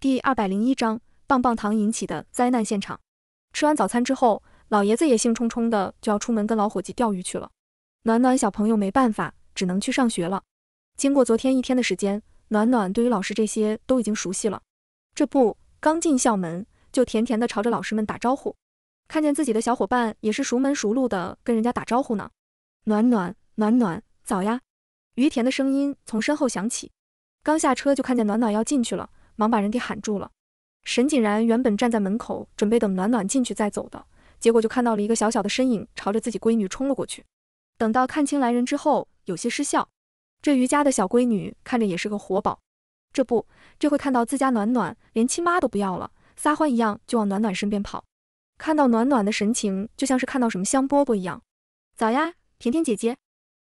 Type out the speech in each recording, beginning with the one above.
第二百零一章棒棒糖引起的灾难现场。吃完早餐之后，老爷子也兴冲冲的就要出门跟老伙计钓鱼去了。暖暖小朋友没办法，只能去上学了。经过昨天一天的时间，暖暖对于老师这些都已经熟悉了。这不，刚进校门，就甜甜的朝着老师们打招呼。看见自己的小伙伴，也是熟门熟路的跟人家打招呼呢。暖暖暖暖早呀！于田的声音从身后响起。刚下车就看见暖暖要进去了。忙把人给喊住了。沈锦然原本站在门口，准备等暖暖进去再走的，结果就看到了一个小小的身影朝着自己闺女冲了过去。等到看清来人之后，有些失笑。这余家的小闺女看着也是个活宝。这不，这会看到自家暖暖，连亲妈都不要了，撒欢一样就往暖暖身边跑。看到暖暖的神情，就像是看到什么香饽饽一样。早呀，甜甜姐姐。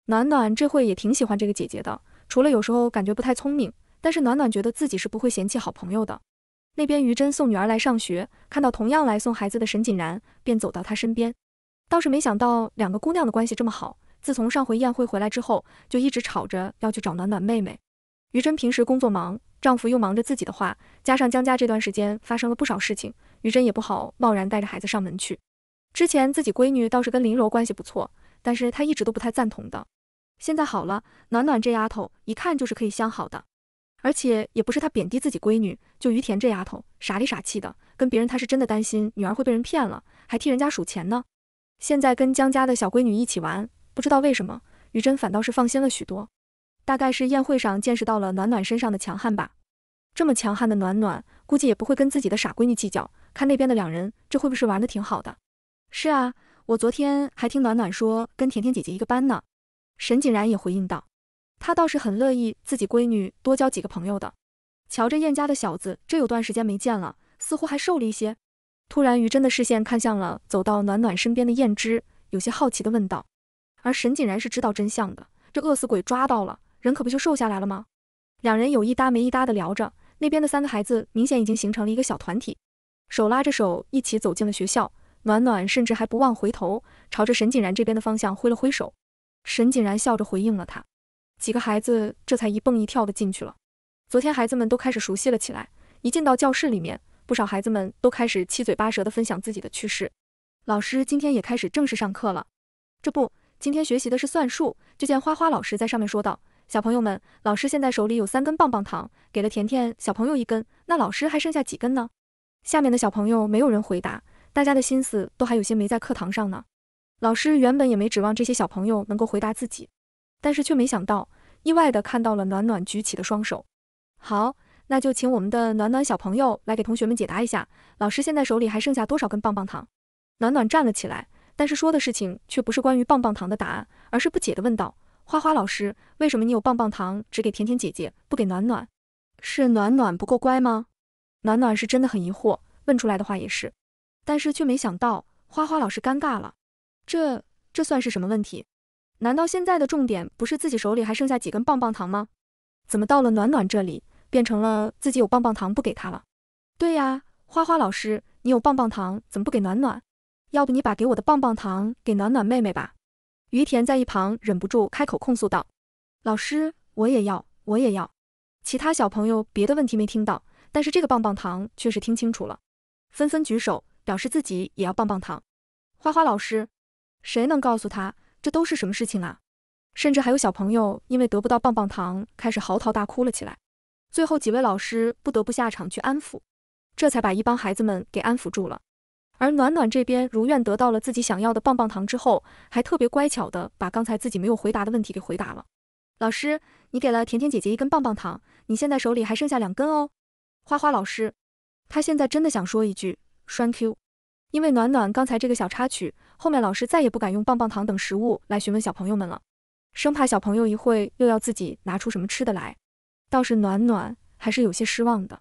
暖暖这会也挺喜欢这个姐姐的，除了有时候感觉不太聪明。但是暖暖觉得自己是不会嫌弃好朋友的。那边于真送女儿来上学，看到同样来送孩子的沈锦然，便走到她身边。倒是没想到两个姑娘的关系这么好，自从上回宴会回来之后，就一直吵着要去找暖暖妹妹。于真平时工作忙，丈夫又忙着自己的话，加上江家这段时间发生了不少事情，于真也不好贸然带着孩子上门去。之前自己闺女倒是跟林柔关系不错，但是她一直都不太赞同的。现在好了，暖暖这丫头一看就是可以相好的。而且也不是他贬低自己闺女，就于田这丫头傻里傻气的，跟别人他是真的担心女儿会被人骗了，还替人家数钱呢。现在跟江家的小闺女一起玩，不知道为什么于真反倒是放心了许多，大概是宴会上见识到了暖暖身上的强悍吧。这么强悍的暖暖，估计也不会跟自己的傻闺女计较。看那边的两人，这会不会是玩的挺好的？是啊，我昨天还听暖暖说跟甜甜姐姐一个班呢。沈景然也回应道。他倒是很乐意自己闺女多交几个朋友的。瞧着燕家的小子，这有段时间没见了，似乎还瘦了一些。突然，于真的视线看向了走到暖暖身边的燕之，有些好奇地问道。而沈锦然是知道真相的，这饿死鬼抓到了人，可不就瘦下来了吗？两人有一搭没一搭地聊着，那边的三个孩子明显已经形成了一个小团体，手拉着手一起走进了学校。暖暖甚至还不忘回头，朝着沈锦然这边的方向挥了挥手。沈锦然笑着回应了他。几个孩子这才一蹦一跳的进去了。昨天孩子们都开始熟悉了起来，一进到教室里面，不少孩子们都开始七嘴八舌的分享自己的趣事。老师今天也开始正式上课了。这不，今天学习的是算术，就见花花老师在上面说道：“小朋友们，老师现在手里有三根棒棒糖，给了甜甜小朋友一根，那老师还剩下几根呢？”下面的小朋友没有人回答，大家的心思都还有些没在课堂上呢。老师原本也没指望这些小朋友能够回答自己。但是却没想到，意外的看到了暖暖举起的双手。好，那就请我们的暖暖小朋友来给同学们解答一下，老师现在手里还剩下多少根棒棒糖？暖暖站了起来，但是说的事情却不是关于棒棒糖的答案，而是不解的问道：“花花老师，为什么你有棒棒糖只给甜甜姐姐，不给暖暖？是暖暖不够乖吗？”暖暖是真的很疑惑，问出来的话也是，但是却没想到花花老师尴尬了，这这算是什么问题？难道现在的重点不是自己手里还剩下几根棒棒糖吗？怎么到了暖暖这里变成了自己有棒棒糖不给她了？对呀，花花老师，你有棒棒糖怎么不给暖暖？要不你把给我的棒棒糖给暖暖妹妹吧？于田在一旁忍不住开口控诉道：“老师，我也要，我也要。”其他小朋友别的问题没听到，但是这个棒棒糖却是听清楚了，纷纷举手表示自己也要棒棒糖。花花老师，谁能告诉他？这都是什么事情啊？甚至还有小朋友因为得不到棒棒糖，开始嚎啕大哭了起来。最后几位老师不得不下场去安抚，这才把一帮孩子们给安抚住了。而暖暖这边如愿得到了自己想要的棒棒糖之后，还特别乖巧的把刚才自己没有回答的问题给回答了。老师，你给了甜甜姐姐一根棒棒糖，你现在手里还剩下两根哦。花花老师，他现在真的想说一句栓 Q。因为暖暖刚才这个小插曲，后面老师再也不敢用棒棒糖等食物来询问小朋友们了，生怕小朋友一会又要自己拿出什么吃的来。倒是暖暖还是有些失望的，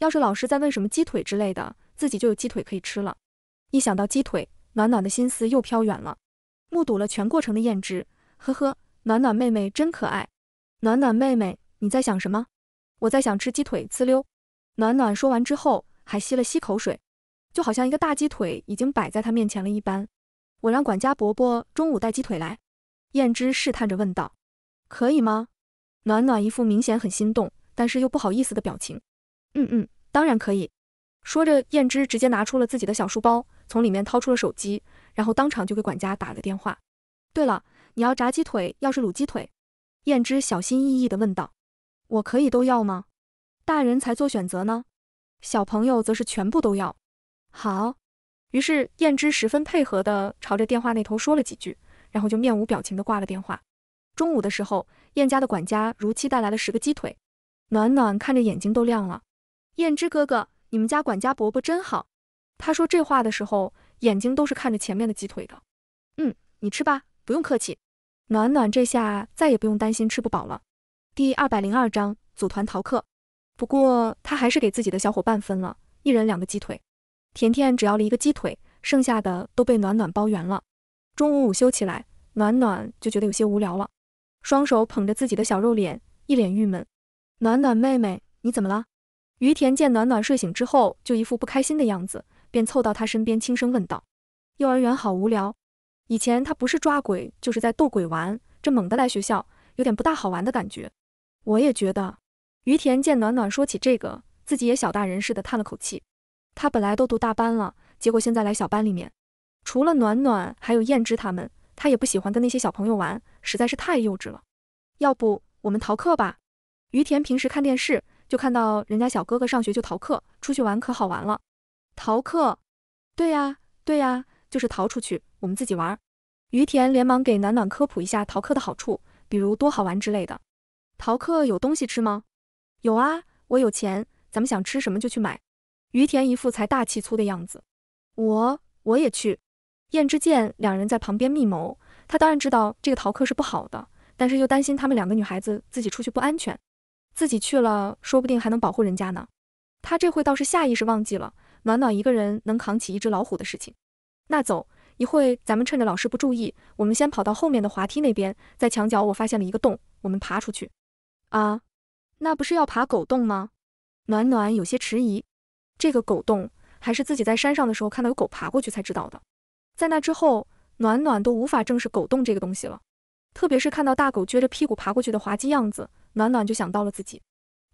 要是老师再问什么鸡腿之类的，自己就有鸡腿可以吃了。一想到鸡腿，暖暖的心思又飘远了。目睹了全过程的燕之，呵呵，暖暖妹妹真可爱。暖暖妹妹，你在想什么？我在想吃鸡腿，滋溜。暖暖说完之后，还吸了吸口水。就好像一个大鸡腿已经摆在他面前了一般，我让管家伯伯中午带鸡腿来。燕之试探着问道：“可以吗？”暖暖一副明显很心动，但是又不好意思的表情。嗯嗯，当然可以。说着，燕之直接拿出了自己的小书包，从里面掏出了手机，然后当场就给管家打了电话。对了，你要炸鸡腿，要是卤鸡腿？燕之小心翼翼地问道：“我可以都要吗？”大人才做选择呢，小朋友则是全部都要。好，于是燕之十分配合地朝着电话那头说了几句，然后就面无表情地挂了电话。中午的时候，燕家的管家如期带来了十个鸡腿，暖暖看着眼睛都亮了。燕之哥哥，你们家管家伯伯真好。他说这话的时候，眼睛都是看着前面的鸡腿的。嗯，你吃吧，不用客气。暖暖这下再也不用担心吃不饱了。第二百零二章组团逃课。不过他还是给自己的小伙伴分了一人两个鸡腿。甜甜只要了一个鸡腿，剩下的都被暖暖包圆了。中午午休起来，暖暖就觉得有些无聊了，双手捧着自己的小肉脸，一脸郁闷。暖暖妹妹，你怎么了？于田见暖暖睡醒之后就一副不开心的样子，便凑到她身边轻声问道：“幼儿园好无聊，以前他不是抓鬼就是在逗鬼玩，这猛地来学校，有点不大好玩的感觉。”我也觉得。于田见暖暖说起这个，自己也小大人似的叹了口气。他本来都读大班了，结果现在来小班里面，除了暖暖，还有燕之他们，他也不喜欢跟那些小朋友玩，实在是太幼稚了。要不我们逃课吧？于田平时看电视就看到人家小哥哥上学就逃课，出去玩可好玩了。逃课？对呀对呀，就是逃出去，我们自己玩。于田连忙给暖暖科普一下逃课的好处，比如多好玩之类的。逃课有东西吃吗？有啊，我有钱，咱们想吃什么就去买。于田一副财大气粗的样子，我我也去。燕之见两人在旁边密谋，他当然知道这个逃课是不好的，但是又担心他们两个女孩子自己出去不安全，自己去了说不定还能保护人家呢。他这会倒是下意识忘记了暖暖一个人能扛起一只老虎的事情。那走，一会咱们趁着老师不注意，我们先跑到后面的滑梯那边，在墙角我发现了一个洞，我们爬出去。啊，那不是要爬狗洞吗？暖暖有些迟疑。这个狗洞还是自己在山上的时候看到有狗爬过去才知道的，在那之后，暖暖都无法正视狗洞这个东西了。特别是看到大狗撅着屁股爬过去的滑稽样子，暖暖就想到了自己。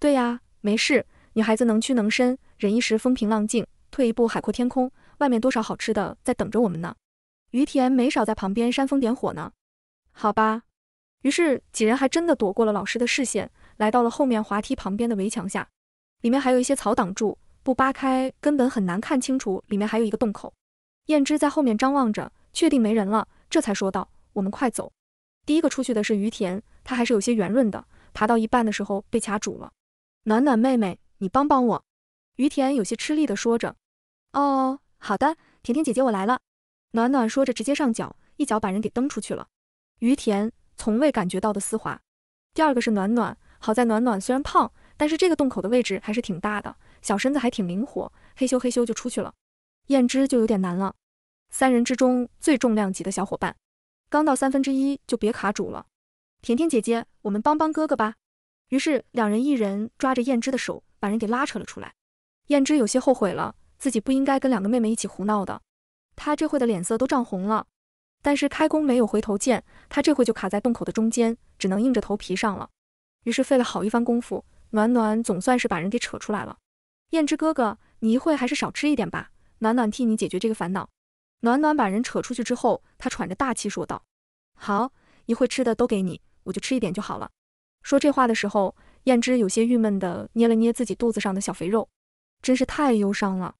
对呀，没事，女孩子能屈能伸，忍一时风平浪静，退一步海阔天空。外面多少好吃的在等着我们呢？于田没少在旁边煽风点火呢。好吧，于是几人还真的躲过了老师的视线，来到了后面滑梯旁边的围墙下，里面还有一些草挡住。不扒开，根本很难看清楚里面还有一个洞口。燕之在后面张望着，确定没人了，这才说道：“我们快走。”第一个出去的是于田，他还是有些圆润的，爬到一半的时候被卡住了。“暖暖妹妹，你帮帮我！”于田有些吃力的说着。“哦，好的，甜甜姐姐我来了。”暖暖说着直接上脚，一脚把人给蹬出去了。于田从未感觉到的丝滑。第二个是暖暖，好在暖暖虽然胖，但是这个洞口的位置还是挺大的。小身子还挺灵活，嘿咻嘿咻就出去了。燕之就有点难了，三人之中最重量级的小伙伴，刚到三分之一就别卡主了。甜甜姐姐，我们帮帮哥哥吧。于是两人一人抓着燕之的手，把人给拉扯了出来。燕之有些后悔了，自己不应该跟两个妹妹一起胡闹的。他这会的脸色都涨红了，但是开弓没有回头箭，他这会就卡在洞口的中间，只能硬着头皮上了。于是费了好一番功夫，暖暖总算是把人给扯出来了。燕之哥哥，你一会还是少吃一点吧。暖暖替你解决这个烦恼。暖暖把人扯出去之后，他喘着大气说道：“好，一会吃的都给你，我就吃一点就好了。”说这话的时候，燕之有些郁闷的捏了捏自己肚子上的小肥肉，真是太忧伤了。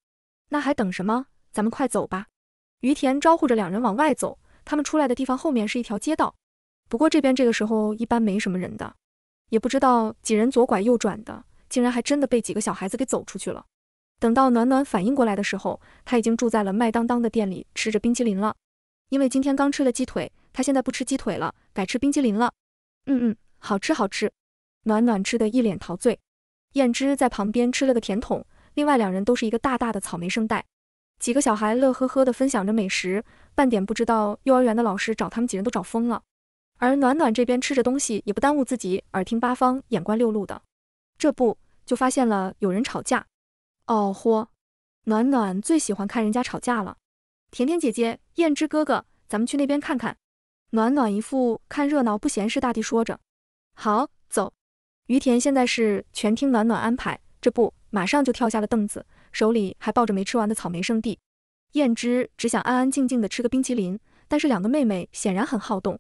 那还等什么？咱们快走吧。于田招呼着两人往外走。他们出来的地方后面是一条街道，不过这边这个时候一般没什么人的，也不知道几人左拐右转的。竟然还真的被几个小孩子给走出去了。等到暖暖反应过来的时候，他已经住在了麦当当的店里，吃着冰淇淋了。因为今天刚吃了鸡腿，他现在不吃鸡腿了，改吃冰淇淋了。嗯嗯，好吃好吃。暖暖吃得一脸陶醉。燕之在旁边吃了个甜筒，另外两人都是一个大大的草莓圣代。几个小孩乐呵呵的分享着美食，半点不知道幼儿园的老师找他们几人都找疯了。而暖暖这边吃着东西也不耽误自己耳听八方、眼观六路的。这不就发现了有人吵架，哦豁！暖暖最喜欢看人家吵架了。甜甜姐姐，燕之哥哥，咱们去那边看看。暖暖一副看热闹不嫌事大的说着，好，走。于田现在是全听暖暖安排，这不马上就跳下了凳子，手里还抱着没吃完的草莓圣地。燕之只想安安静静的吃个冰淇淋，但是两个妹妹显然很好动，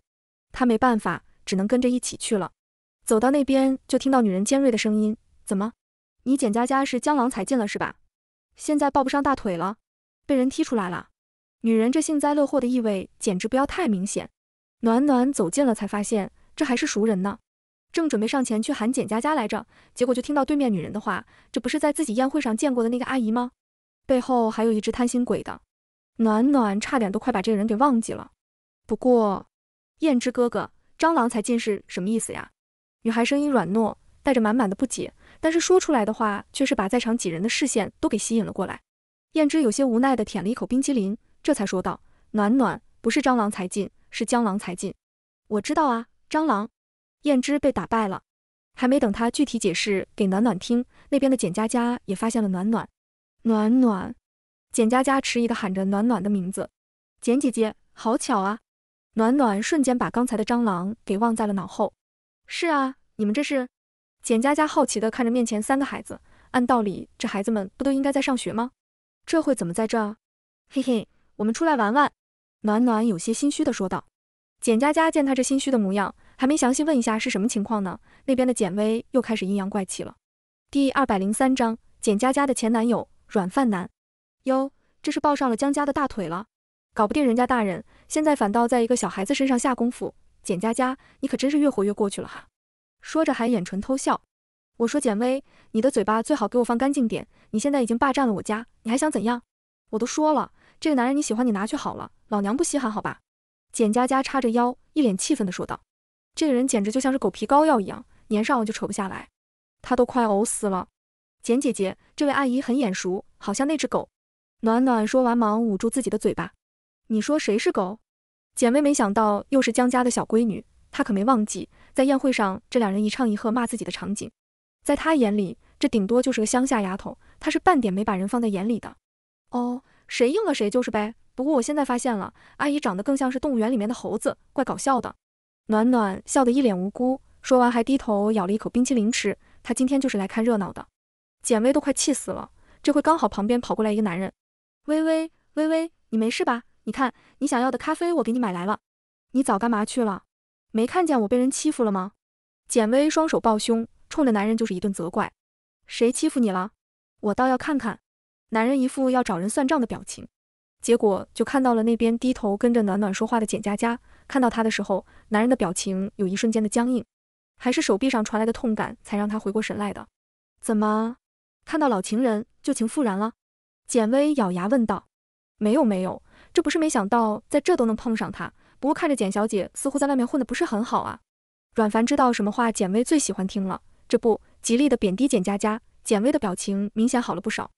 他没办法，只能跟着一起去了。走到那边就听到女人尖锐的声音：“怎么，你简佳佳是江郎才尽了是吧？现在抱不上大腿了，被人踢出来了。”女人这幸灾乐祸的意味简直不要太明显。暖暖走近了才发现，这还是熟人呢。正准备上前去喊简佳佳来着，结果就听到对面女人的话：“这不是在自己宴会上见过的那个阿姨吗？背后还有一只贪心鬼的。”暖暖差点都快把这个人给忘记了。不过，燕之哥哥，蟑螂才尽是什么意思呀？女孩声音软糯，带着满满的不解，但是说出来的话却是把在场几人的视线都给吸引了过来。燕之有些无奈地舔了一口冰淇淋，这才说道：“暖暖，不是蟑螂才进，是江郎才进。”我知道啊，蟑螂。燕之被打败了，还没等她具体解释给暖暖听，那边的简佳佳也发现了暖暖。暖暖，简佳佳迟疑地喊着暖暖的名字。简姐姐，好巧啊！暖暖瞬间把刚才的蟑螂给忘在了脑后。是啊，你们这是？简佳佳好奇的看着面前三个孩子，按道理这孩子们不都应该在上学吗？这会怎么在这？嘿嘿，我们出来玩玩。暖暖有些心虚的说道。简佳佳见他这心虚的模样，还没详细问一下是什么情况呢，那边的简薇又开始阴阳怪气了。第二百零三章，简佳佳的前男友软饭男。哟，这是抱上了江家的大腿了？搞不定人家大人，现在反倒在一个小孩子身上下功夫。简佳佳，你可真是越活越过去了哈！说着还掩唇偷笑。我说简薇，你的嘴巴最好给我放干净点。你现在已经霸占了我家，你还想怎样？我都说了，这个男人你喜欢你拿去好了，老娘不稀罕，好吧？简佳佳叉着腰，一脸气愤地说道：“这个人简直就像是狗皮膏药一样，粘上我就扯不下来，他都快呕死了。”简姐姐，这位阿姨很眼熟，好像那只狗。暖暖说完，忙捂住自己的嘴巴。你说谁是狗？简薇没想到又是江家的小闺女，她可没忘记在宴会上这两人一唱一和骂自己的场景，在她眼里这顶多就是个乡下丫头，她是半点没把人放在眼里的。哦，谁应了谁就是呗。不过我现在发现了，阿姨长得更像是动物园里面的猴子，怪搞笑的。暖暖笑得一脸无辜，说完还低头咬了一口冰淇淋吃。她今天就是来看热闹的。简薇都快气死了，这回刚好旁边跑过来一个男人，微微微微，你没事吧？你看，你想要的咖啡我给你买来了，你早干嘛去了？没看见我被人欺负了吗？简薇双手抱胸，冲着男人就是一顿责怪。谁欺负你了？我倒要看看。男人一副要找人算账的表情，结果就看到了那边低头跟着暖暖说话的简佳佳。看到他的时候，男人的表情有一瞬间的僵硬，还是手臂上传来的痛感才让他回过神来的。怎么，看到老情人，旧情复燃了？简薇咬牙问道。没有没有。不是没想到在这都能碰上他。不过看着简小姐似乎在外面混得不是很好啊。阮凡知道什么话简薇最喜欢听了，这不极力的贬低简佳佳，简薇的表情明显好了不少。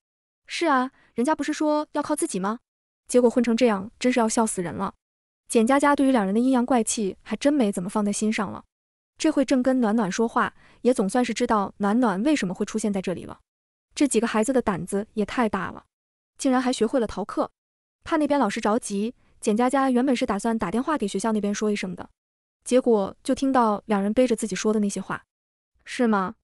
是啊，人家不是说要靠自己吗？结果混成这样，真是要笑死人了。简佳佳对于两人的阴阳怪气还真没怎么放在心上了。这会正跟暖暖说话，也总算是知道暖暖为什么会出现在这里了。这几个孩子的胆子也太大了，竟然还学会了逃课。怕那边老师着急，简佳佳原本是打算打电话给学校那边说一声的，结果就听到两人背着自己说的那些话，是吗？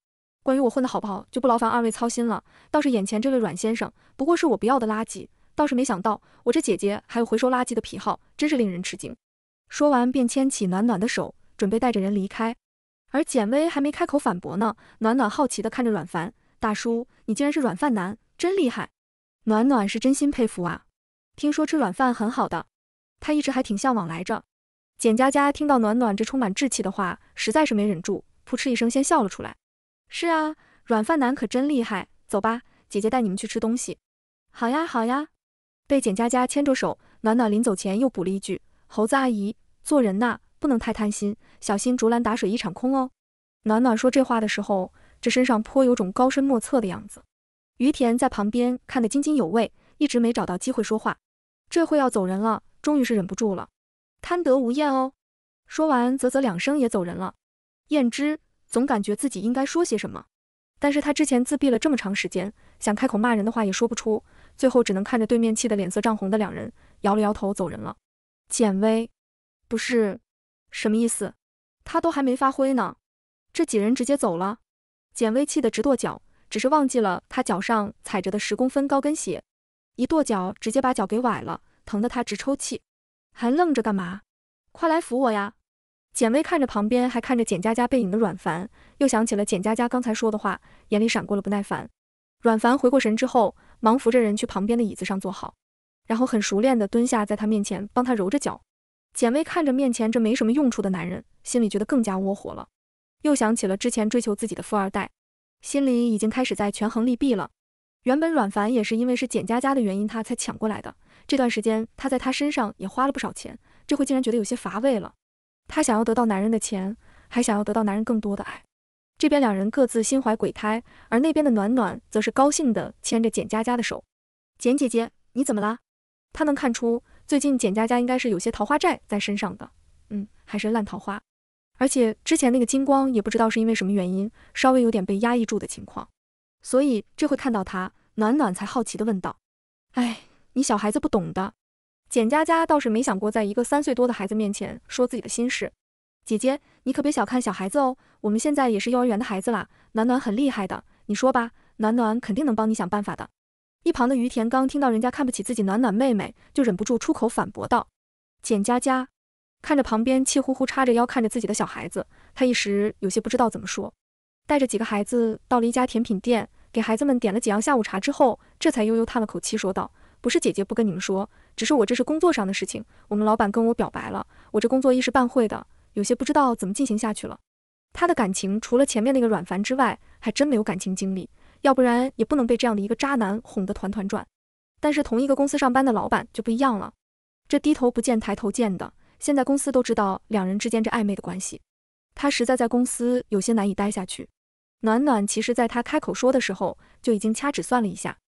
关于我混的好不好就不劳烦二位操心了，倒是眼前这位阮先生，不过是我不要的垃圾，倒是没想到我这姐姐还有回收垃圾的癖好，真是令人吃惊。说完便牵起暖暖的手，准备带着人离开。而简薇还没开口反驳呢，暖暖好奇的看着阮凡大叔，你竟然是软饭男，真厉害，暖暖是真心佩服啊。听说吃软饭很好的，他一直还挺向往来着。简佳佳听到暖暖这充满稚气的话，实在是没忍住，扑哧一声先笑了出来。是啊，软饭男可真厉害。走吧，姐姐带你们去吃东西。好呀，好呀。被简佳佳牵着手，暖暖临走前又补了一句：“猴子阿姨，做人呐，不能太贪心，小心竹篮打水一场空哦。”暖暖说这话的时候，这身上颇有种高深莫测的样子。于田在旁边看得津津有味，一直没找到机会说话。这会要走人了，终于是忍不住了，贪得无厌哦！说完啧啧两声也走人了。燕之总感觉自己应该说些什么，但是他之前自闭了这么长时间，想开口骂人的话也说不出，最后只能看着对面气得脸色涨红的两人摇了摇头走人了。简薇，不是什么意思？他都还没发挥呢，这几人直接走了。简薇气得直跺脚，只是忘记了他脚上踩着的十公分高跟鞋。一跺脚，直接把脚给崴了，疼得他直抽气。还愣着干嘛？快来扶我呀！简薇看着旁边还看着简佳佳背影的阮凡，又想起了简佳佳刚才说的话，眼里闪过了不耐烦。阮凡回过神之后，忙扶着人去旁边的椅子上坐好，然后很熟练地蹲下，在他面前帮他揉着脚。简薇看着面前这没什么用处的男人，心里觉得更加窝火了，又想起了之前追求自己的富二代，心里已经开始在权衡利弊了。原本阮凡也是因为是简佳佳的原因，他才抢过来的。这段时间他在他身上也花了不少钱，这回竟然觉得有些乏味了。他想要得到男人的钱，还想要得到男人更多的爱。这边两人各自心怀鬼胎，而那边的暖暖则是高兴地牵着简佳佳的手：“简姐姐，你怎么啦？”他能看出最近简佳佳应该是有些桃花债在身上的，嗯，还是烂桃花。而且之前那个金光也不知道是因为什么原因，稍微有点被压抑住的情况。所以这会看到他，暖暖才好奇地问道：“哎，你小孩子不懂的。”简佳佳倒是没想过，在一个三岁多的孩子面前说自己的心事。姐姐，你可别小看小孩子哦，我们现在也是幼儿园的孩子啦。暖暖很厉害的，你说吧，暖暖肯定能帮你想办法的。一旁的于田刚听到人家看不起自己暖暖妹妹，就忍不住出口反驳道：“简佳佳，看着旁边气呼呼叉着腰看着自己的小孩子，他一时有些不知道怎么说。”带着几个孩子到了一家甜品店。给孩子们点了几样下午茶之后，这才悠悠叹了口气，说道：“不是姐姐不跟你们说，只是我这是工作上的事情。我们老板跟我表白了，我这工作一时半会的有些不知道怎么进行下去了。他的感情除了前面那个阮凡之外，还真没有感情经历，要不然也不能被这样的一个渣男哄得团团转。但是同一个公司上班的老板就不一样了，这低头不见抬头见的，现在公司都知道两人之间这暧昧的关系，他实在在公司有些难以待下去。”暖暖其实，在他开口说的时候，就已经掐指算了一下，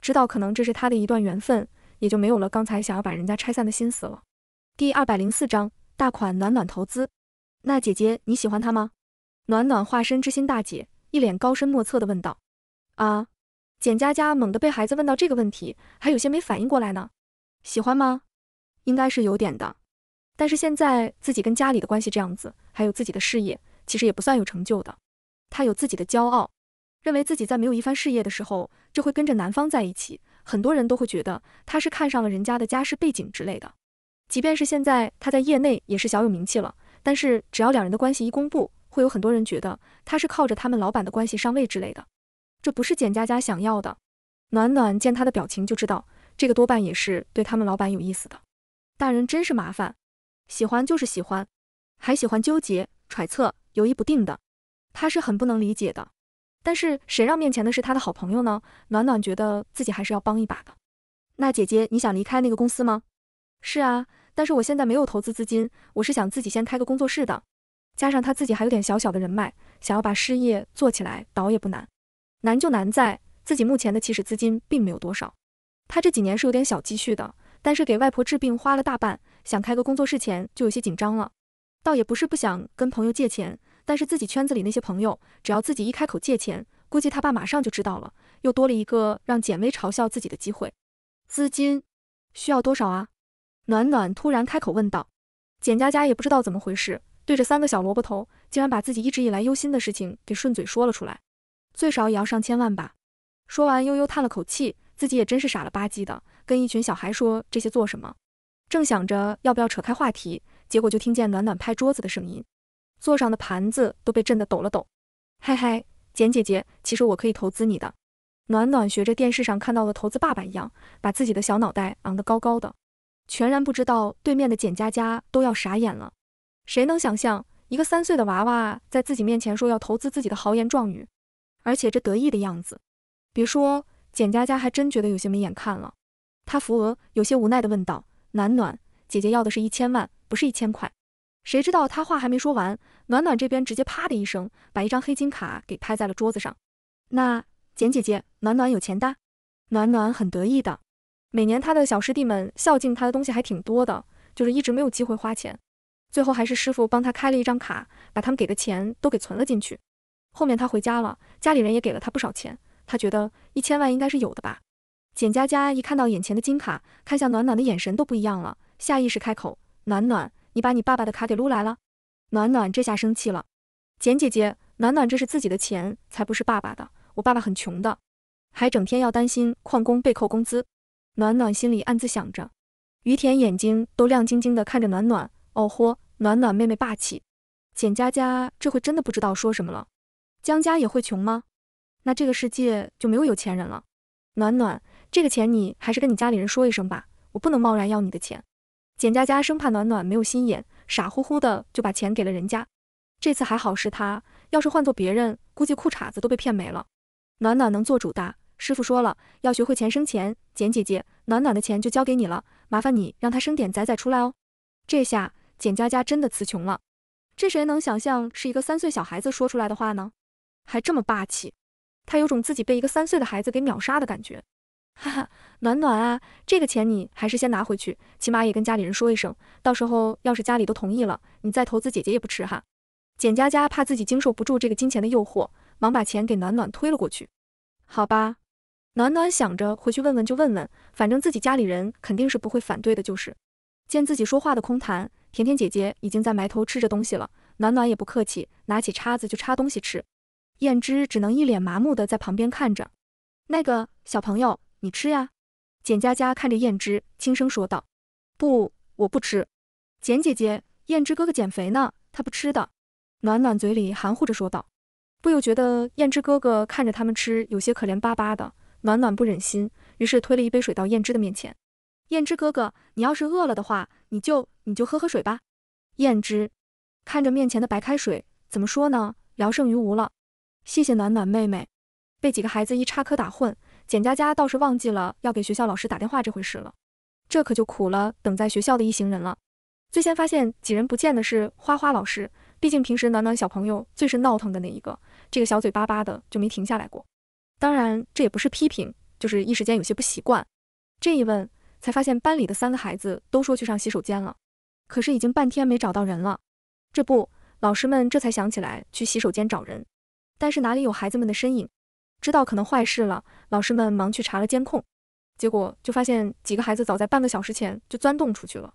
知道可能这是他的一段缘分，也就没有了刚才想要把人家拆散的心思了。第二百零四章大款暖暖投资。那姐姐你喜欢他吗？暖暖化身知心大姐，一脸高深莫测的问道。啊，简佳佳猛地被孩子问到这个问题，还有些没反应过来呢。喜欢吗？应该是有点的，但是现在自己跟家里的关系这样子，还有自己的事业，其实也不算有成就的。他有自己的骄傲，认为自己在没有一番事业的时候就会跟着男方在一起。很多人都会觉得他是看上了人家的家世背景之类的。即便是现在他在业内也是小有名气了，但是只要两人的关系一公布，会有很多人觉得他是靠着他们老板的关系上位之类的。这不是简佳佳想要的。暖暖见他的表情就知道，这个多半也是对他们老板有意思的大人真是麻烦，喜欢就是喜欢，还喜欢纠结、揣测、犹豫不定的。他是很不能理解的，但是谁让面前的是他的好朋友呢？暖暖觉得自己还是要帮一把的。那姐姐，你想离开那个公司吗？是啊，但是我现在没有投资资金，我是想自己先开个工作室的。加上他自己还有点小小的人脉，想要把事业做起来，倒也不难。难就难在自己目前的起始资金并没有多少。他这几年是有点小积蓄的，但是给外婆治病花了大半，想开个工作室钱就有些紧张了。倒也不是不想跟朋友借钱。但是自己圈子里那些朋友，只要自己一开口借钱，估计他爸马上就知道了，又多了一个让简薇嘲笑自己的机会。资金需要多少啊？暖暖突然开口问道。简佳佳也不知道怎么回事，对着三个小萝卜头，竟然把自己一直以来忧心的事情给顺嘴说了出来。最少也要上千万吧。说完，悠悠叹了口气，自己也真是傻了吧唧的，跟一群小孩说这些做什么？正想着要不要扯开话题，结果就听见暖暖拍桌子的声音。座上的盘子都被震得抖了抖，嘿嘿，简姐姐，其实我可以投资你的。暖暖学着电视上看到的投资爸爸一样，把自己的小脑袋昂得高高的，全然不知道对面的简佳佳都要傻眼了。谁能想象一个三岁的娃娃在自己面前说要投资自己的豪言壮语，而且这得意的样子，别说简佳佳还真觉得有些没眼看了。她扶额，有些无奈的问道：“暖暖姐姐要的是一千万，不是一千块。”谁知道他话还没说完，暖暖这边直接啪的一声，把一张黑金卡给拍在了桌子上。那简姐姐，暖暖有钱哒。暖暖很得意的，每年他的小师弟们孝敬他的东西还挺多的，就是一直没有机会花钱。最后还是师傅帮他开了一张卡，把他们给的钱都给存了进去。后面他回家了，家里人也给了他不少钱，他觉得一千万应该是有的吧。简佳佳一看到眼前的金卡，看向暖暖的眼神都不一样了，下意识开口，暖暖。你把你爸爸的卡给撸来了，暖暖这下生气了。简姐姐，暖暖这是自己的钱，才不是爸爸的。我爸爸很穷的，还整天要担心矿工被扣工资。暖暖心里暗自想着。于田眼睛都亮晶晶的看着暖暖，哦豁，暖暖妹妹霸气。简佳佳这回真的不知道说什么了。江家也会穷吗？那这个世界就没有有钱人了。暖暖，这个钱你还是跟你家里人说一声吧，我不能贸然要你的钱。简家家生怕暖暖没有心眼，傻乎乎的就把钱给了人家。这次还好是她，要是换做别人，估计裤衩子都被骗没了。暖暖能做主的，师傅说了，要学会钱生钱。简姐姐，暖暖的钱就交给你了，麻烦你让他生点仔仔出来哦。这下简家家真的词穷了，这谁能想象是一个三岁小孩子说出来的话呢？还这么霸气，他有种自己被一个三岁的孩子给秒杀的感觉。哈哈，暖暖啊，这个钱你还是先拿回去，起码也跟家里人说一声，到时候要是家里都同意了，你再投资姐姐也不迟哈。简佳佳怕自己经受不住这个金钱的诱惑，忙把钱给暖暖推了过去。好吧，暖暖想着回去问问就问问，反正自己家里人肯定是不会反对的，就是。见自己说话的空谈，甜甜姐姐已经在埋头吃着东西了，暖暖也不客气，拿起叉子就插东西吃。燕之只能一脸麻木的在旁边看着，那个小朋友。你吃呀，简佳佳看着燕之，轻声说道：“不，我不吃。”简姐姐，燕之哥哥减肥呢，他不吃的。暖暖嘴里含糊着说道：“不由觉得燕之哥哥看着他们吃，有些可怜巴巴的。暖暖不忍心，于是推了一杯水到燕之的面前。燕之哥哥，你要是饿了的话，你就你就喝喝水吧。”燕之看着面前的白开水，怎么说呢？聊胜于无了。谢谢暖暖妹妹。被几个孩子一插科打诨。简佳佳倒是忘记了要给学校老师打电话这回事了，这可就苦了等在学校的一行人了。最先发现几人不见的是花花老师，毕竟平时暖暖小朋友最是闹腾的那一个，这个小嘴巴巴的就没停下来过。当然，这也不是批评，就是一时间有些不习惯。这一问才发现班里的三个孩子都说去上洗手间了，可是已经半天没找到人了。这不，老师们这才想起来去洗手间找人，但是哪里有孩子们的身影？知道可能坏事了，老师们忙去查了监控，结果就发现几个孩子早在半个小时前就钻洞出去了。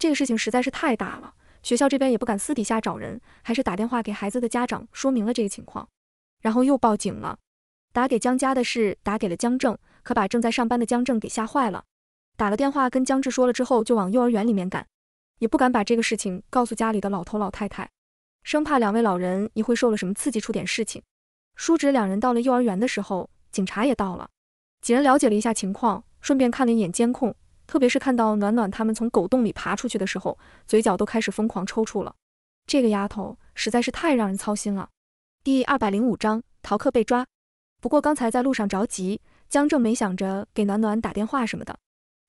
这个事情实在是太大了，学校这边也不敢私底下找人，还是打电话给孩子的家长说明了这个情况，然后又报警了。打给江家的是打给了江正，可把正在上班的江正给吓坏了。打了电话跟江志说了之后，就往幼儿园里面赶，也不敢把这个事情告诉家里的老头老太太，生怕两位老人一会受了什么刺激出点事情。叔侄两人到了幼儿园的时候，警察也到了。几人了解了一下情况，顺便看了一眼监控，特别是看到暖暖他们从狗洞里爬出去的时候，嘴角都开始疯狂抽搐了。这个丫头实在是太让人操心了。第二百零五章逃课被抓。不过刚才在路上着急，江正没想着给暖暖打电话什么的。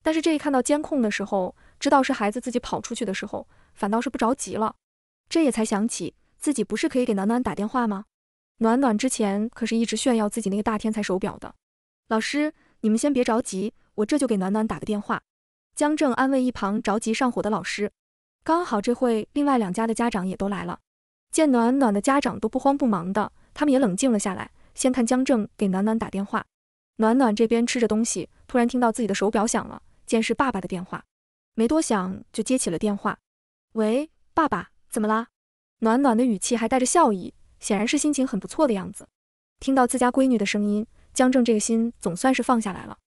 但是这一看到监控的时候，知道是孩子自己跑出去的时候，反倒是不着急了。这也才想起自己不是可以给暖暖打电话吗？暖暖之前可是一直炫耀自己那个大天才手表的。老师，你们先别着急，我这就给暖暖打个电话。江正安慰一旁着急上火的老师。刚好这会，另外两家的家长也都来了。见暖暖的家长都不慌不忙的，他们也冷静了下来。先看江正给暖暖打电话。暖暖这边吃着东西，突然听到自己的手表响了，见是爸爸的电话，没多想就接起了电话。喂，爸爸，怎么啦？暖暖的语气还带着笑意。显然是心情很不错的样子。听到自家闺女的声音，江正这个心总算是放下来了。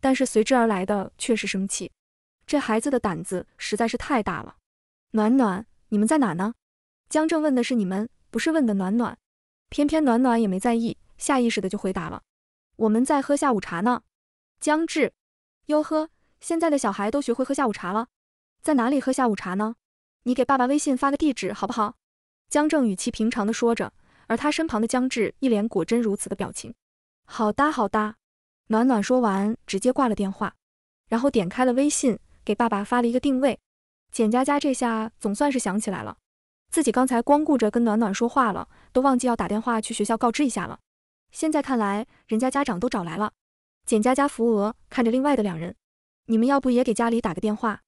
但是随之而来的却是生气。这孩子的胆子实在是太大了。暖暖，你们在哪呢？江正问的是你们，不是问的暖暖。偏偏暖暖也没在意，下意识的就回答了：“我们在喝下午茶呢。”江志，哟呵，现在的小孩都学会喝下午茶了。在哪里喝下午茶呢？你给爸爸微信发个地址好不好？江正语气平常的说着，而他身旁的江志一脸果真如此的表情。好哒，好哒。暖暖说完，直接挂了电话，然后点开了微信，给爸爸发了一个定位。简佳佳这下总算是想起来了，自己刚才光顾着跟暖暖说话了，都忘记要打电话去学校告知一下了。现在看来，人家家长都找来了。简佳佳扶额看着另外的两人，你们要不也给家里打个电话？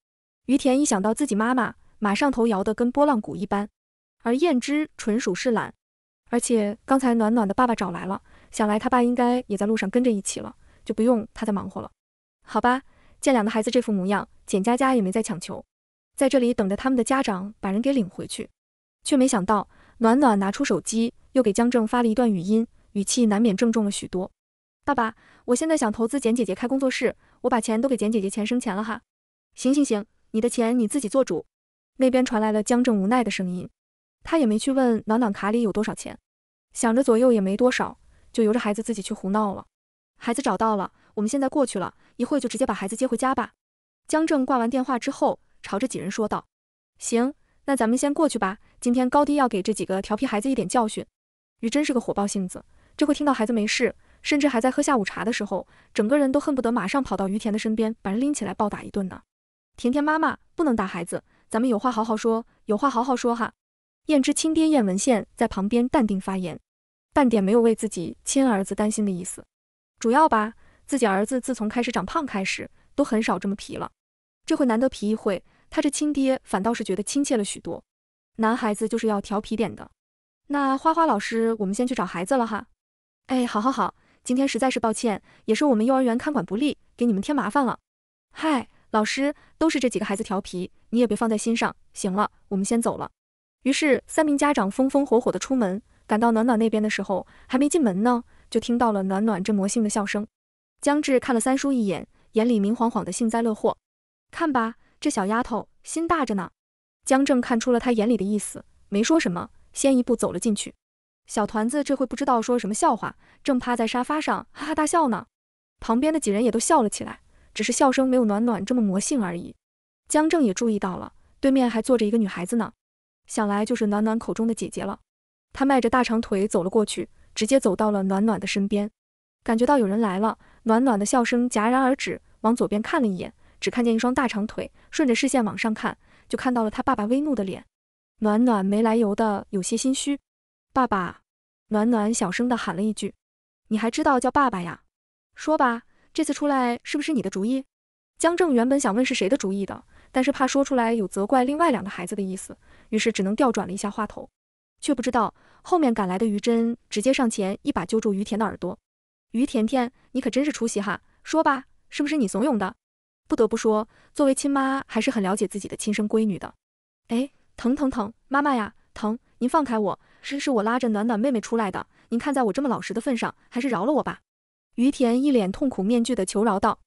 于田一想到自己妈妈，马上头摇的跟拨浪鼓一般。而燕之纯属是懒，而且刚才暖暖的爸爸找来了，想来他爸应该也在路上跟着一起了，就不用他再忙活了，好吧。见两个孩子这副模样，简佳佳也没再强求，在这里等着他们的家长把人给领回去，却没想到暖暖拿出手机又给江正发了一段语音，语气难免郑重了许多。爸爸，我现在想投资简姐姐开工作室，我把钱都给简姐姐，钱生钱了哈。行行行，你的钱你自己做主。那边传来了江正无奈的声音。他也没去问暖暖卡里有多少钱，想着左右也没多少，就由着孩子自己去胡闹了。孩子找到了，我们现在过去了，一会就直接把孩子接回家吧。江正挂完电话之后，朝着几人说道：“行，那咱们先过去吧。今天高低要给这几个调皮孩子一点教训。”于真是个火爆性子，这会听到孩子没事，甚至还在喝下午茶的时候，整个人都恨不得马上跑到于田的身边，把人拎起来暴打一顿呢。甜甜妈妈不能打孩子，咱们有话好好说，有话好好说哈。燕之亲爹燕文宪在旁边淡定发言，半点没有为自己亲儿子担心的意思。主要吧，自己儿子自从开始长胖开始，都很少这么皮了。这回难得皮一回，他这亲爹反倒是觉得亲切了许多。男孩子就是要调皮点的。那花花老师，我们先去找孩子了哈。哎，好，好，好，今天实在是抱歉，也是我们幼儿园看管不力，给你们添麻烦了。嗨，老师，都是这几个孩子调皮，你也别放在心上。行了，我们先走了。于是，三名家长风风火火的出门，赶到暖暖那边的时候，还没进门呢，就听到了暖暖这魔性的笑声。江志看了三叔一眼，眼里明晃晃的幸灾乐祸。看吧，这小丫头心大着呢。江正看出了他眼里的意思，没说什么，先一步走了进去。小团子这会不知道说什么笑话，正趴在沙发上哈哈大笑呢。旁边的几人也都笑了起来，只是笑声没有暖暖这么魔性而已。江正也注意到了，对面还坐着一个女孩子呢。想来就是暖暖口中的姐姐了。她迈着大长腿走了过去，直接走到了暖暖的身边。感觉到有人来了，暖暖的笑声戛然而止，往左边看了一眼，只看见一双大长腿。顺着视线往上看，就看到了他爸爸微怒的脸。暖暖没来由的有些心虚。爸爸，暖暖小声的喊了一句：“你还知道叫爸爸呀？”说吧，这次出来是不是你的主意？江正原本想问是谁的主意的，但是怕说出来有责怪另外两个孩子的意思。于是只能调转了一下话头，却不知道后面赶来的于真直接上前一把揪住于田的耳朵。于甜甜，你可真是出息哈！说吧，是不是你怂恿的？不得不说，作为亲妈还是很了解自己的亲生闺女的。哎，疼疼疼，妈妈呀，疼！您放开我，是是我拉着暖暖妹妹出来的。您看在我这么老实的份上，还是饶了我吧。于田一脸痛苦面具的求饶道。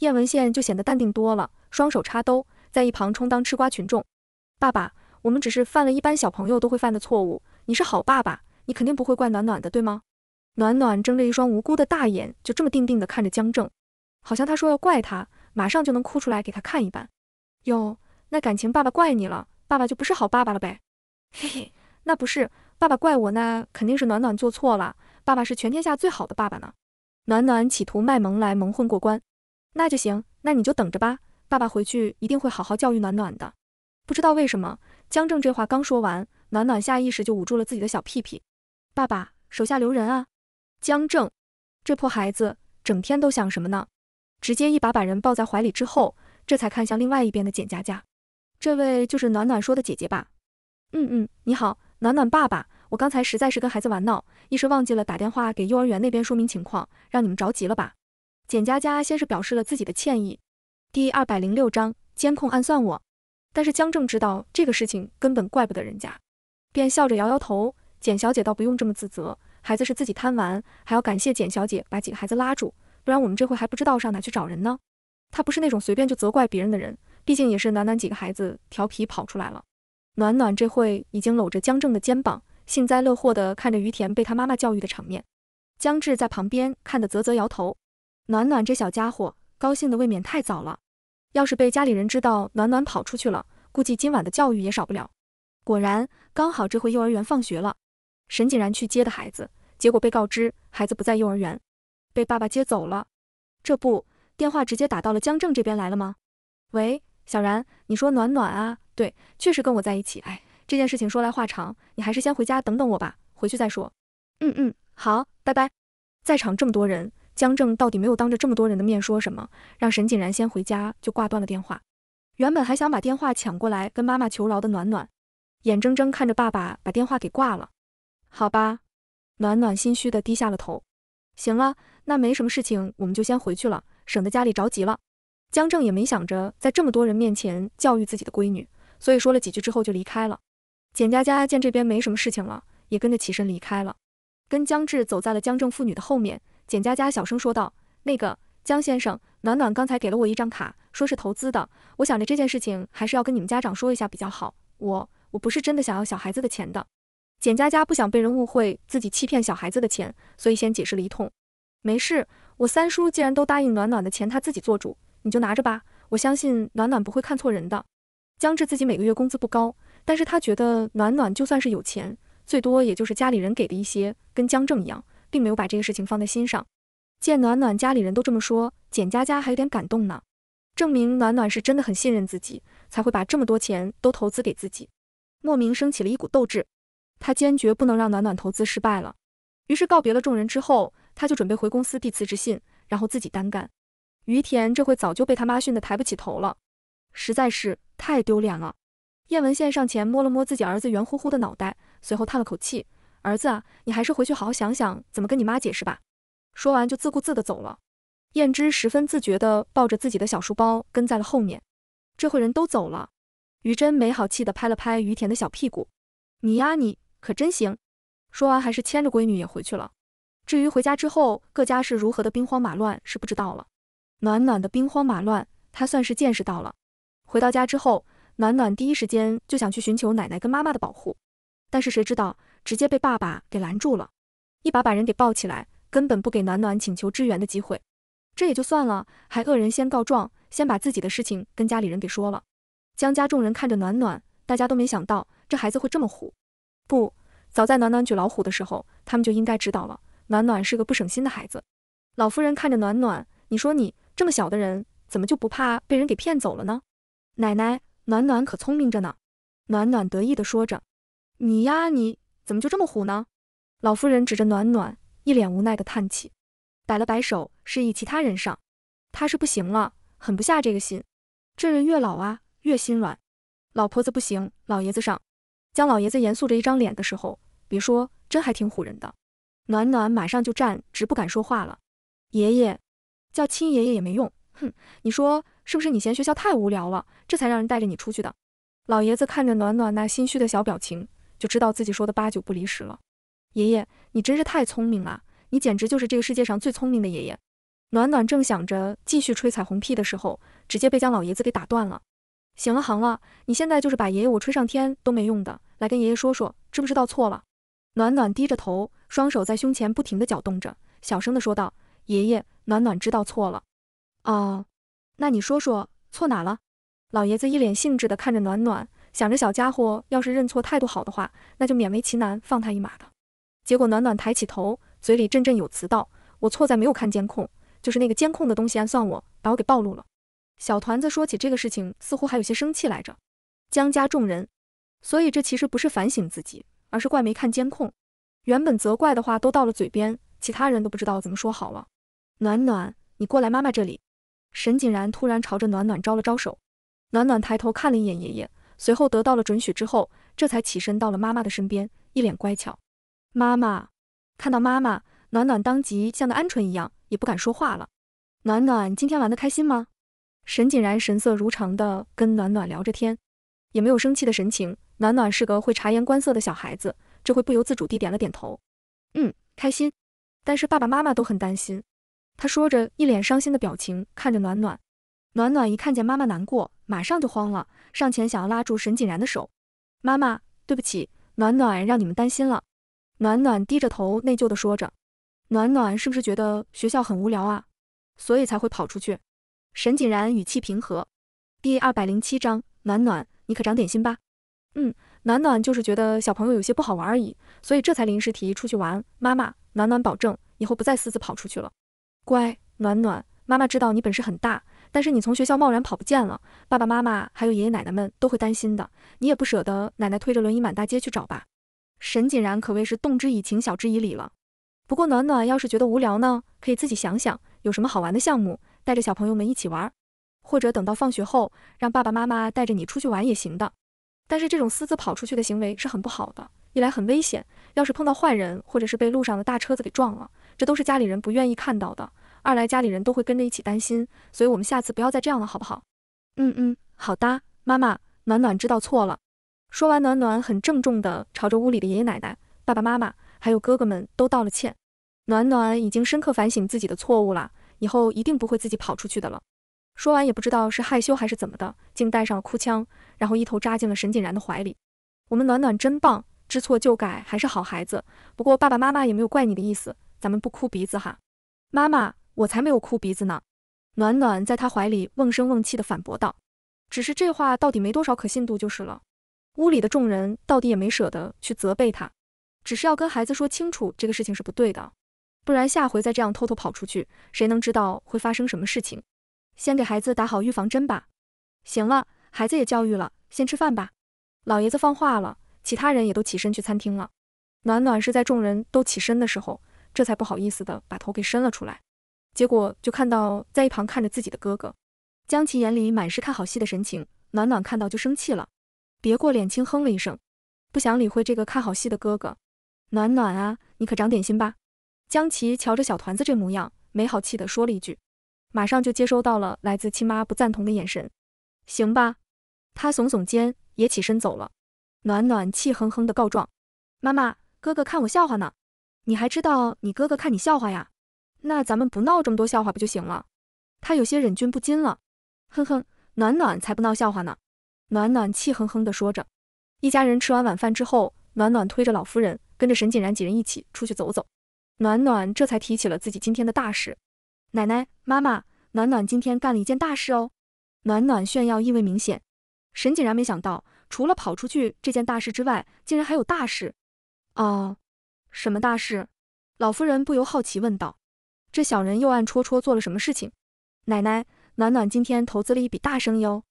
燕文宪就显得淡定多了，双手插兜，在一旁充当吃瓜群众。爸爸。我们只是犯了一般小朋友都会犯的错误。你是好爸爸，你肯定不会怪暖暖的，对吗？暖暖睁着一双无辜的大眼，就这么定定地看着江正，好像他说要怪他，马上就能哭出来给他看一般。哟，那感情爸爸怪你了，爸爸就不是好爸爸了呗？嘿嘿，那不是，爸爸怪我，那肯定是暖暖做错了。爸爸是全天下最好的爸爸呢。暖暖企图卖萌来蒙混过关。那就行，那你就等着吧，爸爸回去一定会好好教育暖暖的。不知道为什么。江正这话刚说完，暖暖下意识就捂住了自己的小屁屁。爸爸，手下留人啊！江正，这破孩子整天都想什么呢？直接一把把人抱在怀里之后，这才看向另外一边的简佳佳。这位就是暖暖说的姐姐吧？嗯嗯，你好，暖暖爸爸，我刚才实在是跟孩子玩闹，一时忘记了打电话给幼儿园那边说明情况，让你们着急了吧？简佳佳先是表示了自己的歉意。第二百零六章监控暗算我。但是江正知道这个事情根本怪不得人家，便笑着摇摇头。简小姐倒不用这么自责，孩子是自己贪玩，还要感谢简小姐把几个孩子拉住，不然我们这会还不知道上哪去找人呢。他不是那种随便就责怪别人的人，毕竟也是暖暖几个孩子调皮跑出来了。暖暖这会已经搂着江正的肩膀，幸灾乐祸地看着于田被他妈妈教育的场面。江志在旁边看得啧啧摇头，暖暖这小家伙高兴的未免太早了。要是被家里人知道暖暖跑出去了，估计今晚的教育也少不了。果然，刚好这回幼儿园放学了，沈锦然去接的孩子，结果被告知孩子不在幼儿园，被爸爸接走了。这不，电话直接打到了江正这边来了吗？喂，小然，你说暖暖啊？对，确实跟我在一起。哎，这件事情说来话长，你还是先回家等等我吧，回去再说。嗯嗯，好，拜拜。在场这么多人。江正到底没有当着这么多人的面说什么，让沈锦然先回家就挂断了电话。原本还想把电话抢过来跟妈妈求饶的暖暖，眼睁睁看着爸爸把电话给挂了。好吧，暖暖心虚的低下了头。行了，那没什么事情，我们就先回去了，省得家里着急了。江正也没想着在这么多人面前教育自己的闺女，所以说了几句之后就离开了。简佳佳见这边没什么事情了，也跟着起身离开了，跟江志走在了江正父女的后面。简佳佳小声说道：“那个江先生，暖暖刚才给了我一张卡，说是投资的。我想着这件事情还是要跟你们家长说一下比较好。我我不是真的想要小孩子的钱的。”简佳佳不想被人误会自己欺骗小孩子的钱，所以先解释了一通。没事，我三叔既然都答应暖暖的钱，他自己做主，你就拿着吧。我相信暖暖不会看错人的。江志自己每个月工资不高，但是他觉得暖暖就算是有钱，最多也就是家里人给的一些，跟江正一样。并没有把这个事情放在心上，见暖暖家里人都这么说，简佳佳还有点感动呢，证明暖暖是真的很信任自己，才会把这么多钱都投资给自己，莫名升起了一股斗志，他坚决不能让暖暖投资失败了，于是告别了众人之后，他就准备回公司递辞职信，然后自己单干。于田这回早就被他妈训得抬不起头了，实在是太丢脸了。叶文宪上前摸了摸自己儿子圆乎乎的脑袋，随后叹了口气。儿子啊，你还是回去好好想想怎么跟你妈解释吧。说完就自顾自的走了。燕之十分自觉地抱着自己的小书包跟在了后面。这会人都走了，于真没好气地拍了拍于田的小屁股，你呀你可真行。说完还是牵着闺女也回去了。至于回家之后各家是如何的兵荒马乱是不知道了。暖暖的兵荒马乱她算是见识到了。回到家之后，暖暖第一时间就想去寻求奶奶跟妈妈的保护，但是谁知道。直接被爸爸给拦住了，一把把人给抱起来，根本不给暖暖请求支援的机会。这也就算了，还恶人先告状，先把自己的事情跟家里人给说了。江家众人看着暖暖，大家都没想到这孩子会这么虎。不，早在暖暖举老虎的时候，他们就应该知道了，暖暖是个不省心的孩子。老夫人看着暖暖，你说你这么小的人，怎么就不怕被人给骗走了呢？奶奶，暖暖可聪明着呢。暖暖得意的说着，你呀你。怎么就这么虎呢？老夫人指着暖暖，一脸无奈地叹气，摆了摆手，示意其他人上。他是不行了，狠不下这个心。这人越老啊，越心软。老婆子不行，老爷子上。江老爷子严肃着一张脸的时候，别说，真还挺唬人的。暖暖马上就站直，不敢说话了。爷爷，叫亲爷爷也没用。哼，你说是不是？你嫌学校太无聊了，这才让人带着你出去的。老爷子看着暖暖那心虚的小表情。就知道自己说的八九不离十了，爷爷，你真是太聪明了，你简直就是这个世界上最聪明的爷爷。暖暖正想着继续吹彩虹屁的时候，直接被江老爷子给打断了。行了行了，你现在就是把爷爷我吹上天都没用的，来跟爷爷说说，知不知道错了？暖暖低着头，双手在胸前不停地搅动着，小声地说道：“爷爷，暖暖知道错了。啊，那你说说错哪了？”老爷子一脸兴致地看着暖暖。想着小家伙要是认错态度好的话，那就勉为其难放他一马的。结果暖暖抬起头，嘴里振振有词道：“我错在没有看监控，就是那个监控的东西暗算我，把我给暴露了。”小团子说起这个事情，似乎还有些生气来着。江家众人，所以这其实不是反省自己，而是怪没看监控。原本责怪的话都到了嘴边，其他人都不知道怎么说好了。暖暖，你过来妈妈这里。沈景然突然朝着暖暖招了招手，暖暖抬头看了一眼爷爷。随后得到了准许之后，这才起身到了妈妈的身边，一脸乖巧。妈妈看到妈妈，暖暖当即像个鹌鹑一样，也不敢说话了。暖暖今天玩的开心吗？沈锦然神色如常的跟暖暖聊着天，也没有生气的神情。暖暖是个会察言观色的小孩子，这会不由自主地点了点头。嗯，开心。但是爸爸妈妈都很担心。他说着，一脸伤心的表情看着暖暖。暖暖一看见妈妈难过。马上就慌了，上前想要拉住沈锦然的手。妈妈，对不起，暖暖让你们担心了。暖暖低着头，内疚的说着。暖暖是不是觉得学校很无聊啊？所以才会跑出去？沈锦然语气平和。第二百零七章，暖暖，你可长点心吧。嗯，暖暖就是觉得小朋友有些不好玩而已，所以这才临时提议出去玩。妈妈，暖暖保证以后不再私自跑出去了。乖，暖暖，妈妈知道你本事很大。但是你从学校贸然跑不见了，爸爸妈妈还有爷爷奶奶们都会担心的。你也不舍得奶奶推着轮椅满大街去找吧。沈锦然可谓是动之以情，晓之以理了。不过暖暖要是觉得无聊呢，可以自己想想有什么好玩的项目，带着小朋友们一起玩。或者等到放学后，让爸爸妈妈带着你出去玩也行的。但是这种私自跑出去的行为是很不好的，一来很危险，要是碰到坏人或者是被路上的大车子给撞了，这都是家里人不愿意看到的。二来家里人都会跟着一起担心，所以我们下次不要再这样了，好不好？嗯嗯，好的，妈妈，暖暖知道错了。说完，暖暖很郑重地朝着屋里的爷爷奶奶、爸爸妈妈还有哥哥们都道了歉。暖暖已经深刻反省自己的错误了，以后一定不会自己跑出去的了。说完，也不知道是害羞还是怎么的，竟带上了哭腔，然后一头扎进了沈锦然的怀里。我们暖暖真棒，知错就改，还是好孩子。不过爸爸妈妈也没有怪你的意思，咱们不哭鼻子哈，妈妈。我才没有哭鼻子呢！暖暖在他怀里瓮声瓮气地反驳道：“只是这话到底没多少可信度，就是了。”屋里的众人到底也没舍得去责备他，只是要跟孩子说清楚这个事情是不对的，不然下回再这样偷偷跑出去，谁能知道会发生什么事情？先给孩子打好预防针吧。行了，孩子也教育了，先吃饭吧。老爷子放话了，其他人也都起身去餐厅了。暖暖是在众人都起身的时候，这才不好意思地把头给伸了出来。结果就看到在一旁看着自己的哥哥，江琪眼里满是看好戏的神情。暖暖看到就生气了，别过脸轻哼了一声，不想理会这个看好戏的哥哥。暖暖啊，你可长点心吧！江琪瞧着小团子这模样，没好气地说了一句，马上就接收到了来自亲妈不赞同的眼神。行吧，他耸耸肩，也起身走了。暖暖气哼哼的告状：“妈妈，哥哥看我笑话呢，你还知道你哥哥看你笑话呀？”那咱们不闹这么多笑话不就行了？他有些忍俊不禁了。哼哼，暖暖才不闹笑话呢。暖暖气哼哼的说着。一家人吃完晚饭之后，暖暖推着老夫人，跟着沈锦然几人一起出去走走。暖暖这才提起了自己今天的大事。奶奶、妈妈，暖暖今天干了一件大事哦。暖暖炫耀意味明显。沈锦然没想到，除了跑出去这件大事之外，竟然还有大事。哦，什么大事？老夫人不由好奇问道。这小人又暗戳戳做了什么事情？奶奶，暖暖今天投资了一笔大生意哦。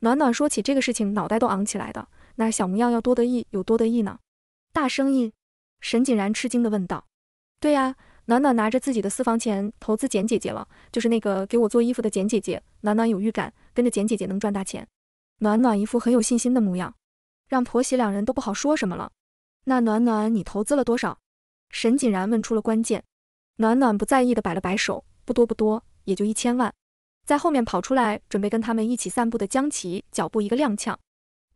暖暖说起这个事情，脑袋都昂起来的，那小模样要多得意有多得意呢。大生意？沈锦然吃惊地问道。对呀，暖暖拿着自己的私房钱投资简姐姐了，就是那个给我做衣服的简姐姐。暖暖有预感，跟着简姐姐能赚大钱。暖暖一副很有信心的模样，让婆媳两人都不好说什么了。那暖暖，你投资了多少？沈锦然问出了关键。暖暖不在意的摆了摆手，不多不多，也就一千万。在后面跑出来准备跟他们一起散步的江琪脚步一个踉跄。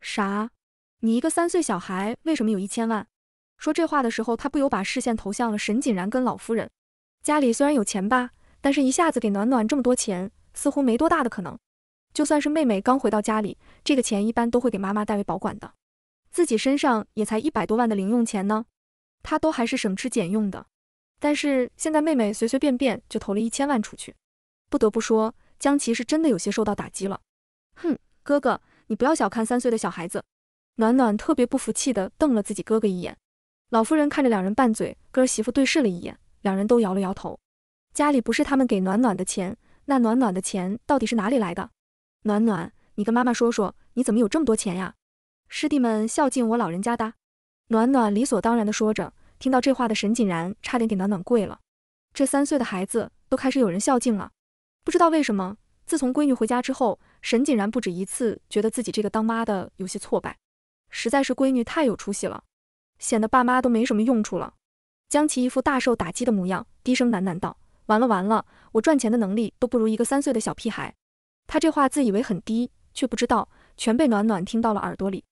啥？你一个三岁小孩为什么有一千万？说这话的时候，他不由把视线投向了沈锦然跟老夫人。家里虽然有钱吧，但是一下子给暖暖这么多钱，似乎没多大的可能。就算是妹妹刚回到家里，这个钱一般都会给妈妈代为保管的。自己身上也才一百多万的零用钱呢，他都还是省吃俭用的。但是现在妹妹随随便便就投了一千万出去，不得不说，江琪是真的有些受到打击了。哼，哥哥，你不要小看三岁的小孩子。暖暖特别不服气地瞪了自己哥哥一眼。老夫人看着两人拌嘴，跟儿媳妇对视了一眼，两人都摇了摇头。家里不是他们给暖暖的钱，那暖暖的钱到底是哪里来的？暖暖，你跟妈妈说说，你怎么有这么多钱呀？师弟们孝敬我老人家的。暖暖理所当然地说着。听到这话的沈锦然差点给暖暖跪了，这三岁的孩子都开始有人孝敬了。不知道为什么，自从闺女回家之后，沈锦然不止一次觉得自己这个当妈的有些挫败，实在是闺女太有出息了，显得爸妈都没什么用处了。江琪一副大受打击的模样，低声喃喃道：“完了完了，我赚钱的能力都不如一个三岁的小屁孩。”他这话自以为很低，却不知道全被暖暖听到了耳朵里。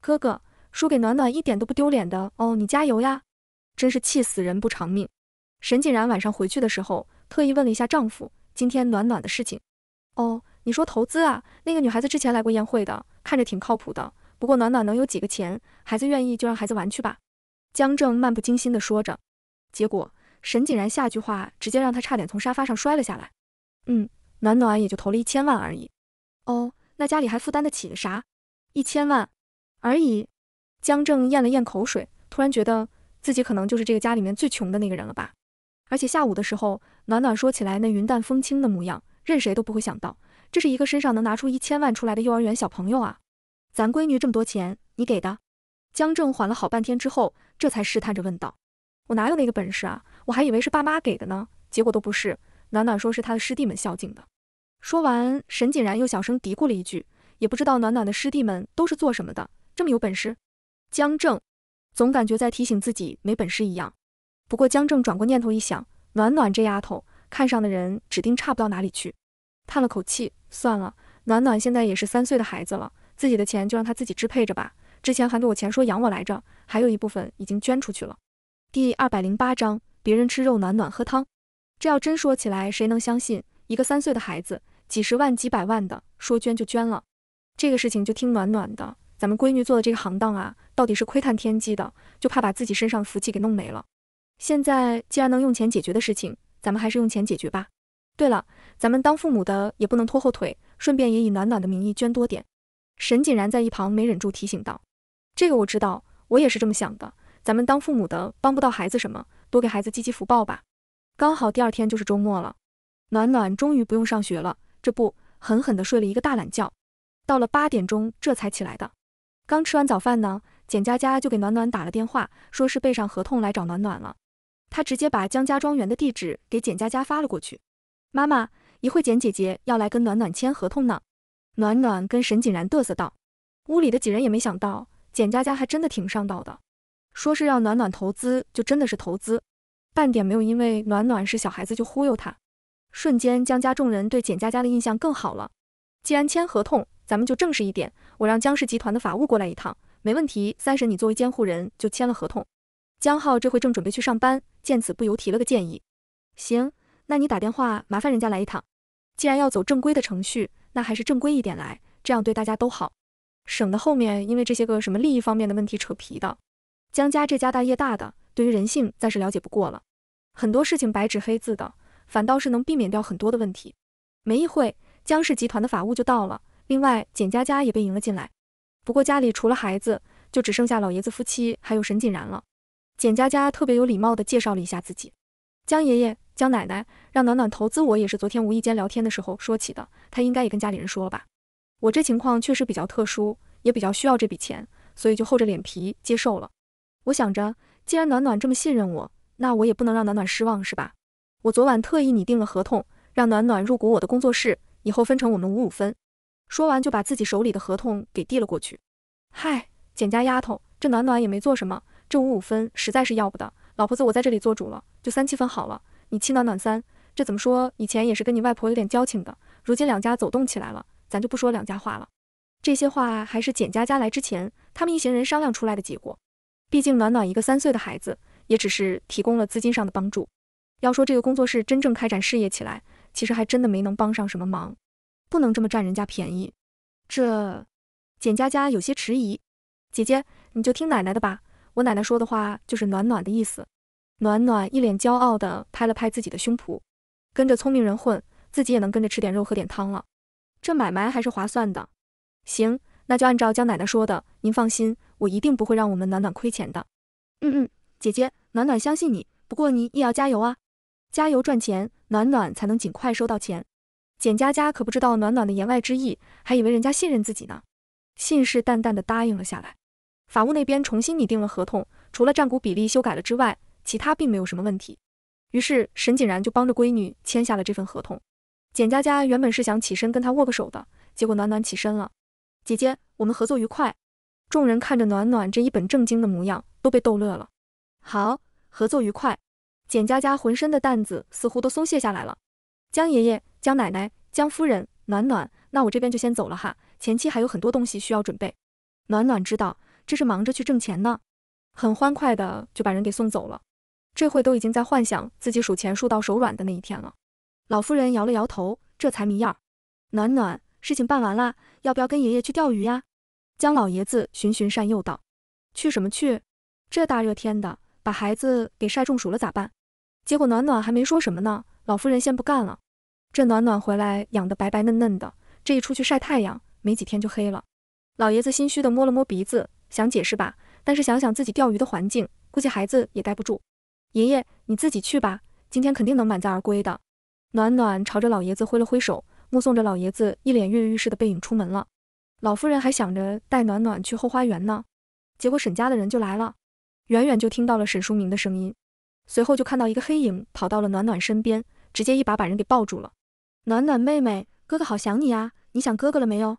哥哥输给暖暖一点都不丢脸的哦，你加油呀！真是气死人不偿命！沈锦然晚上回去的时候，特意问了一下丈夫今天暖暖的事情。哦，你说投资啊？那个女孩子之前来过宴会的，看着挺靠谱的。不过暖暖能有几个钱？孩子愿意就让孩子玩去吧。江正漫不经心的说着，结果沈锦然下句话直接让他差点从沙发上摔了下来。嗯，暖暖也就投了一千万而已。哦，那家里还负担得起啥？一千万而已。江正咽了咽口水，突然觉得。自己可能就是这个家里面最穷的那个人了吧？而且下午的时候，暖暖说起来那云淡风轻的模样，任谁都不会想到，这是一个身上能拿出一千万出来的幼儿园小朋友啊！咱闺女这么多钱，你给的？江正缓了好半天之后，这才试探着问道：“我哪有那个本事啊？我还以为是爸妈给的呢，结果都不是。”暖暖说是他的师弟们孝敬的。说完，沈锦然又小声嘀咕了一句：“也不知道暖暖的师弟们都是做什么的，这么有本事。”江正。总感觉在提醒自己没本事一样。不过江正转过念头一想，暖暖这丫头看上的人指定差不到哪里去，叹了口气，算了，暖暖现在也是三岁的孩子了，自己的钱就让她自己支配着吧。之前还给我钱说养我来着，还有一部分已经捐出去了。第二百零八章，别人吃肉，暖暖喝汤。这要真说起来，谁能相信一个三岁的孩子几十万、几百万的说捐就捐了？这个事情就听暖暖的。咱们闺女做的这个行当啊，到底是窥探天机的，就怕把自己身上福气给弄没了。现在既然能用钱解决的事情，咱们还是用钱解决吧。对了，咱们当父母的也不能拖后腿，顺便也以暖暖的名义捐多点。沈锦然在一旁没忍住提醒道：“这个我知道，我也是这么想的。咱们当父母的帮不到孩子什么，多给孩子积积福报吧。刚好第二天就是周末了，暖暖终于不用上学了，这不狠狠地睡了一个大懒觉，到了八点钟这才起来的。”刚吃完早饭呢，简佳佳就给暖暖打了电话，说是背上合同来找暖暖了。他直接把江家庄园的地址给简佳佳发了过去。妈妈，一会儿简姐姐要来跟暖暖签合同呢。暖暖跟沈锦然嘚瑟道。屋里的几人也没想到，简佳佳还真的挺上道的，说是让暖暖投资，就真的是投资，半点没有因为暖暖是小孩子就忽悠他。瞬间，江家众人对简佳佳的印象更好了。既然签合同。咱们就正式一点，我让江氏集团的法务过来一趟，没问题。三婶，你作为监护人就签了合同。江浩这会正准备去上班，见此不由提了个建议。行，那你打电话麻烦人家来一趟。既然要走正规的程序，那还是正规一点来，这样对大家都好，省得后面因为这些个什么利益方面的问题扯皮的。江家这家大业大的，对于人性再是了解不过了，很多事情白纸黑字的，反倒是能避免掉很多的问题。没一会，江氏集团的法务就到了。另外，简佳佳也被迎了进来。不过家里除了孩子，就只剩下老爷子夫妻还有沈锦然了。简佳佳特别有礼貌地介绍了一下自己：“江爷爷、江奶奶，让暖暖投资我也是昨天无意间聊天的时候说起的。他应该也跟家里人说了吧？我这情况确实比较特殊，也比较需要这笔钱，所以就厚着脸皮接受了。我想着，既然暖暖这么信任我，那我也不能让暖暖失望，是吧？我昨晚特意拟定了合同，让暖暖入股我的工作室，以后分成我们五五分。”说完，就把自己手里的合同给递了过去。嗨，简家丫头，这暖暖也没做什么，这五五分实在是要不得。老婆子，我在这里做主了，就三七分好了，你七暖暖三。这怎么说？以前也是跟你外婆有点交情的，如今两家走动起来了，咱就不说两家话了。这些话还是简家家来之前，他们一行人商量出来的结果。毕竟暖暖一个三岁的孩子，也只是提供了资金上的帮助。要说这个工作室真正开展事业起来，其实还真的没能帮上什么忙。不能这么占人家便宜，这简佳佳有些迟疑。姐姐，你就听奶奶的吧，我奶奶说的话就是暖暖的意思。暖暖一脸骄傲地拍了拍自己的胸脯，跟着聪明人混，自己也能跟着吃点肉喝点汤了。这买卖还是划算的。行，那就按照江奶奶说的，您放心，我一定不会让我们暖暖亏钱的。嗯嗯，姐姐，暖暖相信你，不过你也要加油啊，加油赚钱，暖暖才能尽快收到钱。简佳佳可不知道暖暖的言外之意，还以为人家信任自己呢，信誓旦旦地答应了下来。法务那边重新拟定了合同，除了占股比例修改了之外，其他并没有什么问题。于是沈锦然就帮着闺女签下了这份合同。简佳佳原本是想起身跟他握个手的，结果暖暖起身了。姐姐，我们合作愉快。众人看着暖暖这一本正经的模样，都被逗乐了。好，合作愉快。简佳佳浑身的担子似乎都松懈下来了。江爷爷、江奶奶、江夫人，暖暖，那我这边就先走了哈。前期还有很多东西需要准备。暖暖知道这是忙着去挣钱呢，很欢快的就把人给送走了。这会都已经在幻想自己数钱数到手软的那一天了。老夫人摇了摇头，这才迷样。暖暖，事情办完啦，要不要跟爷爷去钓鱼呀？江老爷子循循善诱道：“去什么去？这大热天的，把孩子给晒中暑了咋办？”结果暖暖还没说什么呢。老夫人先不干了，这暖暖回来养的白白嫩嫩的，这一出去晒太阳，没几天就黑了。老爷子心虚地摸了摸鼻子，想解释吧，但是想想自己钓鱼的环境，估计孩子也待不住。爷爷，你自己去吧，今天肯定能满载而归的。暖暖朝着老爷子挥了挥手，目送着老爷子一脸跃跃欲试的背影出门了。老夫人还想着带暖暖去后花园呢，结果沈家的人就来了，远远就听到了沈书明的声音，随后就看到一个黑影跑到了暖暖身边。直接一把把人给抱住了，暖暖妹妹，哥哥好想你呀！你想哥哥了没有？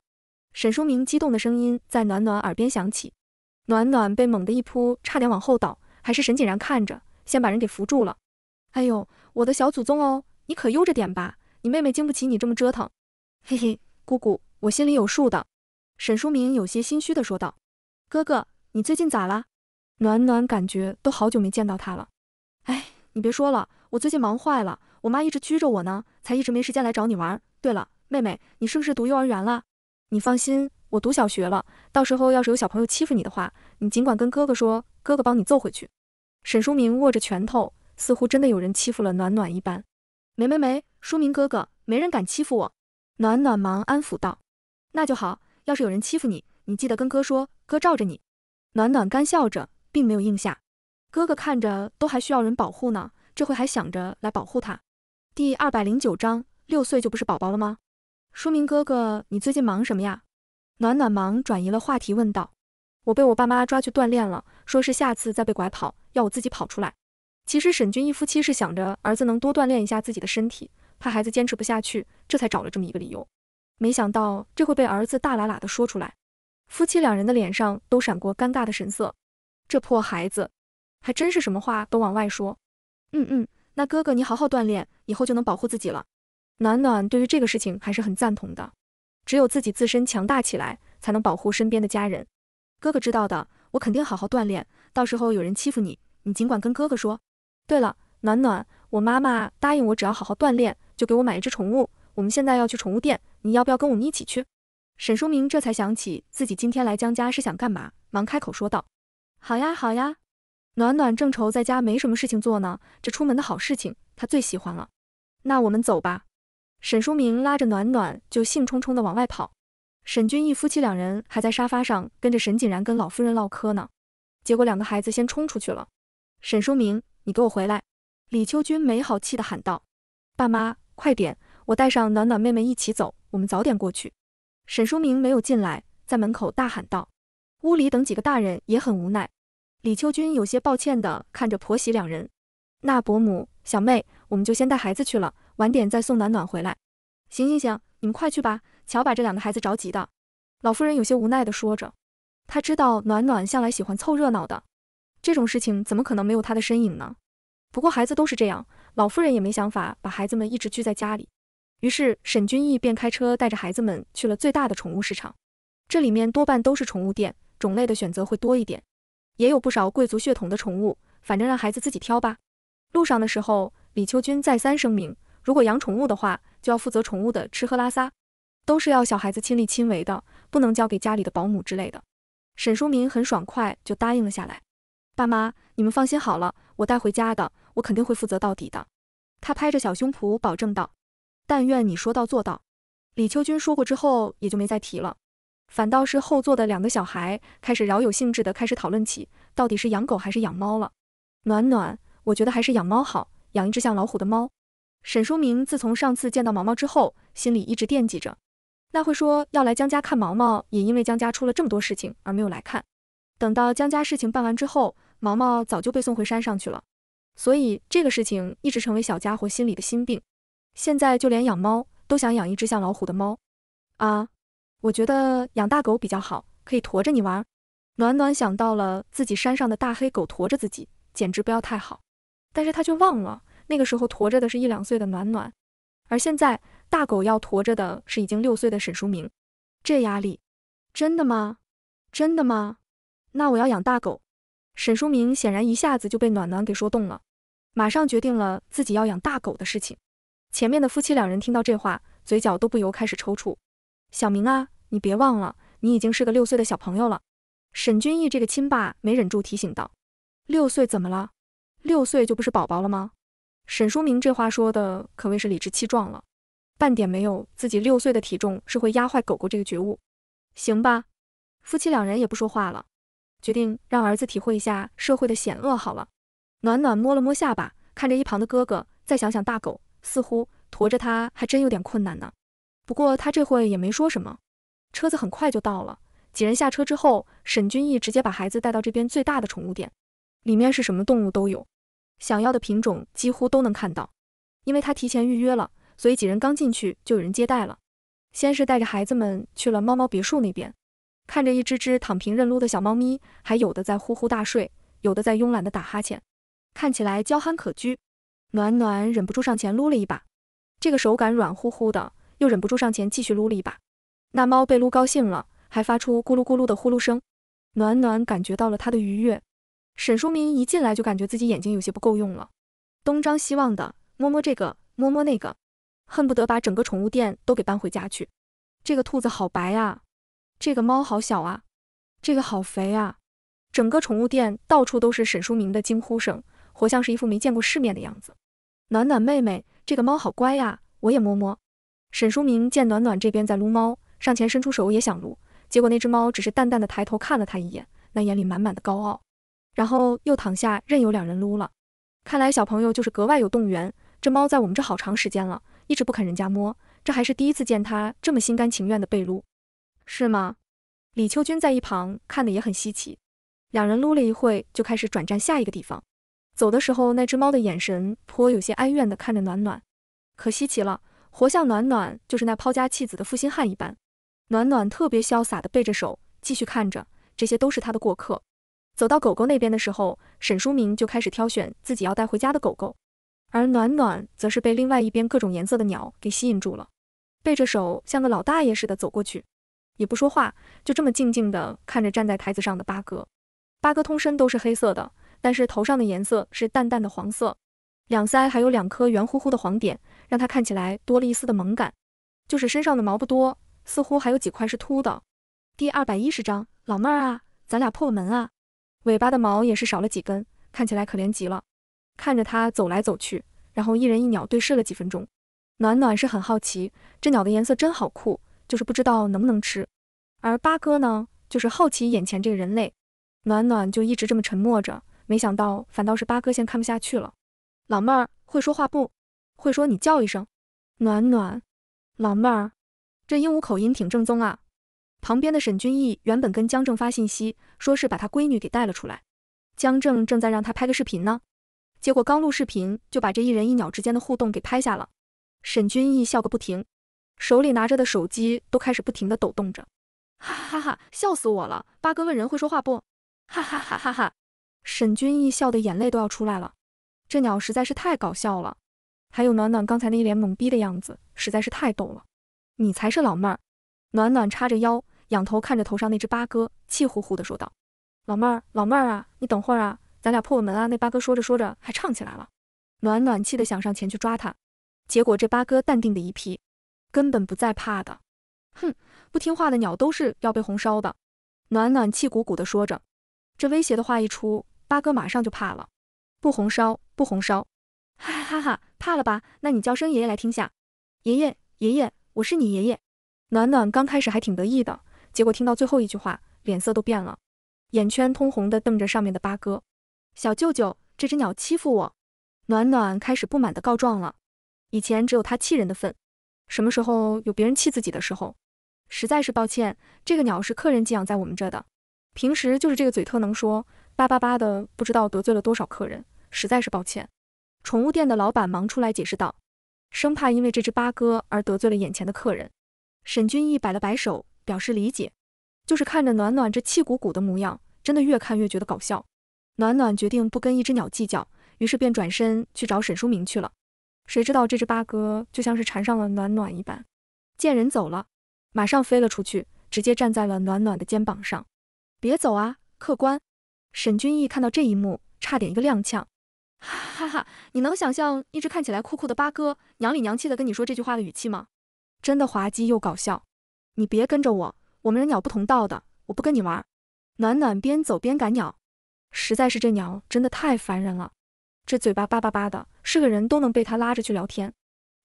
沈书明激动的声音在暖暖耳边响起，暖暖被猛地一扑，差点往后倒，还是沈锦然看着，先把人给扶住了。哎呦，我的小祖宗哦，你可悠着点吧，你妹妹经不起你这么折腾。嘿嘿，姑姑，我心里有数的。沈书明有些心虚的说道。哥哥，你最近咋啦？暖暖感觉都好久没见到他了。哎，你别说了，我最近忙坏了。我妈一直拘着我呢，才一直没时间来找你玩。对了，妹妹，你是不是读幼儿园了？你放心，我读小学了。到时候要是有小朋友欺负你的话，你尽管跟哥哥说，哥哥帮你揍回去。沈书明握着拳头，似乎真的有人欺负了暖暖一般。没没没，书明哥哥，没人敢欺负我。暖暖忙安抚道：“那就好，要是有人欺负你，你记得跟哥说，哥罩着你。”暖暖干笑着，并没有应下。哥哥看着都还需要人保护呢，这回还想着来保护他。第二百零九章，六岁就不是宝宝了吗？书明哥哥，你最近忙什么呀？暖暖忙转移了话题问道。我被我爸妈抓去锻炼了，说是下次再被拐跑，要我自己跑出来。其实沈君一夫妻是想着儿子能多锻炼一下自己的身体，怕孩子坚持不下去，这才找了这么一个理由。没想到这会被儿子大喇喇的说出来，夫妻两人的脸上都闪过尴尬的神色。这破孩子，还真是什么话都往外说。嗯嗯。那哥哥，你好好锻炼，以后就能保护自己了。暖暖对于这个事情还是很赞同的，只有自己自身强大起来，才能保护身边的家人。哥哥知道的，我肯定好好锻炼，到时候有人欺负你，你尽管跟哥哥说。对了，暖暖，我妈妈答应我，只要好好锻炼，就给我买一只宠物。我们现在要去宠物店，你要不要跟我们一起去？沈书明这才想起自己今天来江家是想干嘛，忙开口说道：好呀，好呀。暖暖正愁在家没什么事情做呢，这出门的好事情她最喜欢了。那我们走吧。沈书明拉着暖暖就兴冲冲地往外跑。沈君逸夫妻两人还在沙发上跟着沈锦然跟老夫人唠嗑呢，结果两个孩子先冲出去了。沈书明，你给我回来！李秋君没好气地喊道。爸妈，快点，我带上暖暖妹妹一起走，我们早点过去。沈书明没有进来，在门口大喊道。屋里等几个大人也很无奈。李秋君有些抱歉地看着婆媳两人，那伯母、小妹，我们就先带孩子去了，晚点再送暖暖回来。行行行，你们快去吧，瞧把这两个孩子着急的。老夫人有些无奈地说着，她知道暖暖向来喜欢凑热闹的，这种事情怎么可能没有她的身影呢？不过孩子都是这样，老夫人也没想法把孩子们一直拘在家里。于是沈君毅便开车带着孩子们去了最大的宠物市场，这里面多半都是宠物店，种类的选择会多一点。也有不少贵族血统的宠物，反正让孩子自己挑吧。路上的时候，李秋君再三声明，如果养宠物的话，就要负责宠物的吃喝拉撒，都是要小孩子亲力亲为的，不能交给家里的保姆之类的。沈淑明很爽快就答应了下来。爸妈，你们放心好了，我带回家的，我肯定会负责到底的。他拍着小胸脯保证道。但愿你说到做到。李秋君说过之后，也就没再提了。反倒是后座的两个小孩开始饶有兴致的开始讨论起到底是养狗还是养猫了。暖暖，我觉得还是养猫好，养一只像老虎的猫。沈书明自从上次见到毛毛之后，心里一直惦记着。那会说要来江家看毛毛，也因为江家出了这么多事情而没有来看。等到江家事情办完之后，毛毛早就被送回山上去了。所以这个事情一直成为小家伙心里的心病。现在就连养猫都想养一只像老虎的猫。啊。我觉得养大狗比较好，可以驮着你玩。暖暖想到了自己山上的大黑狗驮着自己，简直不要太好。但是他却忘了那个时候驮着的是一两岁的暖暖，而现在大狗要驮着的是已经六岁的沈书明，这压力……真的吗？真的吗？那我要养大狗。沈书明显然一下子就被暖暖给说动了，马上决定了自己要养大狗的事情。前面的夫妻两人听到这话，嘴角都不由开始抽搐。小明啊，你别忘了，你已经是个六岁的小朋友了。沈君毅这个亲爸没忍住提醒道：“六岁怎么了？六岁就不是宝宝了吗？”沈书明这话说的可谓是理直气壮了，半点没有自己六岁的体重是会压坏狗狗这个觉悟。行吧，夫妻两人也不说话了，决定让儿子体会一下社会的险恶。好了，暖暖摸了摸下巴，看着一旁的哥哥，再想想大狗，似乎驮着他还真有点困难呢。不过他这会也没说什么，车子很快就到了。几人下车之后，沈君逸直接把孩子带到这边最大的宠物店，里面是什么动物都有，想要的品种几乎都能看到。因为他提前预约了，所以几人刚进去就有人接待了。先是带着孩子们去了猫猫别墅那边，看着一只只躺平认路的小猫咪，还有的在呼呼大睡，有的在慵懒的打哈欠，看起来娇憨可掬。暖暖忍不住上前撸了一把，这个手感软乎乎的。又忍不住上前继续撸了一把，那猫被撸高兴了，还发出咕噜咕噜的呼噜声。暖暖感觉到了它的愉悦。沈书明一进来就感觉自己眼睛有些不够用了，东张西望的摸摸这个摸摸那个，恨不得把整个宠物店都给搬回家去。这个兔子好白啊！这个猫好小啊！这个好肥啊！整个宠物店到处都是沈书明的惊呼声，活像是一副没见过世面的样子。暖暖妹妹，这个猫好乖呀，我也摸摸。沈书明见暖暖这边在撸猫，上前伸出手也想撸，结果那只猫只是淡淡的抬头看了他一眼，那眼里满满的高傲，然后又躺下任由两人撸了。看来小朋友就是格外有动员。这猫在我们这好长时间了，一直不肯人家摸，这还是第一次见它这么心甘情愿的被撸，是吗？李秋君在一旁看的也很稀奇。两人撸了一会，就开始转战下一个地方。走的时候，那只猫的眼神颇有些哀怨的看着暖暖，可稀奇了。活像暖暖，就是那抛家弃子的负心汉一般。暖暖特别潇洒的背着手，继续看着，这些都是他的过客。走到狗狗那边的时候，沈书明就开始挑选自己要带回家的狗狗，而暖暖则是被另外一边各种颜色的鸟给吸引住了，背着手像个老大爷似的走过去，也不说话，就这么静静的看着站在台子上的八哥。八哥通身都是黑色的，但是头上的颜色是淡淡的黄色。两腮还有两颗圆乎乎的黄点，让它看起来多了一丝的萌感。就是身上的毛不多，似乎还有几块是秃的。第二百一十章，老妹儿啊，咱俩破个门啊！尾巴的毛也是少了几根，看起来可怜极了。看着它走来走去，然后一人一鸟对视了几分钟。暖暖是很好奇，这鸟的颜色真好酷，就是不知道能不能吃。而八哥呢，就是好奇眼前这个人类。暖暖就一直这么沉默着，没想到反倒是八哥先看不下去了。老妹儿会说话不？会说你叫一声，暖暖。老妹儿，这鹦鹉口音挺正宗啊。旁边的沈君逸原本跟江正发信息，说是把他闺女给带了出来。江正正在让他拍个视频呢，结果刚录视频就把这一人一鸟之间的互动给拍下了。沈君逸笑个不停，手里拿着的手机都开始不停的抖动着。哈哈哈！笑死我了！八哥问人会说话不？哈哈哈哈哈哈！沈君逸笑得眼泪都要出来了。这鸟实在是太搞笑了，还有暖暖刚才那一脸懵逼的样子实在是太逗了。你才是老妹儿！暖暖叉着腰，仰头看着头上那只八哥，气呼呼地说道：“老妹儿，老妹儿啊，你等会儿啊，咱俩破个门啊！”那八哥说着说着还唱起来了。暖暖气得想上前去抓他，结果这八哥淡定的一批，根本不在怕的。哼，不听话的鸟都是要被红烧的。暖暖气鼓鼓地说着，这威胁的话一出，八哥马上就怕了。不红烧，不红烧，哈哈哈哈！怕了吧？那你叫声爷爷来听下，爷爷，爷爷，我是你爷爷。暖暖刚开始还挺得意的，结果听到最后一句话，脸色都变了，眼圈通红的瞪着上面的八哥。小舅舅，这只鸟欺负我！暖暖开始不满的告状了。以前只有他气人的份，什么时候有别人气自己的时候？实在是抱歉，这个鸟是客人寄养在我们这的，平时就是这个嘴特能说。叭叭叭的，不知道得罪了多少客人，实在是抱歉。宠物店的老板忙出来解释道，生怕因为这只八哥而得罪了眼前的客人。沈君逸摆了摆手，表示理解。就是看着暖暖这气鼓鼓的模样，真的越看越觉得搞笑。暖暖决定不跟一只鸟计较，于是便转身去找沈书明去了。谁知道这只八哥就像是缠上了暖暖一般，见人走了，马上飞了出去，直接站在了暖暖的肩膀上。别走啊，客官！沈君逸看到这一幕，差点一个踉跄。哈哈哈！你能想象一只看起来酷酷的八哥，娘里娘气的跟你说这句话的语气吗？真的滑稽又搞笑。你别跟着我，我们人鸟不同道的，我不跟你玩。暖暖边走边赶鸟，实在是这鸟真的太烦人了，这嘴巴叭叭叭的，是个人都能被它拉着去聊天。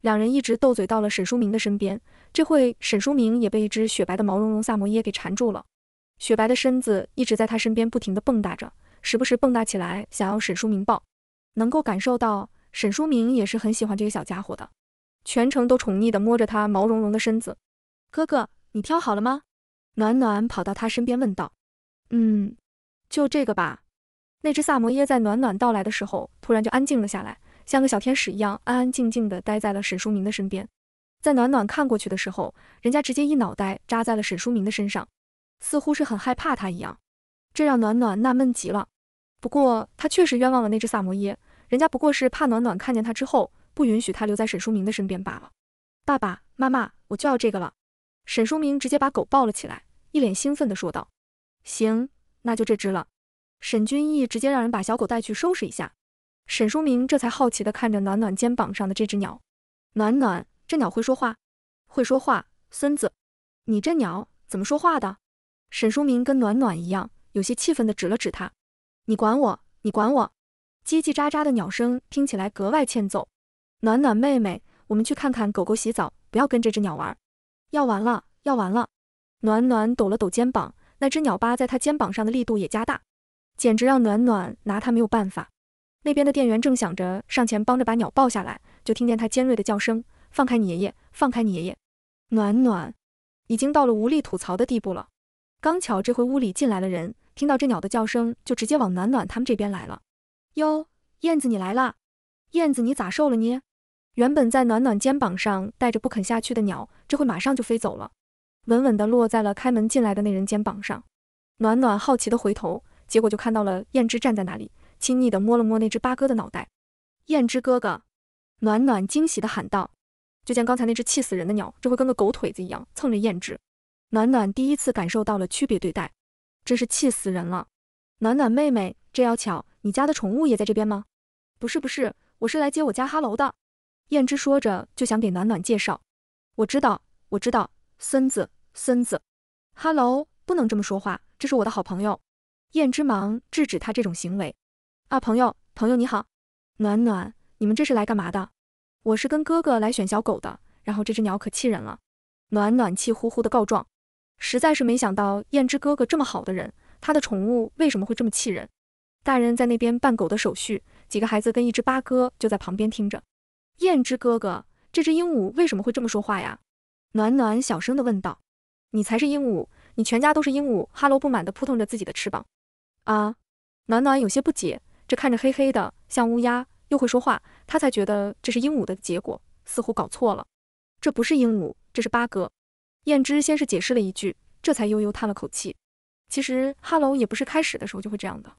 两人一直斗嘴到了沈书明的身边，这会沈书明也被一只雪白的毛茸茸萨摩耶给缠住了。雪白的身子一直在他身边不停地蹦跶着，时不时蹦跶起来想要沈书明抱。能够感受到沈书明也是很喜欢这个小家伙的，全程都宠溺地摸着他毛茸茸的身子。哥哥，你挑好了吗？暖暖跑到他身边问道。嗯，就这个吧。那只萨摩耶在暖暖到来的时候，突然就安静了下来，像个小天使一样安安静静地待在了沈书明的身边。在暖暖看过去的时候，人家直接一脑袋扎在了沈书明的身上。似乎是很害怕他一样，这让暖暖纳闷极了。不过他确实冤枉了那只萨摩耶，人家不过是怕暖暖看见他之后不允许他留在沈书明的身边罢了。爸爸妈妈，我就要这个了。沈书明直接把狗抱了起来，一脸兴奋地说道：“行，那就这只了。”沈君逸直接让人把小狗带去收拾一下。沈书明这才好奇地看着暖暖肩膀上的这只鸟。暖暖，这鸟会说话？会说话，孙子，你这鸟怎么说话的？沈书明跟暖暖一样，有些气愤地指了指他：“你管我，你管我！”叽叽喳喳的鸟声听起来格外欠揍。暖暖妹妹，我们去看看狗狗洗澡，不要跟这只鸟玩。要完了，要完了！暖暖抖了抖肩膀，那只鸟扒在他肩膀上的力度也加大，简直让暖暖拿他没有办法。那边的店员正想着上前帮着把鸟抱下来，就听见他尖锐的叫声：“放开你爷爷，放开你爷爷！”暖暖已经到了无力吐槽的地步了。刚巧这回屋里进来了人，听到这鸟的叫声，就直接往暖暖他们这边来了。哟，燕子你来啦！燕子你咋瘦了呢？原本在暖暖肩膀上带着不肯下去的鸟，这会马上就飞走了，稳稳地落在了开门进来的那人肩膀上。暖暖好奇地回头，结果就看到了燕之站在那里，亲昵地摸了摸那只八哥的脑袋。燕之哥哥，暖暖惊喜地喊道。就见刚才那只气死人的鸟，这会跟个狗腿子一样蹭着燕之。暖暖第一次感受到了区别对待，真是气死人了！暖暖妹妹，这要巧，你家的宠物也在这边吗？不是不是，我是来接我家哈喽的。燕之说着就想给暖暖介绍，我知道我知道，孙子孙子，哈喽不能这么说话，这是我的好朋友。燕之忙制止他这种行为。啊朋友朋友你好，暖暖你们这是来干嘛的？我是跟哥哥来选小狗的，然后这只鸟可气人了。暖暖气呼呼的告状。实在是没想到燕之哥哥这么好的人，他的宠物为什么会这么气人？大人在那边办狗的手续，几个孩子跟一只八哥就在旁边听着。燕之哥哥，这只鹦鹉为什么会这么说话呀？暖暖小声的问道。你才是鹦鹉，你全家都是鹦鹉。哈罗不满的扑腾着自己的翅膀。啊，暖暖有些不解，这看着黑黑的像乌鸦，又会说话，他才觉得这是鹦鹉的结果，似乎搞错了。这不是鹦鹉，这是八哥。燕之先是解释了一句，这才悠悠叹了口气。其实，哈喽也不是开始的时候就会这样的。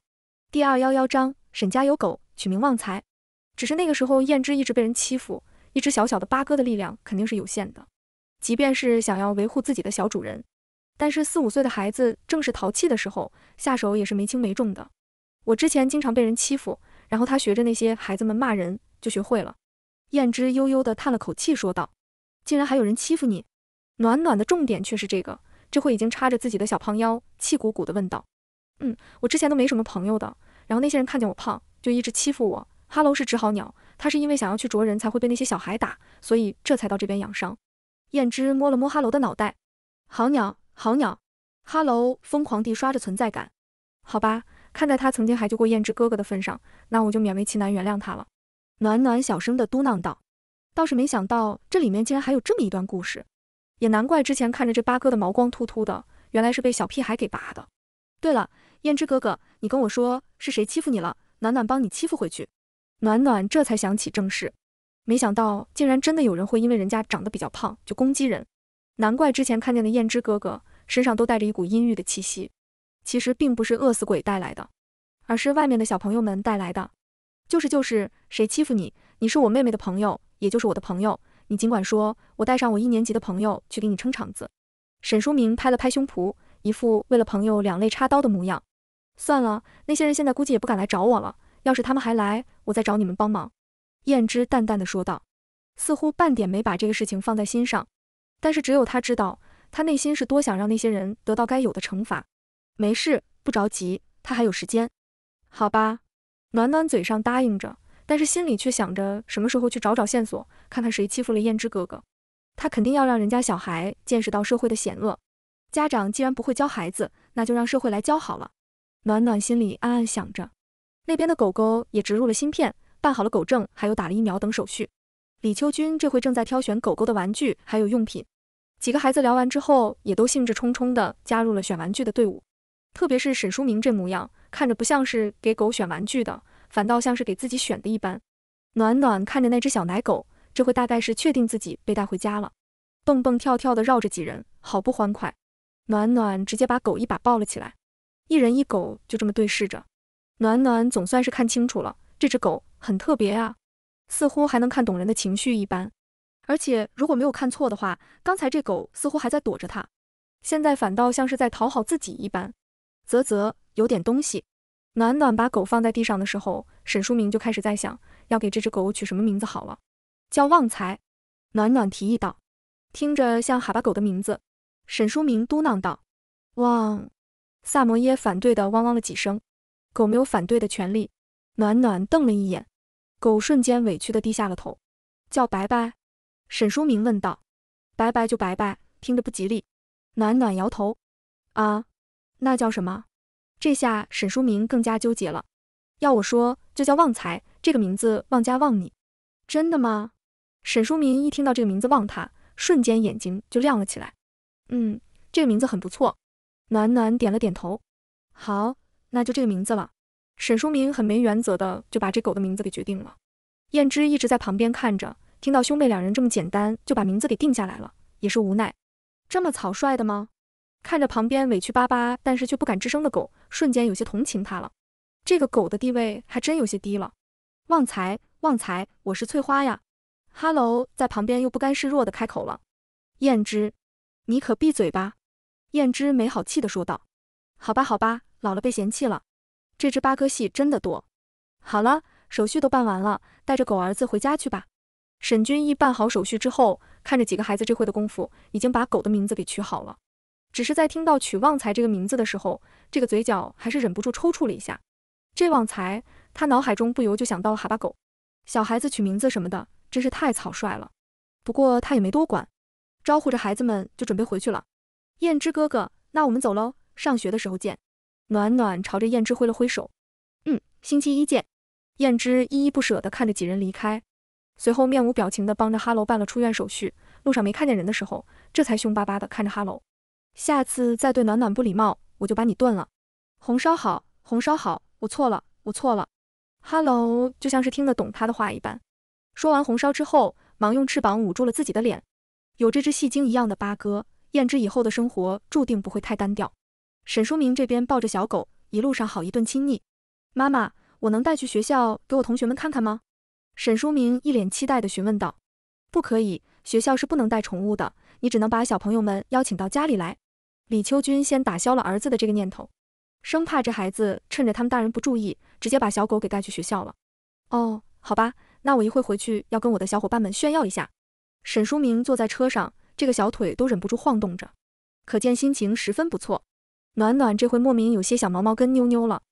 第二幺幺章，沈家有狗，取名旺财。只是那个时候，燕之一直被人欺负，一只小小的八哥的力量肯定是有限的。即便是想要维护自己的小主人，但是四五岁的孩子正是淘气的时候，下手也是没轻没重的。我之前经常被人欺负，然后他学着那些孩子们骂人，就学会了。燕之悠悠地叹了口气，说道：“竟然还有人欺负你！”暖暖的重点却是这个，这会已经叉着自己的小胖腰，气鼓鼓地问道：“嗯，我之前都没什么朋友的，然后那些人看见我胖就一直欺负我。哈喽是只好鸟，他是因为想要去啄人才会被那些小孩打，所以这才到这边养伤。”燕之摸了摸哈喽的脑袋，好鸟，好鸟。哈喽疯狂地刷着存在感。好吧，看在他曾经还救过燕之哥哥的份上，那我就勉为其难原谅他了。暖暖小声地嘟囔道：“倒是没想到这里面竟然还有这么一段故事。”也难怪之前看着这八哥的毛光秃秃的，原来是被小屁孩给拔的。对了，燕之哥哥，你跟我说是谁欺负你了？暖暖帮你欺负回去。暖暖这才想起正事，没想到竟然真的有人会因为人家长得比较胖就攻击人。难怪之前看见的燕之哥哥身上都带着一股阴郁的气息，其实并不是饿死鬼带来的，而是外面的小朋友们带来的。就是就是，谁欺负你？你是我妹妹的朋友，也就是我的朋友。你尽管说，我带上我一年级的朋友去给你撑场子。沈书明拍了拍胸脯，一副为了朋友两肋插刀的模样。算了，那些人现在估计也不敢来找我了。要是他们还来，我再找你们帮忙。燕之淡淡的说道，似乎半点没把这个事情放在心上。但是只有他知道，他内心是多想让那些人得到该有的惩罚。没事，不着急，他还有时间。好吧。暖暖嘴上答应着。但是心里却想着，什么时候去找找线索，看看谁欺负了燕之哥哥，他肯定要让人家小孩见识到社会的险恶。家长既然不会教孩子，那就让社会来教好了。暖暖心里暗暗想着。那边的狗狗也植入了芯片，办好了狗证，还有打了疫苗等手续。李秋君这回正在挑选狗狗的玩具，还有用品。几个孩子聊完之后，也都兴致冲冲地加入了选玩具的队伍。特别是沈书明这模样，看着不像是给狗选玩具的。反倒像是给自己选的一般。暖暖看着那只小奶狗，这回大概是确定自己被带回家了，蹦蹦跳跳的绕着几人，好不欢快。暖暖直接把狗一把抱了起来，一人一狗就这么对视着。暖暖总算是看清楚了，这只狗很特别啊，似乎还能看懂人的情绪一般。而且如果没有看错的话，刚才这狗似乎还在躲着它，现在反倒像是在讨好自己一般。啧啧，有点东西。暖暖把狗放在地上的时候，沈书明就开始在想要给这只狗取什么名字好了，叫旺财。暖暖提议道，听着像哈巴狗的名字。沈书明嘟囔道，旺。萨摩耶反对的汪汪了几声，狗没有反对的权利。暖暖瞪了一眼，狗瞬间委屈的低下了头。叫白白？沈书明问道，白白就白白，听着不吉利。暖暖摇头，啊，那叫什么？这下沈书明更加纠结了。要我说就叫旺财这个名字，旺家旺你，真的吗？沈书明一听到这个名字旺，他瞬间眼睛就亮了起来。嗯，这个名字很不错。暖暖点了点头。好，那就这个名字了。沈书明很没原则的就把这狗的名字给决定了。燕之一直在旁边看着，听到兄妹两人这么简单就把名字给定下来了，也是无奈。这么草率的吗？看着旁边委屈巴巴，但是却不敢吱声的狗，瞬间有些同情他了。这个狗的地位还真有些低了。旺财，旺财，我是翠花呀。哈喽，在旁边又不甘示弱的开口了。燕之，你可闭嘴吧。燕之没好气的说道。好吧，好吧，老了被嫌弃了。这只八哥戏真的多。好了，手续都办完了，带着狗儿子回家去吧。沈君逸办好手续之后，看着几个孩子这会的功夫，已经把狗的名字给取好了。只是在听到曲旺财这个名字的时候，这个嘴角还是忍不住抽搐了一下。这旺财，他脑海中不由就想到了哈巴狗。小孩子取名字什么的，真是太草率了。不过他也没多管，招呼着孩子们就准备回去了。燕之哥哥，那我们走喽，上学的时候见。暖暖朝着燕之挥了挥手。嗯，星期一见。燕之依依不舍地看着几人离开，随后面无表情的帮着哈喽办了出院手续。路上没看见人的时候，这才凶巴巴的看着哈喽。下次再对暖暖不礼貌，我就把你炖了。红烧好，红烧好，我错了，我错了。Hello，就像是听得懂他的话一般。说完红烧之后，忙用翅膀捂住了自己的脸。有这只戏精一样的八哥，燕之以后的生活注定不会太单调。沈书明这边抱着小狗，一路上好一顿亲昵。妈妈，我能带去学校给我同学们看看吗？沈书明一脸期待地询问道。不可以，学校是不能带宠物的，你只能把小朋友们邀请到家里来。李秋君先打消了儿子的这个念头，生怕这孩子趁着他们大人不注意，直接把小狗给带去学校了。哦，好吧，那我一会回去要跟我的小伙伴们炫耀一下。沈书明坐在车上，这个小腿都忍不住晃动着，可见心情十分不错。暖暖这回莫名有些想毛毛跟妞妞了，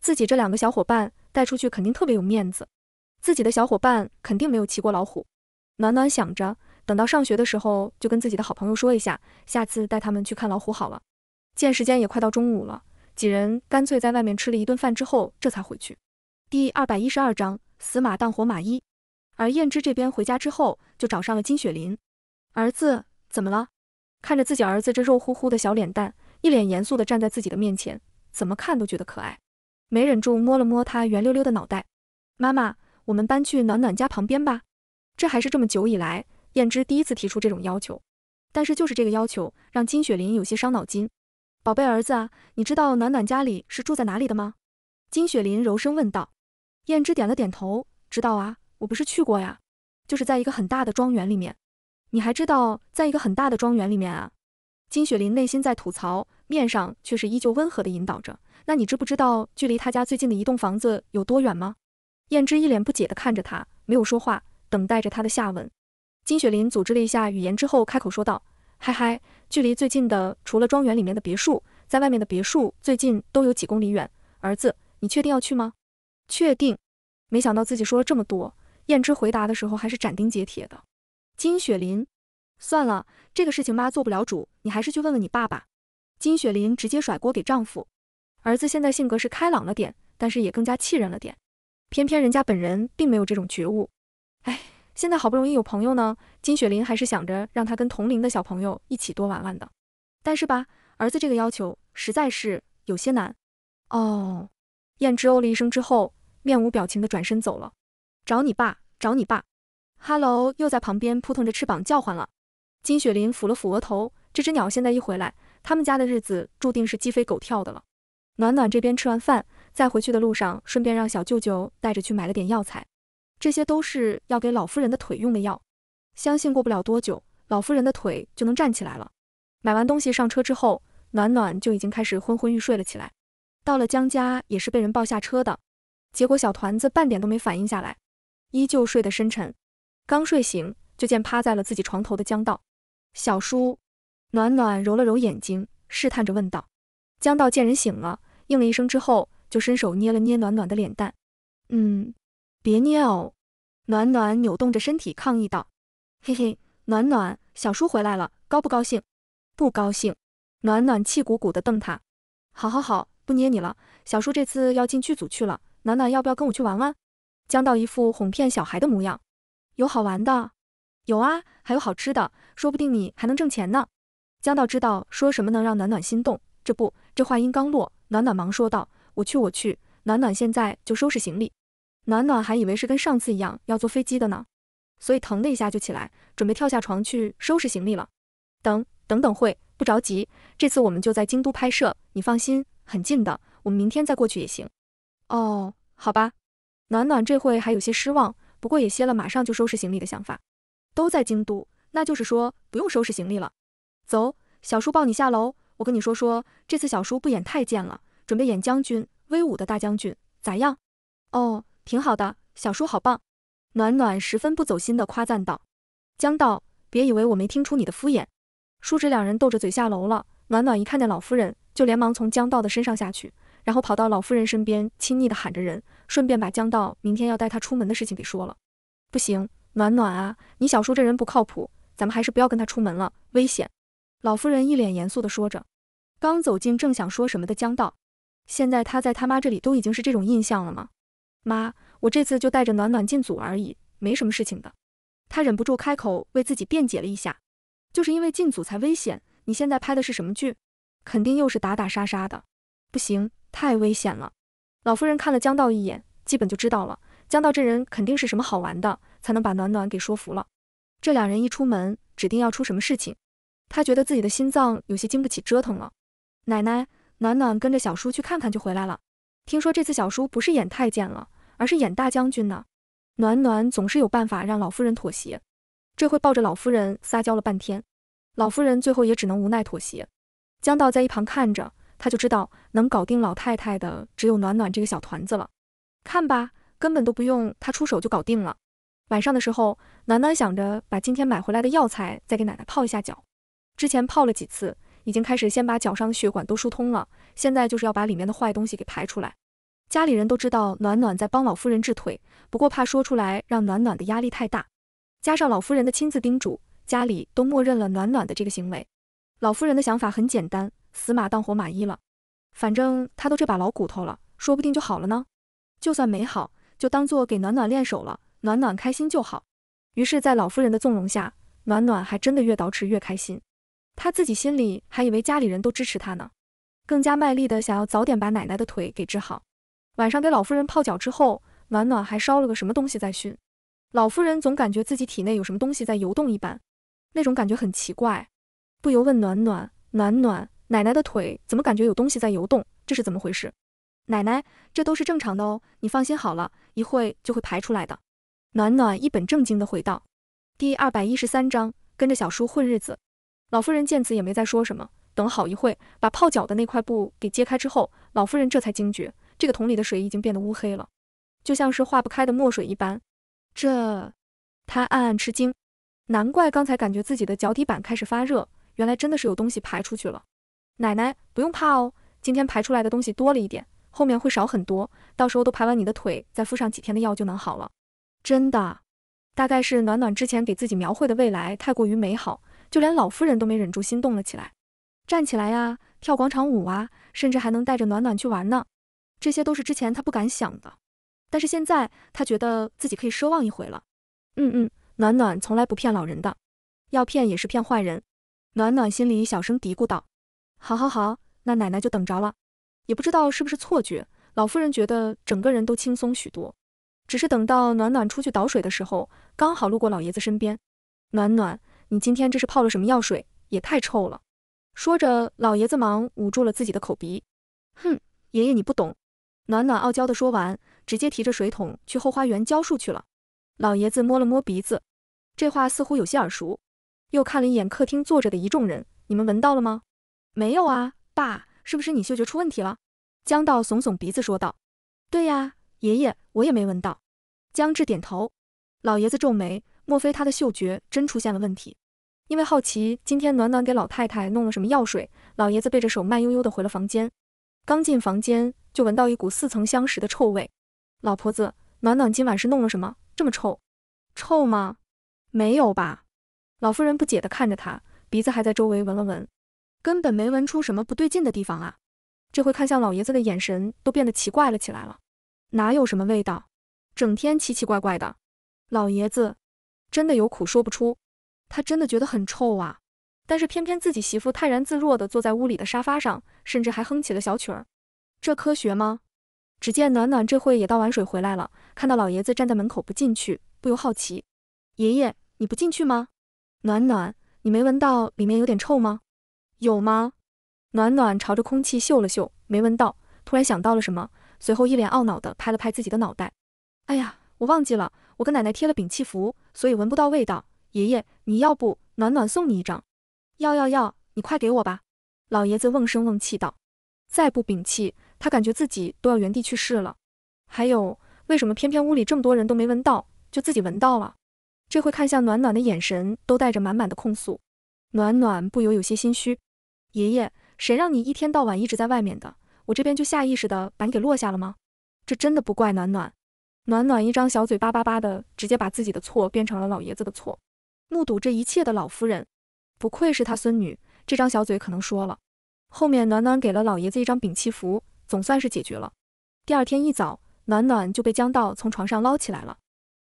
自己这两个小伙伴带出去肯定特别有面子，自己的小伙伴肯定没有骑过老虎。暖暖想着。等到上学的时候，就跟自己的好朋友说一下，下次带他们去看老虎好了。见时间也快到中午了，几人干脆在外面吃了一顿饭之后，这才回去。第二百一十二章死马当活马医。而燕之这边回家之后，就找上了金雪林。儿子怎么了？看着自己儿子这肉乎乎的小脸蛋，一脸严肃地站在自己的面前，怎么看都觉得可爱。没忍住摸了摸他圆溜溜的脑袋。妈妈，我们搬去暖暖家旁边吧？这还是这么久以来。燕之第一次提出这种要求，但是就是这个要求让金雪林有些伤脑筋。宝贝儿子啊，你知道暖暖家里是住在哪里的吗？金雪林柔声问道。燕之点了点头，知道啊，我不是去过呀，就是在一个很大的庄园里面。你还知道在一个很大的庄园里面啊？金雪林内心在吐槽，面上却是依旧温和的引导着。那你知不知道距离他家最近的一栋房子有多远吗？燕之一脸不解的看着他，没有说话，等待着他的下文。金雪林组织了一下语言之后，开口说道：“嗨嗨，距离最近的除了庄园里面的别墅，在外面的别墅最近都有几公里远。儿子，你确定要去吗？”“确定。”没想到自己说了这么多，燕之回答的时候还是斩钉截铁的。金雪林，算了，这个事情妈做不了主，你还是去问问你爸爸。金雪林直接甩锅给丈夫。儿子现在性格是开朗了点，但是也更加气人了点。偏偏人家本人并没有这种觉悟，哎。现在好不容易有朋友呢，金雪林还是想着让他跟同龄的小朋友一起多玩玩的。但是吧，儿子这个要求实在是有些难。哦，燕之哦了一声之后，面无表情的转身走了。找你爸，找你爸。哈喽，又在旁边扑腾着翅膀叫唤了。金雪林抚了抚额头，这只鸟现在一回来，他们家的日子注定是鸡飞狗跳的了。暖暖这边吃完饭，在回去的路上顺便让小舅舅带着去买了点药材。这些都是要给老夫人的腿用的药，相信过不了多久，老夫人的腿就能站起来了。买完东西上车之后，暖暖就已经开始昏昏欲睡了起来。到了江家也是被人抱下车的，结果小团子半点都没反应下来，依旧睡得深沉。刚睡醒，就见趴在了自己床头的江道小叔。暖暖揉了揉眼睛，试探着问道：“江道，见人醒了，应了一声之后，就伸手捏了捏暖暖的脸蛋，嗯。”别捏哦，暖暖扭动着身体抗议道：“嘿嘿，暖暖，小叔回来了，高不高兴？不高兴！”暖暖气鼓鼓的瞪他。好好好，不捏你了。小叔这次要进剧组去了，暖暖要不要跟我去玩玩？江道一副哄骗小孩的模样。有好玩的，有啊，还有好吃的，说不定你还能挣钱呢。江道知道说什么能让暖暖心动，这不，这话音刚落，暖暖忙说道：“我去，我去。”暖暖现在就收拾行李。暖暖还以为是跟上次一样要坐飞机的呢，所以疼的一下就起来，准备跳下床去收拾行李了。等，等等会，不着急，这次我们就在京都拍摄，你放心，很近的，我们明天再过去也行。哦，好吧。暖暖这会还有些失望，不过也歇了马上就收拾行李的想法。都在京都，那就是说不用收拾行李了。走，小叔抱你下楼，我跟你说说，这次小叔不演太监了，准备演将军，威武的大将军，咋样？哦。挺好的，小叔好棒！暖暖十分不走心的夸赞道。江道，别以为我没听出你的敷衍。叔侄两人斗着嘴下楼了。暖暖一看见老夫人，就连忙从江道的身上下去，然后跑到老夫人身边，亲昵的喊着人，顺便把江道明天要带他出门的事情给说了。不行，暖暖啊，你小叔这人不靠谱，咱们还是不要跟他出门了，危险。老夫人一脸严肃的说着。刚走进，正想说什么的江道，现在他在他妈这里都已经是这种印象了吗？妈，我这次就带着暖暖进组而已，没什么事情的。他忍不住开口为自己辩解了一下，就是因为进组才危险。你现在拍的是什么剧？肯定又是打打杀杀的，不行，太危险了。老夫人看了江道一眼，基本就知道了，江道这人肯定是什么好玩的，才能把暖暖给说服了。这两人一出门，指定要出什么事情。他觉得自己的心脏有些经不起折腾了。奶奶，暖暖跟着小叔去看看就回来了。听说这次小叔不是演太监了，而是演大将军呢。暖暖总是有办法让老夫人妥协，这会抱着老夫人撒娇了半天，老夫人最后也只能无奈妥协。江道在一旁看着，他就知道能搞定老太太的只有暖暖这个小团子了。看吧，根本都不用他出手就搞定了。晚上的时候，暖暖想着把今天买回来的药材再给奶奶泡一下脚，之前泡了几次，已经开始先把脚上的血管都疏通了，现在就是要把里面的坏东西给排出来。家里人都知道暖暖在帮老夫人治腿，不过怕说出来让暖暖的压力太大，加上老夫人的亲自叮嘱，家里都默认了暖暖的这个行为。老夫人的想法很简单，死马当活马医了，反正他都这把老骨头了，说不定就好了呢。就算没好，就当做给暖暖练手了，暖暖开心就好。于是，在老夫人的纵容下，暖暖还真的越捯饬越开心。他自己心里还以为家里人都支持他呢，更加卖力的想要早点把奶奶的腿给治好。晚上给老夫人泡脚之后，暖暖还烧了个什么东西在熏。老夫人总感觉自己体内有什么东西在游动一般，那种感觉很奇怪，不由问暖暖：“暖暖，奶奶的腿怎么感觉有东西在游动？这是怎么回事？”奶奶，这都是正常的哦，你放心好了，一会就会排出来的。”暖暖一本正经的回道。第二百一十三章跟着小叔混日子。老夫人见此也没再说什么，等好一会，把泡脚的那块布给揭开之后，老夫人这才惊觉。这个桶里的水已经变得乌黑了，就像是化不开的墨水一般。这，他暗暗吃惊。难怪刚才感觉自己的脚底板开始发热，原来真的是有东西排出去了。奶奶不用怕哦，今天排出来的东西多了一点，后面会少很多，到时候都排完你的腿，再敷上几天的药就能好了。真的？大概是暖暖之前给自己描绘的未来太过于美好，就连老夫人都没忍住心动了起来。站起来呀，跳广场舞啊，甚至还能带着暖暖去玩呢。这些都是之前他不敢想的，但是现在他觉得自己可以奢望一回了。嗯嗯，暖暖从来不骗老人的，要骗也是骗坏人。暖暖心里小声嘀咕道：“好，好，好，那奶奶就等着了。”也不知道是不是错觉，老夫人觉得整个人都轻松许多。只是等到暖暖出去倒水的时候，刚好路过老爷子身边。暖暖，你今天这是泡了什么药水？也太臭了！说着，老爷子忙捂住了自己的口鼻。哼，爷爷你不懂。暖暖傲娇的说完，直接提着水桶去后花园浇树去了。老爷子摸了摸鼻子，这话似乎有些耳熟，又看了一眼客厅坐着的一众人，你们闻到了吗？没有啊，爸，是不是你嗅觉出问题了？江道耸耸鼻子说道。对呀，爷爷，我也没闻到。江志点头。老爷子皱眉，莫非他的嗅觉真出现了问题？因为好奇今天暖暖给老太太弄了什么药水，老爷子背着手慢悠悠的回了房间。刚进房间，就闻到一股似曾相识的臭味。老婆子，暖暖今晚是弄了什么，这么臭？臭吗？没有吧？老夫人不解地看着他，鼻子还在周围闻了闻，根本没闻出什么不对劲的地方啊。这回看向老爷子的眼神都变得奇怪了起来了。哪有什么味道？整天奇奇怪怪的。老爷子真的有苦说不出，他真的觉得很臭啊。但是偏偏自己媳妇泰然自若地坐在屋里的沙发上，甚至还哼起了小曲儿，这科学吗？只见暖暖这会也倒完水回来了，看到老爷子站在门口不进去，不由好奇：“爷爷，你不进去吗？”暖暖，你没闻到里面有点臭吗？有吗？暖暖朝着空气嗅了嗅，没闻到，突然想到了什么，随后一脸懊恼地拍了拍自己的脑袋：“哎呀，我忘记了，我跟奶奶贴了摒气符，所以闻不到味道。爷爷，你要不，暖暖送你一张。”要要要，你快给我吧！老爷子瓮声瓮气道：“再不摒弃，他感觉自己都要原地去世了。还有，为什么偏偏屋里这么多人都没闻到，就自己闻到了？这会看向暖暖的眼神都带着满满的控诉。”暖暖不由有些心虚：“爷爷，谁让你一天到晚一直在外面的？我这边就下意识的把你给落下了吗？这真的不怪暖暖。”暖暖一张小嘴叭叭叭的，直接把自己的错变成了老爷子的错。目睹这一切的老夫人。不愧是他孙女，这张小嘴可能说了。后面暖暖给了老爷子一张屏气符，总算是解决了。第二天一早，暖暖就被江道从床上捞起来了。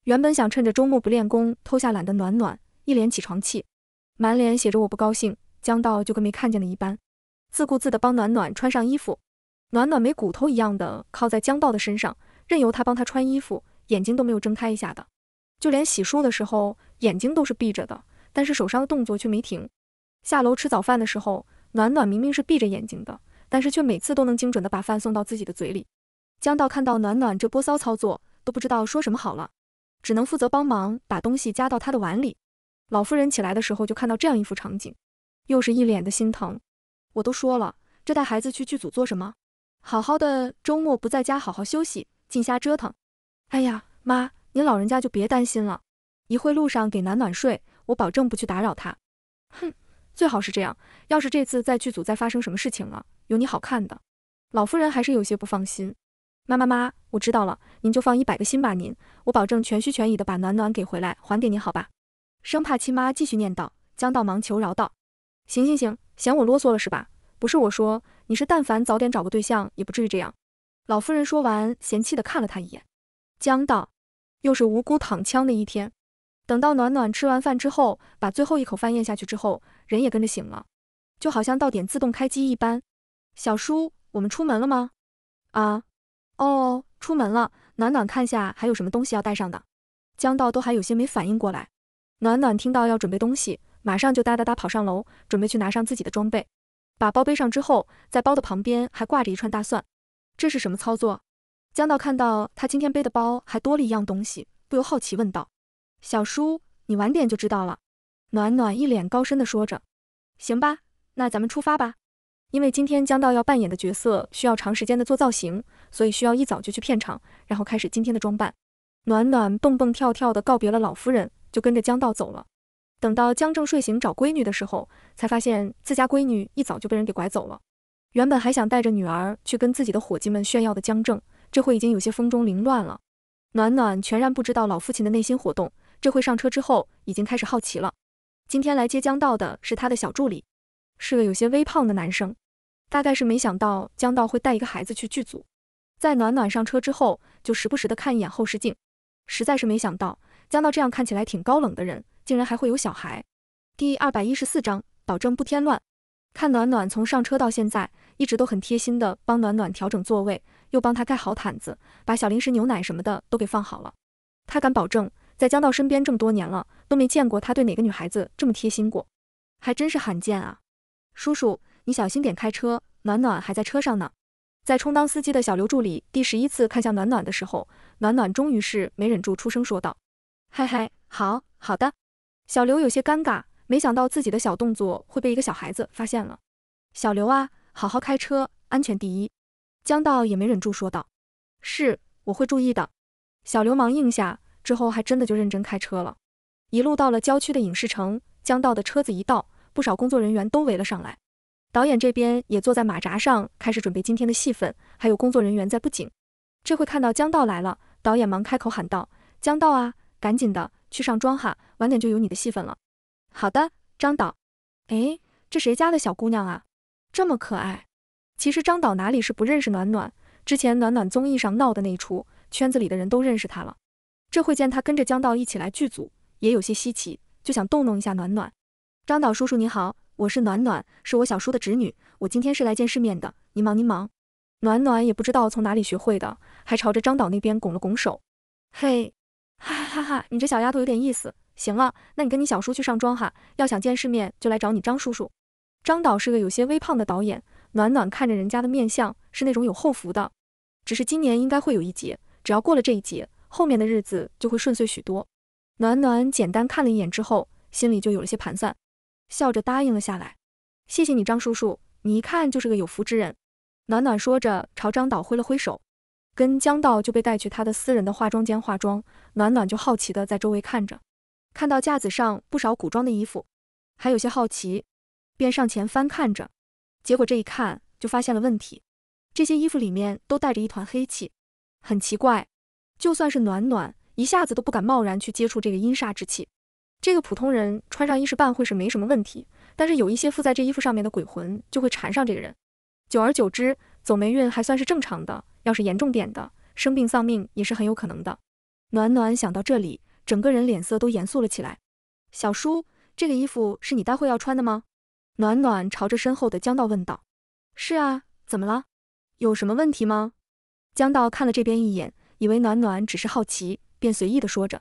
原本想趁着周末不练功偷下懒的暖暖，一脸起床气，满脸写着我不高兴。江道就跟没看见的一般，自顾自的帮暖暖穿上衣服。暖暖没骨头一样的靠在江道的身上，任由他帮他穿衣服，眼睛都没有睁开一下的，就连洗漱的时候眼睛都是闭着的。但是手上的动作却没停。下楼吃早饭的时候，暖暖明明是闭着眼睛的，但是却每次都能精准的把饭送到自己的嘴里。江道看到暖暖这波骚操作，都不知道说什么好了，只能负责帮忙把东西夹到他的碗里。老夫人起来的时候就看到这样一幅场景，又是一脸的心疼。我都说了，这带孩子去剧组做什么？好好的周末不在家好好休息，净瞎折腾。哎呀，妈，您老人家就别担心了，一会儿路上给暖暖睡。我保证不去打扰他，哼，最好是这样。要是这次在剧组再发生什么事情了，有你好看的。老夫人还是有些不放心。妈妈妈，我知道了，您就放一百个心吧，您，我保证全虚全意的把暖暖给回来，还给您，好吧？生怕亲妈继续念叨，江道忙求饶道：“行行行，嫌我啰嗦了是吧？不是我说，你是但凡早点找个对象，也不至于这样。”老夫人说完，嫌弃的看了他一眼。江道，又是无辜躺枪的一天。等到暖暖吃完饭之后，把最后一口饭咽下去之后，人也跟着醒了，就好像到点自动开机一般。小叔，我们出门了吗？啊？哦，出门了。暖暖看下还有什么东西要带上的。江道都还有些没反应过来。暖暖听到要准备东西，马上就哒哒哒跑上楼，准备去拿上自己的装备。把包背上之后，在包的旁边还挂着一串大蒜，这是什么操作？江道看到他今天背的包还多了一样东西，不由好奇问道。小叔，你晚点就知道了。”暖暖一脸高深的说着。“行吧，那咱们出发吧。”因为今天江道要扮演的角色需要长时间的做造型，所以需要一早就去片场，然后开始今天的装扮。暖暖蹦蹦跳跳的告别了老夫人，就跟着江道走了。等到江正睡醒找闺女的时候，才发现自家闺女一早就被人给拐走了。原本还想带着女儿去跟自己的伙计们炫耀的江正，这会已经有些风中凌乱了。暖暖全然不知道老父亲的内心活动。这会上车之后已经开始好奇了。今天来接江道的是他的小助理，是个有些微胖的男生，大概是没想到江道会带一个孩子去剧组。在暖暖上车之后，就时不时的看一眼后视镜，实在是没想到江道这样看起来挺高冷的人，竟然还会有小孩。第二百一十四章，保证不添乱。看暖暖从上车到现在，一直都很贴心的帮暖暖调整座位，又帮他盖好毯子，把小零食、牛奶什么的都给放好了。他敢保证。在江道身边这么多年了，都没见过他对哪个女孩子这么贴心过，还真是罕见啊！叔叔，你小心点开车，暖暖还在车上呢。在充当司机的小刘助理第十一次看向暖暖的时候，暖暖终于是没忍住出声说道：“嘿嘿，好好的。”小刘有些尴尬，没想到自己的小动作会被一个小孩子发现了。小刘啊，好好开车，安全第一。江道也没忍住说道：“是，我会注意的。”小流氓应下。之后还真的就认真开车了，一路到了郊区的影视城。江道的车子一到，不少工作人员都围了上来。导演这边也坐在马扎上，开始准备今天的戏份，还有工作人员在布景。这会看到江道来了，导演忙开口喊道：“江道啊，赶紧的去上妆哈，晚点就有你的戏份了。”“好的，张导。”“哎，这谁家的小姑娘啊，这么可爱。”其实张导哪里是不认识暖暖，之前暖暖综艺上闹的那一出，圈子里的人都认识她了。这会见他跟着江道一起来剧组，也有些稀奇，就想逗弄一下暖暖。张导叔叔你好，我是暖暖，是我小叔的侄女。我今天是来见世面的。您忙您忙。暖暖也不知道从哪里学会的，还朝着张导那边拱了拱手。嘿，哈哈哈哈！你这小丫头有点意思。行了，那你跟你小叔去上妆哈。要想见世面，就来找你张叔叔。张导是个有些微胖的导演。暖暖看着人家的面相，是那种有后福的。只是今年应该会有一劫，只要过了这一劫。后面的日子就会顺遂许多。暖暖简单看了一眼之后，心里就有了些盘算，笑着答应了下来。谢谢你，张叔叔，你一看就是个有福之人。暖暖说着，朝张导挥了挥手，跟江道就被带去他的私人的化妆间化妆。暖暖就好奇的在周围看着，看到架子上不少古装的衣服，还有些好奇，便上前翻看着。结果这一看就发现了问题，这些衣服里面都带着一团黑气，很奇怪。就算是暖暖，一下子都不敢贸然去接触这个阴煞之气。这个普通人穿上一时半会是没什么问题，但是有一些附在这衣服上面的鬼魂就会缠上这个人。久而久之，走霉运还算是正常的，要是严重点的，生病丧命也是很有可能的。暖暖想到这里，整个人脸色都严肃了起来。小叔，这个衣服是你待会要穿的吗？暖暖朝着身后的江道问道。是啊，怎么了？有什么问题吗？江道看了这边一眼。以为暖暖只是好奇，便随意的说着：“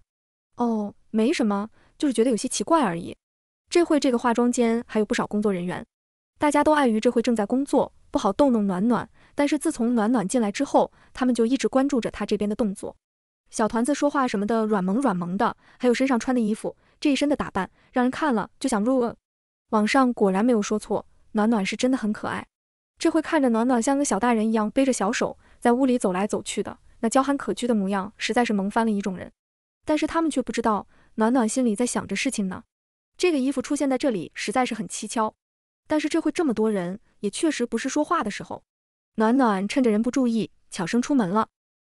哦，没什么，就是觉得有些奇怪而已。”这会这个化妆间还有不少工作人员，大家都碍于这会正在工作，不好逗弄暖暖。但是自从暖暖进来之后，他们就一直关注着他这边的动作。小团子说话什么的，软萌软萌的，还有身上穿的衣服，这一身的打扮让人看了就想入。网上果然没有说错，暖暖是真的很可爱。这会看着暖暖像个小大人一样，背着小手在屋里走来走去的。那娇憨可掬的模样，实在是萌翻了一种人，但是他们却不知道，暖暖心里在想着事情呢。这个衣服出现在这里，实在是很蹊跷。但是这会这么多人，也确实不是说话的时候。暖暖趁着人不注意，悄声出门了。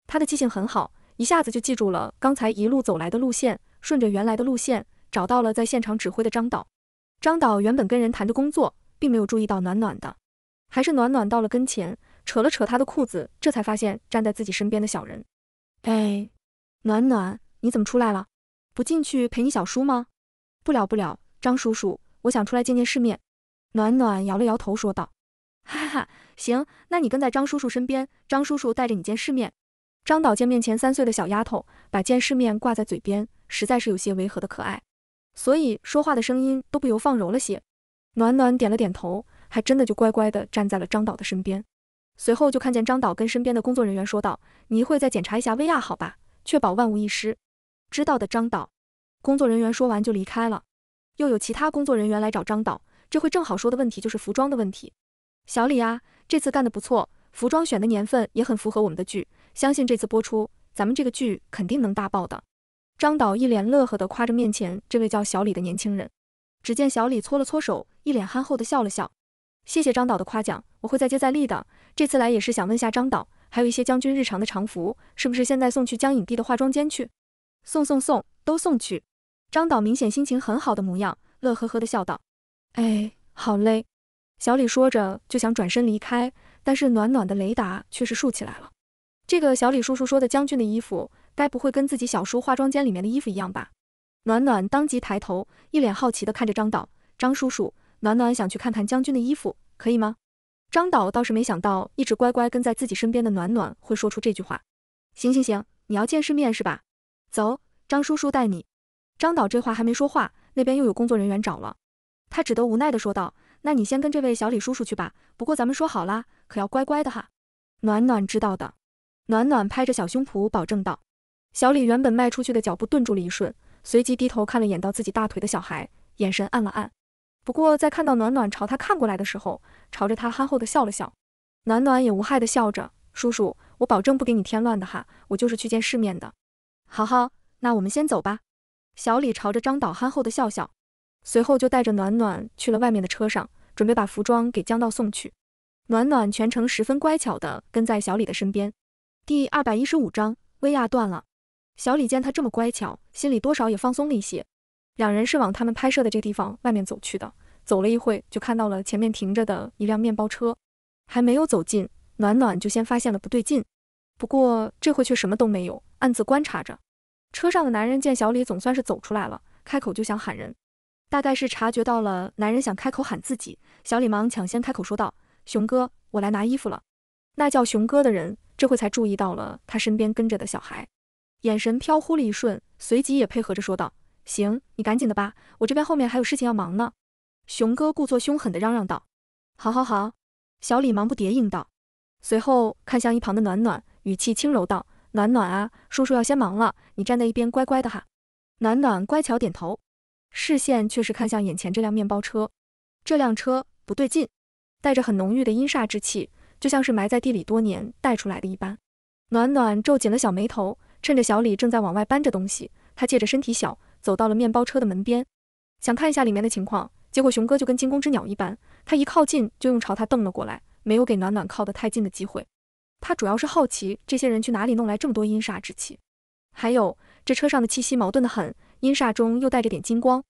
她的记性很好，一下子就记住了刚才一路走来的路线，顺着原来的路线，找到了在现场指挥的张导。张导原本跟人谈着工作，并没有注意到暖暖的，还是暖暖到了跟前。扯了扯他的裤子，这才发现站在自己身边的小人。哎，暖暖，你怎么出来了？不进去陪你小叔吗？不了不了，张叔叔，我想出来见见世面。暖暖摇了摇头，说道：“ 哈哈，行，那你跟在张叔叔身边，张叔叔带着你见世面。”张导见面前三岁的小丫头把见世面挂在嘴边，实在是有些违和的可爱，所以说话的声音都不由放柔了些。暖暖点了点头，还真的就乖乖的站在了张导的身边。随后就看见张导跟身边的工作人员说道：“你一会再检查一下威亚，好吧，确保万无一失。”知道的张导，工作人员说完就离开了。又有其他工作人员来找张导，这回正好说的问题就是服装的问题。小李呀，这次干得不错，服装选的年份也很符合我们的剧，相信这次播出，咱们这个剧肯定能大爆的。张导一脸乐呵的夸着面前这位叫小李的年轻人。只见小李搓了搓手，一脸憨厚的笑了笑。谢谢张导的夸奖，我会再接再厉的。这次来也是想问下张导，还有一些将军日常的常服，是不是现在送去江影帝的化妆间去？送送送，都送去。张导明显心情很好的模样，乐呵呵的笑道：“哎，好嘞。”小李说着就想转身离开，但是暖暖的雷达却是竖起来了。这个小李叔叔说的将军的衣服，该不会跟自己小叔化妆间里面的衣服一样吧？暖暖当即抬头，一脸好奇的看着张导，张叔叔。暖暖想去看看将军的衣服，可以吗？张导倒是没想到，一直乖乖跟在自己身边的暖暖会说出这句话。行行行，你要见世面是吧？走，张叔叔带你。张导这话还没说话，那边又有工作人员找了，他只得无奈地说道：“那你先跟这位小李叔叔去吧，不过咱们说好啦，可要乖乖的哈。”暖暖知道的，暖暖拍着小胸脯保证道。小李原本迈出去的脚步顿住了一瞬，随即低头看了眼到自己大腿的小孩，眼神暗了暗。不过在看到暖暖朝他看过来的时候，朝着他憨厚的笑了笑，暖暖也无害的笑着：“叔叔，我保证不给你添乱的哈，我就是去见世面的。”“好好，那我们先走吧。”小李朝着张导憨厚的笑笑，随后就带着暖暖去了外面的车上，准备把服装给江道送去。暖暖全程十分乖巧的跟在小李的身边。第二百一十五章，威亚断了。小李见他这么乖巧，心里多少也放松了一些。两人是往他们拍摄的这个地方外面走去的，走了一会就看到了前面停着的一辆面包车，还没有走近，暖暖就先发现了不对劲，不过这回却什么都没有，暗自观察着。车上的男人见小李总算是走出来了，开口就想喊人，大概是察觉到了男人想开口喊自己，小李忙抢先开口说道：“熊哥，我来拿衣服了。”那叫熊哥的人这会才注意到了他身边跟着的小孩，眼神飘忽了一瞬，随即也配合着说道。行，你赶紧的吧，我这边后面还有事情要忙呢。”熊哥故作凶狠的嚷嚷道。“好，好，好。”小李忙不迭应道，随后看向一旁的暖暖，语气轻柔道：“暖暖啊，叔叔要先忙了，你站在一边乖乖的哈。”暖暖乖巧点头，视线却是看向眼前这辆面包车，这辆车不对劲，带着很浓郁的阴煞之气，就像是埋在地里多年带出来的一般。暖暖皱紧了小眉头，趁着小李正在往外搬着东西，他借着身体小。走到了面包车的门边，想看一下里面的情况，结果熊哥就跟惊弓之鸟一般，他一靠近就用朝他瞪了过来，没有给暖暖靠得太近的机会。他主要是好奇这些人去哪里弄来这么多阴煞之气，还有这车上的气息矛盾的很，阴煞中又带着点金光，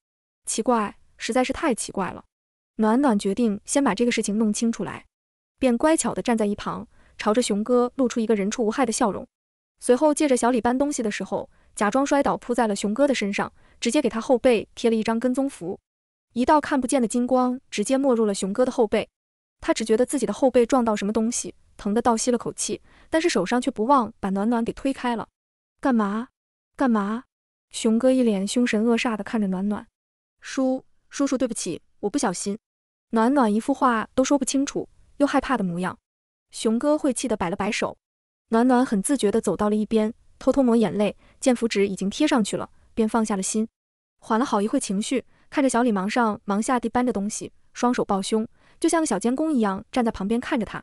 奇怪，实在是太奇怪了。暖暖决定先把这个事情弄清楚来，便乖巧地站在一旁，朝着熊哥露出一个人畜无害的笑容，随后借着小李搬东西的时候，假装摔倒扑在了熊哥的身上。直接给他后背贴了一张跟踪符，一道看不见的金光直接没入了熊哥的后背，他只觉得自己的后背撞到什么东西，疼得倒吸了口气，但是手上却不忘把暖暖给推开了。干嘛？干嘛？熊哥一脸凶神恶煞的看着暖暖，叔，叔叔对不起，我不小心。暖暖一副话都说不清楚又害怕的模样。熊哥晦气的摆了摆手，暖暖很自觉的走到了一边，偷偷抹眼泪，见符纸已经贴上去了。便放下了心，缓了好一会情绪，看着小李忙上忙下地搬着东西，双手抱胸，就像个小监工一样站在旁边看着他。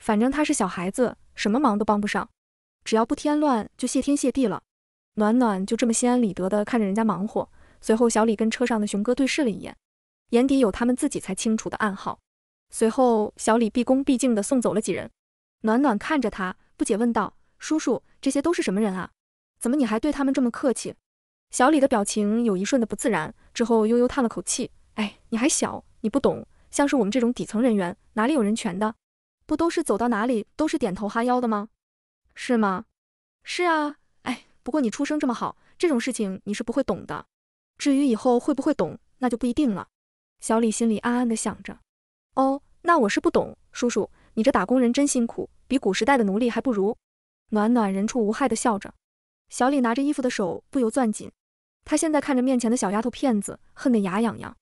反正他是小孩子，什么忙都帮不上，只要不添乱就谢天谢地了。暖暖就这么心安理得地看着人家忙活。随后，小李跟车上的熊哥对视了一眼，眼底有他们自己才清楚的暗号。随后，小李毕恭毕敬地送走了几人。暖暖看着他，不解问道：“叔叔，这些都是什么人啊？怎么你还对他们这么客气？”小李的表情有一瞬的不自然，之后悠悠叹了口气：“哎，你还小，你不懂，像是我们这种底层人员，哪里有人权的？不都是走到哪里都是点头哈腰的吗？是吗？是啊，哎，不过你出生这么好，这种事情你是不会懂的。至于以后会不会懂，那就不一定了。”小李心里暗暗的想着：“哦，那我是不懂，叔叔，你这打工人真辛苦，比古时代的奴隶还不如。”暖暖人畜无害的笑着，小李拿着衣服的手不由攥紧。他现在看着面前的小丫头片子，恨得牙痒痒。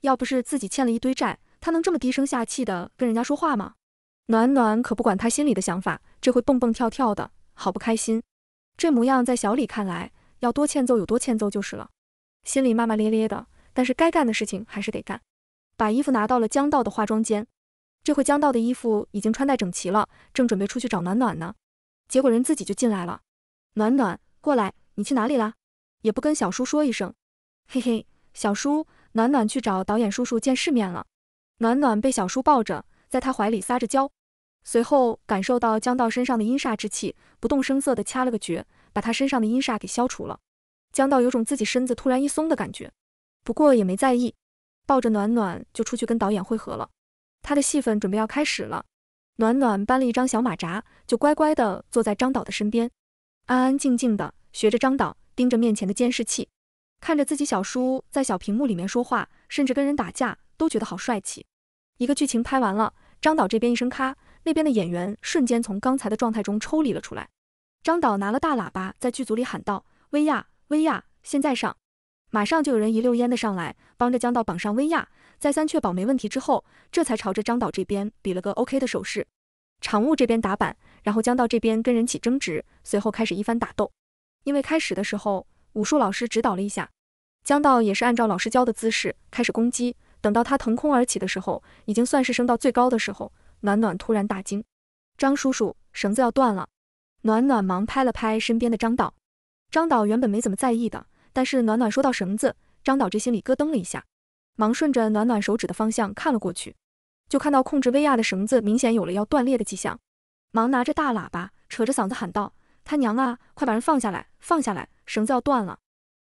要不是自己欠了一堆债，他能这么低声下气的跟人家说话吗？暖暖可不管他心里的想法，这会蹦蹦跳跳的，好不开心。这模样在小李看来，要多欠揍有多欠揍就是了。心里骂骂咧咧的，但是该干的事情还是得干。把衣服拿到了江道的化妆间，这会江道的衣服已经穿戴整齐了，正准备出去找暖暖呢，结果人自己就进来了。暖暖，过来，你去哪里啦？也不跟小叔说一声，嘿嘿，小叔，暖暖去找导演叔叔见世面了。暖暖被小叔抱着，在他怀里撒着娇。随后感受到江道身上的阴煞之气，不动声色地掐了个诀，把他身上的阴煞给消除了。江道有种自己身子突然一松的感觉，不过也没在意，抱着暖暖就出去跟导演会合了。他的戏份准备要开始了，暖暖搬了一张小马扎，就乖乖地坐在张导的身边，安安静静地学着张导。盯着面前的监视器，看着自己小叔在小屏幕里面说话，甚至跟人打架，都觉得好帅气。一个剧情拍完了，张导这边一声咔，那边的演员瞬间从刚才的状态中抽离了出来。张导拿了大喇叭在剧组里喊道：“薇娅，薇娅，现在上！”马上就有人一溜烟的上来，帮着江导绑上威亚。再三确保没问题之后，这才朝着张导这边比了个 OK 的手势。场务这边打板，然后江导这边跟人起争执，随后开始一番打斗。因为开始的时候武术老师指导了一下，江道也是按照老师教的姿势开始攻击。等到他腾空而起的时候，已经算是升到最高的时候。暖暖突然大惊：“张叔叔，绳子要断了！”暖暖忙拍了拍身边的张导。张导原本没怎么在意的，但是暖暖说到绳子，张导这心里咯噔了一下，忙顺着暖暖手指的方向看了过去，就看到控制威亚的绳子明显有了要断裂的迹象，忙拿着大喇叭扯着嗓子喊道。他娘啊！快把人放下来，放下来，绳子要断了。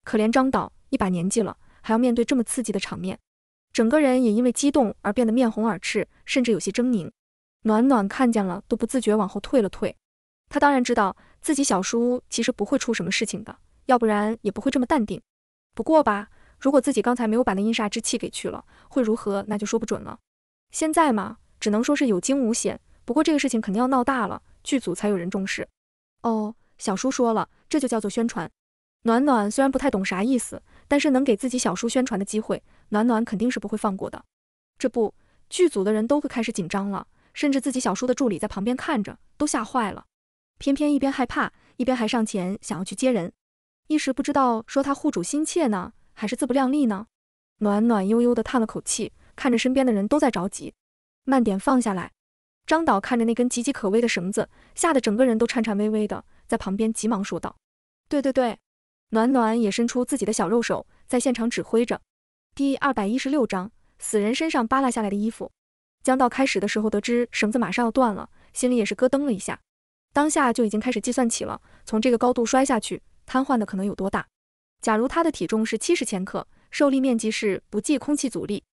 可怜张导一把年纪了，还要面对这么刺激的场面，整个人也因为激动而变得面红耳赤，甚至有些狰狞。暖暖看见了都不自觉往后退了退。他当然知道自己小叔其实不会出什么事情的，要不然也不会这么淡定。不过吧，如果自己刚才没有把那阴煞之气给去了，会如何？那就说不准了。现在嘛，只能说是有惊无险。不过这个事情肯定要闹大了，剧组才有人重视。哦，小叔说了，这就叫做宣传。暖暖虽然不太懂啥意思，但是能给自己小叔宣传的机会，暖暖肯定是不会放过的。这不，剧组的人都会开始紧张了，甚至自己小叔的助理在旁边看着都吓坏了，偏偏一边害怕，一边还上前想要去接人，一时不知道说他护主心切呢，还是自不量力呢。暖暖悠悠地叹了口气，看着身边的人都在着急，慢点放下来。张导看着那根岌岌可危的绳子，吓得整个人都颤颤巍巍的，在旁边急忙说道：“对对对！”暖暖也伸出自己的小肉手，在现场指挥着。第二百一十六章，死人身上扒拉下来的衣服。江道开始的时候得知绳子马上要断了，心里也是咯噔了一下，当下就已经开始计算起了，从这个高度摔下去瘫痪的可能有多大。假如他的体重是七十千克，受力面积是不计空气阻力，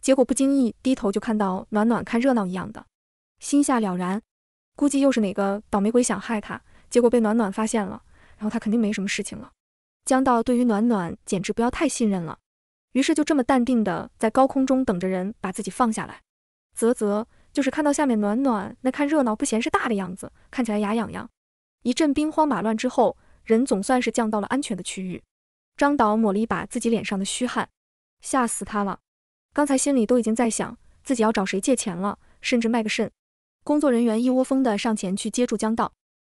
结果不经意低头就看到暖暖看热闹一样的。心下了然，估计又是哪个倒霉鬼想害他，结果被暖暖发现了，然后他肯定没什么事情了。江导对于暖暖简直不要太信任了，于是就这么淡定的在高空中等着人把自己放下来。啧啧，就是看到下面暖暖那看热闹不嫌事大的样子，看起来牙痒痒。一阵兵荒马乱之后，人总算是降到了安全的区域。张导抹了一把自己脸上的虚汗，吓死他了。刚才心里都已经在想自己要找谁借钱了，甚至卖个肾。工作人员一窝蜂的上前去接住江道，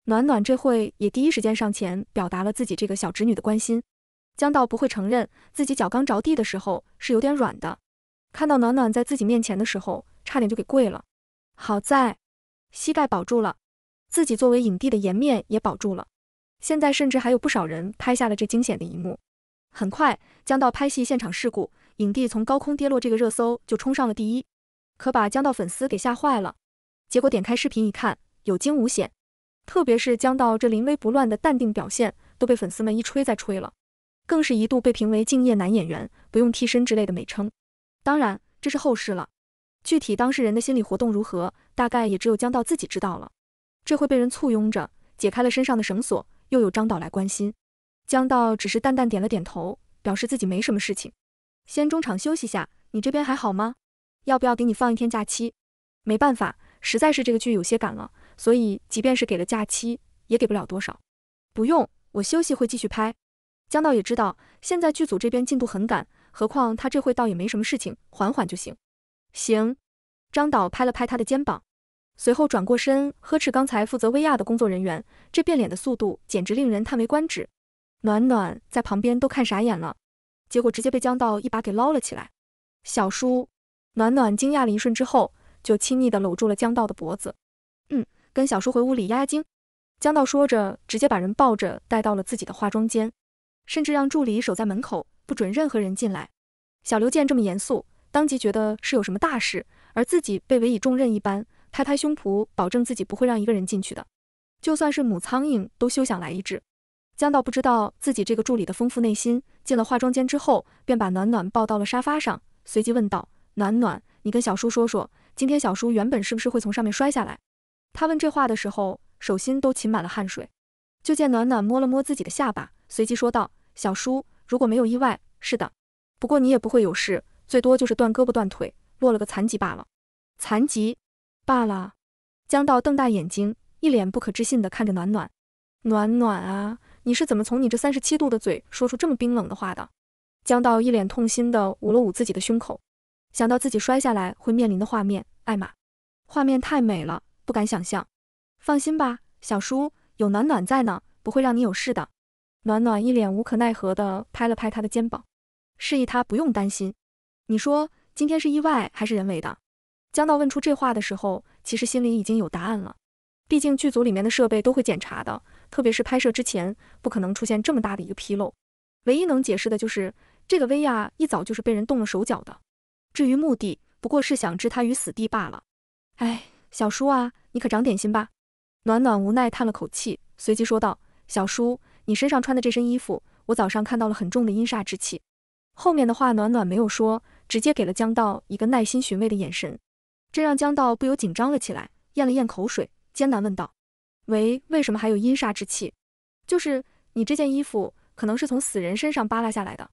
暖暖这会也第一时间上前表达了自己这个小侄女的关心。江道不会承认自己脚刚着地的时候是有点软的，看到暖暖在自己面前的时候，差点就给跪了，好在膝盖保住了，自己作为影帝的颜面也保住了。现在甚至还有不少人拍下了这惊险的一幕。很快，江道拍戏现场事故，影帝从高空跌落这个热搜就冲上了第一，可把江道粉丝给吓坏了。结果点开视频一看，有惊无险。特别是江道这临危不乱的淡定表现，都被粉丝们一吹再吹了，更是一度被评为敬业男演员、不用替身之类的美称。当然，这是后事了。具体当事人的心理活动如何，大概也只有江道自己知道了。这会被人簇拥着解开了身上的绳索，又有张导来关心江道，只是淡淡点了点头，表示自己没什么事情。先中场休息下，你这边还好吗？要不要给你放一天假期？没办法。实在是这个剧有些赶了，所以即便是给了假期，也给不了多少。不用，我休息会继续拍。江导也知道现在剧组这边进度很赶，何况他这会倒也没什么事情，缓缓就行。行。张导拍了拍他的肩膀，随后转过身呵斥刚才负责薇娅的工作人员，这变脸的速度简直令人叹为观止。暖暖在旁边都看傻眼了，结果直接被江导一把给捞了起来。小叔，暖暖惊讶了一瞬之后。就亲昵的搂住了江道的脖子，嗯，跟小叔回屋里压压惊。江道说着，直接把人抱着带到了自己的化妆间，甚至让助理守在门口，不准任何人进来。小刘见这么严肃，当即觉得是有什么大事，而自己被委以重任一般，拍拍胸脯，保证自己不会让一个人进去的，就算是母苍蝇都休想来一只。江道不知道自己这个助理的丰富内心，进了化妆间之后，便把暖暖抱到了沙发上，随即问道：“暖暖，你跟小叔说说。”今天小叔原本是不是会从上面摔下来？他问这话的时候，手心都噙满了汗水。就见暖暖摸了摸自己的下巴，随即说道：“小叔，如果没有意外，是的。不过你也不会有事，最多就是断胳膊断腿，落了个残疾罢了。”残疾罢了？江道瞪大眼睛，一脸不可置信地看着暖暖。暖暖啊，你是怎么从你这三十七度的嘴说出这么冰冷的话的？江道一脸痛心地捂了捂自己的胸口。想到自己摔下来会面临的画面，艾玛，画面太美了，不敢想象。放心吧，小叔，有暖暖在呢，不会让你有事的。暖暖一脸无可奈何地拍了拍他的肩膀，示意他不用担心。你说今天是意外还是人为的？江道问出这话的时候，其实心里已经有答案了。毕竟剧组里面的设备都会检查的，特别是拍摄之前，不可能出现这么大的一个纰漏。唯一能解释的就是，这个薇娅一早就是被人动了手脚的。至于目的，不过是想置他于死地罢了。哎，小叔啊，你可长点心吧。暖暖无奈叹了口气，随即说道：“小叔，你身上穿的这身衣服，我早上看到了很重的阴煞之气。”后面的话暖暖没有说，直接给了江道一个耐心询问的眼神，这让江道不由紧张了起来，咽了咽口水，艰难问道：“喂，为什么还有阴煞之气？就是你这件衣服，可能是从死人身上扒拉下来的。”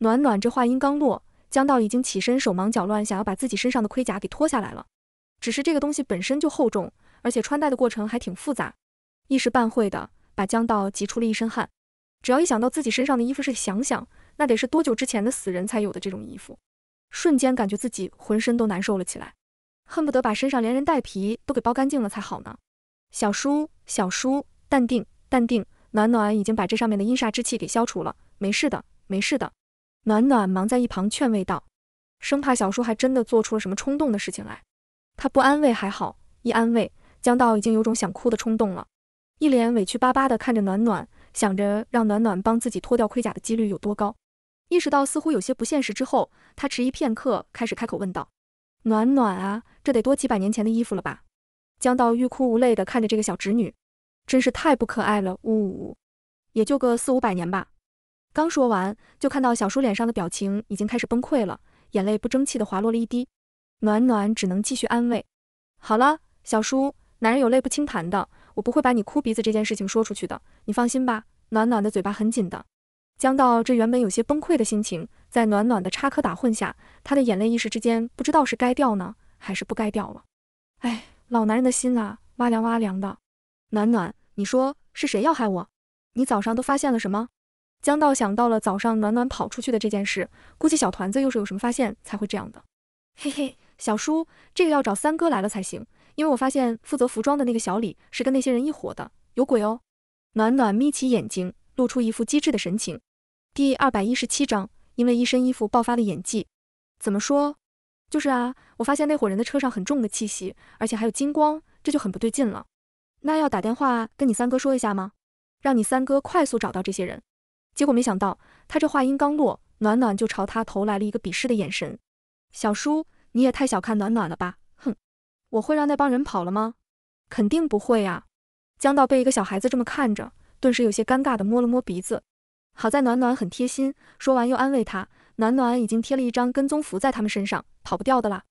暖暖这话音刚落。江道已经起身，手忙脚乱，想要把自己身上的盔甲给脱下来了。只是这个东西本身就厚重，而且穿戴的过程还挺复杂，一时半会的把江道急出了一身汗。只要一想到自己身上的衣服是想想，那得是多久之前的死人才有的这种衣服，瞬间感觉自己浑身都难受了起来，恨不得把身上连人带皮都给剥干净了才好呢。小叔，小叔，淡定，淡定，暖暖已经把这上面的阴煞之气给消除了，没事的，没事的。暖暖忙在一旁劝慰道，生怕小叔还真的做出了什么冲动的事情来。他不安慰还好，一安慰，江道已经有种想哭的冲动了，一脸委屈巴巴地看着暖暖，想着让暖暖帮自己脱掉盔甲的几率有多高。意识到似乎有些不现实之后，他迟疑片刻，开始开口问道：“暖暖啊，这得多几百年前的衣服了吧？”江道欲哭无泪地看着这个小侄女，真是太不可爱了，呜呜，也就个四五百年吧。刚说完，就看到小叔脸上的表情已经开始崩溃了，眼泪不争气的滑落了一滴。暖暖只能继续安慰：“好了，小叔，男人有泪不轻弹的，我不会把你哭鼻子这件事情说出去的，你放心吧。暖暖的嘴巴很紧的。”江道这原本有些崩溃的心情，在暖暖的插科打诨下，他的眼泪一时之间不知道是该掉呢，还是不该掉了。哎，老男人的心啊，哇凉哇凉的。暖暖，你说是谁要害我？你早上都发现了什么？江道想到了早上暖暖跑出去的这件事，估计小团子又是有什么发现才会这样的。嘿嘿，小叔，这个要找三哥来了才行，因为我发现负责服装的那个小李是跟那些人一伙的，有鬼哦。暖暖眯起眼睛，露出一副机智的神情。第二百一十七章，因为一身衣服爆发的演技。怎么说？就是啊，我发现那伙人的车上很重的气息，而且还有金光，这就很不对劲了。那要打电话跟你三哥说一下吗？让你三哥快速找到这些人。结果没想到，他这话音刚落，暖暖就朝他投来了一个鄙视的眼神。小叔，你也太小看暖暖了吧？哼，我会让那帮人跑了吗？肯定不会呀。江道被一个小孩子这么看着，顿时有些尴尬的摸了摸鼻子。好在暖暖很贴心，说完又安慰他，暖暖已经贴了一张跟踪符在他们身上，跑不掉的啦。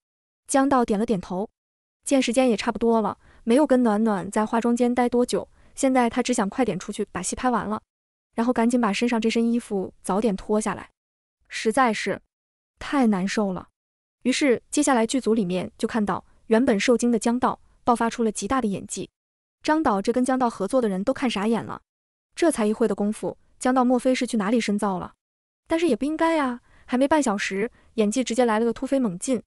江道点了点头，见时间也差不多了，没有跟暖暖在化妆间待多久，现在他只想快点出去把戏拍完了。然后赶紧把身上这身衣服早点脱下来，实在是太难受了。于是接下来剧组里面就看到，原本受惊的江导爆发出了极大的演技，张导这跟江导合作的人都看傻眼了。这才一会的功夫，江导莫非是去哪里深造了？但是也不应该啊，还没半小时，演技直接来了个突飞猛进。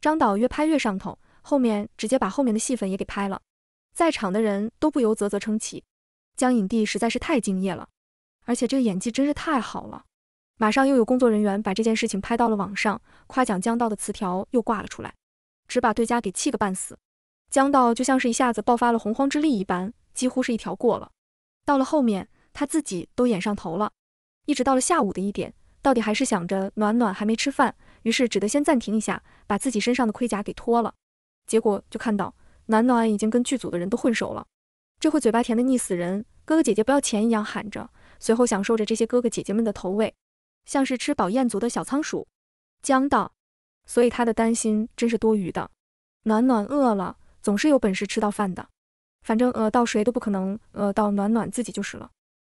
张导越拍越上头，后面直接把后面的戏份也给拍了，在场的人都不由啧啧称奇，江影帝实在是太敬业了。而且这个演技真是太好了，马上又有工作人员把这件事情拍到了网上，夸奖江道的词条又挂了出来，只把对家给气个半死。江道就像是一下子爆发了洪荒之力一般，几乎是一条过了。到了后面，他自己都演上头了，一直到了下午的一点，到底还是想着暖暖还没吃饭，于是只得先暂停一下，把自己身上的盔甲给脱了。结果就看到暖暖已经跟剧组的人都混熟了，这会嘴巴甜的腻死人，哥哥姐姐不要钱一样喊着。随后享受着这些哥哥姐姐们的投喂，像是吃饱燕足的小仓鼠。江道，所以他的担心真是多余的。暖暖饿了，总是有本事吃到饭的。反正饿到谁都不可能饿到暖暖自己就是了。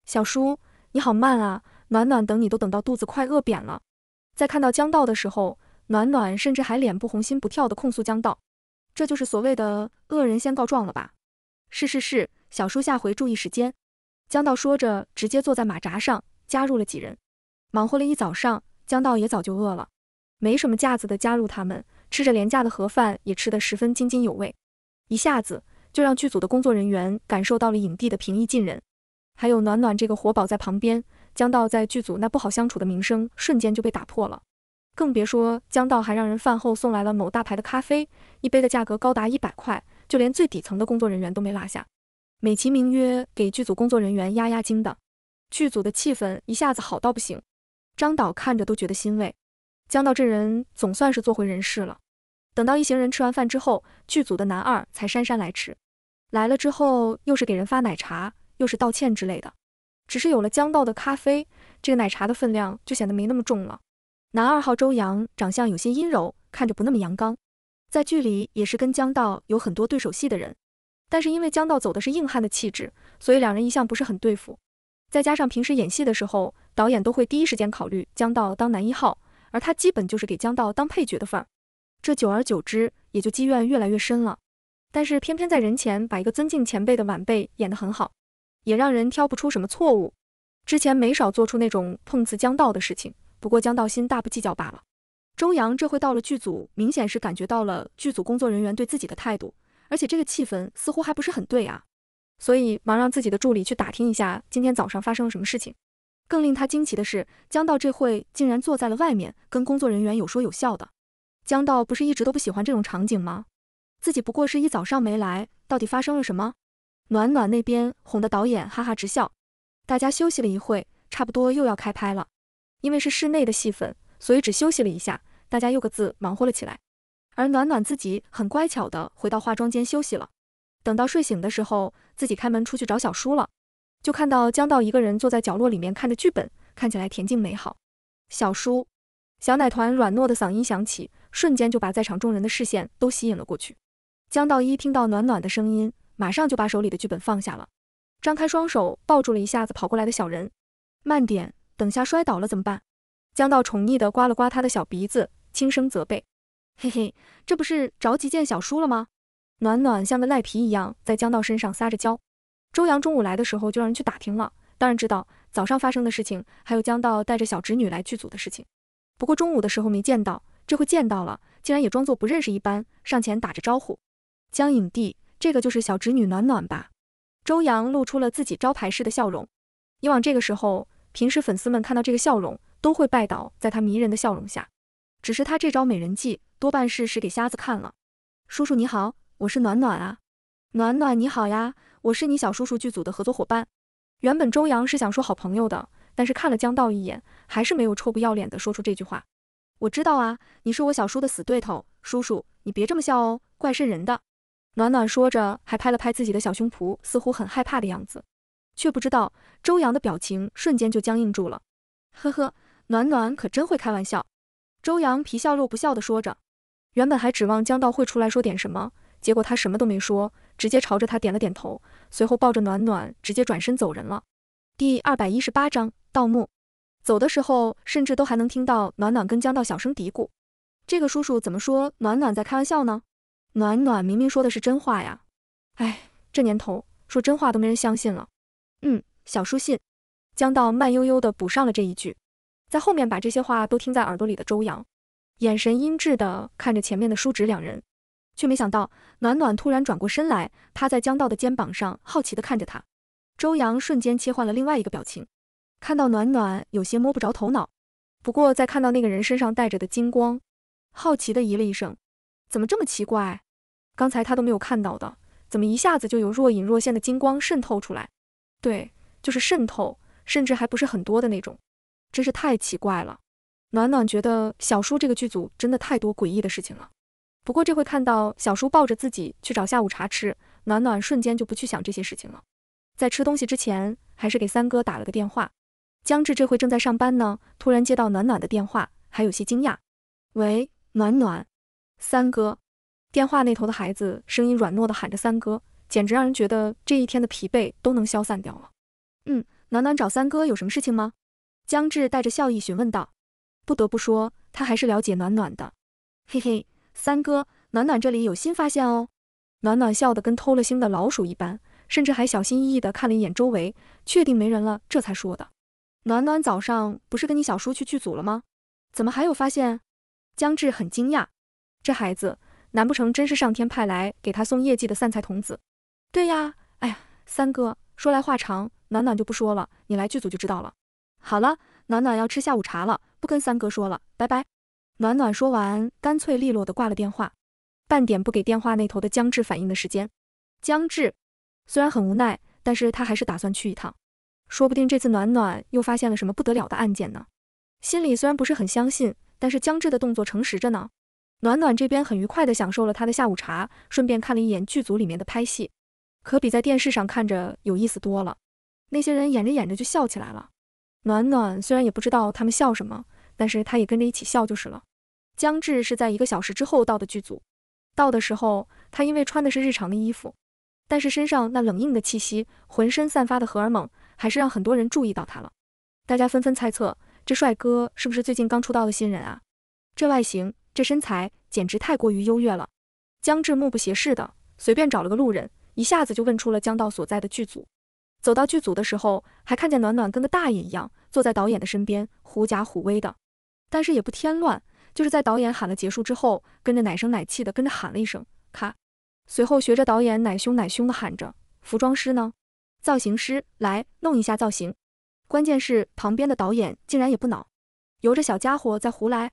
小叔，你好慢啊！暖暖等你都等到肚子快饿扁了。在看到江道的时候，暖暖甚至还脸不红心不跳的控诉江道，这就是所谓的恶人先告状了吧？是是是，小叔下回注意时间。江道说着，直接坐在马扎上，加入了几人。忙活了一早上，江道也早就饿了，没什么架子的加入他们，吃着廉价的盒饭，也吃得十分津津有味。一下子就让剧组的工作人员感受到了影帝的平易近人。还有暖暖这个活宝在旁边，江道在剧组那不好相处的名声瞬间就被打破了。更别说江道还让人饭后送来了某大牌的咖啡，一杯的价格高达一百块，就连最底层的工作人员都没落下。美其名曰给剧组工作人员压压惊的，剧组的气氛一下子好到不行，张导看着都觉得欣慰。江道这人总算是做回人世了。等到一行人吃完饭之后，剧组的男二才姗姗来迟。来了之后又是给人发奶茶，又是道歉之类的。只是有了江道的咖啡，这个奶茶的分量就显得没那么重了。男二号周洋长相有些阴柔，看着不那么阳刚，在剧里也是跟江道有很多对手戏的人。但是因为江道走的是硬汉的气质，所以两人一向不是很对付。再加上平时演戏的时候，导演都会第一时间考虑江道当男一号，而他基本就是给江道当配角的份儿。这久而久之，也就积怨越来越深了。但是偏偏在人前把一个尊敬前辈的晚辈演得很好，也让人挑不出什么错误。之前没少做出那种碰瓷江道的事情，不过江道心大不计较罢了。周阳这回到了剧组，明显是感觉到了剧组工作人员对自己的态度。而且这个气氛似乎还不是很对啊，所以忙让自己的助理去打听一下今天早上发生了什么事情。更令他惊奇的是，江道这会竟然坐在了外面，跟工作人员有说有笑的。江道不是一直都不喜欢这种场景吗？自己不过是一早上没来，到底发生了什么？暖暖那边哄得导演哈哈直笑。大家休息了一会，差不多又要开拍了。因为是室内的戏份，所以只休息了一下，大家又各自忙活了起来。而暖暖自己很乖巧的回到化妆间休息了。等到睡醒的时候，自己开门出去找小叔了，就看到江道一个人坐在角落里面看着剧本，看起来恬静美好。小叔，小奶团软糯的嗓音响起，瞬间就把在场众人的视线都吸引了过去。江道一听到暖暖的声音，马上就把手里的剧本放下了，张开双手抱住了一下子跑过来的小人。慢点，等下摔倒了怎么办？江道宠溺的刮了刮他的小鼻子，轻声责备。嘿嘿，这不是着急见小叔了吗？暖暖像个赖皮一样在江道身上撒着娇。周阳中午来的时候就让人去打听了，当然知道早上发生的事情，还有江道带着小侄女来剧组的事情。不过中午的时候没见到，这回见到了，竟然也装作不认识一般上前打着招呼。江影帝，这个就是小侄女暖暖吧？周阳露出了自己招牌式的笑容。以往这个时候，平时粉丝们看到这个笑容都会拜倒在他迷人的笑容下，只是他这招美人计。多半是使给瞎子看了。叔叔你好，我是暖暖啊。暖暖你好呀，我是你小叔叔剧组的合作伙伴。原本周洋是想说好朋友的，但是看了江道一眼，还是没有臭不要脸的说出这句话。我知道啊，你是我小叔的死对头，叔叔你别这么笑哦，怪渗人的。暖暖说着，还拍了拍自己的小胸脯，似乎很害怕的样子，却不知道周洋的表情瞬间就僵硬住了。呵呵，暖暖可真会开玩笑。周洋皮笑肉不笑的说着。原本还指望江道会出来说点什么，结果他什么都没说，直接朝着他点了点头，随后抱着暖暖直接转身走人了。第二百一十八章盗墓。走的时候，甚至都还能听到暖暖跟江道小声嘀咕：“这个叔叔怎么说暖暖在开玩笑呢？暖暖明明说的是真话呀！”哎，这年头说真话都没人相信了。嗯，小书信。江道慢悠悠地补上了这一句，在后面把这些话都听在耳朵里的周阳。眼神阴鸷的看着前面的叔侄两人，却没想到暖暖突然转过身来，趴在江道的肩膀上，好奇的看着他。周阳瞬间切换了另外一个表情，看到暖暖有些摸不着头脑，不过在看到那个人身上带着的金光，好奇的咦了一声，怎么这么奇怪？刚才他都没有看到的，怎么一下子就有若隐若现的金光渗透出来？对，就是渗透，甚至还不是很多的那种，真是太奇怪了。暖暖觉得小叔这个剧组真的太多诡异的事情了，不过这回看到小叔抱着自己去找下午茶吃，暖暖瞬间就不去想这些事情了。在吃东西之前，还是给三哥打了个电话。江志这会正在上班呢，突然接到暖暖的电话，还有些惊讶。喂，暖暖，三哥。电话那头的孩子声音软糯的喊着三哥，简直让人觉得这一天的疲惫都能消散掉了。嗯，暖暖找三哥有什么事情吗？江志带着笑意询问道。不得不说，他还是了解暖暖的，嘿嘿，三哥，暖暖这里有新发现哦。暖暖笑得跟偷了腥的老鼠一般，甚至还小心翼翼地看了一眼周围，确定没人了，这才说的。暖暖早上不是跟你小叔去剧组了吗？怎么还有发现？江志很惊讶，这孩子，难不成真是上天派来给他送业绩的散财童子？对呀，哎呀，三哥，说来话长，暖暖就不说了，你来剧组就知道了。好了，暖暖要吃下午茶了。不跟三哥说了，拜拜。暖暖说完，干脆利落的挂了电话，半点不给电话那头的江志反应的时间。江志虽然很无奈，但是他还是打算去一趟，说不定这次暖暖又发现了什么不得了的案件呢。心里虽然不是很相信，但是江志的动作诚实着呢。暖暖这边很愉快地享受了他的下午茶，顺便看了一眼剧组里面的拍戏，可比在电视上看着有意思多了。那些人演着演着就笑起来了，暖暖虽然也不知道他们笑什么。但是他也跟着一起笑就是了。江志是在一个小时之后到的剧组，到的时候他因为穿的是日常的衣服，但是身上那冷硬的气息，浑身散发的荷尔蒙，还是让很多人注意到他了。大家纷纷猜测，这帅哥是不是最近刚出道的新人啊？这外形，这身材，简直太过于优越了。江志目不斜视的随便找了个路人，一下子就问出了江道所在的剧组。走到剧组的时候，还看见暖暖跟个大爷一样坐在导演的身边，狐假虎威的。但是也不添乱，就是在导演喊了结束之后，跟着奶声奶气的跟着喊了一声“咔”，随后学着导演奶凶奶凶的喊着。服装师呢？造型师来弄一下造型。关键是旁边的导演竟然也不恼，由着小家伙在胡来。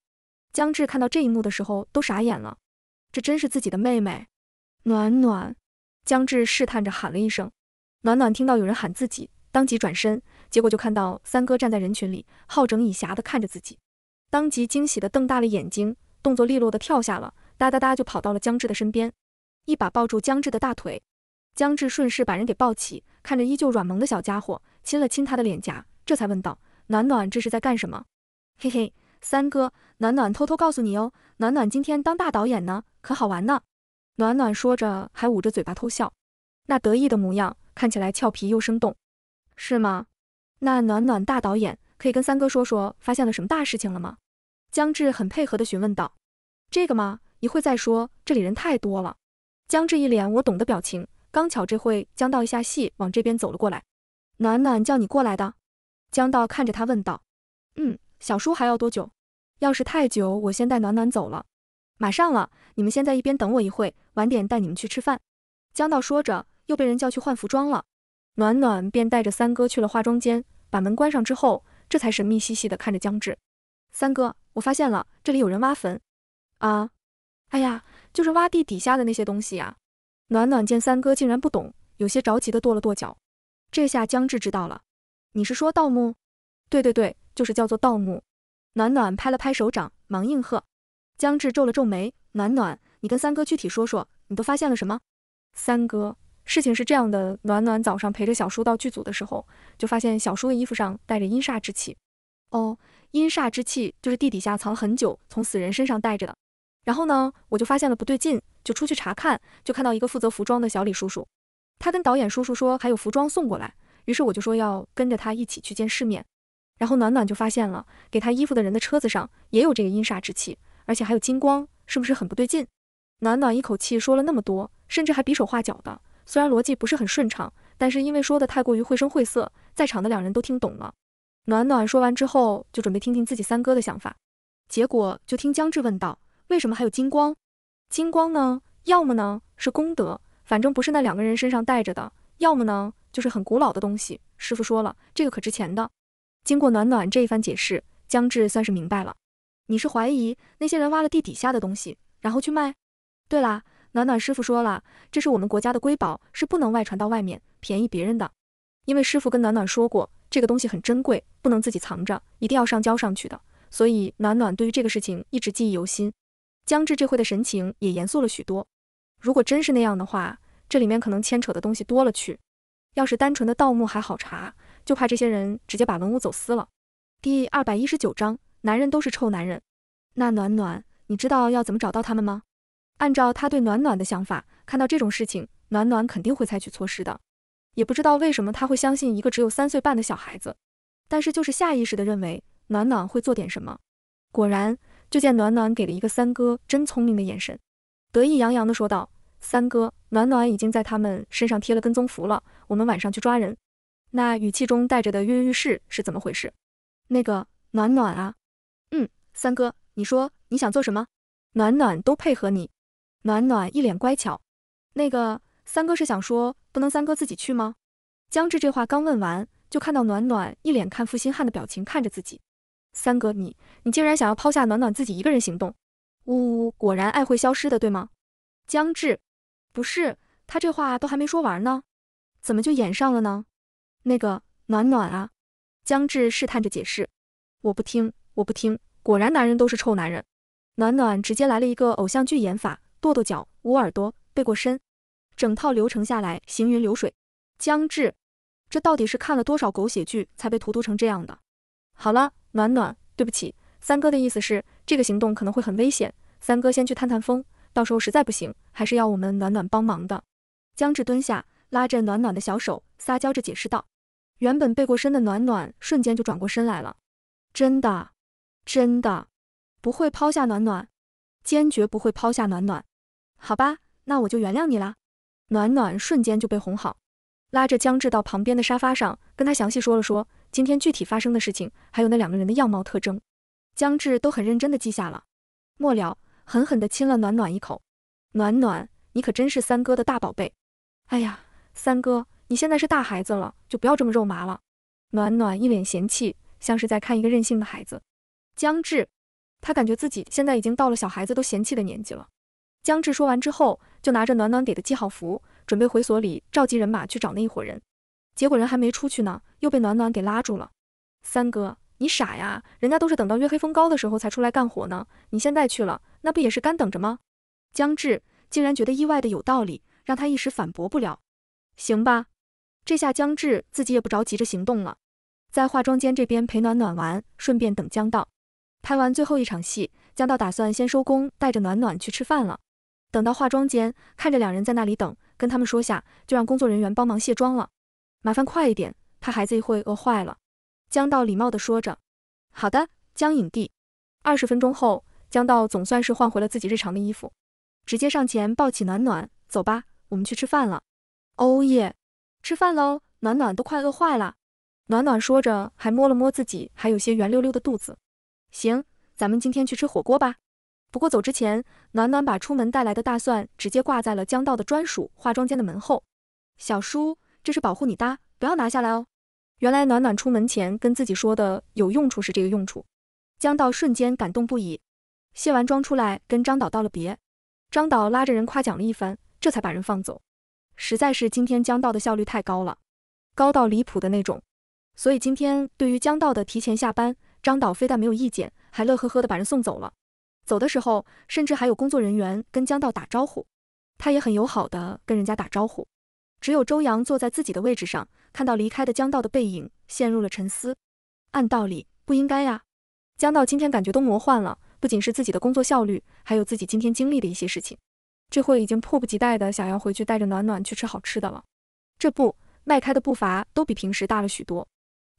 江志看到这一幕的时候都傻眼了，这真是自己的妹妹暖暖。江志试探着喊了一声，暖暖听到有人喊自己，当即转身，结果就看到三哥站在人群里，好整以暇的看着自己。当即惊喜地瞪大了眼睛，动作利落地跳下了，哒哒哒就跑到了江志的身边，一把抱住江志的大腿。江志顺势把人给抱起，看着依旧软萌的小家伙，亲了亲他的脸颊，这才问道：“暖暖这是在干什么？”嘿嘿，三哥，暖暖偷偷告诉你哦，暖暖今天当大导演呢，可好玩呢。暖暖说着，还捂着嘴巴偷笑，那得意的模样看起来俏皮又生动，是吗？那暖暖大导演。可以跟三哥说说，发现了什么大事情了吗？江志很配合的询问道：“这个吗？一会再说，这里人太多了。”江志一脸我懂的表情。刚巧这会江道一下戏往这边走了过来，暖暖叫你过来的。江道看着他问道：“嗯，小叔还要多久？要是太久，我先带暖暖走了。”马上了，你们先在一边等我一会晚点带你们去吃饭。”江道说着，又被人叫去换服装了。暖暖便带着三哥去了化妆间，把门关上之后。这才神秘兮兮的看着江志。三哥，我发现了，这里有人挖坟，啊，哎呀，就是挖地底下的那些东西呀。暖暖见三哥竟然不懂，有些着急的跺了跺脚。这下江志知道了，你是说盗墓？对对对，就是叫做盗墓。暖暖拍了拍手掌，忙应和。江志皱了皱眉，暖暖，你跟三哥具体说说，你都发现了什么？三哥。事情是这样的，暖暖早上陪着小叔到剧组的时候，就发现小叔的衣服上带着阴煞之气。哦，阴煞之气就是地底下藏了很久，从死人身上带着的。然后呢，我就发现了不对劲，就出去查看，就看到一个负责服装的小李叔叔，他跟导演叔叔说还有服装送过来，于是我就说要跟着他一起去见世面。然后暖暖就发现了，给他衣服的人的车子上也有这个阴煞之气，而且还有金光，是不是很不对劲？暖暖一口气说了那么多，甚至还比手画脚的。虽然逻辑不是很顺畅，但是因为说的太过于绘声绘色，在场的两人都听懂了。暖暖说完之后，就准备听听自己三哥的想法，结果就听江志问道：“为什么还有金光？金光呢？要么呢是功德，反正不是那两个人身上带着的；要么呢就是很古老的东西。师傅说了，这个可值钱的。”经过暖暖这一番解释，江志算是明白了。你是怀疑那些人挖了地底下的东西，然后去卖？对啦。暖暖师傅说了，这是我们国家的瑰宝，是不能外传到外面，便宜别人的。因为师傅跟暖暖说过，这个东西很珍贵，不能自己藏着，一定要上交上去的。所以暖暖对于这个事情一直记忆犹新。江至这会的神情也严肃了许多。如果真是那样的话，这里面可能牵扯的东西多了去。要是单纯的盗墓还好查，就怕这些人直接把文物走私了。第二百一十九章，男人都是臭男人。那暖暖，你知道要怎么找到他们吗？按照他对暖暖的想法，看到这种事情，暖暖肯定会采取措施的。也不知道为什么他会相信一个只有三岁半的小孩子，但是就是下意识的认为暖暖会做点什么。果然，就见暖暖给了一个三哥真聪明的眼神，得意洋洋的说道：“三哥，暖暖已经在他们身上贴了跟踪符了，我们晚上去抓人。”那语气中带着的跃跃欲试是怎么回事？那个暖暖啊，嗯，三哥，你说你想做什么，暖暖都配合你。暖暖一脸乖巧，那个三哥是想说不能三哥自己去吗？江志这话刚问完，就看到暖暖一脸看负心汉的表情看着自己。三哥你你竟然想要抛下暖暖自己一个人行动？呜呜，果然爱会消失的，对吗？江志，不是他这话都还没说完呢，怎么就演上了呢？那个暖暖啊，江志试探着解释，我不听，我不听，果然男人都是臭男人。暖暖直接来了一个偶像剧演法。跺跺脚，捂耳朵，背过身，整套流程下来行云流水。江志，这到底是看了多少狗血剧才被荼毒成这样的？好了，暖暖，对不起，三哥的意思是这个行动可能会很危险，三哥先去探探风，到时候实在不行还是要我们暖暖帮忙的。江志蹲下，拉着暖暖的小手，撒娇着解释道。原本背过身的暖暖瞬间就转过身来了，真的，真的，不会抛下暖暖，坚决不会抛下暖暖。好吧，那我就原谅你了。暖暖瞬间就被哄好，拉着江志到旁边的沙发上，跟他详细说了说今天具体发生的事情，还有那两个人的样貌特征。江志都很认真的记下了，末了狠狠地亲了暖暖一口。暖暖，你可真是三哥的大宝贝。哎呀，三哥，你现在是大孩子了，就不要这么肉麻了。暖暖一脸嫌弃，像是在看一个任性的孩子。江志，他感觉自己现在已经到了小孩子都嫌弃的年纪了。江志说完之后，就拿着暖暖给的记号符，准备回所里召集人马去找那一伙人。结果人还没出去呢，又被暖暖给拉住了。三哥，你傻呀？人家都是等到月黑风高的时候才出来干活呢，你现在去了，那不也是干等着吗？江志竟然觉得意外的有道理，让他一时反驳不了。行吧，这下江志自己也不着急着行动了，在化妆间这边陪暖暖玩，顺便等江道。拍完最后一场戏，江道打算先收工，带着暖暖去吃饭了。等到化妆间，看着两人在那里等，跟他们说下，就让工作人员帮忙卸妆了。麻烦快一点，怕孩子一会饿坏了。江道礼貌地说着。好的，江影帝。二十分钟后，江道总算是换回了自己日常的衣服，直接上前抱起暖暖，走吧，我们去吃饭了。哦耶，吃饭喽！暖暖都快饿坏了。暖暖说着，还摸了摸自己还有些圆溜溜的肚子。行，咱们今天去吃火锅吧。不过走之前，暖暖把出门带来的大蒜直接挂在了江道的专属化妆间的门后。小叔，这是保护你哒，不要拿下来哦。原来暖暖出门前跟自己说的有用处是这个用处。江道瞬间感动不已，卸完妆出来跟张导道了别。张导拉着人夸奖了一番，这才把人放走。实在是今天江道的效率太高了，高到离谱的那种。所以今天对于江道的提前下班，张导非但没有意见，还乐呵呵的把人送走了。走的时候，甚至还有工作人员跟江道打招呼，他也很友好的跟人家打招呼。只有周洋坐在自己的位置上，看到离开的江道的背影，陷入了沉思。按道理不应该呀。江道今天感觉都魔幻了，不仅是自己的工作效率，还有自己今天经历的一些事情。这会已经迫不及待的想要回去带着暖暖去吃好吃的了。这不，迈开的步伐都比平时大了许多。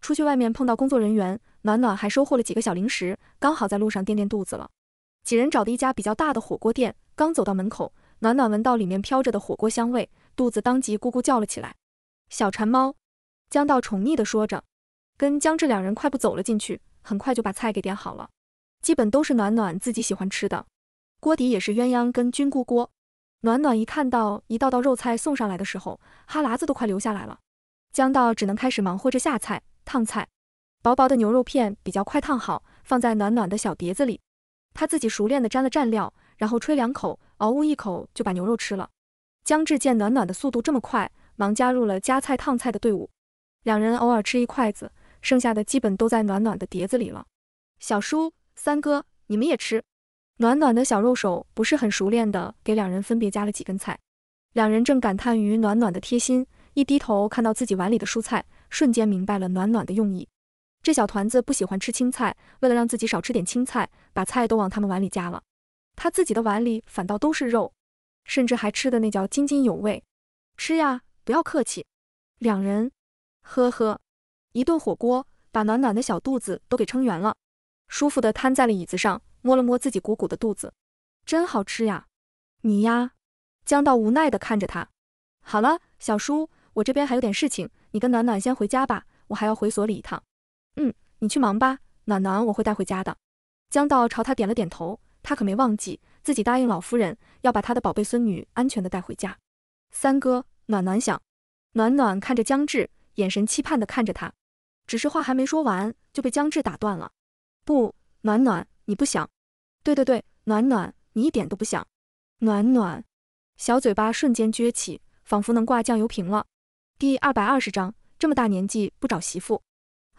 出去外面碰到工作人员，暖暖还收获了几个小零食，刚好在路上垫垫肚子了。几人找的一家比较大的火锅店，刚走到门口，暖暖闻到里面飘着的火锅香味，肚子当即咕咕叫了起来。小馋猫，江道宠溺的说着，跟江志两人快步走了进去，很快就把菜给点好了，基本都是暖暖自己喜欢吃的，锅底也是鸳鸯跟菌菇锅。暖暖一看到一道道肉菜送上来的时候，哈喇子都快流下来了。江道只能开始忙活着下菜、烫菜，薄薄的牛肉片比较快烫好，放在暖暖的小碟子里。他自己熟练地沾了蘸料，然后吹两口，嗷呜一口就把牛肉吃了。江志见暖暖的速度这么快，忙加入了夹菜烫菜的队伍。两人偶尔吃一筷子，剩下的基本都在暖暖的碟子里了。小叔、三哥，你们也吃。暖暖的小肉手不是很熟练地给两人分别夹了几根菜。两人正感叹于暖暖的贴心，一低头看到自己碗里的蔬菜，瞬间明白了暖暖的用意。这小团子不喜欢吃青菜，为了让自己少吃点青菜，把菜都往他们碗里夹了，他自己的碗里反倒都是肉，甚至还吃的那叫津津有味。吃呀，不要客气。两人，呵呵，一顿火锅把暖暖的小肚子都给撑圆了，舒服的瘫在了椅子上，摸了摸自己鼓鼓的肚子，真好吃呀。你呀，江道无奈的看着他。好了，小叔，我这边还有点事情，你跟暖暖先回家吧，我还要回所里一趟。嗯，你去忙吧，暖暖我会带回家的。江道朝他点了点头，他可没忘记自己答应老夫人要把他的宝贝孙女安全的带回家。三哥，暖暖想，暖暖看着江志，眼神期盼的看着他，只是话还没说完就被江志打断了。不，暖暖你不想，对对对，暖暖你一点都不想。暖暖小嘴巴瞬间撅起，仿佛能挂酱油瓶了。第二百二十章，这么大年纪不找媳妇。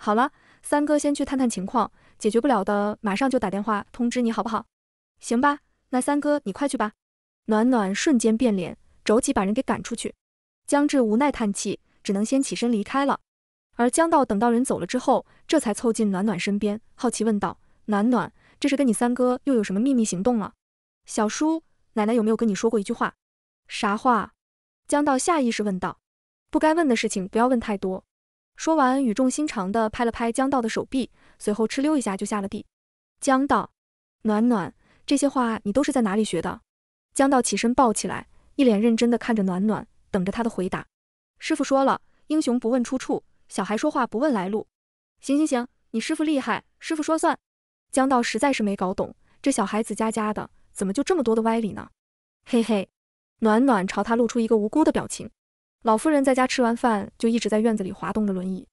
好了，三哥先去探探情况，解决不了的马上就打电话通知你，好不好？行吧，那三哥你快去吧。暖暖瞬间变脸，着急把人给赶出去。江志无奈叹气，只能先起身离开了。而江道等到人走了之后，这才凑近暖暖身边，好奇问道：“暖暖，这是跟你三哥又有什么秘密行动了？小叔奶奶有没有跟你说过一句话？啥话？”江道下意识问道：“不该问的事情不要问太多。”说完，语重心长地拍了拍江道的手臂，随后哧溜一下就下了地。江道，暖暖，这些话你都是在哪里学的？江道起身抱起来，一脸认真地看着暖暖，等着他的回答。师傅说了，英雄不问出处，小孩说话不问来路。行行行，你师傅厉害，师傅说算。江道实在是没搞懂，这小孩子家家的，怎么就这么多的歪理呢？嘿嘿，暖暖朝他露出一个无辜的表情。老夫人在家吃完饭，就一直在院子里滑动着轮椅，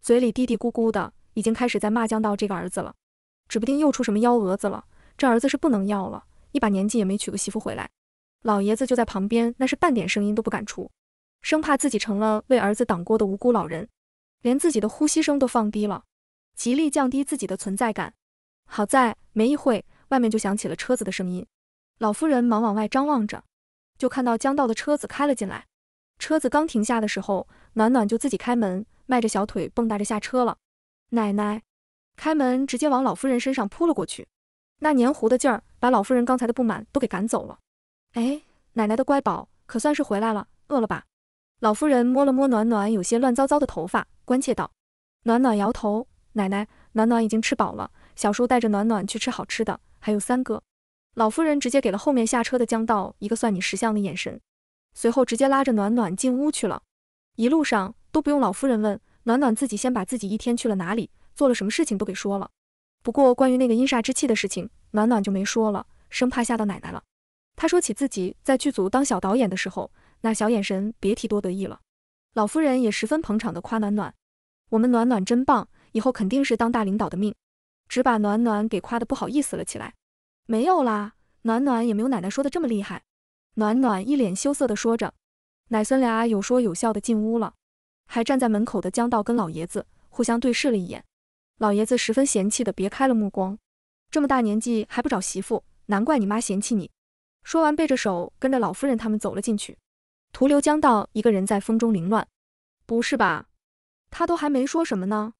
嘴里嘀嘀咕咕的，已经开始在骂江道这个儿子了，指不定又出什么幺蛾子了。这儿子是不能要了，一把年纪也没娶个媳妇回来。老爷子就在旁边，那是半点声音都不敢出，生怕自己成了为儿子挡锅的无辜老人，连自己的呼吸声都放低了，极力降低自己的存在感。好在没一会，外面就响起了车子的声音，老夫人忙往外张望着，就看到江道的车子开了进来。车子刚停下的时候，暖暖就自己开门，迈着小腿蹦跶着下车了。奶奶，开门直接往老夫人身上扑了过去，那黏糊的劲儿把老夫人刚才的不满都给赶走了。哎，奶奶的乖宝，可算是回来了，饿了吧？老夫人摸了摸暖暖有些乱糟糟的头发，关切道。暖暖摇头，奶奶，暖暖已经吃饱了。小叔带着暖暖去吃好吃的，还有三哥。老夫人直接给了后面下车的江道一个算你识相的眼神。随后直接拉着暖暖进屋去了，一路上都不用老夫人问，暖暖自己先把自己一天去了哪里，做了什么事情都给说了。不过关于那个阴煞之气的事情，暖暖就没说了，生怕吓到奶奶了。她说起自己在剧组当小导演的时候，那小眼神别提多得意了。老夫人也十分捧场的夸暖暖：“我们暖暖真棒，以后肯定是当大领导的命。”只把暖暖给夸的不好意思了起来。没有啦，暖暖也没有奶奶说的这么厉害。暖暖一脸羞涩地说着，奶孙俩有说有笑地进屋了。还站在门口的江道跟老爷子互相对视了一眼，老爷子十分嫌弃地别开了目光。这么大年纪还不找媳妇，难怪你妈嫌弃你。说完背着手跟着老夫人他们走了进去，徒留江道一个人在风中凌乱。不是吧？他都还没说什么呢，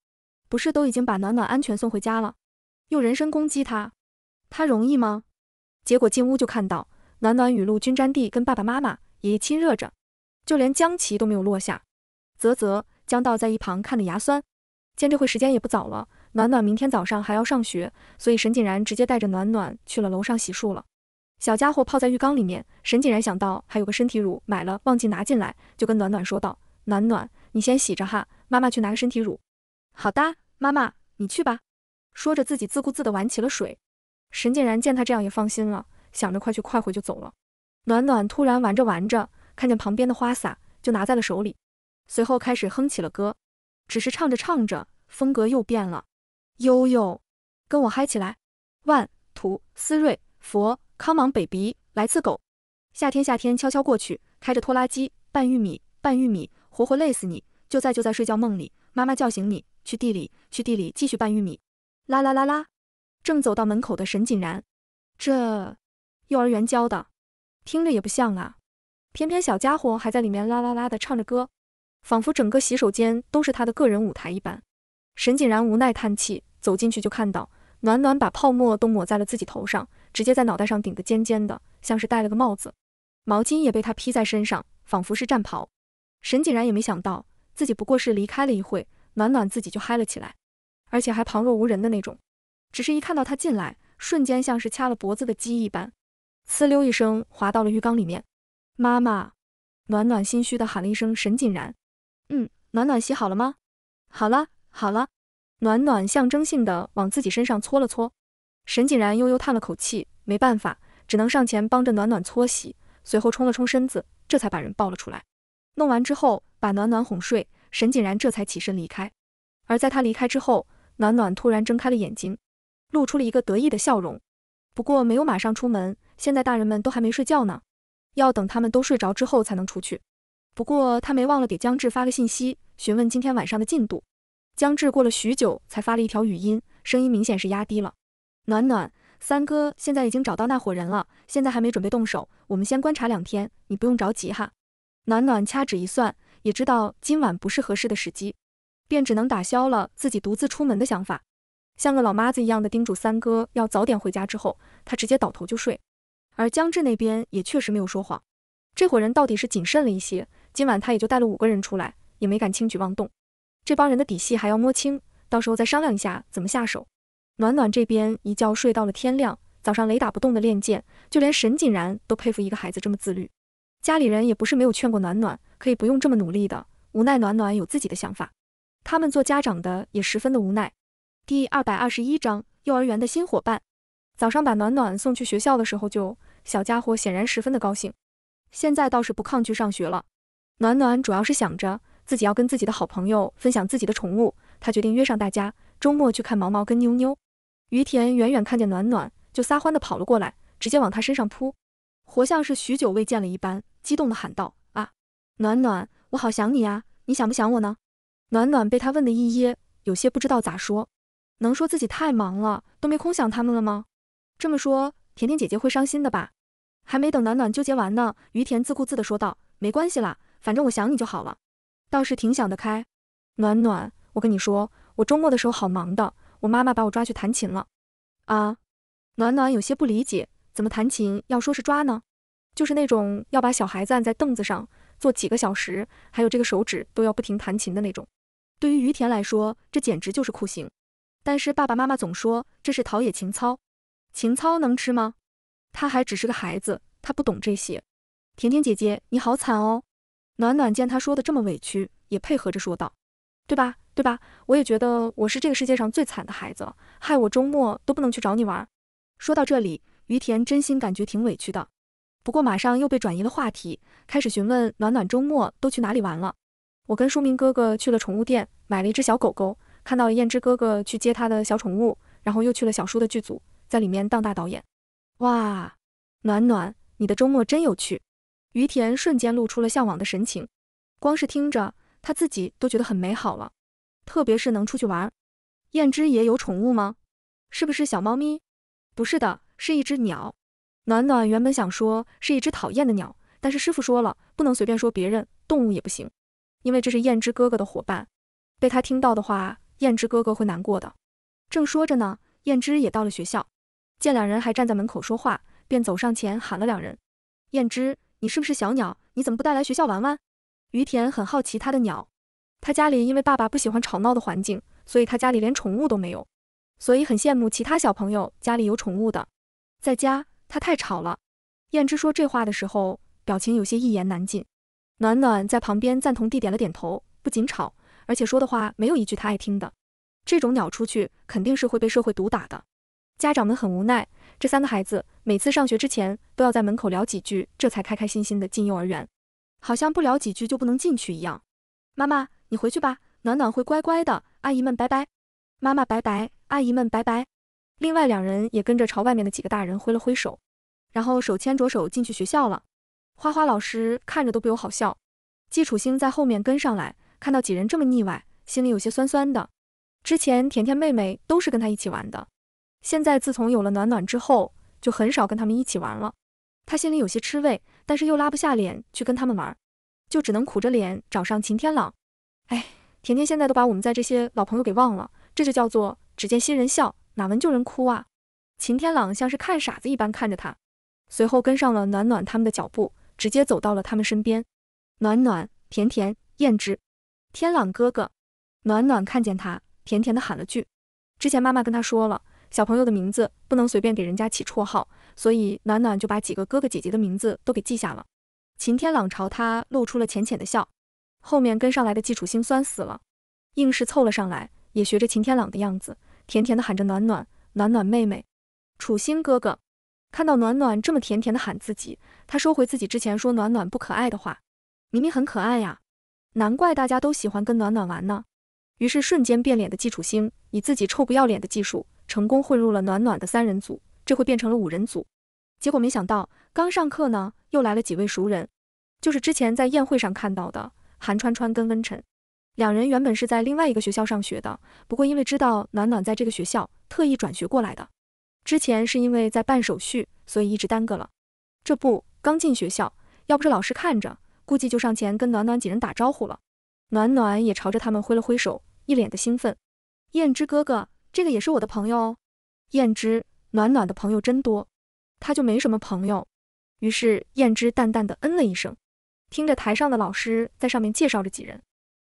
不是都已经把暖暖安全送回家了，用人身攻击他，他容易吗？结果进屋就看到。暖暖雨露均沾地跟爸爸妈妈、爷爷亲热着，就连江琪都没有落下。啧啧，江道在一旁看的牙酸。见这会时间也不早了，暖暖明天早上还要上学，所以沈锦然直接带着暖暖去了楼上洗漱了。小家伙泡在浴缸里面，沈锦然想到还有个身体乳买了忘记拿进来，就跟暖暖说道：“暖暖，你先洗着哈，妈妈去拿个身体乳。”“好的，妈妈你去吧。”说着自己自顾自的玩起了水。沈锦然见他这样也放心了。想着快去快回就走了，暖暖突然玩着玩着，看见旁边的花洒就拿在了手里，随后开始哼起了歌，只是唱着唱着风格又变了。悠悠，跟我嗨起来！万图思瑞佛康芒北鼻来次狗。夏天夏天悄悄过去，开着拖拉机拌玉米拌玉米，活活累死你！就在就在睡觉梦里，妈妈叫醒你，去地里去地里继续拌玉米。啦啦啦啦！正走到门口的沈锦然，这。幼儿园教的，听着也不像啊，偏偏小家伙还在里面啦啦啦的唱着歌，仿佛整个洗手间都是他的个人舞台一般。沈锦然无奈叹气，走进去就看到暖暖把泡沫都抹在了自己头上，直接在脑袋上顶得尖尖的，像是戴了个帽子。毛巾也被他披在身上，仿佛是战袍。沈锦然也没想到，自己不过是离开了一会，暖暖自己就嗨了起来，而且还旁若无人的那种。只是一看到他进来，瞬间像是掐了脖子的鸡一般。呲溜一声，滑到了浴缸里面。妈妈，暖暖心虚的喊了一声沈锦然。嗯，暖暖洗好了吗？好了，好了。暖暖象征性的往自己身上搓了搓。沈锦然悠悠叹了口气，没办法，只能上前帮着暖暖搓洗，随后冲了冲身子，这才把人抱了出来。弄完之后，把暖暖哄睡，沈锦然这才起身离开。而在他离开之后，暖暖突然睁开了眼睛，露出了一个得意的笑容。不过没有马上出门。现在大人们都还没睡觉呢，要等他们都睡着之后才能出去。不过他没忘了给江志发个信息，询问今天晚上的进度。江志过了许久才发了一条语音，声音明显是压低了。暖暖三哥现在已经找到那伙人了，现在还没准备动手，我们先观察两天，你不用着急哈。暖暖掐指一算，也知道今晚不是合适的时机，便只能打消了自己独自出门的想法，像个老妈子一样的叮嘱三哥要早点回家之后，他直接倒头就睡。而江志那边也确实没有说谎，这伙人到底是谨慎了一些。今晚他也就带了五个人出来，也没敢轻举妄动。这帮人的底细还要摸清，到时候再商量一下怎么下手。暖暖这边一觉睡到了天亮，早上雷打不动的练剑，就连沈锦然都佩服一个孩子这么自律。家里人也不是没有劝过暖暖，可以不用这么努力的，无奈暖暖有自己的想法，他们做家长的也十分的无奈。第二百二十一章：幼儿园的新伙伴。早上把暖暖送去学校的时候，就小家伙显然十分的高兴，现在倒是不抗拒上学了。暖暖主要是想着自己要跟自己的好朋友分享自己的宠物，他决定约上大家周末去看毛毛跟妞妞。于田远远看见暖暖，就撒欢的跑了过来，直接往他身上扑，活像是许久未见了一般，激动的喊道：“啊，暖暖，我好想你啊！你想不想我呢？”暖暖被他问的一噎，有些不知道咋说，能说自己太忙了，都没空想他们了吗？这么说，甜甜姐姐会伤心的吧？还没等暖暖纠结完呢，于田自顾自地说道：“没关系啦，反正我想你就好了，倒是挺想得开。”暖暖，我跟你说，我周末的时候好忙的，我妈妈把我抓去弹琴了。啊？暖暖有些不理解，怎么弹琴？要说是抓呢，就是那种要把小孩子按在凳子上坐几个小时，还有这个手指都要不停弹琴的那种。对于于田来说，这简直就是酷刑。但是爸爸妈妈总说这是陶冶情操。情操能吃吗？他还只是个孩子，他不懂这些。甜甜姐姐，你好惨哦！暖暖见他说的这么委屈，也配合着说道：“对吧，对吧？我也觉得我是这个世界上最惨的孩子了，害我周末都不能去找你玩。”说到这里，于田真心感觉挺委屈的。不过马上又被转移了话题，开始询问暖暖周末都去哪里玩了。我跟舒明哥哥去了宠物店，买了一只小狗狗，看到燕之哥哥去接他的小宠物，然后又去了小叔的剧组。在里面当大导演，哇！暖暖，你的周末真有趣。于田瞬间露出了向往的神情，光是听着他自己都觉得很美好了，特别是能出去玩。燕之也有宠物吗？是不是小猫咪？不是的，是一只鸟。暖暖原本想说是一只讨厌的鸟，但是师傅说了不能随便说别人，动物也不行，因为这是燕之哥哥的伙伴，被他听到的话，燕之哥哥会难过的。正说着呢，燕之也到了学校。见两人还站在门口说话，便走上前喊了两人：“燕之，你是不是小鸟？你怎么不带来学校玩玩？”于田很好奇他的鸟。他家里因为爸爸不喜欢吵闹的环境，所以他家里连宠物都没有，所以很羡慕其他小朋友家里有宠物的。在家他太吵了。燕之说这话的时候，表情有些一言难尽。暖暖在旁边赞同地点了点头。不仅吵，而且说的话没有一句他爱听的。这种鸟出去肯定是会被社会毒打的。家长们很无奈，这三个孩子每次上学之前都要在门口聊几句，这才开开心心的进幼儿园，好像不聊几句就不能进去一样。妈妈，你回去吧，暖暖会乖乖的。阿姨们拜拜，妈妈拜拜，阿姨们拜拜。另外两人也跟着朝外面的几个大人挥了挥手，然后手牵着手进去学校了。花花老师看着都不由好笑。季楚星在后面跟上来，看到几人这么腻歪，心里有些酸酸的。之前甜甜妹妹都是跟他一起玩的。现在自从有了暖暖之后，就很少跟他们一起玩了。他心里有些吃味，但是又拉不下脸去跟他们玩，就只能苦着脸找上秦天朗。哎，甜甜现在都把我们在这些老朋友给忘了，这就叫做只见新人笑，哪闻旧人哭啊！秦天朗像是看傻子一般看着他，随后跟上了暖暖他们的脚步，直接走到了他们身边。暖暖、甜甜、燕之、天朗哥哥，暖暖看见他，甜甜的喊了句：“之前妈妈跟他说了。”小朋友的名字不能随便给人家起绰号，所以暖暖就把几个哥哥姐姐的名字都给记下了。秦天朗朝他露出了浅浅的笑，后面跟上来的季楚星酸死了，硬是凑了上来，也学着秦天朗的样子，甜甜的喊着暖暖暖暖妹妹，楚星哥哥。看到暖暖这么甜甜的喊自己，他收回自己之前说暖暖不可爱的话，明明很可爱呀，难怪大家都喜欢跟暖暖玩呢。于是瞬间变脸的季楚星以自己臭不要脸的技术。成功混入了暖暖的三人组，这会变成了五人组。结果没想到，刚上课呢，又来了几位熟人，就是之前在宴会上看到的韩川川跟温晨。两人原本是在另外一个学校上学的，不过因为知道暖暖在这个学校，特意转学过来的。之前是因为在办手续，所以一直耽搁了。这不，刚进学校，要不是老师看着，估计就上前跟暖暖几人打招呼了。暖暖也朝着他们挥了挥手，一脸的兴奋。燕之哥哥。这个也是我的朋友哦，燕之，暖暖的朋友真多，他就没什么朋友。于是燕之淡淡的嗯了一声，听着台上的老师在上面介绍着几人。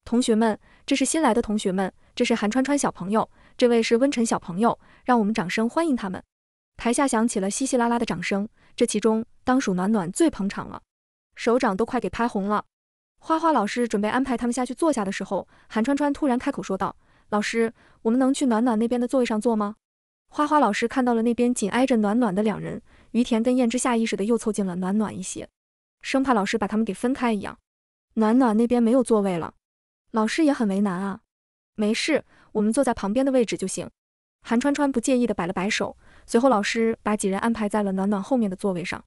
同学们，这是新来的同学们，这是韩川川小朋友，这位是温晨小朋友，让我们掌声欢迎他们。台下响起了稀稀拉拉的掌声，这其中当属暖暖最捧场了，手掌都快给拍红了。花花老师准备安排他们下去坐下的时候，韩川川突然开口说道。老师，我们能去暖暖那边的座位上坐吗？花花老师看到了那边紧挨着暖暖的两人，于田跟燕之下意识的又凑近了暖暖一些，生怕老师把他们给分开一样。暖暖那边没有座位了，老师也很为难啊。没事，我们坐在旁边的位置就行。韩川川不介意的摆了摆手，随后老师把几人安排在了暖暖后面的座位上。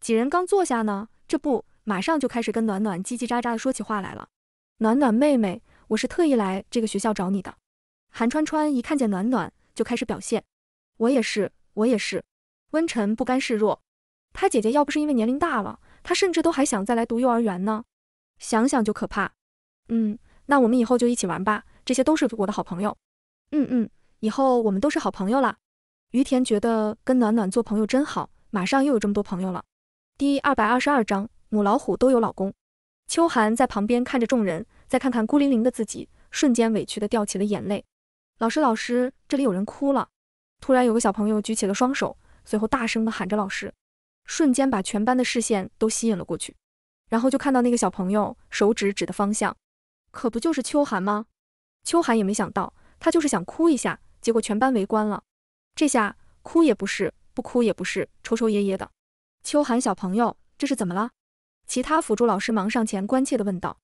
几人刚坐下呢，这不马上就开始跟暖暖叽叽喳喳的说起话来了。暖暖妹妹，我是特意来这个学校找你的。韩川川一看见暖暖就开始表现，我也是，我也是。温晨不甘示弱，他姐姐要不是因为年龄大了，他甚至都还想再来读幼儿园呢。想想就可怕。嗯，那我们以后就一起玩吧，这些都是我的好朋友。嗯嗯，以后我们都是好朋友啦。于田觉得跟暖暖做朋友真好，马上又有这么多朋友了。第二百二十二章，母老虎都有老公。秋寒在旁边看着众人，再看看孤零零的自己，瞬间委屈的掉起了眼泪。老师，老师，这里有人哭了。突然有个小朋友举起了双手，随后大声的喊着“老师”，瞬间把全班的视线都吸引了过去。然后就看到那个小朋友手指指的方向，可不就是秋寒吗？秋寒也没想到，他就是想哭一下，结果全班围观了。这下哭也不是，不哭也不是，抽抽噎噎的。秋寒小朋友这是怎么了？其他辅助老师忙上前关切的问道。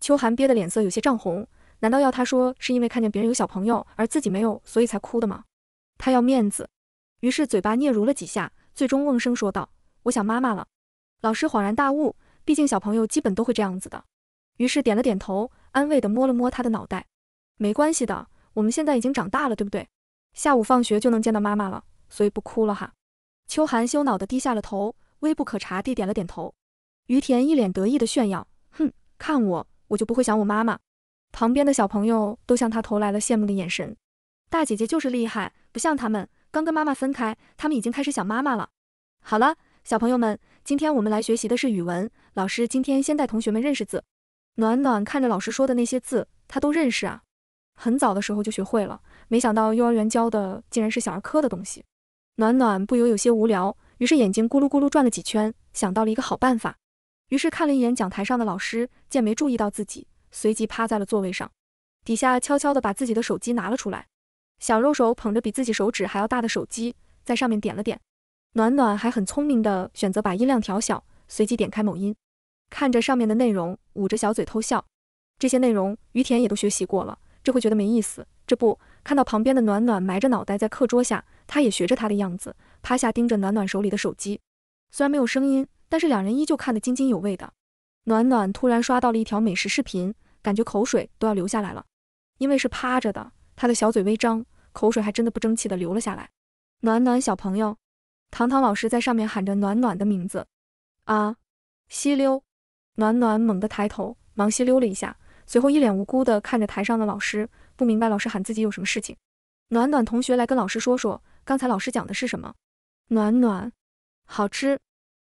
秋寒憋得脸色有些涨红。难道要他说是因为看见别人有小朋友而自己没有所以才哭的吗？他要面子，于是嘴巴嗫嚅了几下，最终瓮声说道：“我想妈妈了。”老师恍然大悟，毕竟小朋友基本都会这样子的，于是点了点头，安慰地摸了摸他的脑袋：“没关系的，我们现在已经长大了，对不对？下午放学就能见到妈妈了，所以不哭了哈。”秋寒羞恼地低下了头，微不可察地点了点头。于田一脸得意地炫耀：“哼，看我，我就不会想我妈妈。”旁边的小朋友都向他投来了羡慕的眼神。大姐姐就是厉害，不像他们，刚跟妈妈分开，他们已经开始想妈妈了。好了，小朋友们，今天我们来学习的是语文。老师今天先带同学们认识字。暖暖看着老师说的那些字，他都认识啊，很早的时候就学会了。没想到幼儿园教的竟然是小儿科的东西。暖暖不由有些无聊，于是眼睛咕噜咕噜转了几圈，想到了一个好办法。于是看了一眼讲台上的老师，见没注意到自己。随即趴在了座位上，底下悄悄地把自己的手机拿了出来，小肉手捧着比自己手指还要大的手机，在上面点了点。暖暖还很聪明地选择把音量调小，随即点开某音，看着上面的内容，捂着小嘴偷笑。这些内容于田也都学习过了，这会觉得没意思。这不，看到旁边的暖暖埋着脑袋在课桌下，他也学着他的样子，趴下盯着暖暖手里的手机。虽然没有声音，但是两人依旧看得津津有味的。暖暖突然刷到了一条美食视频。感觉口水都要流下来了，因为是趴着的，他的小嘴微张，口水还真的不争气的流了下来。暖暖小朋友，唐唐老师在上面喊着暖暖的名字，啊，西溜！暖暖猛地抬头，忙西溜了一下，随后一脸无辜的看着台上的老师，不明白老师喊自己有什么事情。暖暖同学来跟老师说说，刚才老师讲的是什么？暖暖，好吃！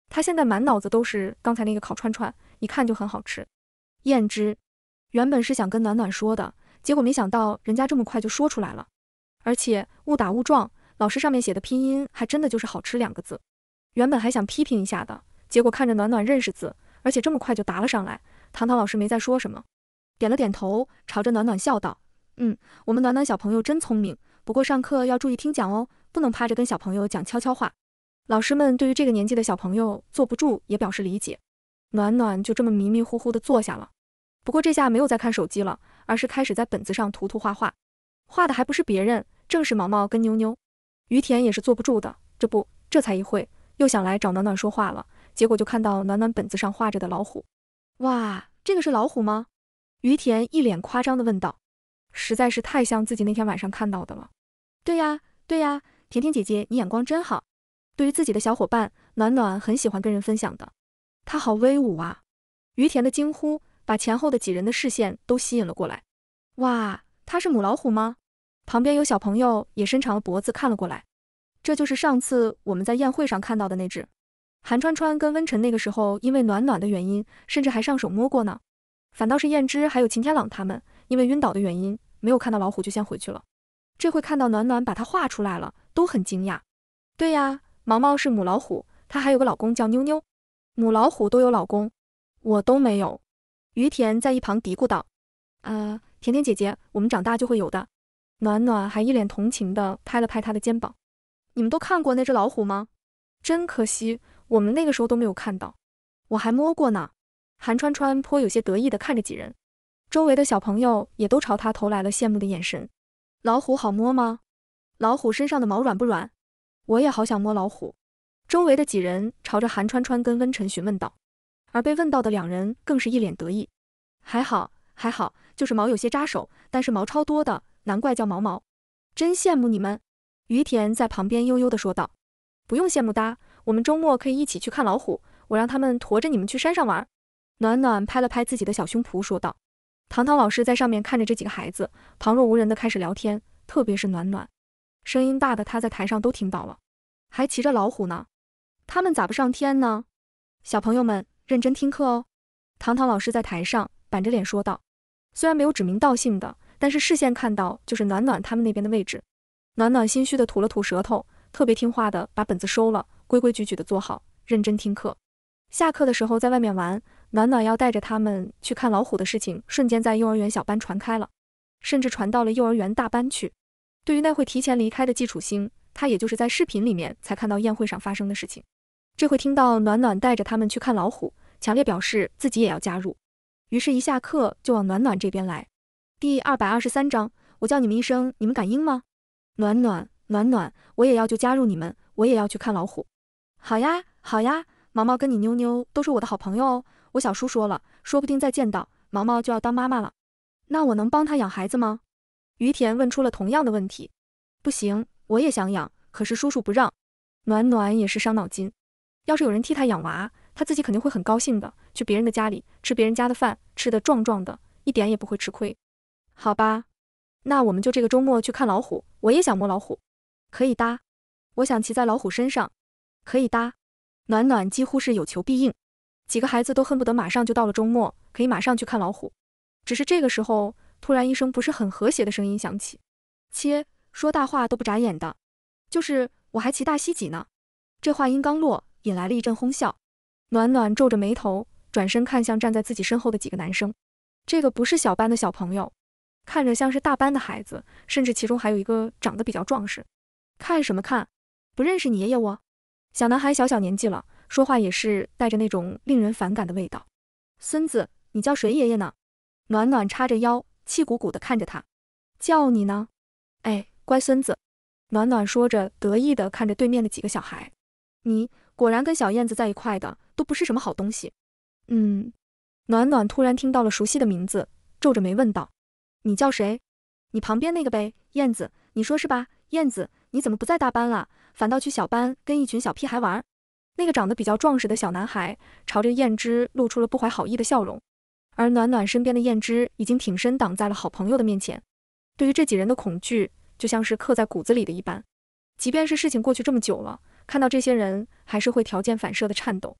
他现在满脑子都是刚才那个烤串串，一看就很好吃。燕之。原本是想跟暖暖说的，结果没想到人家这么快就说出来了，而且误打误撞，老师上面写的拼音还真的就是“好吃”两个字。原本还想批评一下的，结果看着暖暖认识字，而且这么快就答了上来，唐唐老师没再说什么，点了点头，朝着暖暖笑道：“嗯，我们暖暖小朋友真聪明，不过上课要注意听讲哦，不能趴着跟小朋友讲悄悄话。”老师们对于这个年纪的小朋友坐不住也表示理解，暖暖就这么迷迷糊糊的坐下了。不过这下没有在看手机了，而是开始在本子上涂涂画画，画的还不是别人，正是毛毛跟妞妞。于田也是坐不住的，这不，这才一会，又想来找暖暖说话了，结果就看到暖暖本子上画着的老虎。哇，这个是老虎吗？于田一脸夸张的问道，实在是太像自己那天晚上看到的了。对呀，对呀，甜甜姐姐你眼光真好。对于自己的小伙伴，暖暖很喜欢跟人分享的。她好威武啊！于田的惊呼。把前后的几人的视线都吸引了过来。哇，她是母老虎吗？旁边有小朋友也伸长了脖子看了过来。这就是上次我们在宴会上看到的那只。韩川川跟温晨那个时候因为暖暖的原因，甚至还上手摸过呢。反倒是燕之还有秦天朗他们，因为晕倒的原因，没有看到老虎就先回去了。这会看到暖暖把它画出来了，都很惊讶。对呀，毛毛是母老虎，她还有个老公叫妞妞。母老虎都有老公，我都没有。于田在一旁嘀咕道：“啊，甜甜姐姐，我们长大就会有的。”暖暖还一脸同情的拍了拍他的肩膀。“你们都看过那只老虎吗？真可惜，我们那个时候都没有看到。我还摸过呢。”韩川川颇有些得意的看着几人，周围的小朋友也都朝他投来了羡慕的眼神。“老虎好摸吗？老虎身上的毛软不软？我也好想摸老虎。”周围的几人朝着韩川川跟温晨询问道。而被问到的两人更是一脸得意，还好还好，就是毛有些扎手，但是毛超多的，难怪叫毛毛。真羡慕你们。于田在旁边悠悠地说道：“不用羡慕哒，我们周末可以一起去看老虎，我让他们驮着你们去山上玩。”暖暖拍了拍自己的小胸脯说道。唐唐老师在上面看着这几个孩子，旁若无人的开始聊天，特别是暖暖，声音大的他在台上都听到了，还骑着老虎呢，他们咋不上天呢？小朋友们。认真听课哦，唐唐老师在台上板着脸说道。虽然没有指名道姓的，但是视线看到就是暖暖他们那边的位置。暖暖心虚的吐了吐舌头，特别听话的把本子收了，规规矩矩的坐好，认真听课。下课的时候在外面玩，暖暖要带着他们去看老虎的事情，瞬间在幼儿园小班传开了，甚至传到了幼儿园大班去。对于那会提前离开的季楚星，他也就是在视频里面才看到宴会上发生的事情。这回听到暖暖带着他们去看老虎，强烈表示自己也要加入，于是一下课就往暖暖这边来。第二百二十三章，我叫你们一声，你们敢应吗？暖暖，暖暖，我也要就加入你们，我也要去看老虎。好呀，好呀，毛毛跟你妞妞都是我的好朋友哦。我小叔说了，说不定再见到毛毛就要当妈妈了。那我能帮他养孩子吗？于田问出了同样的问题。不行，我也想养，可是叔叔不让。暖暖也是伤脑筋。要是有人替他养娃，他自己肯定会很高兴的。去别人的家里吃别人家的饭，吃的壮壮的，一点也不会吃亏。好吧，那我们就这个周末去看老虎。我也想摸老虎，可以搭。我想骑在老虎身上，可以搭。暖暖几乎是有求必应，几个孩子都恨不得马上就到了周末，可以马上去看老虎。只是这个时候，突然一声不是很和谐的声音响起：“切，说大话都不眨眼的，就是我还骑大西几呢。”这话音刚落。引来了一阵哄笑，暖暖皱着眉头，转身看向站在自己身后的几个男生。这个不是小班的小朋友，看着像是大班的孩子，甚至其中还有一个长得比较壮实。看什么看？不认识你爷爷我？小男孩小小年纪了，说话也是带着那种令人反感的味道。孙子，你叫谁爷爷呢？暖暖叉着腰，气鼓鼓的看着他。叫你呢，哎，乖孙子。暖暖说着，得意的看着对面的几个小孩。你。果然跟小燕子在一块的都不是什么好东西。嗯，暖暖突然听到了熟悉的名字，皱着眉问道：“你叫谁？你旁边那个呗，燕子，你说是吧？燕子，你怎么不在大班了，反倒去小班跟一群小屁孩玩？”那个长得比较壮实的小男孩朝着燕之露出了不怀好意的笑容，而暖暖身边的燕之已经挺身挡在了好朋友的面前。对于这几人的恐惧，就像是刻在骨子里的一般，即便是事情过去这么久了。看到这些人，还是会条件反射的颤抖，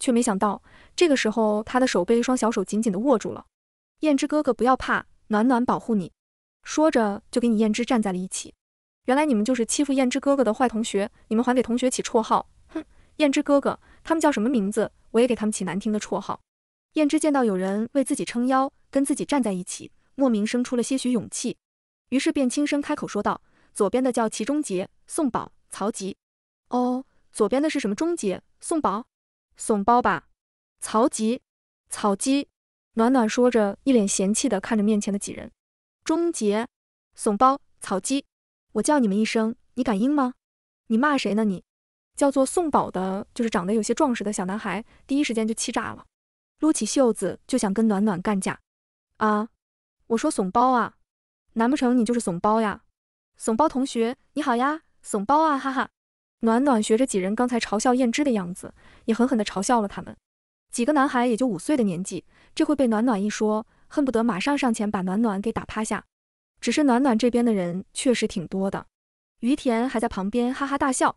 却没想到这个时候他的手被一双小手紧紧的握住了。燕之哥哥不要怕，暖暖保护你。说着就给你燕之站在了一起。原来你们就是欺负燕之哥哥的坏同学，你们还给同学起绰号，哼，燕之哥哥他们叫什么名字？我也给他们起难听的绰号。燕之见到有人为自己撑腰，跟自己站在一起，莫名生出了些许勇气，于是便轻声开口说道：左边的叫齐中杰、宋宝、曹吉。哦，左边的是什么？终结送宝，怂包吧？曹吉，草鸡！暖暖说着，一脸嫌弃的看着面前的几人。终结，怂包，草鸡！我叫你们一声，你敢应吗？你骂谁呢？你！叫做宋宝的，就是长得有些壮实的小男孩，第一时间就气炸了，撸起袖子就想跟暖暖干架。啊！我说怂包啊！难不成你就是怂包呀？怂包同学，你好呀！怂包啊，哈哈！暖暖学着几人刚才嘲笑燕之的样子，也狠狠地嘲笑了他们。几个男孩也就五岁的年纪，这会被暖暖一说，恨不得马上上前把暖暖给打趴下。只是暖暖这边的人确实挺多的，于田还在旁边哈哈大笑，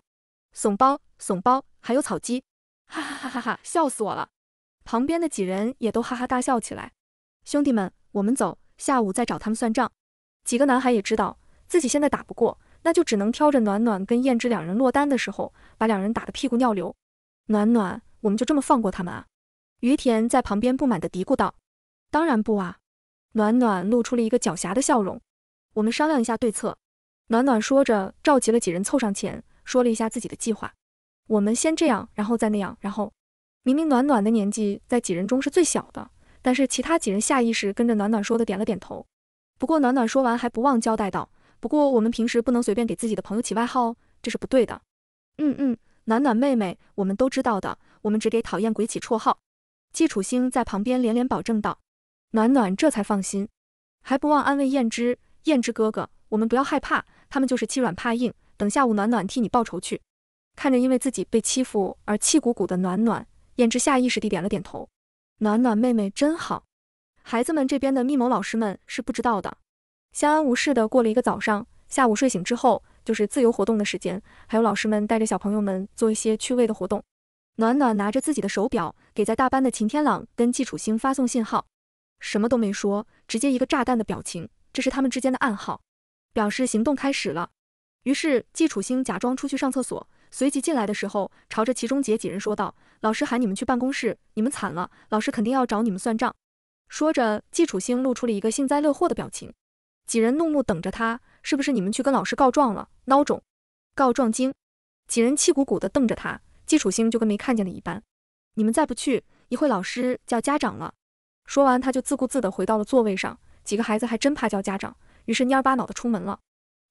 怂包，怂包，还有草鸡，哈哈哈哈哈哈，笑死我了。旁边的几人也都哈哈大笑起来。兄弟们，我们走，下午再找他们算账。几个男孩也知道自己现在打不过。那就只能挑着暖暖跟燕之两人落单的时候，把两人打得屁股尿流。暖暖，我们就这么放过他们啊？于田在旁边不满地嘀咕道。当然不啊！暖暖露出了一个狡黠的笑容。我们商量一下对策。暖暖说着，召集了几人凑上前，说了一下自己的计划。我们先这样，然后再那样，然后……明明暖暖的年纪在几人中是最小的，但是其他几人下意识跟着暖暖说的点了点头。不过暖暖说完，还不忘交代道。不过我们平时不能随便给自己的朋友起外号，哦，这是不对的。嗯嗯，暖暖妹妹，我们都知道的，我们只给讨厌鬼起绰号。季楚星在旁边连连保证道。暖暖这才放心，还不忘安慰燕之：燕之哥哥，我们不要害怕，他们就是欺软怕硬。等下午暖暖替你报仇去。看着因为自己被欺负而气鼓鼓的暖暖，燕之下意识地点了点头。暖暖妹妹真好。孩子们这边的密谋老师们是不知道的。相安无事的过了一个早上，下午睡醒之后就是自由活动的时间，还有老师们带着小朋友们做一些趣味的活动。暖暖拿着自己的手表给在大班的秦天朗跟季楚星发送信号，什么都没说，直接一个炸弹的表情，这是他们之间的暗号，表示行动开始了。于是季楚星假装出去上厕所，随即进来的时候，朝着齐中杰几人说道：“老师喊你们去办公室，你们惨了，老师肯定要找你们算账。”说着，季楚星露出了一个幸灾乐祸的表情。几人怒目等着他，是不是你们去跟老师告状了？孬种，告状精！几人气鼓鼓的瞪着他，季楚性就跟没看见的一般。你们再不去，一会老师叫家长了。说完，他就自顾自的回到了座位上。几个孩子还真怕叫家长，于是蔫儿巴脑的出门了。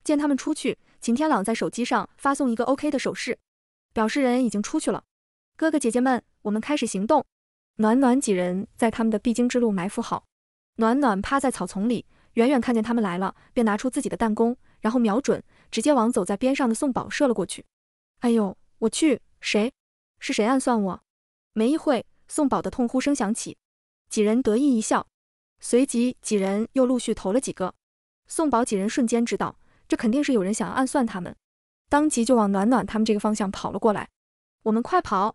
见他们出去，秦天朗在手机上发送一个 OK 的手势，表示人已经出去了。哥哥姐姐们，我们开始行动。暖暖几人在他们的必经之路埋伏好，暖暖趴在草丛里。远远看见他们来了，便拿出自己的弹弓，然后瞄准，直接往走在边上的宋宝射了过去。哎呦，我去！谁？是谁暗算我？没一会，宋宝的痛呼声响起，几人得意一笑，随即几人又陆续投了几个。宋宝几人瞬间知道，这肯定是有人想要暗算他们，当即就往暖暖他们这个方向跑了过来。我们快跑！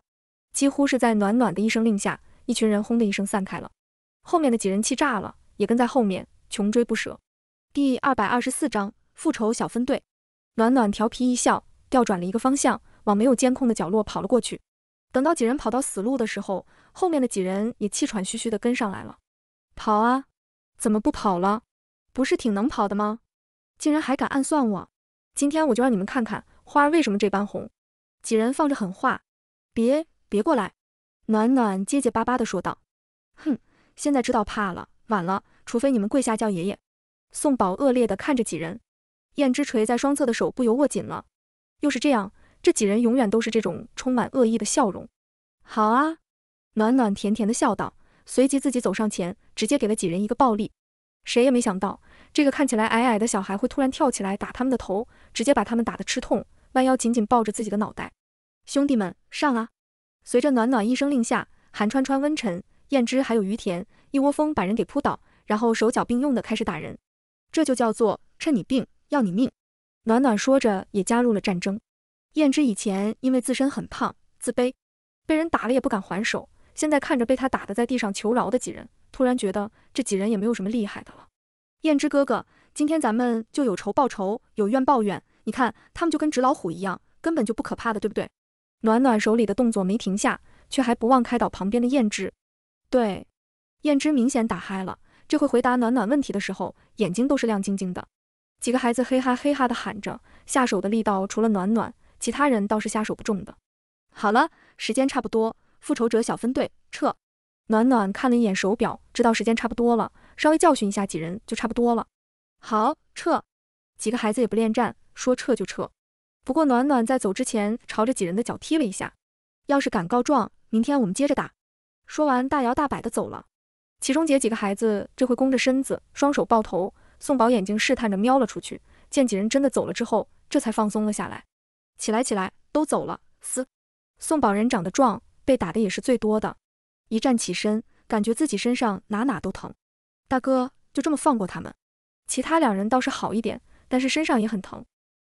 几乎是在暖暖的一声令下，一群人轰的一声散开了。后面的几人气炸了，也跟在后面。穷追不舍，第二百二十四章复仇小分队。暖暖调皮一笑，调转了一个方向，往没有监控的角落跑了过去。等到几人跑到死路的时候，后面的几人也气喘吁吁的跟上来了。跑啊！怎么不跑了？不是挺能跑的吗？竟然还敢暗算我！今天我就让你们看看花为什么这般红。几人放着狠话，别别过来！暖暖结结巴巴的说道：“哼，现在知道怕了，晚了。”除非你们跪下叫爷爷，宋宝恶劣的看着几人，燕之垂在双侧的手不由握紧了。又是这样，这几人永远都是这种充满恶意的笑容。好啊，暖暖甜甜的笑道，随即自己走上前，直接给了几人一个暴力。谁也没想到，这个看起来矮矮的小孩会突然跳起来打他们的头，直接把他们打得吃痛，弯腰紧紧抱着自己的脑袋。兄弟们上啊！随着暖暖一声令下，韩川川、温晨、燕之还有于田一窝蜂把人给扑倒。然后手脚并用的开始打人，这就叫做趁你病要你命。暖暖说着也加入了战争。燕之以前因为自身很胖自卑，被人打了也不敢还手，现在看着被他打的在地上求饶的几人，突然觉得这几人也没有什么厉害的了。燕之哥哥，今天咱们就有仇报仇，有怨报怨，你看他们就跟纸老虎一样，根本就不可怕的，对不对？暖暖手里的动作没停下，却还不忘开导旁边的燕之。对，燕之明显打嗨了。这回回答暖暖问题的时候，眼睛都是亮晶晶的。几个孩子嘿哈嘿哈的喊着，下手的力道除了暖暖，其他人倒是下手不重的。好了，时间差不多，复仇者小分队撤。暖暖看了一眼手表，知道时间差不多了，稍微教训一下几人就差不多了。好，撤。几个孩子也不恋战，说撤就撤。不过暖暖在走之前，朝着几人的脚踢了一下，要是敢告状，明天我们接着打。说完大摇大摆的走了。其中杰几个孩子这会弓着身子，双手抱头。宋宝眼睛试探着瞄了出去，见几人真的走了之后，这才放松了下来。起来，起来，都走了。嘶！宋宝人长得壮，被打的也是最多的。一站起身，感觉自己身上哪哪都疼。大哥，就这么放过他们？其他两人倒是好一点，但是身上也很疼。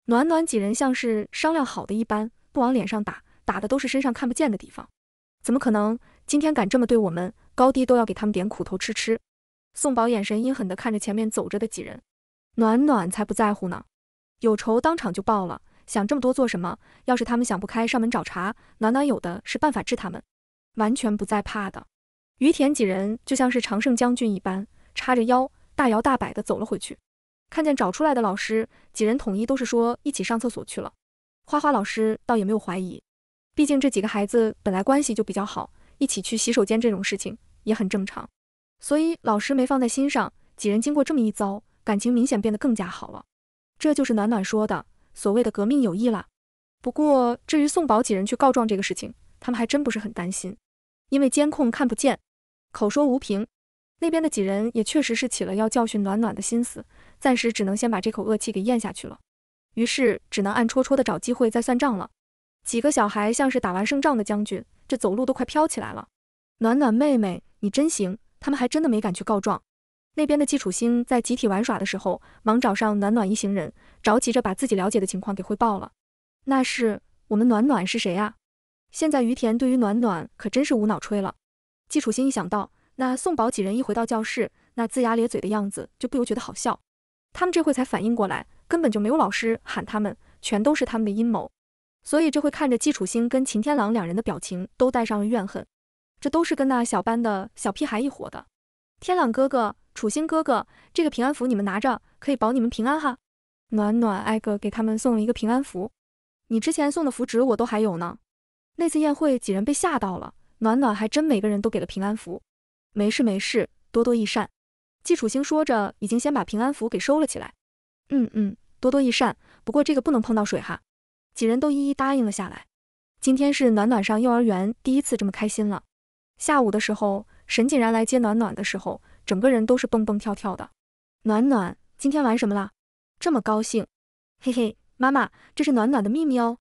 暖暖几人像是商量好的一般，不往脸上打，打的都是身上看不见的地方。怎么可能？今天敢这么对我们，高低都要给他们点苦头吃吃。宋宝眼神阴狠地看着前面走着的几人，暖暖才不在乎呢，有仇当场就报了，想这么多做什么？要是他们想不开上门找茬，暖暖有的是办法治他们，完全不在怕的。于田几人就像是常胜将军一般，叉着腰大摇大摆地走了回去。看见找出来的老师，几人统一都是说一起上厕所去了。花花老师倒也没有怀疑，毕竟这几个孩子本来关系就比较好。一起去洗手间这种事情也很正常，所以老师没放在心上。几人经过这么一遭，感情明显变得更加好了。这就是暖暖说的所谓的革命友谊啦。不过至于宋宝几人去告状这个事情，他们还真不是很担心，因为监控看不见，口说无凭。那边的几人也确实是起了要教训暖暖的心思，暂时只能先把这口恶气给咽下去了。于是只能暗戳戳的找机会再算账了。几个小孩像是打完胜仗的将军。这走路都快飘起来了，暖暖妹妹，你真行！他们还真的没敢去告状。那边的季楚星在集体玩耍的时候，忙找上暖暖一行人，着急着把自己了解的情况给汇报了。那是我们暖暖是谁呀？现在于田对于暖暖可真是无脑吹了。季楚星一想到那宋宝几人一回到教室，那龇牙咧嘴的样子，就不由觉得好笑。他们这会才反应过来，根本就没有老师喊他们，全都是他们的阴谋。所以这会看着季楚星跟秦天朗两人的表情都带上了怨恨，这都是跟那小班的小屁孩一伙的。天朗哥哥，楚星哥哥，这个平安符你们拿着，可以保你们平安哈。暖暖挨个给他们送了一个平安符，你之前送的符纸我都还有呢。那次宴会几人被吓到了，暖暖还真每个人都给了平安符。没事没事，多多益善。季楚星说着，已经先把平安符给收了起来。嗯嗯，多多益善，不过这个不能碰到水哈。几人都一一答应了下来。今天是暖暖上幼儿园第一次这么开心了。下午的时候，沈锦然来接暖暖的时候，整个人都是蹦蹦跳跳的。暖暖今天玩什么了？这么高兴？嘿嘿，妈妈，这是暖暖的秘密哦。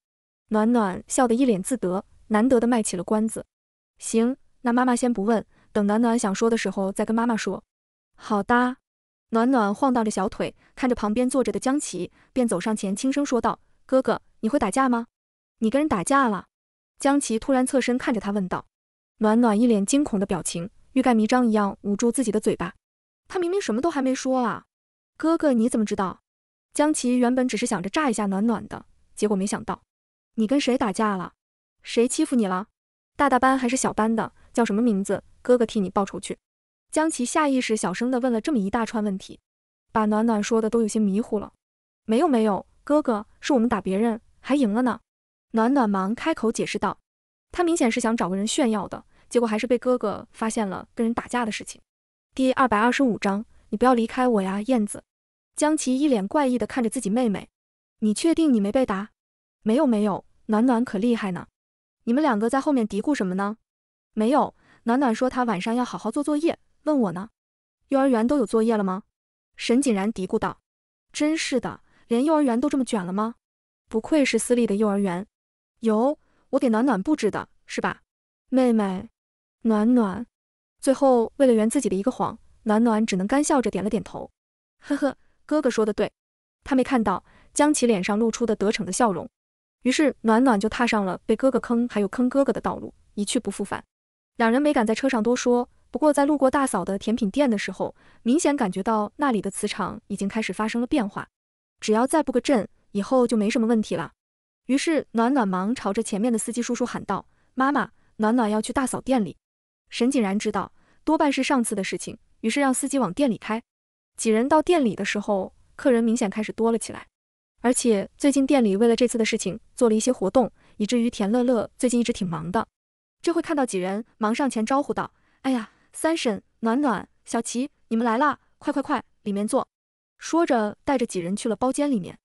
暖暖笑得一脸自得，难得的卖起了关子。行，那妈妈先不问，等暖暖想说的时候再跟妈妈说。好的。暖暖晃荡着小腿，看着旁边坐着的江琪，便走上前轻声说道：“哥哥。”你会打架吗？你跟人打架了？江琪突然侧身看着他问道。暖暖一脸惊恐的表情，欲盖弥彰一样捂住自己的嘴巴。他明明什么都还没说啊！哥哥你怎么知道？江琪原本只是想着炸一下暖暖的，结果没想到。你跟谁打架了？谁欺负你了？大大班还是小班的？叫什么名字？哥哥替你报仇去。江琪下意识小声地问了这么一大串问题，把暖暖说的都有些迷糊了。没有没有，哥哥，是我们打别人。还赢了呢，暖暖忙开口解释道，他明显是想找个人炫耀的，结果还是被哥哥发现了跟人打架的事情。第二百二十五章，你不要离开我呀，燕子。江琪一脸怪异的看着自己妹妹，你确定你没被打？没有没有，暖暖可厉害呢。你们两个在后面嘀咕什么呢？没有，暖暖说她晚上要好好做作业，问我呢。幼儿园都有作业了吗？沈锦然嘀咕道，真是的，连幼儿园都这么卷了吗？不愧是私立的幼儿园，有我给暖暖布置的是吧，妹妹？暖暖，最后为了圆自己的一个谎，暖暖只能干笑着点了点头。呵呵，哥哥说的对，他没看到江琪脸上露出的得逞的笑容。于是暖暖就踏上了被哥哥坑，还有坑哥哥的道路，一去不复返。两人没敢在车上多说，不过在路过大嫂的甜品店的时候，明显感觉到那里的磁场已经开始发生了变化。只要再布个阵。以后就没什么问题了。于是暖暖忙朝着前面的司机叔叔喊道：“妈妈，暖暖要去大嫂店里。”沈锦然知道多半是上次的事情，于是让司机往店里开。几人到店里的时候，客人明显开始多了起来，而且最近店里为了这次的事情做了一些活动，以至于田乐乐最近一直挺忙的。这会看到几人，忙上前招呼道：“哎呀，三婶，暖暖，小齐，你们来啦！快快快，里面坐。”说着，带着几人去了包间里面。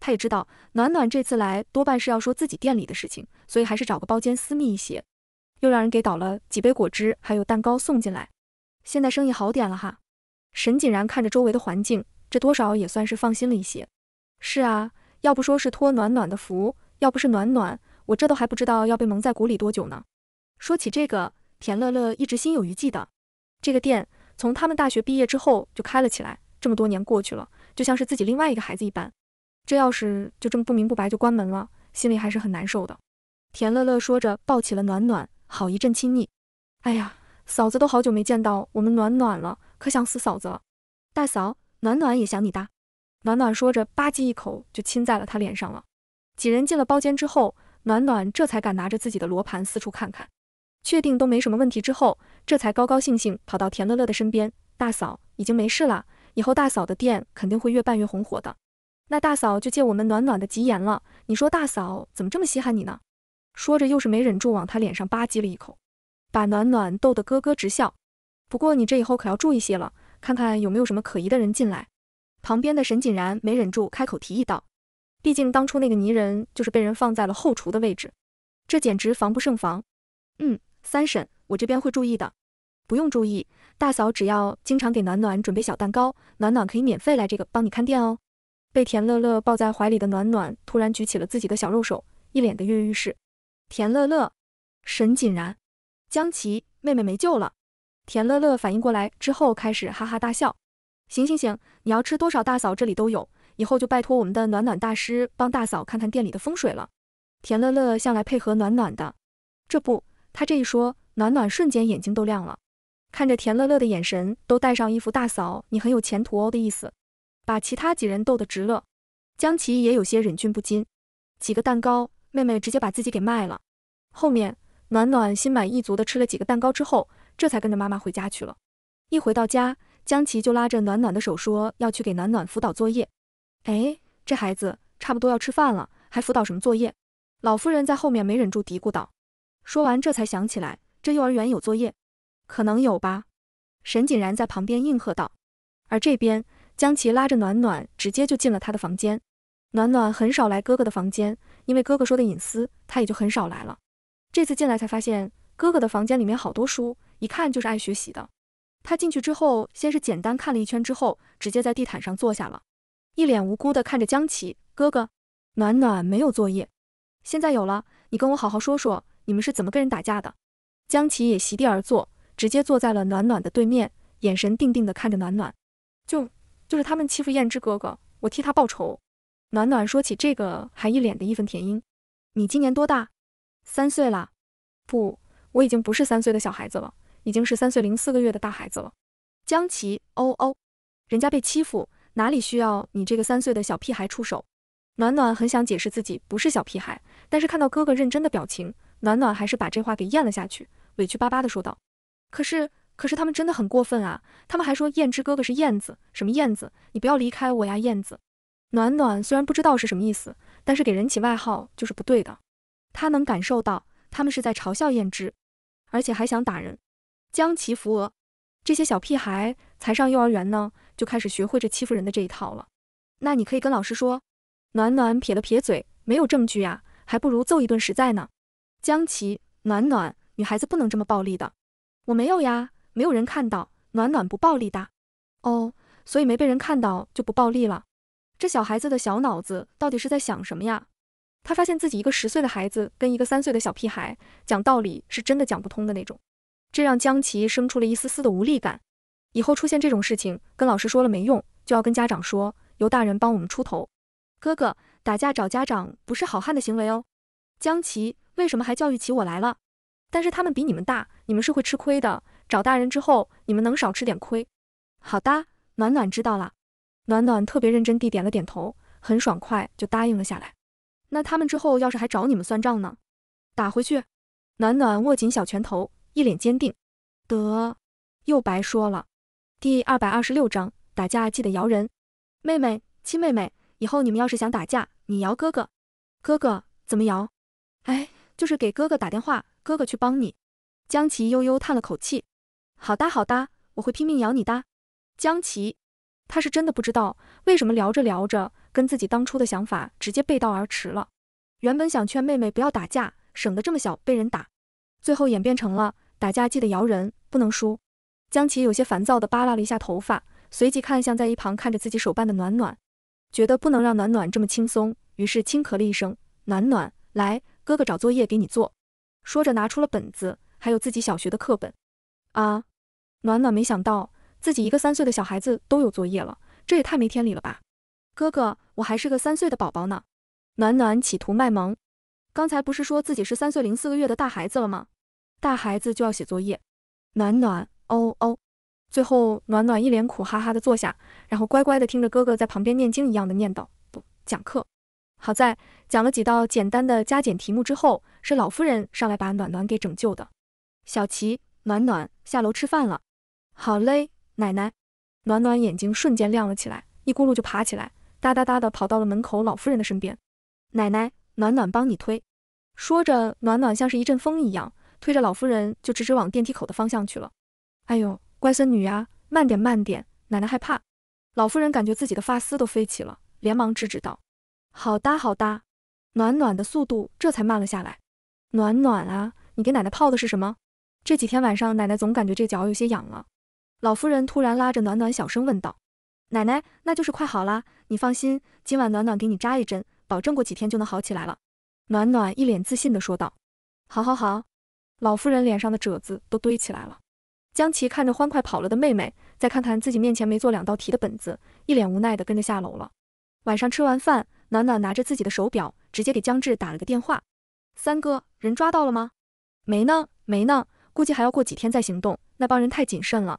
他也知道暖暖这次来多半是要说自己店里的事情，所以还是找个包间私密一些。又让人给倒了几杯果汁，还有蛋糕送进来。现在生意好点了哈。沈锦然看着周围的环境，这多少也算是放心了一些。是啊，要不说是托暖暖的福，要不是暖暖，我这都还不知道要被蒙在鼓里多久呢。说起这个，田乐乐一直心有余悸的。这个店从他们大学毕业之后就开了起来，这么多年过去了，就像是自己另外一个孩子一般。这要是就这么不明不白就关门了，心里还是很难受的。田乐乐说着，抱起了暖暖，好一阵亲昵。哎呀，嫂子都好久没见到我们暖暖了，可想死嫂子了。大嫂，暖暖也想你哒。暖暖说着，吧唧一口就亲在了他脸上了。几人进了包间之后，暖暖这才敢拿着自己的罗盘四处看看，确定都没什么问题之后，这才高高兴兴跑到田乐乐的身边。大嫂已经没事了，以后大嫂的店肯定会越办越红火的。那大嫂就借我们暖暖的吉言了。你说大嫂怎么这么稀罕你呢？说着又是没忍住往他脸上吧唧了一口，把暖暖逗得咯咯直笑。不过你这以后可要注意些了，看看有没有什么可疑的人进来。旁边的沈锦然没忍住开口提议道：“毕竟当初那个泥人就是被人放在了后厨的位置，这简直防不胜防。”嗯，三婶，我这边会注意的。不用注意，大嫂只要经常给暖暖准备小蛋糕，暖暖可以免费来这个帮你看店哦。被田乐乐抱在怀里的暖暖突然举起了自己的小肉手，一脸的跃跃欲试。田乐乐，沈锦然，江琪，妹妹没救了。田乐乐反应过来之后，开始哈哈大笑。行行行，你要吃多少大嫂这里都有，以后就拜托我们的暖暖大师帮大嫂看看店里的风水了。田乐乐向来配合暖暖的，这不，他这一说，暖暖瞬间眼睛都亮了，看着田乐乐的眼神都带上一副大嫂你很有前途哦的意思。把其他几人逗得直乐，江琪也有些忍俊不禁。几个蛋糕，妹妹直接把自己给卖了。后面暖暖心满意足的吃了几个蛋糕之后，这才跟着妈妈回家去了。一回到家，江琪就拉着暖暖的手说要去给暖暖辅导作业。哎，这孩子差不多要吃饭了，还辅导什么作业？老夫人在后面没忍住嘀咕道。说完这才想起来，这幼儿园有作业，可能有吧。沈锦然在旁边应和道。而这边。江奇拉着暖暖，直接就进了他的房间。暖暖很少来哥哥的房间，因为哥哥说的隐私，他也就很少来了。这次进来才发现，哥哥的房间里面好多书，一看就是爱学习的。他进去之后，先是简单看了一圈，之后直接在地毯上坐下了，一脸无辜的看着江琪哥哥。暖暖没有作业，现在有了，你跟我好好说说，你们是怎么跟人打架的？江琪也席地而坐，直接坐在了暖暖的对面，眼神定定的看着暖暖，就。就是他们欺负燕之哥哥，我替他报仇。暖暖说起这个还一脸的义愤填膺。你今年多大？三岁啦。不，我已经不是三岁的小孩子了，已经是三岁零四个月的大孩子了。江琪，哦哦，人家被欺负，哪里需要你这个三岁的小屁孩出手？暖暖很想解释自己不是小屁孩，但是看到哥哥认真的表情，暖暖还是把这话给咽了下去，委屈巴巴的说道：“可是。”可是他们真的很过分啊！他们还说燕之哥哥是燕子，什么燕子？你不要离开我呀，燕子！暖暖虽然不知道是什么意思，但是给人起外号就是不对的。他能感受到他们是在嘲笑燕之，而且还想打人。江奇扶额，这些小屁孩才上幼儿园呢，就开始学会这欺负人的这一套了。那你可以跟老师说。暖暖撇了撇嘴，没有证据呀，还不如揍一顿实在呢。江琪，暖暖，女孩子不能这么暴力的。我没有呀。没有人看到，暖暖不暴力的，哦，所以没被人看到就不暴力了。这小孩子的小脑子到底是在想什么呀？他发现自己一个十岁的孩子跟一个三岁的小屁孩讲道理是真的讲不通的那种，这让江琪生出了一丝丝的无力感。以后出现这种事情，跟老师说了没用，就要跟家长说，由大人帮我们出头。哥哥打架找家长不是好汉的行为哦。江琪，为什么还教育起我来了？但是他们比你们大，你们是会吃亏的。找大人之后，你们能少吃点亏。好的，暖暖知道了。暖暖特别认真地点了点头，很爽快就答应了下来。那他们之后要是还找你们算账呢？打回去。暖暖握紧小拳头，一脸坚定。得，又白说了。第二百二十六章打架记得摇人。妹妹，亲妹妹，以后你们要是想打架，你摇哥哥。哥哥怎么摇？哎，就是给哥哥打电话，哥哥去帮你。江琪悠悠叹了口气。好哒好哒，我会拼命咬你的，江琪，他是真的不知道为什么聊着聊着，跟自己当初的想法直接背道而驰了。原本想劝妹妹不要打架，省得这么小被人打，最后演变成了打架记得摇人，不能输。江琪有些烦躁地扒拉了一下头发，随即看向在一旁看着自己手办的暖暖，觉得不能让暖暖这么轻松，于是轻咳了一声：“暖暖，来，哥哥找作业给你做。”说着拿出了本子，还有自己小学的课本。啊。暖暖没想到自己一个三岁的小孩子都有作业了，这也太没天理了吧！哥哥，我还是个三岁的宝宝呢。暖暖企图卖萌，刚才不是说自己是三岁零四个月的大孩子了吗？大孩子就要写作业。暖暖，哦哦。最后暖暖一脸苦哈哈的坐下，然后乖乖的听着哥哥在旁边念经一样的念叨不讲课。好在讲了几道简单的加减题目之后，是老夫人上来把暖暖给拯救的。小琪，暖暖下楼吃饭了。好嘞，奶奶，暖暖眼睛瞬间亮了起来，一咕噜就爬起来，哒哒哒的跑到了门口老夫人的身边。奶奶，暖暖帮你推。说着，暖暖像是一阵风一样，推着老夫人就直直往电梯口的方向去了。哎呦，乖孙女呀，慢点慢点，奶奶害怕。老夫人感觉自己的发丝都飞起了，连忙制止道：“好哒好哒。”暖暖的速度这才慢了下来。暖暖啊，你给奶奶泡的是什么？这几天晚上，奶奶总感觉这脚有些痒了。老夫人突然拉着暖暖，小声问道：“奶奶，那就是快好了，你放心，今晚暖暖给你扎一针，保证过几天就能好起来了。”暖暖一脸自信地说道：“好，好，好。”老夫人脸上的褶子都堆起来了。江琪看着欢快跑了的妹妹，再看看自己面前没做两道题的本子，一脸无奈地跟着下楼了。晚上吃完饭，暖暖拿着自己的手表，直接给江志打了个电话：“三哥，人抓到了吗？”“没呢，没呢，估计还要过几天再行动。那帮人太谨慎了。”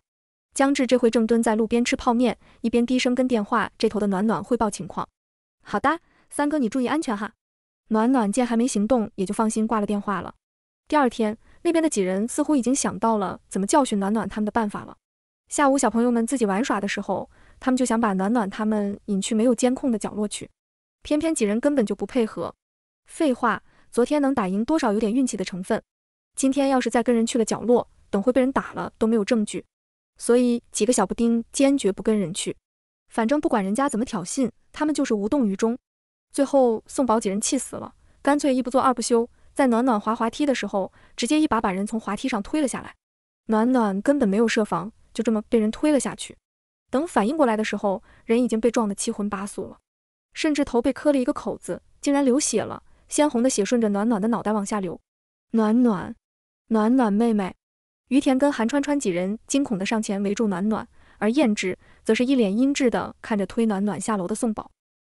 江志这会正蹲在路边吃泡面，一边低声跟电话这头的暖暖汇报情况。好的，三哥你注意安全哈。暖暖见还没行动，也就放心挂了电话了。第二天，那边的几人似乎已经想到了怎么教训暖暖他们的办法了。下午小朋友们自己玩耍的时候，他们就想把暖暖他们引去没有监控的角落去。偏偏几人根本就不配合。废话，昨天能打赢多少有点运气的成分。今天要是再跟人去了角落，等会被人打了都没有证据。所以几个小布丁坚决不跟人去，反正不管人家怎么挑衅，他们就是无动于衷。最后宋宝几人气死了，干脆一不做二不休，在暖暖滑滑梯的时候，直接一把把人从滑梯上推了下来。暖暖根本没有设防，就这么被人推了下去。等反应过来的时候，人已经被撞得七荤八素了，甚至头被磕了一个口子，竟然流血了。鲜红的血顺着暖暖的脑袋往下流。暖暖，暖暖妹妹。于田跟韩川川几人惊恐的上前围住暖暖，而燕之则是一脸阴鸷的看着推暖暖下楼的宋宝，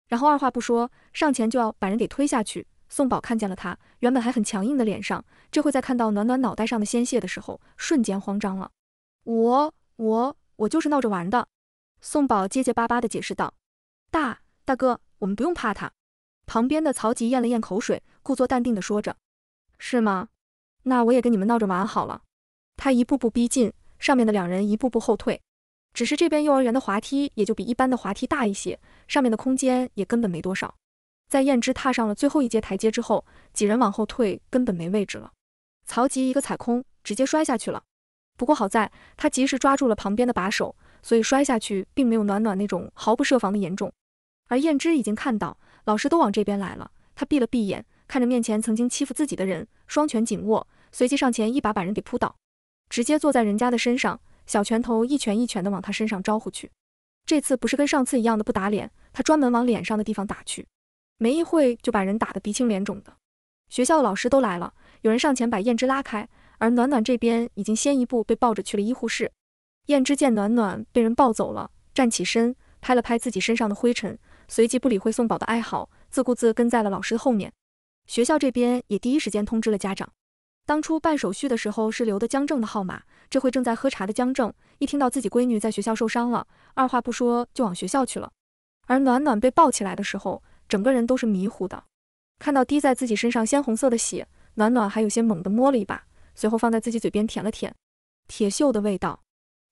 然后二话不说上前就要把人给推下去。宋宝看见了他原本还很强硬的脸上，这会在看到暖暖脑袋上的鲜血的时候，瞬间慌张了。我我我就是闹着玩的！宋宝结结巴巴的解释道。大大哥，我们不用怕他。旁边的曹吉咽了咽口水，故作淡定的说着。是吗？那我也跟你们闹着玩好了。他一步步逼近，上面的两人一步步后退。只是这边幼儿园的滑梯也就比一般的滑梯大一些，上面的空间也根本没多少。在燕之踏上了最后一阶台阶之后，几人往后退，根本没位置了。曹吉一个踩空，直接摔下去了。不过好在他及时抓住了旁边的把手，所以摔下去并没有暖暖那种毫不设防的严重。而燕之已经看到老师都往这边来了，他闭了闭眼，看着面前曾经欺负自己的人，双拳紧握，随即上前一把把人给扑倒。直接坐在人家的身上，小拳头一拳一拳的往他身上招呼去。这次不是跟上次一样的不打脸，他专门往脸上的地方打去。没一会就把人打得鼻青脸肿的。学校的老师都来了，有人上前把燕之拉开，而暖暖这边已经先一步被抱着去了医护室。燕之见暖暖被人抱走了，站起身拍了拍自己身上的灰尘，随即不理会宋宝的哀嚎，自顾自跟在了老师后面。学校这边也第一时间通知了家长。当初办手续的时候是留的江正的号码，这会正在喝茶的江正一听到自己闺女在学校受伤了，二话不说就往学校去了。而暖暖被抱起来的时候，整个人都是迷糊的，看到滴在自己身上鲜红色的血，暖暖还有些猛地摸了一把，随后放在自己嘴边舔了舔，铁锈的味道。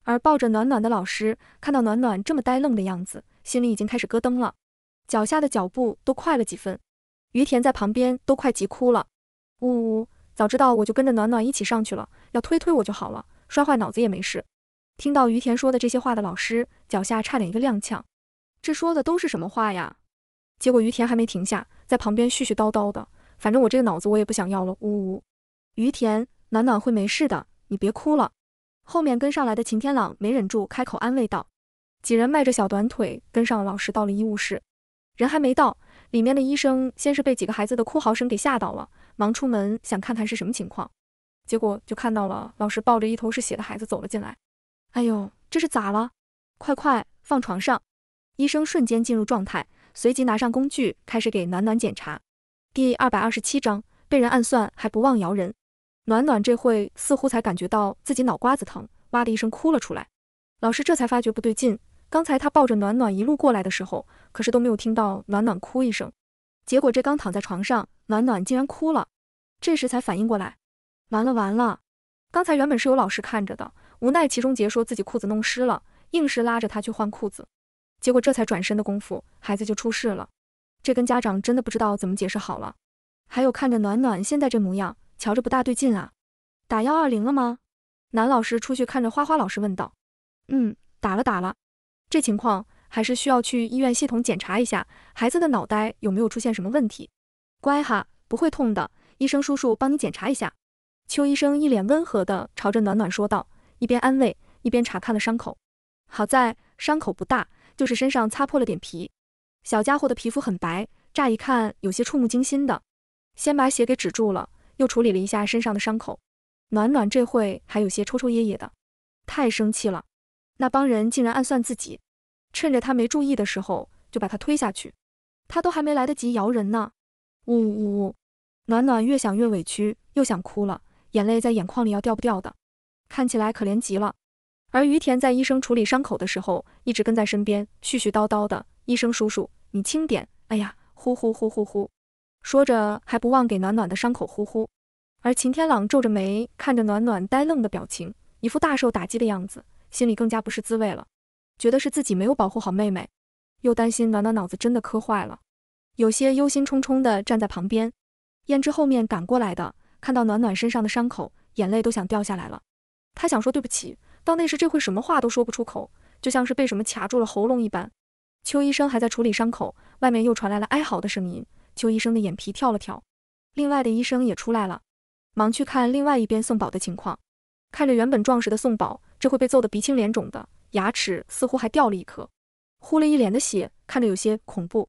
而抱着暖暖的老师看到暖暖这么呆愣的样子，心里已经开始咯噔了，脚下的脚步都快了几分。于田在旁边都快急哭了，呜呜。早知道我就跟着暖暖一起上去了，要推推我就好了，摔坏脑子也没事。听到于田说的这些话的老师，脚下差点一个踉跄。这说的都是什么话呀？结果于田还没停下，在旁边絮絮叨叨的。反正我这个脑子我也不想要了。呜呜。于田，暖暖会没事的，你别哭了。后面跟上来的秦天朗没忍住，开口安慰道。几人迈着小短腿跟上老师到了医务室，人还没到，里面的医生先是被几个孩子的哭嚎声给吓到了。忙出门想看看是什么情况，结果就看到了老师抱着一头是血的孩子走了进来。哎呦，这是咋了？快快放床上！医生瞬间进入状态，随即拿上工具开始给暖暖检查。第二百二十七章被人暗算还不忘摇人。暖暖这会似乎才感觉到自己脑瓜子疼，哇的一声哭了出来。老师这才发觉不对劲，刚才他抱着暖暖一路过来的时候，可是都没有听到暖暖哭一声。结果这刚躺在床上，暖暖竟然哭了，这时才反应过来，完了完了，刚才原本是有老师看着的，无奈齐中杰说自己裤子弄湿了，硬是拉着他去换裤子，结果这才转身的功夫，孩子就出事了，这跟家长真的不知道怎么解释好了。还有看着暖暖现在这模样，瞧着不大对劲啊，打幺二零了吗？男老师出去看着花花老师问道，嗯，打了打了，这情况。还是需要去医院系统检查一下孩子的脑袋有没有出现什么问题。乖哈，不会痛的。医生叔叔帮你检查一下。邱医生一脸温和的朝着暖暖说道，一边安慰，一边查看了伤口。好在伤口不大，就是身上擦破了点皮。小家伙的皮肤很白，乍一看有些触目惊心的。先把血给止住了，又处理了一下身上的伤口。暖暖这会还有些抽抽噎噎的，太生气了，那帮人竟然暗算自己。趁着他没注意的时候，就把他推下去，他都还没来得及摇人呢。呜呜呜，暖暖越想越委屈，又想哭了，眼泪在眼眶里要掉不掉的，看起来可怜极了。而于田在医生处理伤口的时候，一直跟在身边，絮絮叨叨的：“医生叔叔，你轻点。”哎呀，呼呼呼呼呼，说着还不忘给暖暖的伤口呼呼。而秦天朗皱着眉看着暖暖呆愣的表情，一副大受打击的样子，心里更加不是滋味了。觉得是自己没有保护好妹妹，又担心暖暖脑子真的磕坏了，有些忧心忡忡地站在旁边。胭脂后面赶过来的，看到暖暖身上的伤口，眼泪都想掉下来了。他想说对不起，到那时这会什么话都说不出口，就像是被什么卡住了喉咙一般。邱医生还在处理伤口，外面又传来了哀嚎的声音。邱医生的眼皮跳了跳，另外的医生也出来了，忙去看另外一边宋宝的情况。看着原本壮实的宋宝，这会被揍得鼻青脸肿的。牙齿似乎还掉了一颗，呼了一脸的血，看着有些恐怖。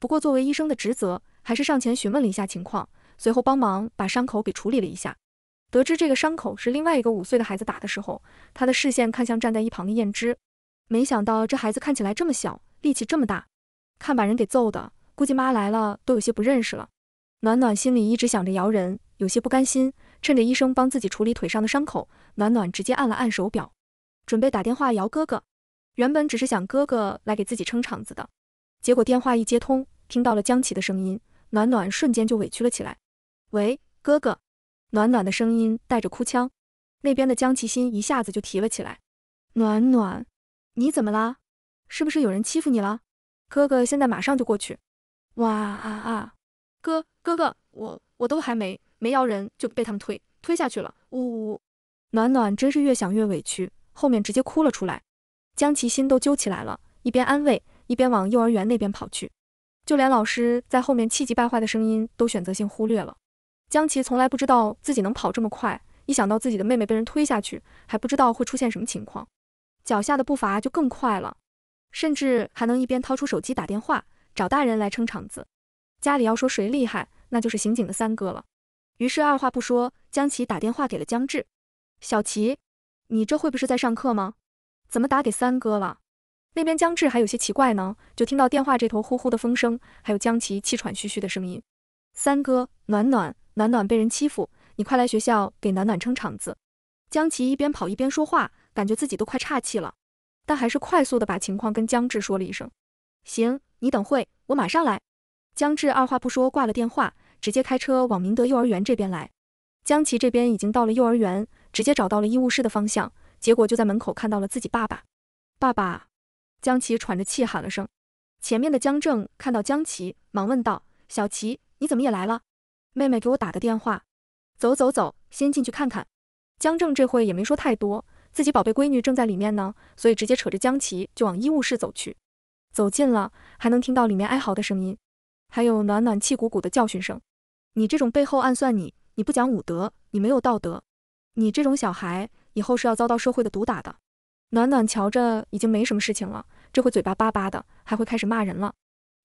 不过作为医生的职责，还是上前询问了一下情况，随后帮忙把伤口给处理了一下。得知这个伤口是另外一个五岁的孩子打的时候，他的视线看向站在一旁的燕之，没想到这孩子看起来这么小，力气这么大，看把人给揍的，估计妈来了都有些不认识了。暖暖心里一直想着摇人，有些不甘心，趁着医生帮自己处理腿上的伤口，暖暖直接按了按手表。准备打电话摇哥哥，原本只是想哥哥来给自己撑场子的，结果电话一接通，听到了江琪的声音，暖暖瞬间就委屈了起来。喂，哥哥，暖暖的声音带着哭腔。那边的江琪心一下子就提了起来。暖暖，你怎么啦？是不是有人欺负你了？哥哥现在马上就过去。哇啊啊！哥，哥哥，我我都还没没摇人就被他们推推下去了，呜呜。暖暖真是越想越委屈。后面直接哭了出来，江琪心都揪起来了，一边安慰，一边往幼儿园那边跑去，就连老师在后面气急败坏的声音都选择性忽略了。江琪从来不知道自己能跑这么快，一想到自己的妹妹被人推下去，还不知道会出现什么情况，脚下的步伐就更快了，甚至还能一边掏出手机打电话找大人来撑场子。家里要说谁厉害，那就是刑警的三哥了。于是二话不说，江其打电话给了江志，小琪，你这会不是在上课吗？怎么打给三哥了？那边江志还有些奇怪呢，就听到电话这头呼呼的风声，还有江琪气喘吁吁的声音。三哥，暖暖，暖暖被人欺负，你快来学校给暖暖撑场子。江琪一边跑一边说话，感觉自己都快岔气了，但还是快速的把情况跟江志说了一声。行，你等会，我马上来。江志二话不说挂了电话，直接开车往明德幼儿园这边来。江琪这边已经到了幼儿园。直接找到了医务室的方向，结果就在门口看到了自己爸爸。爸爸，江琪喘着气喊了声。前面的江正看到江琪，忙问道：“小琪，你怎么也来了？妹妹给我打的电话。”走走走，先进去看看。江正这会也没说太多，自己宝贝闺女正在里面呢，所以直接扯着江琪就往医务室走去。走近了，还能听到里面哀嚎的声音，还有暖暖气鼓鼓的教训声：“你这种背后暗算你，你不讲武德，你没有道德。”你这种小孩以后是要遭到社会的毒打的。暖暖瞧着已经没什么事情了，这回嘴巴巴巴的，还会开始骂人了。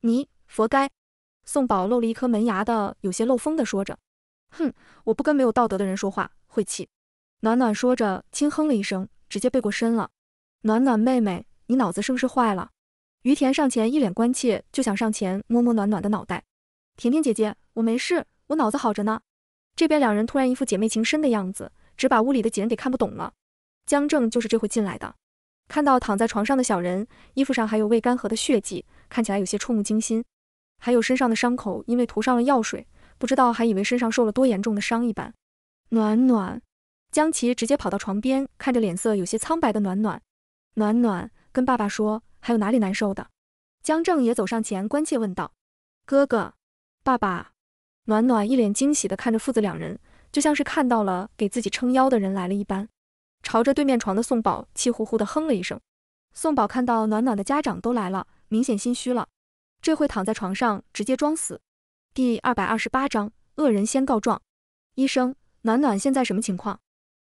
你佛该。宋宝露了一颗门牙的，有些漏风的说着。哼，我不跟没有道德的人说话，晦气。暖暖说着，轻哼了一声，直接背过身了。暖暖妹妹，你脑子是不是坏了？于田上前一脸关切，就想上前摸摸暖暖的脑袋。甜甜姐姐，我没事，我脑子好着呢。这边两人突然一副姐妹情深的样子。只把屋里的几人给看不懂了。江正就是这回进来的，看到躺在床上的小人，衣服上还有未干涸的血迹，看起来有些触目惊心。还有身上的伤口，因为涂上了药水，不知道还以为身上受了多严重的伤一般。暖暖，江琪直接跑到床边，看着脸色有些苍白的暖暖，暖暖，跟爸爸说，还有哪里难受的？江正也走上前，关切问道。哥哥，爸爸，暖暖一脸惊喜的看着父子两人。就像是看到了给自己撑腰的人来了一般，朝着对面床的宋宝气呼呼地哼了一声。宋宝看到暖暖的家长都来了，明显心虚了，这会躺在床上直接装死。第二百二十八章恶人先告状。医生，暖暖现在什么情况？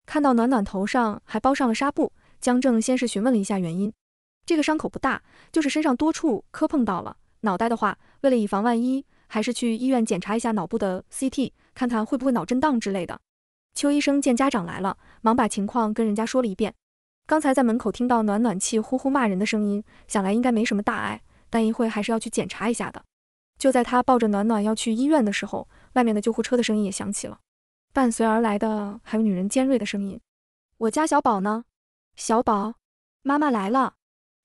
看到暖暖头上还包上了纱布，江正先是询问了一下原因。这个伤口不大，就是身上多处磕碰到了。脑袋的话，为了以防万一，还是去医院检查一下脑部的 CT。看看会不会脑震荡之类的。邱医生见家长来了，忙把情况跟人家说了一遍。刚才在门口听到暖暖气呼呼骂人的声音，想来应该没什么大碍，但一会还是要去检查一下的。就在他抱着暖暖要去医院的时候，外面的救护车的声音也响起了，伴随而来的还有女人尖锐的声音：“我家小宝呢？小宝，妈妈来了。”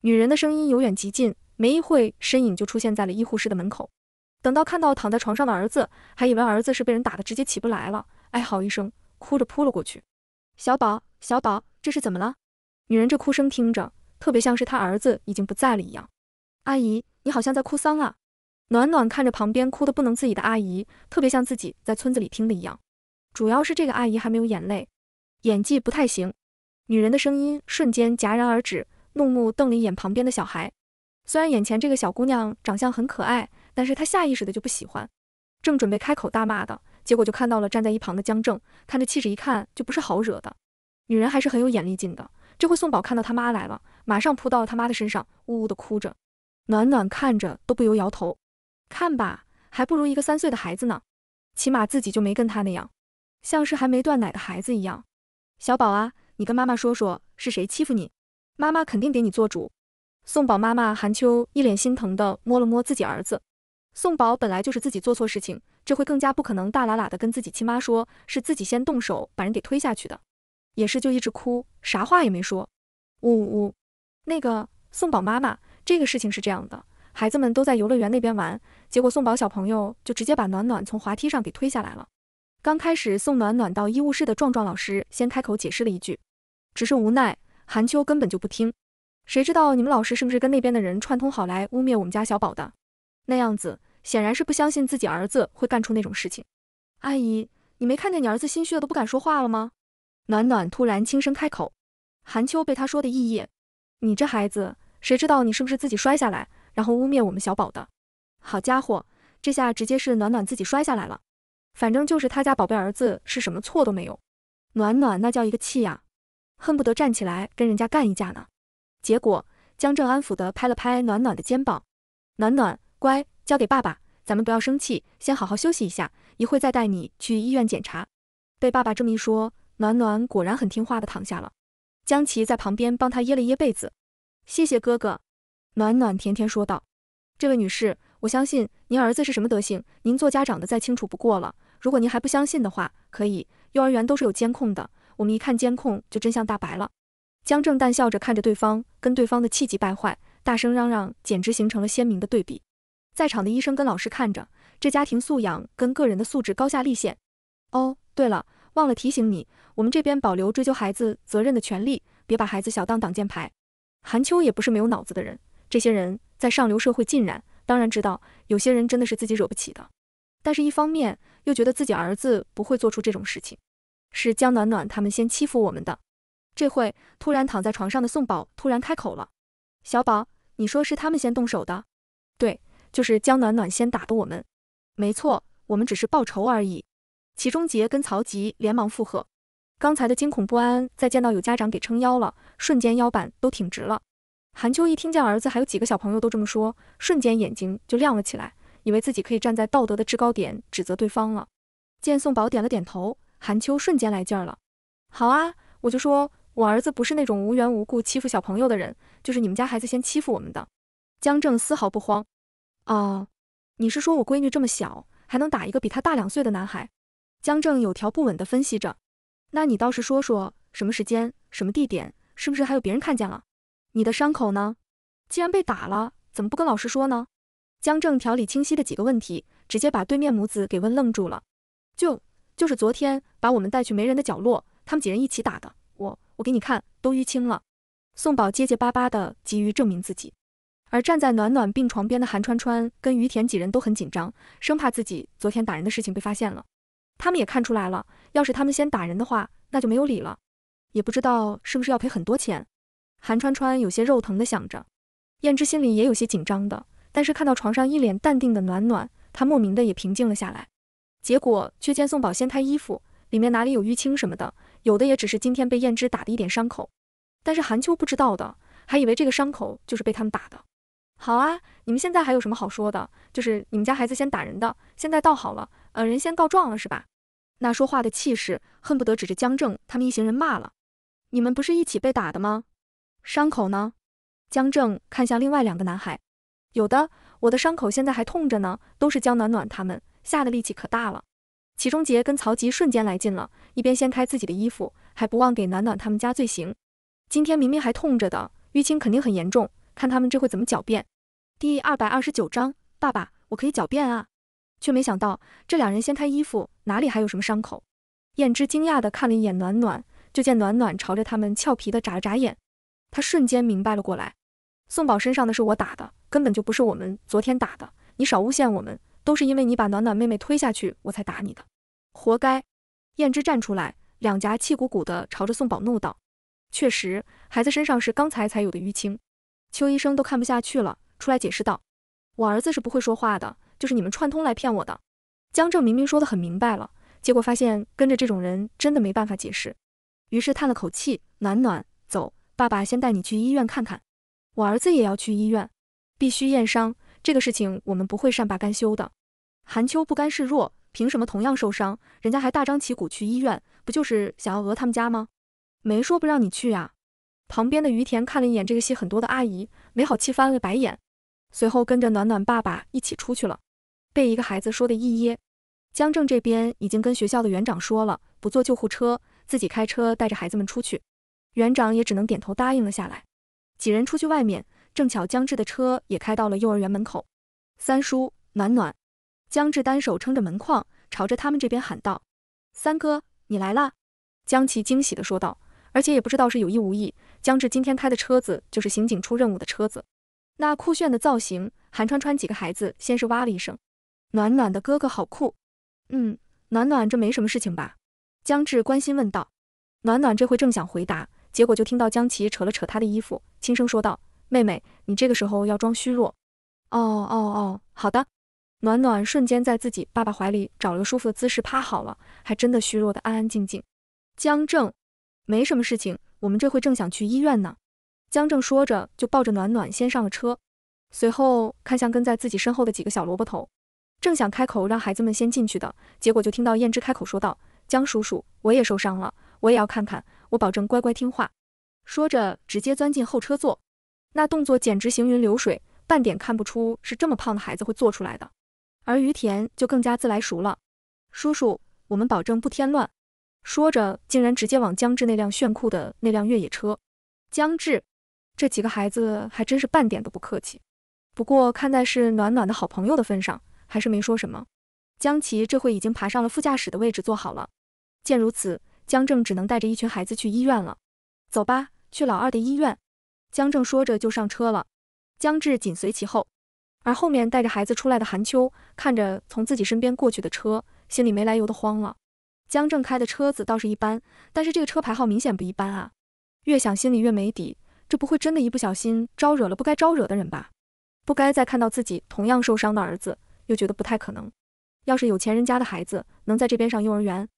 女人的声音由远及近，没一会身影就出现在了医护室的门口。等到看到躺在床上的儿子，还以为儿子是被人打的，直接起不来了，哀嚎一声，哭着扑了过去。小宝，小宝，这是怎么了？女人这哭声听着特别像是她儿子已经不在了一样。阿姨，你好像在哭丧啊？暖暖看着旁边哭得不能自己的阿姨，特别像自己在村子里听的一样。主要是这个阿姨还没有眼泪，演技不太行。女人的声音瞬间戛然而止，怒目瞪了一眼旁边的小孩。虽然眼前这个小姑娘长相很可爱。但是他下意识的就不喜欢，正准备开口大骂的，结果就看到了站在一旁的江正，看着气质一看就不是好惹的。女人还是很有眼力劲的，这回宋宝看到他妈来了，马上扑到了他妈的身上，呜呜的哭着。暖暖看着都不由摇头，看吧，还不如一个三岁的孩子呢，起码自己就没跟他那样，像是还没断奶的孩子一样。小宝啊，你跟妈妈说说是谁欺负你，妈妈肯定给你做主。宋宝妈妈韩秋一脸心疼的摸了摸自己儿子。宋宝本来就是自己做错事情，这会更加不可能大喇喇的跟自己亲妈说，是自己先动手把人给推下去的。也是就一直哭，啥话也没说。呜呜，那个宋宝妈妈，这个事情是这样的，孩子们都在游乐园那边玩，结果宋宝小朋友就直接把暖暖从滑梯上给推下来了。刚开始送暖暖到医务室的壮壮老师先开口解释了一句，只是无奈韩秋根本就不听。谁知道你们老师是不是跟那边的人串通好来污蔑我们家小宝的？那样子。显然是不相信自己儿子会干出那种事情。阿姨，你没看见你儿子心虚的都不敢说话了吗？暖暖突然轻声开口，韩秋被他说的意义，你这孩子，谁知道你是不是自己摔下来，然后污蔑我们小宝的？好家伙，这下直接是暖暖自己摔下来了。反正就是他家宝贝儿子是什么错都没有。暖暖那叫一个气呀，恨不得站起来跟人家干一架呢。结果江正安抚的拍了拍暖暖的肩膀，暖暖乖。交给爸爸，咱们不要生气，先好好休息一下，一会儿再带你去医院检查。被爸爸这么一说，暖暖果然很听话的躺下了。江琪在旁边帮他掖了掖被子，谢谢哥哥。暖暖甜甜说道。这位女士，我相信您儿子是什么德行，您做家长的再清楚不过了。如果您还不相信的话，可以，幼儿园都是有监控的，我们一看监控就真相大白了。江正淡笑着看着对方，跟对方的气急败坏、大声嚷嚷，简直形成了鲜明的对比。在场的医生跟老师看着，这家庭素养跟个人的素质高下立现。哦，对了，忘了提醒你，我们这边保留追究孩子责任的权利，别把孩子小当挡箭牌。韩秋也不是没有脑子的人，这些人在上流社会浸染，当然知道有些人真的是自己惹不起的。但是，一方面又觉得自己儿子不会做出这种事情，是江暖暖他们先欺负我们的。这会突然躺在床上的宋宝突然开口了：“小宝，你说是他们先动手的？对。”就是江暖暖先打的我们，没错，我们只是报仇而已。齐中杰跟曹吉连忙附和，刚才的惊恐不安，再见到有家长给撑腰了，瞬间腰板都挺直了。韩秋一听见儿子还有几个小朋友都这么说，瞬间眼睛就亮了起来，以为自己可以站在道德的制高点指责对方了。见宋宝点了点头，韩秋瞬间来劲儿了，好啊，我就说我儿子不是那种无缘无故欺负小朋友的人，就是你们家孩子先欺负我们的。江正丝毫不慌。哦，你是说我闺女这么小，还能打一个比她大两岁的男孩？江正有条不紊地分析着。那你倒是说说，什么时间，什么地点，是不是还有别人看见了？你的伤口呢？既然被打了，怎么不跟老师说呢？江正条理清晰的几个问题，直接把对面母子给问愣住了。就就是昨天，把我们带去没人的角落，他们几人一起打的。我我给你看，都淤青了。宋宝结结巴巴的，急于证明自己。而站在暖暖病床边的韩川川跟于田几人都很紧张，生怕自己昨天打人的事情被发现了。他们也看出来了，要是他们先打人的话，那就没有理了，也不知道是不是要赔很多钱。韩川川有些肉疼的想着，燕之心里也有些紧张的，但是看到床上一脸淡定的暖暖，他莫名的也平静了下来。结果却见宋宝掀开衣服，里面哪里有淤青什么的，有的也只是今天被燕之打的一点伤口。但是韩秋不知道的，还以为这个伤口就是被他们打的。好啊，你们现在还有什么好说的？就是你们家孩子先打人的，现在倒好了，呃，人先告状了是吧？那说话的气势，恨不得指着江正他们一行人骂了。你们不是一起被打的吗？伤口呢？江正看向另外两个男孩，有的，我的伤口现在还痛着呢，都是江暖暖他们下的力气可大了。祁中杰跟曹吉瞬间来劲了，一边掀开自己的衣服，还不忘给暖暖他们家罪行。今天明明还痛着的，淤青肯定很严重。看他们这会怎么狡辩，第二百二十九章，爸爸，我可以狡辩啊，却没想到这两人掀开衣服，哪里还有什么伤口？燕之惊讶地看了一眼暖暖，就见暖暖朝着他们俏皮地眨了眨眼，他瞬间明白了过来。宋宝身上的是我打的，根本就不是我们昨天打的，你少诬陷我们，都是因为你把暖暖妹妹推下去，我才打你的，活该！燕之站出来，两颊气鼓鼓地朝着宋宝怒道：“确实，孩子身上是刚才才有的淤青。”邱医生都看不下去了，出来解释道：“我儿子是不会说话的，就是你们串通来骗我的。”江正明明说的很明白了，结果发现跟着这种人真的没办法解释，于是叹了口气：“暖暖，走，爸爸先带你去医院看看，我儿子也要去医院，必须验伤。这个事情我们不会善罢甘休的。”韩秋不甘示弱：“凭什么同样受伤，人家还大张旗鼓去医院，不就是想要讹他们家吗？没说不让你去呀。”旁边的于田看了一眼这个戏很多的阿姨，没好气翻了白眼，随后跟着暖暖爸爸一起出去了。被一个孩子说的一噎，江正这边已经跟学校的园长说了，不坐救护车，自己开车带着孩子们出去，园长也只能点头答应了下来。几人出去外面，正巧江志的车也开到了幼儿园门口。三叔，暖暖，江志单手撑着门框，朝着他们这边喊道：“三哥，你来啦！”江齐惊喜的说道，而且也不知道是有意无意。江志今天开的车子就是刑警出任务的车子，那酷炫的造型，韩川川几个孩子先是哇了一声，暖暖的哥哥好酷。嗯，暖暖这没什么事情吧？江志关心问道。暖暖这回正想回答，结果就听到江琪扯了扯他的衣服，轻声说道：“妹妹，你这个时候要装虚弱。”哦哦哦，好的。暖暖瞬间在自己爸爸怀里找了个舒服的姿势趴好了，还真的虚弱的安安静静。江正，没什么事情。我们这会正想去医院呢，江正说着就抱着暖暖先上了车，随后看向跟在自己身后的几个小萝卜头，正想开口让孩子们先进去的，结果就听到燕之开口说道：“江叔叔，我也受伤了，我也要看看，我保证乖乖听话。”说着直接钻进后车座，那动作简直行云流水，半点看不出是这么胖的孩子会做出来的。而于田就更加自来熟了，叔叔，我们保证不添乱。说着，竟然直接往江志那辆炫酷的那辆越野车。江志，这几个孩子还真是半点都不客气。不过看在是暖暖的好朋友的份上，还是没说什么。江琪这会已经爬上了副驾驶的位置，坐好了。见如此，江正只能带着一群孩子去医院了。走吧，去老二的医院。江正说着就上车了，江志紧随其后。而后面带着孩子出来的韩秋，看着从自己身边过去的车，心里没来由的慌了。江正开的车子倒是一般，但是这个车牌号明显不一般啊！越想心里越没底，这不会真的，一不小心招惹了不该招惹的人吧？不该再看到自己同样受伤的儿子，又觉得不太可能。要是有钱人家的孩子能在这边上幼儿园？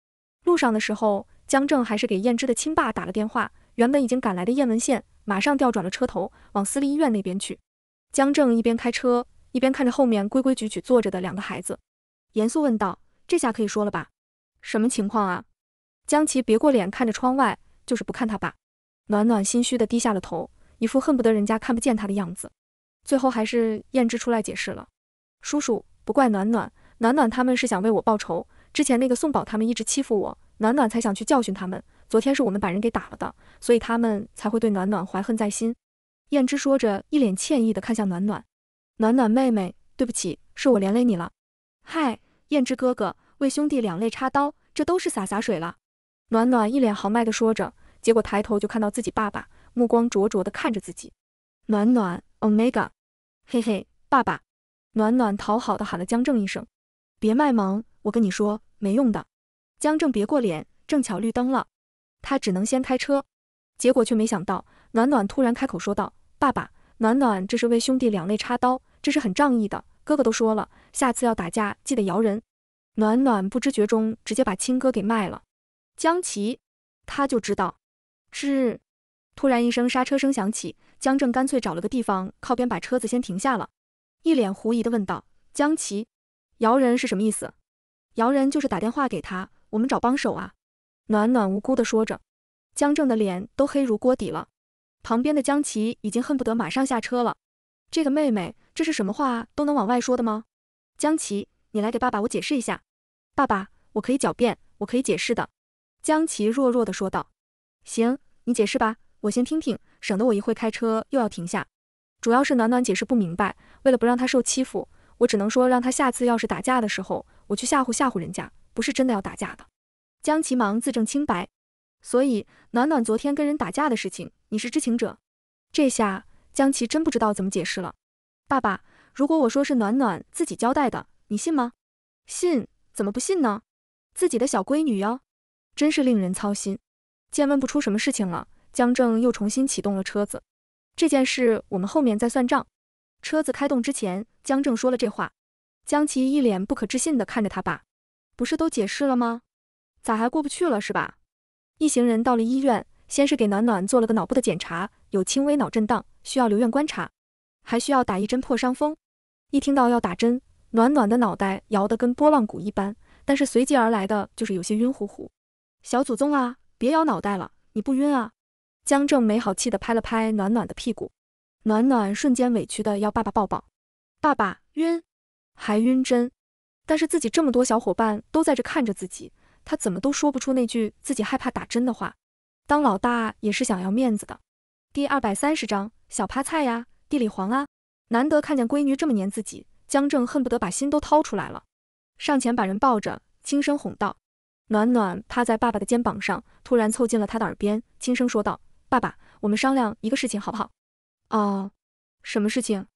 路上的时候，江正还是给燕之的亲爸打了电话。原本已经赶来的燕文宪马上调转了车头，往私立医院那边去。江正一边开车，一边看着后面规规矩矩坐着的两个孩子，严肃问道：“这下可以说了吧？”什么情况啊？江琪别过脸看着窗外，就是不看他爸。暖暖心虚的低下了头，一副恨不得人家看不见他的样子。最后还是燕之出来解释了：“叔叔不怪暖暖，暖暖他们是想为我报仇。之前那个宋宝他们一直欺负我，暖暖才想去教训他们。昨天是我们把人给打了的，所以他们才会对暖暖怀恨在心。”燕之说着，一脸歉意的看向暖暖：“暖暖妹妹，对不起，是我连累你了。”嗨，燕之哥哥。为兄弟两肋插刀，这都是洒洒水了。暖暖一脸豪迈的说着，结果抬头就看到自己爸爸目光灼灼的看着自己。暖暖 Omega，嘿嘿，爸爸。暖暖讨好的喊了江正一声，别卖萌，我跟你说没用的。江正别过脸，正巧绿灯了，他只能先开车。结果却没想到，暖暖突然开口说道：“爸爸，暖暖这是为兄弟两肋插刀，这是很仗义的。哥哥都说了，下次要打架记得摇人。”暖暖不知觉中直接把亲哥给卖了。江琪，他就知道。吱！突然一声刹车声响起，江正干脆找了个地方靠边，把车子先停下了，一脸狐疑的问道：“江琪，摇人是什么意思？”“摇人就是打电话给他，我们找帮手啊。”暖暖无辜的说着，江正的脸都黑如锅底了。旁边的江琪已经恨不得马上下车了。这个妹妹，这是什么话都能往外说的吗？江琪，你来给爸爸我解释一下，爸爸，我可以狡辩，我可以解释的。江琪弱弱的说道。行，你解释吧，我先听听，省得我一会开车又要停下。主要是暖暖解释不明白，为了不让他受欺负，我只能说让他下次要是打架的时候，我去吓唬吓唬人家，不是真的要打架的。江琪忙自证清白。所以暖暖昨天跟人打架的事情，你是知情者。这下江琪真不知道怎么解释了。爸爸，如果我说是暖暖自己交代的。你信吗？信？怎么不信呢？自己的小闺女哟，真是令人操心。见问不出什么事情了，江正又重新启动了车子。这件事我们后面再算账。车子开动之前，江正说了这话。江琪一脸不可置信地看着他爸，不是都解释了吗？咋还过不去了是吧？一行人到了医院，先是给暖暖做了个脑部的检查，有轻微脑震荡，需要留院观察，还需要打一针破伤风。一听到要打针。暖暖的脑袋摇得跟拨浪鼓一般，但是随即而来的就是有些晕乎乎。小祖宗啊，别摇脑袋了，你不晕啊？江正没好气的拍了拍暖暖的屁股，暖暖瞬间委屈的要爸爸抱抱。爸爸晕，还晕针，但是自己这么多小伙伴都在这看着自己，他怎么都说不出那句自己害怕打针的话。当老大也是想要面子的。第二百三十章小趴菜呀，地里黄啊，难得看见闺女这么粘自己。江正恨不得把心都掏出来了，上前把人抱着，轻声哄道：“暖暖趴在爸爸的肩膀上，突然凑近了他的耳边，轻声说道：‘爸爸，我们商量一个事情，好不好？’哦，什么事情？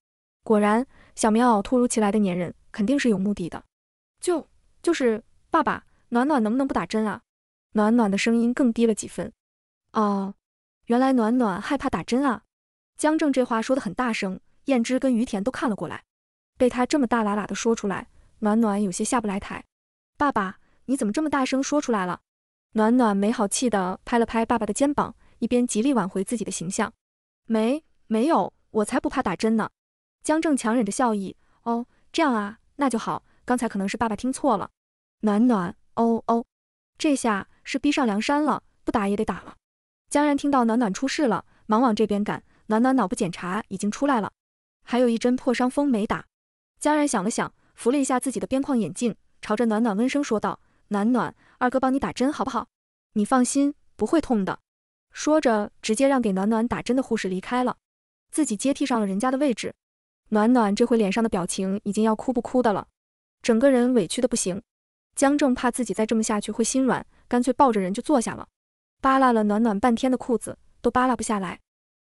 果然，小棉袄突如其来的粘人，肯定是有目的的。就就是，爸爸，暖暖能不能不打针啊？”暖暖的声音更低了几分。啊，原来暖暖害怕打针啊！江正这话说的很大声，燕之跟于田都看了过来。被他这么大喇喇的说出来，暖暖有些下不来台。爸爸，你怎么这么大声说出来了？暖暖没好气的拍了拍爸爸的肩膀，一边极力挽回自己的形象。没没有，我才不怕打针呢。江正强忍着笑意，哦，这样啊，那就好。刚才可能是爸爸听错了。暖暖，哦哦，这下是逼上梁山了，不打也得打了。江然听到暖暖出事了，忙往这边赶。暖暖脑部检查已经出来了，还有一针破伤风没打。江然想了想，扶了一下自己的边框眼镜，朝着暖暖温声说道：“暖暖，二哥帮你打针好不好？你放心，不会痛的。”说着，直接让给暖暖打针的护士离开了，自己接替上了人家的位置。暖暖这回脸上的表情已经要哭不哭的了，整个人委屈的不行。江正怕自己再这么下去会心软，干脆抱着人就坐下了，扒拉了暖暖半天的裤子，都扒拉不下来。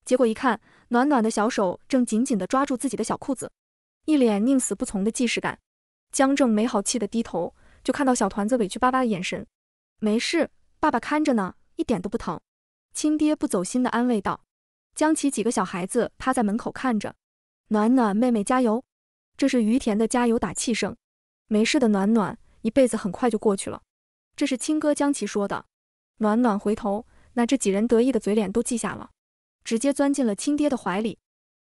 结果一看，暖暖的小手正紧紧的抓住自己的小裤子。一脸宁死不从的既视感，江正没好气的低头，就看到小团子委屈巴巴的眼神。没事，爸爸看着呢，一点都不疼。亲爹不走心的安慰道。江琪几个小孩子趴在门口看着，暖暖妹妹加油，这是于田的加油打气声。没事的，暖暖，一辈子很快就过去了，这是亲哥江琪说的。暖暖回头，那这几人得意的嘴脸都记下了，直接钻进了亲爹的怀里。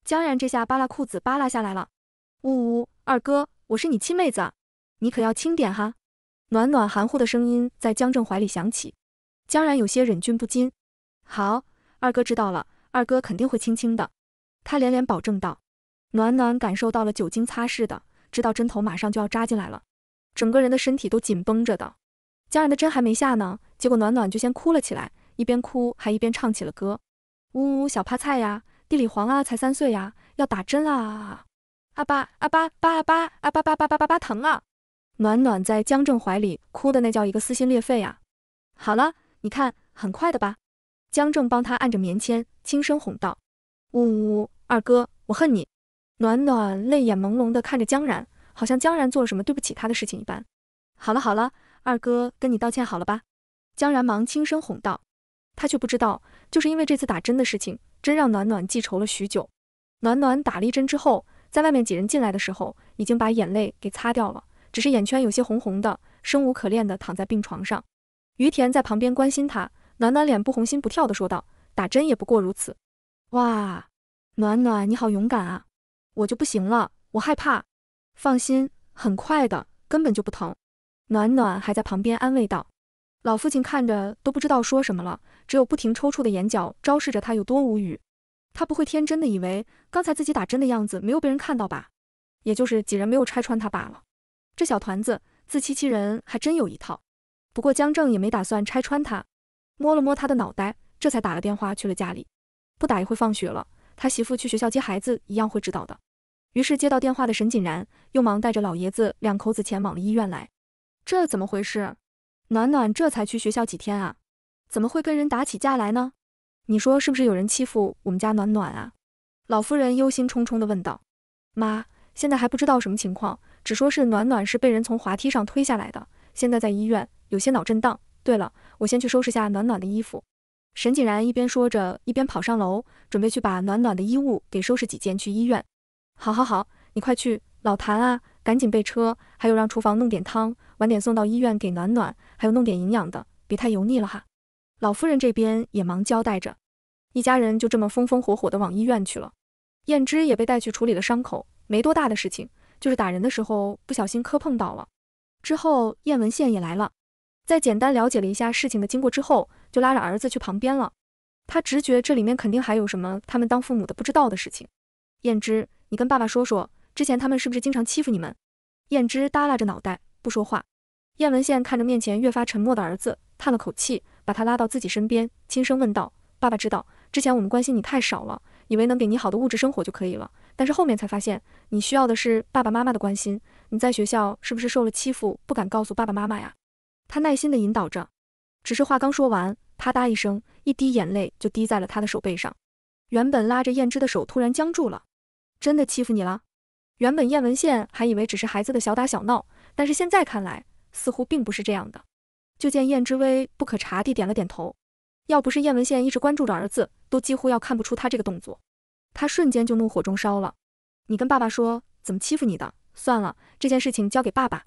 江然这下扒拉裤子扒拉下来了。呜呜，二哥，我是你亲妹子，你可要轻点哈。暖暖含糊的声音在江正怀里响起，江然有些忍俊不禁。好，二哥知道了，二哥肯定会轻轻的。他连连保证道。暖暖感受到了酒精擦拭的，知道针头马上就要扎进来了，整个人的身体都紧绷着的。江然的针还没下呢，结果暖暖就先哭了起来，一边哭还一边唱起了歌。呜呜，小趴菜呀，地里黄啊，才三岁呀，要打针啊。阿巴阿巴巴阿巴阿巴巴巴巴巴巴疼啊！暖暖在江正怀里哭的那叫一个撕心裂肺啊！好了，你看，很快的吧？江正帮他按着棉签，轻声哄道：“呜呜，二哥，我恨你。”暖暖泪眼朦胧的看着江然，好像江然做了什么对不起他的事情一般。好了好了，二哥跟你道歉好了吧？江然忙轻声哄道，他却不知道，就是因为这次打针的事情，真让暖暖记仇了许久。暖暖打了一针之后。在外面几人进来的时候，已经把眼泪给擦掉了，只是眼圈有些红红的，生无可恋的躺在病床上。于田在旁边关心他，暖暖脸不红心不跳的说道：“打针也不过如此。”哇，暖暖你好勇敢啊！我就不行了，我害怕。放心，很快的，根本就不疼。暖暖还在旁边安慰道。老父亲看着都不知道说什么了，只有不停抽搐的眼角昭示着他有多无语。他不会天真的以为刚才自己打针的样子没有被人看到吧？也就是几人没有拆穿他罢了。这小团子自欺欺人还真有一套。不过江正也没打算拆穿他，摸了摸他的脑袋，这才打了电话去了家里。不打一会放学了，他媳妇去学校接孩子一样会知道的。于是接到电话的沈锦然又忙带着老爷子两口子前往了医院来。这怎么回事？暖暖这才去学校几天啊，怎么会跟人打起架来呢？你说是不是有人欺负我们家暖暖啊？老夫人忧心忡忡地问道。妈，现在还不知道什么情况，只说是暖暖是被人从滑梯上推下来的，现在在医院，有些脑震荡。对了，我先去收拾下暖暖的衣服。沈锦然一边说着，一边跑上楼，准备去把暖暖的衣物给收拾几件去医院。好好好，你快去，老谭啊，赶紧备车，还有让厨房弄点汤，晚点送到医院给暖暖，还有弄点营养的，别太油腻了哈。老夫人这边也忙交代着，一家人就这么风风火火的往医院去了。燕芝也被带去处理了伤口，没多大的事情，就是打人的时候不小心磕碰到了。之后，燕文宪也来了，在简单了解了一下事情的经过之后，就拉着儿子去旁边了。他直觉这里面肯定还有什么他们当父母的不知道的事情。燕芝，你跟爸爸说说，之前他们是不是经常欺负你们？燕之耷拉着脑袋不说话。燕文宪看着面前越发沉默的儿子，叹了口气。把他拉到自己身边，轻声问道：“爸爸知道，之前我们关心你太少了，以为能给你好的物质生活就可以了。但是后面才发现，你需要的是爸爸妈妈的关心。你在学校是不是受了欺负，不敢告诉爸爸妈妈呀？”他耐心地引导着，只是话刚说完，啪嗒一声，一滴眼泪就滴在了他的手背上。原本拉着燕之的手突然僵住了。真的欺负你了？原本燕文宪还以为只是孩子的小打小闹，但是现在看来，似乎并不是这样的。就见燕之微不可察地点了点头，要不是燕文宪一直关注着儿子，都几乎要看不出他这个动作。他瞬间就怒火中烧了。你跟爸爸说怎么欺负你的？算了，这件事情交给爸爸。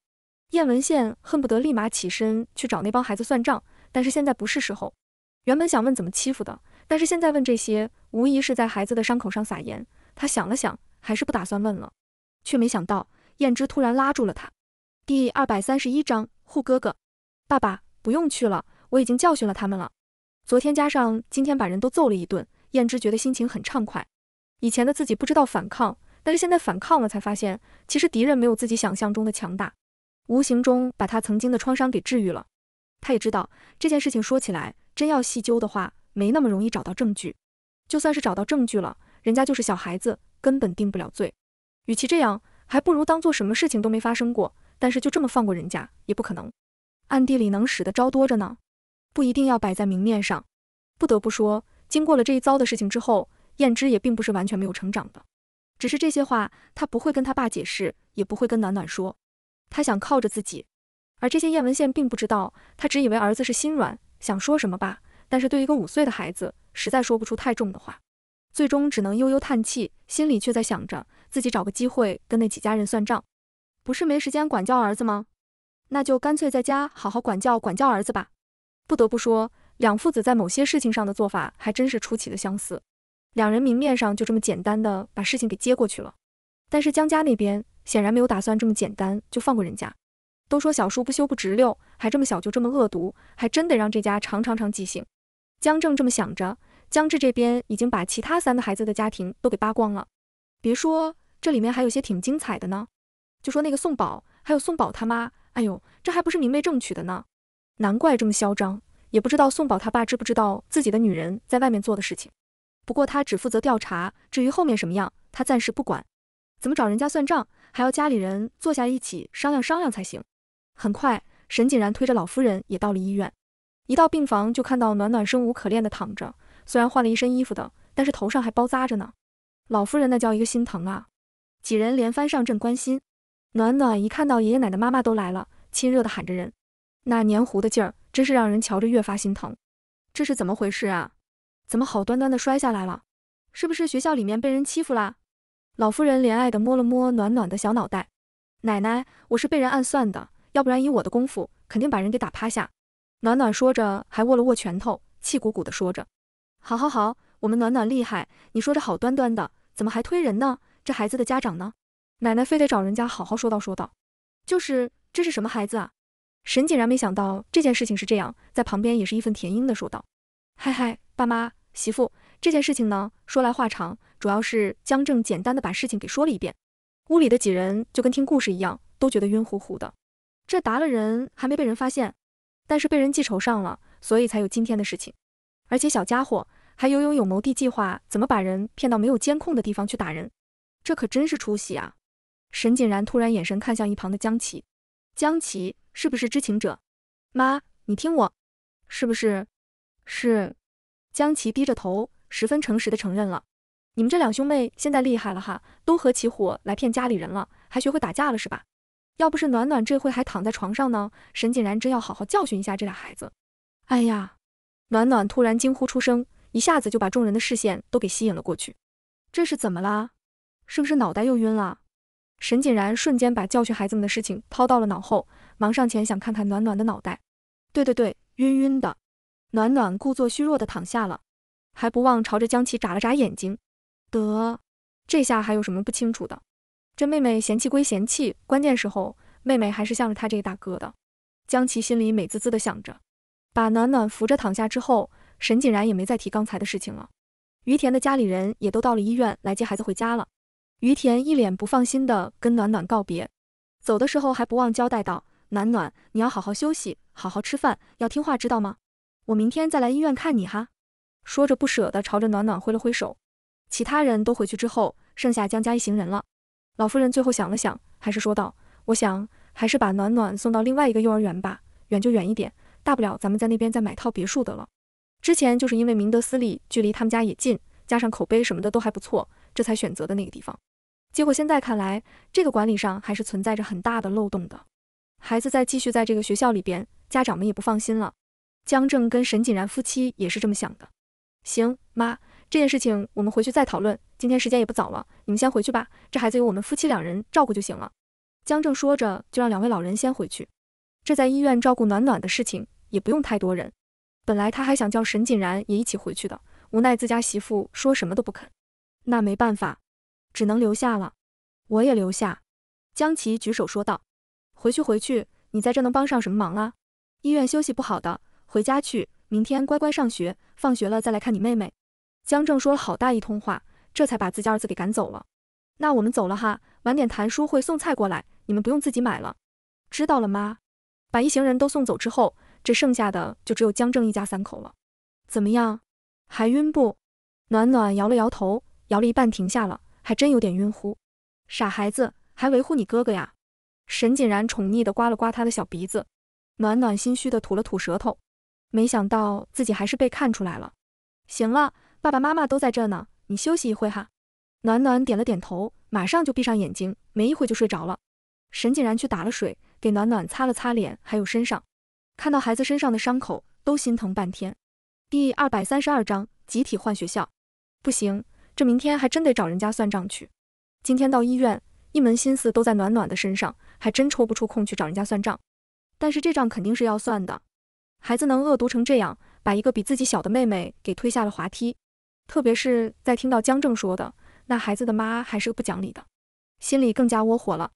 燕文宪恨不得立马起身去找那帮孩子算账，但是现在不是时候。原本想问怎么欺负的，但是现在问这些，无疑是在孩子的伤口上撒盐。他想了想，还是不打算问了。却没想到燕之突然拉住了他。第二百三十一章护哥哥。爸爸不用去了，我已经教训了他们了。昨天加上今天把人都揍了一顿，燕之觉得心情很畅快。以前的自己不知道反抗，但是现在反抗了，才发现其实敌人没有自己想象中的强大，无形中把他曾经的创伤给治愈了。他也知道这件事情说起来，真要细究的话，没那么容易找到证据。就算是找到证据了，人家就是小孩子，根本定不了罪。与其这样，还不如当做什么事情都没发生过。但是就这么放过人家，也不可能。暗地里能使的招多着呢，不一定要摆在明面上。不得不说，经过了这一遭的事情之后，燕之也并不是完全没有成长的，只是这些话他不会跟他爸解释，也不会跟暖暖说。他想靠着自己，而这些燕文宪并不知道，他只以为儿子是心软，想说什么吧。但是对一个五岁的孩子，实在说不出太重的话，最终只能悠悠叹气，心里却在想着自己找个机会跟那几家人算账。不是没时间管教儿子吗？那就干脆在家好好管教管教儿子吧。不得不说，两父子在某些事情上的做法还真是出奇的相似。两人明面上就这么简单的把事情给接过去了，但是江家那边显然没有打算这么简单就放过人家。都说小树不修不直溜，还这么小就这么恶毒，还真得让这家长长长记性。江正这么想着，江志这边已经把其他三个孩子的家庭都给扒光了。别说，这里面还有些挺精彩的呢。就说那个宋宝，还有宋宝他妈。哎呦，这还不是明媒正娶的呢，难怪这么嚣张。也不知道宋宝他爸知不知道自己的女人在外面做的事情。不过他只负责调查，至于后面什么样，他暂时不管。怎么找人家算账，还要家里人坐下一起商量商量才行。很快，沈景然推着老夫人也到了医院。一到病房，就看到暖暖生无可恋的躺着，虽然换了一身衣服的，但是头上还包扎着呢。老夫人那叫一个心疼啊，几人连番上阵关心。暖暖一看到爷爷奶奶、妈妈都来了，亲热的喊着人，那黏糊的劲儿真是让人瞧着越发心疼。这是怎么回事啊？怎么好端端的摔下来了？是不是学校里面被人欺负啦？老夫人怜爱的摸了摸暖暖的小脑袋。奶奶，我是被人暗算的，要不然以我的功夫，肯定把人给打趴下。暖暖说着，还握了握拳头，气鼓鼓的说着。好好好，我们暖暖厉害。你说这好端端的，怎么还推人呢？这孩子的家长呢？奶奶非得找人家好好说道说道，就是这是什么孩子啊？沈锦然没想到这件事情是这样，在旁边也是义愤填膺的说道：“嗨嗨，爸妈，媳妇，这件事情呢，说来话长，主要是江正简单的把事情给说了一遍，屋里的几人就跟听故事一样，都觉得晕乎乎的。这打了人还没被人发现，但是被人记仇上了，所以才有今天的事情。而且小家伙还有勇有谋地计划怎么把人骗到没有监控的地方去打人，这可真是出息啊！”沈锦然突然眼神看向一旁的江琪，江琪是不是知情者？妈，你听我，是不是？是。江琪低着头，十分诚实的承认了。你们这两兄妹现在厉害了哈，都合起伙来骗家里人了，还学会打架了是吧？要不是暖暖这会还躺在床上呢，沈锦然真要好好教训一下这俩孩子。哎呀，暖暖突然惊呼出声，一下子就把众人的视线都给吸引了过去。这是怎么啦？是不是脑袋又晕了？沈锦然瞬间把教训孩子们的事情抛到了脑后，忙上前想看看暖暖的脑袋。对对对，晕晕的。暖暖故作虚弱的躺下了，还不忘朝着江琪眨了眨眼睛。得，这下还有什么不清楚的？这妹妹嫌弃归嫌弃，关键时候妹妹还是向着他这个大哥的。江琪心里美滋滋的想着，把暖暖扶着躺下之后，沈锦然也没再提刚才的事情了。于田的家里人也都到了医院来接孩子回家了。于田一脸不放心的跟暖暖告别，走的时候还不忘交代道：“暖暖，你要好好休息，好好吃饭，要听话，知道吗？我明天再来医院看你哈。”说着不舍得朝着暖暖挥了挥手。其他人都回去之后，剩下江家一行人了。老夫人最后想了想，还是说道：“我想还是把暖暖送到另外一个幼儿园吧，远就远一点，大不了咱们在那边再买套别墅得了。之前就是因为明德私立距离他们家也近，加上口碑什么的都还不错，这才选择的那个地方。”结果现在看来，这个管理上还是存在着很大的漏洞的。孩子再继续在这个学校里边，家长们也不放心了。江正跟沈锦然夫妻也是这么想的。行，妈，这件事情我们回去再讨论。今天时间也不早了，你们先回去吧。这孩子有我们夫妻两人照顾就行了。江正说着，就让两位老人先回去。这在医院照顾暖暖的事情，也不用太多人。本来他还想叫沈锦然也一起回去的，无奈自家媳妇说什么都不肯。那没办法。只能留下了，我也留下。江琪举手说道：“回去，回去，你在这能帮上什么忙啊？医院休息不好的，回家去，明天乖乖上学，放学了再来看你妹妹。”江正说了好大一通话，这才把自家儿子给赶走了。那我们走了哈，晚点谭叔会送菜过来，你们不用自己买了。知道了，妈。把一行人都送走之后，这剩下的就只有江正一家三口了。怎么样，还晕不？暖暖摇了摇头，摇了一半停下了。还真有点晕乎，傻孩子还维护你哥哥呀？沈锦然宠溺地刮了刮他的小鼻子，暖暖心虚地吐了吐舌头，没想到自己还是被看出来了。行了，爸爸妈妈都在这呢，你休息一会哈。暖暖点了点头，马上就闭上眼睛，没一会就睡着了。沈锦然去打了水，给暖暖擦了擦脸，还有身上，看到孩子身上的伤口都心疼半天。第二百三十二章集体换学校，不行。这明天还真得找人家算账去。今天到医院，一门心思都在暖暖的身上，还真抽不出空去找人家算账。但是这账肯定是要算的。孩子能恶毒成这样，把一个比自己小的妹妹给推下了滑梯，特别是在听到江正说的那孩子的妈还是不讲理的，心里更加窝火了。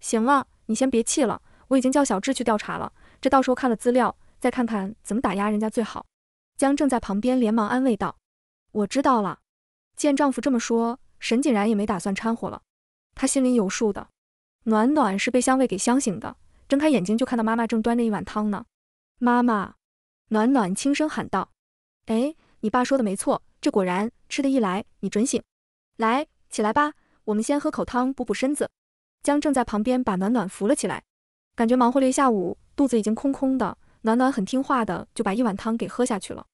行了，你先别气了，我已经叫小智去调查了，这到时候看了资料，再看看怎么打压人家最好。江正在旁边连忙安慰道：“我知道了。”见丈夫这么说，沈锦然也没打算掺和了。她心里有数的，暖暖是被香味给香醒的，睁开眼睛就看到妈妈正端着一碗汤呢。妈妈，暖暖轻声喊道：“哎，你爸说的没错，这果然吃的一来，你准醒。来，起来吧，我们先喝口汤补补身子。”江正在旁边把暖暖扶了起来，感觉忙活了一下午，肚子已经空空的，暖暖很听话的就把一碗汤给喝下去了。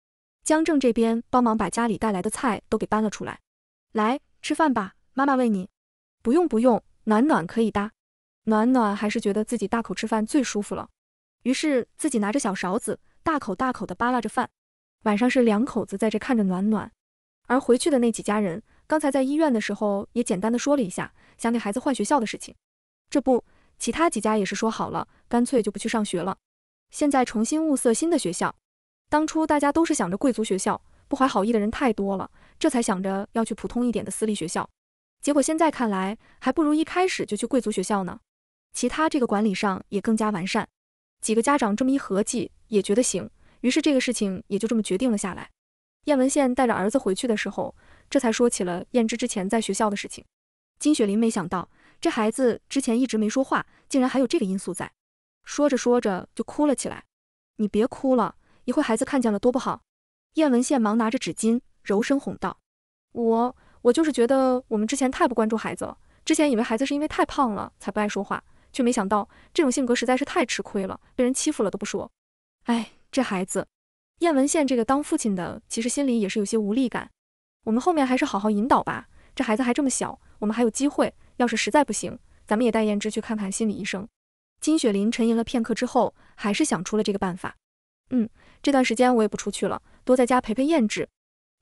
江正这边帮忙把家里带来的菜都给搬了出来，来吃饭吧，妈妈喂你。不用不用，暖暖可以搭。暖暖还是觉得自己大口吃饭最舒服了，于是自己拿着小勺子，大口大口的扒拉着饭。晚上是两口子在这看着暖暖，而回去的那几家人，刚才在医院的时候也简单的说了一下，想给孩子换学校的事情。这不，其他几家也是说好了，干脆就不去上学了，现在重新物色新的学校。当初大家都是想着贵族学校，不怀好意的人太多了，这才想着要去普通一点的私立学校。结果现在看来，还不如一开始就去贵族学校呢。其他这个管理上也更加完善。几个家长这么一合计，也觉得行，于是这个事情也就这么决定了下来。燕文宪带着儿子回去的时候，这才说起了燕之之前在学校的事情。金雪玲没想到，这孩子之前一直没说话，竟然还有这个因素在。说着说着就哭了起来。你别哭了。一会孩子看见了多不好，燕文宪忙拿着纸巾，柔声哄道：“我我就是觉得我们之前太不关注孩子了，之前以为孩子是因为太胖了才不爱说话，却没想到这种性格实在是太吃亏了，被人欺负了都不说。哎，这孩子，燕文宪这个当父亲的，其实心里也是有些无力感。我们后面还是好好引导吧，这孩子还这么小，我们还有机会。要是实在不行，咱们也带燕之去看看心理医生。”金雪林沉吟了片刻之后，还是想出了这个办法。嗯。这段时间我也不出去了，多在家陪陪燕之。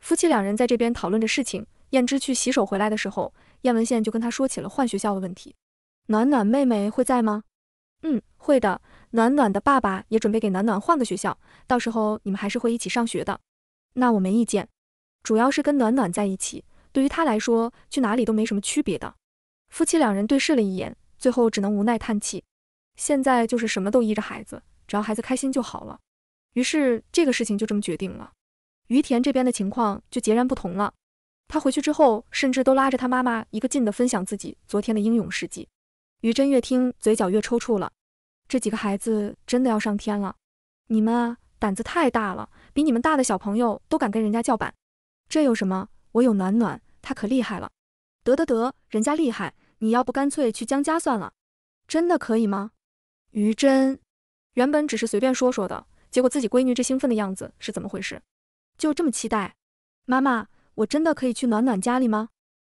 夫妻两人在这边讨论着事情，燕之去洗手回来的时候，燕文宪就跟他说起了换学校的问题。暖暖妹妹会在吗？嗯，会的。暖暖的爸爸也准备给暖暖换个学校，到时候你们还是会一起上学的。那我没意见，主要是跟暖暖在一起，对于他来说，去哪里都没什么区别的。夫妻两人对视了一眼，最后只能无奈叹气。现在就是什么都依着孩子，只要孩子开心就好了。于是这个事情就这么决定了。于田这边的情况就截然不同了，他回去之后甚至都拉着他妈妈一个劲的分享自己昨天的英勇事迹。于真越听嘴角越抽搐了，这几个孩子真的要上天了！你们啊，胆子太大了，比你们大的小朋友都敢跟人家叫板，这有什么？我有暖暖，他可厉害了。得得得，人家厉害，你要不干脆去江家算了？真的可以吗？于真原本只是随便说说的。结果自己闺女这兴奋的样子是怎么回事？就这么期待？妈妈，我真的可以去暖暖家里吗？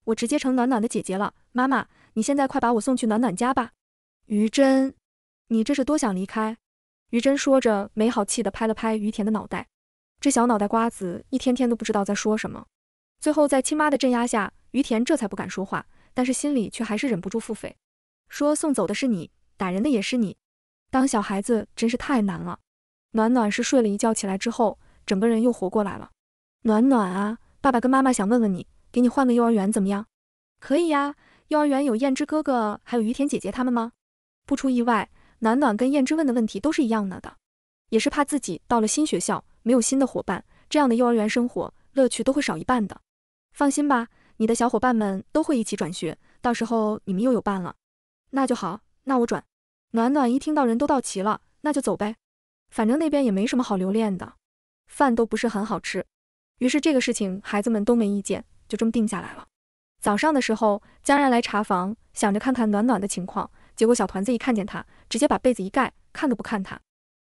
我直接成暖暖的姐姐了。妈妈，你现在快把我送去暖暖家吧。于真，你这是多想离开？于真说着，没好气的拍了拍于田的脑袋，这小脑袋瓜子一天天都不知道在说什么。最后在亲妈的镇压下，于田这才不敢说话，但是心里却还是忍不住腹诽，说送走的是你，打人的也是你，当小孩子真是太难了。暖暖是睡了一觉起来之后，整个人又活过来了。暖暖啊，爸爸跟妈妈想问问你，给你换个幼儿园怎么样？可以呀，幼儿园有燕之哥哥，还有于田姐姐他们吗？不出意外，暖暖跟燕之问的问题都是一样的的，也是怕自己到了新学校没有新的伙伴，这样的幼儿园生活乐趣都会少一半的。放心吧，你的小伙伴们都会一起转学，到时候你们又有伴了。那就好，那我转。暖暖一听到人都到齐了，那就走呗。反正那边也没什么好留恋的，饭都不是很好吃，于是这个事情孩子们都没意见，就这么定下来了。早上的时候，江然来查房，想着看看暖暖的情况，结果小团子一看见他，直接把被子一盖，看都不看他。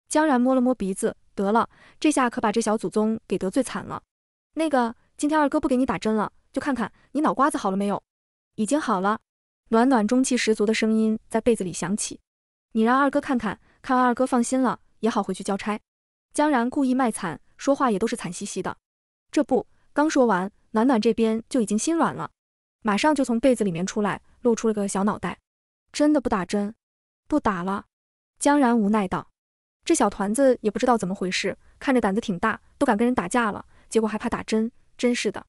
江然摸了摸鼻子，得了，这下可把这小祖宗给得罪惨了。那个，今天二哥不给你打针了，就看看你脑瓜子好了没有。已经好了。暖暖中气十足的声音在被子里响起，你让二哥看看，看完二哥放心了。也好回去交差。江然故意卖惨，说话也都是惨兮兮的。这不，刚说完，暖暖这边就已经心软了，马上就从被子里面出来，露出了个小脑袋。真的不打针？不打了。江然无奈道。这小团子也不知道怎么回事，看着胆子挺大，都敢跟人打架了，结果还怕打针，真是的。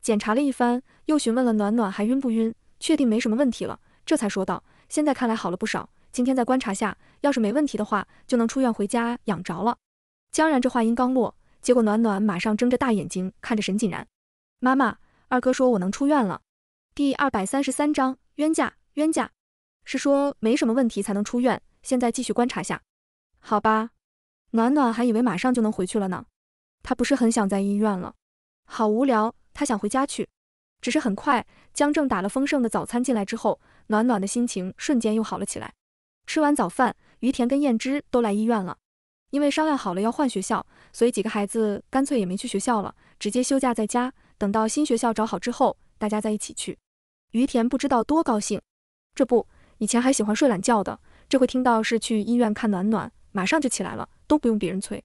检查了一番，又询问了暖暖还晕不晕，确定没什么问题了，这才说道，现在看来好了不少。今天再观察下，要是没问题的话，就能出院回家养着了。江然这话音刚落，结果暖暖马上睁着大眼睛看着沈锦然，妈妈，二哥说我能出院了。第二百三十三章冤家冤家，是说没什么问题才能出院，现在继续观察下，好吧。暖暖还以为马上就能回去了呢，她不是很想在医院了，好无聊，她想回家去。只是很快，江正打了丰盛的早餐进来之后，暖暖的心情瞬间又好了起来。吃完早饭，于田跟燕之都来医院了。因为商量好了要换学校，所以几个孩子干脆也没去学校了，直接休假在家。等到新学校找好之后，大家再一起去。于田不知道多高兴，这不，以前还喜欢睡懒觉的，这回听到是去医院看暖暖，马上就起来了，都不用别人催。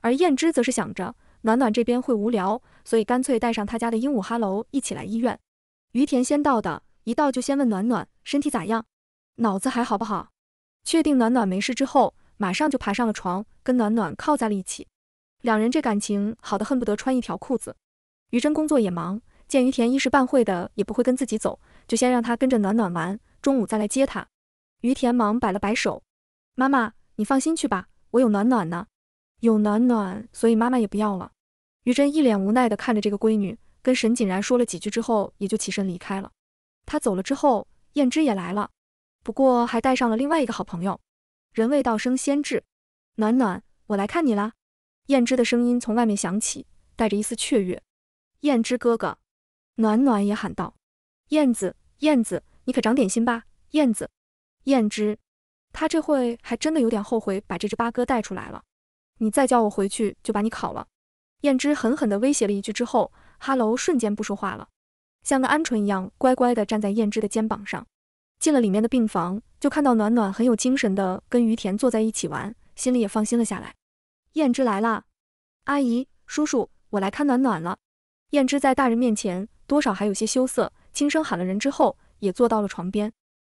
而燕之则是想着暖暖这边会无聊，所以干脆带上他家的鹦鹉哈喽一起来医院。于田先到的，一到就先问暖暖身体咋样，脑子还好不好？确定暖暖没事之后，马上就爬上了床，跟暖暖靠在了一起。两人这感情好的恨不得穿一条裤子。于真工作也忙，见于田一时半会的也不会跟自己走，就先让他跟着暖暖玩，中午再来接他。于田忙摆了摆手，妈妈，你放心去吧，我有暖暖呢。有暖暖，所以妈妈也不要了。于真一脸无奈的看着这个闺女，跟沈锦然说了几句之后，也就起身离开了。她走了之后，燕之也来了。不过还带上了另外一个好朋友。人未到生先至，暖暖，我来看你啦！燕之的声音从外面响起，带着一丝雀跃。燕之哥哥，暖暖也喊道。燕子，燕子，你可长点心吧！燕子，燕之，他这会还真的有点后悔把这只八哥带出来了。你再叫我回去，就把你烤了！燕之狠狠地威胁了一句之后，哈喽瞬间不说话了，像个鹌鹑一样乖乖地站在燕之的肩膀上。进了里面的病房，就看到暖暖很有精神的跟于田坐在一起玩，心里也放心了下来。燕之来了，阿姨、叔叔，我来看暖暖了。燕之在大人面前多少还有些羞涩，轻声喊了人之后，也坐到了床边。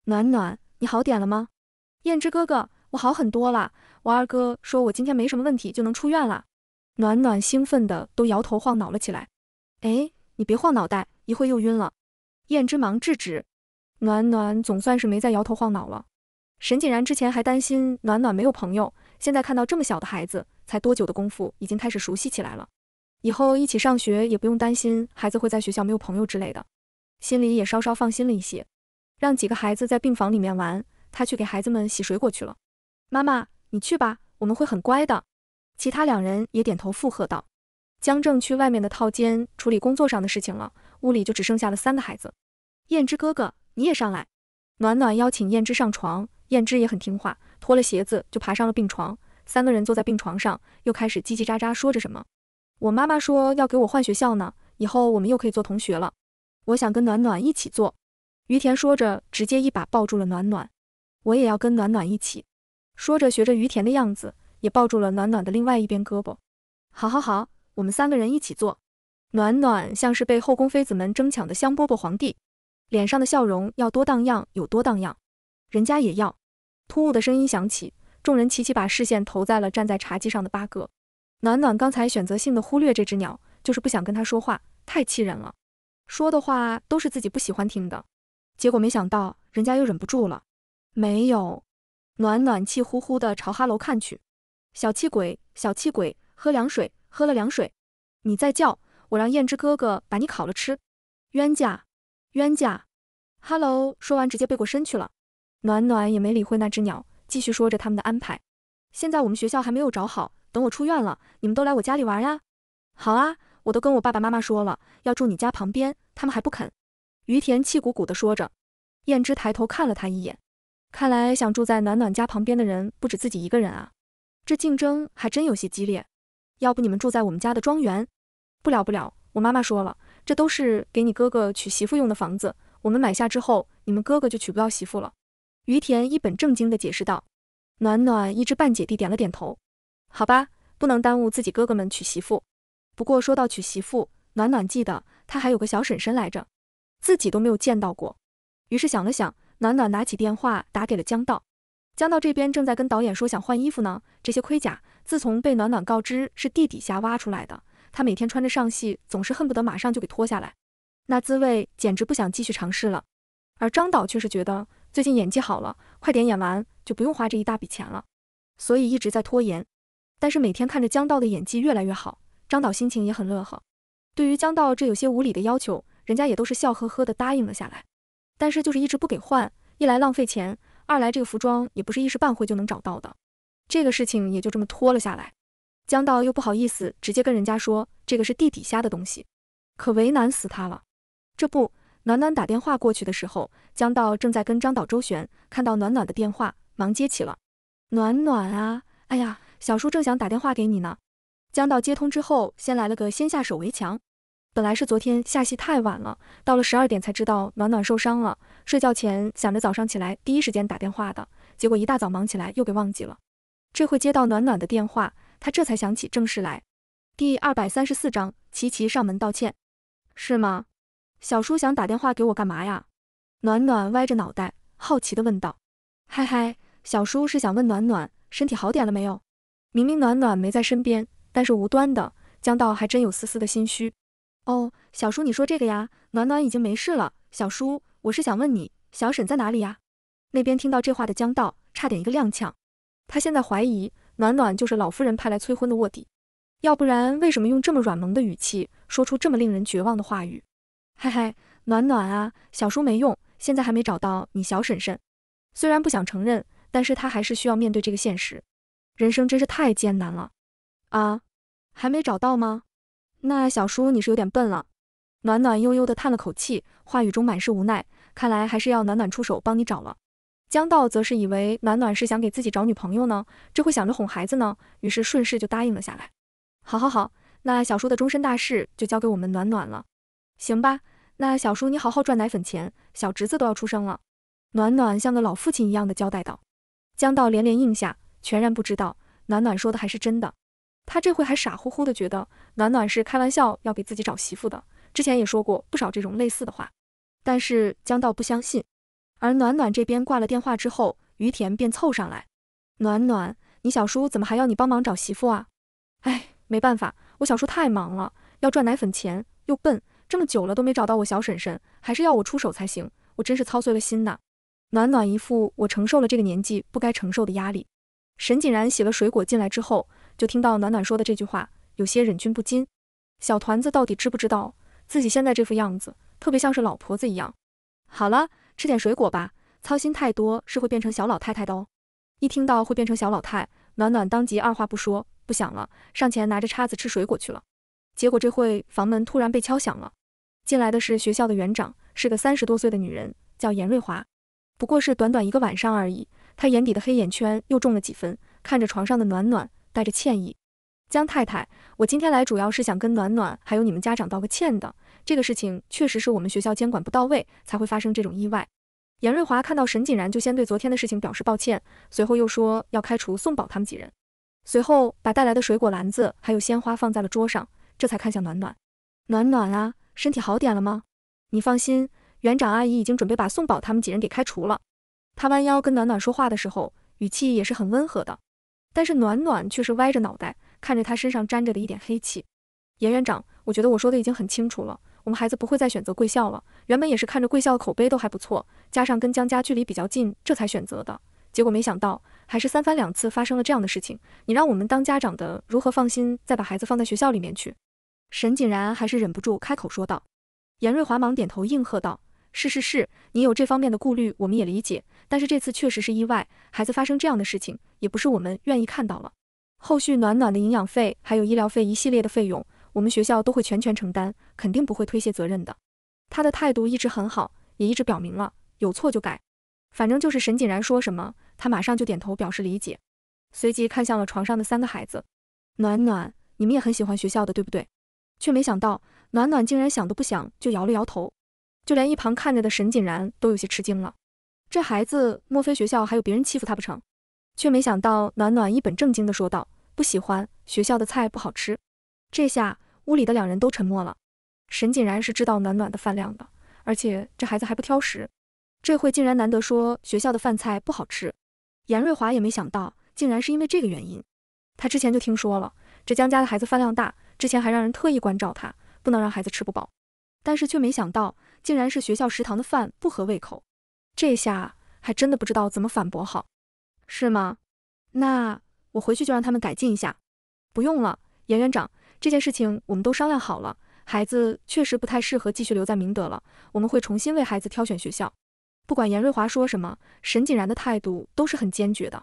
暖暖，你好点了吗？燕之哥哥，我好很多了。我二哥说我今天没什么问题就能出院了。暖暖兴奋的都摇头晃脑了起来。哎，你别晃脑袋，一会儿又晕了。燕之忙制止。暖暖总算是没再摇头晃脑了。沈锦然之前还担心暖暖没有朋友，现在看到这么小的孩子，才多久的功夫已经开始熟悉起来了，以后一起上学也不用担心孩子会在学校没有朋友之类的，心里也稍稍放心了一些。让几个孩子在病房里面玩，他去给孩子们洗水果去了。妈妈，你去吧，我们会很乖的。其他两人也点头附和道。江正去外面的套间处理工作上的事情了，屋里就只剩下了三个孩子。燕之哥哥。你也上来，暖暖邀请燕之上床，燕之也很听话，脱了鞋子就爬上了病床。三个人坐在病床上，又开始叽叽喳喳说着什么。我妈妈说要给我换学校呢，以后我们又可以做同学了。我想跟暖暖一起做。于田说着，直接一把抱住了暖暖。我也要跟暖暖一起，说着学着于田的样子，也抱住了暖暖的另外一边胳膊。好好好，我们三个人一起做。暖暖像是被后宫妃子们争抢的香饽饽皇帝。脸上的笑容要多荡漾有多荡漾，人家也要。突兀的声音响起，众人齐齐把视线投在了站在茶几上的八哥。暖暖刚才选择性的忽略这只鸟，就是不想跟他说话，太气人了。说的话都是自己不喜欢听的，结果没想到人家又忍不住了。没有，暖暖气呼呼的朝哈楼看去，小气鬼，小气鬼，喝凉水，喝了凉水，你再叫我让燕之哥哥把你烤了吃，冤家。冤家，Hello。说完直接背过身去了。暖暖也没理会那只鸟，继续说着他们的安排。现在我们学校还没有找好，等我出院了，你们都来我家里玩呀。好啊，我都跟我爸爸妈妈说了，要住你家旁边，他们还不肯。于田气鼓鼓的说着。燕之抬头看了他一眼，看来想住在暖暖家旁边的人不止自己一个人啊，这竞争还真有些激烈。要不你们住在我们家的庄园？不了不了，我妈妈说了。这都是给你哥哥娶媳妇用的房子，我们买下之后，你们哥哥就娶不到媳妇了。”于田一本正经地解释道。暖暖一知半解地点了点头。好吧，不能耽误自己哥哥们娶媳妇。不过说到娶媳妇，暖暖记得他还有个小婶婶来着，自己都没有见到过。于是想了想，暖暖拿起电话打给了江道。江道这边正在跟导演说想换衣服呢。这些盔甲自从被暖暖告知是地底下挖出来的。他每天穿着上戏，总是恨不得马上就给脱下来，那滋味简直不想继续尝试了。而张导却是觉得最近演技好了，快点演完就不用花这一大笔钱了，所以一直在拖延。但是每天看着江道的演技越来越好，张导心情也很乐呵。对于江道这有些无理的要求，人家也都是笑呵呵的答应了下来。但是就是一直不给换，一来浪费钱，二来这个服装也不是一时半会就能找到的，这个事情也就这么拖了下来。江道又不好意思直接跟人家说这个是地底下的东西，可为难死他了。这不，暖暖打电话过去的时候，江道正在跟张导周旋，看到暖暖的电话，忙接起了。暖暖啊，哎呀，小叔正想打电话给你呢。江道接通之后，先来了个先下手为强。本来是昨天下戏太晚了，到了十二点才知道暖暖受伤了，睡觉前想着早上起来第一时间打电话的，结果一大早忙起来又给忘记了。这会接到暖暖的电话。他这才想起正事来，第二百三十四章琪琪上门道歉，是吗？小叔想打电话给我干嘛呀？暖暖歪着脑袋，好奇的问道。嗨嗨，小叔是想问暖暖身体好点了没有？明明暖暖没在身边，但是无端的江道还真有丝丝的心虚。哦，小叔你说这个呀？暖暖已经没事了，小叔，我是想问你，小婶在哪里呀？那边听到这话的江道差点一个踉跄，他现在怀疑。暖暖就是老夫人派来催婚的卧底，要不然为什么用这么软萌的语气说出这么令人绝望的话语？嘿嘿，暖暖啊，小叔没用，现在还没找到你小婶婶。虽然不想承认，但是他还是需要面对这个现实。人生真是太艰难了啊！还没找到吗？那小叔你是有点笨了。暖暖悠悠地叹了口气，话语中满是无奈，看来还是要暖暖出手帮你找了。江道则是以为暖暖是想给自己找女朋友呢，这会想着哄孩子呢，于是顺势就答应了下来。好好好，那小叔的终身大事就交给我们暖暖了，行吧？那小叔你好好赚奶粉钱，小侄子都要出生了。暖暖像个老父亲一样的交代道。江道连连应下，全然不知道暖暖说的还是真的。他这会还傻乎乎的觉得暖暖是开玩笑要给自己找媳妇的，之前也说过不少这种类似的话，但是江道不相信。而暖暖这边挂了电话之后，于田便凑上来：“暖暖，你小叔怎么还要你帮忙找媳妇啊？哎，没办法，我小叔太忙了，要赚奶粉钱，又笨，这么久了都没找到我小婶婶，还是要我出手才行，我真是操碎了心呐。”暖暖一副我承受了这个年纪不该承受的压力。沈锦然洗了水果进来之后，就听到暖暖说的这句话，有些忍俊不禁。小团子到底知不知道自己现在这副样子，特别像是老婆子一样？好了。吃点水果吧，操心太多是会变成小老太太的哦。一听到会变成小老太，暖暖当即二话不说，不想了，上前拿着叉子吃水果去了。结果这会房门突然被敲响了，进来的是学校的园长，是个三十多岁的女人，叫严瑞华。不过是短短一个晚上而已，她眼底的黑眼圈又重了几分，看着床上的暖暖，带着歉意：“江太太，我今天来主要是想跟暖暖还有你们家长道个歉的。”这个事情确实是我们学校监管不到位，才会发生这种意外。严瑞华看到沈锦然，就先对昨天的事情表示抱歉，随后又说要开除宋宝他们几人，随后把带来的水果篮子还有鲜花放在了桌上，这才看向暖暖。暖暖啊，身体好点了吗？你放心，园长阿姨已经准备把宋宝他们几人给开除了。他弯腰跟暖暖说话的时候，语气也是很温和的，但是暖暖却是歪着脑袋看着他身上沾着的一点黑气。严园长，我觉得我说的已经很清楚了。我们孩子不会再选择贵校了。原本也是看着贵校的口碑都还不错，加上跟江家距离比较近，这才选择的。结果没想到，还是三番两次发生了这样的事情。你让我们当家长的如何放心再把孩子放在学校里面去？沈锦然还是忍不住开口说道。严瑞华忙点头应和道：“是是是，你有这方面的顾虑，我们也理解。但是这次确实是意外，孩子发生这样的事情，也不是我们愿意看到的。后续暖暖的营养费还有医疗费一系列的费用。”我们学校都会全权承担，肯定不会推卸责任的。他的态度一直很好，也一直表明了有错就改。反正就是沈锦然说什么，他马上就点头表示理解，随即看向了床上的三个孩子。暖暖，你们也很喜欢学校的，对不对？却没想到，暖暖竟然想都不想就摇了摇头。就连一旁看着的沈锦然都有些吃惊了。这孩子，莫非学校还有别人欺负他不成？却没想到，暖暖一本正经的说道：“不喜欢学校的菜不好吃。”这下。屋里的两人都沉默了。沈锦然是知道暖暖的饭量的，而且这孩子还不挑食，这会竟然难得说学校的饭菜不好吃。严瑞华也没想到，竟然是因为这个原因。他之前就听说了，这江家的孩子饭量大，之前还让人特意关照他，不能让孩子吃不饱。但是却没想到，竟然是学校食堂的饭不合胃口。这下还真的不知道怎么反驳好，是吗？那我回去就让他们改进一下。不用了，严院长。这件事情我们都商量好了，孩子确实不太适合继续留在明德了，我们会重新为孩子挑选学校。不管严瑞华说什么，沈锦然的态度都是很坚决的，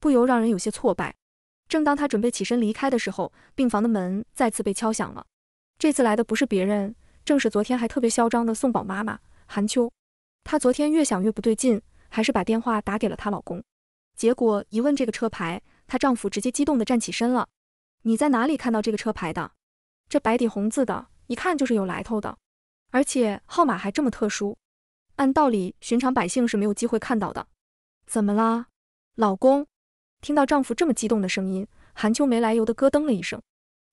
不由让人有些挫败。正当他准备起身离开的时候，病房的门再次被敲响了。这次来的不是别人，正是昨天还特别嚣张的宋宝妈妈韩秋。她昨天越想越不对劲，还是把电话打给了她老公。结果一问这个车牌，她丈夫直接激动地站起身了。你在哪里看到这个车牌的？这白底红字的，一看就是有来头的，而且号码还这么特殊，按道理寻常百姓是没有机会看到的。怎么啦，老公？听到丈夫这么激动的声音，韩秋没来由的咯噔了一声，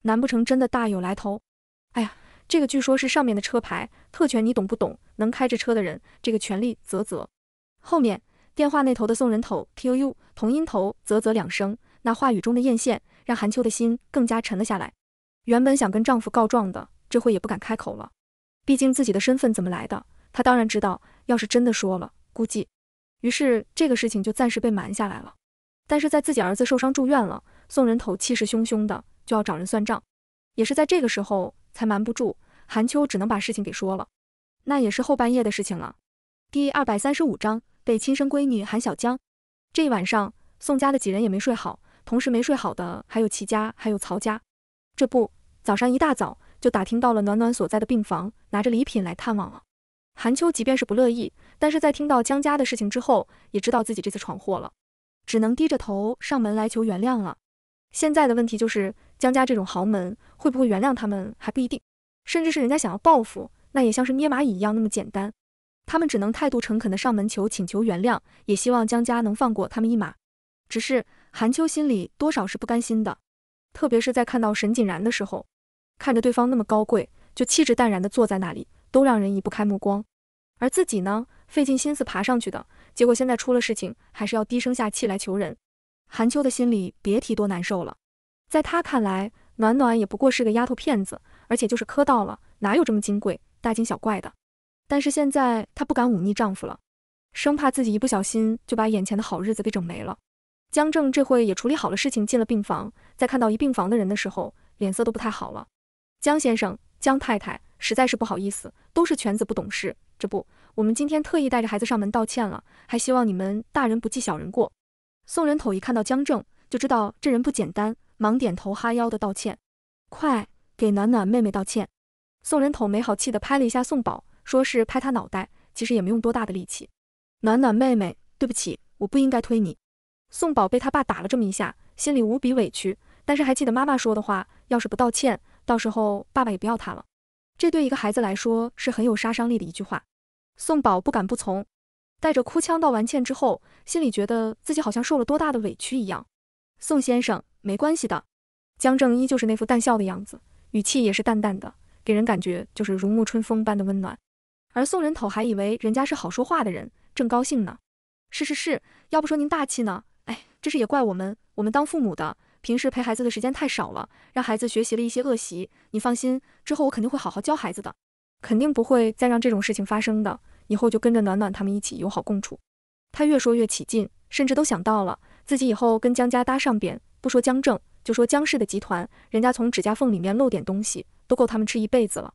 难不成真的大有来头？哎呀，这个据说是上面的车牌特权，你懂不懂？能开着车的人，这个权利，啧啧。后面电话那头的送人头 Q U 同音头啧啧两声，那话语中的艳羡。让韩秋的心更加沉了下来，原本想跟丈夫告状的，这回也不敢开口了。毕竟自己的身份怎么来的，她当然知道。要是真的说了，估计，于是这个事情就暂时被瞒下来了。但是在自己儿子受伤住院了，宋人头气势汹汹的就要找人算账，也是在这个时候才瞒不住，韩秋只能把事情给说了。那也是后半夜的事情了。第二百三十五章被亲生闺女喊小江。这一晚上，宋家的几人也没睡好。同时没睡好的还有齐家，还有曹家，这不早上一大早就打听到了暖暖所在的病房，拿着礼品来探望了。韩秋即便是不乐意，但是在听到江家的事情之后，也知道自己这次闯祸了，只能低着头上门来求原谅了。现在的问题就是，江家这种豪门会不会原谅他们还不一定，甚至是人家想要报复，那也像是捏蚂蚁一样那么简单。他们只能态度诚恳地上门求请求原谅，也希望江家能放过他们一马。只是。韩秋心里多少是不甘心的，特别是在看到沈锦然的时候，看着对方那么高贵，就气质淡然的坐在那里，都让人移不开目光。而自己呢，费尽心思爬上去的结果，现在出了事情，还是要低声下气来求人。韩秋的心里别提多难受了。在她看来，暖暖也不过是个丫头片子，而且就是磕到了，哪有这么金贵，大惊小怪的？但是现在她不敢忤逆丈夫了，生怕自己一不小心就把眼前的好日子给整没了。江正这会也处理好了事情，进了病房，在看到一病房的人的时候，脸色都不太好了。江先生、江太太，实在是不好意思，都是犬子不懂事，这不，我们今天特意带着孩子上门道歉了，还希望你们大人不计小人过。宋人头一看到江正，就知道这人不简单，忙点头哈腰的道歉。快给暖暖妹妹道歉！宋人头没好气的拍了一下宋宝，说是拍他脑袋，其实也没用多大的力气。暖暖妹妹，对不起，我不应该推你。宋宝被他爸打了这么一下，心里无比委屈，但是还记得妈妈说的话：要是不道歉，到时候爸爸也不要他了。这对一个孩子来说是很有杀伤力的一句话。宋宝不敢不从，带着哭腔道完歉之后，心里觉得自己好像受了多大的委屈一样。宋先生，没关系的。江正依旧是那副淡笑的样子，语气也是淡淡的，给人感觉就是如沐春风般的温暖。而宋人头还以为人家是好说话的人，正高兴呢。是是是，要不说您大气呢。这事也怪我们，我们当父母的平时陪孩子的时间太少了，让孩子学习了一些恶习。你放心，之后我肯定会好好教孩子的，肯定不会再让这种事情发生的。以后就跟着暖暖他们一起友好共处。他越说越起劲，甚至都想到了自己以后跟江家搭上边，不说江正，就说江氏的集团，人家从指甲缝里面漏点东西都够他们吃一辈子了。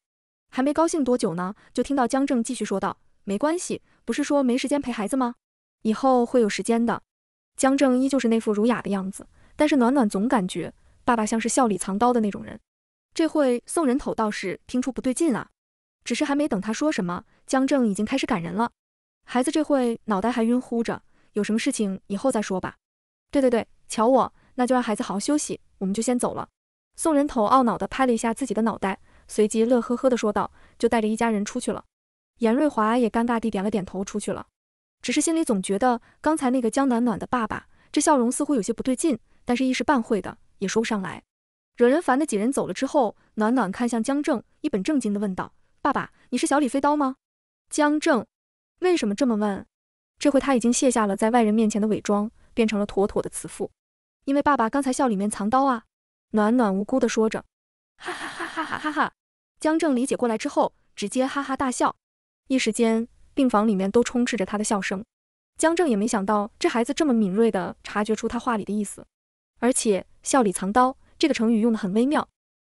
还没高兴多久呢，就听到江正继续说道：“没关系，不是说没时间陪孩子吗？以后会有时间的。”江正依旧是那副儒雅的样子，但是暖暖总感觉爸爸像是笑里藏刀的那种人。这会送人头倒是听出不对劲啊，只是还没等他说什么，江正已经开始赶人了。孩子这会脑袋还晕乎着，有什么事情以后再说吧。对对对，瞧我，那就让孩子好好休息，我们就先走了。送人头懊恼地拍了一下自己的脑袋，随即乐呵呵地说道，就带着一家人出去了。严瑞华也尴尬地点了点头，出去了。只是心里总觉得刚才那个江暖暖的爸爸，这笑容似乎有些不对劲，但是一时半会的也说不上来。惹人烦的几人走了之后，暖暖看向江正，一本正经的问道：“爸爸，你是小李飞刀吗？”江正，为什么这么问？这回他已经卸下了在外人面前的伪装，变成了妥妥的慈父。因为爸爸刚才笑里面藏刀啊！暖暖无辜的说着，哈哈哈哈哈哈哈！江正理解过来之后，直接哈哈大笑，一时间。病房里面都充斥着他的笑声，江正也没想到这孩子这么敏锐的察觉出他话里的意思，而且笑里藏刀这个成语用的很微妙，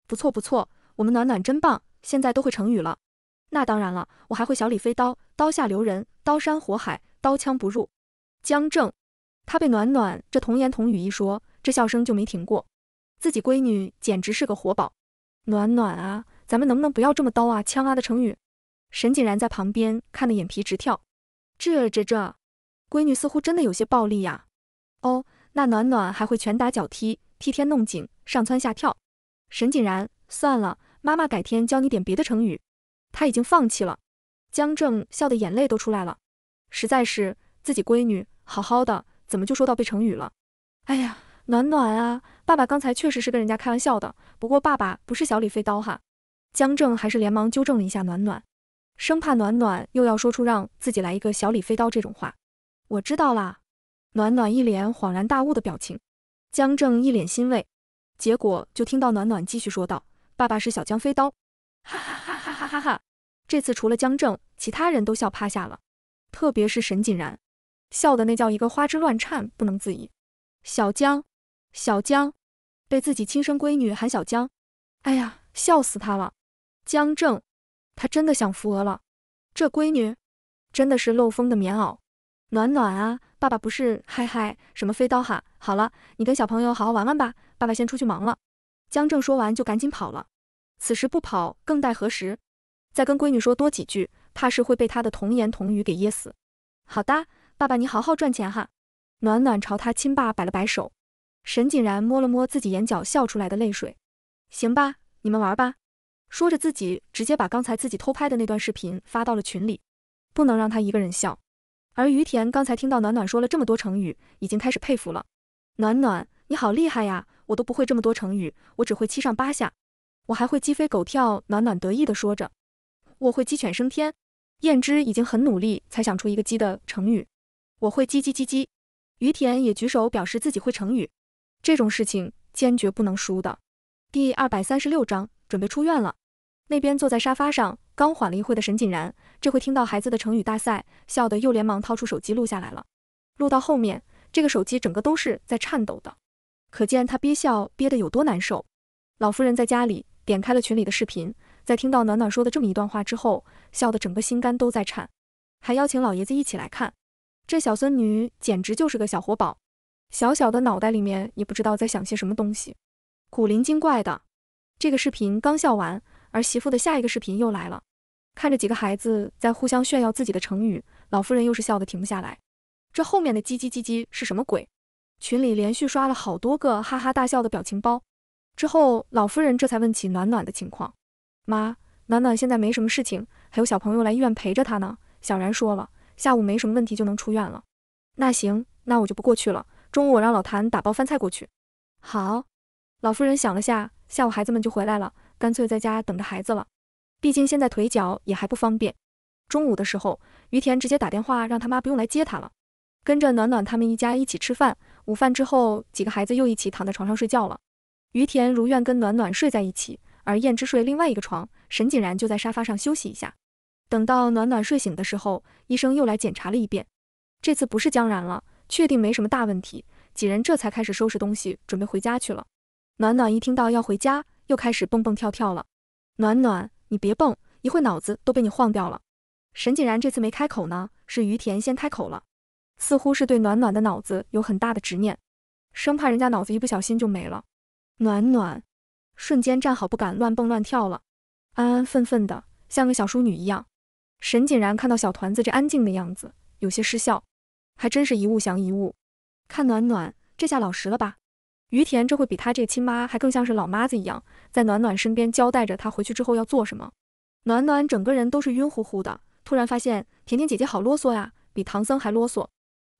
不错不错，我们暖暖真棒，现在都会成语了。那当然了，我还会小李飞刀、刀下留人、刀山火海、刀枪不入。江正，他被暖暖这童言童语一说，这笑声就没停过，自己闺女简直是个活宝。暖暖啊，咱们能不能不要这么刀啊枪啊的成语？沈锦然在旁边看得眼皮直跳，这这这，闺女似乎真的有些暴力呀。哦，那暖暖还会拳打脚踢，踢天弄井，上蹿下跳。沈锦然，算了，妈妈改天教你点别的成语。他已经放弃了。江正笑得眼泪都出来了，实在是自己闺女好好的，怎么就说到背成语了？哎呀，暖暖啊，爸爸刚才确实是跟人家开玩笑的，不过爸爸不是小李飞刀哈。江正还是连忙纠正了一下暖暖。生怕暖暖又要说出让自己来一个小李飞刀这种话，我知道啦。暖暖一脸恍然大悟的表情，江正一脸欣慰。结果就听到暖暖继续说道：“爸爸是小江飞刀。”哈哈哈哈哈哈哈！这次除了江正，其他人都笑趴下了，特别是沈锦然，笑的那叫一个花枝乱颤，不能自已。小江，小江，被自己亲生闺女喊小江，哎呀，笑死他了。江正。他真的想扶额了，这闺女真的是漏风的棉袄，暖暖啊，爸爸不是，嗨嗨，什么飞刀哈，好了，你跟小朋友好好玩玩吧，爸爸先出去忙了。江正说完就赶紧跑了，此时不跑更待何时？再跟闺女说多几句，怕是会被她的童言童语给噎死。好的，爸爸你好好赚钱哈。暖暖朝他亲爸摆了摆手，沈景然摸了摸自己眼角笑出来的泪水，行吧，你们玩吧。说着，自己直接把刚才自己偷拍的那段视频发到了群里，不能让他一个人笑。而于田刚才听到暖暖说了这么多成语，已经开始佩服了。暖暖，你好厉害呀！我都不会这么多成语，我只会七上八下，我还会鸡飞狗跳。暖暖得意地说着，我会鸡犬升天。燕之已经很努力才想出一个鸡的成语，我会叽叽叽叽。于田也举手表示自己会成语，这种事情坚决不能输的。第二百三十六章。准备出院了，那边坐在沙发上刚缓了一会的沈锦然，这回听到孩子的成语大赛，笑得又连忙掏出手机录下来了。录到后面，这个手机整个都是在颤抖的，可见他憋笑憋得有多难受。老夫人在家里点开了群里的视频，在听到暖暖说的这么一段话之后，笑得整个心肝都在颤，还邀请老爷子一起来看。这小孙女简直就是个小活宝，小小的脑袋里面也不知道在想些什么东西，古灵精怪的。这个视频刚笑完，儿媳妇的下一个视频又来了。看着几个孩子在互相炫耀自己的成语，老夫人又是笑得停不下来。这后面的叽叽叽叽是什么鬼？群里连续刷了好多个哈哈大笑的表情包。之后，老夫人这才问起暖暖的情况。妈，暖暖现在没什么事情，还有小朋友来医院陪着她呢。小然说了，下午没什么问题就能出院了。那行，那我就不过去了。中午我让老谭打包饭菜过去。好。老夫人想了下。下午孩子们就回来了，干脆在家等着孩子了。毕竟现在腿脚也还不方便。中午的时候，于田直接打电话让他妈不用来接他了，跟着暖暖他们一家一起吃饭。午饭之后，几个孩子又一起躺在床上睡觉了。于田如愿跟暖暖睡在一起，而燕之睡另外一个床，沈景然就在沙发上休息一下。等到暖暖睡醒的时候，医生又来检查了一遍，这次不是江然了，确定没什么大问题，几人这才开始收拾东西准备回家去了。暖暖一听到要回家，又开始蹦蹦跳跳了。暖暖，你别蹦，一会脑子都被你晃掉了。沈锦然这次没开口呢，是于田先开口了，似乎是对暖暖的脑子有很大的执念，生怕人家脑子一不小心就没了。暖暖瞬间站好，不敢乱蹦乱跳了，安安分分的，像个小淑女一样。沈锦然看到小团子这安静的样子，有些失笑，还真是一物降一物，看暖暖这下老实了吧。于田这会比她这亲妈还更像是老妈子一样，在暖暖身边交代着她回去之后要做什么。暖暖整个人都是晕乎乎的，突然发现甜甜姐姐好啰嗦呀，比唐僧还啰嗦。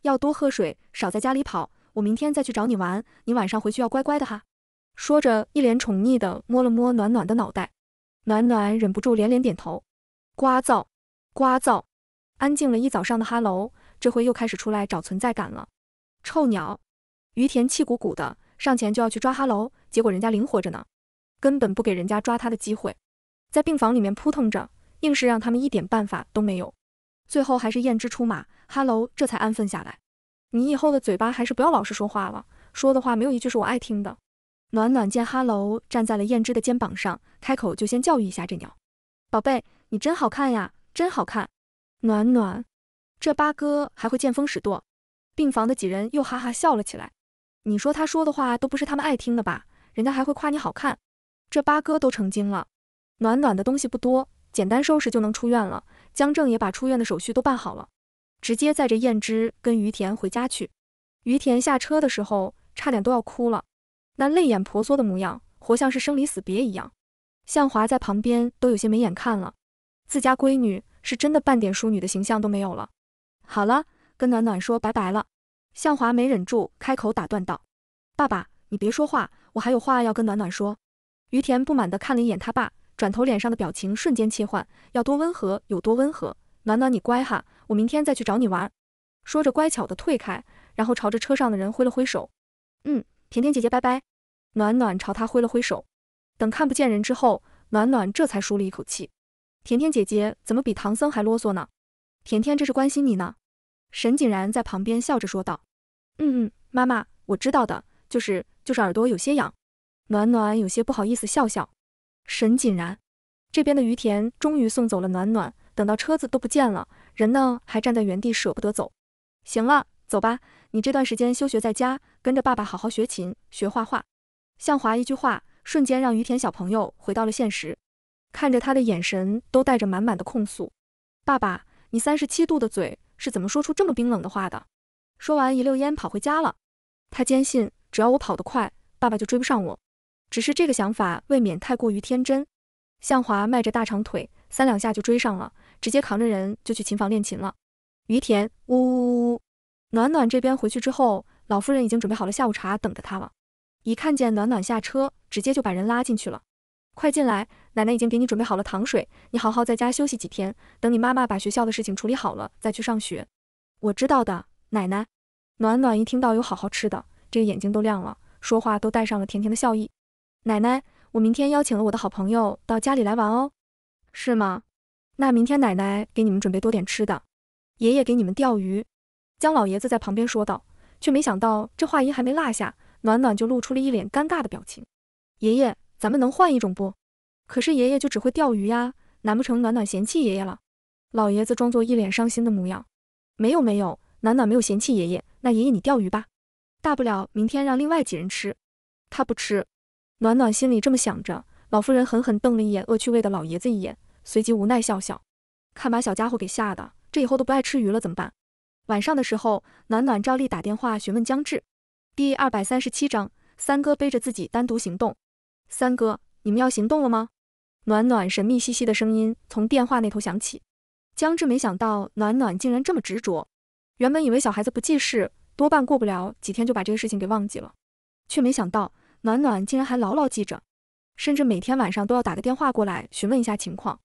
要多喝水，少在家里跑。我明天再去找你玩，你晚上回去要乖乖的哈。说着，一脸宠溺的摸了摸暖暖的脑袋。暖暖忍不住连连点头。聒噪，聒噪，安静了一早上的哈喽，这回又开始出来找存在感了。臭鸟！于田气鼓鼓的。上前就要去抓哈喽，结果人家灵活着呢，根本不给人家抓他的机会，在病房里面扑腾着，硬是让他们一点办法都没有。最后还是燕之出马，哈喽这才安分下来。你以后的嘴巴还是不要老是说话了，说的话没有一句是我爱听的。暖暖见哈喽站在了燕之的肩膀上，开口就先教育一下这鸟：“宝贝，你真好看呀，真好看。”暖暖，这八哥还会见风使舵。病房的几人又哈哈笑了起来。你说他说的话都不是他们爱听的吧？人家还会夸你好看，这八哥都成精了。暖暖的东西不多，简单收拾就能出院了。江正也把出院的手续都办好了，直接载着燕之跟于田回家去。于田下车的时候差点都要哭了，那泪眼婆娑的模样，活像是生离死别一样。向华在旁边都有些没眼看了，自家闺女是真的半点淑女的形象都没有了。好了，跟暖暖说拜拜了。向华没忍住，开口打断道：“爸爸，你别说话，我还有话要跟暖暖说。”于田不满地看了一眼他爸，转头脸上的表情瞬间切换，要多温和有多温和。暖暖，你乖哈，我明天再去找你玩。”说着，乖巧地退开，然后朝着车上的人挥了挥手：“嗯，甜甜姐姐，拜拜。”暖暖朝他挥了挥手。等看不见人之后，暖暖这才舒了一口气：“甜甜姐姐怎么比唐僧还啰嗦呢？”甜甜这是关心你呢。”沈景然在旁边笑着说道。嗯嗯，妈妈，我知道的，就是就是耳朵有些痒。暖暖有些不好意思，笑笑。沈锦然这边的于田终于送走了暖暖，等到车子都不见了，人呢还站在原地舍不得走。行了，走吧。你这段时间休学在家，跟着爸爸好好学琴、学画画。向华一句话，瞬间让于田小朋友回到了现实，看着他的眼神都带着满满的控诉。爸爸，你三十七度的嘴是怎么说出这么冰冷的话的？说完，一溜烟跑回家了。他坚信，只要我跑得快，爸爸就追不上我。只是这个想法未免太过于天真。向华迈着大长腿，三两下就追上了，直接扛着人就去琴房练琴了。于田，呜呜呜！暖暖这边回去之后，老夫人已经准备好了下午茶等着他了。一看见暖暖下车，直接就把人拉进去了。快进来，奶奶已经给你准备好了糖水，你好好在家休息几天，等你妈妈把学校的事情处理好了再去上学。我知道的。奶奶，暖暖一听到有好好吃的，这个眼睛都亮了，说话都带上了甜甜的笑意。奶奶，我明天邀请了我的好朋友到家里来玩哦。是吗？那明天奶奶给你们准备多点吃的，爷爷给你们钓鱼。姜老爷子在旁边说道，却没想到这话音还没落下，暖暖就露出了一脸尴尬的表情。爷爷，咱们能换一种不？可是爷爷就只会钓鱼呀，难不成暖暖嫌弃爷爷了？老爷子装作一脸伤心的模样。没有没有。暖暖没有嫌弃爷爷，那爷爷你钓鱼吧，大不了明天让另外几人吃，他不吃。暖暖心里这么想着，老夫人狠狠瞪了一眼恶趣味的老爷子一眼，随即无奈笑笑，看把小家伙给吓的，这以后都不爱吃鱼了怎么办？晚上的时候，暖暖照例打电话询问江志。第二百三十七章，三哥背着自己单独行动。三哥，你们要行动了吗？暖暖神秘兮兮的声音从电话那头响起。江志没想到暖暖竟然这么执着。原本以为小孩子不记事，多半过不了几天就把这个事情给忘记了，却没想到暖暖竟然还牢牢记着，甚至每天晚上都要打个电话过来询问一下情况。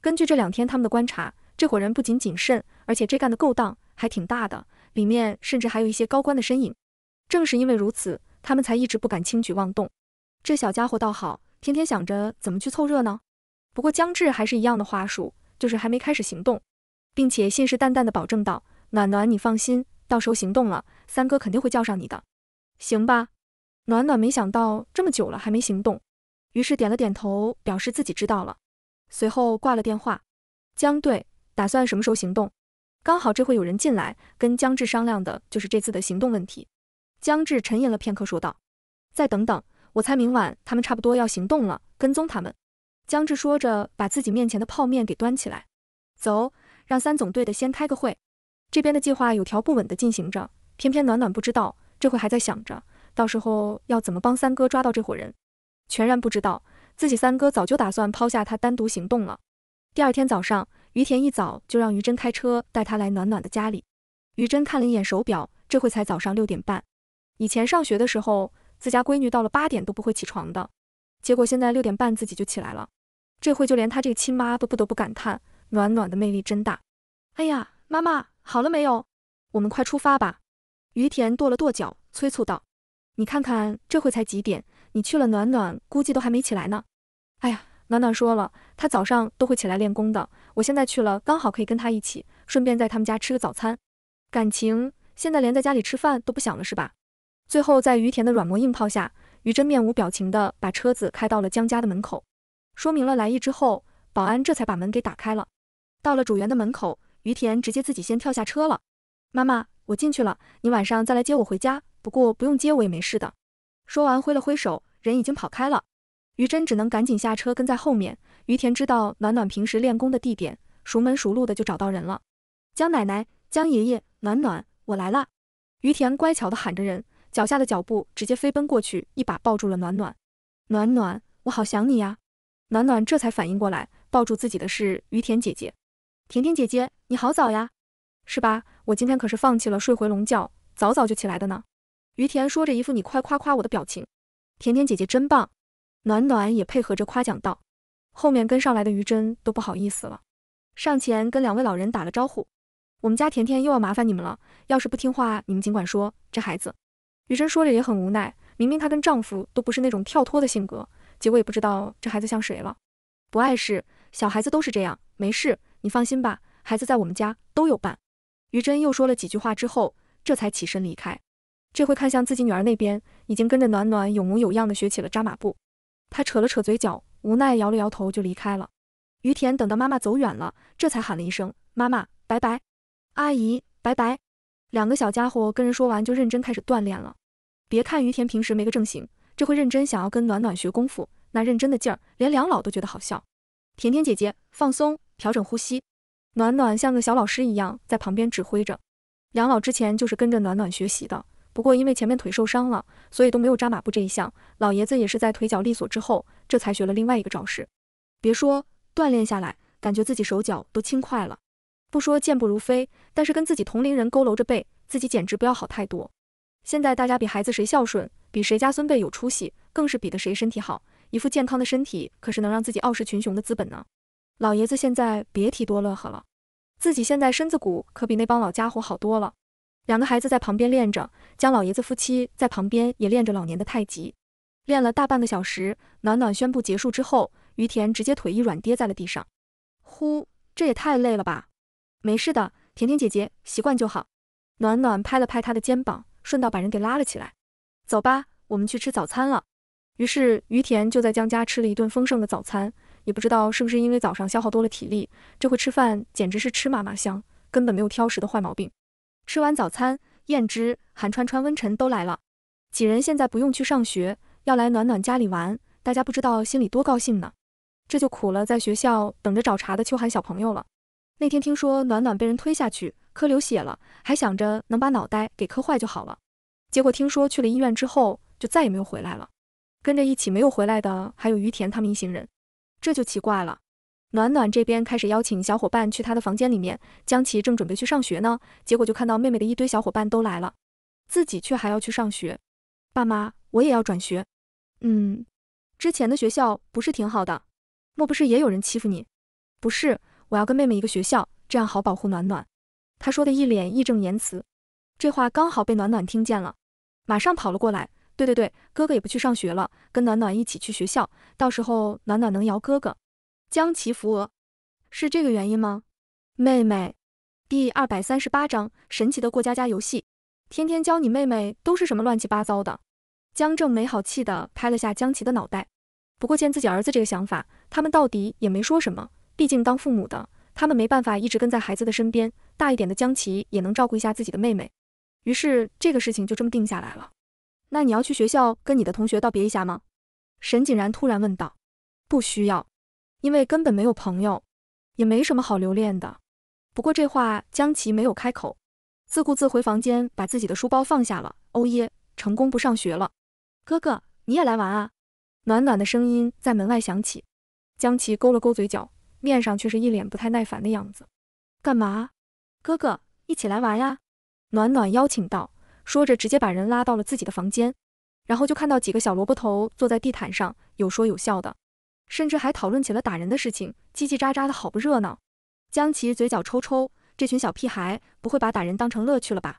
根据这两天他们的观察，这伙人不仅谨慎，而且这干的勾当还挺大的，里面甚至还有一些高官的身影。正是因为如此，他们才一直不敢轻举妄动。这小家伙倒好，天天想着怎么去凑热闹。不过江志还是一样的话术，就是还没开始行动，并且信誓旦旦地保证道。暖暖，你放心，到时候行动了，三哥肯定会叫上你的，行吧？暖暖没想到这么久了还没行动，于是点了点头，表示自己知道了，随后挂了电话。江队，打算什么时候行动？刚好这会有人进来，跟江志商量的就是这次的行动问题。江志沉吟了片刻，说道：“再等等，我猜明晚他们差不多要行动了，跟踪他们。”江志说着，把自己面前的泡面给端起来，走，让三总队的先开个会。这边的计划有条不紊地进行着，偏偏暖暖不知道，这会还在想着到时候要怎么帮三哥抓到这伙人，全然不知道自己三哥早就打算抛下他单独行动了。第二天早上，于田一早就让于真开车带他来暖暖的家里。于真看了一眼手表，这会才早上六点半。以前上学的时候，自家闺女到了八点都不会起床的，结果现在六点半自己就起来了。这会就连他这个亲妈都不得不感叹，暖暖的魅力真大。哎呀，妈妈。好了没有？我们快出发吧！于田跺了跺脚，催促道：“你看看这会才几点，你去了暖暖估计都还没起来呢。”哎呀，暖暖说了，她早上都会起来练功的。我现在去了，刚好可以跟她一起，顺便在他们家吃个早餐。感情现在连在家里吃饭都不想了是吧？最后在于田的软磨硬泡下，于真面无表情地把车子开到了江家的门口，说明了来意之后，保安这才把门给打开了。到了主园的门口。于田直接自己先跳下车了，妈妈，我进去了，你晚上再来接我回家。不过不用接我也没事的。说完挥了挥手，人已经跑开了。于真只能赶紧下车跟在后面。于田知道暖暖平时练功的地点，熟门熟路的就找到人了。江奶奶、江爷爷，暖暖，我来啦！于田乖巧的喊着人，脚下的脚步直接飞奔过去，一把抱住了暖暖。暖暖，我好想你呀！暖暖这才反应过来，抱住自己的是于田姐姐。甜甜姐姐，你好早呀，是吧？我今天可是放弃了睡回笼觉，早早就起来的呢。于田说着，一副你快夸夸我的表情。甜甜姐姐真棒，暖暖也配合着夸奖道。后面跟上来的于真都不好意思了，上前跟两位老人打了招呼。我们家甜甜又要麻烦你们了，要是不听话，你们尽管说。这孩子，于真说着也很无奈，明明她跟丈夫都不是那种跳脱的性格，结果也不知道这孩子像谁了。不碍事，小孩子都是这样，没事。你放心吧，孩子在我们家都有伴。于真又说了几句话之后，这才起身离开。这回看向自己女儿那边，已经跟着暖暖有模有样的学起了扎马步。她扯了扯嘴角，无奈摇了摇头，就离开了。于田等到妈妈走远了，这才喊了一声：“妈妈，拜拜，阿姨，拜拜。”两个小家伙跟人说完，就认真开始锻炼了。别看于田平时没个正形，这会认真想要跟暖暖学功夫，那认真的劲儿，连梁老都觉得好笑。甜甜姐姐，放松。调整呼吸，暖暖像个小老师一样在旁边指挥着。养老之前就是跟着暖暖学习的，不过因为前面腿受伤了，所以都没有扎马步这一项。老爷子也是在腿脚利索之后，这才学了另外一个招式。别说锻炼下来，感觉自己手脚都轻快了，不说健步如飞，但是跟自己同龄人佝偻着背，自己简直不要好太多。现在大家比孩子谁孝顺，比谁家孙辈有出息，更是比的谁身体好。一副健康的身体可是能让自己傲视群雄的资本呢。老爷子现在别提多乐呵了，自己现在身子骨可比那帮老家伙好多了。两个孩子在旁边练着，江老爷子夫妻在旁边也练着老年的太极，练了大半个小时。暖暖宣布结束之后，于田直接腿一软跌在了地上，呼，这也太累了吧？没事的，甜甜姐姐，习惯就好。暖暖拍了拍他的肩膀，顺道把人给拉了起来。走吧，我们去吃早餐了。于是于田就在江家吃了一顿丰盛的早餐。也不知道是不是因为早上消耗多了体力，这回吃饭简直是吃嘛嘛香，根本没有挑食的坏毛病。吃完早餐，燕之、韩川川、温晨都来了。几人现在不用去上学，要来暖暖家里玩，大家不知道心里多高兴呢。这就苦了在学校等着找茬的秋寒小朋友了。那天听说暖暖被人推下去，磕流血了，还想着能把脑袋给磕坏就好了，结果听说去了医院之后就再也没有回来了。跟着一起没有回来的还有于田他们一行人。这就奇怪了，暖暖这边开始邀请小伙伴去他的房间里面。江琪正准备去上学呢，结果就看到妹妹的一堆小伙伴都来了，自己却还要去上学。爸妈，我也要转学。嗯，之前的学校不是挺好的？莫不是也有人欺负你？不是，我要跟妹妹一个学校，这样好保护暖暖。他说的一脸义正言辞，这话刚好被暖暖听见了，马上跑了过来。对对对，哥哥也不去上学了，跟暖暖一起去学校。到时候暖暖能摇哥哥，江奇扶额，是这个原因吗？妹妹，第二百三十八章神奇的过家家游戏，天天教你妹妹都是什么乱七八糟的。江正没好气的拍了下江琪的脑袋，不过见自己儿子这个想法，他们到底也没说什么。毕竟当父母的，他们没办法一直跟在孩子的身边，大一点的江琪也能照顾一下自己的妹妹。于是这个事情就这么定下来了。那你要去学校跟你的同学道别一下吗？沈锦然突然问道。不需要，因为根本没有朋友，也没什么好留恋的。不过这话江琪没有开口，自顾自回房间，把自己的书包放下了。欧耶，成功不上学了。哥哥，你也来玩啊！暖暖的声音在门外响起。江琪勾了勾嘴角，面上却是一脸不太耐烦的样子。干嘛？哥哥，一起来玩呀！暖暖邀请道。说着，直接把人拉到了自己的房间，然后就看到几个小萝卜头坐在地毯上，有说有笑的，甚至还讨论起了打人的事情，叽叽喳喳的好不热闹。江琪嘴角抽抽，这群小屁孩不会把打人当成乐趣了吧？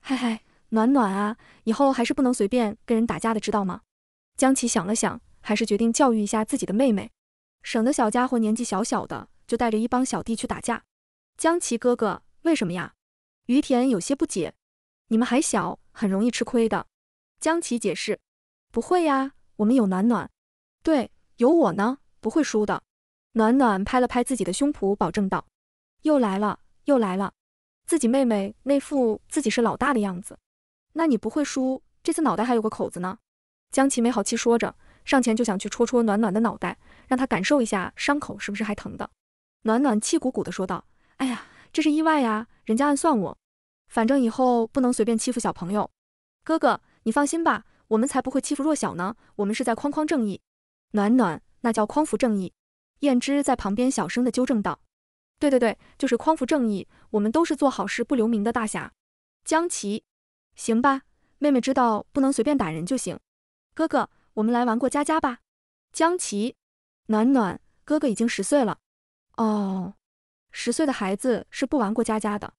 嘿嘿，暖暖啊，以后还是不能随便跟人打架的，知道吗？江琪想了想，还是决定教育一下自己的妹妹，省得小家伙年纪小小的就带着一帮小弟去打架。江琪哥哥，为什么呀？于田有些不解。你们还小，很容易吃亏的。江琪解释：“不会呀，我们有暖暖，对，有我呢，不会输的。”暖暖拍了拍自己的胸脯，保证道：“又来了，又来了，自己妹妹那副自己是老大的样子。”那你不会输？这次脑袋还有个口子呢。江琪没好气说着，上前就想去戳戳暖暖的脑袋，让他感受一下伤口是不是还疼的。暖暖气鼓鼓的说道：“哎呀，这是意外呀，人家暗算我。”反正以后不能随便欺负小朋友，哥哥，你放心吧，我们才不会欺负弱小呢，我们是在匡匡正义，暖暖，那叫匡扶正义。燕之在旁边小声的纠正道：“对对对，就是匡扶正义，我们都是做好事不留名的大侠。”江琪，行吧，妹妹知道不能随便打人就行。哥哥，我们来玩过家家吧。江琪，暖暖，哥哥已经十岁了，哦，十岁的孩子是不玩过家家的。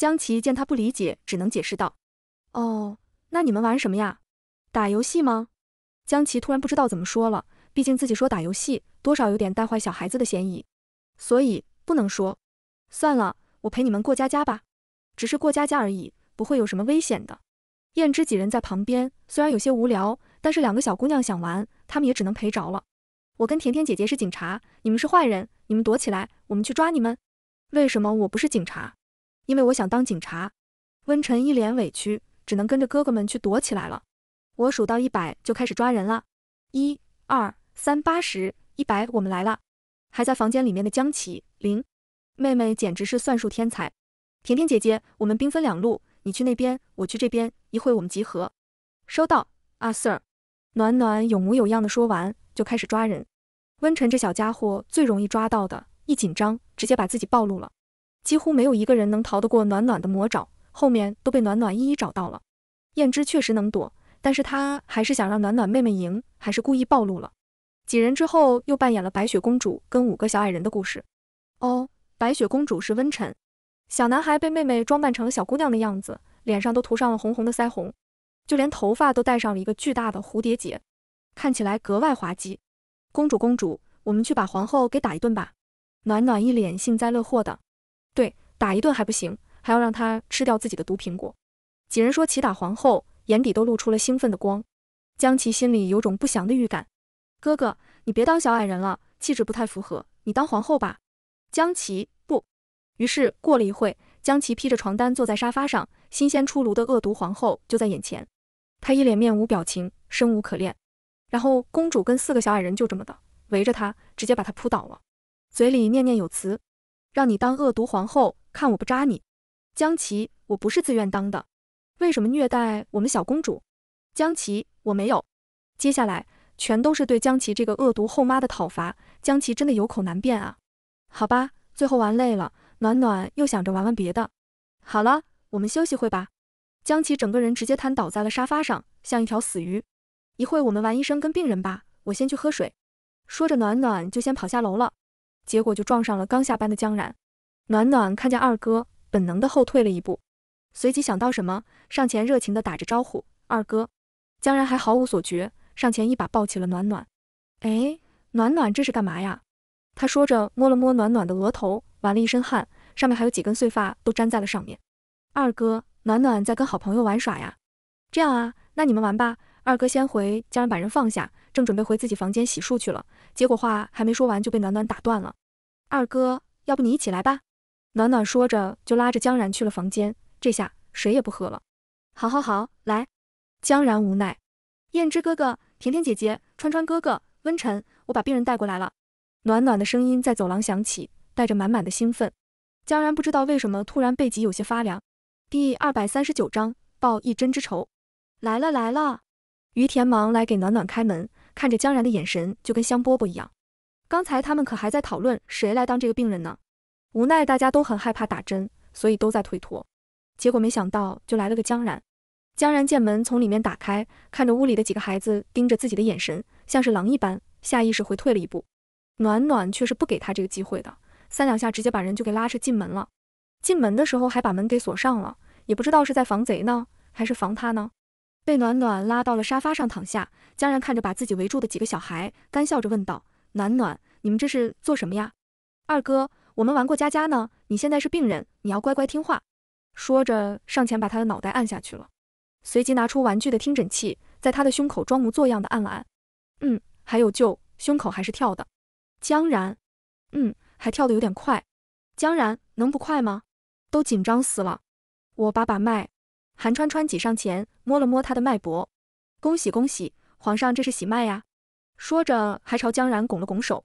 江琪见他不理解，只能解释道：“哦，那你们玩什么呀？打游戏吗？”江琪突然不知道怎么说了，毕竟自己说打游戏多少有点带坏小孩子的嫌疑，所以不能说。算了，我陪你们过家家吧，只是过家家而已，不会有什么危险的。燕之几人在旁边，虽然有些无聊，但是两个小姑娘想玩，他们也只能陪着了。我跟甜甜姐姐是警察，你们是坏人，你们躲起来，我们去抓你们。为什么我不是警察？因为我想当警察，温晨一脸委屈，只能跟着哥哥们去躲起来了。我数到一百就开始抓人了，一、二、三、八十、一百，我们来了。还在房间里面的江启灵妹妹简直是算术天才。甜甜姐姐，我们兵分两路，你去那边，我去这边，一会我们集合。收到，啊，Sir。暖暖有模有样的说完，就开始抓人。温晨这小家伙最容易抓到的，一紧张直接把自己暴露了。几乎没有一个人能逃得过暖暖的魔爪，后面都被暖暖一一找到了。燕之确实能躲，但是他还是想让暖暖妹妹赢，还是故意暴露了几人之后，又扮演了白雪公主跟五个小矮人的故事。哦，白雪公主是温晨，小男孩被妹妹装扮成了小姑娘的样子，脸上都涂上了红红的腮红，就连头发都戴上了一个巨大的蝴蝶结，看起来格外滑稽。公主公主，我们去把皇后给打一顿吧！暖暖一脸幸灾乐祸的。对，打一顿还不行，还要让他吃掉自己的毒苹果。几人说起打皇后，眼底都露出了兴奋的光。江琪心里有种不祥的预感。哥哥，你别当小矮人了，气质不太符合，你当皇后吧。江琪不。于是过了一会，江琪披着床单坐在沙发上，新鲜出炉的恶毒皇后就在眼前。他一脸面无表情，生无可恋。然后公主跟四个小矮人就这么的围着他，直接把他扑倒了，嘴里念念有词。让你当恶毒皇后，看我不扎你！江琪，我不是自愿当的，为什么虐待我们小公主？江琪，我没有。接下来全都是对江琪这个恶毒后妈的讨伐，江琪真的有口难辩啊！好吧，最后玩累了，暖暖又想着玩玩别的。好了，我们休息会吧。江琪整个人直接瘫倒在了沙发上，像一条死鱼。一会我们玩医生跟病人吧，我先去喝水。说着，暖暖就先跑下楼了。结果就撞上了刚下班的江然，暖暖看见二哥，本能的后退了一步，随即想到什么，上前热情的打着招呼：“二哥！”江然还毫无所觉，上前一把抱起了暖暖。哎，暖暖这是干嘛呀？他说着摸了摸暖暖的额头，玩了一身汗，上面还有几根碎发都粘在了上面。二哥，暖暖在跟好朋友玩耍呀？这样啊，那你们玩吧，二哥先回。江然把人放下，正准备回自己房间洗漱去了，结果话还没说完就被暖暖打断了。二哥，要不你一起来吧。暖暖说着，就拉着江然去了房间。这下水也不喝了。好，好，好，来。江然无奈。燕之哥哥，甜甜姐姐，川川哥哥，温晨，我把病人带过来了。暖暖的声音在走廊响起，带着满满的兴奋。江然不知道为什么突然背脊有些发凉。第二百三十九章报一针之仇。来了，来了。于田忙来给暖暖开门，看着江然的眼神就跟香饽饽一样。刚才他们可还在讨论谁来当这个病人呢，无奈大家都很害怕打针，所以都在推脱。结果没想到就来了个江然。江然见门从里面打开，看着屋里的几个孩子盯着自己的眼神，像是狼一般，下意识回退了一步。暖暖却是不给他这个机会的，三两下直接把人就给拉扯进门了。进门的时候还把门给锁上了，也不知道是在防贼呢，还是防他呢。被暖暖拉到了沙发上躺下，江然看着把自己围住的几个小孩，干笑着问道。暖暖，你们这是做什么呀？二哥，我们玩过家家呢。你现在是病人，你要乖乖听话。说着上前把他的脑袋按下去了，随即拿出玩具的听诊器，在他的胸口装模作样的按了按。嗯，还有救，胸口还是跳的。江然，嗯，还跳的有点快。江然能不快吗？都紧张死了。我把把脉。韩川川挤上前摸了摸他的脉搏。恭喜恭喜，皇上这是喜脉呀。说着，还朝江然拱了拱手。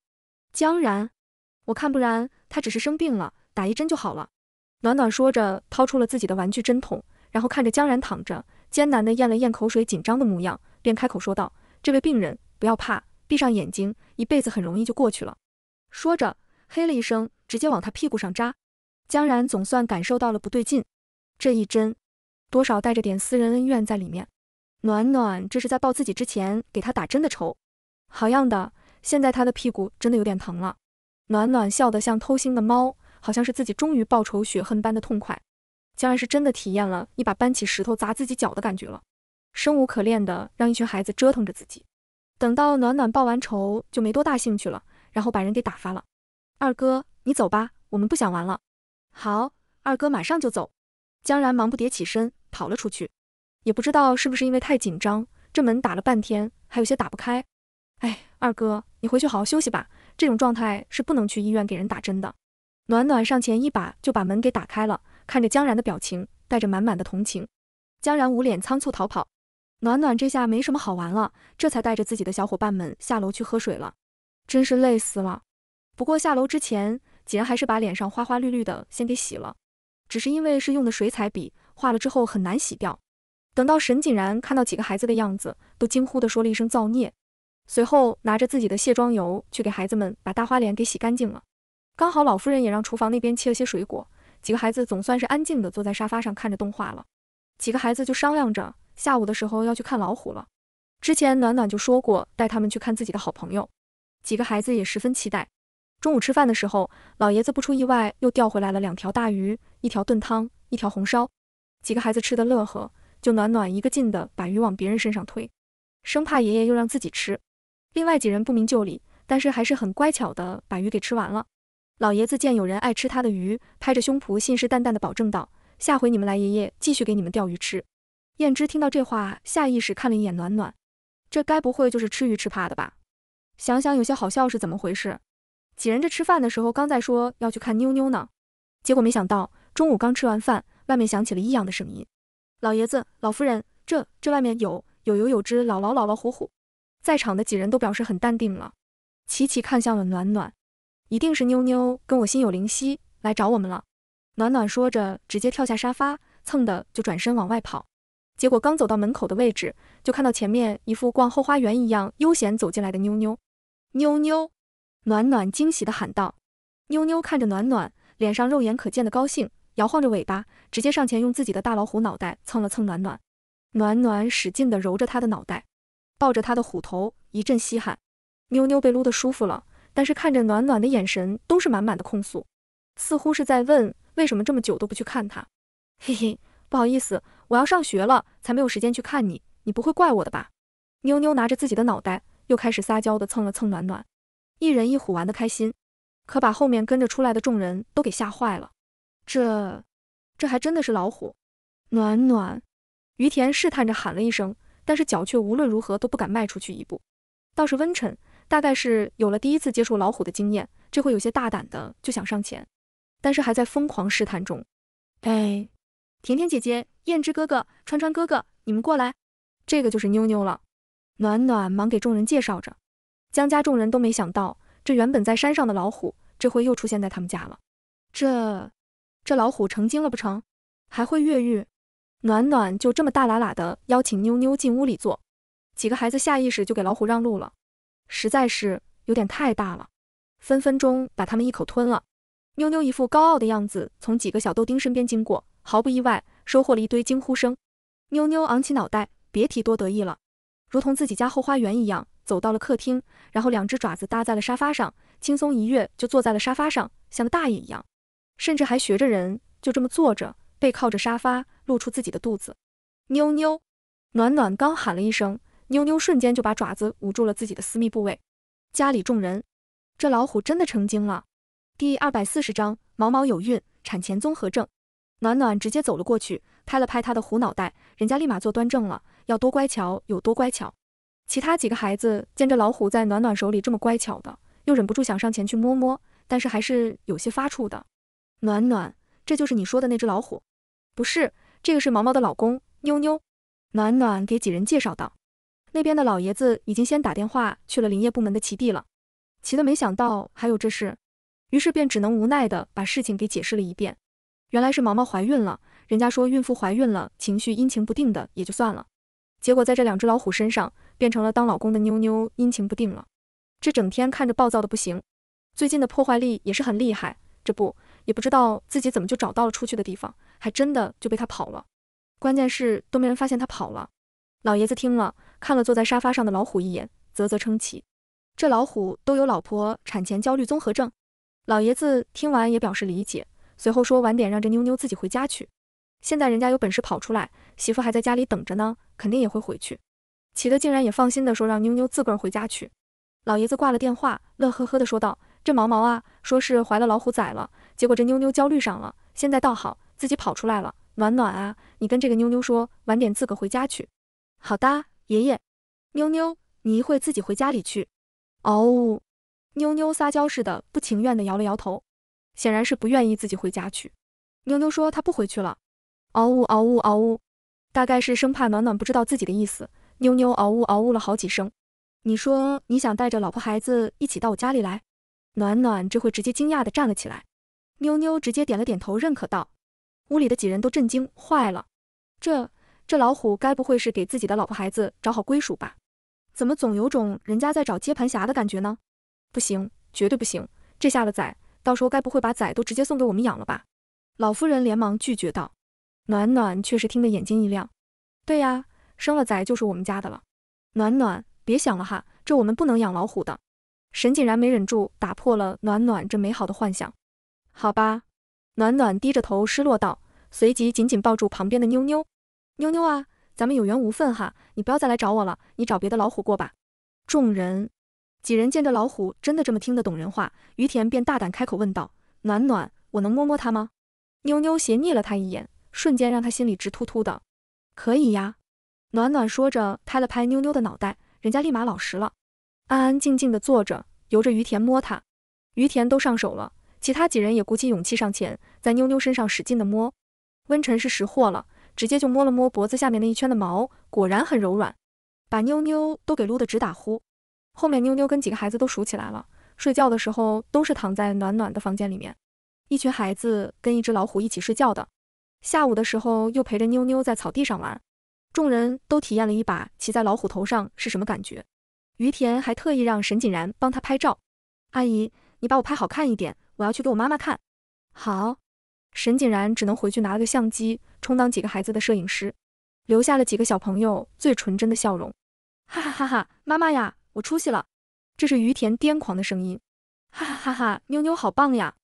江然，我看不然，他只是生病了，打一针就好了。暖暖说着，掏出了自己的玩具针筒，然后看着江然躺着，艰难地咽了咽口水，紧张的模样，便开口说道：“这位病人，不要怕，闭上眼睛，一辈子很容易就过去了。”说着，嘿了一声，直接往他屁股上扎。江然总算感受到了不对劲，这一针多少带着点私人恩怨在里面。暖暖这是在报自己之前给他打针的仇。好样的！现在他的屁股真的有点疼了。暖暖笑得像偷腥的猫，好像是自己终于报仇雪恨般的痛快。江然是真的体验了一把搬起石头砸自己脚的感觉了，生无可恋的让一群孩子折腾着自己。等到暖暖报完仇就没多大兴趣了，然后把人给打发了。二哥，你走吧，我们不想玩了。好，二哥马上就走。江然忙不迭起身跑了出去，也不知道是不是因为太紧张，这门打了半天还有些打不开。哎，二哥，你回去好好休息吧，这种状态是不能去医院给人打针的。暖暖上前一把就把门给打开了，看着江然的表情，带着满满的同情。江然捂脸仓促逃跑，暖暖这下没什么好玩了，这才带着自己的小伙伴们下楼去喝水了，真是累死了。不过下楼之前，几人还是把脸上花花绿绿的先给洗了，只是因为是用的水彩笔，画了之后很难洗掉。等到沈锦然看到几个孩子的样子，都惊呼的说了一声造孽。随后拿着自己的卸妆油去给孩子们把大花脸给洗干净了。刚好老夫人也让厨房那边切了些水果，几个孩子总算是安静的坐在沙发上看着动画了。几个孩子就商量着下午的时候要去看老虎了。之前暖暖就说过带他们去看自己的好朋友，几个孩子也十分期待。中午吃饭的时候，老爷子不出意外又钓回来了两条大鱼，一条炖汤，一条红烧。几个孩子吃的乐呵，就暖暖一个劲的把鱼往别人身上推，生怕爷爷又让自己吃。另外几人不明就里，但是还是很乖巧的把鱼给吃完了。老爷子见有人爱吃他的鱼，拍着胸脯信誓旦旦的保证道：“下回你们来，爷爷继续给你们钓鱼吃。”燕之听到这话，下意识看了一眼暖暖，这该不会就是吃鱼吃怕的吧？想想有些好笑，是怎么回事？几人这吃饭的时候刚在说要去看妞妞呢，结果没想到中午刚吃完饭，外面响起了异样的声音。老爷子、老夫人，这这外面有有有有只老老老老虎虎。在场的几人都表示很淡定了，齐齐看向了暖暖，一定是妞妞跟我心有灵犀来找我们了。暖暖说着，直接跳下沙发，蹭的就转身往外跑。结果刚走到门口的位置，就看到前面一副逛后花园一样悠闲走进来的妞妞。妞妞，暖暖惊喜的喊道。妞妞看着暖暖，脸上肉眼可见的高兴，摇晃着尾巴，直接上前用自己的大老虎脑袋蹭了蹭暖暖。暖暖使劲的揉着她的脑袋。抱着他的虎头一阵吸汗，妞妞被撸得舒服了，但是看着暖暖的眼神都是满满的控诉，似乎是在问为什么这么久都不去看他。嘿嘿，不好意思，我要上学了，才没有时间去看你，你不会怪我的吧？妞妞拿着自己的脑袋，又开始撒娇的蹭了蹭暖暖，一人一虎玩的开心，可把后面跟着出来的众人都给吓坏了。这，这还真的是老虎？暖暖，于田试探着喊了一声。但是脚却无论如何都不敢迈出去一步，倒是温晨，大概是有了第一次接触老虎的经验，这会有些大胆的就想上前，但是还在疯狂试探中。哎，甜甜姐姐、燕之哥哥、川川哥哥，你们过来，这个就是妞妞了。暖暖忙给众人介绍着。江家众人都没想到，这原本在山上的老虎，这会又出现在他们家了。这，这老虎成精了不成？还会越狱？暖暖就这么大喇喇的邀请妞妞进屋里坐，几个孩子下意识就给老虎让路了，实在是有点太大了，分分钟把他们一口吞了。妞妞一副高傲的样子从几个小豆丁身边经过，毫不意外收获了一堆惊呼声。妞妞昂起脑袋，别提多得意了，如同自己家后花园一样，走到了客厅，然后两只爪子搭在了沙发上，轻松一跃就坐在了沙发上，像个大爷一样，甚至还学着人就这么坐着。背靠着沙发，露出自己的肚子。妞妞、暖暖刚喊了一声，妞妞瞬间就把爪子捂住了自己的私密部位。家里众人，这老虎真的成精了。第二百四十章，毛毛有孕，产前综合症。暖暖直接走了过去，拍了拍他的虎脑袋，人家立马坐端正了，要多乖巧有多乖巧。其他几个孩子见这老虎在暖暖手里这么乖巧的，又忍不住想上前去摸摸，但是还是有些发怵的。暖暖。这就是你说的那只老虎，不是，这个是毛毛的老公妞妞，暖暖给几人介绍道。那边的老爷子已经先打电话去了林业部门的齐地了，齐的没想到还有这事，于是便只能无奈的把事情给解释了一遍。原来是毛毛怀孕了，人家说孕妇怀孕了情绪阴晴不定的也就算了，结果在这两只老虎身上变成了当老公的妞妞阴晴不定了，这整天看着暴躁的不行，最近的破坏力也是很厉害，这不。也不知道自己怎么就找到了出去的地方，还真的就被他跑了。关键是都没人发现他跑了。老爷子听了，看了坐在沙发上的老虎一眼，啧啧称奇。这老虎都有老婆产前焦虑综合症。老爷子听完也表示理解，随后说晚点让这妞妞自己回家去。现在人家有本事跑出来，媳妇还在家里等着呢，肯定也会回去。齐德竟然也放心的说让妞妞自个儿回家去。老爷子挂了电话，乐呵呵的说道：“这毛毛啊，说是怀了老虎崽了。”结果这妞妞焦虑上了，现在倒好，自己跑出来了。暖暖啊，你跟这个妞妞说，晚点自个回家去。好的，爷爷。妞妞，你一会自己回家里去。嗷呜！妞妞撒娇似的，不情愿的摇了摇头，显然是不愿意自己回家去。妞妞说她不回去了。嗷呜，嗷呜，嗷呜！大概是生怕暖暖不知道自己的意思，妞妞嗷呜嗷呜了好几声。你说你想带着老婆孩子一起到我家里来？暖暖这会直接惊讶的站了起来。妞妞直接点了点头，认可道：“屋里的几人都震惊坏了，这这老虎该不会是给自己的老婆孩子找好归属吧？怎么总有种人家在找接盘侠的感觉呢？不行，绝对不行！这下了崽，到时候该不会把崽都直接送给我们养了吧？”老夫人连忙拒绝道。暖暖却是听得眼睛一亮：“对呀，生了崽就是我们家的了。”暖暖，别想了哈，这我们不能养老虎的。沈锦然没忍住，打破了暖暖这美好的幻想。好吧，暖暖低着头失落道，随即紧紧抱住旁边的妞妞。妞妞啊，咱们有缘无分哈，你不要再来找我了，你找别的老虎过吧。众人几人见这老虎真的这么听得懂人话，于田便大胆开口问道：“暖暖，我能摸摸它吗？”妞妞斜睨了他一眼，瞬间让他心里直突突的。可以呀，暖暖说着拍了拍妞妞的脑袋，人家立马老实了，安安静静的坐着，由着于田摸它。于田都上手了。其他几人也鼓起勇气上前，在妞妞身上使劲的摸。温晨是识货了，直接就摸了摸脖子下面那一圈的毛，果然很柔软，把妞妞都给撸得直打呼。后面妞妞跟几个孩子都熟起来了，睡觉的时候都是躺在暖暖的房间里面，一群孩子跟一只老虎一起睡觉的。下午的时候又陪着妞妞在草地上玩，众人都体验了一把骑在老虎头上是什么感觉。于田还特意让沈锦然帮他拍照，阿姨，你把我拍好看一点。我要去给我妈妈看。好，沈景然只能回去拿了个相机，充当几个孩子的摄影师，留下了几个小朋友最纯真的笑容。哈哈哈哈！妈妈呀，我出息了！这是于田癫狂的声音。哈哈哈哈！妞妞好棒呀！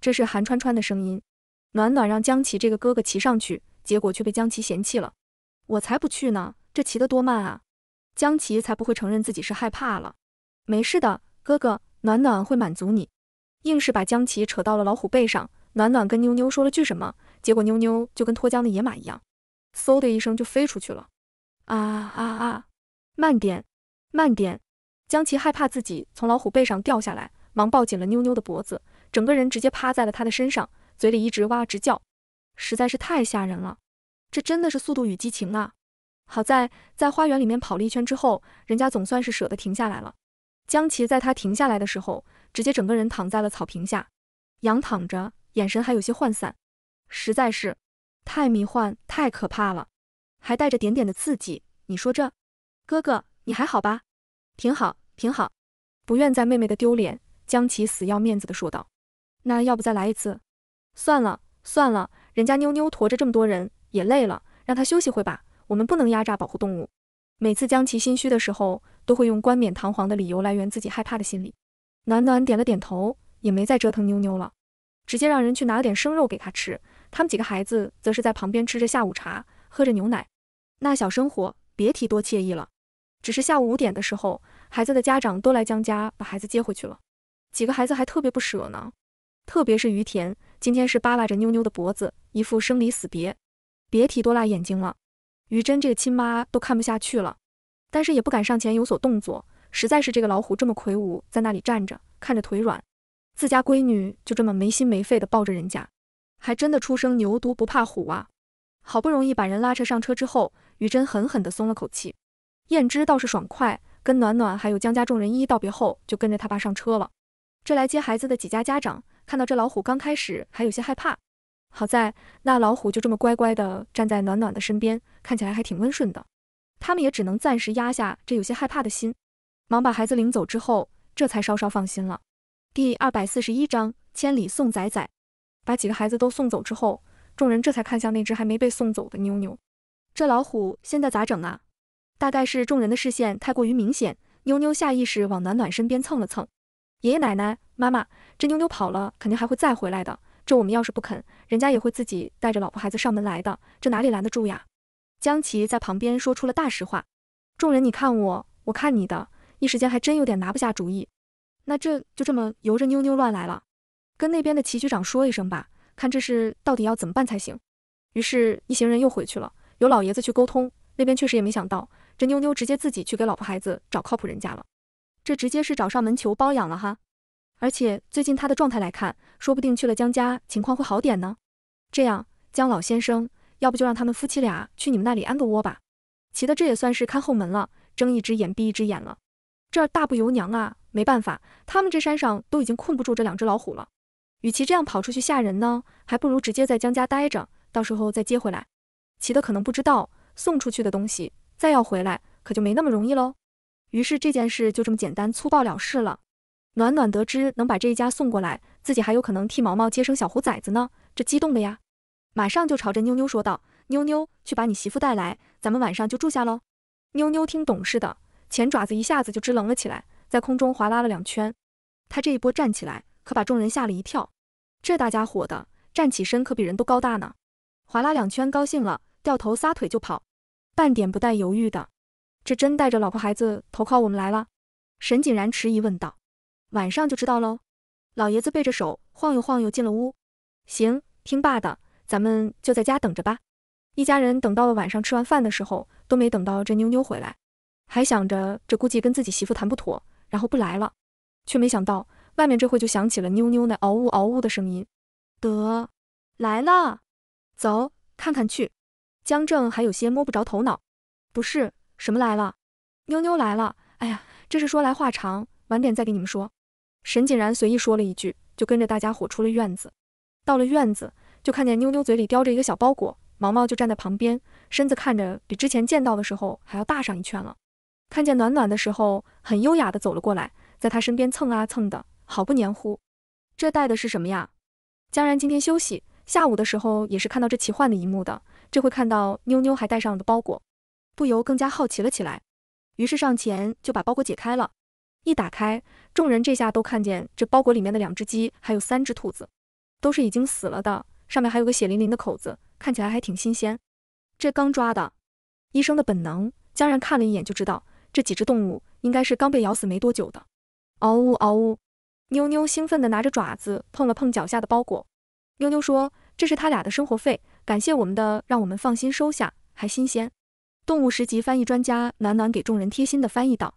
这是韩川川的声音。暖暖让江琪这个哥哥骑上去，结果却被江琪嫌弃了。我才不去呢，这骑得多慢啊！江琪才不会承认自己是害怕了。没事的，哥哥，暖暖会满足你。硬是把江琪扯到了老虎背上，暖暖跟妞妞说了句什么，结果妞妞就跟脱缰的野马一样，嗖的一声就飞出去了。啊啊啊！慢点，慢点！江琪害怕自己从老虎背上掉下来，忙抱紧了妞妞的脖子，整个人直接趴在了她的身上，嘴里一直哇直叫，实在是太吓人了。这真的是速度与激情啊！好在在花园里面跑了一圈之后，人家总算是舍得停下来了。江琪在他停下来的时候。直接整个人躺在了草坪下，仰躺着，眼神还有些涣散，实在是太迷幻，太可怕了，还带着点点的刺激。你说这，哥哥你还好吧？挺好挺好，不愿在妹妹的丢脸，将其死要面子的说道。那要不再来一次？算了算了，人家妞妞驮着这么多人也累了，让她休息会吧。我们不能压榨保护动物。每次将其心虚的时候，都会用冠冕堂皇的理由来圆自己害怕的心理。暖暖点了点头，也没再折腾妞妞了，直接让人去拿了点生肉给她吃。他们几个孩子则是在旁边吃着下午茶，喝着牛奶，那小生活别提多惬意了。只是下午五点的时候，孩子的家长都来江家把孩子接回去了，几个孩子还特别不舍呢。特别是于田，今天是扒拉着妞妞的脖子，一副生离死别，别提多辣眼睛了。于真这个亲妈都看不下去了，但是也不敢上前有所动作。实在是这个老虎这么魁梧，在那里站着看着腿软，自家闺女就这么没心没肺的抱着人家，还真的初生牛犊不怕虎啊！好不容易把人拉扯上车之后，于真狠狠的松了口气。燕之倒是爽快，跟暖暖还有江家众人一一道别后，就跟着他爸上车了。这来接孩子的几家家长看到这老虎刚开始还有些害怕，好在那老虎就这么乖乖的站在暖暖的身边，看起来还挺温顺的，他们也只能暂时压下这有些害怕的心。忙把孩子领走之后，这才稍稍放心了。第二百四十一章千里送仔仔。把几个孩子都送走之后，众人这才看向那只还没被送走的妞妞。这老虎现在咋整啊？大概是众人的视线太过于明显，妞妞下意识往暖暖身边蹭了蹭。爷爷奶奶、妈妈，这妞妞跑了，肯定还会再回来的。这我们要是不肯，人家也会自己带着老婆孩子上门来的。这哪里拦得住呀？江琪在旁边说出了大实话。众人，你看我，我看你的。一时间还真有点拿不下主意，那这就这么由着妞妞乱来了？跟那边的齐局长说一声吧，看这事到底要怎么办才行。于是一行人又回去了，由老爷子去沟通。那边确实也没想到，这妞妞直接自己去给老婆孩子找靠谱人家了，这直接是找上门求包养了哈。而且最近他的状态来看，说不定去了江家情况会好点呢。这样，江老先生，要不就让他们夫妻俩去你们那里安个窝吧？齐的这也算是看后门了，睁一只眼闭一只眼了。这儿大不由娘啊，没办法，他们这山上都已经困不住这两只老虎了。与其这样跑出去吓人呢，还不如直接在江家待着，到时候再接回来。奇的可能不知道，送出去的东西再要回来，可就没那么容易喽。于是这件事就这么简单粗暴了事了。暖暖得知能把这一家送过来，自己还有可能替毛毛接生小虎崽子呢，这激动的呀，马上就朝着妞妞说道：“妞妞，去把你媳妇带来，咱们晚上就住下喽。”妞妞听懂事的。前爪子一下子就支棱了起来，在空中划拉了两圈。他这一波站起来，可把众人吓了一跳。这大家伙的站起身可比人都高大呢，划拉两圈，高兴了，掉头撒腿就跑，半点不带犹豫的。这真带着老婆孩子投靠我们来了？沈景然迟疑问道。晚上就知道喽。老爷子背着手晃悠晃悠进了屋。行，听爸的，咱们就在家等着吧。一家人等到了晚上吃完饭的时候，都没等到这妞妞回来。还想着这估计跟自己媳妇谈不妥，然后不来了，却没想到外面这会就响起了妞妞那嗷呜嗷呜的声音。得，来了，走，看看去。江正还有些摸不着头脑，不是什么来了，妞妞来了。哎呀，这是说来话长，晚点再给你们说。沈锦然随意说了一句，就跟着大家伙出了院子。到了院子，就看见妞妞嘴里叼着一个小包裹，毛毛就站在旁边，身子看着比之前见到的时候还要大上一圈了。看见暖暖的时候，很优雅的走了过来，在他身边蹭啊蹭的，好不黏糊。这带的是什么呀？江然今天休息，下午的时候也是看到这奇幻的一幕的。这会看到妞妞还带上了的包裹，不由更加好奇了起来。于是上前就把包裹解开了，一打开，众人这下都看见这包裹里面的两只鸡，还有三只兔子，都是已经死了的，上面还有个血淋淋的口子，看起来还挺新鲜。这刚抓的，医生的本能，江然看了一眼就知道。这几只动物应该是刚被咬死没多久的。嗷呜嗷呜！妞妞兴奋地拿着爪子碰了碰脚下的包裹。妞妞说：“这是他俩的生活费，感谢我们的，让我们放心收下，还新鲜。”动物十级翻译专家暖暖给众人贴心的翻译道。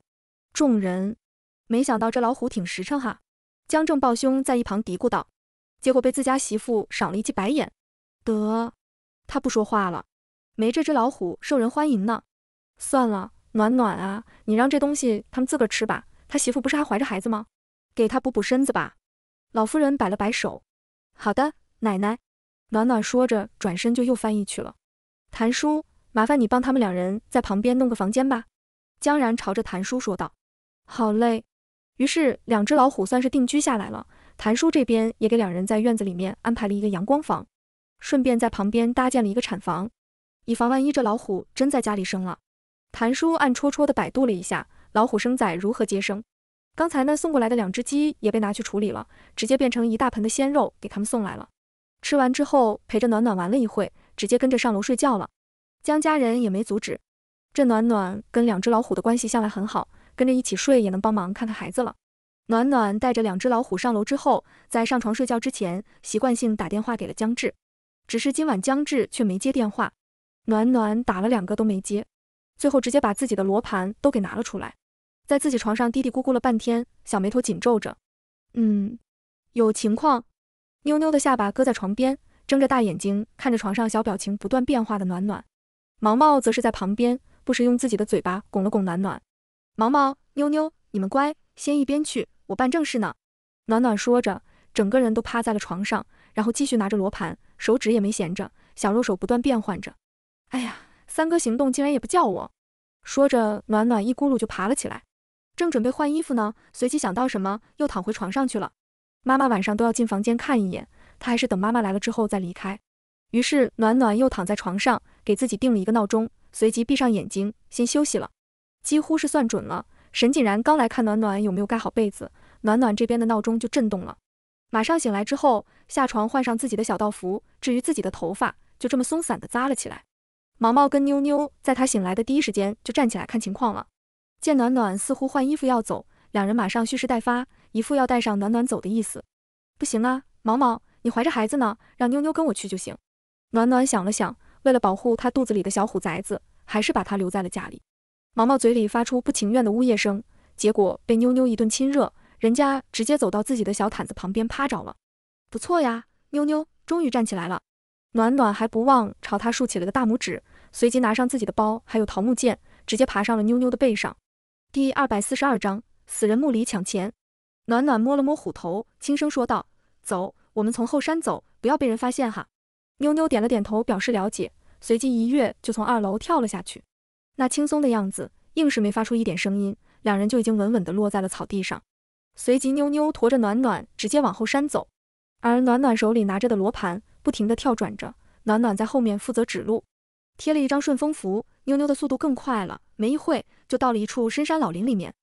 众人没想到这老虎挺实诚哈，江正抱胸在一旁嘀咕道。结果被自家媳妇赏了一记白眼。得，他不说话了。没这只老虎受人欢迎呢。算了。暖暖啊，你让这东西他们自个吃吧。他媳妇不是还怀着孩子吗？给他补补身子吧。老夫人摆了摆手，好的，奶奶。暖暖说着，转身就又翻译去了。谭叔，麻烦你帮他们两人在旁边弄个房间吧。江然朝着谭叔说道。好嘞。于是两只老虎算是定居下来了。谭叔这边也给两人在院子里面安排了一个阳光房，顺便在旁边搭建了一个产房，以防万一这老虎真在家里生了。谭叔暗戳戳的百度了一下老虎生崽如何接生。刚才那送过来的两只鸡也被拿去处理了，直接变成一大盆的鲜肉给他们送来了。吃完之后，陪着暖暖玩了一会，直接跟着上楼睡觉了。江家人也没阻止。这暖暖跟两只老虎的关系向来很好，跟着一起睡也能帮忙看看孩子了。暖暖带着两只老虎上楼之后，在上床睡觉之前，习惯性打电话给了江志，只是今晚江志却没接电话，暖暖打了两个都没接。最后直接把自己的罗盘都给拿了出来，在自己床上嘀嘀咕咕了半天，小眉头紧皱着，嗯，有情况。妞妞的下巴搁在床边，睁着大眼睛看着床上小表情不断变化的暖暖，毛毛则是在旁边，不时用自己的嘴巴拱了拱暖暖。毛毛，妞妞，你们乖，先一边去，我办正事呢。暖暖说着，整个人都趴在了床上，然后继续拿着罗盘，手指也没闲着，小肉手不断变换着。哎呀！三哥行动竟然也不叫我，说着，暖暖一咕噜就爬了起来，正准备换衣服呢，随即想到什么，又躺回床上去了。妈妈晚上都要进房间看一眼，她还是等妈妈来了之后再离开。于是，暖暖又躺在床上，给自己定了一个闹钟，随即闭上眼睛，先休息了。几乎是算准了，沈锦然刚来看暖暖有没有盖好被子，暖暖这边的闹钟就震动了。马上醒来之后，下床换上自己的小道服，至于自己的头发，就这么松散的扎了起来。毛毛跟妞妞在她醒来的第一时间就站起来看情况了，见暖暖似乎换衣服要走，两人马上蓄势待发，一副要带上暖暖走的意思。不行啊，毛毛，你怀着孩子呢，让妞妞跟我去就行。暖暖想了想，为了保护她肚子里的小虎崽子，还是把她留在了家里。毛毛嘴里发出不情愿的呜咽声，结果被妞妞一顿亲热，人家直接走到自己的小毯子旁边趴着了。不错呀，妞妞终于站起来了。暖暖还不忘朝他竖起了个大拇指。随即拿上自己的包，还有桃木剑，直接爬上了妞妞的背上。第二百四十二章死人墓里抢钱。暖暖摸了摸虎头，轻声说道：“走，我们从后山走，不要被人发现哈。”妞妞点了点头，表示了解，随即一跃就从二楼跳了下去，那轻松的样子，硬是没发出一点声音，两人就已经稳稳地落在了草地上。随即妞妞驮着暖暖，直接往后山走，而暖暖手里拿着的罗盘，不停地跳转着，暖暖在后面负责指路。贴了一张顺风符，妞妞的速度更快了，没一会就到了一处深山老林里面。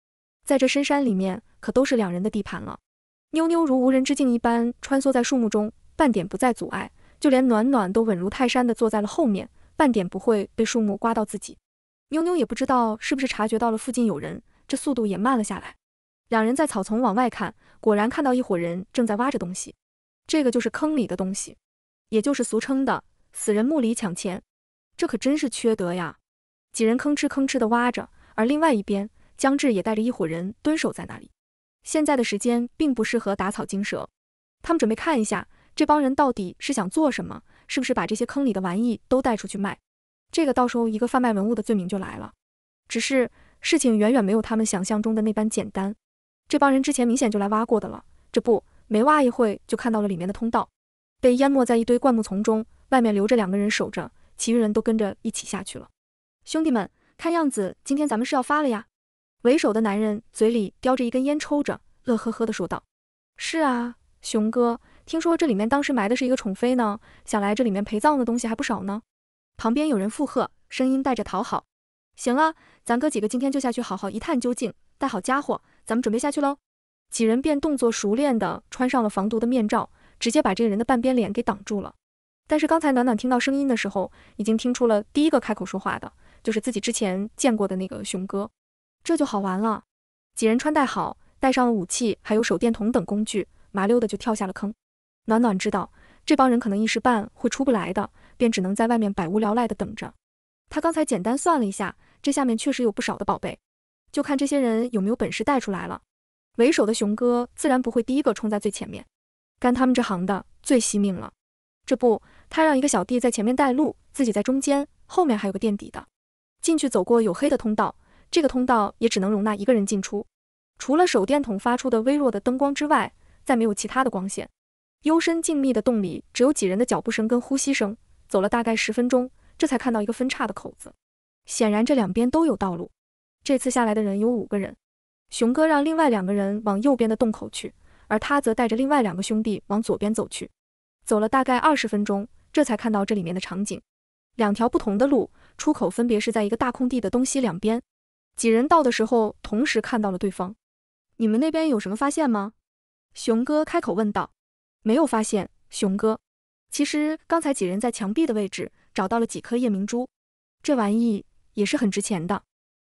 在这深山里面，可都是两人的地盘了。妞妞如无人之境一般穿梭在树木中，半点不再阻碍，就连暖暖都稳如泰山地坐在了后面，半点不会被树木刮到自己。妞妞也不知道是不是察觉到了附近有人，这速度也慢了下来。两人在草丛往外看，果然看到一伙人正在挖着东西，这个就是坑里的东西，也就是俗称的死人墓里抢钱。这可真是缺德呀！几人吭哧吭哧地挖着，而另外一边，江志也带着一伙人蹲守在那里。现在的时间并不适合打草惊蛇，他们准备看一下这帮人到底是想做什么，是不是把这些坑里的玩意都带出去卖。这个到时候一个贩卖文物的罪名就来了。只是事情远远没有他们想象中的那般简单。这帮人之前明显就来挖过的了，这不，没挖一会就看到了里面的通道，被淹没在一堆灌木丛中，外面留着两个人守着。其余人都跟着一起下去了。兄弟们，看样子今天咱们是要发了呀！为首的男人嘴里叼着一根烟抽着，乐呵呵的说道：“是啊，熊哥，听说这里面当时埋的是一个宠妃呢，想来这里面陪葬的东西还不少呢。”旁边有人附和，声音带着讨好：“行了，咱哥几个今天就下去好好一探究竟，带好家伙，咱们准备下去喽！”几人便动作熟练的穿上了防毒的面罩，直接把这个人的半边脸给挡住了。但是刚才暖暖听到声音的时候，已经听出了第一个开口说话的就是自己之前见过的那个熊哥，这就好玩了。几人穿戴好，带上了武器，还有手电筒等工具，麻溜的就跳下了坑。暖暖知道这帮人可能一时半会出不来的，便只能在外面百无聊赖的等着。他刚才简单算了一下，这下面确实有不少的宝贝，就看这些人有没有本事带出来了。为首的熊哥自然不会第一个冲在最前面，干他们这行的最惜命了。这不，他让一个小弟在前面带路，自己在中间，后面还有个垫底的。进去走过有黑的通道，这个通道也只能容纳一个人进出。除了手电筒发出的微弱的灯光之外，再没有其他的光线。幽深静谧的洞里，只有几人的脚步声跟呼吸声。走了大概十分钟，这才看到一个分叉的口子。显然，这两边都有道路。这次下来的人有五个人，熊哥让另外两个人往右边的洞口去，而他则带着另外两个兄弟往左边走去。走了大概二十分钟，这才看到这里面的场景。两条不同的路，出口分别是在一个大空地的东西两边。几人到的时候，同时看到了对方。你们那边有什么发现吗？熊哥开口问道。没有发现，熊哥。其实刚才几人在墙壁的位置找到了几颗夜明珠，这玩意也是很值钱的。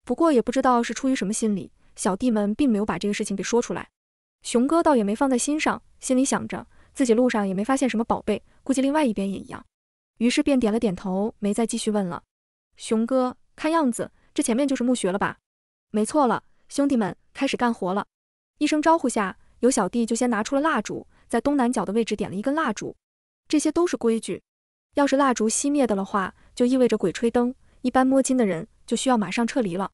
不过也不知道是出于什么心理，小弟们并没有把这个事情给说出来。熊哥倒也没放在心上，心里想着。自己路上也没发现什么宝贝，估计另外一边也一样，于是便点了点头，没再继续问了。熊哥，看样子这前面就是墓穴了吧？没错了，兄弟们开始干活了。一声招呼下，有小弟就先拿出了蜡烛，在东南角的位置点了一根蜡烛。这些都是规矩，要是蜡烛熄灭的了话，就意味着鬼吹灯，一般摸金的人就需要马上撤离了。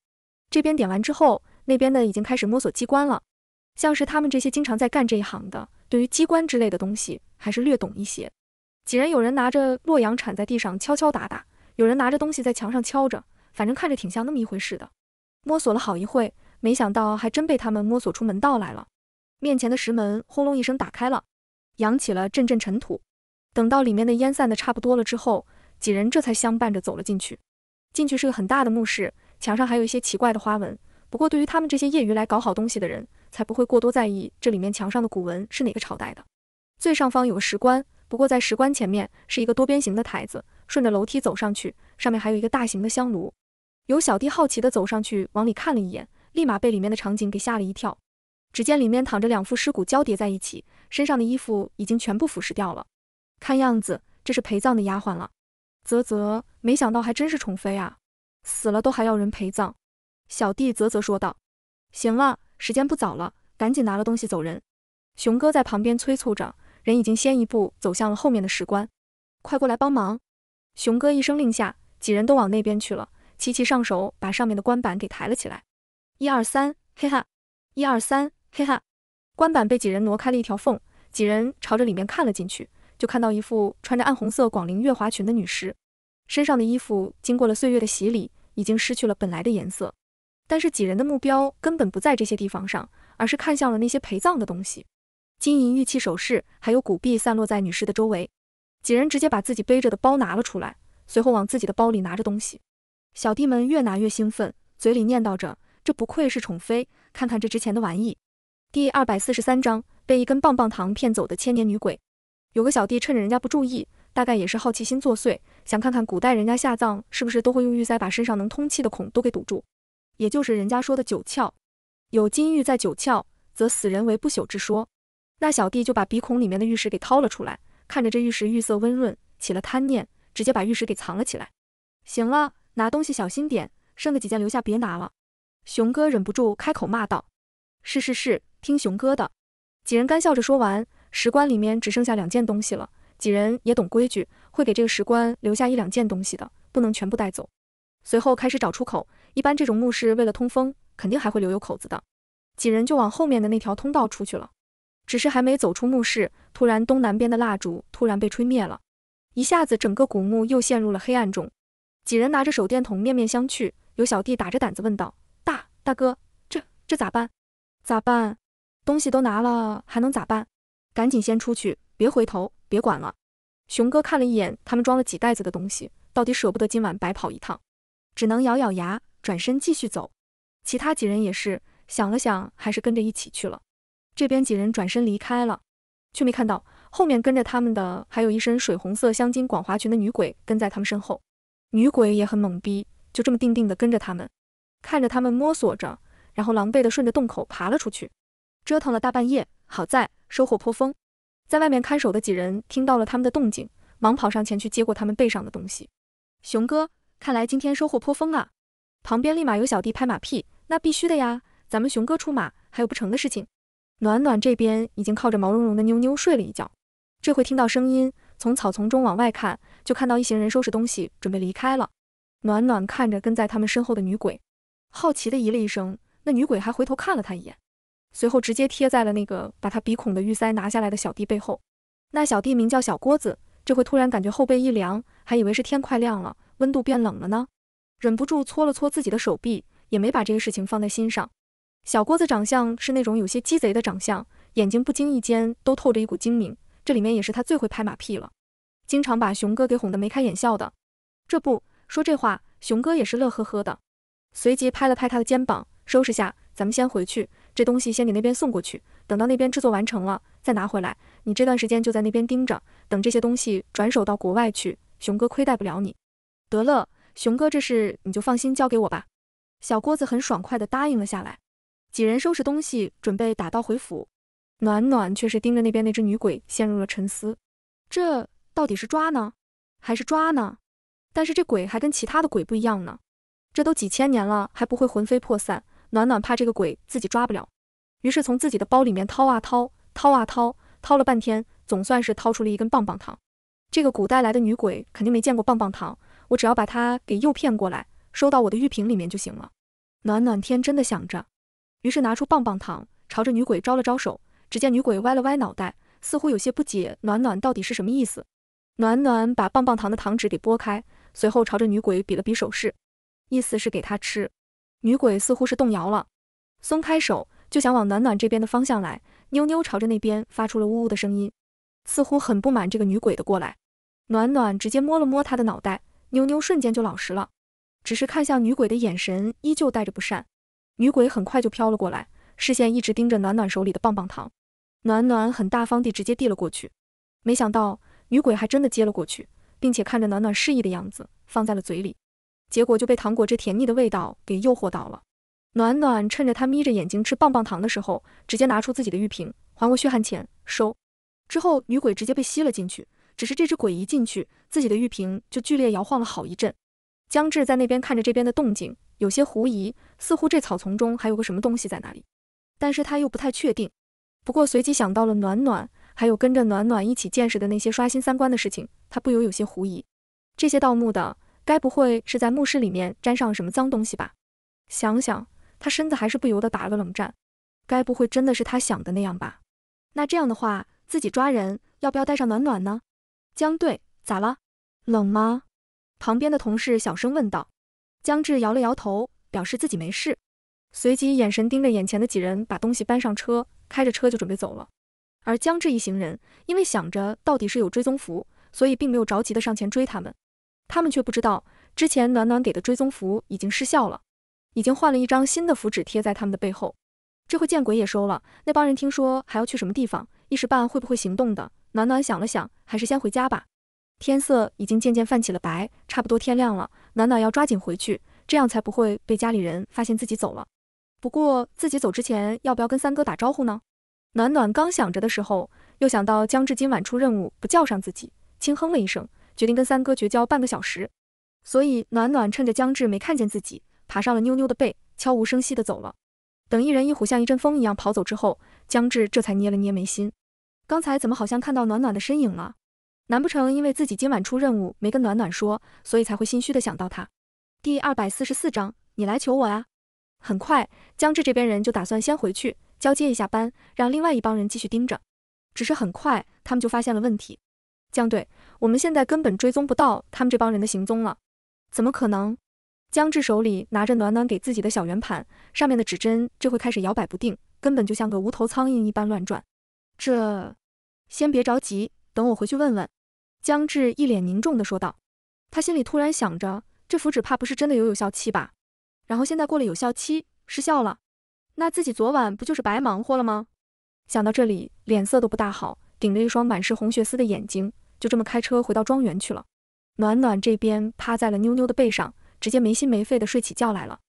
这边点完之后，那边的已经开始摸索机关了，像是他们这些经常在干这一行的。对于机关之类的东西还是略懂一些。几人有人拿着洛阳铲在地上敲敲打打，有人拿着东西在墙上敲着，反正看着挺像那么一回事的。摸索了好一会，没想到还真被他们摸索出门道来了。面前的石门轰隆一声打开了，扬起了阵阵尘土。等到里面的烟散的差不多了之后，几人这才相伴着走了进去。进去是个很大的墓室，墙上还有一些奇怪的花纹。不过，对于他们这些业余来搞好东西的人，才不会过多在意这里面墙上的古文是哪个朝代的。最上方有个石棺，不过在石棺前面是一个多边形的台子，顺着楼梯走上去，上面还有一个大型的香炉。有小弟好奇地走上去往里看了一眼，立马被里面的场景给吓了一跳。只见里面躺着两副尸骨交叠在一起，身上的衣服已经全部腐蚀掉了，看样子这是陪葬的丫鬟了。啧啧，没想到还真是宠妃啊，死了都还要人陪葬。小弟啧啧说道：“行了，时间不早了，赶紧拿了东西走人。”熊哥在旁边催促着，人已经先一步走向了后面的石棺。“快过来帮忙！”熊哥一声令下，几人都往那边去了，齐齐上手把上面的棺板给抬了起来。一二三，哈哈！一二三，哈哈！棺板被几人挪开了一条缝，几人朝着里面看了进去，就看到一副穿着暗红色广陵月华裙的女尸，身上的衣服经过了岁月的洗礼，已经失去了本来的颜色。但是几人的目标根本不在这些地方上，而是看向了那些陪葬的东西，金银玉器、首饰，还有古币散落在女尸的周围。几人直接把自己背着的包拿了出来，随后往自己的包里拿着东西。小弟们越拿越兴奋，嘴里念叨着：“这不愧是宠妃，看看这值钱的玩意。”第二百四十三章被一根棒棒糖骗走的千年女鬼。有个小弟趁着人家不注意，大概也是好奇心作祟，想看看古代人家下葬是不是都会用玉塞把身上能通气的孔都给堵住。也就是人家说的九窍，有金玉在九窍，则死人为不朽之说。那小弟就把鼻孔里面的玉石给掏了出来，看着这玉石玉色温润，起了贪念，直接把玉石给藏了起来。行了，拿东西小心点，剩的几件留下别拿了。熊哥忍不住开口骂道：“是是是，听熊哥的。”几人干笑着说完，石棺里面只剩下两件东西了。几人也懂规矩，会给这个石棺留下一两件东西的，不能全部带走。随后开始找出口，一般这种墓室为了通风，肯定还会留有口子的。几人就往后面的那条通道出去了，只是还没走出墓室，突然东南边的蜡烛突然被吹灭了，一下子整个古墓又陷入了黑暗中。几人拿着手电筒面面相觑，有小弟打着胆子问道：“大大哥，这这咋办？咋办？东西都拿了，还能咋办？赶紧先出去，别回头，别管了。”熊哥看了一眼他们装了几袋子的东西，到底舍不得今晚白跑一趟。只能咬咬牙，转身继续走。其他几人也是想了想，还是跟着一起去了。这边几人转身离开了，却没看到后面跟着他们的还有一身水红色镶金广华裙的女鬼跟在他们身后。女鬼也很懵逼，就这么定定的跟着他们，看着他们摸索着，然后狼狈地顺着洞口爬了出去。折腾了大半夜，好在收获颇丰。在外面看守的几人听到了他们的动静，忙跑上前去接过他们背上的东西。熊哥。看来今天收获颇丰啊！旁边立马有小弟拍马屁，那必须的呀！咱们熊哥出马，还有不成的事情。暖暖这边已经靠着毛茸茸的妞妞睡了一觉，这回听到声音，从草丛中往外看，就看到一行人收拾东西，准备离开了。暖暖看着跟在他们身后的女鬼，好奇的咦了一声，那女鬼还回头看了他一眼，随后直接贴在了那个把他鼻孔的玉塞拿下来的小弟背后。那小弟名叫小郭子。这会突然感觉后背一凉，还以为是天快亮了，温度变冷了呢，忍不住搓了搓自己的手臂，也没把这个事情放在心上。小郭子长相是那种有些鸡贼的长相，眼睛不经意间都透着一股精明，这里面也是他最会拍马屁了，经常把熊哥给哄得眉开眼笑的。这不说这话，熊哥也是乐呵呵的，随即拍了拍他的肩膀，收拾下，咱们先回去，这东西先给那边送过去。等到那边制作完成了，再拿回来。你这段时间就在那边盯着，等这些东西转手到国外去，熊哥亏待不了你。得了，熊哥这事你就放心交给我吧。小郭子很爽快地答应了下来。几人收拾东西，准备打道回府。暖暖却是盯着那边那只女鬼，陷入了沉思。这到底是抓呢，还是抓呢？但是这鬼还跟其他的鬼不一样呢。这都几千年了，还不会魂飞魄散。暖暖怕这个鬼自己抓不了。于是从自己的包里面掏啊掏，掏啊掏，掏了半天，总算是掏出了一根棒棒糖。这个古代来的女鬼肯定没见过棒棒糖，我只要把她给诱骗过来，收到我的玉瓶里面就行了。暖暖天真的想着，于是拿出棒棒糖，朝着女鬼招了招手。只见女鬼歪了歪脑袋，似乎有些不解暖暖到底是什么意思。暖暖把棒棒糖的糖纸给拨开，随后朝着女鬼比了比手势，意思是给她吃。女鬼似乎是动摇了，松开手。就想往暖暖这边的方向来，妞妞朝着那边发出了呜呜的声音，似乎很不满这个女鬼的过来。暖暖直接摸了摸她的脑袋，妞妞瞬间就老实了，只是看向女鬼的眼神依旧带着不善。女鬼很快就飘了过来，视线一直盯着暖暖手里的棒棒糖，暖暖很大方地直接递了过去，没想到女鬼还真的接了过去，并且看着暖暖示意的样子，放在了嘴里，结果就被糖果这甜腻的味道给诱惑到了。暖暖趁着他眯着眼睛吃棒棒糖的时候，直接拿出自己的玉瓶，还我血汗钱，收。之后女鬼直接被吸了进去，只是这只鬼一进去，自己的玉瓶就剧烈摇晃了好一阵。江志在那边看着这边的动静，有些狐疑，似乎这草丛中还有个什么东西在那里，但是他又不太确定。不过随即想到了暖暖，还有跟着暖暖一起见识的那些刷新三观的事情，他不由有些狐疑，这些盗墓的该不会是在墓室里面沾上什么脏东西吧？想想。他身子还是不由得打了个冷战，该不会真的是他想的那样吧？那这样的话，自己抓人要不要带上暖暖呢？江队，咋了？冷吗？旁边的同事小声问道。江志摇了摇头，表示自己没事，随即眼神盯着眼前的几人，把东西搬上车，开着车就准备走了。而江志一行人因为想着到底是有追踪服，所以并没有着急的上前追他们，他们却不知道之前暖暖给的追踪服已经失效了。已经换了一张新的符纸贴在他们的背后，这会见鬼也收了。那帮人听说还要去什么地方，一时半会不会行动的。暖暖想了想，还是先回家吧。天色已经渐渐泛起了白，差不多天亮了。暖暖要抓紧回去，这样才不会被家里人发现自己走了。不过自己走之前要不要跟三哥打招呼呢？暖暖刚想着的时候，又想到江志今晚出任务不叫上自己，轻哼了一声，决定跟三哥绝交半个小时。所以暖暖趁着江志没看见自己。爬上了妞妞的背，悄无声息的走了。等一人一虎像一阵风一样跑走之后，江志这才捏了捏眉心，刚才怎么好像看到暖暖的身影了？难不成因为自己今晚出任务没跟暖暖说，所以才会心虚的想到他？第二百四十四章，你来求我呀！很快，江志这边人就打算先回去交接一下班，让另外一帮人继续盯着。只是很快，他们就发现了问题。江队，我们现在根本追踪不到他们这帮人的行踪了。怎么可能？江志手里拿着暖暖给自己的小圆盘，上面的指针这会开始摇摆不定，根本就像个无头苍蝇一般乱转。这先别着急，等我回去问问。江志一脸凝重的说道。他心里突然想着，这符纸怕不是真的有有效期吧？然后现在过了有效期，失效了，那自己昨晚不就是白忙活了吗？想到这里，脸色都不大好，顶着一双满是红血丝的眼睛，就这么开车回到庄园去了。暖暖这边趴在了妞妞的背上。直接没心没肺的睡起觉来了。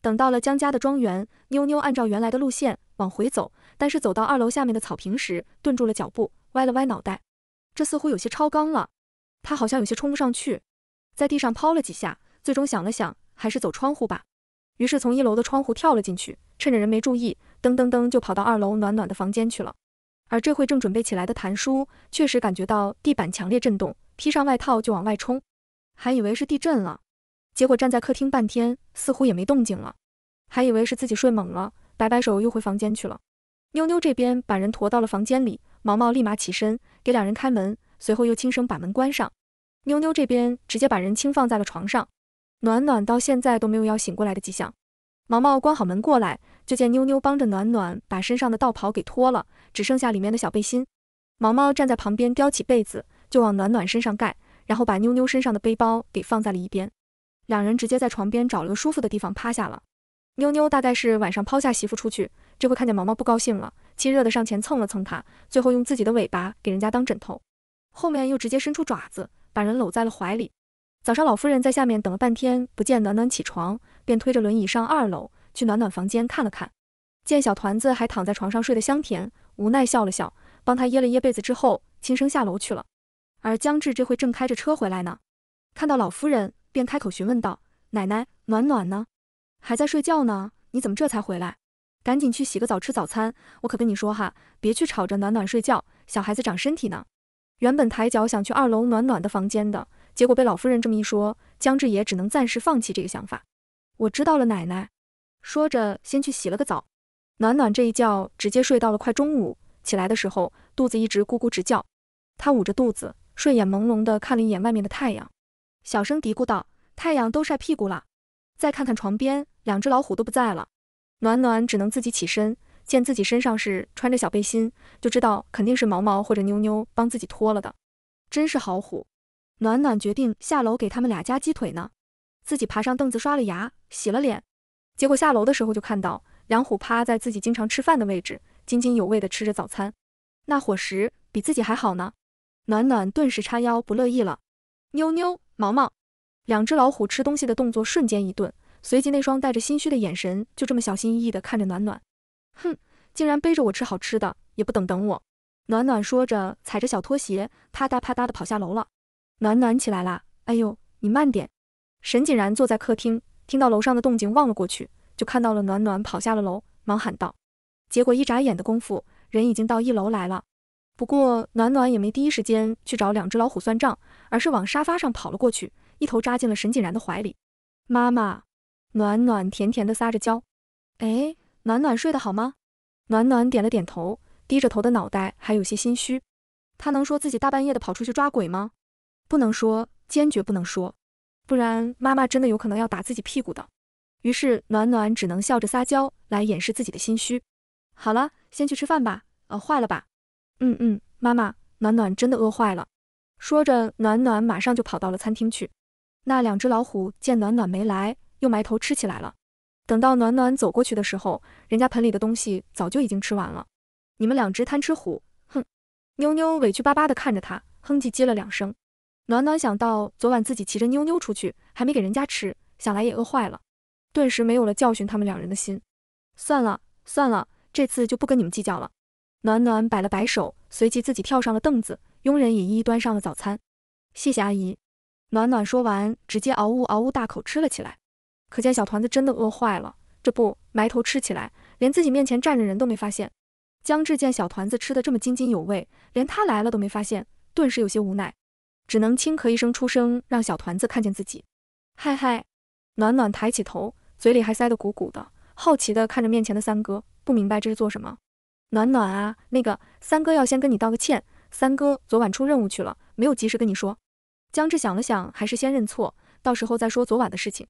等到了江家的庄园，妞妞按照原来的路线往回走，但是走到二楼下面的草坪时，顿住了脚步，歪了歪脑袋。这似乎有些超纲了，她好像有些冲不上去，在地上抛了几下，最终想了想，还是走窗户吧。于是从一楼的窗户跳了进去，趁着人没注意，噔噔噔就跑到二楼暖暖的房间去了。而这会正准备起来的谭叔，确实感觉到地板强烈震动，披上外套就往外冲，还以为是地震了。结果站在客厅半天，似乎也没动静了，还以为是自己睡懵了，摆摆手又回房间去了。妞妞这边把人驮到了房间里，毛毛立马起身给两人开门，随后又轻声把门关上。妞妞这边直接把人轻放在了床上，暖暖到现在都没有要醒过来的迹象。毛毛关好门过来，就见妞妞帮着暖暖把身上的道袍给脱了，只剩下里面的小背心。毛毛站在旁边叼起被子就往暖暖身上盖，然后把妞妞身上的背包给放在了一边。两人直接在床边找了个舒服的地方趴下了。妞妞大概是晚上抛下媳妇出去，这会看见毛毛不高兴了，亲热的上前蹭了蹭它，最后用自己的尾巴给人家当枕头。后面又直接伸出爪子，把人搂在了怀里。早上老夫人在下面等了半天，不见暖暖起床，便推着轮椅上二楼去暖暖房间看了看，见小团子还躺在床上睡得香甜，无奈笑了笑，帮他掖了掖被子之后，轻声下楼去了。而江志这会正开着车回来呢，看到老夫人。便开口询问道：“奶奶，暖暖呢？还在睡觉呢？你怎么这才回来？赶紧去洗个澡，吃早餐。我可跟你说哈，别去吵着暖暖睡觉，小孩子长身体呢。”原本抬脚想去二楼暖暖的房间的，结果被老夫人这么一说，江志也只能暂时放弃这个想法。我知道了，奶奶。”说着，先去洗了个澡。暖暖这一觉直接睡到了快中午，起来的时候肚子一直咕咕直叫。她捂着肚子，睡眼朦胧地看了一眼外面的太阳。小声嘀咕道：“太阳都晒屁股了，再看看床边，两只老虎都不在了。”暖暖只能自己起身，见自己身上是穿着小背心，就知道肯定是毛毛或者妞妞帮自己脱了的，真是好虎。暖暖决定下楼给他们俩夹鸡腿呢，自己爬上凳子刷了牙，洗了脸，结果下楼的时候就看到两虎趴在自己经常吃饭的位置，津津有味地吃着早餐，那伙食比自己还好呢。暖暖顿时叉腰不乐意了。妞妞、毛毛，两只老虎吃东西的动作瞬间一顿，随即那双带着心虚的眼神就这么小心翼翼地看着暖暖。哼，竟然背着我吃好吃的，也不等等我！暖暖说着，踩着小拖鞋，啪嗒啪嗒的跑下楼了。暖暖起来啦！哎呦，你慢点！沈锦然坐在客厅，听到楼上的动静，望了过去，就看到了暖暖跑下了楼，忙喊道。结果一眨眼的功夫，人已经到一楼来了。不过暖暖也没第一时间去找两只老虎算账，而是往沙发上跑了过去，一头扎进了沈锦然的怀里。妈妈，暖暖甜甜的撒着娇。哎，暖暖睡得好吗？暖暖点了点头，低着头的脑袋还有些心虚。他能说自己大半夜的跑出去抓鬼吗？不能说，坚决不能说，不然妈妈真的有可能要打自己屁股的。于是暖暖只能笑着撒娇来掩饰自己的心虚。好了，先去吃饭吧。呃，坏了吧？嗯嗯，妈妈，暖暖真的饿坏了。说着，暖暖马上就跑到了餐厅去。那两只老虎见暖暖没来，又埋头吃起来了。等到暖暖走过去的时候，人家盆里的东西早就已经吃完了。你们两只贪吃虎，哼！妞妞委屈巴巴的看着他，哼唧唧了两声。暖暖想到昨晚自己骑着妞妞出去，还没给人家吃，想来也饿坏了，顿时没有了教训他们两人的心。算了算了，这次就不跟你们计较了。暖暖摆了摆手，随即自己跳上了凳子，佣人也一一端上了早餐。谢谢阿姨。暖暖说完，直接嗷呜嗷呜大口吃了起来。可见小团子真的饿坏了，这不埋头吃起来，连自己面前站着人都没发现。江志见小团子吃的这么津津有味，连他来了都没发现，顿时有些无奈，只能轻咳一声出声，让小团子看见自己。嗨嗨！暖暖抬起头，嘴里还塞得鼓鼓的，好奇的看着面前的三哥，不明白这是做什么。暖暖啊，那个三哥要先跟你道个歉。三哥昨晚出任务去了，没有及时跟你说。江志想了想，还是先认错，到时候再说昨晚的事情。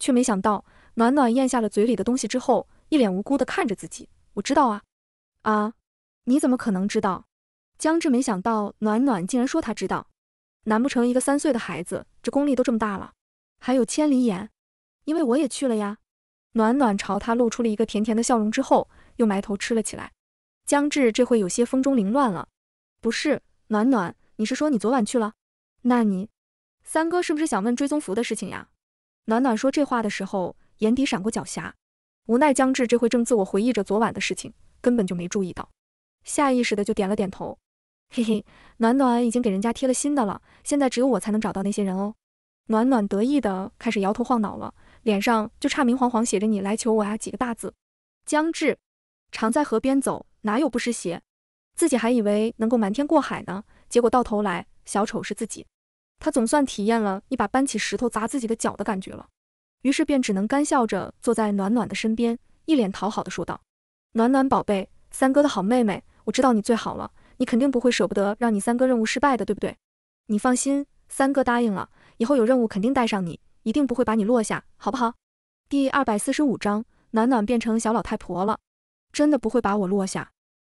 却没想到，暖暖咽下了嘴里的东西之后，一脸无辜的看着自己。我知道啊，啊，你怎么可能知道？江志没想到暖暖竟然说他知道，难不成一个三岁的孩子，这功力都这么大了？还有千里眼，因为我也去了呀。暖暖朝他露出了一个甜甜的笑容之后，又埋头吃了起来。江至这会有些风中凌乱了，不是暖暖，你是说你昨晚去了？那你三哥是不是想问追踪符的事情呀？暖暖说这话的时候，眼底闪过狡黠。无奈江至这会正自我回忆着昨晚的事情，根本就没注意到，下意识的就点了点头。嘿嘿，暖暖已经给人家贴了新的了，现在只有我才能找到那些人哦。暖暖得意的开始摇头晃脑了，脸上就差明晃晃写着“你来求我呀”几个大字。江至常在河边走。哪有不湿鞋？自己还以为能够瞒天过海呢，结果到头来小丑是自己。他总算体验了一把搬起石头砸自己的脚的感觉了，于是便只能干笑着坐在暖暖的身边，一脸讨好的说道：“暖暖宝贝，三哥的好妹妹，我知道你最好了，你肯定不会舍不得让你三哥任务失败的，对不对？你放心，三哥答应了，以后有任务肯定带上你，一定不会把你落下，好不好？”第二百四十五章，暖暖变成小老太婆了，真的不会把我落下。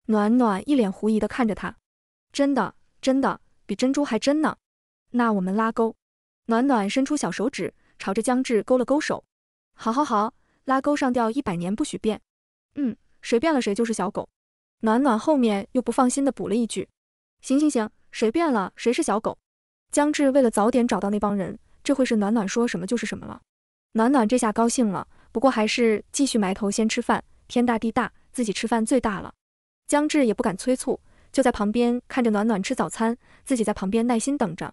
暖暖一脸狐疑的看着他，真的真的比珍珠还真呢。那我们拉钩。暖暖伸出小手指，朝着江志勾了勾手。好，好，好，拉钩上吊一百年不许变。嗯，谁变了谁就是小狗。暖暖后面又不放心的补了一句。行行行，谁变了谁是小狗。江志为了早点找到那帮人，这会是暖暖说什么就是什么了。暖暖这下高兴了，不过还是继续埋头先吃饭。天大地大，自己吃饭最大了。江志也不敢催促，就在旁边看着暖暖吃早餐，自己在旁边耐心等着。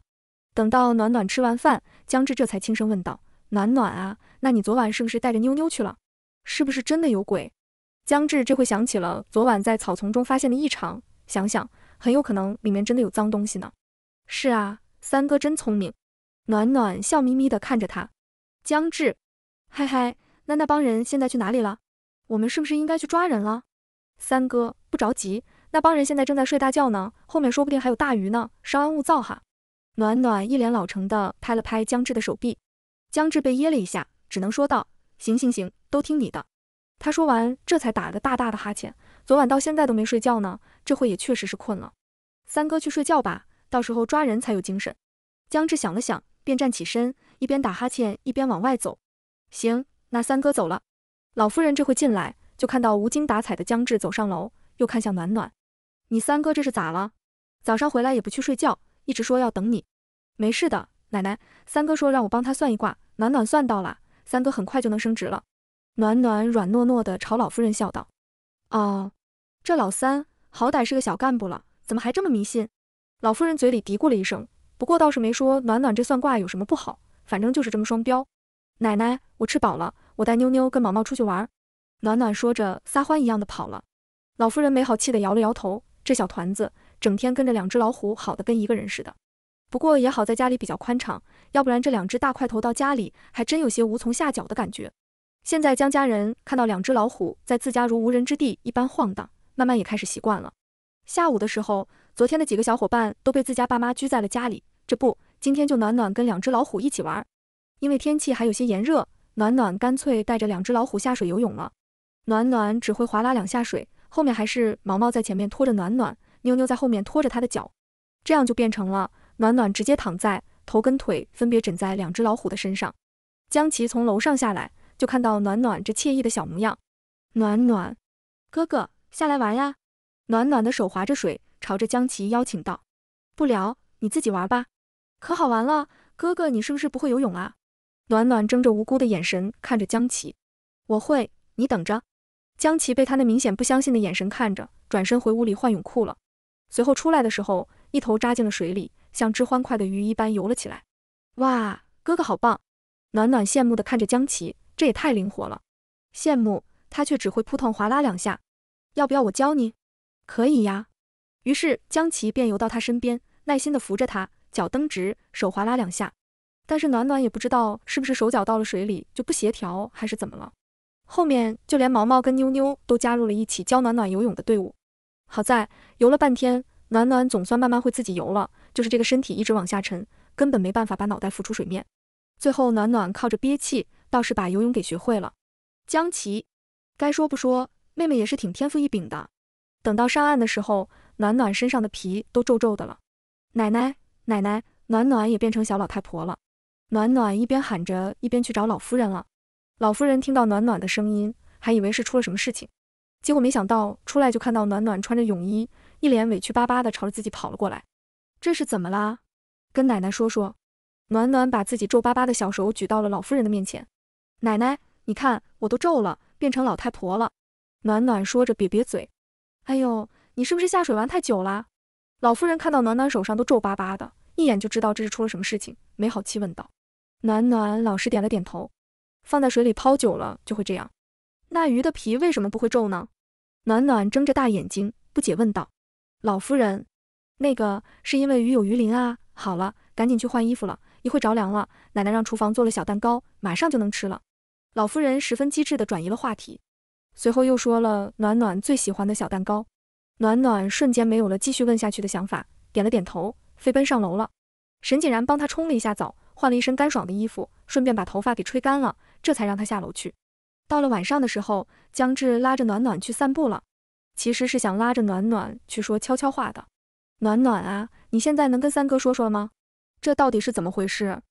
等到暖暖吃完饭，江志这才轻声问道：“暖暖啊，那你昨晚是不是带着妞妞去了？是不是真的有鬼？”江志这回想起了昨晚在草丛中发现的异常，想想很有可能里面真的有脏东西呢。是啊，三哥真聪明。暖暖笑眯眯地看着他。江志，嗨嗨，那那帮人现在去哪里了？我们是不是应该去抓人了？三哥，不着急，那帮人现在正在睡大觉呢，后面说不定还有大鱼呢，稍安勿躁哈。暖暖一脸老成的拍了拍江志的手臂，江志被噎了一下，只能说道：行行行，都听你的。他说完，这才打了个大大的哈欠，昨晚到现在都没睡觉呢，这会也确实是困了。三哥去睡觉吧，到时候抓人才有精神。江志想了想，便站起身，一边打哈欠一边往外走。行，那三哥走了，老夫人这会进来。就看到无精打采的江志走上楼，又看向暖暖：“你三哥这是咋了？早上回来也不去睡觉，一直说要等你。没事的，奶奶。三哥说让我帮他算一卦，暖暖算到了，三哥很快就能升职了。”暖暖软糯糯的朝老夫人笑道：“啊，这老三好歹是个小干部了，怎么还这么迷信？”老夫人嘴里嘀咕了一声，不过倒是没说暖暖这算卦有什么不好，反正就是这么双标。奶奶，我吃饱了，我带妞妞跟毛毛出去玩。暖暖说着，撒欢一样的跑了。老夫人没好气的摇了摇头，这小团子整天跟着两只老虎，好的跟一个人似的。不过也好，在家里比较宽敞，要不然这两只大块头到家里还真有些无从下脚的感觉。现在江家人看到两只老虎在自家如无人之地一般晃荡，慢慢也开始习惯了。下午的时候，昨天的几个小伙伴都被自家爸妈拘在了家里，这不，今天就暖暖跟两只老虎一起玩。因为天气还有些炎热，暖暖干脆带着两只老虎下水游泳了。暖暖只会划拉两下水，后面还是毛毛在前面拖着暖暖，妞妞在后面拖着他的脚，这样就变成了暖暖直接躺在，头跟腿分别枕在两只老虎的身上。江琪从楼上下来，就看到暖暖这惬意的小模样。暖暖，哥哥下来玩呀！暖暖的手划着水，朝着江琪邀请道：“不聊，你自己玩吧，可好玩了，哥哥你是不是不会游泳啊？”暖暖睁着无辜的眼神看着江琪，我会，你等着。”江琪被他那明显不相信的眼神看着，转身回屋里换泳裤了。随后出来的时候，一头扎进了水里，像只欢快的鱼一般游了起来。哇，哥哥好棒！暖暖羡慕的看着江琪，这也太灵活了，羡慕他却只会扑腾划拉两下。要不要我教你？可以呀。于是江琪便游到他身边，耐心的扶着他，脚蹬直，手划拉两下。但是暖暖也不知道是不是手脚到了水里就不协调，还是怎么了。后面就连毛毛跟妞妞都加入了一起教暖暖游泳的队伍。好在游了半天，暖暖总算慢慢会自己游了。就是这个身体一直往下沉，根本没办法把脑袋浮出水面。最后暖暖靠着憋气，倒是把游泳给学会了。江琪，该说不说，妹妹也是挺天赋异禀的。等到上岸的时候，暖暖身上的皮都皱皱的了。奶奶，奶奶，暖暖也变成小老太婆了。暖暖一边喊着，一边去找老夫人了。老夫人听到暖暖的声音，还以为是出了什么事情，结果没想到出来就看到暖暖穿着泳衣，一脸委屈巴巴的朝着自己跑了过来。这是怎么啦？跟奶奶说说。暖暖把自己皱巴巴的小手举到了老夫人的面前，奶奶，你看我都皱了，变成老太婆了。暖暖说着，瘪瘪嘴。哎呦，你是不是下水玩太久啦？老夫人看到暖暖手上都皱巴巴的，一眼就知道这是出了什么事情，没好气问道。暖暖老实点了点头。放在水里泡久了就会这样，那鱼的皮为什么不会皱呢？暖暖睁着大眼睛不解问道。老夫人，那个是因为鱼有鱼鳞啊。好了，赶紧去换衣服了，一会着凉了。奶奶让厨房做了小蛋糕，马上就能吃了。老夫人十分机智的转移了话题，随后又说了暖暖最喜欢的小蛋糕。暖暖瞬间没有了继续问下去的想法，点了点头，飞奔上楼了。沈锦然帮她冲了一下澡，换了一身干爽的衣服，顺便把头发给吹干了。这才让他下楼去。到了晚上的时候，江志拉着暖暖去散步了，其实是想拉着暖暖去说悄悄话的。暖暖啊，你现在能跟三哥说说吗？这到底是怎么回事？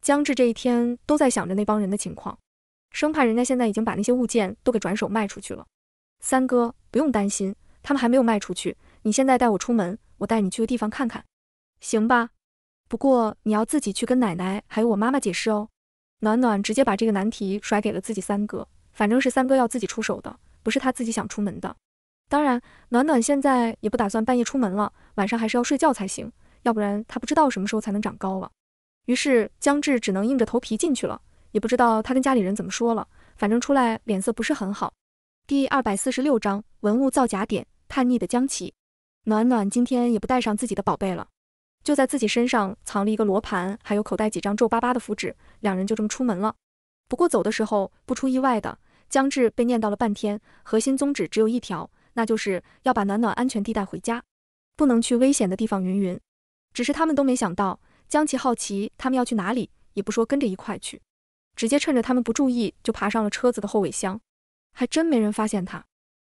江志这一天都在想着那帮人的情况，生怕人家现在已经把那些物件都给转手卖出去了。三哥不用担心，他们还没有卖出去。你现在带我出门，我带你去个地方看看，行吧？不过你要自己去跟奶奶还有我妈妈解释哦。暖暖直接把这个难题甩给了自己三哥，反正是三哥要自己出手的，不是他自己想出门的。当然，暖暖现在也不打算半夜出门了，晚上还是要睡觉才行，要不然他不知道什么时候才能长高了。于是江志只能硬着头皮进去了，也不知道他跟家里人怎么说了，反正出来脸色不是很好。第二百四十六章文物造假点叛逆的江奇。暖暖今天也不带上自己的宝贝了。就在自己身上藏了一个罗盘，还有口袋几张皱巴巴的符纸，两人就这么出门了。不过走的时候，不出意外的，江志被念叨了半天，核心宗旨只有一条，那就是要把暖暖安全地带回家，不能去危险的地方。云云，只是他们都没想到，江琪好奇他们要去哪里，也不说跟着一块去，直接趁着他们不注意就爬上了车子的后尾箱，还真没人发现他。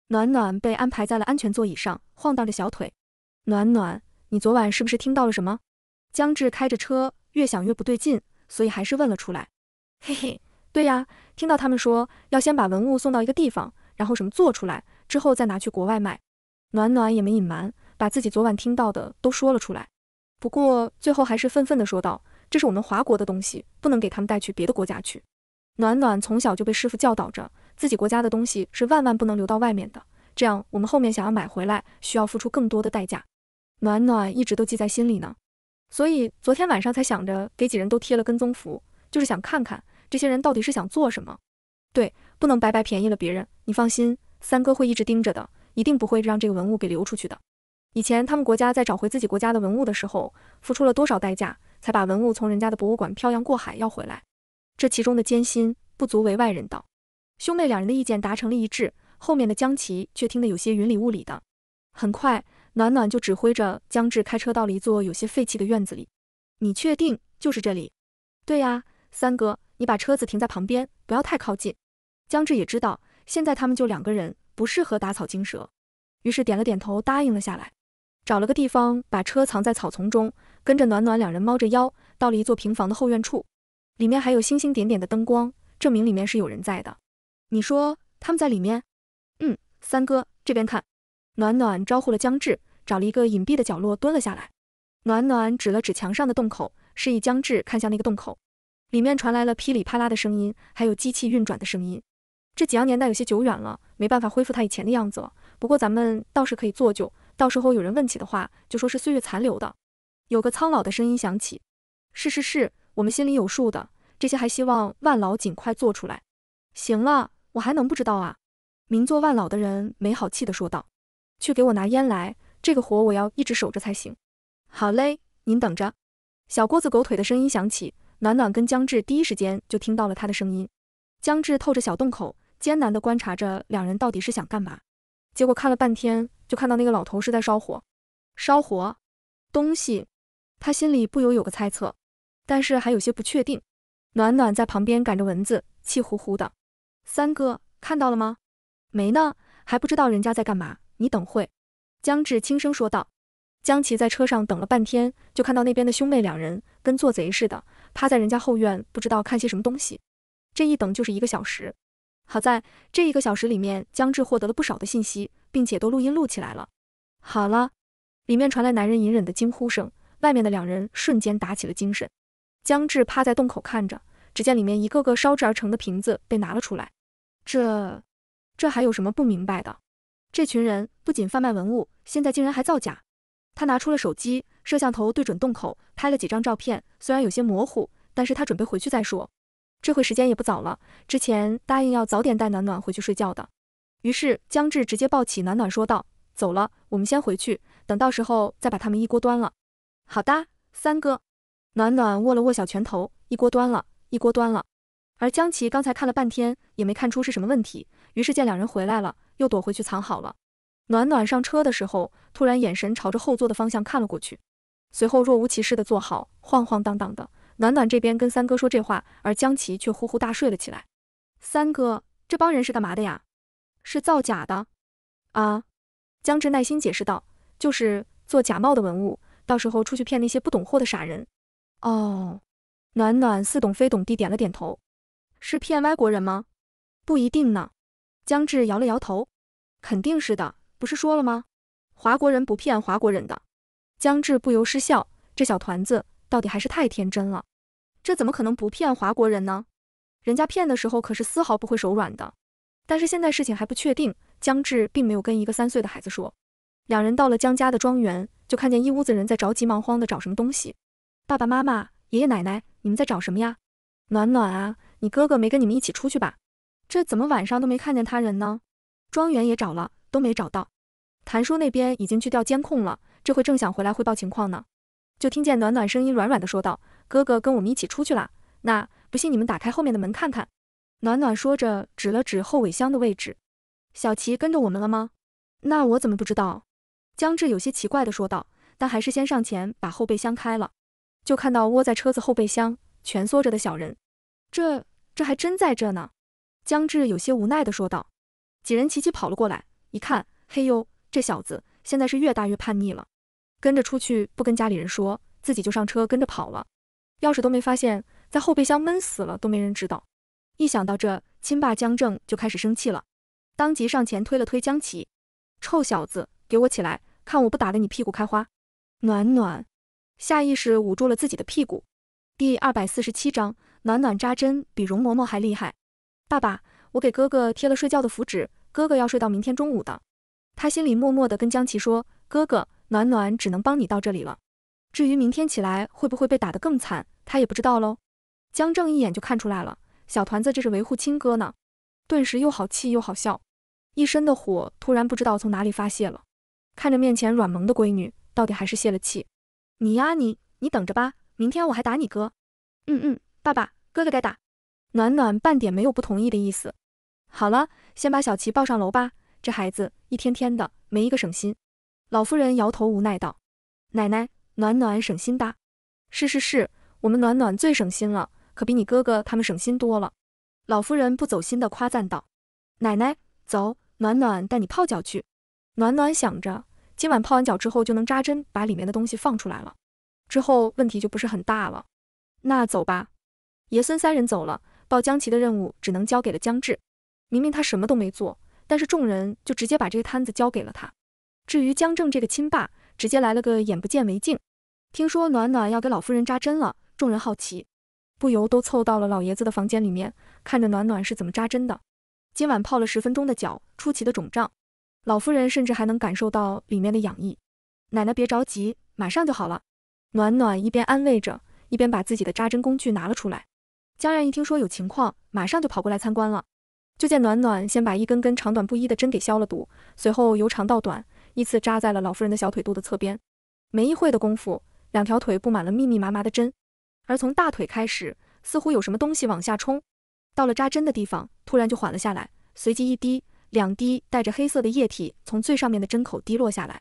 暖暖被安排在了安全座椅上，晃荡着小腿。暖暖。你昨晚是不是听到了什么？江志开着车，越想越不对劲，所以还是问了出来。嘿嘿，对呀，听到他们说要先把文物送到一个地方，然后什么做出来，之后再拿去国外卖。暖暖也没隐瞒，把自己昨晚听到的都说了出来。不过最后还是愤愤地说道：“这是我们华国的东西，不能给他们带去别的国家去。”暖暖从小就被师傅教导着，自己国家的东西是万万不能留到外面的，这样我们后面想要买回来，需要付出更多的代价。暖暖一直都记在心里呢，所以昨天晚上才想着给几人都贴了跟踪符，就是想看看这些人到底是想做什么。对，不能白白便宜了别人。你放心，三哥会一直盯着的，一定不会让这个文物给流出去的。以前他们国家在找回自己国家的文物的时候，付出了多少代价，才把文物从人家的博物馆漂洋过海要回来，这其中的艰辛不足为外人道。兄妹两人的意见达成了一致，后面的江琪却听得有些云里雾里的。很快。暖暖就指挥着江志开车到了一座有些废弃的院子里。你确定就是这里？对呀，三哥，你把车子停在旁边，不要太靠近。江志也知道现在他们就两个人，不适合打草惊蛇，于是点了点头答应了下来。找了个地方把车藏在草丛中，跟着暖暖两人猫着腰到了一座平房的后院处，里面还有星星点点的灯光，证明里面是有人在的。你说他们在里面？嗯，三哥这边看。暖暖招呼了江志，找了一个隐蔽的角落蹲了下来。暖暖指了指墙上的洞口，示意江志看向那个洞口。里面传来了噼里啪啦的声音，还有机器运转的声音。这几样年代有些久远了，没办法恢复它以前的样子了。不过咱们倒是可以做旧，到时候有人问起的话，就说是岁月残留的。有个苍老的声音响起：“是是是，我们心里有数的。这些还希望万老尽快做出来。”行了，我还能不知道啊？名作万老的人没好气的说道。去给我拿烟来，这个活我要一直守着才行。好嘞，您等着。小郭子狗腿的声音响起，暖暖跟江志第一时间就听到了他的声音。江志透着小洞口，艰难地观察着两人到底是想干嘛。结果看了半天，就看到那个老头是在烧火，烧火东西。他心里不由有个猜测，但是还有些不确定。暖暖在旁边赶着蚊子，气呼呼的。三哥看到了吗？没呢，还不知道人家在干嘛。你等会，江志轻声说道。江琪在车上等了半天，就看到那边的兄妹两人跟做贼似的，趴在人家后院，不知道看些什么东西。这一等就是一个小时，好在这一个小时里面，江志获得了不少的信息，并且都录音录起来了。好了，里面传来男人隐忍的惊呼声，外面的两人瞬间打起了精神。江志趴在洞口看着，只见里面一个个烧制而成的瓶子被拿了出来。这，这还有什么不明白的？这群人不仅贩卖文物，现在竟然还造假。他拿出了手机，摄像头对准洞口拍了几张照片，虽然有些模糊，但是他准备回去再说。这会时间也不早了，之前答应要早点带暖暖回去睡觉的。于是江志直接抱起暖暖说道：“走了，我们先回去，等到时候再把他们一锅端了。”“好的，三哥。”暖暖握了握小拳头，一锅端了，一锅端了。而江琪刚才看了半天也没看出是什么问题，于是见两人回来了。又躲回去藏好了。暖暖上车的时候，突然眼神朝着后座的方向看了过去，随后若无其事的坐好，晃晃荡荡的。暖暖这边跟三哥说这话，而江齐却呼呼大睡了起来。三哥，这帮人是干嘛的呀？是造假的。啊？江志耐心解释道：“就是做假冒的文物，到时候出去骗那些不懂货的傻人。”哦。暖暖似懂非懂地点了点头：“是骗外国人吗？”不一定呢。江志摇了摇头，肯定是的，不是说了吗？华国人不骗华国人的。江志不由失笑，这小团子到底还是太天真了，这怎么可能不骗华国人呢？人家骗的时候可是丝毫不会手软的。但是现在事情还不确定，江志并没有跟一个三岁的孩子说。两人到了江家的庄园，就看见一屋子人在着急忙慌的找什么东西。爸爸妈妈、爷爷奶奶，你们在找什么呀？暖暖啊，你哥哥没跟你们一起出去吧？这怎么晚上都没看见他人呢？庄园也找了，都没找到。谭叔那边已经去调监控了，这会正想回来汇报情况呢，就听见暖暖声音软软的说道：“哥哥跟我们一起出去啦，那不信你们打开后面的门看看。”暖暖说着，指了指后尾箱的位置。小齐跟着我们了吗？那我怎么不知道？江志有些奇怪的说道，但还是先上前把后备箱开了，就看到窝在车子后备箱蜷缩着的小人，这这还真在这呢。江志有些无奈的说道，几人齐齐跑了过来，一看，嘿呦，这小子现在是越大越叛逆了，跟着出去不跟家里人说，自己就上车跟着跑了，钥匙都没发现，在后备箱闷死了都没人知道，一想到这，亲爸江正就开始生气了，当即上前推了推江琪，臭小子，给我起来，看我不打得你屁股开花！暖暖下意识捂住了自己的屁股。第二百四十七章暖暖扎针比容嬷嬷还厉害。爸爸，我给哥哥贴了睡觉的符纸，哥哥要睡到明天中午的。他心里默默的跟江琪说：“哥哥，暖暖只能帮你到这里了，至于明天起来会不会被打得更惨，他也不知道喽。”江正一眼就看出来了，小团子这是维护亲哥呢，顿时又好气又好笑，一身的火突然不知道从哪里发泄了，看着面前软萌的闺女，到底还是泄了气。你呀你，你等着吧，明天我还打你哥。嗯嗯，爸爸，哥哥该打。暖暖半点没有不同意的意思。好了，先把小琪抱上楼吧，这孩子一天天的，没一个省心。老夫人摇头无奈道：“奶奶，暖暖省心吧？是是是，我们暖暖最省心了，可比你哥哥他们省心多了。”老夫人不走心的夸赞道：“奶奶，走，暖暖带你泡脚去。”暖暖想着，今晚泡完脚之后就能扎针，把里面的东西放出来了，之后问题就不是很大了。那走吧。爷孙三人走了。江琪的任务只能交给了江志。明明他什么都没做，但是众人就直接把这个摊子交给了他。至于江正这个亲爸，直接来了个眼不见为净。听说暖暖要给老夫人扎针了，众人好奇，不由都凑到了老爷子的房间里面，看着暖暖是怎么扎针的。今晚泡了十分钟的脚，出奇的肿胀，老夫人甚至还能感受到里面的痒意。奶奶别着急，马上就好了。暖暖一边安慰着，一边把自己的扎针工具拿了出来。江然一听说有情况，马上就跑过来参观了。就见暖暖先把一根根长短不一的针给消了毒，随后由长到短依次扎在了老夫人的小腿肚的侧边。没一会的功夫，两条腿布满了密密麻麻的针。而从大腿开始，似乎有什么东西往下冲，到了扎针的地方，突然就缓了下来。随即一滴、两滴带着黑色的液体从最上面的针口滴落下来，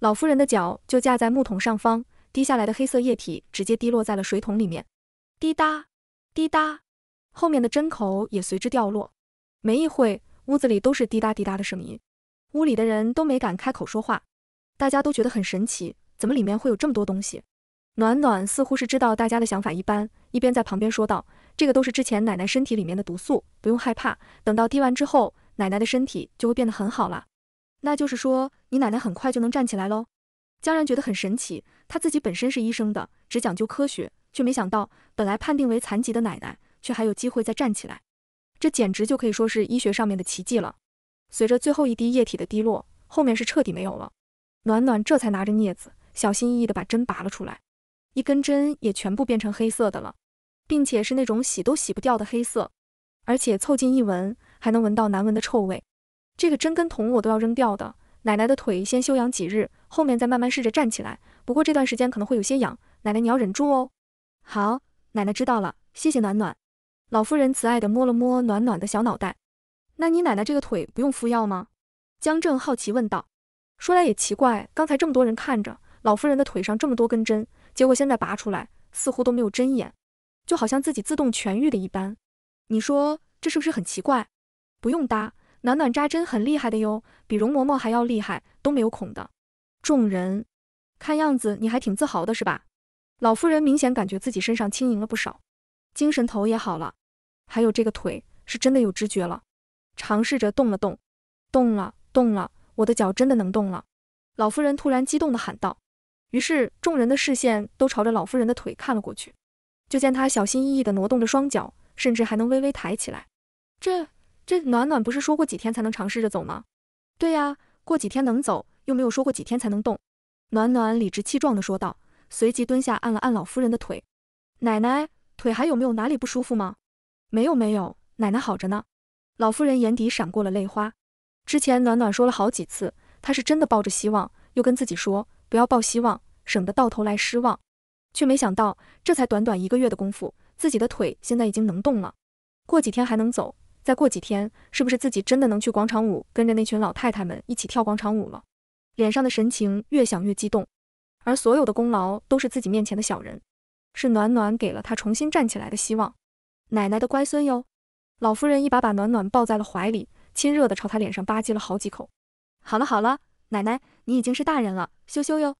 老夫人的脚就架在木桶上方，滴下来的黑色液体直接滴落在了水桶里面，滴答。滴答，后面的针口也随之掉落。没一会，屋子里都是滴答滴答的声音，屋里的人都没敢开口说话。大家都觉得很神奇，怎么里面会有这么多东西？暖暖似乎是知道大家的想法一般，一边在旁边说道：“这个都是之前奶奶身体里面的毒素，不用害怕。等到滴完之后，奶奶的身体就会变得很好了。那就是说，你奶奶很快就能站起来喽。”江然觉得很神奇，他自己本身是医生的，只讲究科学。却没想到，本来判定为残疾的奶奶，却还有机会再站起来，这简直就可以说是医学上面的奇迹了。随着最后一滴液体的滴落，后面是彻底没有了。暖暖这才拿着镊子，小心翼翼的把针拔了出来，一根针也全部变成黑色的了，并且是那种洗都洗不掉的黑色，而且凑近一闻，还能闻到难闻的臭味。这个针跟桶我都要扔掉的。奶奶的腿先休养几日，后面再慢慢试着站起来。不过这段时间可能会有些痒，奶奶你要忍住哦。好，奶奶知道了，谢谢暖暖。老夫人慈爱地摸了摸暖暖的小脑袋。那你奶奶这个腿不用敷药吗？江正好奇问道。说来也奇怪，刚才这么多人看着老夫人的腿上这么多根针，结果现在拔出来，似乎都没有针眼，就好像自己自动痊愈的一般。你说这是不是很奇怪？不用搭，暖暖扎针很厉害的哟，比容嬷嬷还要厉害，都没有孔的。众人，看样子你还挺自豪的是吧？老夫人明显感觉自己身上轻盈了不少，精神头也好了，还有这个腿是真的有知觉了，尝试着动了动，动了动了，我的脚真的能动了！老夫人突然激动地喊道。于是众人的视线都朝着老夫人的腿看了过去，就见她小心翼翼地挪动着双脚，甚至还能微微抬起来。这这暖暖不是说过几天才能尝试着走吗？对呀，过几天能走，又没有说过几天才能动。暖暖理直气壮地说道。随即蹲下，按了按老夫人的腿。奶奶，腿还有没有哪里不舒服吗？没有，没有，奶奶好着呢。老夫人眼底闪过了泪花。之前暖暖说了好几次，她是真的抱着希望，又跟自己说不要抱希望，省得到头来失望。却没想到，这才短短一个月的功夫，自己的腿现在已经能动了。过几天还能走，再过几天，是不是自己真的能去广场舞，跟着那群老太太们一起跳广场舞了？脸上的神情越想越激动。而所有的功劳都是自己面前的小人，是暖暖给了他重新站起来的希望。奶奶的乖孙哟，老夫人一把把暖暖抱在了怀里，亲热地朝他脸上吧唧了好几口。好了好了，奶奶，你已经是大人了，羞羞哟。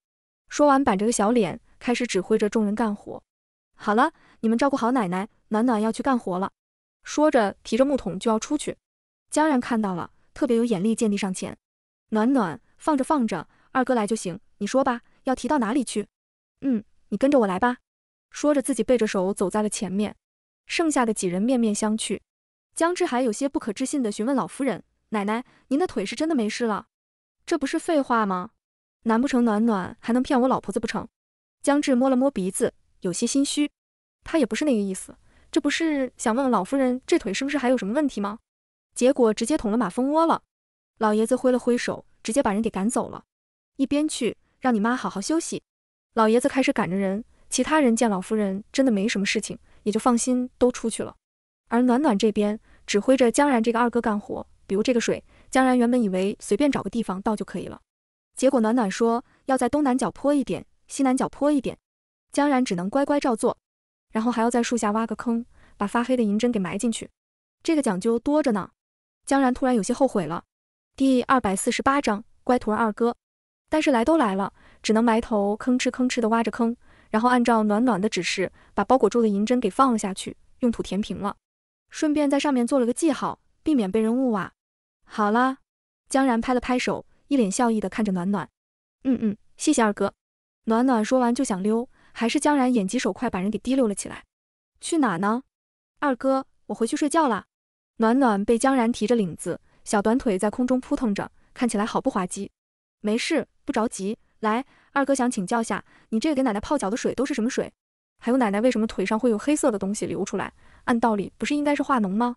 说完，板着个小脸，开始指挥着众人干活。好了，你们照顾好奶奶，暖暖要去干活了。说着，提着木桶就要出去。江然看到了，特别有眼力见地上前。暖暖，放着放着，二哥来就行，你说吧。要提到哪里去？嗯，你跟着我来吧。说着，自己背着手走在了前面，剩下的几人面面相觑。江志还有些不可置信地询问老夫人：“奶奶，您的腿是真的没事了？这不是废话吗？难不成暖暖还能骗我老婆子不成？”江志摸了摸鼻子，有些心虚。他也不是那个意思，这不是想问老夫人这腿是不是还有什么问题吗？结果直接捅了马蜂窝了。老爷子挥了挥手，直接把人给赶走了。一边去。让你妈好好休息。老爷子开始赶着人，其他人见老夫人真的没什么事情，也就放心，都出去了。而暖暖这边指挥着江然这个二哥干活，比如这个水，江然原本以为随便找个地方倒就可以了，结果暖暖说要在东南角泼一点，西南角泼一点，江然只能乖乖照做。然后还要在树下挖个坑，把发黑的银针给埋进去，这个讲究多着呢。江然突然有些后悔了。第二百四十八章，乖徒儿二哥。但是来都来了，只能埋头吭哧吭哧地挖着坑，然后按照暖暖的指示，把包裹住的银针给放了下去，用土填平了，顺便在上面做了个记号，避免被人误挖。好了，江然拍了拍手，一脸笑意的看着暖暖。嗯嗯，谢谢二哥。暖暖说完就想溜，还是江然眼疾手快，把人给提溜了起来。去哪呢？二哥，我回去睡觉啦。暖暖被江然提着领子，小短腿在空中扑腾着，看起来好不滑稽。没事。不着急，来，二哥想请教下，你这个给奶奶泡脚的水都是什么水？还有奶奶为什么腿上会有黑色的东西流出来？按道理不是应该是化脓吗？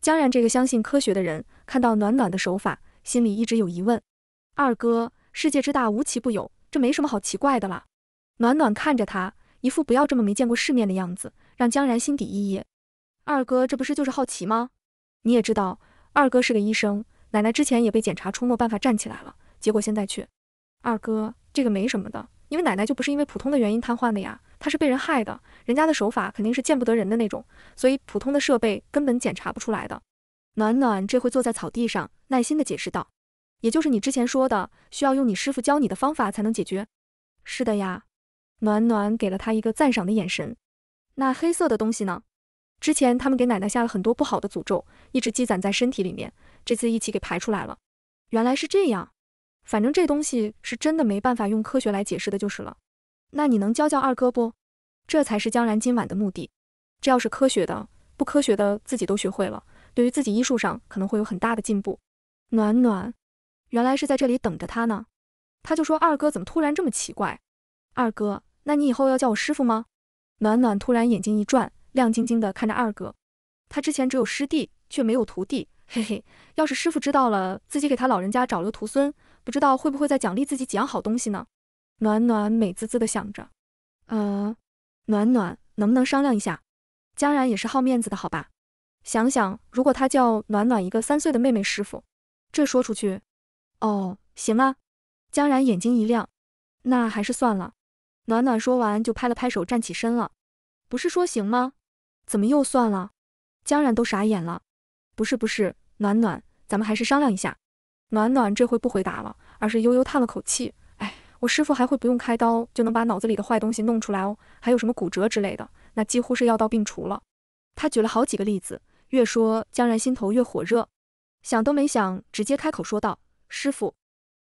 江然这个相信科学的人，看到暖暖的手法，心里一直有疑问。二哥，世界之大无奇不有，这没什么好奇怪的啦。暖暖看着他，一副不要这么没见过世面的样子，让江然心底一噎。二哥这不是就是好奇吗？你也知道，二哥是个医生，奶奶之前也被检查出没办法站起来了，结果现在却。二哥，这个没什么的，因为奶奶就不是因为普通的原因瘫痪的呀，她是被人害的，人家的手法肯定是见不得人的那种，所以普通的设备根本检查不出来的。暖暖这回坐在草地上，耐心的解释道：“也就是你之前说的，需要用你师傅教你的方法才能解决。”是的呀，暖暖给了他一个赞赏的眼神。那黑色的东西呢？之前他们给奶奶下了很多不好的诅咒，一直积攒在身体里面，这次一起给排出来了。原来是这样。反正这东西是真的没办法用科学来解释的，就是了。那你能教教二哥不？这才是江然今晚的目的。这要是科学的，不科学的，自己都学会了，对于自己医术上可能会有很大的进步。暖暖，原来是在这里等着他呢。他就说二哥怎么突然这么奇怪。二哥，那你以后要叫我师傅吗？暖暖突然眼睛一转，亮晶晶的看着二哥。他之前只有师弟，却没有徒弟。嘿嘿，要是师傅知道了，自己给他老人家找了徒孙。不知道会不会再奖励自己几样好东西呢？暖暖美滋滋的想着。呃，暖暖能不能商量一下？江然也是好面子的，好吧？想想如果他叫暖暖一个三岁的妹妹师傅，这说出去……哦，行啊！江然眼睛一亮。那还是算了。暖暖说完就拍了拍手，站起身了。不是说行吗？怎么又算了？江然都傻眼了。不是不是，暖暖，咱们还是商量一下。暖暖这回不回答了，而是悠悠叹了口气。哎，我师傅还会不用开刀就能把脑子里的坏东西弄出来哦，还有什么骨折之类的，那几乎是药到病除了。他举了好几个例子，越说江然心头越火热，想都没想直接开口说道：“师傅，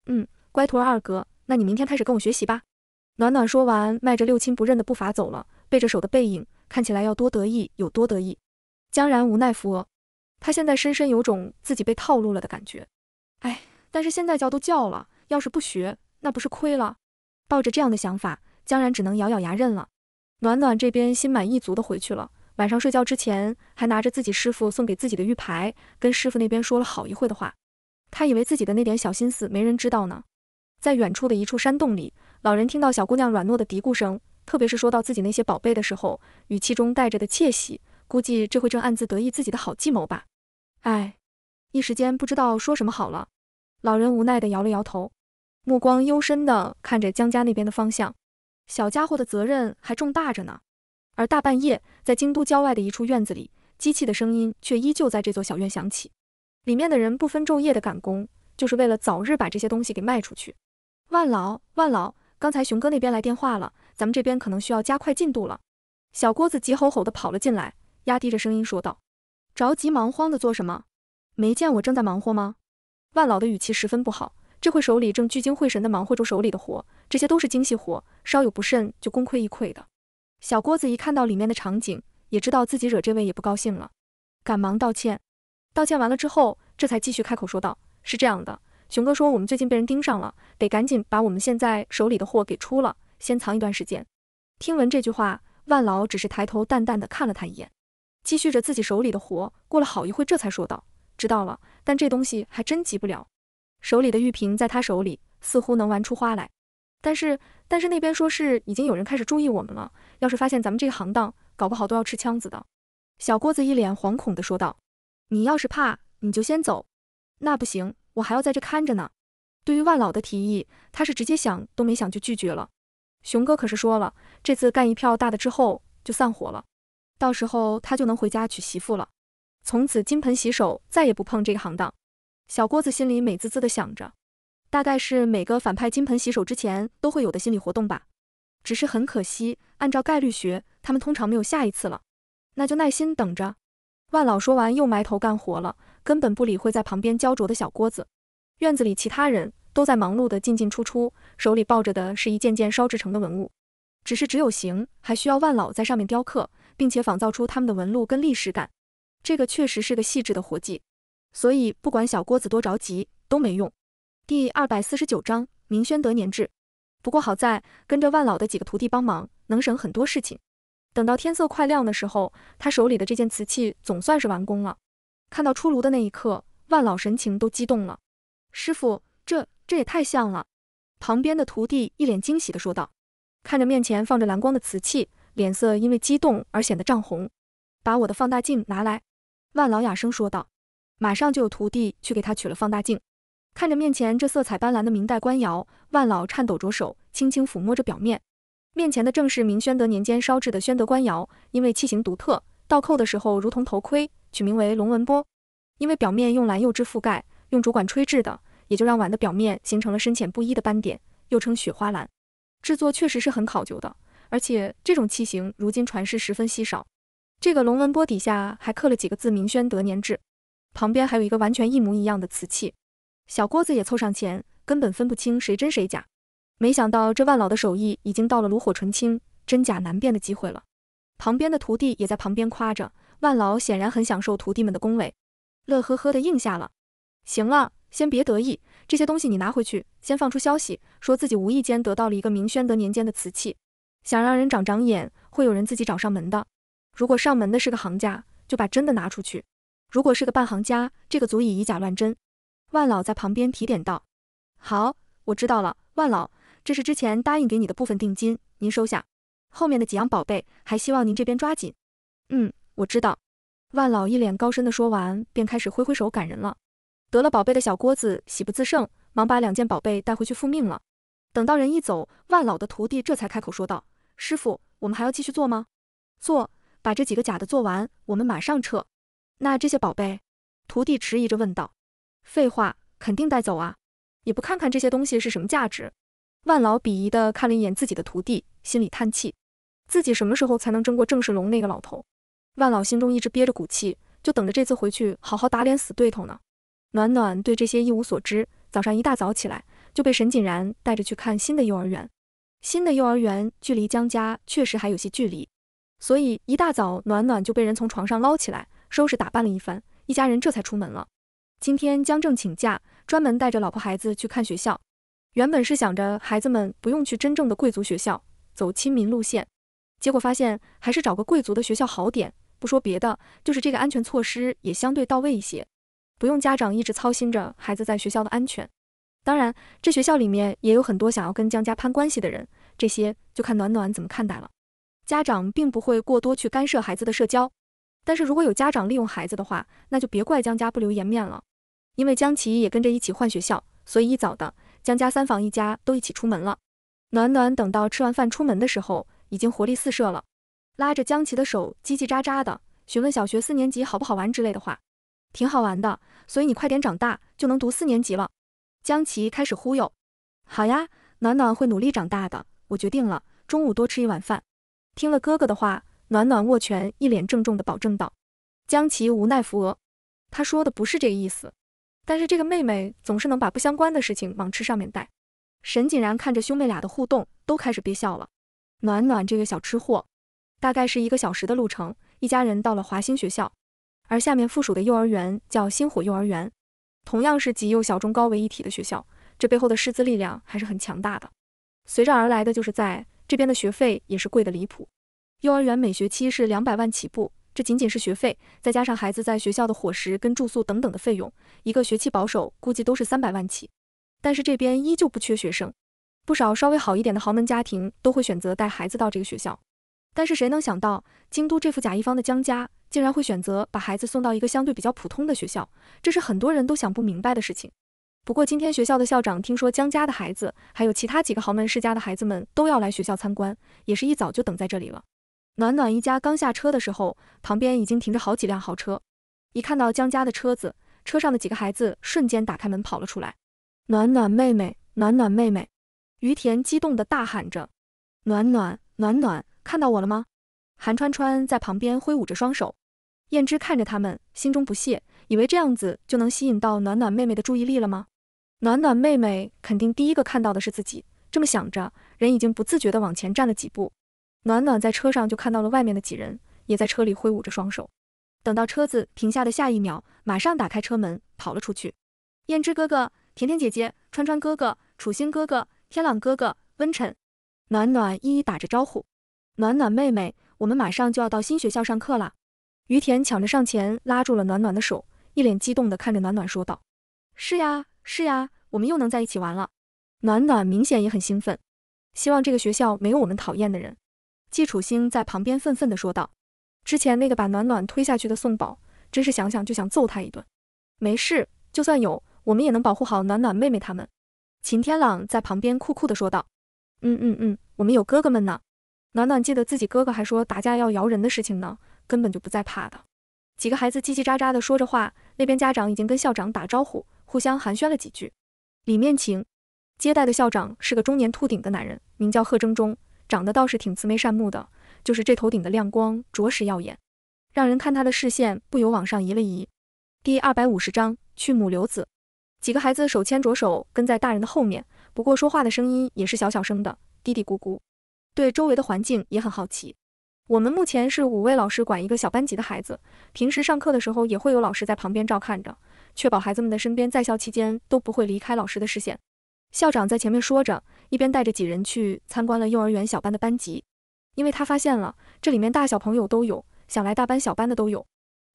嗯，乖徒儿二哥，那你明天开始跟我学习吧。”暖暖说完，迈着六亲不认的步伐走了，背着手的背影看起来要多得意有多得意。江然无奈扶额，他现在深深有种自己被套路了的感觉。哎，但是现在叫都叫了，要是不学，那不是亏了？抱着这样的想法，江然只能咬咬牙认了。暖暖这边心满意足的回去了，晚上睡觉之前还拿着自己师傅送给自己的玉牌，跟师傅那边说了好一会的话。他以为自己的那点小心思没人知道呢。在远处的一处山洞里，老人听到小姑娘软糯的嘀咕声，特别是说到自己那些宝贝的时候，语气中带着的窃喜，估计这会正暗自得意自己的好计谋吧。哎。一时间不知道说什么好了，老人无奈的摇了摇头，目光幽深的看着江家那边的方向。小家伙的责任还重大着呢。而大半夜，在京都郊外的一处院子里，机器的声音却依旧在这座小院响起，里面的人不分昼夜的赶工，就是为了早日把这些东西给卖出去。万老，万老，刚才熊哥那边来电话了，咱们这边可能需要加快进度了。小郭子急吼吼的跑了进来，压低着声音说道：“着急忙慌的做什么？”没见我正在忙活吗？万老的语气十分不好，这会手里正聚精会神地忙活着手里的活，这些都是精细活，稍有不慎就功亏一篑的。小郭子一看到里面的场景，也知道自己惹这位也不高兴了，赶忙道歉。道歉完了之后，这才继续开口说道：“是这样的，熊哥说我们最近被人盯上了，得赶紧把我们现在手里的货给出了，先藏一段时间。”听闻这句话，万老只是抬头淡淡的看了他一眼，继续着自己手里的活。过了好一会，这才说道。知道了，但这东西还真急不了。手里的玉瓶在他手里似乎能玩出花来，但是，但是那边说是已经有人开始注意我们了，要是发现咱们这个行当，搞不好都要吃枪子的。小郭子一脸惶恐地说道：“你要是怕，你就先走。那不行，我还要在这看着呢。”对于万老的提议，他是直接想都没想就拒绝了。熊哥可是说了，这次干一票大的之后就散伙了，到时候他就能回家娶媳妇了。从此金盆洗手，再也不碰这个行当。小郭子心里美滋滋的想着，大概是每个反派金盆洗手之前都会有的心理活动吧。只是很可惜，按照概率学，他们通常没有下一次了。那就耐心等着。万老说完，又埋头干活了，根本不理会在旁边焦灼的小郭子。院子里其他人都在忙碌的进进出出，手里抱着的是一件件烧制成的文物，只是只有形，还需要万老在上面雕刻，并且仿造出他们的纹路跟历史感。这个确实是个细致的活计，所以不管小郭子多着急都没用。第二百四十九章明宣德年制。不过好在跟着万老的几个徒弟帮忙，能省很多事情。等到天色快亮的时候，他手里的这件瓷器总算是完工了。看到出炉的那一刻，万老神情都激动了。师傅，这这也太像了！旁边的徒弟一脸惊喜的说道，看着面前放着蓝光的瓷器，脸色因为激动而显得涨红。把我的放大镜拿来。万老哑声说道：“马上就有徒弟去给他取了放大镜，看着面前这色彩斑斓的明代官窑，万老颤抖着手，轻轻抚摸着表面。面前的正是明宣德年间烧制的宣德官窑，因为器型独特，倒扣的时候如同头盔，取名为龙纹波。因为表面用蓝釉汁覆盖，用竹管吹制的，也就让碗的表面形成了深浅不一的斑点，又称雪花蓝。制作确实是很考究的，而且这种器型如今传世十分稀少。”这个龙纹钵底下还刻了几个字“明宣德年制”，旁边还有一个完全一模一样的瓷器。小郭子也凑上前，根本分不清谁真谁假。没想到这万老的手艺已经到了炉火纯青、真假难辨的机会了。旁边的徒弟也在旁边夸着，万老显然很享受徒弟们的恭维，乐呵呵的应下了。行了，先别得意，这些东西你拿回去，先放出消息，说自己无意间得到了一个明宣德年间的瓷器，想让人长长眼，会有人自己找上门的。如果上门的是个行家，就把真的拿出去；如果是个半行家，这个足以以假乱真。万老在旁边提点道：“好，我知道了。万老，这是之前答应给你的部分定金，您收下。后面的几样宝贝，还希望您这边抓紧。”嗯，我知道。万老一脸高深的说完，便开始挥挥手赶人了。得了宝贝的小郭子喜不自胜，忙把两件宝贝带回去复命了。等到人一走，万老的徒弟这才开口说道：“师傅，我们还要继续做吗？做。”把这几个假的做完，我们马上撤。那这些宝贝，徒弟迟疑着问道。废话，肯定带走啊！也不看看这些东西是什么价值。万老鄙夷的看了一眼自己的徒弟，心里叹气，自己什么时候才能争过郑世龙那个老头？万老心中一直憋着骨气，就等着这次回去好好打脸死对头呢。暖暖对这些一无所知，早上一大早起来就被沈锦然带着去看新的幼儿园。新的幼儿园距离江家确实还有些距离。所以一大早，暖暖就被人从床上捞起来，收拾打扮了一番，一家人这才出门了。今天江正请假，专门带着老婆孩子去看学校。原本是想着孩子们不用去真正的贵族学校，走亲民路线，结果发现还是找个贵族的学校好点。不说别的，就是这个安全措施也相对到位一些，不用家长一直操心着孩子在学校的安全。当然，这学校里面也有很多想要跟江家攀关系的人，这些就看暖暖怎么看待了。家长并不会过多去干涉孩子的社交，但是如果有家长利用孩子的话，那就别怪江家不留颜面了。因为江琪也跟着一起换学校，所以一早的江家三房一家都一起出门了。暖暖等到吃完饭出门的时候，已经活力四射了，拉着江琪的手叽叽喳喳的询问小学四年级好不好玩之类的话，挺好玩的，所以你快点长大就能读四年级了。江琪开始忽悠，好呀，暖暖会努力长大的，我决定了，中午多吃一碗饭。听了哥哥的话，暖暖握拳，一脸郑重地保证道：“江琪无奈扶额，他说的不是这个意思。但是这个妹妹总是能把不相关的事情往吃上面带。”沈锦然看着兄妹俩的互动，都开始憋笑了。暖暖这个小吃货，大概是一个小时的路程，一家人到了华兴学校，而下面附属的幼儿园叫星火幼儿园，同样是集幼小中高为一体的学校，这背后的师资力量还是很强大的。随着而来的就是在。这边的学费也是贵的离谱，幼儿园每学期是两百万起步，这仅仅是学费，再加上孩子在学校的伙食跟住宿等等的费用，一个学期保守估计都是三百万起。但是这边依旧不缺学生，不少稍微好一点的豪门家庭都会选择带孩子到这个学校。但是谁能想到，京都这副假一方的江家，竟然会选择把孩子送到一个相对比较普通的学校，这是很多人都想不明白的事情。不过今天学校的校长听说江家的孩子，还有其他几个豪门世家的孩子们都要来学校参观，也是一早就等在这里了。暖暖一家刚下车的时候，旁边已经停着好几辆豪车，一看到江家的车子，车上的几个孩子瞬间打开门跑了出来。暖暖妹妹，暖暖妹妹，于田激动的大喊着，暖暖，暖暖，看到我了吗？韩川川在旁边挥舞着双手。燕之看着他们，心中不屑，以为这样子就能吸引到暖暖妹妹的注意力了吗？暖暖妹妹肯定第一个看到的是自己，这么想着，人已经不自觉的往前站了几步。暖暖在车上就看到了外面的几人，也在车里挥舞着双手。等到车子停下的下一秒，马上打开车门跑了出去。燕之哥哥、甜甜姐姐、川川哥哥、楚心哥哥、天朗哥哥、温晨，暖暖一一打着招呼。暖暖妹妹，我们马上就要到新学校上课了。于田抢着上前拉住了暖暖的手，一脸激动的看着暖暖说道：“是呀。”是呀，我们又能在一起玩了。暖暖明显也很兴奋，希望这个学校没有我们讨厌的人。季楚星在旁边愤愤的说道：“之前那个把暖暖推下去的宋宝，真是想想就想揍他一顿。”没事，就算有，我们也能保护好暖暖妹妹他们。秦天朗在旁边酷酷的说道：“嗯嗯嗯，我们有哥哥们呢。”暖暖记得自己哥哥还说打架要摇人的事情呢，根本就不在怕的。几个孩子叽叽喳喳的说着话，那边家长已经跟校长打招呼。互相寒暄了几句，里面请。接待的校长是个中年秃顶的男人，名叫贺征中，长得倒是挺慈眉善目的，就是这头顶的亮光着实耀眼，让人看他的视线不由往上移了移。第二百五十章去母留子。几个孩子手牵着手跟在大人的后面，不过说话的声音也是小小声的，嘀嘀咕咕，对周围的环境也很好奇。我们目前是五位老师管一个小班级的孩子，平时上课的时候也会有老师在旁边照看着，确保孩子们的身边在校期间都不会离开老师的视线。校长在前面说着，一边带着几人去参观了幼儿园小班的班级，因为他发现了这里面大小朋友都有，想来大班小班的都有，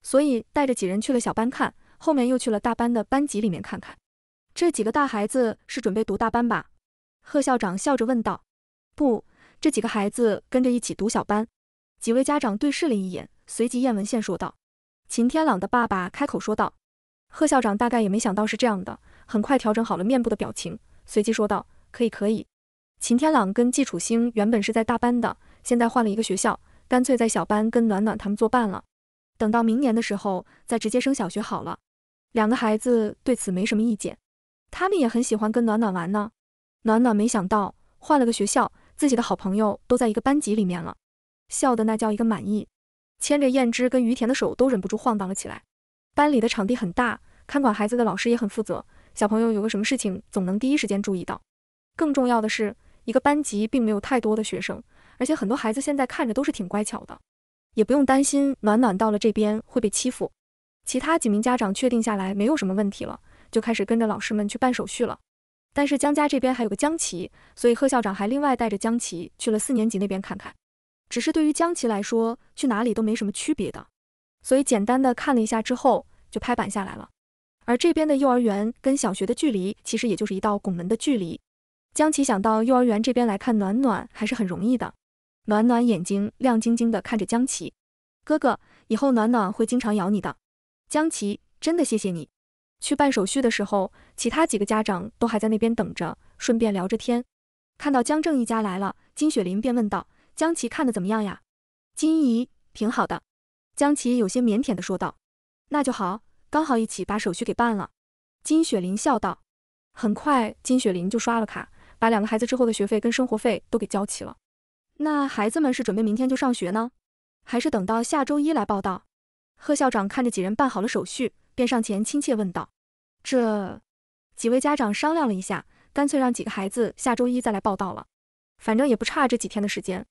所以带着几人去了小班看，后面又去了大班的班级里面看看。这几个大孩子是准备读大班吧？贺校长笑着问道。不，这几个孩子跟着一起读小班。几位家长对视了一眼，随即燕文献说道：“秦天朗的爸爸开口说道，贺校长大概也没想到是这样的，很快调整好了面部的表情，随即说道：可以，可以。秦天朗跟季楚星原本是在大班的，现在换了一个学校，干脆在小班跟暖暖他们作伴了。等到明年的时候再直接升小学好了。两个孩子对此没什么意见，他们也很喜欢跟暖暖玩呢。暖暖没想到换了个学校，自己的好朋友都在一个班级里面了。”笑得那叫一个满意，牵着燕之跟于田的手都忍不住晃荡了起来。班里的场地很大，看管孩子的老师也很负责，小朋友有个什么事情总能第一时间注意到。更重要的是，一个班级并没有太多的学生，而且很多孩子现在看着都是挺乖巧的，也不用担心暖暖到了这边会被欺负。其他几名家长确定下来没有什么问题了，就开始跟着老师们去办手续了。但是江家这边还有个江琪，所以贺校长还另外带着江琪去了四年级那边看看。只是对于江琪来说，去哪里都没什么区别的，所以简单的看了一下之后就拍板下来了。而这边的幼儿园跟小学的距离其实也就是一道拱门的距离，江琪想到幼儿园这边来看暖暖还是很容易的。暖暖眼睛亮晶晶的看着江琪，哥哥，以后暖暖会经常咬你的。江琪，真的谢谢你。去办手续的时候，其他几个家长都还在那边等着，顺便聊着天。看到江正一家来了，金雪林便问道。江琪看的怎么样呀？金怡，挺好的。江琪有些腼腆的说道。那就好，刚好一起把手续给办了。金雪玲笑道。很快，金雪玲就刷了卡，把两个孩子之后的学费跟生活费都给交齐了。那孩子们是准备明天就上学呢，还是等到下周一来报道？贺校长看着几人办好了手续，便上前亲切问道。这几位家长商量了一下，干脆让几个孩子下周一再来报道了，反正也不差这几天的时间。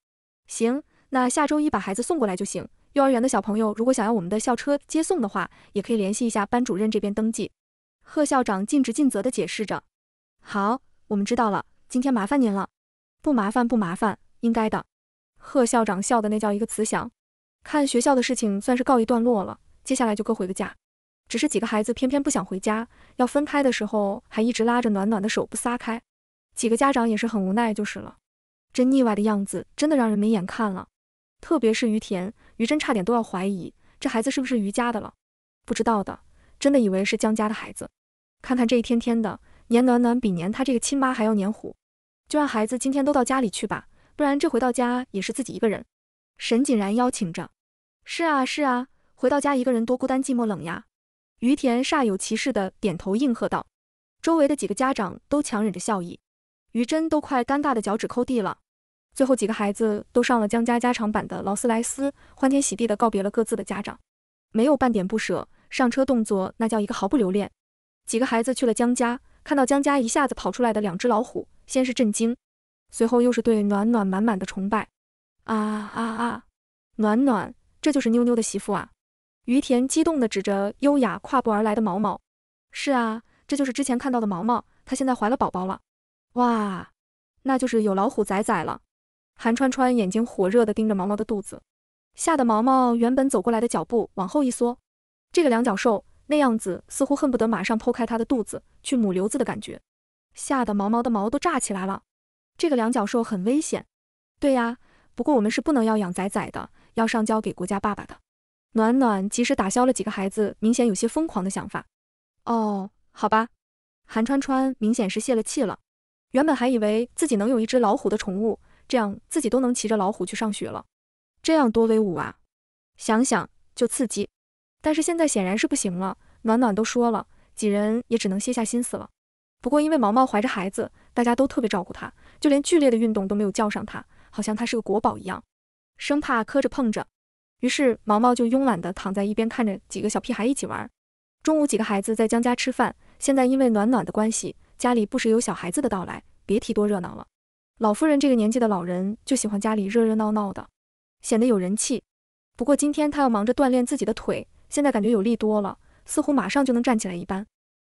行，那下周一把孩子送过来就行。幼儿园的小朋友如果想要我们的校车接送的话，也可以联系一下班主任这边登记。贺校长尽职尽责的解释着。好，我们知道了，今天麻烦您了。不麻烦不麻烦，应该的。贺校长笑的那叫一个慈祥。看学校的事情算是告一段落了，接下来就各回个家。只是几个孩子偏偏不想回家，要分开的时候还一直拉着暖暖的手不撒开，几个家长也是很无奈，就是了。这腻歪的样子真的让人没眼看了，特别是于田、于真，差点都要怀疑这孩子是不是于家的了。不知道的真的以为是江家的孩子。看看这一天天的，黏暖暖比黏他这个亲妈还要黏糊。就让孩子今天都到家里去吧，不然这回到家也是自己一个人。沈锦然邀请着。是啊是啊，回到家一个人多孤单寂寞冷呀。于田煞有其事的点头应和道。周围的几个家长都强忍着笑意。于真都快尴尬的脚趾抠地了。最后几个孩子都上了江家加长版的劳斯莱斯，欢天喜地的告别了各自的家长，没有半点不舍。上车动作那叫一个毫不留恋。几个孩子去了江家，看到江家一下子跑出来的两只老虎，先是震惊，随后又是对暖暖满满的崇拜。啊啊啊！暖暖，这就是妞妞的媳妇啊！于田激动的指着优雅跨步而来的毛毛。是啊，这就是之前看到的毛毛，她现在怀了宝宝了。哇，那就是有老虎崽崽了！韩川川眼睛火热的盯着毛毛的肚子，吓得毛毛原本走过来的脚步往后一缩。这个两脚兽那样子，似乎恨不得马上剖开他的肚子去母瘤子的感觉，吓得毛毛的毛都炸起来了。这个两脚兽很危险。对呀，不过我们是不能要养崽崽的，要上交给国家爸爸的。暖暖及时打消了几个孩子明显有些疯狂的想法。哦，好吧。韩川川明显是泄了气了。原本还以为自己能有一只老虎的宠物，这样自己都能骑着老虎去上学了，这样多威武啊！想想就刺激。但是现在显然是不行了，暖暖都说了，几人也只能歇下心思了。不过因为毛毛怀着孩子，大家都特别照顾他，就连剧烈的运动都没有叫上他，好像他是个国宝一样，生怕磕着碰着。于是毛毛就慵懒地躺在一边，看着几个小屁孩一起玩。中午几个孩子在江家吃饭，现在因为暖暖的关系。家里不时有小孩子的到来，别提多热闹了。老夫人这个年纪的老人就喜欢家里热热闹闹的，显得有人气。不过今天她要忙着锻炼自己的腿，现在感觉有力多了，似乎马上就能站起来一般。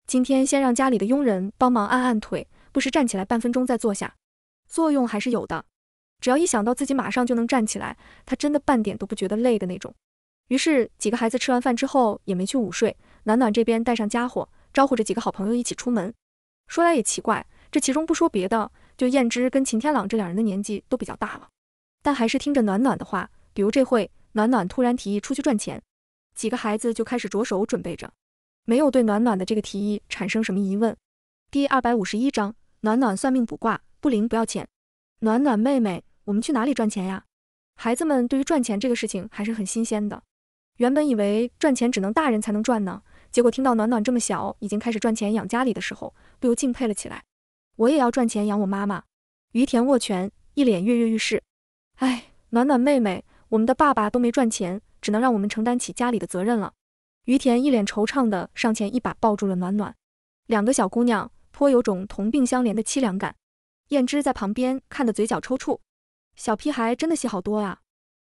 今天先让家里的佣人帮忙按按腿，不时站起来半分钟再坐下，作用还是有的。只要一想到自己马上就能站起来，她真的半点都不觉得累的那种。于是几个孩子吃完饭之后也没去午睡，暖暖这边带上家伙，招呼着几个好朋友一起出门。说来也奇怪，这其中不说别的，就燕之跟秦天朗这两人的年纪都比较大了，但还是听着暖暖的话。比如这会，暖暖突然提议出去赚钱，几个孩子就开始着手准备着，没有对暖暖的这个提议产生什么疑问。第二百五十一章：暖暖算命卜卦不灵不要钱。暖暖妹妹，我们去哪里赚钱呀？孩子们对于赚钱这个事情还是很新鲜的，原本以为赚钱只能大人才能赚呢，结果听到暖暖这么小已经开始赚钱养家里的时候。不由敬佩了起来。我也要赚钱养我妈妈。于田握拳，一脸跃跃欲试。哎，暖暖妹妹，我们的爸爸都没赚钱，只能让我们承担起家里的责任了。于田一脸惆怅地上前一把抱住了暖暖，两个小姑娘颇有种同病相怜的凄凉感。燕之在旁边看的嘴角抽搐，小屁孩真的戏好多啊。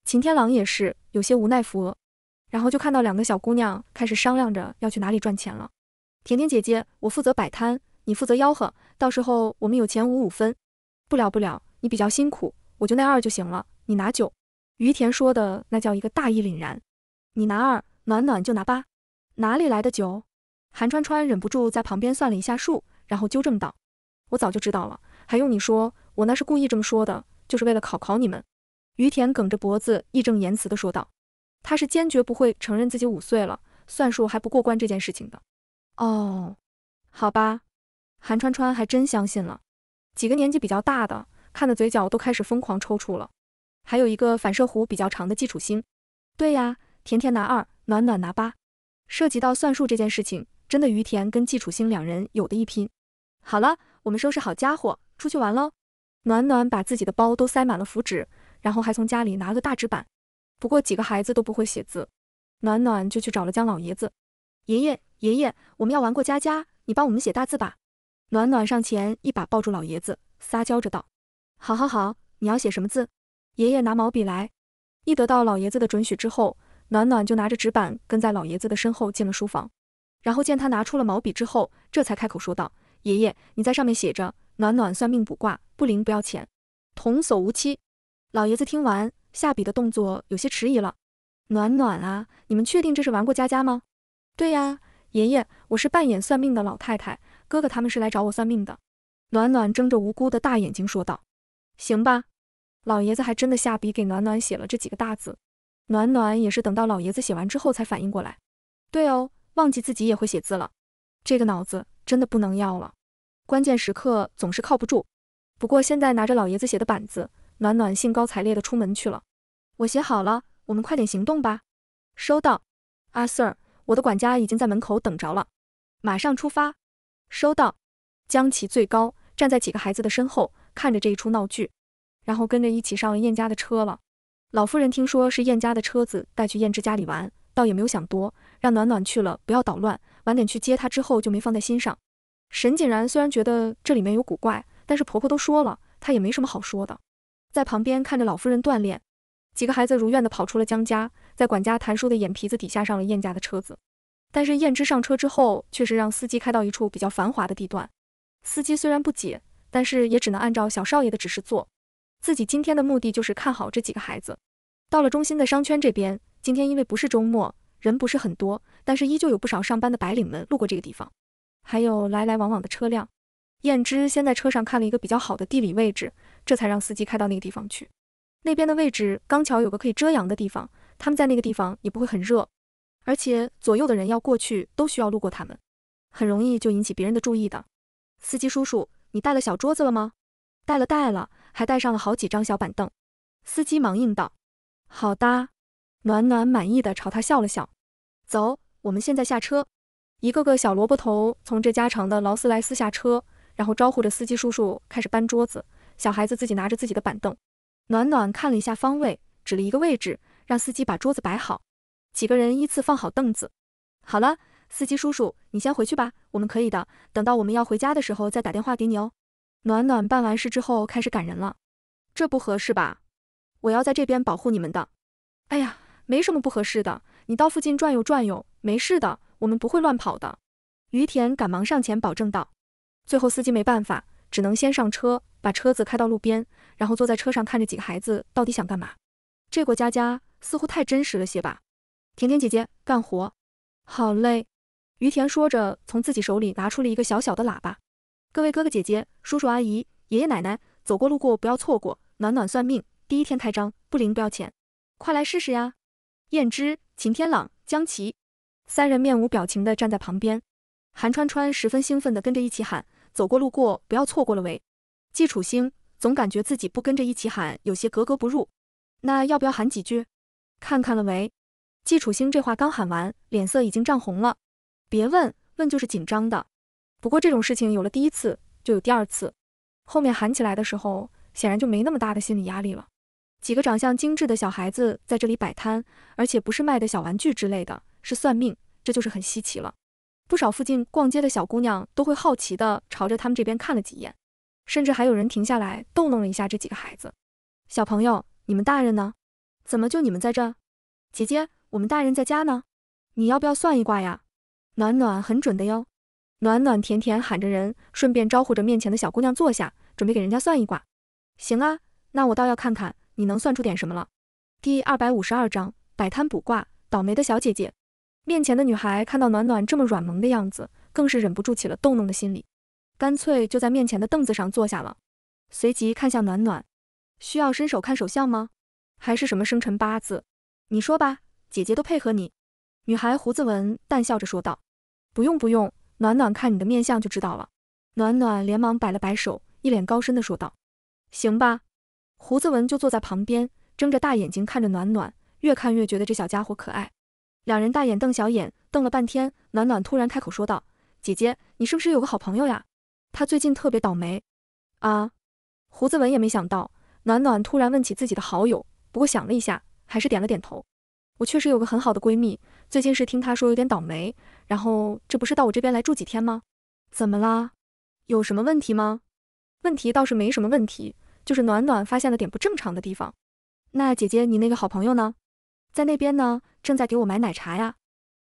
秦天狼也是有些无奈扶额，然后就看到两个小姑娘开始商量着要去哪里赚钱了。甜甜姐姐，我负责摆摊。你负责吆喝，到时候我们有钱五五分。不了不了，你比较辛苦，我就那二就行了，你拿九。于田说的那叫一个大义凛然。你拿二，暖暖就拿八。哪里来的九？韩川川忍不住在旁边算了一下数，然后纠正道：“我早就知道了，还用你说？我那是故意这么说的，就是为了考考你们。”于田梗着脖子，义正言辞地说道：“他是坚决不会承认自己五岁了，算数还不过关这件事情的。”哦，好吧。韩川川还真相信了，几个年纪比较大的看的嘴角都开始疯狂抽搐了。还有一个反射弧比较长的季楚星，对呀，甜甜拿二，暖暖拿八。涉及到算术这件事情，真的于田跟季楚星两人有的一拼。好了，我们收拾好家伙出去玩喽。暖暖把自己的包都塞满了符纸，然后还从家里拿了个大纸板。不过几个孩子都不会写字，暖暖就去找了江老爷子。爷爷，爷爷，我们要玩过家家，你帮我们写大字吧。暖暖上前一把抱住老爷子，撒娇着道：“好好好，你要写什么字？”爷爷拿毛笔来。一得到老爷子的准许之后，暖暖就拿着纸板跟在老爷子的身后进了书房。然后见他拿出了毛笔之后，这才开口说道：“爷爷，你在上面写着‘暖暖算命卜卦，不灵不要钱，童叟无欺’。”老爷子听完，下笔的动作有些迟疑了。“暖暖啊，你们确定这是玩过家家吗？”“对呀，爷爷，我是扮演算命的老太太。”哥哥，他们是来找我算命的。暖暖睁着无辜的大眼睛说道：“行吧。”老爷子还真的下笔给暖暖写了这几个大字。暖暖也是等到老爷子写完之后才反应过来，对哦，忘记自己也会写字了。这个脑子真的不能要了，关键时刻总是靠不住。不过现在拿着老爷子写的板子，暖暖兴高采烈的出门去了。我写好了，我们快点行动吧。收到，阿 Sir，我的管家已经在门口等着了，马上出发。收到，江启最高站在几个孩子的身后，看着这一出闹剧，然后跟着一起上了燕家的车了。老夫人听说是燕家的车子带去燕之家里玩，倒也没有想多，让暖暖去了不要捣乱，晚点去接她之后就没放在心上。沈景然虽然觉得这里面有古怪，但是婆婆都说了，她也没什么好说的。在旁边看着老夫人锻炼，几个孩子如愿的跑出了江家，在管家谭叔的眼皮子底下上了燕家的车子。但是燕之上车之后，却是让司机开到一处比较繁华的地段。司机虽然不解，但是也只能按照小少爷的指示做。自己今天的目的就是看好这几个孩子。到了中心的商圈这边，今天因为不是周末，人不是很多，但是依旧有不少上班的白领们路过这个地方，还有来来往往的车辆。燕之先在车上看了一个比较好的地理位置，这才让司机开到那个地方去。那边的位置刚巧有个可以遮阳的地方，他们在那个地方也不会很热。而且左右的人要过去都需要路过他们，很容易就引起别人的注意的。司机叔叔，你带了小桌子了吗？带了带了，还带上了好几张小板凳。司机忙应道：“好的。”暖暖满意的朝他笑了笑。走，我们现在下车。一个个小萝卜头从这家长的劳斯莱斯下车，然后招呼着司机叔叔开始搬桌子。小孩子自己拿着自己的板凳。暖暖看了一下方位，指了一个位置，让司机把桌子摆好。几个人依次放好凳子，好了，司机叔叔，你先回去吧，我们可以的。等到我们要回家的时候再打电话给你哦。暖暖办完事之后开始赶人了，这不合适吧？我要在这边保护你们的。哎呀，没什么不合适的，你到附近转悠转悠，没事的，我们不会乱跑的。于田赶忙上前保证道。最后司机没办法，只能先上车，把车子开到路边，然后坐在车上看着几个孩子到底想干嘛。这过家家似乎太真实了些吧？甜甜姐姐干活，好累。于田说着，从自己手里拿出了一个小小的喇叭。各位哥哥姐姐、叔叔阿姨、爷爷奶奶，走过路过不要错过，暖暖算命第一天开张，不灵不要钱，快来试试呀！燕之、秦天朗、江琪三人面无表情地站在旁边，韩川川十分兴奋地跟着一起喊：“走过路过不要错过了，喂！”季楚星总感觉自己不跟着一起喊，有些格格不入。那要不要喊几句？看看了喂。季楚星这话刚喊完，脸色已经涨红了。别问问就是紧张的。不过这种事情有了第一次就有第二次，后面喊起来的时候显然就没那么大的心理压力了。几个长相精致的小孩子在这里摆摊，而且不是卖的小玩具之类的，是算命，这就是很稀奇了。不少附近逛街的小姑娘都会好奇的朝着他们这边看了几眼，甚至还有人停下来逗弄了一下这几个孩子。小朋友，你们大人呢？怎么就你们在这？姐姐。我们大人在家呢，你要不要算一卦呀？暖暖很准的哟。暖暖甜甜喊着人，顺便招呼着面前的小姑娘坐下，准备给人家算一卦。行啊，那我倒要看看你能算出点什么了。第二百五十二章摆摊卜卦，倒霉的小姐姐。面前的女孩看到暖暖这么软萌的样子，更是忍不住起了逗弄的心理，干脆就在面前的凳子上坐下了，随即看向暖暖，需要伸手看手相吗？还是什么生辰八字？你说吧。姐姐都配合你，女孩胡子文淡笑着说道：“不用不用，暖暖看你的面相就知道了。”暖暖连忙摆了摆手，一脸高深的说道：“行吧。”胡子文就坐在旁边，睁着大眼睛看着暖暖，越看越觉得这小家伙可爱。两人大眼瞪小眼，瞪了半天，暖暖突然开口说道：“姐姐，你是不是有个好朋友呀？他最近特别倒霉。”啊！胡子文也没想到暖暖突然问起自己的好友，不过想了一下，还是点了点头。我确实有个很好的闺蜜，最近是听她说有点倒霉，然后这不是到我这边来住几天吗？怎么啦？有什么问题吗？问题倒是没什么问题，就是暖暖发现了点不正常的地方。那姐姐你那个好朋友呢？在那边呢，正在给我买奶茶呀。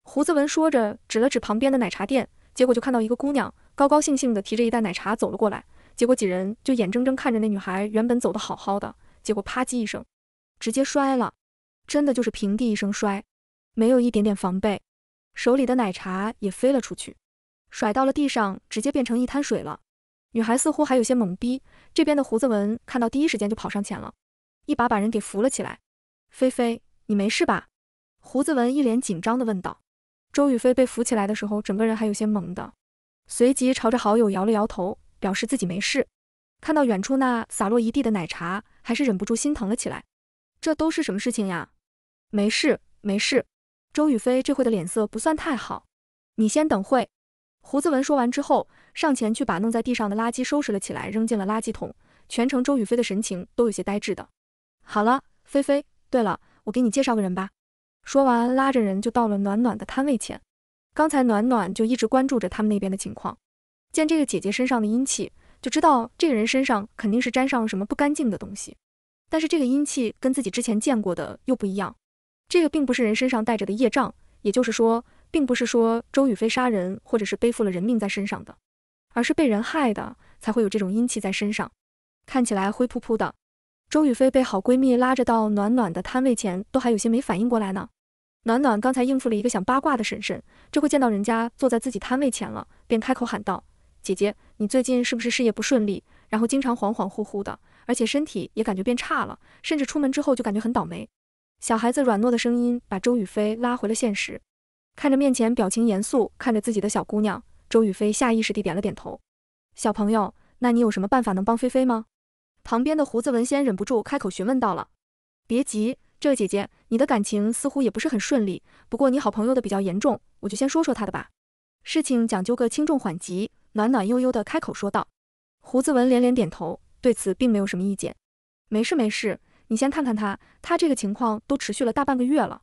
胡子文说着，指了指旁边的奶茶店，结果就看到一个姑娘高高兴兴地提着一袋奶茶走了过来，结果几人就眼睁睁看着那女孩原本走的好好的，结果啪叽一声，直接摔了。真的就是平地一声摔，没有一点点防备，手里的奶茶也飞了出去，甩到了地上，直接变成一滩水了。女孩似乎还有些懵逼，这边的胡子文看到第一时间就跑上前了，一把把人给扶了起来。菲菲，你没事吧？胡子文一脸紧张的问道。周雨菲被扶起来的时候，整个人还有些懵的，随即朝着好友摇了摇头，表示自己没事。看到远处那洒落一地的奶茶，还是忍不住心疼了起来。这都是什么事情呀？没事，没事。周雨飞这会的脸色不算太好，你先等会。胡子文说完之后，上前去把弄在地上的垃圾收拾了起来，扔进了垃圾桶。全程周雨飞的神情都有些呆滞的。好了，菲菲。对了，我给你介绍个人吧。说完拉着人就到了暖暖的摊位前。刚才暖暖就一直关注着他们那边的情况，见这个姐姐身上的阴气，就知道这个人身上肯定是沾上了什么不干净的东西。但是这个阴气跟自己之前见过的又不一样。这个并不是人身上带着的业障，也就是说，并不是说周宇飞杀人或者是背负了人命在身上的，而是被人害的才会有这种阴气在身上，看起来灰扑扑的。周宇飞被好闺蜜拉着到暖暖的摊位前，都还有些没反应过来呢。暖暖刚才应付了一个想八卦的婶婶，这会见到人家坐在自己摊位前了，便开口喊道：“姐姐，你最近是不是事业不顺利？然后经常恍恍惚惚的，而且身体也感觉变差了，甚至出门之后就感觉很倒霉。”小孩子软糯的声音把周雨飞拉回了现实，看着面前表情严肃、看着自己的小姑娘，周雨飞下意识地点了点头。小朋友，那你有什么办法能帮菲菲吗？旁边的胡子文先忍不住开口询问到了。别急，这位姐姐，你的感情似乎也不是很顺利，不过你好朋友的比较严重，我就先说说她的吧。事情讲究个轻重缓急，暖暖悠悠的开口说道。胡子文连连点头，对此并没有什么意见。没事没事。你先看看他，他这个情况都持续了大半个月了，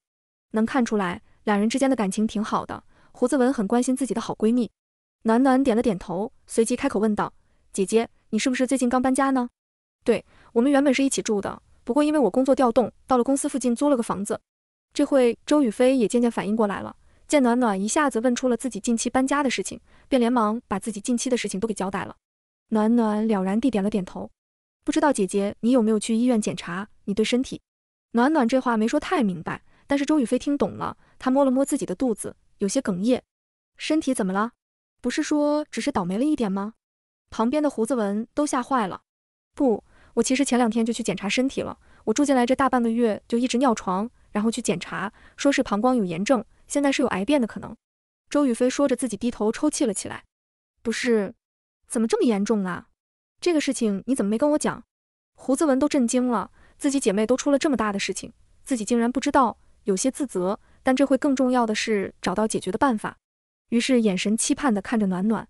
能看出来两人之间的感情挺好的。胡子文很关心自己的好闺蜜，暖暖点了点头，随即开口问道：“姐姐，你是不是最近刚搬家呢？”“对，我们原本是一起住的，不过因为我工作调动，到了公司附近租了个房子。”这会周雨飞也渐渐反应过来了，见暖暖一下子问出了自己近期搬家的事情，便连忙把自己近期的事情都给交代了。暖暖了然地点了点头。不知道姐姐你有没有去医院检查？你对身体？暖暖这话没说太明白，但是周雨飞听懂了。他摸了摸自己的肚子，有些哽咽。身体怎么了？不是说只是倒霉了一点吗？旁边的胡子文都吓坏了。不，我其实前两天就去检查身体了。我住进来这大半个月就一直尿床，然后去检查，说是膀胱有炎症，现在是有癌变的可能。周雨飞说着，自己低头抽泣了起来。不是，怎么这么严重啊？这个事情你怎么没跟我讲？胡子文都震惊了，自己姐妹都出了这么大的事情，自己竟然不知道，有些自责。但这会更重要的是找到解决的办法，于是眼神期盼地看着暖暖。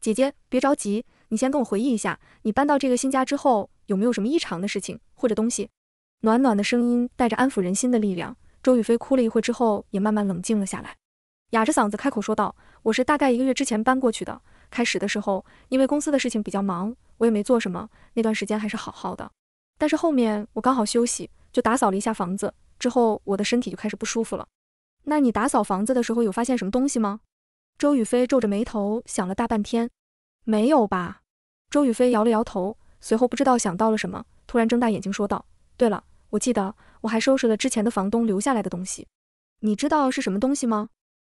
姐姐，别着急，你先跟我回忆一下，你搬到这个新家之后有没有什么异常的事情或者东西？暖暖的声音带着安抚人心的力量，周雨飞哭了一会之后也慢慢冷静了下来，哑着嗓子开口说道：“我是大概一个月之前搬过去的。”开始的时候，因为公司的事情比较忙，我也没做什么，那段时间还是好好的。但是后面我刚好休息，就打扫了一下房子，之后我的身体就开始不舒服了。那你打扫房子的时候有发现什么东西吗？周雨飞皱着眉头想了大半天，没有吧？周雨飞摇了摇头，随后不知道想到了什么，突然睁大眼睛说道：“对了，我记得我还收拾了之前的房东留下来的东西，你知道是什么东西吗？”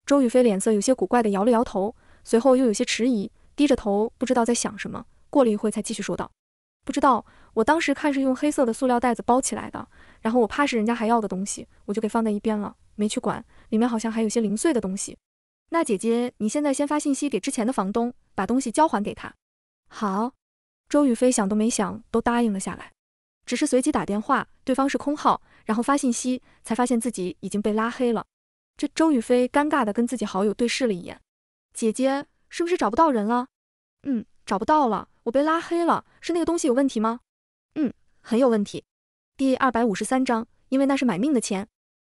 周雨飞脸色有些古怪的摇了摇头。随后又有些迟疑，低着头不知道在想什么。过了一会，才继续说道：“不知道，我当时看是用黑色的塑料袋子包起来的，然后我怕是人家还要的东西，我就给放在一边了，没去管。里面好像还有些零碎的东西。”那姐姐，你现在先发信息给之前的房东，把东西交还给他。好。周宇飞想都没想，都答应了下来，只是随即打电话，对方是空号，然后发信息，才发现自己已经被拉黑了。这周宇飞尴尬的跟自己好友对视了一眼。姐姐，是不是找不到人了？嗯，找不到了，我被拉黑了，是那个东西有问题吗？嗯，很有问题。第二百五十三章，因为那是买命的钱。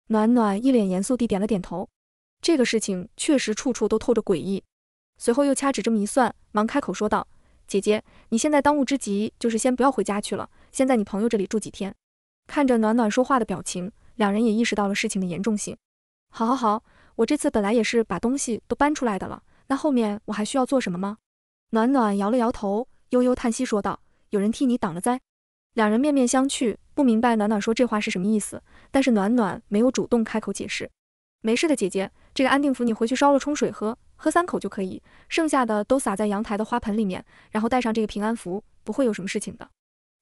暖暖一脸严肃地点了点头，这个事情确实处处都透着诡异。随后又掐指这么一算，忙开口说道：“姐姐，你现在当务之急就是先不要回家去了，先在你朋友这里住几天。”看着暖暖说话的表情，两人也意识到了事情的严重性。好，好，好，我这次本来也是把东西都搬出来的了。那后面我还需要做什么吗？暖暖摇了摇头，悠悠叹息说道：“有人替你挡了灾。”两人面面相觑，不明白暖暖说这话是什么意思。但是暖暖没有主动开口解释。没事的，姐姐，这个安定符你回去烧了冲水喝，喝三口就可以，剩下的都撒在阳台的花盆里面，然后带上这个平安符，不会有什么事情的。”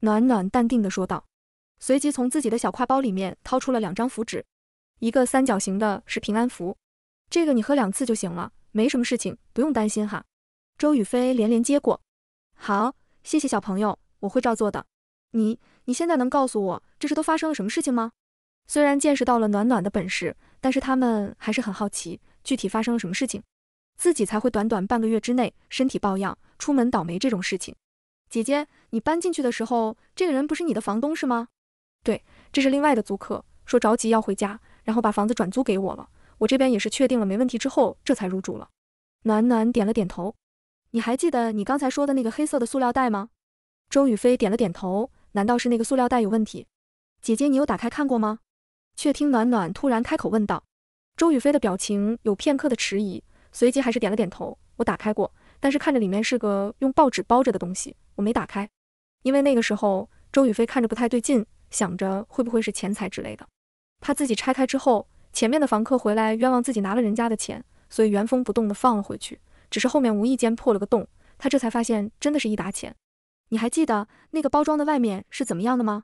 暖暖淡定的说道，随即从自己的小挎包里面掏出了两张符纸，一个三角形的是平安符，这个你喝两次就行了。没什么事情，不用担心哈。周雨飞连连接过，好，谢谢小朋友，我会照做的。你你现在能告诉我，这是都发生了什么事情吗？虽然见识到了暖暖的本事，但是他们还是很好奇具体发生了什么事情，自己才会短短半个月之内身体抱恙，出门倒霉这种事情。姐姐，你搬进去的时候，这个人不是你的房东是吗？对，这是另外的租客，说着急要回家，然后把房子转租给我了。我这边也是确定了没问题之后，这才入住了。暖暖点了点头。你还记得你刚才说的那个黑色的塑料袋吗？周雨飞点了点头。难道是那个塑料袋有问题？姐姐，你有打开看过吗？却听暖暖突然开口问道。周雨飞的表情有片刻的迟疑，随即还是点了点头。我打开过，但是看着里面是个用报纸包着的东西，我没打开，因为那个时候周雨飞看着不太对劲，想着会不会是钱财之类的，怕自己拆开之后。前面的房客回来，冤枉自己拿了人家的钱，所以原封不动的放了回去。只是后面无意间破了个洞，他这才发现真的是一沓钱。你还记得那个包装的外面是怎么样的吗？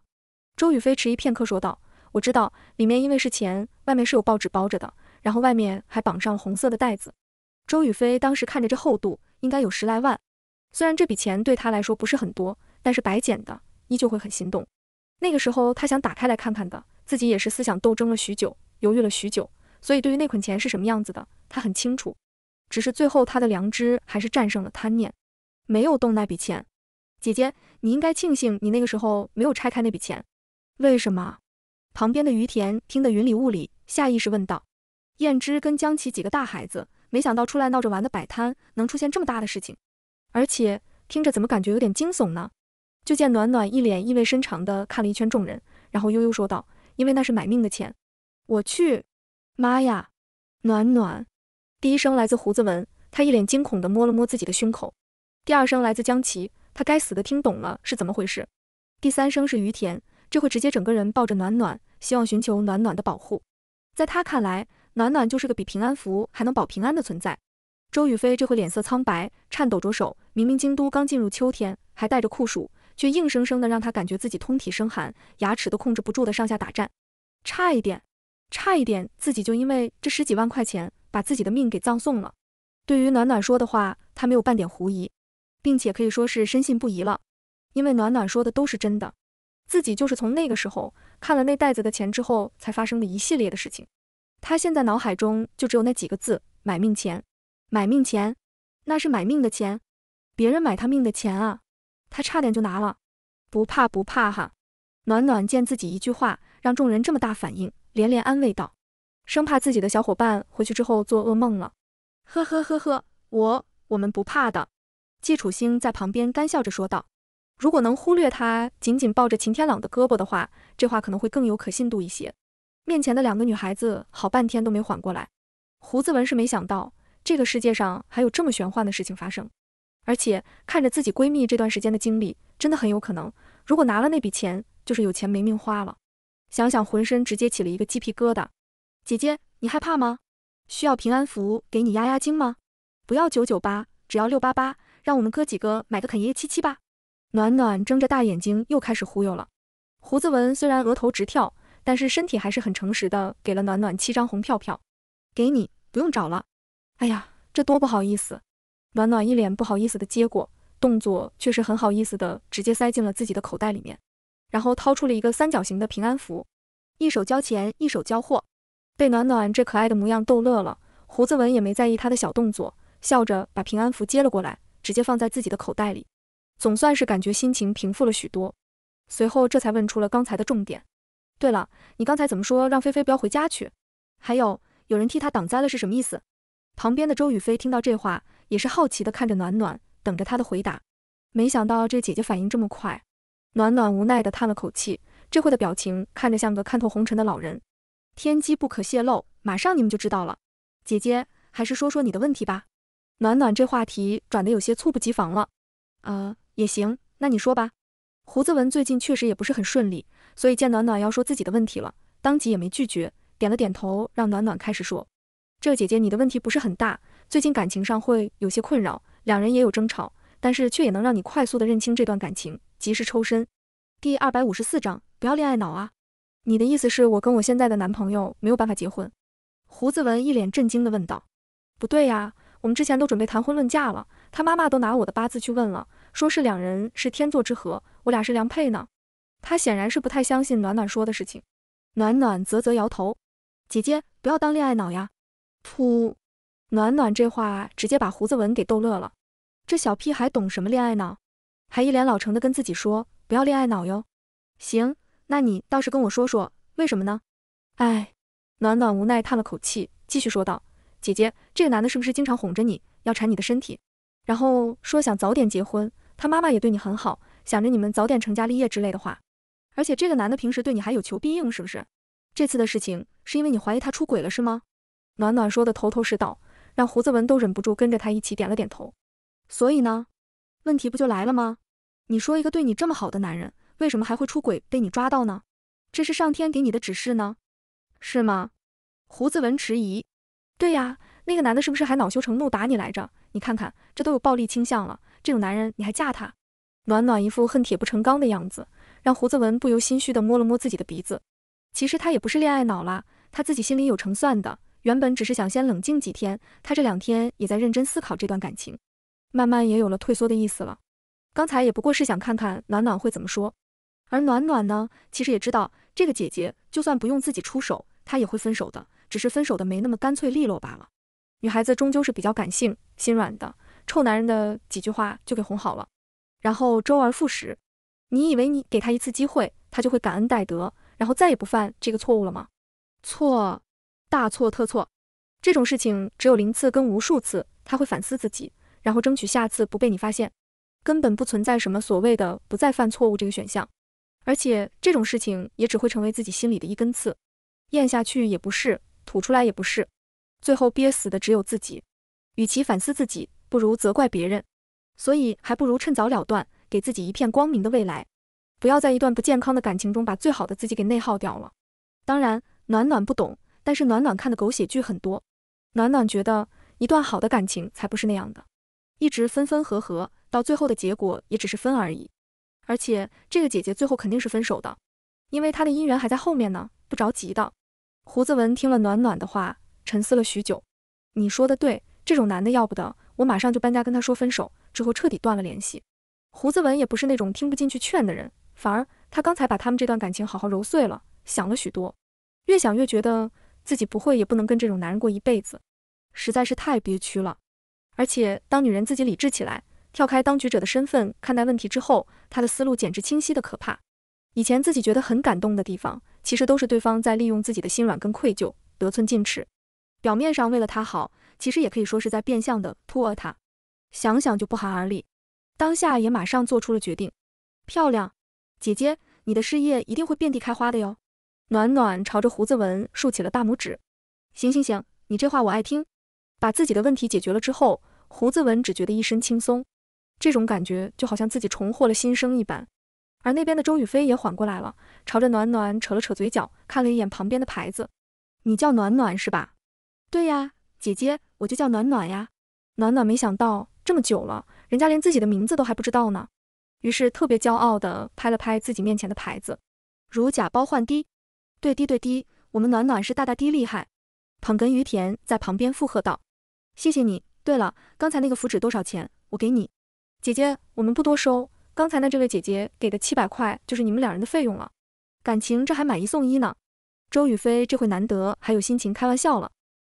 周雨飞迟疑片刻说道：“我知道，里面因为是钱，外面是有报纸包着的，然后外面还绑上红色的袋子。”周雨飞当时看着这厚度，应该有十来万。虽然这笔钱对他来说不是很多，但是白捡的依旧会很心动。那个时候他想打开来看看的，自己也是思想斗争了许久。犹豫了许久，所以对于那捆钱是什么样子的，他很清楚。只是最后，他的良知还是战胜了贪念，没有动那笔钱。姐姐，你应该庆幸你那个时候没有拆开那笔钱。为什么？旁边的于田听得云里雾里，下意识问道：“燕之跟江琪几个大孩子，没想到出来闹着玩的摆摊，能出现这么大的事情？而且听着怎么感觉有点惊悚呢？”就见暖暖一脸意味深长的看了一圈众人，然后悠悠说道：“因为那是买命的钱。”我去，妈呀！暖暖，第一声来自胡子文，他一脸惊恐地摸了摸自己的胸口。第二声来自江琪，他该死的听懂了是怎么回事。第三声是于田，这会直接整个人抱着暖暖，希望寻求暖暖的保护。在他看来，暖暖就是个比平安符还能保平安的存在。周雨飞这会脸色苍白，颤抖着手，明明京都刚进入秋天，还带着酷暑，却硬生生的让他感觉自己通体生寒，牙齿都控制不住的上下打颤，差一点。差一点自己就因为这十几万块钱把自己的命给葬送了。对于暖暖说的话，他没有半点狐疑，并且可以说是深信不疑了。因为暖暖说的都是真的，自己就是从那个时候看了那袋子的钱之后，才发生的一系列的事情。他现在脑海中就只有那几个字：买命钱，买命钱，那是买命的钱，别人买他命的钱啊！他差点就拿了，不怕不怕哈！暖暖见自己一句话让众人这么大反应。连连安慰道，生怕自己的小伙伴回去之后做噩梦了。呵呵呵呵，我我们不怕的。季楚星在旁边干笑着说道。如果能忽略他紧紧抱着秦天朗的胳膊的话，这话可能会更有可信度一些。面前的两个女孩子好半天都没缓过来。胡子文是没想到这个世界上还有这么玄幻的事情发生，而且看着自己闺蜜这段时间的经历，真的很有可能，如果拿了那笔钱，就是有钱没命花了。想想浑身直接起了一个鸡皮疙瘩，姐姐你害怕吗？需要平安符给你压压惊吗？不要九九八，只要六八八，让我们哥几个买个肯爷爷七七吧。暖暖睁着大眼睛又开始忽悠了。胡子文虽然额头直跳，但是身体还是很诚实的给了暖暖七张红票票，给你不用找了。哎呀，这多不好意思。暖暖一脸不好意思的接过，动作却是很好意思的直接塞进了自己的口袋里面。然后掏出了一个三角形的平安符，一手交钱，一手交货，被暖暖这可爱的模样逗乐了。胡子文也没在意他的小动作，笑着把平安符接了过来，直接放在自己的口袋里，总算是感觉心情平复了许多。随后这才问出了刚才的重点。对了，你刚才怎么说让菲菲不要回家去？还有，有人替他挡灾了是什么意思？旁边的周雨飞听到这话，也是好奇的看着暖暖，等着他的回答。没想到这姐姐反应这么快。暖暖无奈地叹了口气，这会的表情看着像个看透红尘的老人。天机不可泄露，马上你们就知道了。姐姐，还是说说你的问题吧。暖暖这话题转得有些猝不及防了。啊，也行，那你说吧。胡子文最近确实也不是很顺利，所以见暖暖要说自己的问题了，当即也没拒绝，点了点头，让暖暖开始说。这姐姐，你的问题不是很大，最近感情上会有些困扰，两人也有争吵，但是却也能让你快速地认清这段感情。及时抽身。第二百五十四章，不要恋爱脑啊！你的意思是我跟我现在的男朋友没有办法结婚？胡子文一脸震惊的问道。不对呀，我们之前都准备谈婚论嫁了，他妈妈都拿我的八字去问了，说是两人是天作之合，我俩是良配呢。他显然是不太相信暖暖说的事情。暖暖啧啧摇头，姐姐不要当恋爱脑呀！噗，暖暖这话直接把胡子文给逗乐了，这小屁孩懂什么恋爱脑？还一脸老成的跟自己说不要恋爱脑哟。行，那你倒是跟我说说为什么呢？哎，暖暖无奈叹了口气，继续说道：“姐姐，这个男的是不是经常哄着你要缠你的身体，然后说想早点结婚？他妈妈也对你很好，想着你们早点成家立业之类的话。而且这个男的平时对你还有求必应，是不是？这次的事情是因为你怀疑他出轨了是吗？”暖暖说的头头是道，让胡子文都忍不住跟着他一起点了点头。所以呢？问题不就来了吗？你说一个对你这么好的男人，为什么还会出轨被你抓到呢？这是上天给你的指示呢？是吗？胡子文迟疑。对呀，那个男的是不是还恼羞成怒打你来着？你看看，这都有暴力倾向了，这种男人你还嫁他？暖暖一副恨铁不成钢的样子，让胡子文不由心虚地摸了摸自己的鼻子。其实他也不是恋爱脑啦，他自己心里有成算的。原本只是想先冷静几天，他这两天也在认真思考这段感情。慢慢也有了退缩的意思了，刚才也不过是想看看暖暖会怎么说。而暖暖呢，其实也知道这个姐姐就算不用自己出手，她也会分手的，只是分手的没那么干脆利落罢了。女孩子终究是比较感性、心软的，臭男人的几句话就给哄好了，然后周而复始。你以为你给他一次机会，他就会感恩戴德，然后再也不犯这个错误了吗？错，大错特错。这种事情只有零次跟无数次，他会反思自己。然后争取下次不被你发现，根本不存在什么所谓的不再犯错误这个选项，而且这种事情也只会成为自己心里的一根刺，咽下去也不是，吐出来也不是，最后憋死的只有自己。与其反思自己，不如责怪别人，所以还不如趁早了断，给自己一片光明的未来，不要在一段不健康的感情中把最好的自己给内耗掉了。当然，暖暖不懂，但是暖暖看的狗血剧很多，暖暖觉得一段好的感情才不是那样的。一直分分合合，到最后的结果也只是分而已。而且这个姐姐最后肯定是分手的，因为她的姻缘还在后面呢，不着急的。胡子文听了暖暖的话，沉思了许久。你说的对，这种男的要不得，我马上就搬家，跟他说分手，之后彻底断了联系。胡子文也不是那种听不进去劝的人，反而他刚才把他们这段感情好好揉碎了，想了许多，越想越觉得自己不会也不能跟这种男人过一辈子，实在是太憋屈了。而且，当女人自己理智起来，跳开当局者的身份看待问题之后，她的思路简直清晰的可怕。以前自己觉得很感动的地方，其实都是对方在利用自己的心软跟愧疚，得寸进尺。表面上为了他好，其实也可以说是在变相的拖他。想想就不寒而栗。当下也马上做出了决定。漂亮，姐姐，你的事业一定会遍地开花的哟！暖暖朝着胡子文竖起了大拇指。行行行，你这话我爱听。把自己的问题解决了之后，胡子文只觉得一身轻松，这种感觉就好像自己重获了新生一般。而那边的周雨飞也缓过来了，朝着暖暖扯了扯嘴角，看了一眼旁边的牌子：“你叫暖暖是吧？”“对呀，姐姐，我就叫暖暖呀。”暖暖没想到这么久了，人家连自己的名字都还不知道呢，于是特别骄傲地拍了拍自己面前的牌子：“如假包换低，对低对低，我们暖暖是大大低厉害。”捧哏于田在旁边附和道。谢谢你。对了，刚才那个符纸多少钱？我给你。姐姐，我们不多收。刚才那这位姐姐给的七百块就是你们两人的费用了。感情这还买一送一呢。周雨飞这回难得还有心情开玩笑了，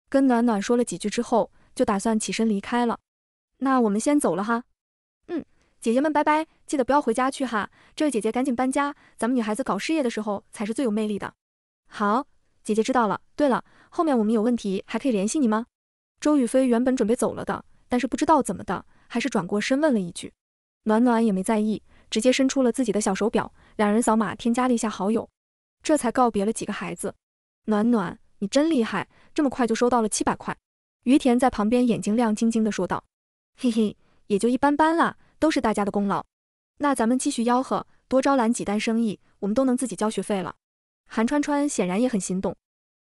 跟暖暖说了几句之后，就打算起身离开了。那我们先走了哈。嗯，姐姐们拜拜，记得不要回家去哈。这位姐姐赶紧搬家，咱们女孩子搞事业的时候才是最有魅力的。好，姐姐知道了。对了，后面我们有问题还可以联系你吗？周雨飞原本准备走了的，但是不知道怎么的，还是转过身问了一句，暖暖也没在意，直接伸出了自己的小手表，两人扫码添加了一下好友，这才告别了几个孩子。暖暖，你真厉害，这么快就收到了七百块。于田在旁边眼睛亮晶晶的说道，嘿嘿，也就一般般啦，都是大家的功劳。那咱们继续吆喝，多招揽几单生意，我们都能自己交学费了。韩川川显然也很心动，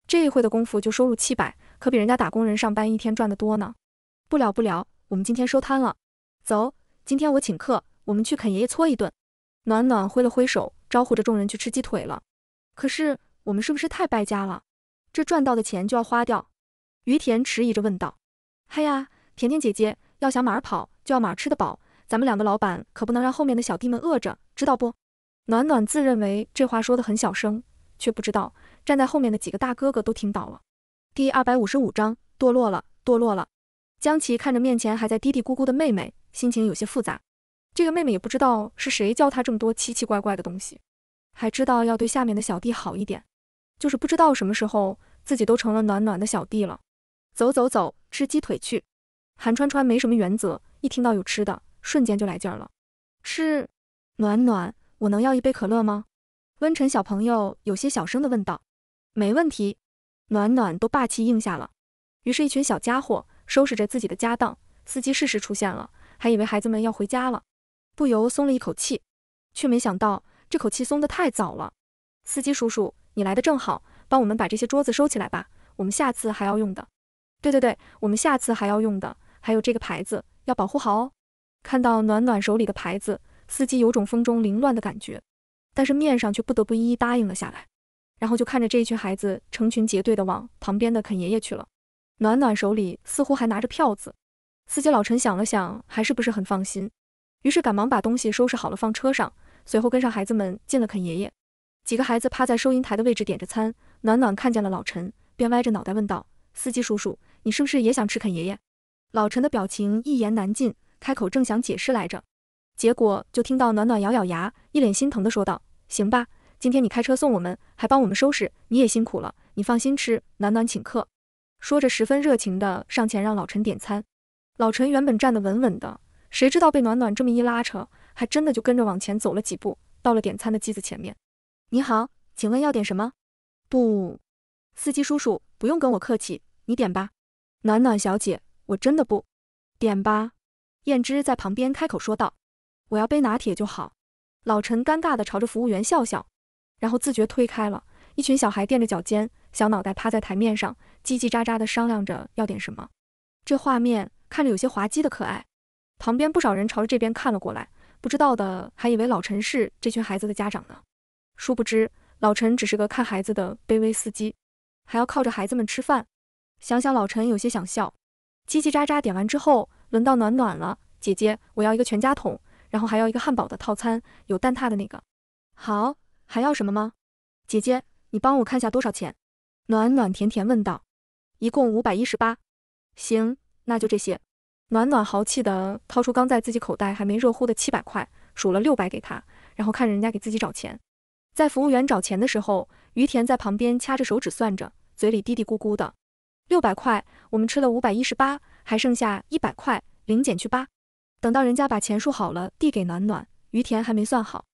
这一会的功夫就收入七百。可比人家打工人上班一天赚的多呢！不聊不聊，我们今天收摊了，走，今天我请客，我们去啃爷爷搓一顿。暖暖挥了挥手，招呼着众人去吃鸡腿了。可是我们是不是太败家了？这赚到的钱就要花掉？于田迟疑着问道。哎呀，甜甜姐姐，要想马儿跑，就要马儿吃得饱。咱们两个老板可不能让后面的小弟们饿着，知道不？暖暖自认为这话说得很小声，却不知道站在后面的几个大哥哥都听到了。第二百五十五章，堕落了，堕落了。江琪看着面前还在嘀嘀咕咕的妹妹，心情有些复杂。这个妹妹也不知道是谁教她这么多奇奇怪怪的东西，还知道要对下面的小弟好一点，就是不知道什么时候自己都成了暖暖的小弟了。走走走，吃鸡腿去。韩川川没什么原则，一听到有吃的，瞬间就来劲儿了。吃，暖暖，我能要一杯可乐吗？温晨小朋友有些小声的问道。没问题。暖暖都霸气应下了，于是，一群小家伙收拾着自己的家当。司机适时出现了，还以为孩子们要回家了，不由松了一口气，却没想到这口气松的太早了。司机叔叔，你来的正好，帮我们把这些桌子收起来吧，我们下次还要用的。对对对，我们下次还要用的，还有这个牌子要保护好。哦。看到暖暖手里的牌子，司机有种风中凌乱的感觉，但是面上却不得不一一答应了下来。然后就看着这一群孩子成群结队的往旁边的啃爷爷去了。暖暖手里似乎还拿着票子，司机老陈想了想，还是不是很放心，于是赶忙把东西收拾好了放车上，随后跟上孩子们进了啃爷爷。几个孩子趴在收银台的位置点着餐，暖暖看见了老陈，便歪着脑袋问道：“司机叔叔，你是不是也想吃啃爷爷？”老陈的表情一言难尽，开口正想解释来着，结果就听到暖暖咬咬牙，一脸心疼的说道：“行吧。”今天你开车送我们，还帮我们收拾，你也辛苦了。你放心吃，暖暖请客。说着，十分热情的上前让老陈点餐。老陈原本站得稳稳的，谁知道被暖暖这么一拉扯，还真的就跟着往前走了几步，到了点餐的机子前面。你好，请问要点什么？不，司机叔叔不用跟我客气，你点吧。暖暖小姐，我真的不点吧。燕之在旁边开口说道，我要杯拿铁就好。老陈尴尬地朝着服务员笑笑。然后自觉推开了，一群小孩垫着脚尖，小脑袋趴在台面上，叽叽喳喳的商量着要点什么，这画面看着有些滑稽的可爱。旁边不少人朝着这边看了过来，不知道的还以为老陈是这群孩子的家长呢，殊不知老陈只是个看孩子的卑微司机，还要靠着孩子们吃饭。想想老陈有些想笑。叽叽喳喳点完之后，轮到暖暖了，姐姐我要一个全家桶，然后还要一个汉堡的套餐，有蛋挞的那个。好。还要什么吗？姐姐，你帮我看下多少钱？暖暖甜甜问道。一共五百一十八。行，那就这些。暖暖豪气的掏出刚在自己口袋还没热乎的七百块，数了六百给他，然后看人家给自己找钱。在服务员找钱的时候，于田在旁边掐着手指算着，嘴里嘀嘀咕咕的。六百块，我们吃了五百一十八，还剩下一百块，零减去八。等到人家把钱数好了递给暖暖，于田还没算好。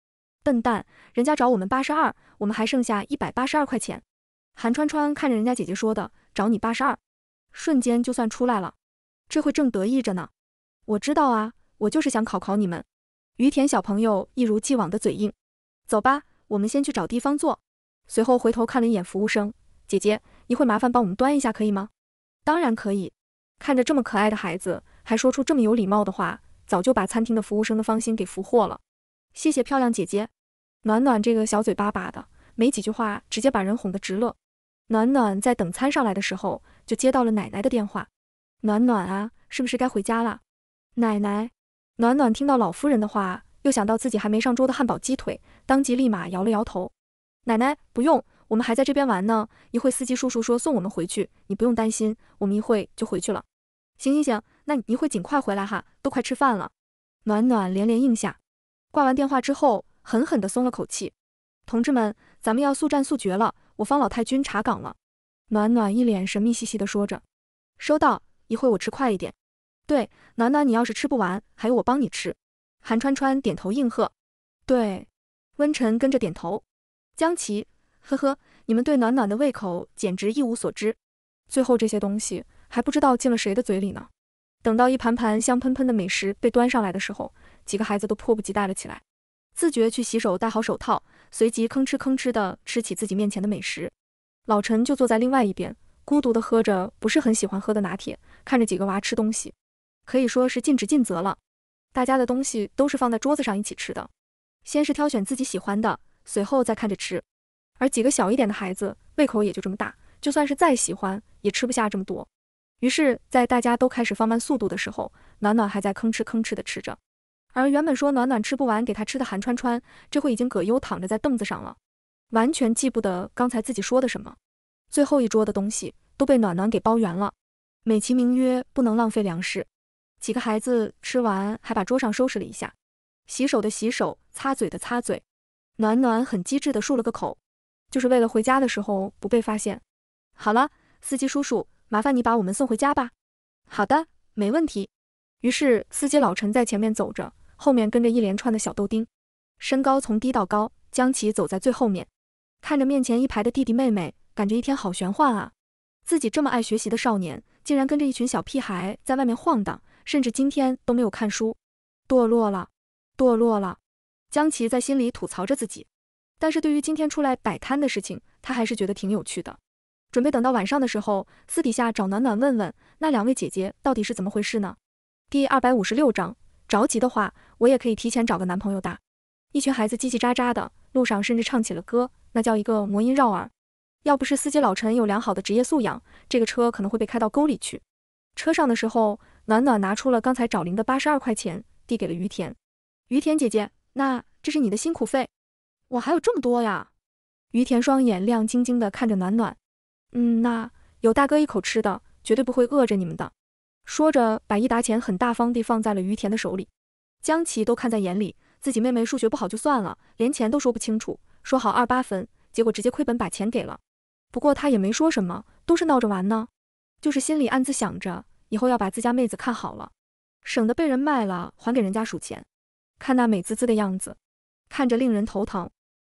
笨蛋，人家找我们八十二，我们还剩下一百八十二块钱。韩川川看着人家姐姐说的，找你八十二，瞬间就算出来了。这会正得意着呢。我知道啊，我就是想考考你们。于田小朋友一如既往的嘴硬。走吧，我们先去找地方坐。随后回头看了一眼服务生姐姐，一会麻烦帮我们端一下可以吗？当然可以。看着这么可爱的孩子，还说出这么有礼貌的话，早就把餐厅的服务生的芳心给俘获了。谢谢漂亮姐姐，暖暖这个小嘴巴巴的，没几句话直接把人哄得直乐。暖暖在等餐上来的时候，就接到了奶奶的电话。暖暖啊，是不是该回家了？奶奶。暖暖听到老夫人的话，又想到自己还没上桌的汉堡鸡腿，当即立马摇了摇头。奶奶不用，我们还在这边玩呢。一会司机叔叔说送我们回去，你不用担心，我们一会就回去了。行行行，那一会尽快回来哈，都快吃饭了。暖暖连连应下。挂完电话之后，狠狠地松了口气。同志们，咱们要速战速决了。我方老太君查岗了。暖暖一脸神秘兮兮地说着：“收到，一会儿我吃快一点。”“对，暖暖，你要是吃不完，还有我帮你吃。”韩川川点头应和：“对。”温晨跟着点头。江琪，呵呵，你们对暖暖的胃口简直一无所知。最后这些东西还不知道进了谁的嘴里呢。等到一盘盘香喷喷的美食被端上来的时候，几个孩子都迫不及待了起来，自觉去洗手、戴好手套，随即吭哧吭哧地吃起自己面前的美食。老陈就坐在另外一边，孤独地喝着不是很喜欢喝的拿铁，看着几个娃吃东西，可以说是尽职尽责了。大家的东西都是放在桌子上一起吃的，先是挑选自己喜欢的，随后再看着吃。而几个小一点的孩子胃口也就这么大，就算是再喜欢，也吃不下这么多。于是，在大家都开始放慢速度的时候，暖暖还在吭哧吭哧的吃着。而原本说暖暖吃不完给他吃的韩川川，这会已经葛优躺着在凳子上了，完全记不得刚才自己说的什么。最后一桌的东西都被暖暖给包圆了，美其名曰不能浪费粮食。几个孩子吃完还把桌上收拾了一下，洗手的洗手，擦嘴的擦嘴。暖暖很机智的漱了个口，就是为了回家的时候不被发现。好了，司机叔叔。麻烦你把我们送回家吧。好的，没问题。于是司机老陈在前面走着，后面跟着一连串的小豆丁，身高从低到高，江奇走在最后面，看着面前一排的弟弟妹妹，感觉一天好玄幻啊！自己这么爱学习的少年，竟然跟着一群小屁孩在外面晃荡，甚至今天都没有看书，堕落了，堕落了！江奇在心里吐槽着自己，但是对于今天出来摆摊的事情，他还是觉得挺有趣的。准备等到晚上的时候，私底下找暖暖问问那两位姐姐到底是怎么回事呢。第二百五十六章，着急的话我也可以提前找个男朋友的。一群孩子叽叽喳喳的，路上甚至唱起了歌，那叫一个魔音绕耳。要不是司机老陈有良好的职业素养，这个车可能会被开到沟里去。车上的时候，暖暖拿出了刚才找零的八十二块钱，递给了于田。于田姐姐，那这是你的辛苦费，我还有这么多呀。于田双眼亮晶晶的看着暖暖。嗯，那有大哥一口吃的，绝对不会饿着你们的。说着，把一沓钱很大方地放在了于田的手里。江琪都看在眼里，自己妹妹数学不好就算了，连钱都说不清楚，说好二八分，结果直接亏本把钱给了。不过他也没说什么，都是闹着玩呢，就是心里暗自想着，以后要把自家妹子看好了，省得被人卖了还给人家数钱。看那美滋滋的样子，看着令人头疼。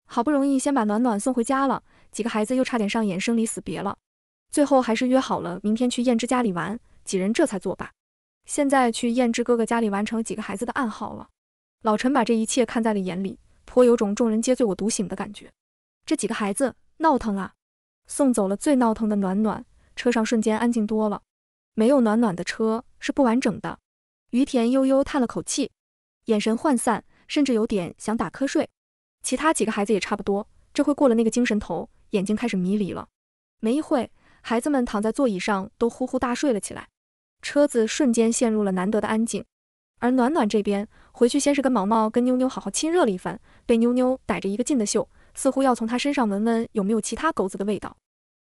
好不容易先把暖暖送回家了。几个孩子又差点上演生离死别了，最后还是约好了明天去燕之家里玩，几人这才作罢。现在去燕之哥哥家里完成几个孩子的暗号了。老陈把这一切看在了眼里，颇有种众人皆醉我独醒的感觉。这几个孩子闹腾啊！送走了最闹腾的暖暖，车上瞬间安静多了。没有暖暖的车是不完整的。于田悠悠叹了口气，眼神涣散，甚至有点想打瞌睡。其他几个孩子也差不多，这会过了那个精神头。眼睛开始迷离了，没一会孩子们躺在座椅上都呼呼大睡了起来，车子瞬间陷入了难得的安静。而暖暖这边回去，先是跟毛毛跟妞妞好好亲热了一番，被妞妞逮着一个劲的嗅，似乎要从他身上闻闻有没有其他狗子的味道。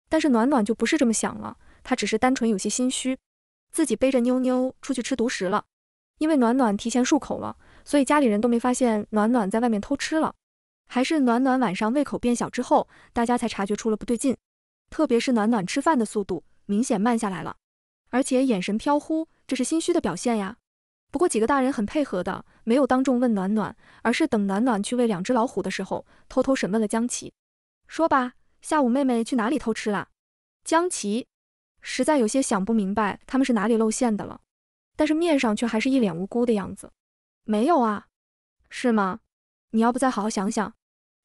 但是暖暖就不是这么想了，她只是单纯有些心虚，自己背着妞妞出去吃独食了。因为暖暖提前漱口了，所以家里人都没发现暖暖在外面偷吃了。还是暖暖晚上胃口变小之后，大家才察觉出了不对劲，特别是暖暖吃饭的速度明显慢下来了，而且眼神飘忽，这是心虚的表现呀。不过几个大人很配合的，没有当众问暖暖，而是等暖暖去喂两只老虎的时候，偷偷审问了江琪。说吧，下午妹妹去哪里偷吃啦？江琪实在有些想不明白他们是哪里露馅的了，但是面上却还是一脸无辜的样子。没有啊，是吗？你要不再好好想想？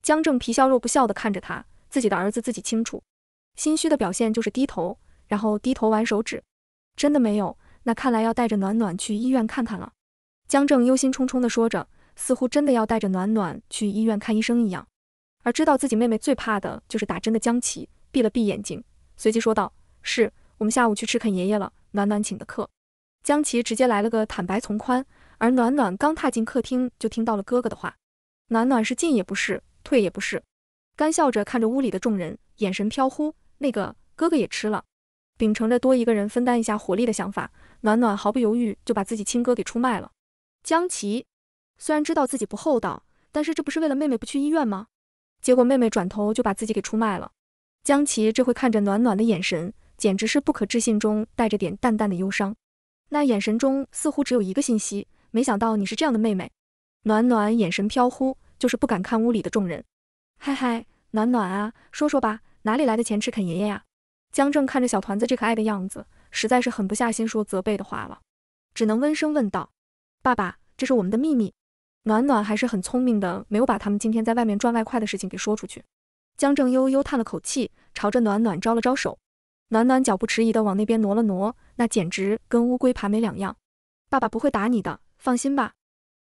江正皮笑肉不笑的看着他，自己的儿子自己清楚，心虚的表现就是低头，然后低头玩手指。真的没有？那看来要带着暖暖去医院看看了。江正忧心忡忡的说着，似乎真的要带着暖暖去医院看医生一样。而知道自己妹妹最怕的就是打针的江琪闭了闭眼睛，随即说道：“是我们下午去吃肯爷爷了，暖暖请的客。”江琪直接来了个坦白从宽。而暖暖刚踏进客厅，就听到了哥哥的话。暖暖是进也不是。退也不是，干笑着看着屋里的众人，眼神飘忽。那个哥哥也吃了，秉承着多一个人分担一下火力的想法，暖暖毫不犹豫就把自己亲哥给出卖了。江琪虽然知道自己不厚道，但是这不是为了妹妹不去医院吗？结果妹妹转头就把自己给出卖了。江琪这回看着暖暖的眼神，简直是不可置信中带着点淡淡的忧伤，那眼神中似乎只有一个信息：没想到你是这样的妹妹。暖暖眼神飘忽。就是不敢看屋里的众人。嗨嗨，暖暖啊，说说吧，哪里来的钱吃啃爷爷呀？江正看着小团子这可爱的样子，实在是狠不下心说责备的话了，只能温声问道：“爸爸，这是我们的秘密。”暖暖还是很聪明的，没有把他们今天在外面赚外快的事情给说出去。江正悠悠叹了口气，朝着暖暖招了招手。暖暖脚步迟疑的往那边挪了挪，那简直跟乌龟爬没两样。爸爸不会打你的，放心吧。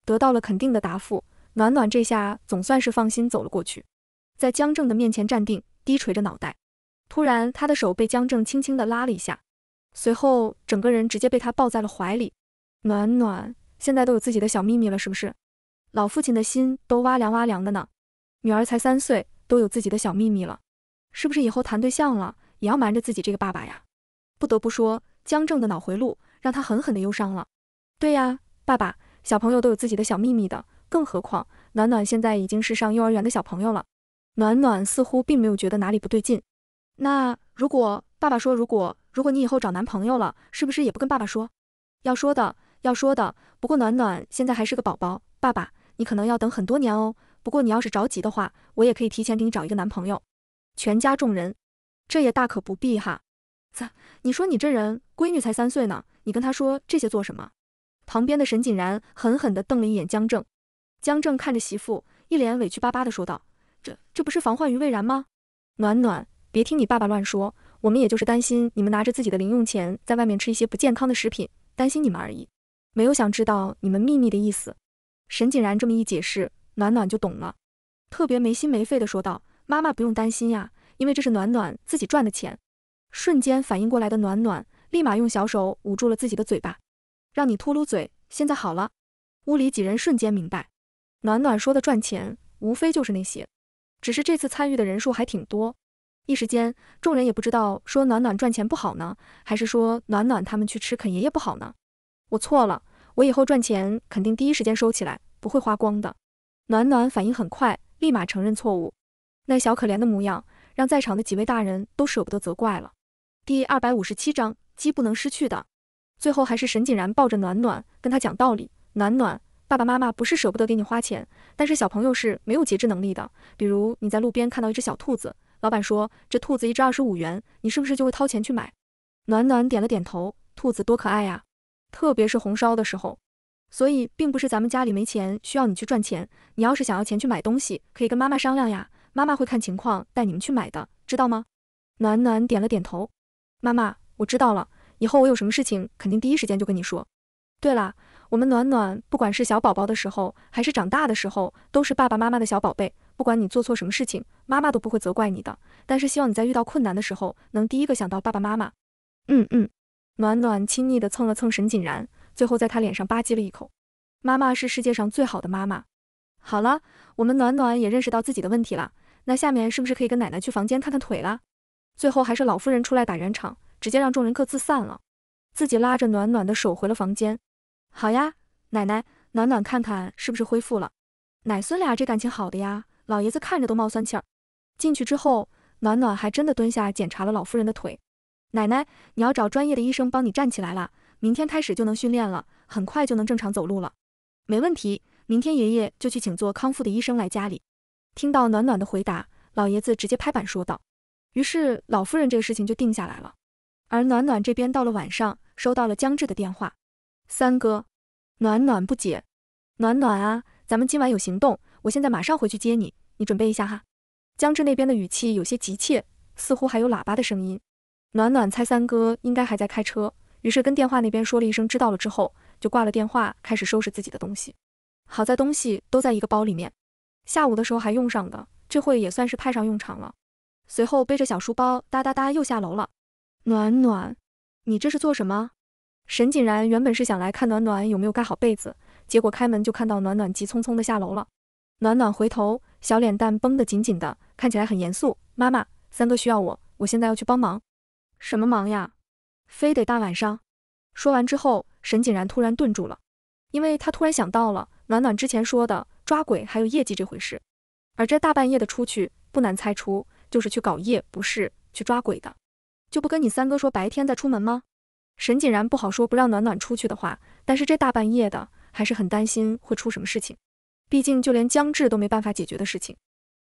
得到了肯定的答复。暖暖这下总算是放心走了过去，在江正的面前站定，低垂着脑袋。突然，他的手被江正轻轻地拉了一下，随后整个人直接被他抱在了怀里。暖暖现在都有自己的小秘密了，是不是？老父亲的心都哇凉哇凉的呢。女儿才三岁，都有自己的小秘密了，是不是以后谈对象了也要瞒着自己这个爸爸呀？不得不说，江正的脑回路让他狠狠的忧伤了。对呀，爸爸，小朋友都有自己的小秘密的。更何况，暖暖现在已经是上幼儿园的小朋友了。暖暖似乎并没有觉得哪里不对劲。那如果爸爸说，如果如果你以后找男朋友了，是不是也不跟爸爸说？要说的，要说的。不过暖暖现在还是个宝宝，爸爸你可能要等很多年哦。不过你要是着急的话，我也可以提前给你找一个男朋友。全家众人，这也大可不必哈。咋？你说你这人，闺女才三岁呢，你跟她说这些做什么？旁边的沈锦然狠狠地瞪了一眼江正。江正看着媳妇，一脸委屈巴巴的说道：“这这不是防患于未然吗？”暖暖，别听你爸爸乱说，我们也就是担心你们拿着自己的零用钱在外面吃一些不健康的食品，担心你们而已，没有想知道你们秘密的意思。”沈锦然这么一解释，暖暖就懂了，特别没心没肺的说道：“妈妈不用担心呀，因为这是暖暖自己赚的钱。”瞬间反应过来的暖暖，立马用小手捂住了自己的嘴巴，让你秃噜嘴，现在好了。屋里几人瞬间明白。暖暖说的赚钱，无非就是那些，只是这次参与的人数还挺多，一时间众人也不知道说暖暖赚钱不好呢，还是说暖暖他们去吃啃爷爷不好呢？我错了，我以后赚钱肯定第一时间收起来，不会花光的。暖暖反应很快，立马承认错误，那小可怜的模样让在场的几位大人都舍不得责怪了。第二百五十七章鸡不能失去的，最后还是沈锦然抱着暖暖跟他讲道理，暖暖。爸爸妈妈不是舍不得给你花钱，但是小朋友是没有节制能力的。比如你在路边看到一只小兔子，老板说这兔子一只二十五元，你是不是就会掏钱去买？暖暖点了点头。兔子多可爱呀，特别是红烧的时候。所以并不是咱们家里没钱，需要你去赚钱。你要是想要钱去买东西，可以跟妈妈商量呀，妈妈会看情况带你们去买的，知道吗？暖暖点了点头。妈妈，我知道了，以后我有什么事情肯定第一时间就跟你说。对了。我们暖暖不管是小宝宝的时候，还是长大的时候，都是爸爸妈妈的小宝贝。不管你做错什么事情，妈妈都不会责怪你的。但是希望你在遇到困难的时候，能第一个想到爸爸妈妈。嗯嗯，暖暖亲昵的蹭了蹭沈锦然，最后在他脸上吧唧了一口。妈妈是世界上最好的妈妈。好了，我们暖暖也认识到自己的问题了。那下面是不是可以跟奶奶去房间看看腿了？最后还是老夫人出来打圆场，直接让众人各自散了，自己拉着暖暖的手回了房间。好呀，奶奶，暖暖看看是不是恢复了。奶孙俩这感情好的呀，老爷子看着都冒酸气儿。进去之后，暖暖还真的蹲下检查了老夫人的腿。奶奶，你要找专业的医生帮你站起来了，明天开始就能训练了，很快就能正常走路了。没问题，明天爷爷就去请做康复的医生来家里。听到暖暖的回答，老爷子直接拍板说道。于是老夫人这个事情就定下来了。而暖暖这边到了晚上，收到了江志的电话。三哥，暖暖不解，暖暖啊，咱们今晚有行动，我现在马上回去接你，你准备一下哈。江志那边的语气有些急切，似乎还有喇叭的声音。暖暖猜三哥应该还在开车，于是跟电话那边说了一声知道了之后，就挂了电话，开始收拾自己的东西。好在东西都在一个包里面，下午的时候还用上的，这会也算是派上用场了。随后背着小书包哒哒哒又下楼了。暖暖，你这是做什么？沈锦然原本是想来看暖暖有没有盖好被子，结果开门就看到暖暖急匆匆的下楼了。暖暖回头，小脸蛋绷得紧紧的，看起来很严肃。妈妈，三哥需要我，我现在要去帮忙。什么忙呀？非得大晚上？说完之后，沈锦然突然顿住了，因为他突然想到了暖暖之前说的抓鬼还有业绩这回事。而这大半夜的出去，不难猜出就是去搞业不是去抓鬼的。就不跟你三哥说白天再出门吗？沈锦然不好说不让暖暖出去的话，但是这大半夜的还是很担心会出什么事情。毕竟就连江致都没办法解决的事情，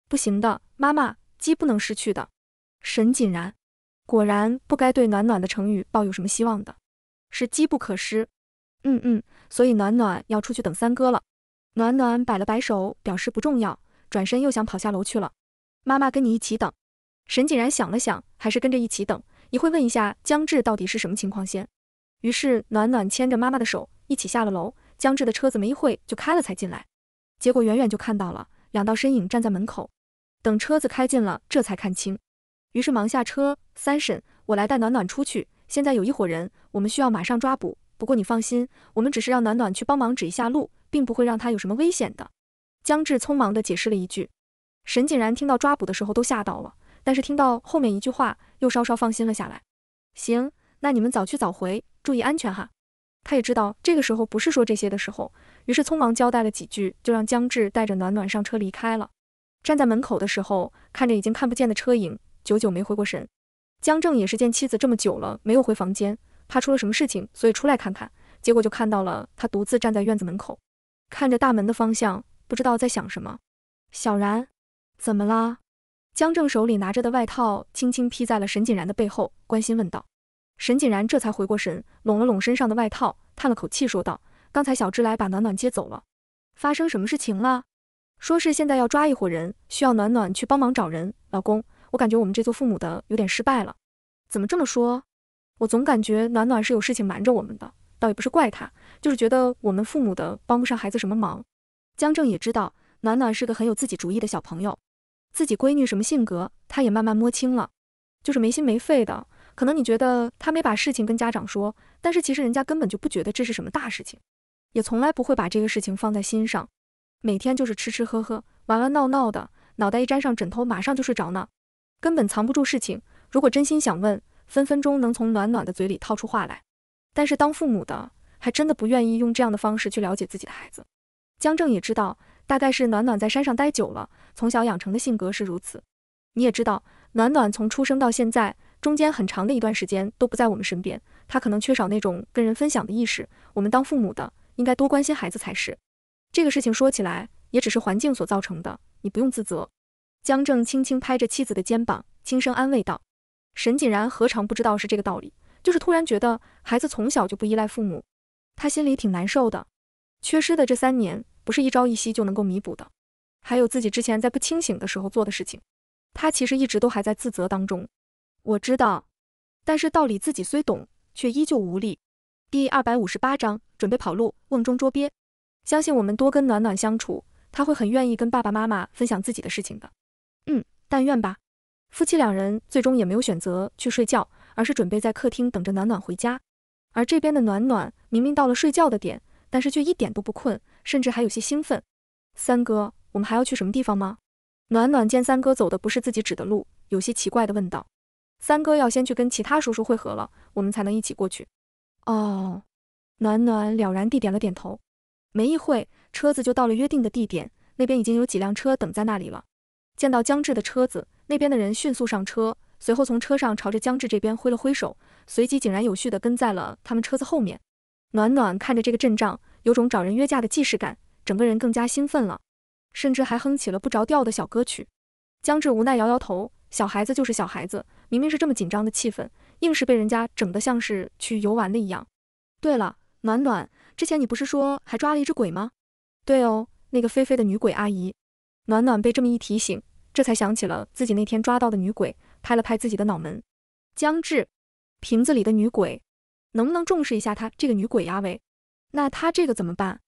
不行的。妈妈，鸡不能失去的。沈锦然果然不该对暖暖的成语抱有什么希望的，是机不可失。嗯嗯，所以暖暖要出去等三哥了。暖暖摆了摆手，表示不重要，转身又想跑下楼去了。妈妈跟你一起等。沈锦然想了想，还是跟着一起等。你会问一下江志到底是什么情况先？于是暖暖牵着妈妈的手一起下了楼，江志的车子没一会就开了才进来，结果远远就看到了两道身影站在门口，等车子开近了，这才看清，于是忙下车。三婶，我来带暖暖出去，现在有一伙人，我们需要马上抓捕，不过你放心，我们只是让暖暖去帮忙指一下路，并不会让他有什么危险的。江志匆忙地解释了一句，沈锦然听到抓捕的时候都吓到了。但是听到后面一句话，又稍稍放心了下来。行，那你们早去早回，注意安全哈。他也知道这个时候不是说这些的时候，于是匆忙交代了几句，就让江志带着暖暖上车离开了。站在门口的时候，看着已经看不见的车影，久久没回过神。江正也是见妻子这么久了没有回房间，怕出了什么事情，所以出来看看，结果就看到了他独自站在院子门口，看着大门的方向，不知道在想什么。小然，怎么啦？江正手里拿着的外套，轻轻披在了沈锦然的背后，关心问道：“沈锦然，这才回过神，拢了拢身上的外套，叹了口气说道：‘刚才小芝来把暖暖接走了，发生什么事情了？’说是现在要抓一伙人，需要暖暖去帮忙找人。老公，我感觉我们这做父母的有点失败了。怎么这么说？我总感觉暖暖是有事情瞒着我们的，倒也不是怪他，就是觉得我们父母的帮不上孩子什么忙。江正也知道，暖暖是个很有自己主意的小朋友。”自己闺女什么性格，她也慢慢摸清了，就是没心没肺的。可能你觉得她没把事情跟家长说，但是其实人家根本就不觉得这是什么大事情，也从来不会把这个事情放在心上。每天就是吃吃喝喝，玩玩闹闹的，脑袋一沾上枕头马上就睡着呢，根本藏不住事情。如果真心想问，分分钟能从暖暖的嘴里套出话来。但是当父母的，还真的不愿意用这样的方式去了解自己的孩子。江正也知道。大概是暖暖在山上待久了，从小养成的性格是如此。你也知道，暖暖从出生到现在，中间很长的一段时间都不在我们身边，她可能缺少那种跟人分享的意识。我们当父母的应该多关心孩子才是。这个事情说起来也只是环境所造成的，你不用自责。江正轻轻拍着妻子的肩膀，轻声安慰道：“沈锦然何尝不知道是这个道理，就是突然觉得孩子从小就不依赖父母，他心里挺难受的。缺失的这三年。”不是一朝一夕就能够弥补的，还有自己之前在不清醒的时候做的事情，他其实一直都还在自责当中。我知道，但是道理自己虽懂，却依旧无力。第二百五十八章准备跑路，瓮中捉鳖。相信我们多跟暖暖相处，他会很愿意跟爸爸妈妈分享自己的事情的。嗯，但愿吧。夫妻两人最终也没有选择去睡觉，而是准备在客厅等着暖暖回家。而这边的暖暖明明到了睡觉的点，但是却一点都不困。甚至还有些兴奋，三哥，我们还要去什么地方吗？暖暖见三哥走的不是自己指的路，有些奇怪地问道：“三哥要先去跟其他叔叔会合了，我们才能一起过去。”哦，暖暖了然地点了点头。没一会，车子就到了约定的地点，那边已经有几辆车等在那里了。见到江志的车子，那边的人迅速上车，随后从车上朝着江志这边挥了挥手，随即井然有序地跟在了他们车子后面。暖暖看着这个阵仗。有种找人约架的既视感，整个人更加兴奋了，甚至还哼起了不着调的小歌曲。江志无奈摇摇头，小孩子就是小孩子，明明是这么紧张的气氛，硬是被人家整得像是去游玩的一样。对了，暖暖，之前你不是说还抓了一只鬼吗？对哦，那个菲菲的女鬼阿姨。暖暖被这么一提醒，这才想起了自己那天抓到的女鬼，拍了拍自己的脑门。江志，瓶子里的女鬼，能不能重视一下她这个女鬼呀？喂。那他这个怎么办？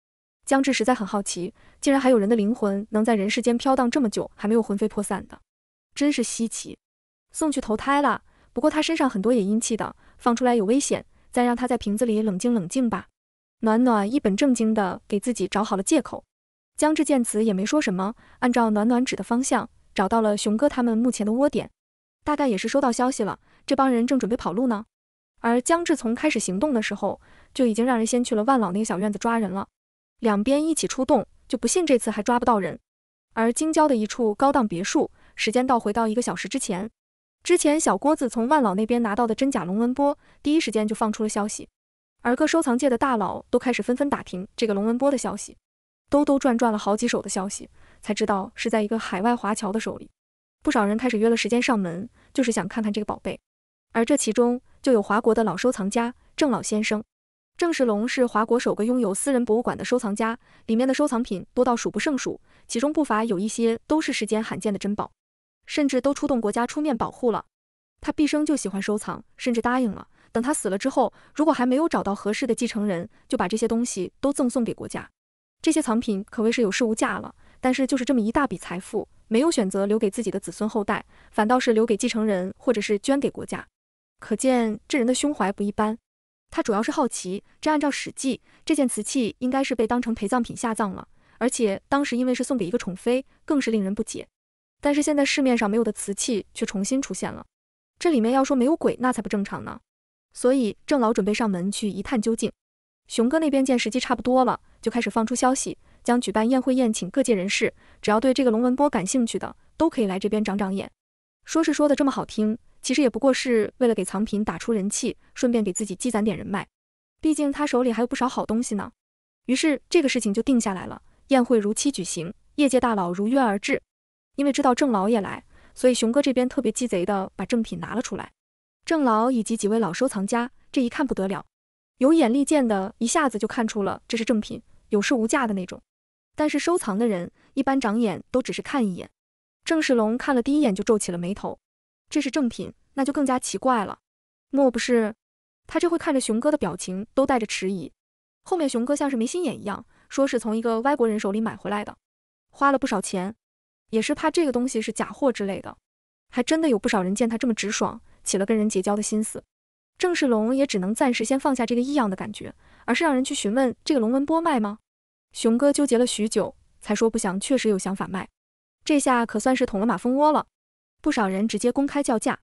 江志实在很好奇，竟然还有人的灵魂能在人世间飘荡这么久，还没有魂飞魄散的，真是稀奇。送去投胎了，不过他身上很多野阴气的，放出来有危险，再让他在瓶子里冷静冷静吧。暖暖一本正经的给自己找好了借口。江志见此也没说什么，按照暖暖指的方向找到了熊哥他们目前的窝点，大概也是收到消息了，这帮人正准备跑路呢。而江志从开始行动的时候，就已经让人先去了万老那个小院子抓人了。两边一起出动，就不信这次还抓不到人。而京郊的一处高档别墅，时间倒回到一个小时之前。之前小郭子从万老那边拿到的真假龙纹波，第一时间就放出了消息。而各收藏界的大佬都开始纷纷打听这个龙纹波的消息，兜兜转转了好几手的消息，才知道是在一个海外华侨的手里。不少人开始约了时间上门，就是想看看这个宝贝。而这其中就有华国的老收藏家郑老先生，郑世龙是华国首个拥有私人博物馆的收藏家，里面的收藏品多到数不胜数，其中不乏有一些都是世间罕见的珍宝，甚至都出动国家出面保护了。他毕生就喜欢收藏，甚至答应了，等他死了之后，如果还没有找到合适的继承人，就把这些东西都赠送给国家。这些藏品可谓是有市无价了，但是就是这么一大笔财富，没有选择留给自己的子孙后代，反倒是留给继承人或者是捐给国家。可见这人的胸怀不一般，他主要是好奇。这按照史记，这件瓷器应该是被当成陪葬品下葬了，而且当时因为是送给一个宠妃，更是令人不解。但是现在市面上没有的瓷器却重新出现了，这里面要说没有鬼，那才不正常呢。所以郑老准备上门去一探究竟。熊哥那边见时机差不多了，就开始放出消息，将举办宴会宴请各界人士，只要对这个龙纹波感兴趣的，都可以来这边长长眼。说是说的这么好听。其实也不过是为了给藏品打出人气，顺便给自己积攒点人脉。毕竟他手里还有不少好东西呢。于是这个事情就定下来了，宴会如期举行，业界大佬如约而至。因为知道郑老也来，所以熊哥这边特别鸡贼的把正品拿了出来。郑老以及几位老收藏家这一看不得了，有眼力见的一下子就看出了这是正品，有市无价的那种。但是收藏的人一般长眼都只是看一眼。郑世龙看了第一眼就皱起了眉头。这是正品，那就更加奇怪了。莫不是他这会看着熊哥的表情都带着迟疑。后面熊哥像是没心眼一样，说是从一个外国人手里买回来的，花了不少钱，也是怕这个东西是假货之类的。还真的有不少人见他这么直爽，起了跟人结交的心思。郑世龙也只能暂时先放下这个异样的感觉，而是让人去询问这个龙文波卖吗？熊哥纠结了许久，才说不想，确实有想法卖。这下可算是捅了马蜂窝了。不少人直接公开叫价，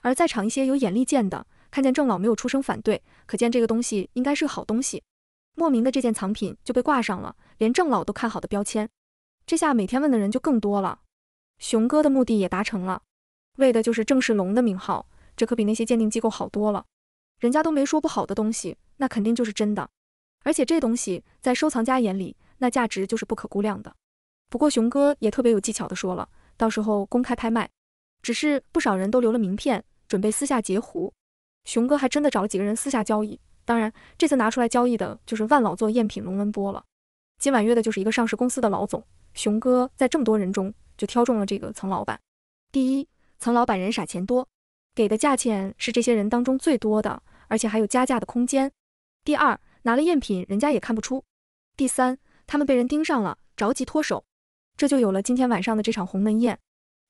而在场一些有眼力见的，看见郑老没有出声反对，可见这个东西应该是个好东西。莫名的这件藏品就被挂上了，连郑老都看好的标签。这下每天问的人就更多了。熊哥的目的也达成了，为的就是郑世龙的名号，这可比那些鉴定机构好多了。人家都没说不好的东西，那肯定就是真的。而且这东西在收藏家眼里，那价值就是不可估量的。不过熊哥也特别有技巧的说了，到时候公开拍卖。只是不少人都留了名片，准备私下截胡。熊哥还真的找了几个人私下交易。当然，这次拿出来交易的就是万老做赝品龙文波了。今晚约的就是一个上市公司的老总。熊哥在这么多人中就挑中了这个曾老板。第一，曾老板人傻钱多，给的价钱是这些人当中最多的，而且还有加价的空间。第二，拿了赝品人家也看不出。第三，他们被人盯上了，着急脱手。这就有了今天晚上的这场鸿门宴。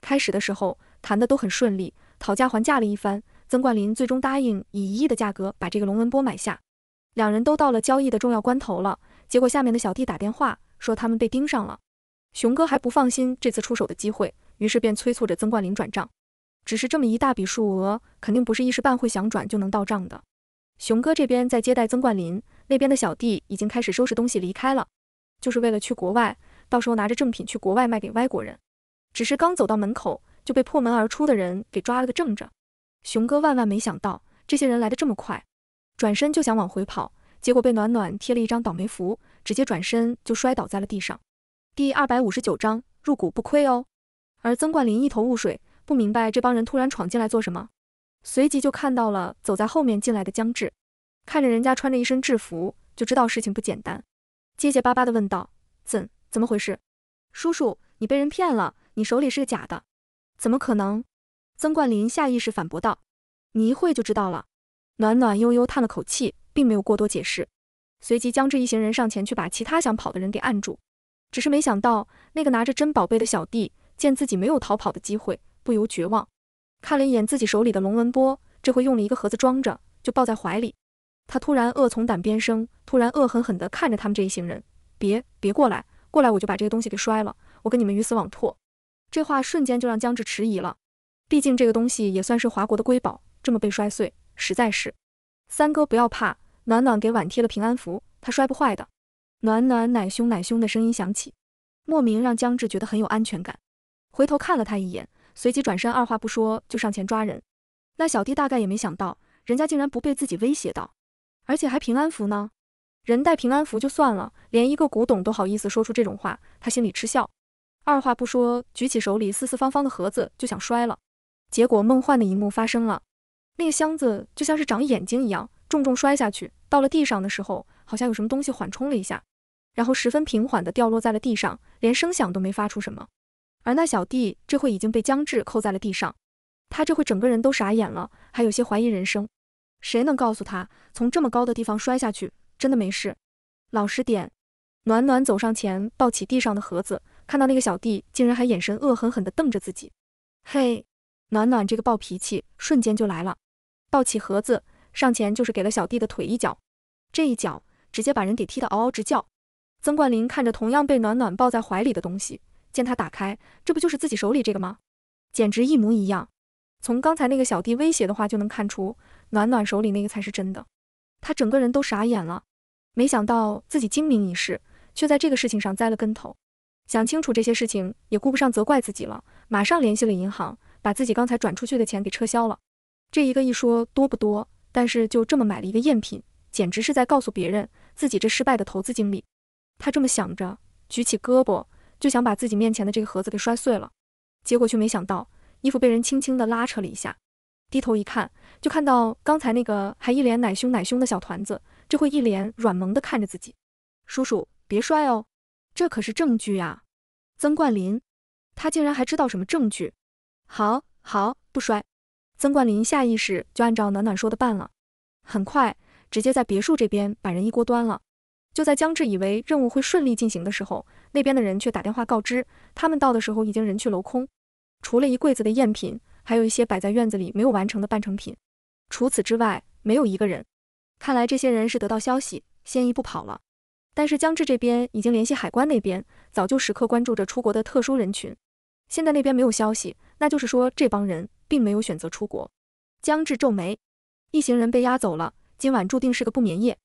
开始的时候。谈的都很顺利，讨价还价了一番，曾冠林最终答应以一亿的价格把这个龙文波买下。两人都到了交易的重要关头了，结果下面的小弟打电话说他们被盯上了。熊哥还不放心这次出手的机会，于是便催促着曾冠林转账。只是这么一大笔数额，肯定不是一时半会想转就能到账的。熊哥这边在接待曾冠林，那边的小弟已经开始收拾东西离开了，就是为了去国外，到时候拿着正品去国外卖给外国人。只是刚走到门口。就被破门而出的人给抓了个正着，熊哥万万没想到这些人来的这么快，转身就想往回跑，结果被暖暖贴了一张倒霉符，直接转身就摔倒在了地上。第二百五十九章入股不亏哦。而曾冠霖一头雾水，不明白这帮人突然闯进来做什么，随即就看到了走在后面进来的江志，看着人家穿着一身制服，就知道事情不简单，结结巴巴的问道：“怎怎么回事？叔叔，你被人骗了，你手里是个假的。”怎么可能？曾冠林下意识反驳道：“你一会就知道了。”暖暖悠悠叹了口气，并没有过多解释，随即将这一行人上前去把其他想跑的人给按住。只是没想到，那个拿着真宝贝的小弟见自己没有逃跑的机会，不由绝望，看了一眼自己手里的龙纹波，这回用了一个盒子装着，就抱在怀里。他突然恶从胆边生，突然恶狠狠地看着他们这一行人：“别别过来，过来我就把这个东西给摔了，我跟你们鱼死网破！”这话瞬间就让江志迟疑了，毕竟这个东西也算是华国的瑰宝，这么被摔碎，实在是。三哥不要怕，暖暖给碗贴了平安符，他摔不坏的。暖暖奶凶奶凶的声音响起，莫名让江志觉得很有安全感。回头看了他一眼，随即转身，二话不说就上前抓人。那小弟大概也没想到，人家竟然不被自己威胁到，而且还平安符呢。人带平安符就算了，连一个古董都好意思说出这种话，他心里嗤笑。二话不说，举起手里四四方方的盒子就想摔了，结果梦幻的一幕发生了，那个箱子就像是长眼睛一样，重重摔下去，到了地上的时候，好像有什么东西缓冲了一下，然后十分平缓的掉落在了地上，连声响都没发出什么。而那小弟这会已经被江志扣在了地上，他这会整个人都傻眼了，还有些怀疑人生，谁能告诉他，从这么高的地方摔下去真的没事？老实点。暖暖走上前，抱起地上的盒子。看到那个小弟竟然还眼神恶狠狠地瞪着自己，嘿，暖暖这个暴脾气瞬间就来了，抱起盒子上前就是给了小弟的腿一脚，这一脚直接把人给踢得嗷嗷直叫。曾冠林看着同样被暖暖抱在怀里的东西，见他打开，这不就是自己手里这个吗？简直一模一样。从刚才那个小弟威胁的话就能看出，暖暖手里那个才是真的。他整个人都傻眼了，没想到自己精明一世，却在这个事情上栽了跟头。想清楚这些事情，也顾不上责怪自己了，马上联系了银行，把自己刚才转出去的钱给撤销了。这一个一说多不多，但是就这么买了一个赝品，简直是在告诉别人自己这失败的投资经历。他这么想着，举起胳膊就想把自己面前的这个盒子给摔碎了，结果却没想到衣服被人轻轻地拉扯了一下，低头一看，就看到刚才那个还一脸奶凶奶凶的小团子，这会一脸软萌地看着自己。叔叔，别摔哦。这可是证据啊，曾冠林，他竟然还知道什么证据？好好不摔，曾冠林下意识就按照暖暖说的办了，很快直接在别墅这边把人一锅端了。就在江志以为任务会顺利进行的时候，那边的人却打电话告知，他们到的时候已经人去楼空，除了一柜子的赝品，还有一些摆在院子里没有完成的半成品，除此之外没有一个人。看来这些人是得到消息先一步跑了。但是江志这边已经联系海关那边，早就时刻关注着出国的特殊人群。现在那边没有消息，那就是说这帮人并没有选择出国。江志皱眉，一行人被押走了，今晚注定是个不眠夜。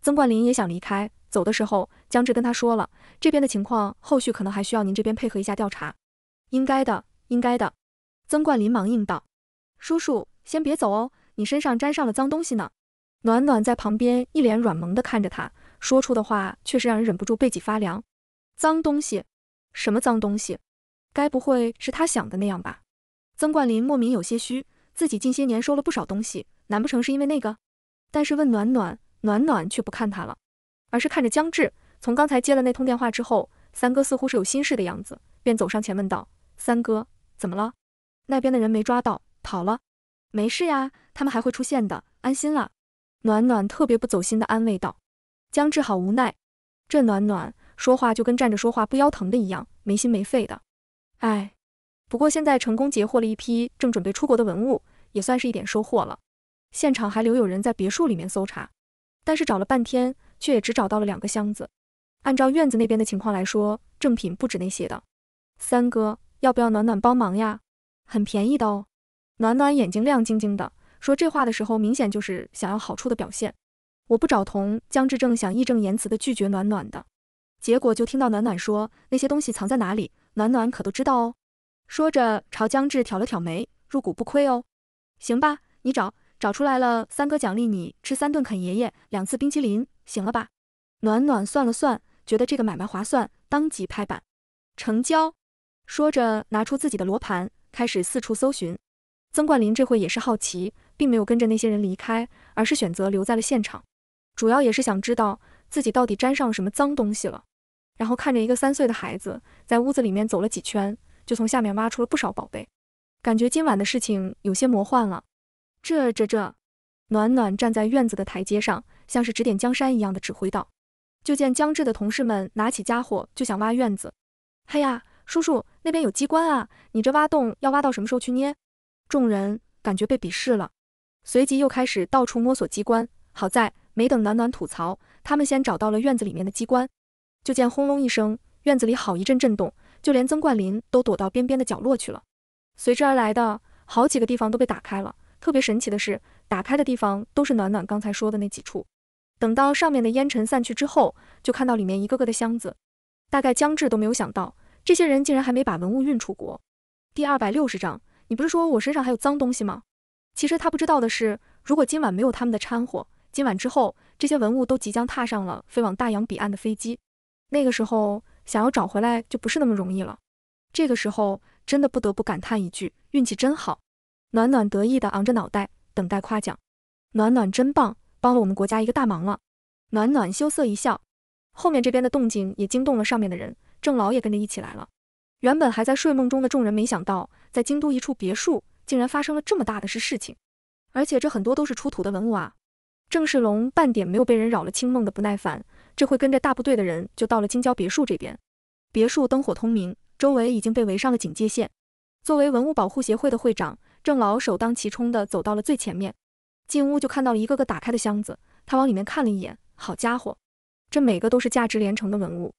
曾冠林也想离开，走的时候，江志跟他说了这边的情况，后续可能还需要您这边配合一下调查。应该的，应该的。曾冠林忙应道：“叔叔，先别走哦，你身上沾上了脏东西呢。”暖暖在旁边一脸软萌地看着他。说出的话确实让人忍不住背脊发凉。脏东西？什么脏东西？该不会是他想的那样吧？曾冠林莫名有些虚，自己近些年收了不少东西，难不成是因为那个？但是问暖暖，暖暖却不看他了，而是看着江志。从刚才接了那通电话之后，三哥似乎是有心事的样子，便走上前问道：“三哥，怎么了？那边的人没抓到，跑了？没事呀，他们还会出现的，安心了。”暖暖特别不走心的安慰道。江志好无奈，这暖暖说话就跟站着说话不腰疼的一样，没心没肺的。哎，不过现在成功截获了一批正准备出国的文物，也算是一点收获了。现场还留有人在别墅里面搜查，但是找了半天，却也只找到了两个箱子。按照院子那边的情况来说，正品不止那些的。三哥，要不要暖暖帮忙呀？很便宜的哦。暖暖眼睛亮晶晶的，说这话的时候明显就是想要好处的表现。我不找童江志，正想义正言辞的拒绝暖暖的，结果就听到暖暖说：“那些东西藏在哪里？暖暖可都知道哦。”说着朝江志挑了挑眉，“入股不亏哦。”行吧，你找，找出来了，三哥奖励你吃三顿啃爷爷，两次冰淇淋，行了吧？暖暖算了算，觉得这个买卖划算，当即拍板成交。说着拿出自己的罗盘，开始四处搜寻。曾冠霖这会也是好奇，并没有跟着那些人离开，而是选择留在了现场。主要也是想知道自己到底沾上了什么脏东西了，然后看着一个三岁的孩子在屋子里面走了几圈，就从下面挖出了不少宝贝，感觉今晚的事情有些魔幻了。这这这，暖暖站在院子的台阶上，像是指点江山一样的指挥道。就见江志的同事们拿起家伙就想挖院子。嘿呀，叔叔那边有机关啊！你这挖洞要挖到什么时候去捏？众人感觉被鄙视了，随即又开始到处摸索机关。好在。没等暖暖吐槽，他们先找到了院子里面的机关，就见轰隆一声，院子里好一阵震动，就连曾冠林都躲到边边的角落去了。随之而来的，好几个地方都被打开了。特别神奇的是，打开的地方都是暖暖刚才说的那几处。等到上面的烟尘散去之后，就看到里面一个个的箱子。大概江志都没有想到，这些人竟然还没把文物运出国。第二百六十章，你不是说我身上还有脏东西吗？其实他不知道的是，如果今晚没有他们的掺和。今晚之后，这些文物都即将踏上了飞往大洋彼岸的飞机。那个时候，想要找回来就不是那么容易了。这个时候，真的不得不感叹一句，运气真好。暖暖得意的昂着脑袋，等待夸奖。暖暖真棒，帮了我们国家一个大忙了。暖暖羞涩一笑。后面这边的动静也惊动了上面的人，郑老也跟着一起来了。原本还在睡梦中的众人，没想到在京都一处别墅竟然发生了这么大的事事情，而且这很多都是出土的文物啊。郑世龙半点没有被人扰了清梦的不耐烦，这会跟着大部队的人就到了金郊别墅这边。别墅灯火通明，周围已经被围上了警戒线。作为文物保护协会的会长，郑老首当其冲的走到了最前面。进屋就看到了一个个打开的箱子，他往里面看了一眼，好家伙，这每个都是价值连城的文物。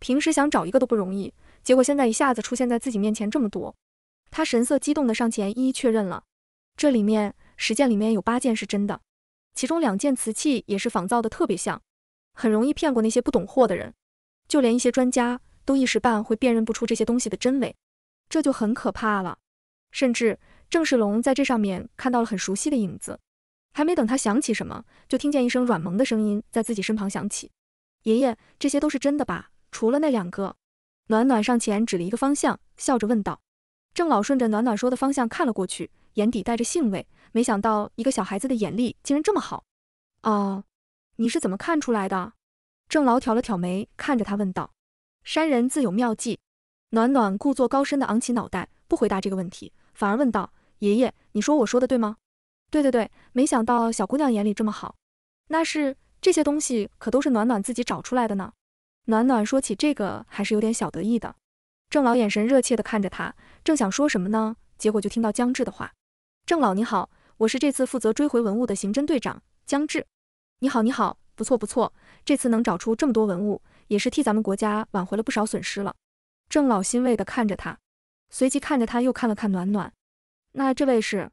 平时想找一个都不容易，结果现在一下子出现在自己面前这么多，他神色激动的上前一一确认了。这里面十件里面有八件是真的。其中两件瓷器也是仿造的，特别像，很容易骗过那些不懂货的人，就连一些专家都一时半会辨认不出这些东西的真伪，这就很可怕了。甚至郑世龙在这上面看到了很熟悉的影子，还没等他想起什么，就听见一声软萌的声音在自己身旁响起：“爷爷，这些都是真的吧？除了那两个。”暖暖上前指了一个方向，笑着问道。郑老顺着暖暖说的方向看了过去，眼底带着兴味。没想到一个小孩子的眼力竟然这么好，啊，你是怎么看出来的？郑老挑了挑眉，看着他问道：“山人自有妙计。”暖暖故作高深的昂起脑袋，不回答这个问题，反而问道：“爷爷，你说我说的对吗？”“对对对，没想到小姑娘眼里这么好，那是这些东西可都是暖暖自己找出来的呢。”暖暖说起这个还是有点小得意的。郑老眼神热切的看着他，正想说什么呢，结果就听到江志的话：“郑老你好。”我是这次负责追回文物的刑侦队长江志，你好，你好，不错不错，这次能找出这么多文物，也是替咱们国家挽回了不少损失了。郑老欣慰地看着他，随即看着他又看了看暖暖，那这位是？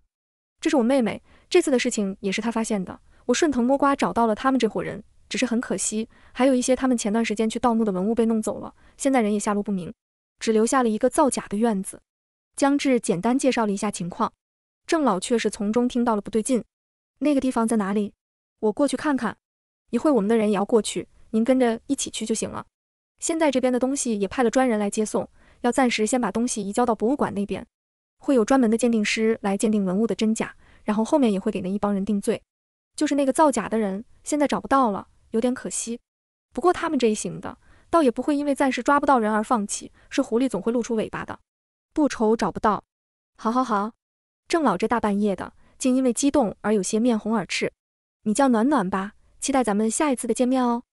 这是我妹妹，这次的事情也是她发现的，我顺藤摸瓜找到了他们这伙人，只是很可惜，还有一些他们前段时间去盗墓的文物被弄走了，现在人也下落不明，只留下了一个造假的院子。江志简单介绍了一下情况。郑老却是从中听到了不对劲，那个地方在哪里？我过去看看。一会我们的人也要过去，您跟着一起去就行了。现在这边的东西也派了专人来接送，要暂时先把东西移交到博物馆那边，会有专门的鉴定师来鉴定文物的真假，然后后面也会给那一帮人定罪。就是那个造假的人，现在找不到了，有点可惜。不过他们这一行的，倒也不会因为暂时抓不到人而放弃，是狐狸总会露出尾巴的，不愁找不到。好好好。郑老这大半夜的，竟因为激动而有些面红耳赤。你叫暖暖吧，期待咱们下一次的见面哦。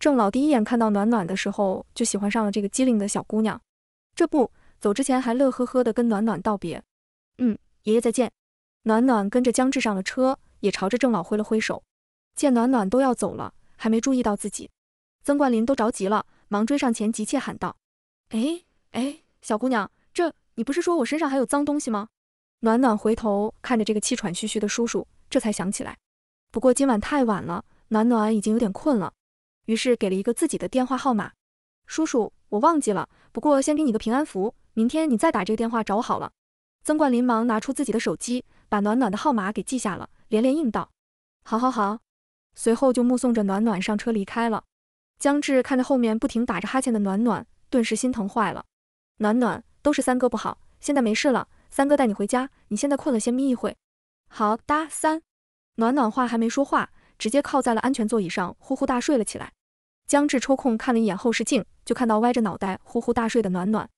郑老第一眼看到暖暖的时候，就喜欢上了这个机灵的小姑娘。这不，走之前还乐呵呵的跟暖暖道别。嗯，爷爷再见。暖暖跟着江志上了车，也朝着郑老挥了挥手。见暖暖都要走了，还没注意到自己，曾冠霖都着急了，忙追上前急切喊道：“哎哎，小姑娘，这你不是说我身上还有脏东西吗？”暖暖回头看着这个气喘吁吁的叔叔，这才想起来。不过今晚太晚了，暖暖已经有点困了，于是给了一个自己的电话号码。叔叔，我忘记了，不过先给你个平安符，明天你再打这个电话找我好了。曾冠林忙拿出自己的手机，把暖暖的号码给记下了，连连应道：“好，好，好。”随后就目送着暖暖上车离开了。江志看着后面不停打着哈欠的暖暖，顿时心疼坏了。暖暖，都是三哥不好，现在没事了。三哥带你回家，你现在困了，先眯一会。好哒。三，暖暖话还没说话，直接靠在了安全座椅上，呼呼大睡了起来。江志抽空看了一眼后视镜，就看到歪着脑袋呼呼大睡的暖暖，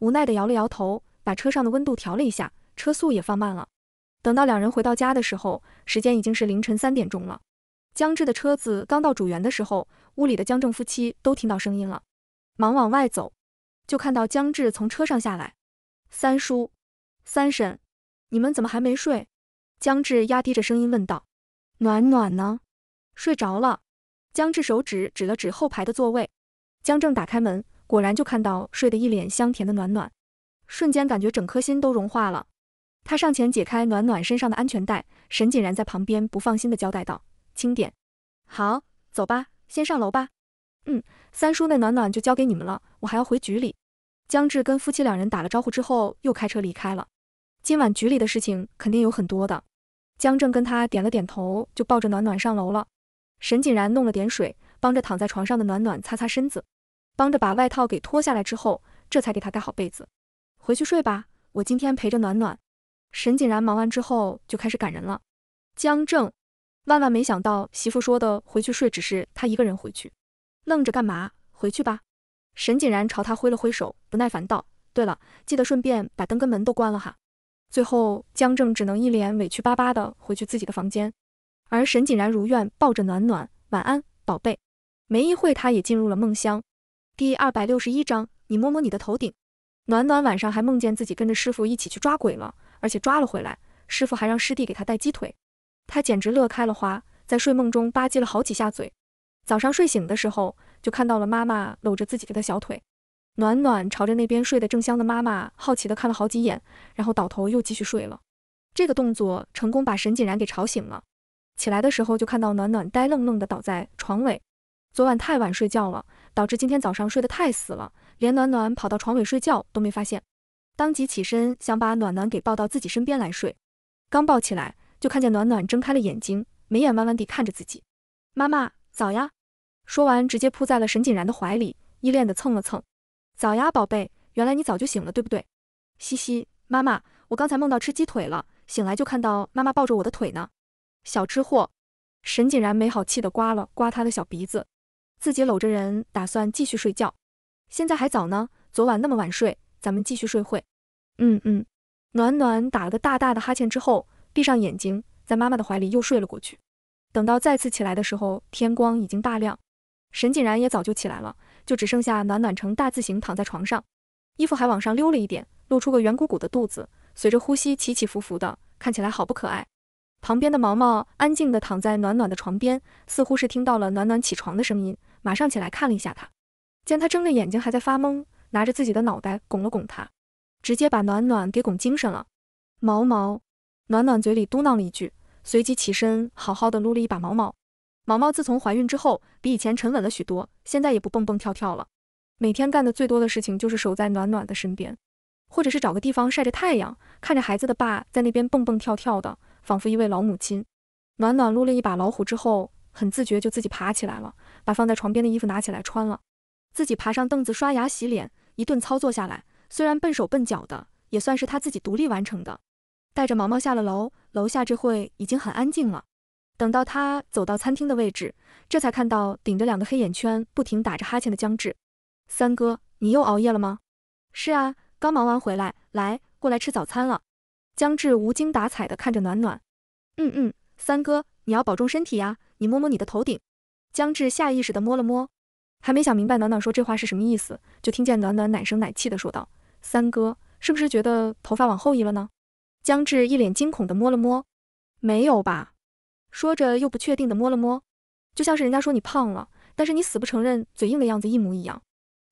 无奈的摇了摇头，把车上的温度调了一下，车速也放慢了。等到两人回到家的时候，时间已经是凌晨三点钟了。江志的车子刚到主园的时候，屋里的江正夫妻都听到声音了，忙往外走，就看到江志从车上下来，三叔。三婶，你们怎么还没睡？江志压低着声音问道。暖暖呢？睡着了。江志手指指了指后排的座位。江正打开门，果然就看到睡得一脸香甜的暖暖，瞬间感觉整颗心都融化了。他上前解开暖暖身上的安全带，沈锦然在旁边不放心的交代道：“轻点。”“好，走吧，先上楼吧。”“嗯，三叔那暖暖就交给你们了，我还要回局里。”江志跟夫妻两人打了招呼之后，又开车离开了。今晚局里的事情肯定有很多的，江正跟他点了点头，就抱着暖暖上楼了。沈景然弄了点水，帮着躺在床上的暖暖擦擦身子，帮着把外套给脱下来之后，这才给他盖好被子，回去睡吧。我今天陪着暖暖。沈景然忙完之后就开始赶人了。江正万万没想到媳妇说的回去睡，只是他一个人回去，愣着干嘛？回去吧。沈景然朝他挥了挥手，不耐烦道：“对了，记得顺便把灯跟门都关了哈。”最后，江正只能一脸委屈巴巴的回去自己的房间，而沈锦然如愿抱着暖暖，晚安，宝贝。没一会，他也进入了梦乡。第二百六十一章，你摸摸你的头顶。暖暖晚上还梦见自己跟着师傅一起去抓鬼了，而且抓了回来，师傅还让师弟给他带鸡腿，他简直乐开了花，在睡梦中吧唧了好几下嘴。早上睡醒的时候，就看到了妈妈搂着自己的小腿。暖暖朝着那边睡得正香的妈妈好奇地看了好几眼，然后倒头又继续睡了。这个动作成功把沈锦然给吵醒了。起来的时候就看到暖暖呆愣愣地倒在床尾。昨晚太晚睡觉了，导致今天早上睡得太死了，连暖暖跑到床尾睡觉都没发现。当即起身想把暖暖给抱到自己身边来睡，刚抱起来就看见暖暖睁开了眼睛，眉眼弯弯地看着自己。妈妈早呀！说完直接扑在了沈锦然的怀里，依恋地蹭了蹭。早呀，宝贝，原来你早就醒了，对不对？嘻嘻，妈妈，我刚才梦到吃鸡腿了，醒来就看到妈妈抱着我的腿呢。小吃货，沈锦然没好气的刮了刮他的小鼻子，自己搂着人，打算继续睡觉。现在还早呢，昨晚那么晚睡，咱们继续睡会。嗯嗯，暖暖打了个大大的哈欠之后，闭上眼睛，在妈妈的怀里又睡了过去。等到再次起来的时候，天光已经大亮，沈锦然也早就起来了。就只剩下暖暖呈大字形躺在床上，衣服还往上溜了一点，露出个圆鼓鼓的肚子，随着呼吸起起伏伏的，看起来好不可爱。旁边的毛毛安静的躺在暖暖的床边，似乎是听到了暖暖起床的声音，马上起来看了一下他，见他睁着眼睛还在发懵，拿着自己的脑袋拱了拱他，直接把暖暖给拱精神了。毛毛，暖暖嘴里嘟囔了一句，随即起身好好的撸了一把毛毛。毛毛自从怀孕之后，比以前沉稳了许多，现在也不蹦蹦跳跳了。每天干的最多的事情就是守在暖暖的身边，或者是找个地方晒着太阳，看着孩子的爸在那边蹦蹦跳跳的，仿佛一位老母亲。暖暖撸了一把老虎之后，很自觉就自己爬起来了，把放在床边的衣服拿起来穿了，自己爬上凳子刷牙洗脸，一顿操作下来，虽然笨手笨脚的，也算是他自己独立完成的。带着毛毛下了楼，楼下这会已经很安静了。等到他走到餐厅的位置，这才看到顶着两个黑眼圈、不停打着哈欠的江志。三哥，你又熬夜了吗？是啊，刚忙完回来，来，过来吃早餐了。江志无精打采的看着暖暖。嗯嗯，三哥，你要保重身体呀。你摸摸你的头顶。江志下意识的摸了摸，还没想明白暖暖说这话是什么意思，就听见暖暖奶声奶气的说道：“三哥，是不是觉得头发往后移了呢？”江志一脸惊恐的摸了摸，没有吧？说着又不确定的摸了摸，就像是人家说你胖了，但是你死不承认，嘴硬的样子一模一样。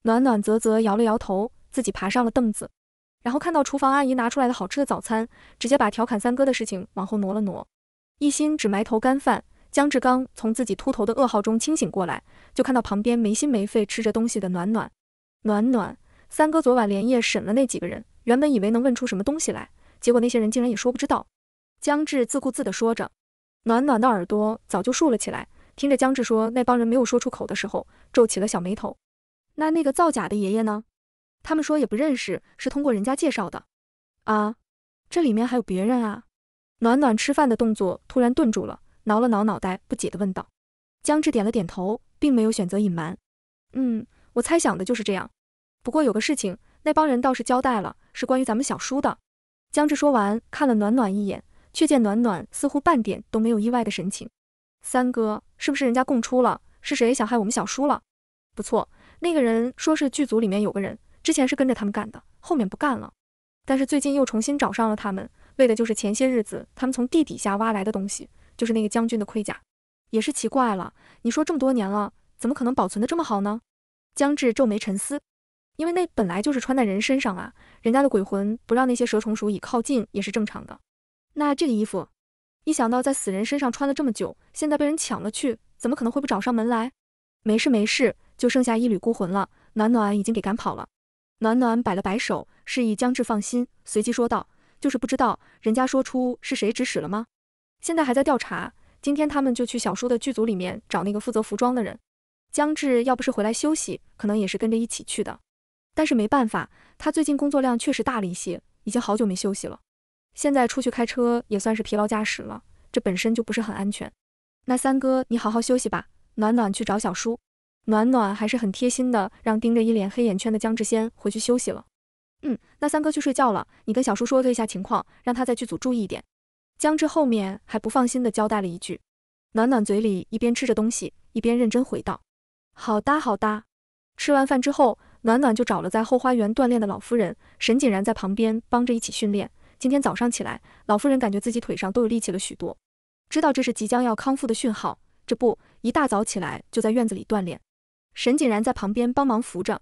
暖暖啧啧摇了摇头，自己爬上了凳子，然后看到厨房阿姨拿出来的好吃的早餐，直接把调侃三哥的事情往后挪了挪，一心只埋头干饭。江志刚从自己秃头的噩耗中清醒过来，就看到旁边没心没肺吃着东西的暖暖。暖暖，三哥昨晚连夜审了那几个人，原本以为能问出什么东西来，结果那些人竟然也说不知道。江志自顾自的说着。暖暖的耳朵早就竖了起来，听着江志说那帮人没有说出口的时候，皱起了小眉头。那那个造假的爷爷呢？他们说也不认识，是通过人家介绍的。啊？这里面还有别人啊？暖暖吃饭的动作突然顿住了，挠了挠脑袋，不解的问道。江志点了点头，并没有选择隐瞒。嗯，我猜想的就是这样。不过有个事情，那帮人倒是交代了，是关于咱们小叔的。江志说完，看了暖暖一眼。却见暖暖似乎半点都没有意外的神情。三哥，是不是人家供出了是谁想害我们小叔了？不错，那个人说是剧组里面有个人，之前是跟着他们干的，后面不干了，但是最近又重新找上了他们，为的就是前些日子他们从地底下挖来的东西，就是那个将军的盔甲。也是奇怪了，你说这么多年了，怎么可能保存的这么好呢？江志皱眉沉思，因为那本来就是穿在人身上啊，人家的鬼魂不让那些蛇虫鼠蚁靠近也是正常的。那这个衣服，一想到在死人身上穿了这么久，现在被人抢了去，怎么可能会不找上门来？没事没事，就剩下一缕孤魂了。暖暖已经给赶跑了。暖暖摆了摆手，示意江志放心，随即说道：“就是不知道人家说出是谁指使了吗？现在还在调查。今天他们就去小叔的剧组里面找那个负责服装的人。江志要不是回来休息，可能也是跟着一起去的。但是没办法，他最近工作量确实大了一些，已经好久没休息了。”现在出去开车也算是疲劳驾驶了，这本身就不是很安全。那三哥，你好好休息吧。暖暖去找小叔。暖暖还是很贴心的，让盯着一脸黑眼圈的江志先回去休息了。嗯，那三哥去睡觉了，你跟小叔说一下情况，让他在剧组注意一点。江志后面还不放心的交代了一句。暖暖嘴里一边吃着东西，一边认真回道：“好哒，好哒。”吃完饭之后，暖暖就找了在后花园锻炼的老夫人沈锦然，在旁边帮着一起训练。今天早上起来，老夫人感觉自己腿上都有力气了许多，知道这是即将要康复的讯号。这不，一大早起来就在院子里锻炼。沈景然在旁边帮忙扶着。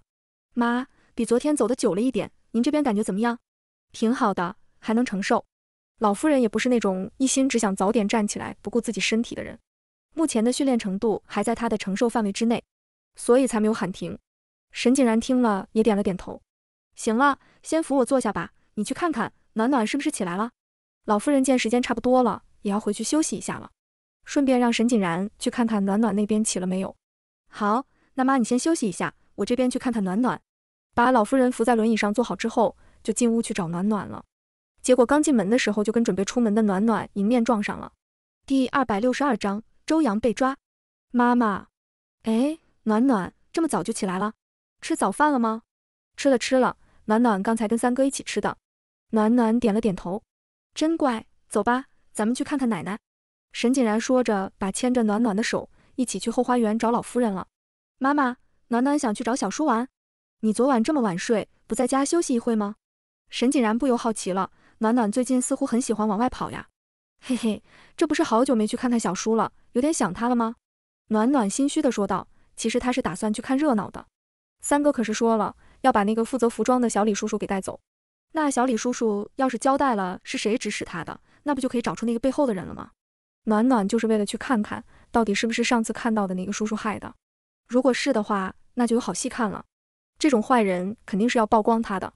妈，比昨天走的久了一点，您这边感觉怎么样？挺好的，还能承受。老夫人也不是那种一心只想早点站起来不顾自己身体的人，目前的训练程度还在她的承受范围之内，所以才没有喊停。沈景然听了也点了点头。行了，先扶我坐下吧，你去看看。暖暖是不是起来了？老夫人见时间差不多了，也要回去休息一下了，顺便让沈锦然去看看暖暖那边起了没有。好，那妈你先休息一下，我这边去看看暖暖。把老夫人扶在轮椅上坐好之后，就进屋去找暖暖了。结果刚进门的时候，就跟准备出门的暖暖迎面撞上了。第二百六十二章周阳被抓。妈妈，哎，暖暖这么早就起来了？吃早饭了吗？吃了吃了，暖暖刚才跟三哥一起吃的。暖暖点了点头，真乖。走吧，咱们去看看奶奶。沈锦然说着，把牵着暖暖的手一起去后花园找老夫人了。妈妈，暖暖想去找小叔玩。你昨晚这么晚睡，不在家休息一会吗？沈锦然不由好奇了，暖暖最近似乎很喜欢往外跑呀。嘿嘿，这不是好久没去看看小叔了，有点想他了吗？暖暖心虚的说道。其实他是打算去看热闹的。三哥可是说了，要把那个负责服装的小李叔叔给带走。那小李叔叔要是交代了是谁指使他的，那不就可以找出那个背后的人了吗？暖暖就是为了去看看到底是不是上次看到的那个叔叔害的，如果是的话，那就有好戏看了。这种坏人肯定是要曝光他的。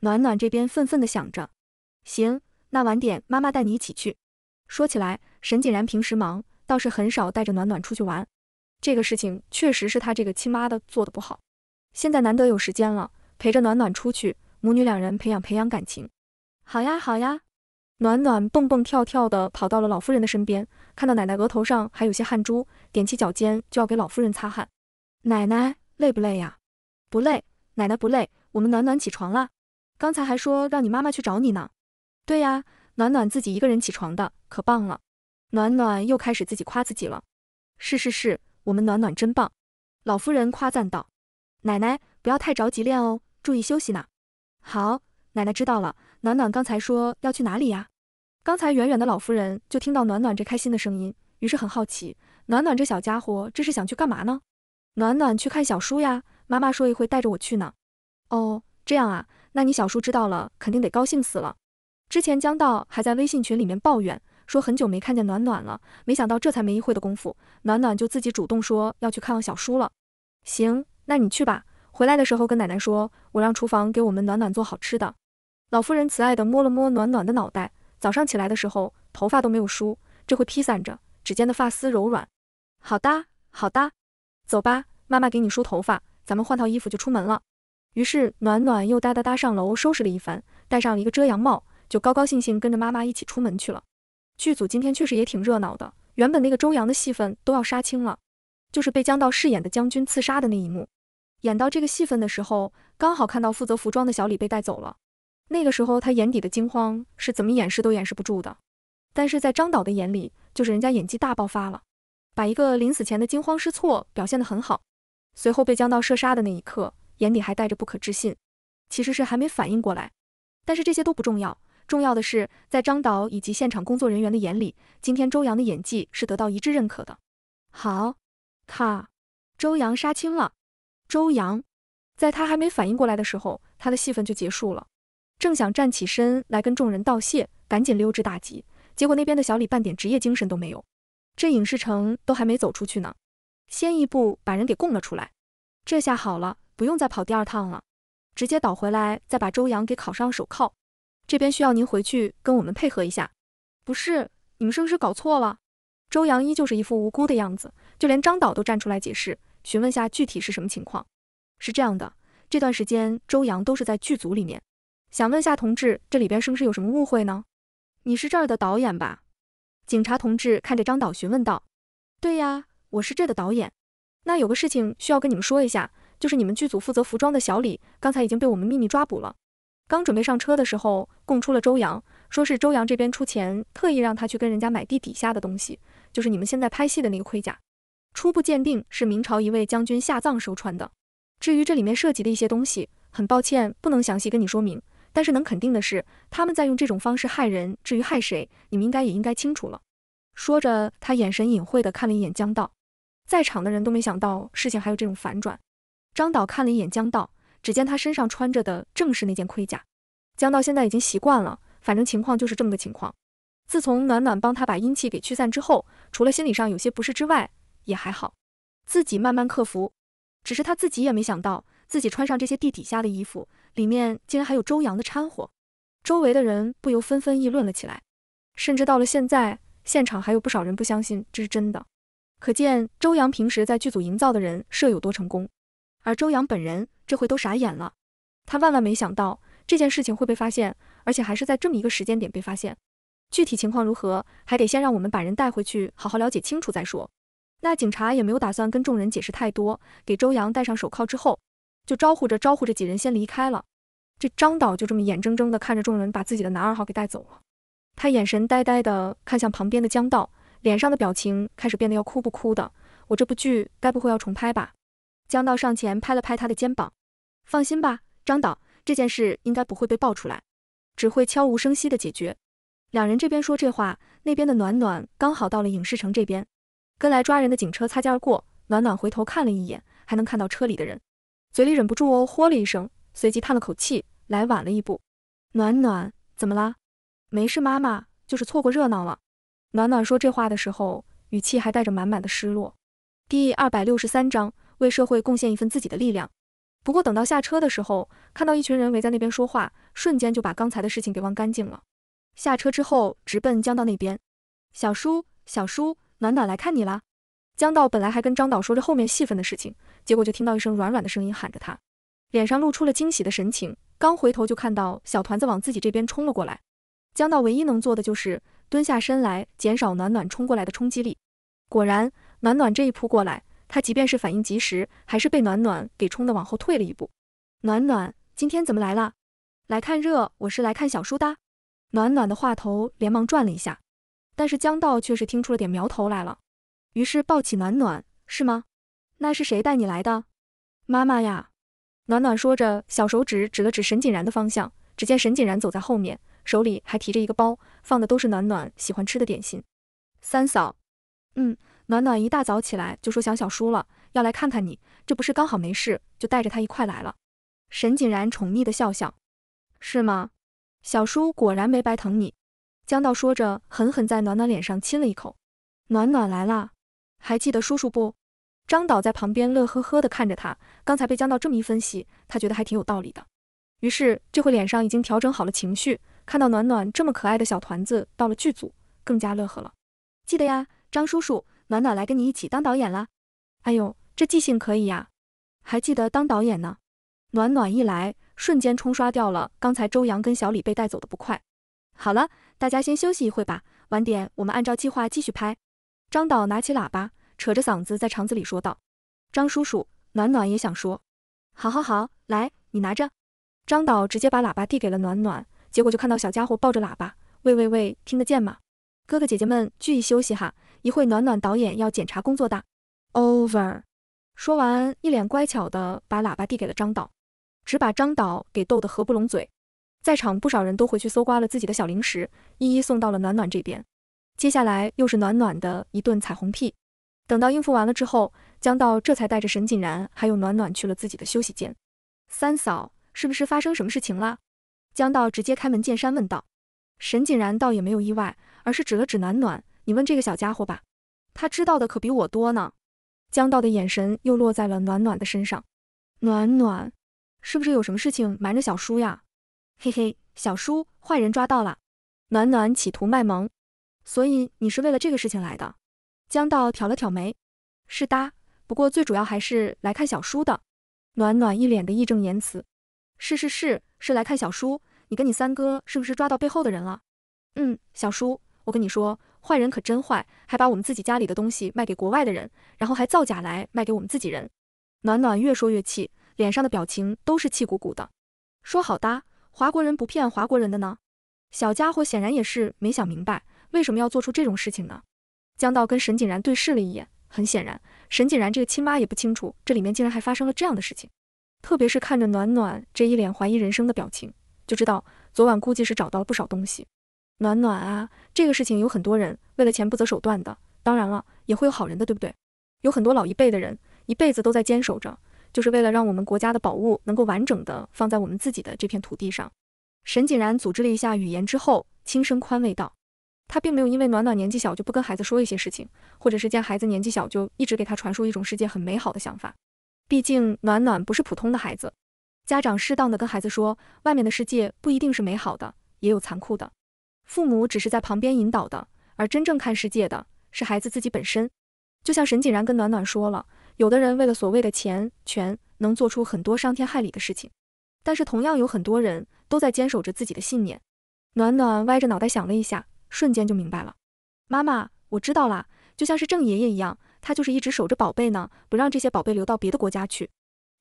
暖暖这边愤愤地想着。行，那晚点妈妈带你一起去。说起来，沈锦然平时忙，倒是很少带着暖暖出去玩。这个事情确实是他这个亲妈的做的不好。现在难得有时间了，陪着暖暖出去。母女两人培养培养感情，好呀好呀！暖暖蹦蹦跳跳地跑到了老夫人的身边，看到奶奶额头上还有些汗珠，踮起脚尖就要给老夫人擦汗。奶奶累不累呀？不累，奶奶不累。我们暖暖起床啦！刚才还说让你妈妈去找你呢。对呀，暖暖自己一个人起床的，可棒了。暖暖又开始自己夸自己了。是是是，我们暖暖真棒！老夫人夸赞道。奶奶不要太着急练哦，注意休息呢。好，奶奶知道了。暖暖刚才说要去哪里呀？刚才远远的老夫人就听到暖暖这开心的声音，于是很好奇，暖暖这小家伙这是想去干嘛呢？暖暖去看小叔呀，妈妈说一会带着我去呢。哦，这样啊，那你小叔知道了肯定得高兴死了。之前江道还在微信群里面抱怨，说很久没看见暖暖了，没想到这才没一会的功夫，暖暖就自己主动说要去看望小叔了。行，那你去吧。回来的时候跟奶奶说，我让厨房给我们暖暖做好吃的。老夫人慈爱地摸了摸暖暖的脑袋。早上起来的时候头发都没有梳，这会披散着，指尖的发丝柔软。好哒，好哒，走吧，妈妈给你梳头发，咱们换套衣服就出门了。于是暖暖又哒哒哒上楼收拾了一番，戴上了一个遮阳帽，就高高兴兴跟着妈妈一起出门去了。剧组今天确实也挺热闹的，原本那个周洋的戏份都要杀青了，就是被江道饰演的将军刺杀的那一幕。演到这个戏份的时候，刚好看到负责服装的小李被带走了。那个时候，他眼底的惊慌是怎么掩饰都掩饰不住的。但是在张导的眼里，就是人家演技大爆发了，把一个临死前的惊慌失措表现得很好。随后被江道射杀的那一刻，眼底还带着不可置信，其实是还没反应过来。但是这些都不重要，重要的是在张导以及现场工作人员的眼里，今天周洋的演技是得到一致认可的。好，咔，周洋杀青了。周洋，在他还没反应过来的时候，他的戏份就结束了。正想站起身来跟众人道谢，赶紧溜之大吉。结果那边的小李半点职业精神都没有，这影视城都还没走出去呢，先一步把人给供了出来。这下好了，不用再跑第二趟了，直接倒回来再把周洋给铐上手铐。这边需要您回去跟我们配合一下。不是，你们是不是搞错了？周洋依旧是一副无辜的样子，就连张导都站出来解释。询问下具体是什么情况？是这样的，这段时间周阳都是在剧组里面。想问下同志，这里边是不是有什么误会呢？你是这儿的导演吧？警察同志看着张导询问道：“对呀，我是这的导演。那有个事情需要跟你们说一下，就是你们剧组负责服装的小李，刚才已经被我们秘密抓捕了。刚准备上车的时候，供出了周阳，说是周阳这边出钱，特意让他去跟人家买地底下的东西，就是你们现在拍戏的那个盔甲。”初步鉴定是明朝一位将军下葬时候穿的。至于这里面涉及的一些东西，很抱歉不能详细跟你说明。但是能肯定的是，他们在用这种方式害人。至于害谁，你们应该也应该清楚了。说着，他眼神隐晦的看了一眼江道，在场的人都没想到事情还有这种反转。张导看了一眼江道，只见他身上穿着的正是那件盔甲。江道现在已经习惯了，反正情况就是这么个情况。自从暖暖帮他把阴气给驱散之后，除了心理上有些不适之外，也还好，自己慢慢克服。只是他自己也没想到，自己穿上这些地底下的衣服，里面竟然还有周洋的掺和。周围的人不由纷纷议论了起来，甚至到了现在，现场还有不少人不相信这是真的。可见周洋平时在剧组营造的人设有多成功。而周洋本人这回都傻眼了，他万万没想到这件事情会被发现，而且还是在这么一个时间点被发现。具体情况如何，还得先让我们把人带回去，好好了解清楚再说。那警察也没有打算跟众人解释太多，给周阳戴上手铐之后，就招呼着招呼着几人先离开了。这张导就这么眼睁睁的看着众人把自己的男二号给带走了，他眼神呆呆的看向旁边的江道，脸上的表情开始变得要哭不哭的。我这部剧该不会要重拍吧？江道上前拍了拍他的肩膀，放心吧，张导，这件事应该不会被爆出来，只会悄无声息的解决。两人这边说这话，那边的暖暖刚好到了影视城这边。跟来抓人的警车擦肩而过，暖暖回头看了一眼，还能看到车里的人，嘴里忍不住哦豁了一声，随即叹了口气，来晚了一步。暖暖怎么啦？没事，妈妈，就是错过热闹了。暖暖说这话的时候，语气还带着满满的失落。第二百六十三章为社会贡献一份自己的力量。不过等到下车的时候，看到一群人围在那边说话，瞬间就把刚才的事情给忘干净了。下车之后，直奔江道那边。小叔，小叔。暖暖来看你啦！江道本来还跟张导说着后面戏份的事情，结果就听到一声软软的声音喊着他，脸上露出了惊喜的神情。刚回头就看到小团子往自己这边冲了过来，江道唯一能做的就是蹲下身来，减少暖暖冲过来的冲击力。果然，暖暖这一扑过来，他即便是反应及时，还是被暖暖给冲的往后退了一步。暖暖今天怎么来了？来看热，我是来看小叔的。暖暖的话头连忙转了一下。但是江道却是听出了点苗头来了，于是抱起暖暖，是吗？那是谁带你来的？妈妈呀！暖暖说着，小手指指了指沈锦然的方向。只见沈锦然走在后面，手里还提着一个包，放的都是暖暖喜欢吃的点心。三嫂，嗯，暖暖一大早起来就说想小叔了，要来看看你，这不是刚好没事，就带着他一块来了。沈锦然宠溺的笑笑，是吗？小叔果然没白疼你。江导说着，狠狠在暖暖脸上亲了一口。暖暖来啦，还记得叔叔不？张导在旁边乐呵呵地看着他。刚才被江道这么一分析，他觉得还挺有道理的。于是这会脸上已经调整好了情绪，看到暖暖这么可爱的小团子到了剧组，更加乐呵了。记得呀，张叔叔，暖暖来跟你一起当导演啦！哎呦，这记性可以呀，还记得当导演呢。暖暖一来，瞬间冲刷掉了刚才周洋跟小李被带走的不快。好了。大家先休息一会吧，晚点我们按照计划继续拍。张导拿起喇叭，扯着嗓子在场子里说道：“张叔叔，暖暖也想说，好好好，来，你拿着。”张导直接把喇叭递给了暖暖，结果就看到小家伙抱着喇叭，喂喂喂，听得见吗？哥哥姐姐们注意休息哈，一会暖暖导演要检查工作。的 over。说完，一脸乖巧的把喇叭递给了张导，只把张导给逗得合不拢嘴。在场不少人都回去搜刮了自己的小零食，一一送到了暖暖这边。接下来又是暖暖的一顿彩虹屁。等到应付完了之后，江道这才带着沈锦然还有暖暖去了自己的休息间。三嫂，是不是发生什么事情了？江道直接开门见山问道。沈锦然倒也没有意外，而是指了指暖暖：“你问这个小家伙吧，他知道的可比我多呢。”江道的眼神又落在了暖暖的身上：“暖暖，是不是有什么事情瞒着小叔呀？”嘿嘿，小叔，坏人抓到了！暖暖企图卖萌，所以你是为了这个事情来的？江道挑了挑眉，是哒，不过最主要还是来看小叔的。暖暖一脸的义正言辞，是是是，是来看小叔。你跟你三哥是不是抓到背后的人了？嗯，小叔，我跟你说，坏人可真坏，还把我们自己家里的东西卖给国外的人，然后还造假来卖给我们自己人。暖暖越说越气，脸上的表情都是气鼓鼓的，说好哒。华国人不骗华国人的呢，小家伙显然也是没想明白为什么要做出这种事情呢。江道跟沈锦然对视了一眼，很显然，沈锦然这个亲妈也不清楚这里面竟然还发生了这样的事情。特别是看着暖暖这一脸怀疑人生的表情，就知道昨晚估计是找到了不少东西。暖暖啊，这个事情有很多人为了钱不择手段的，当然了，也会有好人的，对不对？有很多老一辈的人一辈子都在坚守着。就是为了让我们国家的宝物能够完整的放在我们自己的这片土地上。沈锦然组织了一下语言之后，轻声宽慰道：“他并没有因为暖暖年纪小就不跟孩子说一些事情，或者是见孩子年纪小就一直给他传输一种世界很美好的想法。毕竟暖暖不是普通的孩子，家长适当的跟孩子说，外面的世界不一定是美好的，也有残酷的。父母只是在旁边引导的，而真正看世界的是孩子自己本身。就像沈锦然跟暖暖说了。”有的人为了所谓的钱权，能做出很多伤天害理的事情，但是同样有很多人都在坚守着自己的信念。暖暖歪着脑袋想了一下，瞬间就明白了。妈妈，我知道啦，就像是郑爷爷一样，他就是一直守着宝贝呢，不让这些宝贝流到别的国家去。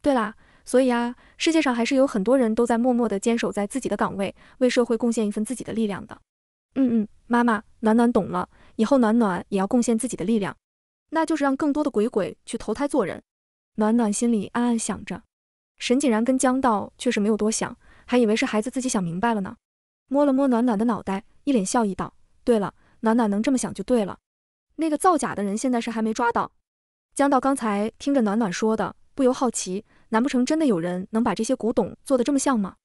对啦，所以啊，世界上还是有很多人都在默默的坚守在自己的岗位，为社会贡献一份自己的力量的。嗯嗯，妈妈，暖暖懂了，以后暖暖也要贡献自己的力量。那就是让更多的鬼鬼去投胎做人，暖暖心里暗暗想着。沈锦然跟江道却是没有多想，还以为是孩子自己想明白了呢。摸了摸暖暖的脑袋，一脸笑意道：“对了，暖暖能这么想就对了。”那个造假的人现在是还没抓到。江道刚才听着暖暖说的，不由好奇：难不成真的有人能把这些古董做得这么像吗？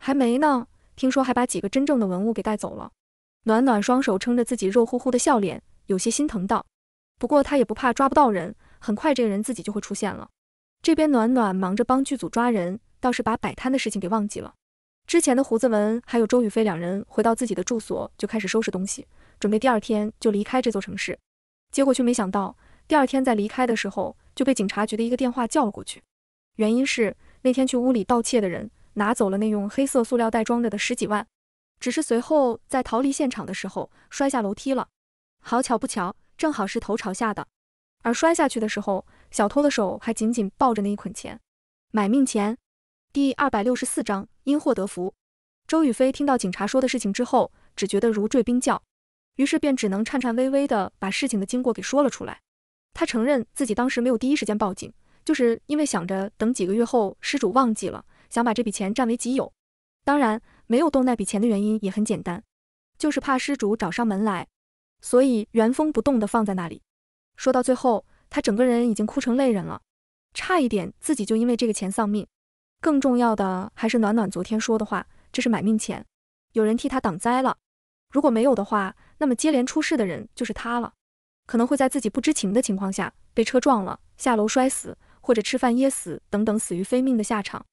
还没呢，听说还把几个真正的文物给带走了。暖暖双手撑着自己肉乎乎的笑脸，有些心疼道。不过他也不怕抓不到人，很快这个人自己就会出现了。这边暖暖忙着帮剧组抓人，倒是把摆摊的事情给忘记了。之前的胡子文还有周雨飞两人回到自己的住所，就开始收拾东西，准备第二天就离开这座城市。结果却没想到，第二天在离开的时候就被警察局的一个电话叫了过去。原因是那天去屋里盗窃的人拿走了那用黑色塑料袋装着的十几万，只是随后在逃离现场的时候摔下楼梯了。好巧不巧。正好是头朝下的，而摔下去的时候，小偷的手还紧紧抱着那一捆钱，买命钱。第二百六十四章因祸得福。周雨飞听到警察说的事情之后，只觉得如坠冰窖，于是便只能颤颤巍巍地把事情的经过给说了出来。他承认自己当时没有第一时间报警，就是因为想着等几个月后，失主忘记了，想把这笔钱占为己有。当然，没有动那笔钱的原因也很简单，就是怕失主找上门来。所以原封不动地放在那里。说到最后，他整个人已经哭成泪人了，差一点自己就因为这个钱丧命。更重要的还是暖暖昨天说的话，这是买命钱，有人替他挡灾了。如果没有的话，那么接连出事的人就是他了，可能会在自己不知情的情况下被车撞了、下楼摔死，或者吃饭噎死等等，死于非命的下场。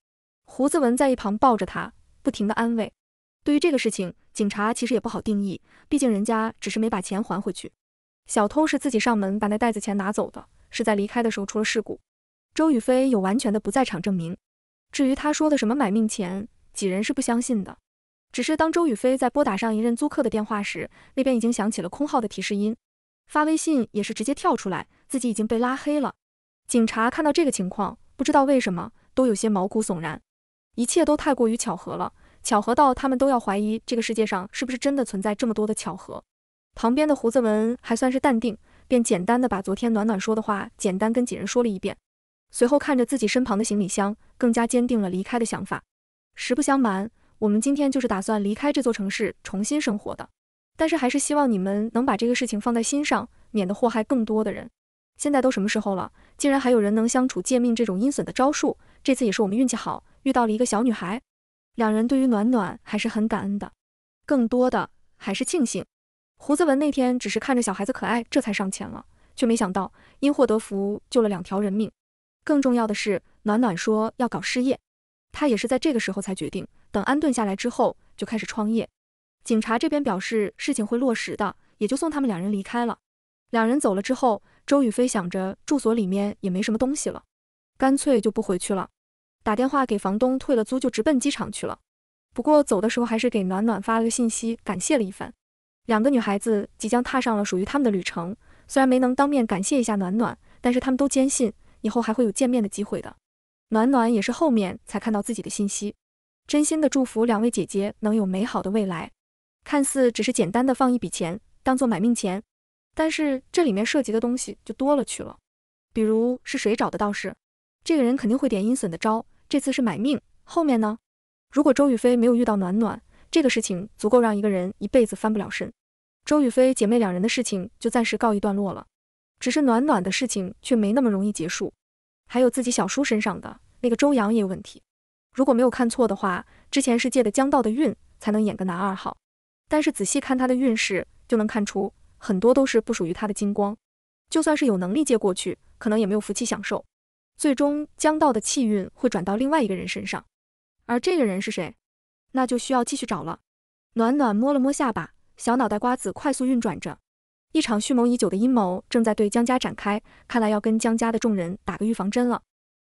胡子文在一旁抱着他，不停地安慰。对于这个事情，警察其实也不好定义，毕竟人家只是没把钱还回去。小偷是自己上门把那袋子钱拿走的，是在离开的时候出了事故。周宇飞有完全的不在场证明。至于他说的什么买命钱，几人是不相信的。只是当周宇飞在拨打上一任租客的电话时，那边已经响起了空号的提示音。发微信也是直接跳出来，自己已经被拉黑了。警察看到这个情况，不知道为什么都有些毛骨悚然，一切都太过于巧合了。巧合到他们都要怀疑这个世界上是不是真的存在这么多的巧合。旁边的胡子文还算是淡定，便简单的把昨天暖暖说的话简单跟几人说了一遍，随后看着自己身旁的行李箱，更加坚定了离开的想法。实不相瞒，我们今天就是打算离开这座城市，重新生活的。但是还是希望你们能把这个事情放在心上，免得祸害更多的人。现在都什么时候了，竟然还有人能相处借命这种阴损的招数？这次也是我们运气好，遇到了一个小女孩。两人对于暖暖还是很感恩的，更多的还是庆幸。胡子文那天只是看着小孩子可爱，这才上前了，却没想到因祸得福，救了两条人命。更重要的是，暖暖说要搞事业，他也是在这个时候才决定，等安顿下来之后就开始创业。警察这边表示事情会落实的，也就送他们两人离开了。两人走了之后，周雨飞想着住所里面也没什么东西了，干脆就不回去了。打电话给房东退了租，就直奔机场去了。不过走的时候还是给暖暖发了个信息，感谢了一番。两个女孩子即将踏上了属于他们的旅程，虽然没能当面感谢一下暖暖，但是他们都坚信以后还会有见面的机会的。暖暖也是后面才看到自己的信息，真心的祝福两位姐姐能有美好的未来。看似只是简单的放一笔钱当做买命钱，但是这里面涉及的东西就多了去了，比如是谁找的道士，这个人肯定会点阴损的招。这次是买命，后面呢？如果周雨飞没有遇到暖暖，这个事情足够让一个人一辈子翻不了身。周雨飞姐妹两人的事情就暂时告一段落了，只是暖暖的事情却没那么容易结束。还有自己小叔身上的那个周阳也有问题。如果没有看错的话，之前是借的江道的运才能演个男二号，但是仔细看他的运势就能看出，很多都是不属于他的金光。就算是有能力借过去，可能也没有福气享受。最终，江道的气运会转到另外一个人身上，而这个人是谁，那就需要继续找了。暖暖摸了摸下巴，小脑袋瓜子快速运转着，一场蓄谋已久的阴谋正在对江家展开，看来要跟江家的众人打个预防针了。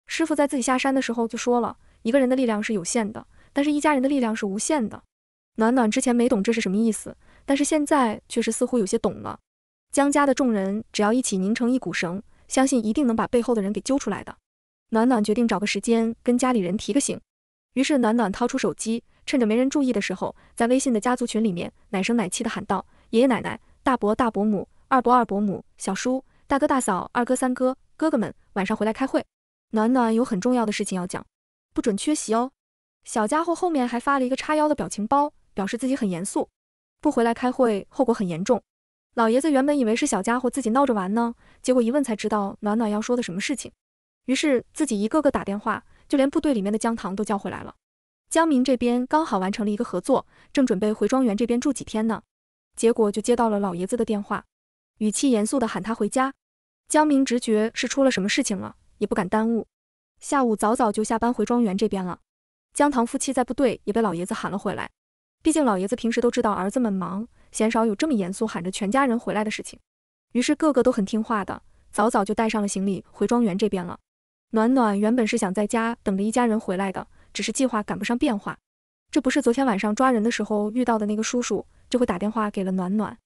师傅在自己下山的时候就说了，一个人的力量是有限的，但是一家人的力量是无限的。暖暖之前没懂这是什么意思，但是现在确实似乎有些懂了。江家的众人只要一起拧成一股绳。相信一定能把背后的人给揪出来的。暖暖决定找个时间跟家里人提个醒。于是暖暖掏出手机，趁着没人注意的时候，在微信的家族群里面奶声奶气的喊道：“爷爷奶奶，大伯大伯母，二伯二伯母，小叔，大哥大嫂，二哥三哥，哥哥们，晚上回来开会。暖暖有很重要的事情要讲，不准缺席哦。”小家伙后面还发了一个叉腰的表情包，表示自己很严肃，不回来开会后果很严重。老爷子原本以为是小家伙自己闹着玩呢，结果一问才知道暖暖要说的什么事情，于是自己一个个打电话，就连部队里面的江糖都叫回来了。江明这边刚好完成了一个合作，正准备回庄园这边住几天呢，结果就接到了老爷子的电话，语气严肃的喊他回家。江明直觉是出了什么事情了，也不敢耽误，下午早早就下班回庄园这边了。江糖夫妻在部队也被老爷子喊了回来，毕竟老爷子平时都知道儿子们忙。鲜少有这么严肃喊着全家人回来的事情，于是个个都很听话的，早早就带上了行李回庄园这边了。暖暖原本是想在家等着一家人回来的，只是计划赶不上变化。这不是昨天晚上抓人的时候遇到的那个叔叔，就会打电话给了暖暖。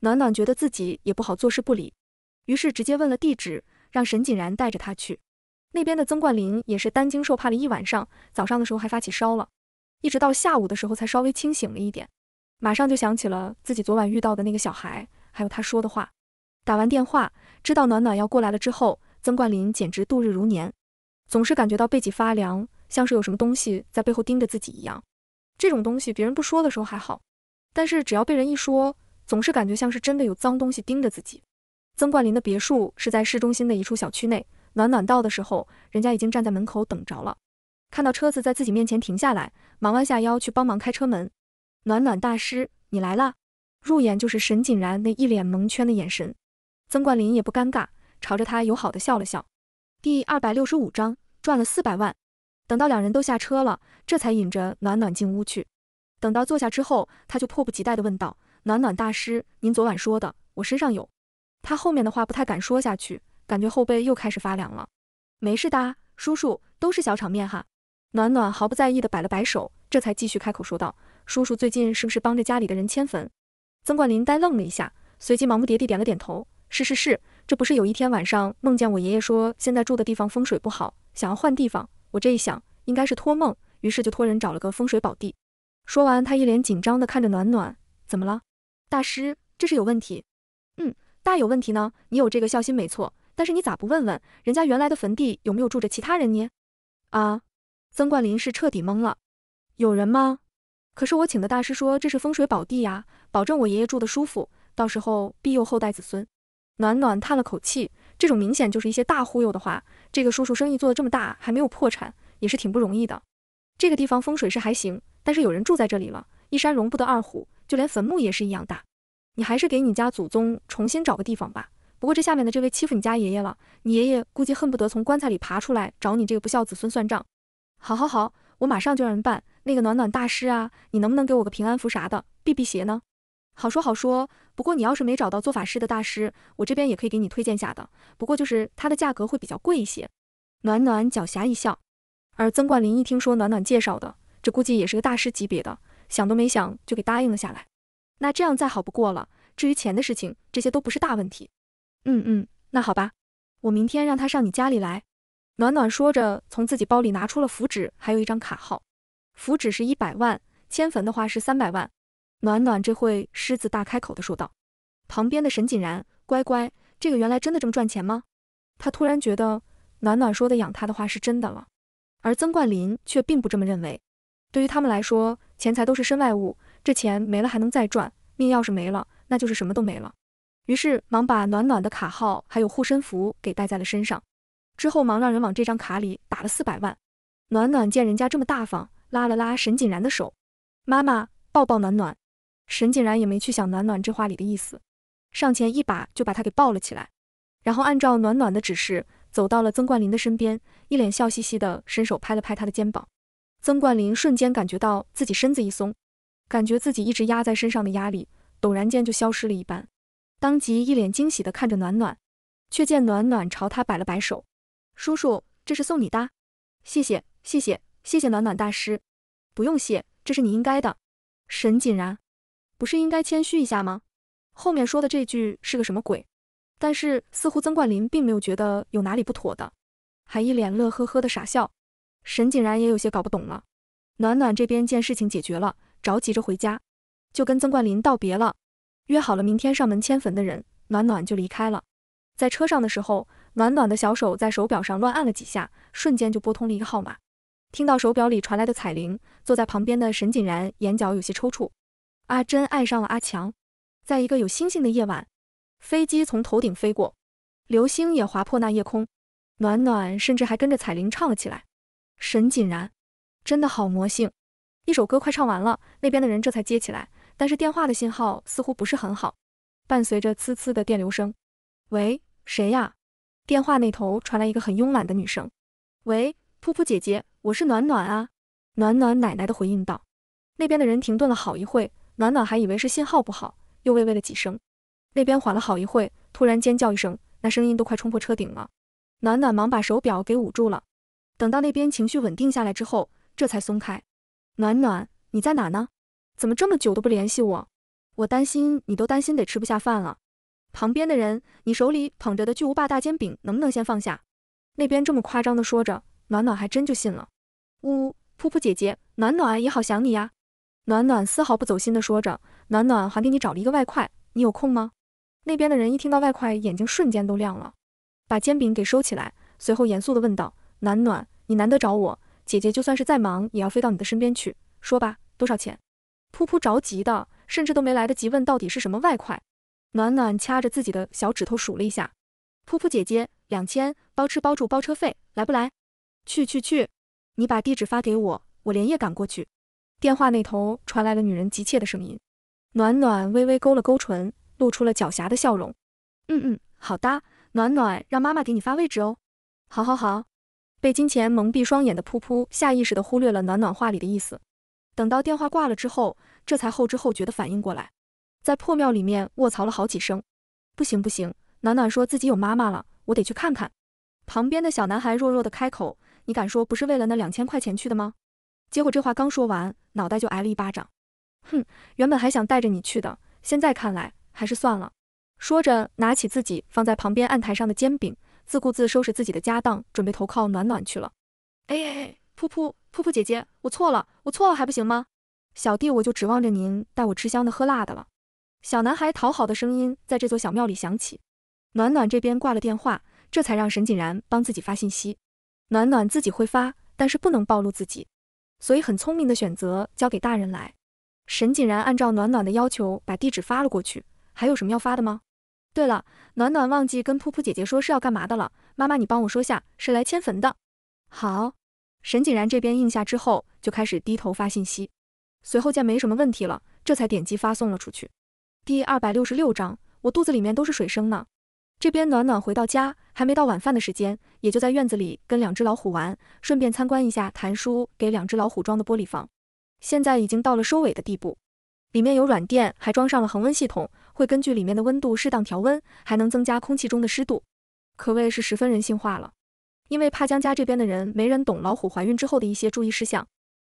暖暖觉得自己也不好坐视不理，于是直接问了地址，让沈锦然带着他去。那边的曾冠林也是担惊受怕了一晚上，早上的时候还发起烧了，一直到下午的时候才稍微清醒了一点。马上就想起了自己昨晚遇到的那个小孩，还有他说的话。打完电话，知道暖暖要过来了之后，曾冠霖简直度日如年，总是感觉到背脊发凉，像是有什么东西在背后盯着自己一样。这种东西别人不说的时候还好，但是只要被人一说，总是感觉像是真的有脏东西盯着自己。曾冠霖的别墅是在市中心的一处小区内，暖暖到的时候，人家已经站在门口等着了。看到车子在自己面前停下来，忙弯下腰去帮忙开车门。暖暖大师，你来啦！入眼就是沈景然那一脸蒙圈的眼神。曾冠霖也不尴尬，朝着他友好的笑了笑。第二百六十五章赚了四百万。等到两人都下车了，这才引着暖暖进屋去。等到坐下之后，他就迫不及待地问道：“暖暖大师，您昨晚说的我身上有。”他后面的话不太敢说下去，感觉后背又开始发凉了。没事的，叔叔，都是小场面哈。暖暖毫不在意地摆了摆手，这才继续开口说道。叔叔最近是不是帮着家里的人迁坟？曾冠林呆愣了一下，随即忙不迭地点了点头。是是是，这不是有一天晚上梦见我爷爷说现在住的地方风水不好，想要换地方。我这一想，应该是托梦，于是就托人找了个风水宝地。说完，他一脸紧张地看着暖暖，怎么了？大师，这是有问题。嗯，大有问题呢。你有这个孝心没错，但是你咋不问问人家原来的坟地有没有住着其他人呢？啊？曾冠林是彻底懵了。有人吗？可是我请的大师说这是风水宝地呀，保证我爷爷住的舒服，到时候庇佑后代子孙。暖暖叹了口气，这种明显就是一些大忽悠的话。这个叔叔生意做的这么大，还没有破产，也是挺不容易的。这个地方风水是还行，但是有人住在这里了，一山容不得二虎，就连坟墓也是一样大。你还是给你家祖宗重新找个地方吧。不过这下面的这位欺负你家爷爷了，你爷爷估计恨不得从棺材里爬出来找你这个不孝子孙算账。好，好，好。我马上就让人办那个暖暖大师啊，你能不能给我个平安符啥的，避避邪呢？好说好说，不过你要是没找到做法事的大师，我这边也可以给你推荐下的，不过就是它的价格会比较贵一些。暖暖狡黠一笑，而曾冠霖一听说暖暖介绍的，这估计也是个大师级别的，想都没想就给答应了下来。那这样再好不过了，至于钱的事情，这些都不是大问题。嗯嗯，那好吧，我明天让他上你家里来。暖暖说着，从自己包里拿出了符纸，还有一张卡号。符纸是一百万，迁坟的话是三百万。暖暖这会狮子大开口的说道。旁边的沈锦然乖乖，这个原来真的这么赚钱吗？他突然觉得暖暖说的养他的话是真的了。而曾冠林却并不这么认为。对于他们来说，钱财都是身外物，这钱没了还能再赚，命要是没了，那就是什么都没了。于是忙把暖暖的卡号还有护身符给带在了身上。之后忙让人往这张卡里打了四百万。暖暖见人家这么大方，拉了拉沈锦然的手，妈妈抱抱暖暖。沈锦然也没去想暖暖这话里的意思，上前一把就把她给抱了起来，然后按照暖暖的指示走到了曾冠霖的身边，一脸笑嘻嘻的伸手拍了拍他的肩膀。曾冠霖瞬间感觉到自己身子一松，感觉自己一直压在身上的压力陡然间就消失了一般，当即一脸惊喜的看着暖暖，却见暖暖朝他摆了摆手。叔叔，这是送你的，谢谢谢谢谢谢暖暖大师，不用谢，这是你应该的。沈锦然，不是应该谦虚一下吗？后面说的这句是个什么鬼？但是似乎曾冠霖并没有觉得有哪里不妥的，还一脸乐呵呵的傻笑。沈锦然也有些搞不懂了。暖暖这边见事情解决了，着急着回家，就跟曾冠霖道别了，约好了明天上门迁坟的人，暖暖就离开了。在车上的时候。暖暖的小手在手表上乱按了几下，瞬间就拨通了一个号码。听到手表里传来的彩铃，坐在旁边的沈锦然眼角有些抽搐。阿珍爱上了阿强，在一个有星星的夜晚，飞机从头顶飞过，流星也划破那夜空。暖暖甚至还跟着彩铃唱了起来。沈锦然真的好魔性。一首歌快唱完了，那边的人这才接起来，但是电话的信号似乎不是很好，伴随着呲呲的电流声。喂，谁呀？电话那头传来一个很慵懒的女声：“喂，噗噗姐姐，我是暖暖啊。”暖暖奶奶的回应道。那边的人停顿了好一会，暖暖还以为是信号不好，又喂喂了几声。那边缓了好一会，突然尖叫一声，那声音都快冲破车顶了。暖暖忙把手表给捂住了。等到那边情绪稳定下来之后，这才松开。暖暖，你在哪呢？怎么这么久都不联系我？我担心你都担心得吃不下饭了。旁边的人，你手里捧着的巨无霸大煎饼能不能先放下？那边这么夸张的说着，暖暖还真就信了。呜呜，噗噗姐姐，暖暖也好想你呀。暖暖丝毫不走心的说着，暖暖还给你找了一个外快，你有空吗？那边的人一听到外快，眼睛瞬间都亮了，把煎饼给收起来，随后严肃的问道：暖暖，你难得找我，姐姐就算是再忙也要飞到你的身边去。说吧，多少钱？噗噗着急的，甚至都没来得及问到底是什么外快。暖暖掐着自己的小指头数了一下，噗噗姐姐，两千，包吃包住包车费，来不来？去去去，你把地址发给我，我连夜赶过去。电话那头传来了女人急切的声音。暖暖微微勾了勾唇，露出了狡黠的笑容。嗯嗯，好的，暖暖让妈妈给你发位置哦。好，好，好。被金钱蒙蔽双眼的噗噗下意识的忽略了暖暖话里的意思，等到电话挂了之后，这才后知后觉的反应过来。在破庙里面卧槽了好几声，不行不行！暖暖说自己有妈妈了，我得去看看。旁边的小男孩弱弱的开口：“你敢说不是为了那两千块钱去的吗？”结果这话刚说完，脑袋就挨了一巴掌。哼，原本还想带着你去的，现在看来还是算了。说着，拿起自己放在旁边案台上的煎饼，自顾自收拾自己的家当，准备投靠暖暖去了。哎哎，噗噗噗噗，姐姐，我错了，我错了还不行吗？小弟我就指望着您带我吃香的喝辣的了。小男孩讨好的声音在这座小庙里响起，暖暖这边挂了电话，这才让沈锦然帮自己发信息。暖暖自己会发，但是不能暴露自己，所以很聪明的选择交给大人来。沈锦然按照暖暖的要求把地址发了过去，还有什么要发的吗？对了，暖暖忘记跟噗噗姐姐说是要干嘛的了，妈妈你帮我说下，是来迁坟的。好，沈锦然这边应下之后，就开始低头发信息，随后见没什么问题了，这才点击发送了出去。第二百六十六章，我肚子里面都是水声呢。这边暖暖回到家，还没到晚饭的时间，也就在院子里跟两只老虎玩，顺便参观一下谭叔给两只老虎装的玻璃房。现在已经到了收尾的地步，里面有软垫，还装上了恒温系统，会根据里面的温度适当调温，还能增加空气中的湿度，可谓是十分人性化了。因为怕江家这边的人没人懂老虎怀孕之后的一些注意事项，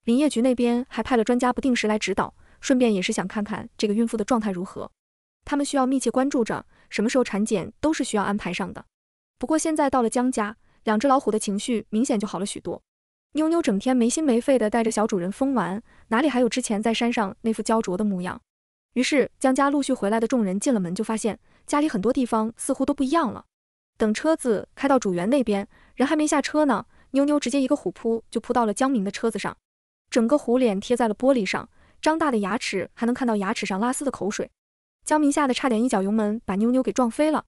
林业局那边还派了专家不定时来指导。顺便也是想看看这个孕妇的状态如何，他们需要密切关注着，什么时候产检都是需要安排上的。不过现在到了江家，两只老虎的情绪明显就好了许多。妞妞整天没心没肺的带着小主人疯玩，哪里还有之前在山上那副焦灼的模样？于是江家陆续回来的众人进了门，就发现家里很多地方似乎都不一样了。等车子开到主园那边，人还没下车呢，妞妞直接一个虎扑就扑到了江明的车子上，整个虎脸贴在了玻璃上。张大的牙齿还能看到牙齿上拉丝的口水，江明吓得差点一脚油门把妞妞给撞飞了，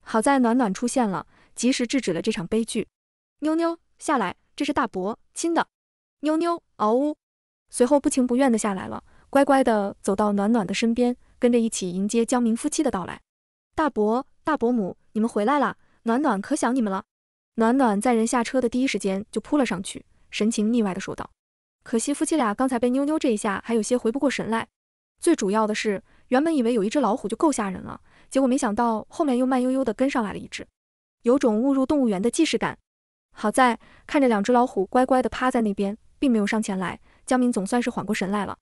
好在暖暖出现了，及时制止了这场悲剧。妞妞下来，这是大伯亲的，妞妞，嗷呜，随后不情不愿的下来了，乖乖的走到暖暖的身边，跟着一起迎接江明夫妻的到来。大伯，大伯母，你们回来啦，暖暖可想你们了。暖暖在人下车的第一时间就扑了上去，神情腻歪的说道。可惜夫妻俩刚才被妞妞这一下还有些回不过神来，最主要的是，原本以为有一只老虎就够吓人了，结果没想到后面又慢悠悠的跟上来了一只，有种误入动物园的既视感。好在看着两只老虎乖乖的趴在那边，并没有上前来，江明总算是缓过神来了，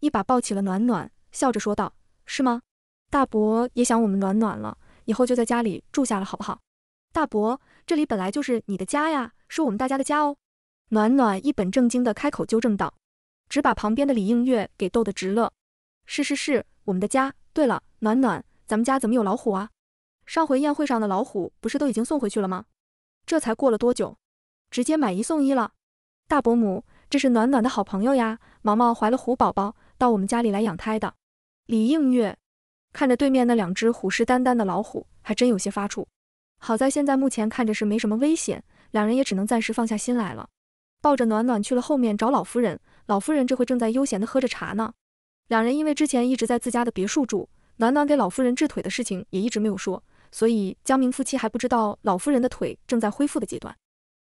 一把抱起了暖暖，笑着说道：“是吗？大伯也想我们暖暖了，以后就在家里住下了好不好？大伯，这里本来就是你的家呀，是我们大家的家哦。”暖暖一本正经的开口纠正道，只把旁边的李映月给逗得直乐。是是是，我们的家。对了，暖暖，咱们家怎么有老虎啊？上回宴会上的老虎不是都已经送回去了吗？这才过了多久，直接买一送一了？大伯母，这是暖暖的好朋友呀，毛毛怀了虎宝宝，到我们家里来养胎的。李映月看着对面那两只虎视眈眈的老虎，还真有些发怵。好在现在目前看着是没什么危险，两人也只能暂时放下心来了。抱着暖暖去了后面找老夫人，老夫人这会正在悠闲地喝着茶呢。两人因为之前一直在自家的别墅住，暖暖给老夫人治腿的事情也一直没有说，所以江明夫妻还不知道老夫人的腿正在恢复的阶段。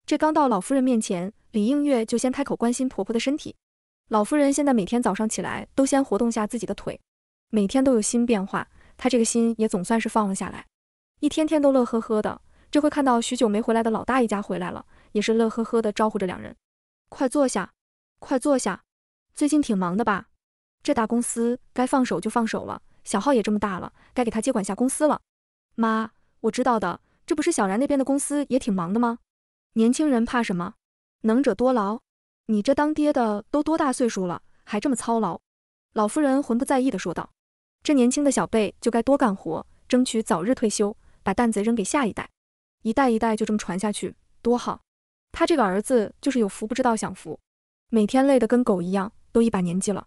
这刚到老夫人面前，李映月就先开口关心婆婆的身体。老夫人现在每天早上起来都先活动下自己的腿，每天都有新变化，她这个心也总算是放了下来，一天天都乐呵呵的。这会看到许久没回来的老大一家回来了，也是乐呵呵的招呼着两人。快坐下，快坐下，最近挺忙的吧？这大公司该放手就放手了，小浩也这么大了，该给他接管下公司了。妈，我知道的，这不是小然那边的公司也挺忙的吗？年轻人怕什么？能者多劳，你这当爹的都多大岁数了，还这么操劳？老夫人浑不在意的说道，这年轻的小辈就该多干活，争取早日退休，把担子扔给下一代，一代一代就这么传下去，多好。他这个儿子就是有福不知道享福，每天累得跟狗一样，都一把年纪了。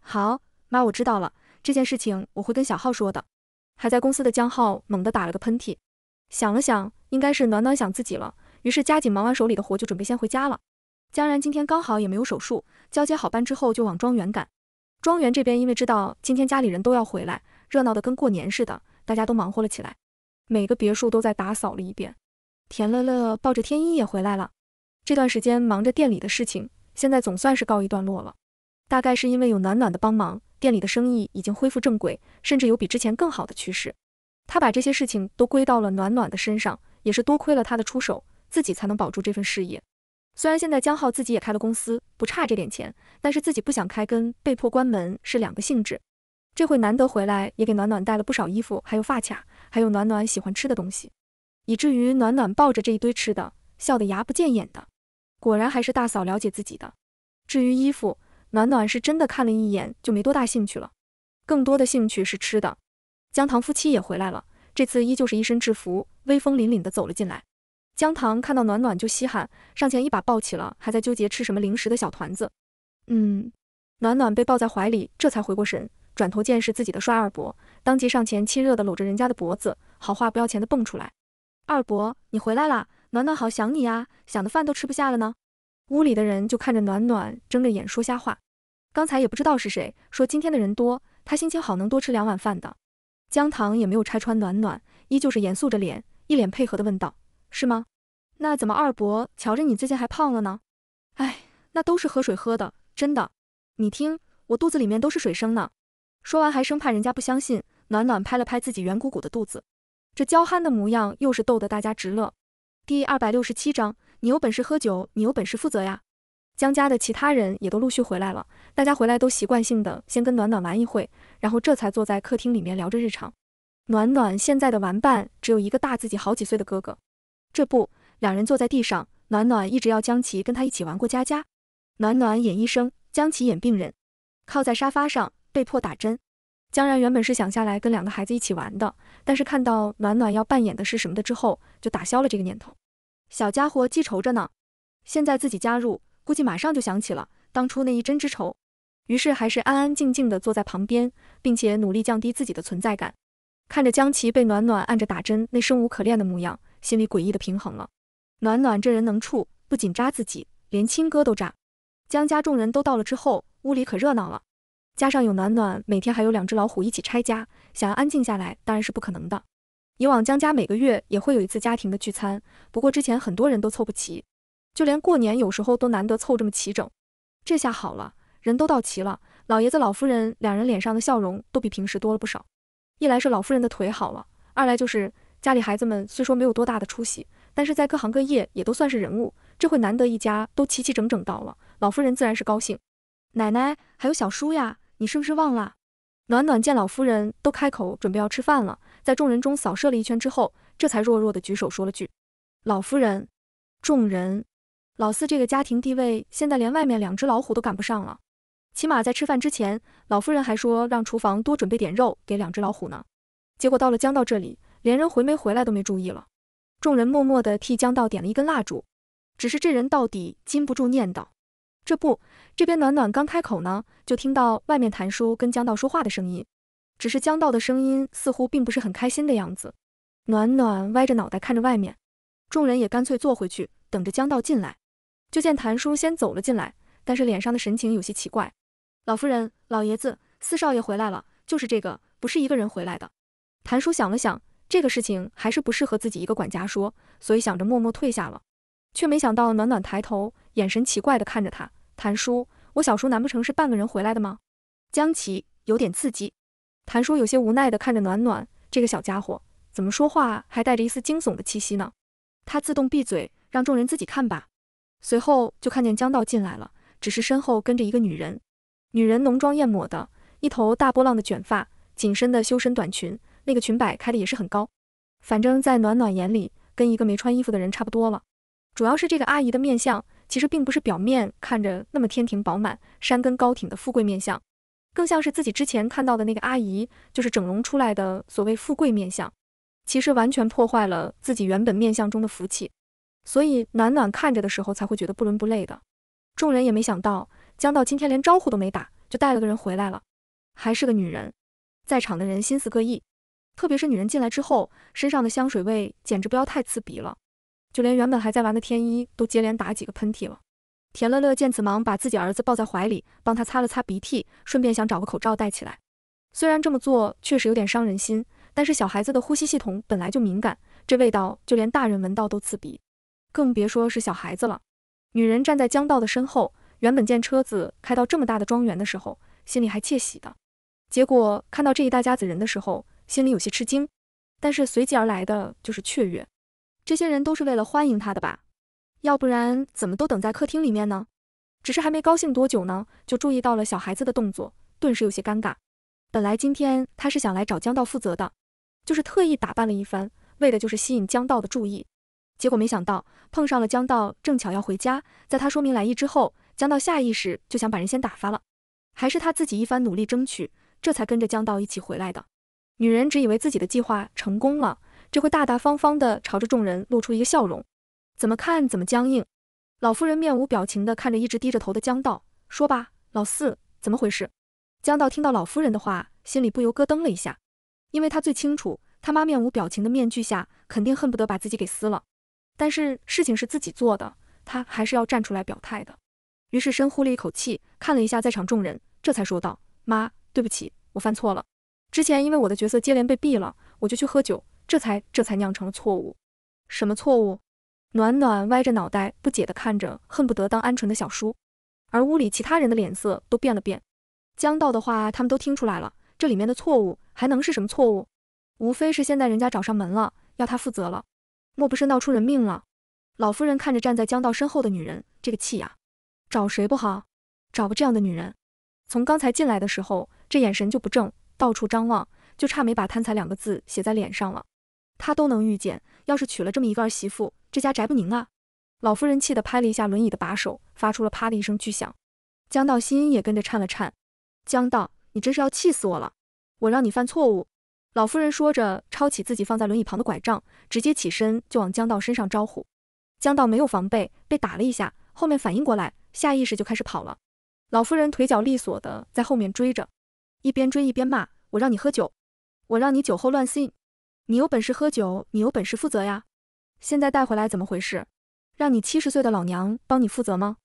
好妈，我知道了，这件事情我会跟小浩说的。还在公司的江浩猛地打了个喷嚏，想了想，应该是暖暖想自己了，于是加紧忙完手里的活，就准备先回家了。江然今天刚好也没有手术，交接好班之后就往庄园赶。庄园这边因为知道今天家里人都要回来，热闹的跟过年似的，大家都忙活了起来，每个别墅都在打扫了一遍。田乐乐抱着天一也回来了。这段时间忙着店里的事情，现在总算是告一段落了。大概是因为有暖暖的帮忙，店里的生意已经恢复正轨，甚至有比之前更好的趋势。他把这些事情都归到了暖暖的身上，也是多亏了他的出手，自己才能保住这份事业。虽然现在江浩自己也开了公司，不差这点钱，但是自己不想开跟被迫关门是两个性质。这回难得回来，也给暖暖带了不少衣服，还有发卡，还有暖暖喜欢吃的东西，以至于暖暖抱着这一堆吃的，笑得牙不见眼的。果然还是大嫂了解自己的。至于衣服，暖暖是真的看了一眼就没多大兴趣了，更多的兴趣是吃的。江棠夫妻也回来了，这次依旧是一身制服，威风凛凛地走了进来。江棠看到暖暖就稀罕，上前一把抱起了还在纠结吃什么零食的小团子。嗯，暖暖被抱在怀里，这才回过神，转头见是自己的帅二伯，当即上前亲热地搂着人家的脖子，好话不要钱的蹦出来。二伯，你回来啦！暖暖好想你呀，想的饭都吃不下了呢。屋里的人就看着暖暖睁着眼说瞎话。刚才也不知道是谁说今天的人多，他心情好能多吃两碗饭的。姜糖也没有拆穿暖暖，依旧是严肃着脸，一脸配合的问道：“是吗？那怎么二伯瞧着你最近还胖了呢？”哎，那都是喝水喝的，真的。你听，我肚子里面都是水声呢。说完还生怕人家不相信，暖暖拍了拍自己圆鼓鼓的肚子，这娇憨的模样又是逗得大家直乐。第二百六十七章，你有本事喝酒，你有本事负责呀！江家的其他人也都陆续回来了，大家回来都习惯性的先跟暖暖玩一会，然后这才坐在客厅里面聊着日常。暖暖现在的玩伴只有一个大自己好几岁的哥哥，这不，两人坐在地上，暖暖一直要江琪跟他一起玩过家家，暖暖演医生，江琪演病人，靠在沙发上被迫打针。江然原本是想下来跟两个孩子一起玩的，但是看到暖暖要扮演的是什么的之后，就打消了这个念头。小家伙记仇着呢，现在自己加入，估计马上就想起了当初那一针之仇，于是还是安安静静地坐在旁边，并且努力降低自己的存在感。看着江琪被暖暖按着打针，那生无可恋的模样，心里诡异的平衡了。暖暖这人能处，不仅扎自己，连亲哥都扎。江家众人都到了之后，屋里可热闹了，加上有暖暖，每天还有两只老虎一起拆家，想要安静下来当然是不可能的。以往江家每个月也会有一次家庭的聚餐，不过之前很多人都凑不齐，就连过年有时候都难得凑这么齐整。这下好了，人都到齐了，老爷子、老夫人两人脸上的笑容都比平时多了不少。一来是老夫人的腿好了，二来就是家里孩子们虽说没有多大的出息，但是在各行各业也都算是人物。这会难得一家都齐齐整整到了，老夫人自然是高兴。奶奶，还有小叔呀，你是不是忘了？暖暖见老夫人都开口，准备要吃饭了。在众人中扫射了一圈之后，这才弱弱的举手说了句：“老夫人，众人，老四这个家庭地位，现在连外面两只老虎都赶不上了。起码在吃饭之前，老夫人还说让厨房多准备点肉给两只老虎呢。结果到了江道这里，连人回没回来都没注意了。众人默默的替江道点了一根蜡烛，只是这人到底禁不住念叨。这不，这边暖暖刚开口呢，就听到外面谭叔跟江道说话的声音。”只是江道的声音似乎并不是很开心的样子，暖暖歪着脑袋看着外面，众人也干脆坐回去等着江道进来。就见谭叔先走了进来，但是脸上的神情有些奇怪。老夫人、老爷子、四少爷回来了，就是这个，不是一个人回来的。谭叔想了想，这个事情还是不适合自己一个管家说，所以想着默默退下了。却没想到暖暖抬头，眼神奇怪的看着他。谭叔，我小叔难不成是半个人回来的吗？江琪有点刺激。谭叔有些无奈地看着暖暖这个小家伙，怎么说话还带着一丝惊悚的气息呢？他自动闭嘴，让众人自己看吧。随后就看见江道进来了，只是身后跟着一个女人。女人浓妆艳抹的，一头大波浪的卷发，紧身的修身短裙，那个裙摆开的也是很高。反正，在暖暖眼里，跟一个没穿衣服的人差不多了。主要是这个阿姨的面相，其实并不是表面看着那么天庭饱满、山根高挺的富贵面相。更像是自己之前看到的那个阿姨，就是整容出来的所谓富贵面相，其实完全破坏了自己原本面相中的福气，所以暖暖看着的时候才会觉得不伦不类的。众人也没想到江道今天连招呼都没打就带了个人回来了，还是个女人。在场的人心思各异，特别是女人进来之后，身上的香水味简直不要太刺鼻了，就连原本还在玩的天一都接连打几个喷嚏了。田乐乐见此，忙把自己儿子抱在怀里，帮他擦了擦鼻涕，顺便想找个口罩戴起来。虽然这么做确实有点伤人心，但是小孩子的呼吸系统本来就敏感，这味道就连大人闻到都刺鼻，更别说是小孩子了。女人站在江道的身后，原本见车子开到这么大的庄园的时候，心里还窃喜的，结果看到这一大家子人的时候，心里有些吃惊，但是随即而来的就是雀跃。这些人都是为了欢迎他的吧？要不然怎么都等在客厅里面呢？只是还没高兴多久呢，就注意到了小孩子的动作，顿时有些尴尬。本来今天他是想来找江道负责的，就是特意打扮了一番，为的就是吸引江道的注意。结果没想到碰上了江道，正巧要回家，在他说明来意之后，江道下意识就想把人先打发了。还是他自己一番努力争取，这才跟着江道一起回来的。女人只以为自己的计划成功了，这会大大方方的朝着众人露出一个笑容。怎么看怎么僵硬，老夫人面无表情地看着一直低着头的江道，说吧，老四，怎么回事？江道听到老夫人的话，心里不由咯噔了一下，因为他最清楚他妈面无表情的面具下，肯定恨不得把自己给撕了。但是事情是自己做的，他还是要站出来表态的。于是深呼了一口气，看了一下在场众人，这才说道：“妈，对不起，我犯错了。之前因为我的角色接连被毙了，我就去喝酒，这才这才酿成了错误。什么错误？”暖暖歪着脑袋，不解地看着恨不得当鹌鹑的小叔，而屋里其他人的脸色都变了变。江道的话他们都听出来了，这里面的错误还能是什么错误？无非是现在人家找上门了，要他负责了。莫不是闹出人命了？老夫人看着站在江道身后的女人，这个气呀，找谁不好，找个这样的女人。从刚才进来的时候，这眼神就不正，到处张望，就差没把贪财两个字写在脸上了。她都能遇见。要是娶了这么一个儿媳妇，这家宅不宁啊！老夫人气得拍了一下轮椅的把手，发出了啪的一声巨响。江道心也跟着颤了颤。江道，你真是要气死我了！我让你犯错误！老夫人说着，抄起自己放在轮椅旁的拐杖，直接起身就往江道身上招呼。江道没有防备，被打了一下，后面反应过来，下意识就开始跑了。老夫人腿脚利索的在后面追着，一边追一边骂：我让你喝酒，我让你酒后乱性！你有本事喝酒，你有本事负责呀！现在带回来怎么回事？让你七十岁的老娘帮你负责吗？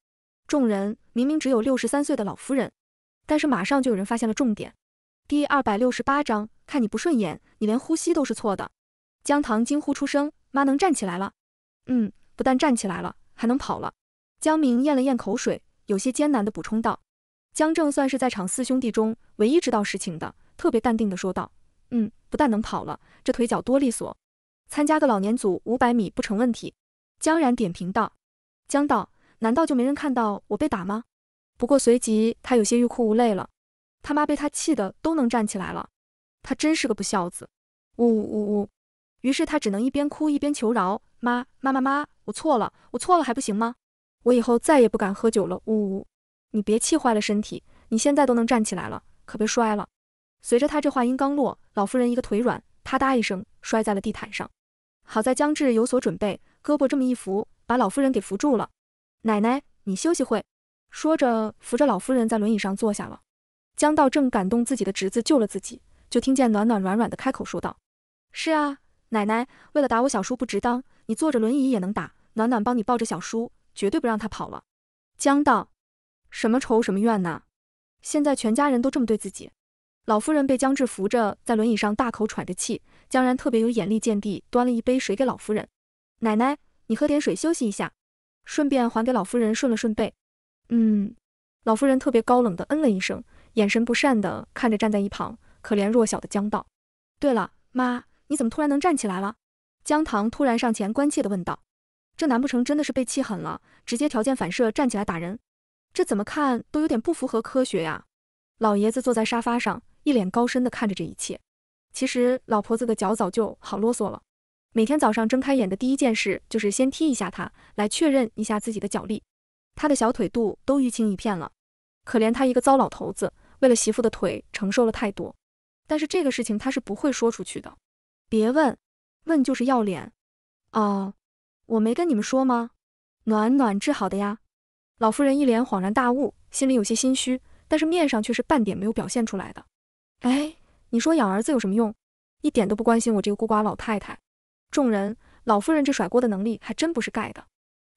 众人明明只有六十三岁的老夫人，但是马上就有人发现了重点。第二百六十八章，看你不顺眼，你连呼吸都是错的。江唐惊呼出声：“妈能站起来了！”嗯，不但站起来了，还能跑了。江明咽了咽口水，有些艰难地补充道：“江正算是在场四兄弟中唯一知道实情的，特别淡定地说道：嗯。”不但能跑了，这腿脚多利索，参加个老年组五百米不成问题。江然点评道：“江道，难道就没人看到我被打吗？”不过随即他有些欲哭无泪了，他妈被他气得都能站起来了，他真是个不孝子，呜呜呜！于是他只能一边哭一边求饶：“妈妈妈妈，我错了，我错了还不行吗？我以后再也不敢喝酒了，呜呜！你别气坏了身体，你现在都能站起来了，可别摔了。”随着他这话音刚落，老夫人一个腿软，啪嗒一声摔在了地毯上。好在江志有所准备，胳膊这么一扶，把老夫人给扶住了。奶奶，你休息会。说着，扶着老夫人在轮椅上坐下了。江道正感动自己的侄子救了自己，就听见暖暖软软的开口说道：“是啊，奶奶为了打我小叔不值当，你坐着轮椅也能打。暖暖帮你抱着小叔，绝对不让他跑了。”江道，什么仇什么怨呐？现在全家人都这么对自己。老夫人被江志扶着在轮椅上大口喘着气，江然特别有眼力见地，端了一杯水给老夫人：“奶奶，你喝点水休息一下，顺便还给老夫人顺了顺背。”嗯，老夫人特别高冷的嗯了一声，眼神不善的看着站在一旁可怜弱小的江道。对了，妈，你怎么突然能站起来了？江棠突然上前关切地问道：“这难不成真的是被气狠了，直接条件反射站起来打人？这怎么看都有点不符合科学呀。”老爷子坐在沙发上，一脸高深地看着这一切。其实老婆子的脚早就好啰嗦了，每天早上睁开眼的第一件事就是先踢一下他，来确认一下自己的脚力。他的小腿肚都淤青一片了，可怜他一个糟老头子，为了媳妇的腿承受了太多。但是这个事情他是不会说出去的，别问问就是要脸。哦，我没跟你们说吗？暖暖治好的呀。老夫人一脸恍然大悟，心里有些心虚。但是面上却是半点没有表现出来的。哎，你说养儿子有什么用？一点都不关心我这个孤寡老太太。众人，老夫人这甩锅的能力还真不是盖的。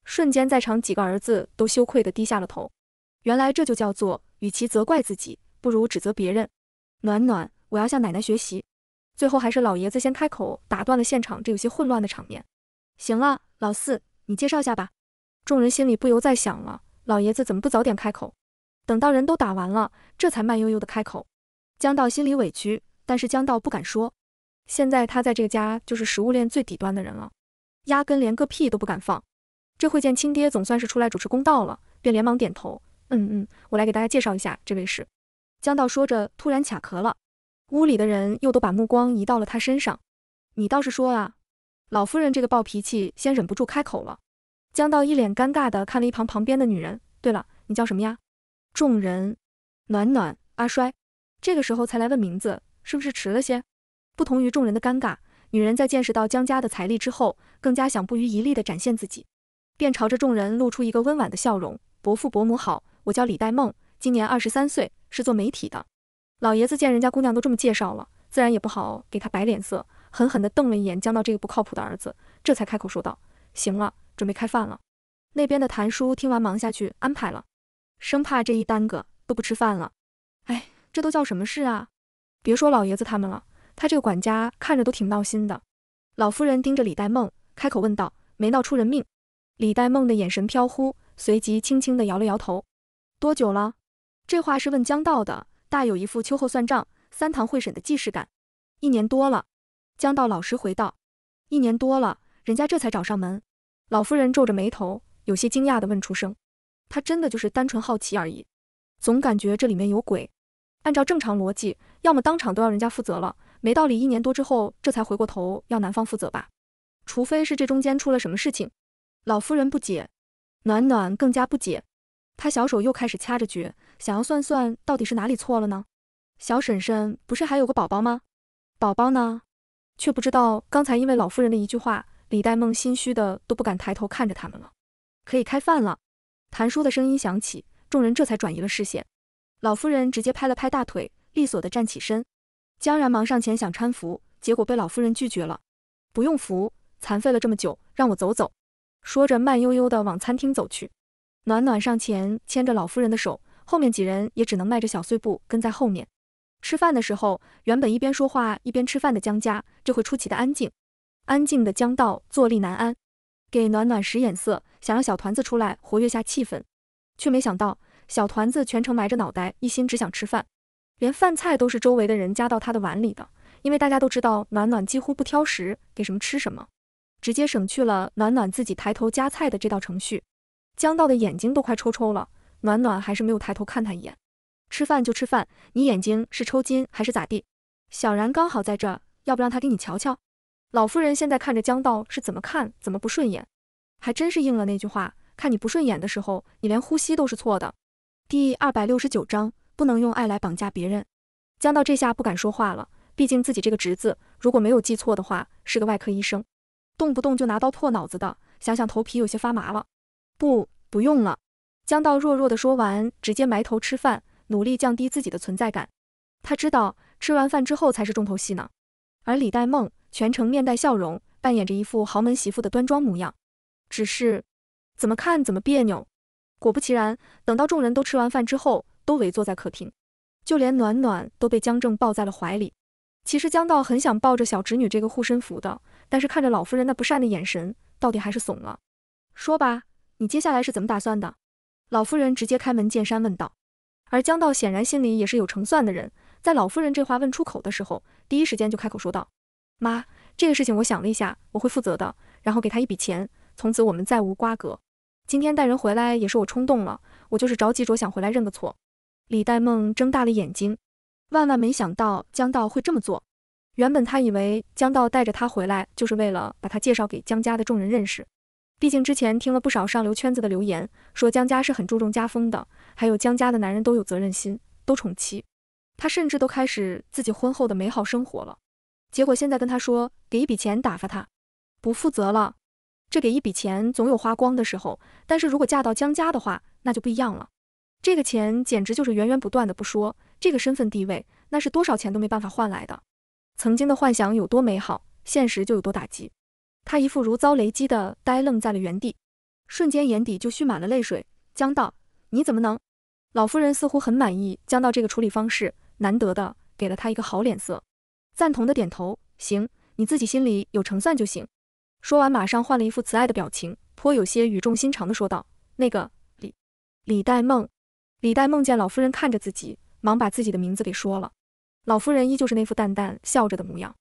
瞬间，在场几个儿子都羞愧地低下了头。原来这就叫做，与其责怪自己，不如指责别人。暖暖，我要向奶奶学习。最后还是老爷子先开口，打断了现场这有些混乱的场面。行了，老四，你介绍下吧。众人心里不由在想了，老爷子怎么不早点开口？等到人都打完了，这才慢悠悠的开口。江道心里委屈，但是江道不敢说。现在他在这个家就是食物链最底端的人了，压根连个屁都不敢放。这会见亲爹总算是出来主持公道了，便连忙点头。嗯嗯，我来给大家介绍一下这位是。江道说着突然卡壳了，屋里的人又都把目光移到了他身上。你倒是说啊！老夫人这个暴脾气先忍不住开口了。江道一脸尴尬的看了一旁旁边的女人。对了，你叫什么呀？众人，暖暖，阿衰，这个时候才来问名字，是不是迟了些？不同于众人的尴尬，女人在见识到江家的财力之后，更加想不遗余力的展现自己，便朝着众人露出一个温婉的笑容。伯父伯母好，我叫李代梦，今年二十三岁，是做媒体的。老爷子见人家姑娘都这么介绍了，自然也不好给她摆脸色，狠狠地瞪了一眼江道这个不靠谱的儿子，这才开口说道：“行了，准备开饭了。”那边的谭叔听完，忙下去安排了。生怕这一耽搁都不吃饭了，哎，这都叫什么事啊？别说老爷子他们了，他这个管家看着都挺闹心的。老夫人盯着李代梦，开口问道：“没闹出人命？”李代梦的眼神飘忽，随即轻轻地摇了摇头。多久了？这话是问江道的，大有一副秋后算账、三堂会审的既视感。一年多了，江道老实回道：“一年多了，人家这才找上门。”老夫人皱着眉头，有些惊讶地问出声。他真的就是单纯好奇而已，总感觉这里面有鬼。按照正常逻辑，要么当场都要人家负责了，没道理一年多之后这才回过头要男方负责吧？除非是这中间出了什么事情。老夫人不解，暖暖更加不解，她小手又开始掐着诀，想要算算到底是哪里错了呢？小婶婶不是还有个宝宝吗？宝宝呢？却不知道刚才因为老夫人的一句话，李代梦心虚的都不敢抬头看着他们了。可以开饭了。谭叔的声音响起，众人这才转移了视线。老夫人直接拍了拍大腿，利索的站起身。江然忙上前想搀扶，结果被老夫人拒绝了。不用扶，残废了这么久，让我走走。说着，慢悠悠的往餐厅走去。暖暖上前牵着老夫人的手，后面几人也只能迈着小碎步跟在后面。吃饭的时候，原本一边说话一边吃饭的江家，就会出奇的安静。安静的江道坐立难安。给暖暖使眼色，想让小团子出来活跃下气氛，却没想到小团子全程埋着脑袋，一心只想吃饭，连饭菜都是周围的人夹到他的碗里的。因为大家都知道暖暖几乎不挑食，给什么吃什么，直接省去了暖暖自己抬头夹菜的这道程序。江道的眼睛都快抽抽了，暖暖还是没有抬头看他一眼。吃饭就吃饭，你眼睛是抽筋还是咋地？小然刚好在这，要不让他给你瞧瞧？老夫人现在看着江道是怎么看怎么不顺眼，还真是应了那句话：看你不顺眼的时候，你连呼吸都是错的。第二百六十九章不能用爱来绑架别人。江道这下不敢说话了，毕竟自己这个侄子，如果没有记错的话，是个外科医生，动不动就拿刀破脑子的，想想头皮有些发麻了。不，不用了。江道弱弱的说完，直接埋头吃饭，努力降低自己的存在感。他知道吃完饭之后才是重头戏呢。而李代梦。全程面带笑容，扮演着一副豪门媳妇的端庄模样，只是怎么看怎么别扭。果不其然，等到众人都吃完饭之后，都围坐在客厅，就连暖暖都被江正抱在了怀里。其实江道很想抱着小侄女这个护身符的，但是看着老夫人那不善的眼神，到底还是怂了。说吧，你接下来是怎么打算的？老夫人直接开门见山问道。而江道显然心里也是有成算的人，在老夫人这话问出口的时候，第一时间就开口说道。妈，这个事情我想了一下，我会负责的，然后给他一笔钱，从此我们再无瓜葛。今天带人回来也是我冲动了，我就是着急着想回来认个错。李代梦睁大了眼睛，万万没想到江道会这么做。原本他以为江道带着他回来就是为了把他介绍给江家的众人认识，毕竟之前听了不少上流圈子的留言，说江家是很注重家风的，还有江家的男人都有责任心，都宠妻。他甚至都开始自己婚后的美好生活了。结果现在跟他说给一笔钱打发他，不负责了。这给一笔钱总有花光的时候，但是如果嫁到江家的话，那就不一样了。这个钱简直就是源源不断的，不说这个身份地位，那是多少钱都没办法换来的。曾经的幻想有多美好，现实就有多打击。他一副如遭雷击的呆愣在了原地，瞬间眼底就蓄满了泪水。江道，你怎么能？老夫人似乎很满意江道这个处理方式，难得的给了他一个好脸色。赞同的点头，行，你自己心里有成算就行。说完，马上换了一副慈爱的表情，颇有些语重心长的说道：“那个李李代梦，李代梦见老夫人看着自己，忙把自己的名字给说了。老夫人依旧是那副淡淡笑着的模样。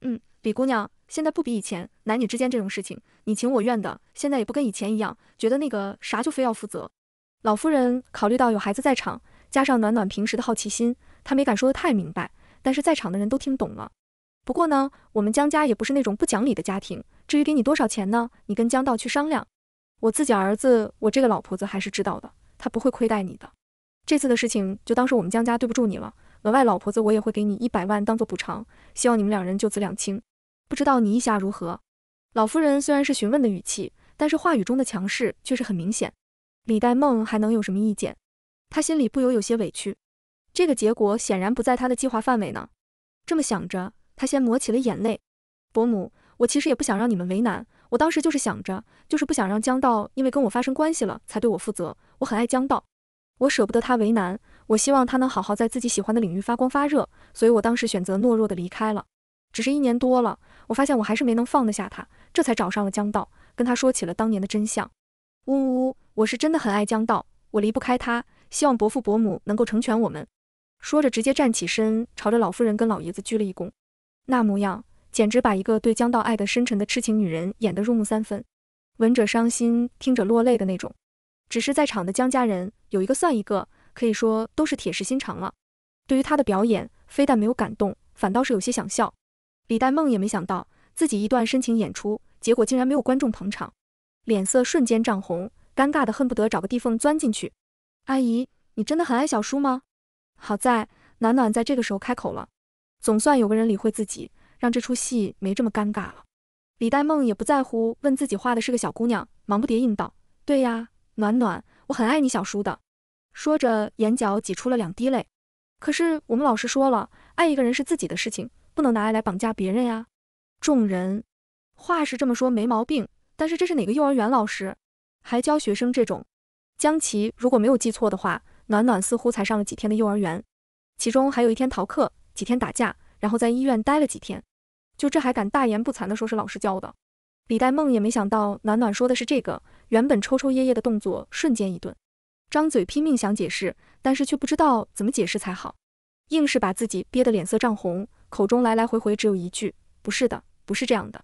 嗯，李姑娘，现在不比以前，男女之间这种事情，你情我愿的，现在也不跟以前一样，觉得那个啥就非要负责。老夫人考虑到有孩子在场，加上暖暖平时的好奇心，她没敢说的太明白。”但是在场的人都听懂了。不过呢，我们江家也不是那种不讲理的家庭。至于给你多少钱呢？你跟江道去商量。我自己儿子，我这个老婆子还是知道的，他不会亏待你的。这次的事情就当是我们江家对不住你了，额外老婆子我也会给你一百万当做补偿，希望你们两人就此两清。不知道你意下如何？老夫人虽然是询问的语气，但是话语中的强势却是很明显。李代梦还能有什么意见？他心里不由有些委屈。这个结果显然不在他的计划范围呢，这么想着，他先抹起了眼泪。伯母，我其实也不想让你们为难，我当时就是想着，就是不想让江道因为跟我发生关系了才对我负责。我很爱江道，我舍不得他为难，我希望他能好好在自己喜欢的领域发光发热，所以我当时选择懦弱的离开了。只是一年多了，我发现我还是没能放得下他，这才找上了江道，跟他说起了当年的真相。呜呜呜，我是真的很爱江道，我离不开他，希望伯父伯母能够成全我们。说着，直接站起身，朝着老夫人跟老爷子鞠了一躬，那模样简直把一个对江道爱得深沉的痴情女人演得入木三分，闻者伤心，听者落泪的那种。只是在场的江家人有一个算一个，可以说都是铁石心肠了。对于他的表演，非但没有感动，反倒是有些想笑。李代梦也没想到自己一段深情演出，结果竟然没有观众捧场，脸色瞬间涨红，尴尬的恨不得找个地缝钻进去。阿姨，你真的很爱小叔吗？好在暖暖在这个时候开口了，总算有个人理会自己，让这出戏没这么尴尬了。李代梦也不在乎，问自己画的是个小姑娘，忙不迭应道：“对呀，暖暖，我很爱你，小叔的。”说着眼角挤出了两滴泪。可是我们老师说了，爱一个人是自己的事情，不能拿爱来绑架别人呀。众人，话是这么说，没毛病。但是这是哪个幼儿园老师，还教学生这种？江琪如果没有记错的话。暖暖似乎才上了几天的幼儿园，其中还有一天逃课，几天打架，然后在医院待了几天，就这还敢大言不惭的说是老师教的？李代梦也没想到暖暖说的是这个，原本抽抽噎噎的动作瞬间一顿，张嘴拼命想解释，但是却不知道怎么解释才好，硬是把自己憋得脸色涨红，口中来来回回只有一句：“不是的，不是这样的。”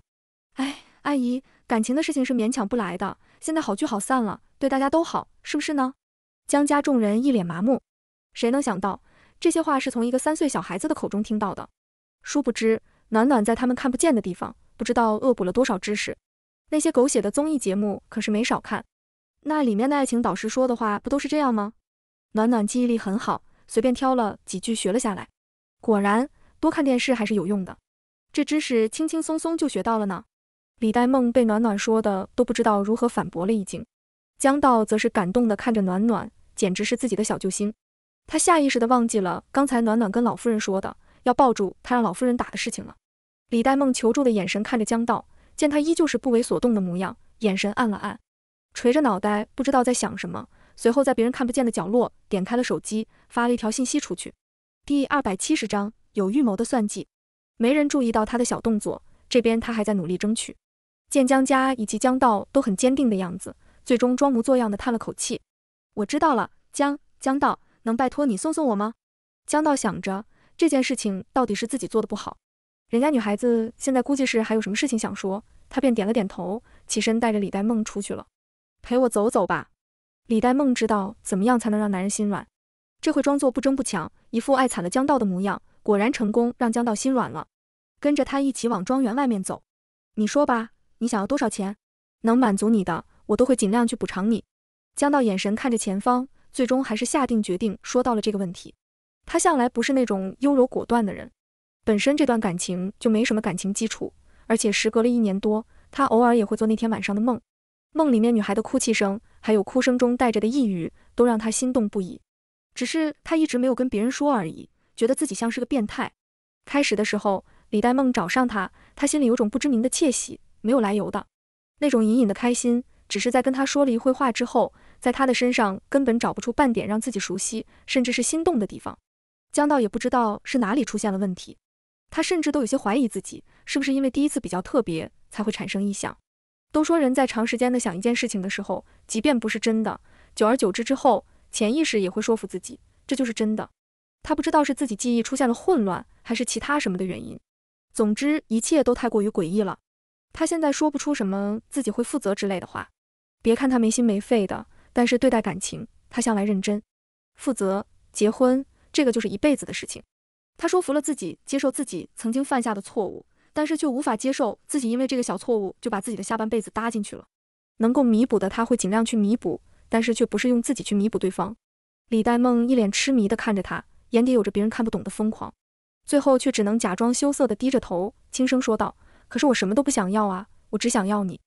哎，阿姨，感情的事情是勉强不来的，现在好聚好散了，对大家都好，是不是呢？江家众人一脸麻木，谁能想到这些话是从一个三岁小孩子的口中听到的？殊不知，暖暖在他们看不见的地方，不知道恶补了多少知识。那些狗血的综艺节目可是没少看，那里面的爱情导师说的话不都是这样吗？暖暖记忆力很好，随便挑了几句学了下来。果然，多看电视还是有用的，这知识轻轻松松就学到了呢。李代梦被暖暖说的都不知道如何反驳了，已经。江道则是感动地看着暖暖，简直是自己的小救星。他下意识的忘记了刚才暖暖跟老夫人说的要抱住他让老夫人打的事情了。李代梦求助的眼神看着江道，见他依旧是不为所动的模样，眼神暗了暗，垂着脑袋不知道在想什么。随后在别人看不见的角落点开了手机，发了一条信息出去。第二百七十章有预谋的算计，没人注意到他的小动作。这边他还在努力争取，见江家以及江道都很坚定的样子。最终装模作样的叹了口气，我知道了。江江道，能拜托你送送我吗？江道想着这件事情到底是自己做的不好，人家女孩子现在估计是还有什么事情想说，他便点了点头，起身带着李代梦出去了。陪我走走吧。李代梦知道怎么样才能让男人心软，这会装作不争不抢，一副爱惨了江道的模样，果然成功让江道心软了，跟着他一起往庄园外面走。你说吧，你想要多少钱？能满足你的。我都会尽量去补偿你。江道眼神看着前方，最终还是下定决定说到了这个问题。他向来不是那种优柔果断的人，本身这段感情就没什么感情基础，而且时隔了一年多，他偶尔也会做那天晚上的梦，梦里面女孩的哭泣声，还有哭声中带着的抑郁，都让他心动不已。只是他一直没有跟别人说而已，觉得自己像是个变态。开始的时候，李代梦找上他，他心里有种不知名的窃喜，没有来由的那种隐隐的开心。只是在跟他说了一会话之后，在他的身上根本找不出半点让自己熟悉，甚至是心动的地方。江道也不知道是哪里出现了问题，他甚至都有些怀疑自己是不是因为第一次比较特别才会产生异想。都说人在长时间的想一件事情的时候，即便不是真的，久而久之之后，潜意识也会说服自己这就是真的。他不知道是自己记忆出现了混乱，还是其他什么的原因。总之，一切都太过于诡异了。他现在说不出什么自己会负责之类的话。别看他没心没肺的，但是对待感情，他向来认真、负责。结婚这个就是一辈子的事情。他说服了自己接受自己曾经犯下的错误，但是却无法接受自己因为这个小错误就把自己的下半辈子搭进去了。能够弥补的，他会尽量去弥补，但是却不是用自己去弥补对方。李代梦一脸痴迷地看着他，眼底有着别人看不懂的疯狂，最后却只能假装羞涩的低着头，轻声说道：“可是我什么都不想要啊，我只想要你。”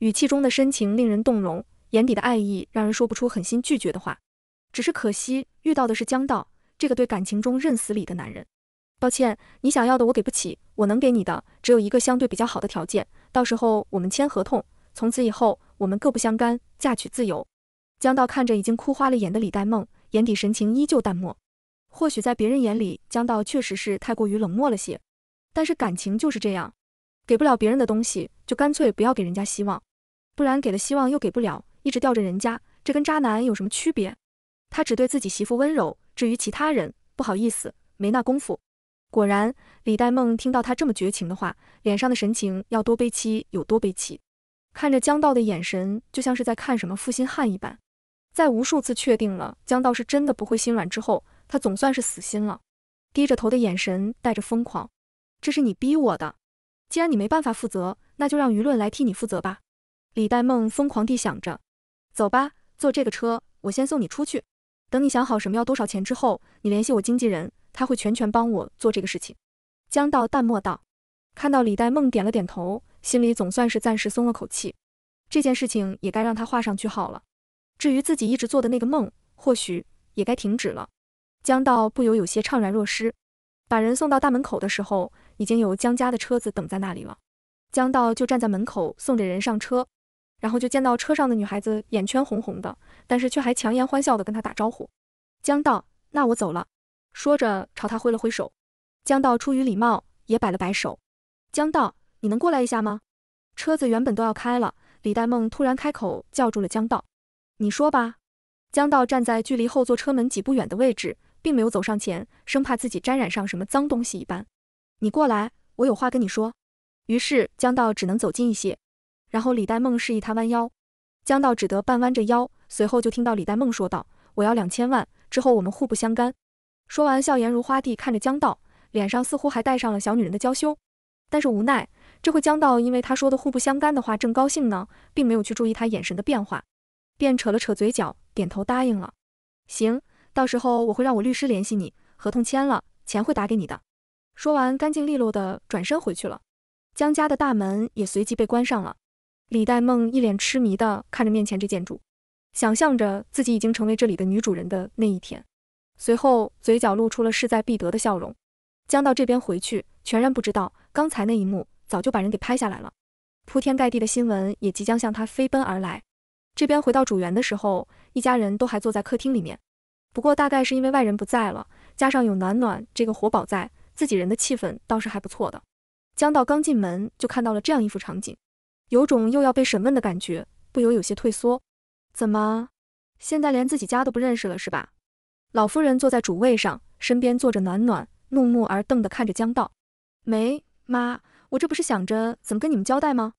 语气中的深情令人动容，眼底的爱意让人说不出狠心拒绝的话。只是可惜遇到的是江道这个对感情中认死理的男人。抱歉，你想要的我给不起。我能给你的只有一个相对比较好的条件，到时候我们签合同，从此以后我们各不相干，嫁娶自由。江道看着已经哭花了眼的李代梦，眼底神情依旧淡漠。或许在别人眼里，江道确实是太过于冷漠了些，但是感情就是这样。给不了别人的东西，就干脆不要给人家希望，不然给了希望又给不了，一直吊着人家，这跟渣男有什么区别？他只对自己媳妇温柔，至于其他人，不好意思，没那功夫。果然，李代梦听到他这么绝情的话，脸上的神情要多悲戚有多悲戚，看着江道的眼神，就像是在看什么负心汉一般。在无数次确定了江道是真的不会心软之后，他总算是死心了，低着头的眼神带着疯狂，这是你逼我的。既然你没办法负责，那就让舆论来替你负责吧。李代梦疯狂地想着，走吧，坐这个车，我先送你出去。等你想好什么要多少钱之后，你联系我经纪人，他会全权帮我做这个事情。江道淡漠道，看到李代梦点了点头，心里总算是暂时松了口气。这件事情也该让他画上句号了。至于自己一直做的那个梦，或许也该停止了。江道不由有些怅然若失。把人送到大门口的时候。已经有江家的车子等在那里了，江道就站在门口送着人上车，然后就见到车上的女孩子眼圈红红的，但是却还强颜欢笑的跟他打招呼。江道，那我走了，说着朝他挥了挥手。江道出于礼貌也摆了摆手。江道，你能过来一下吗？车子原本都要开了，李代梦突然开口叫住了江道。你说吧。江道站在距离后座车门几步远的位置，并没有走上前，生怕自己沾染上什么脏东西一般。你过来，我有话跟你说。于是江道只能走近一些，然后李代梦示意他弯腰，江道只得半弯着腰。随后就听到李代梦说道：“我要两千万，之后我们互不相干。”说完，笑颜如花地看着江道，脸上似乎还带上了小女人的娇羞。但是无奈，这会江道因为他说的互不相干的话正高兴呢，并没有去注意他眼神的变化，便扯了扯嘴角，点头答应了。行，到时候我会让我律师联系你，合同签了，钱会打给你的。说完，干净利落的转身回去了，江家的大门也随即被关上了。李代梦一脸痴迷的看着面前这建筑，想象着自己已经成为这里的女主人的那一天。随后，嘴角露出了势在必得的笑容。江到这边回去，全然不知道刚才那一幕早就把人给拍下来了，铺天盖地的新闻也即将向他飞奔而来。这边回到主园的时候，一家人都还坐在客厅里面，不过大概是因为外人不在了，加上有暖暖这个活宝在。自己人的气氛倒是还不错的。江道刚进门就看到了这样一幅场景，有种又要被审问的感觉，不由有些退缩。怎么，现在连自己家都不认识了是吧？老夫人坐在主位上，身边坐着暖暖，怒目而瞪地看着江道。没，妈，我这不是想着怎么跟你们交代吗？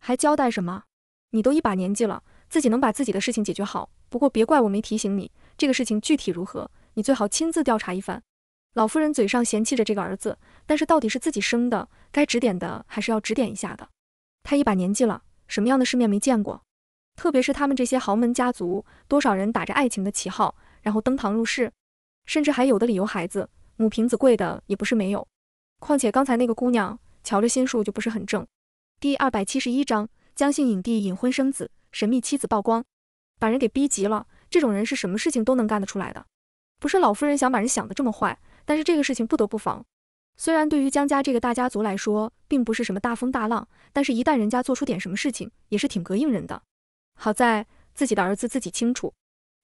还交代什么？你都一把年纪了，自己能把自己的事情解决好。不过别怪我没提醒你，这个事情具体如何，你最好亲自调查一番。老夫人嘴上嫌弃着这个儿子，但是到底是自己生的，该指点的还是要指点一下的。她一把年纪了，什么样的世面没见过？特别是他们这些豪门家族，多少人打着爱情的旗号，然后登堂入室，甚至还有的理由孩子母凭子贵的也不是没有。况且刚才那个姑娘，瞧着心术就不是很正。第二百七十一章：江姓影帝隐婚生子，神秘妻子曝光，把人给逼急了。这种人是什么事情都能干得出来的，不是老夫人想把人想得这么坏。但是这个事情不得不防，虽然对于江家这个大家族来说，并不是什么大风大浪，但是一旦人家做出点什么事情，也是挺膈应人的。好在自己的儿子自己清楚，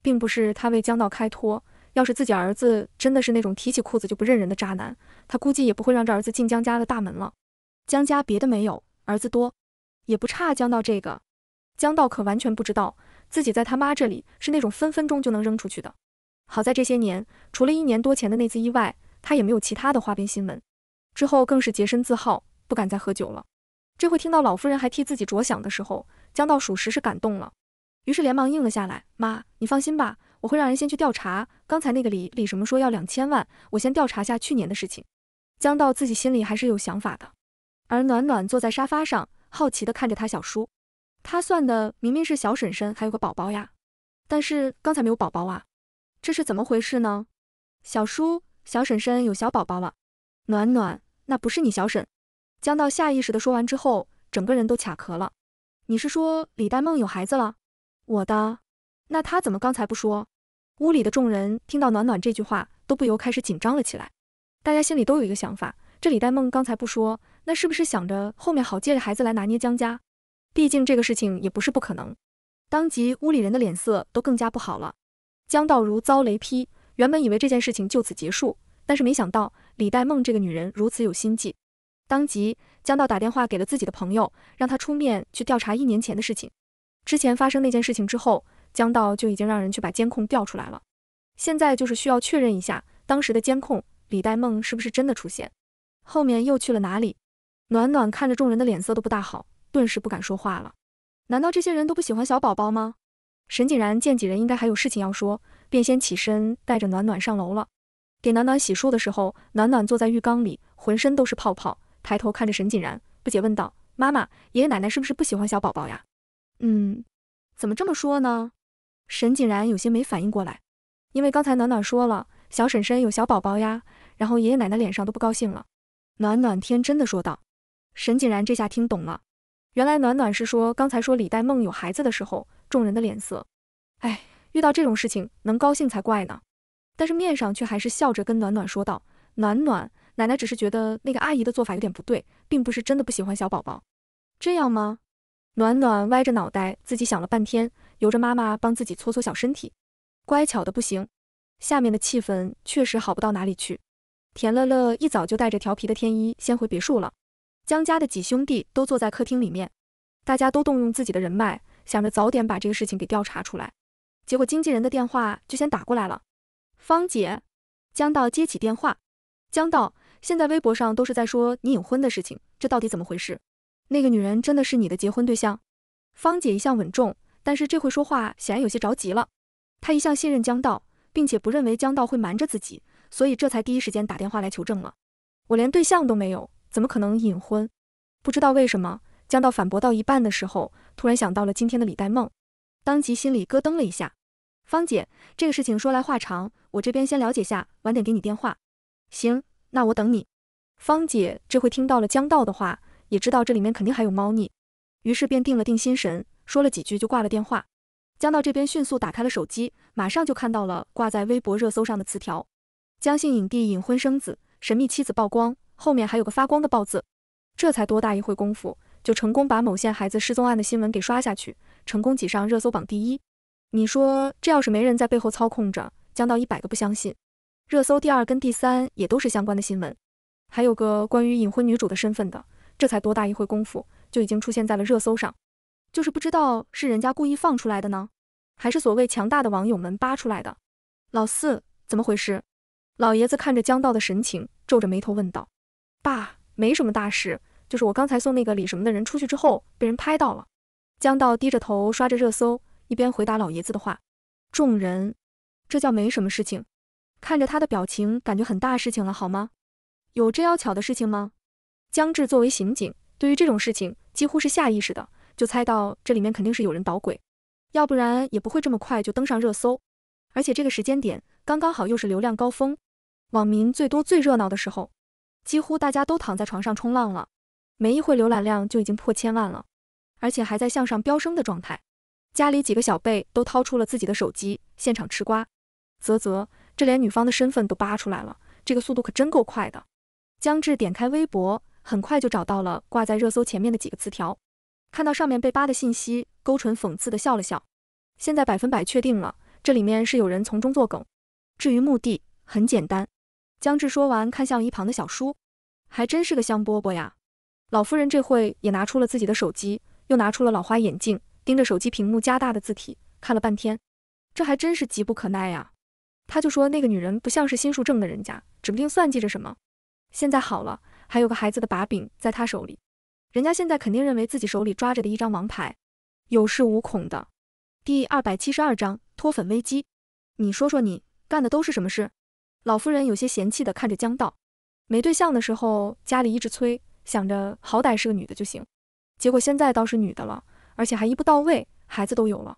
并不是他为江道开脱。要是自己儿子真的是那种提起裤子就不认人的渣男，他估计也不会让这儿子进江家的大门了。江家别的没有，儿子多，也不差江道这个。江道可完全不知道自己在他妈这里是那种分分钟就能扔出去的。好在这些年，除了一年多前的那次意外，他也没有其他的花边新闻。之后更是洁身自好，不敢再喝酒了。这回听到老夫人还替自己着想的时候，江道属实是感动了，于是连忙应了下来。妈，你放心吧，我会让人先去调查。刚才那个李李什么说要两千万，我先调查下去年的事情。江道自己心里还是有想法的。而暖暖坐在沙发上，好奇地看着他小叔。他算的明明是小婶婶还有个宝宝呀，但是刚才没有宝宝啊。这是怎么回事呢？小叔、小婶婶有小宝宝了。暖暖，那不是你小婶。江道下意识的说完之后，整个人都卡壳了。你是说李代梦有孩子了？我的，那他怎么刚才不说？屋里的众人听到暖暖这句话，都不由开始紧张了起来。大家心里都有一个想法：这李代梦刚才不说，那是不是想着后面好借着孩子来拿捏江家？毕竟这个事情也不是不可能。当即，屋里人的脸色都更加不好了。江道如遭雷劈，原本以为这件事情就此结束，但是没想到李代梦这个女人如此有心计。当即，江道打电话给了自己的朋友，让他出面去调查一年前的事情。之前发生那件事情之后，江道就已经让人去把监控调出来了，现在就是需要确认一下当时的监控，李代梦是不是真的出现，后面又去了哪里？暖暖看着众人的脸色都不大好，顿时不敢说话了。难道这些人都不喜欢小宝宝吗？沈锦然见几人应该还有事情要说，便先起身带着暖暖上楼了。给暖暖洗漱的时候，暖暖坐在浴缸里，浑身都是泡泡，抬头看着沈锦然，不解问道：“妈妈，爷爷奶奶是不是不喜欢小宝宝呀？”“嗯，怎么这么说呢？”沈锦然有些没反应过来，因为刚才暖暖说了小婶婶有小宝宝呀，然后爷爷奶奶脸上都不高兴了。暖暖天真的说道。沈锦然这下听懂了，原来暖暖是说刚才说李代梦有孩子的时候。众人的脸色，哎，遇到这种事情能高兴才怪呢。但是面上却还是笑着跟暖暖说道：“暖暖，奶奶只是觉得那个阿姨的做法有点不对，并不是真的不喜欢小宝宝，这样吗？”暖暖歪着脑袋，自己想了半天，由着妈妈帮自己搓搓小身体，乖巧的不行。下面的气氛确实好不到哪里去。田乐乐一早就带着调皮的天一先回别墅了，江家的几兄弟都坐在客厅里面，大家都动用自己的人脉。想着早点把这个事情给调查出来，结果经纪人的电话就先打过来了。芳姐，江道接起电话。江道，现在微博上都是在说你隐婚的事情，这到底怎么回事？那个女人真的是你的结婚对象？芳姐一向稳重，但是这会说话显然有些着急了。她一向信任江道，并且不认为江道会瞒着自己，所以这才第一时间打电话来求证了。我连对象都没有，怎么可能隐婚？不知道为什么。江道反驳到一半的时候，突然想到了今天的李代梦，当即心里咯噔了一下。芳姐，这个事情说来话长，我这边先了解下，晚点给你电话。行，那我等你。芳姐这回听到了江道的话，也知道这里面肯定还有猫腻，于是便定了定心神，说了几句就挂了电话。江道这边迅速打开了手机，马上就看到了挂在微博热搜上的词条：江姓影帝隐婚生子，神秘妻子曝光，后面还有个发光的“爆”字。这才多大一会功夫。就成功把某县孩子失踪案的新闻给刷下去，成功挤上热搜榜第一。你说这要是没人在背后操控着，江道一百个不相信。热搜第二跟第三也都是相关的新闻，还有个关于隐婚女主的身份的。这才多大一会功夫，就已经出现在了热搜上。就是不知道是人家故意放出来的呢，还是所谓强大的网友们扒出来的。老四，怎么回事？老爷子看着江道的神情，皱着眉头问道：“爸，没什么大事。”就是我刚才送那个李什么的人出去之后，被人拍到了。江道低着头刷着热搜，一边回答老爷子的话。众人，这叫没什么事情？看着他的表情，感觉很大事情了，好吗？有这要巧的事情吗？江志作为刑警，对于这种事情几乎是下意识的就猜到这里面肯定是有人捣鬼，要不然也不会这么快就登上热搜。而且这个时间点刚刚好又是流量高峰，网民最多最热闹的时候，几乎大家都躺在床上冲浪了。没一会，浏览量就已经破千万了，而且还在向上飙升的状态。家里几个小辈都掏出了自己的手机，现场吃瓜。啧啧，这连女方的身份都扒出来了，这个速度可真够快的。江志点开微博，很快就找到了挂在热搜前面的几个词条，看到上面被扒的信息，勾唇讽刺的笑了笑。现在百分百确定了，这里面是有人从中作梗。至于目的，很简单。江志说完，看向一旁的小叔，还真是个香饽饽呀。老夫人这会也拿出了自己的手机，又拿出了老花眼镜，盯着手机屏幕加大的字体看了半天，这还真是急不可耐呀。他就说那个女人不像是心术正的人家，指不定算计着什么。现在好了，还有个孩子的把柄在她手里，人家现在肯定认为自己手里抓着的一张王牌，有恃无恐的。第二百七十二章脱粉危机。你说说你干的都是什么事？老夫人有些嫌弃的看着江道，没对象的时候家里一直催。想着好歹是个女的就行，结果现在倒是女的了，而且还一步到位，孩子都有了。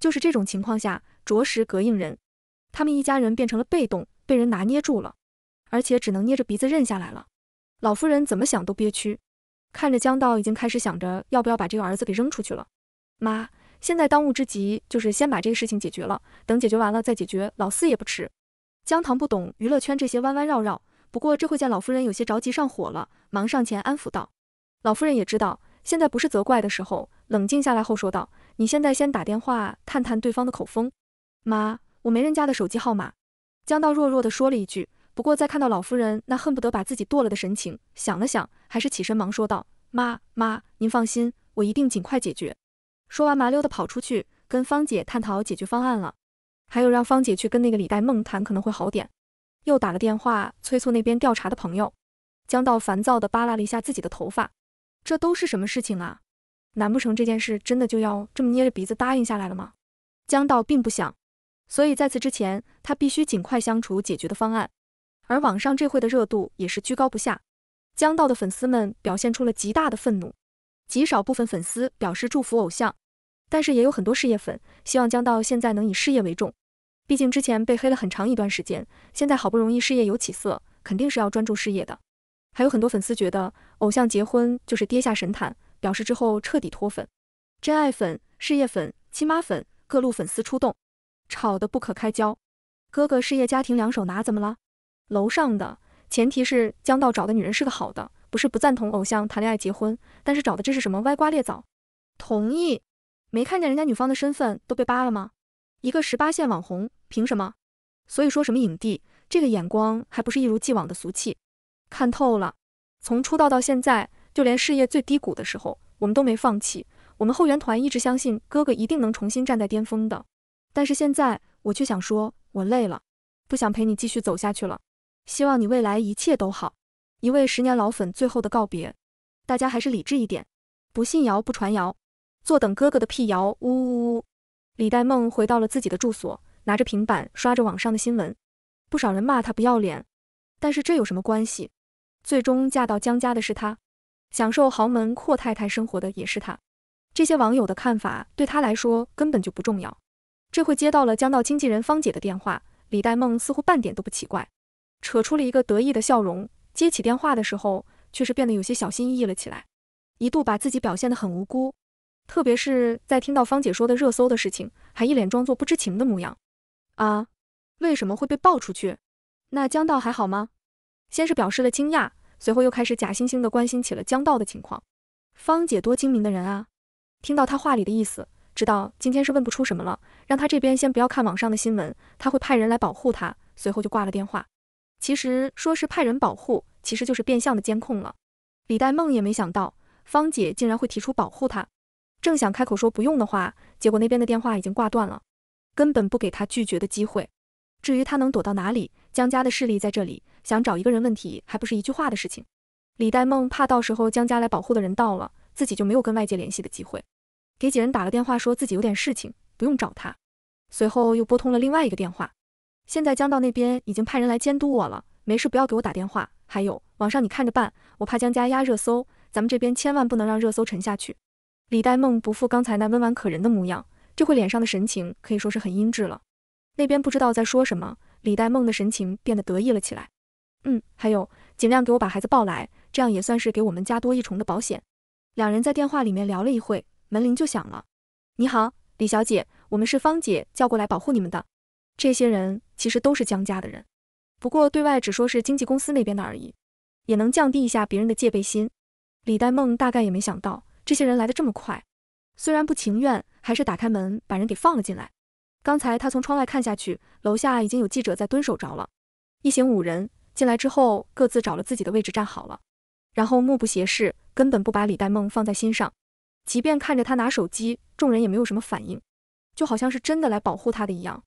就是这种情况下，着实膈应人。他们一家人变成了被动，被人拿捏住了，而且只能捏着鼻子认下来了。老夫人怎么想都憋屈。看着江道已经开始想着要不要把这个儿子给扔出去了。妈，现在当务之急就是先把这个事情解决了，等解决完了再解决老四也不迟。江棠不懂娱乐圈这些弯弯绕绕。不过这会见老夫人有些着急上火了，忙上前安抚道：“老夫人也知道现在不是责怪的时候，冷静下来后说道：你现在先打电话探探对方的口风。妈，我没人家的手机号码。”江道弱弱的说了一句。不过在看到老夫人那恨不得把自己剁了的神情，想了想，还是起身忙说道：“妈妈，您放心，我一定尽快解决。”说完麻溜的跑出去跟芳姐探讨解决方案了，还有让芳姐去跟那个李代梦谈可能会好点。又打了电话催促那边调查的朋友，江道烦躁地扒拉了一下自己的头发，这都是什么事情啊？难不成这件事真的就要这么捏着鼻子答应下来了吗？江道并不想，所以在此之前他必须尽快相处解决的方案。而网上这会的热度也是居高不下，江道的粉丝们表现出了极大的愤怒，极少部分粉丝表示祝福偶像，但是也有很多事业粉希望江道现在能以事业为重。毕竟之前被黑了很长一段时间，现在好不容易事业有起色，肯定是要专注事业的。还有很多粉丝觉得偶像结婚就是跌下神坛，表示之后彻底脱粉。真爱粉、事业粉、亲妈粉，各路粉丝出动，吵得不可开交。哥哥事业家庭两手拿怎么了？楼上的前提是江道找的女人是个好的，不是不赞同偶像谈恋爱结婚，但是找的这是什么歪瓜裂枣？同意，没看见人家女方的身份都被扒了吗？一个十八线网红凭什么？所以说什么影帝，这个眼光还不是一如既往的俗气。看透了，从出道到现在，就连事业最低谷的时候，我们都没放弃。我们后援团一直相信哥哥一定能重新站在巅峰的。但是现在，我却想说，我累了，不想陪你继续走下去了。希望你未来一切都好。一位十年老粉最后的告别，大家还是理智一点，不信谣不传谣，坐等哥哥的辟谣。呜呜呜。李代梦回到了自己的住所，拿着平板刷着网上的新闻。不少人骂他不要脸，但是这有什么关系？最终嫁到江家的是他，享受豪门阔太太生活的也是他。这些网友的看法对他来说根本就不重要。这会接到了江道经纪人方姐的电话，李代梦似乎半点都不奇怪，扯出了一个得意的笑容。接起电话的时候，却是变得有些小心翼翼了起来，一度把自己表现得很无辜。特别是在听到方姐说的热搜的事情，还一脸装作不知情的模样，啊，为什么会被爆出去？那江道还好吗？先是表示了惊讶，随后又开始假惺惺的关心起了江道的情况。方姐多精明的人啊，听到他话里的意思，知道今天是问不出什么了，让他这边先不要看网上的新闻，他会派人来保护他。随后就挂了电话。其实说是派人保护，其实就是变相的监控了。李代梦也没想到方姐竟然会提出保护他。正想开口说不用的话，结果那边的电话已经挂断了，根本不给他拒绝的机会。至于他能躲到哪里，江家的势力在这里，想找一个人问题还不是一句话的事情。李代梦怕到时候江家来保护的人到了，自己就没有跟外界联系的机会，给几人打了电话，说自己有点事情，不用找他。随后又拨通了另外一个电话，现在江道那边已经派人来监督我了，没事不要给我打电话。还有网上你看着办，我怕江家压热搜，咱们这边千万不能让热搜沉下去。李代梦不复刚才那温婉可人的模样，这会脸上的神情可以说是很阴鸷了。那边不知道在说什么，李代梦的神情变得得意了起来。嗯，还有，尽量给我把孩子抱来，这样也算是给我们加多一重的保险。两人在电话里面聊了一会，门铃就响了。你好，李小姐，我们是方姐叫过来保护你们的。这些人其实都是江家的人，不过对外只说是经纪公司那边的而已，也能降低一下别人的戒备心。李代梦大概也没想到。这些人来的这么快，虽然不情愿，还是打开门把人给放了进来。刚才他从窗外看下去，楼下已经有记者在蹲守着了。一行五人进来之后，各自找了自己的位置站好了，然后目不斜视，根本不把李代梦放在心上。即便看着他拿手机，众人也没有什么反应，就好像是真的来保护他的一样。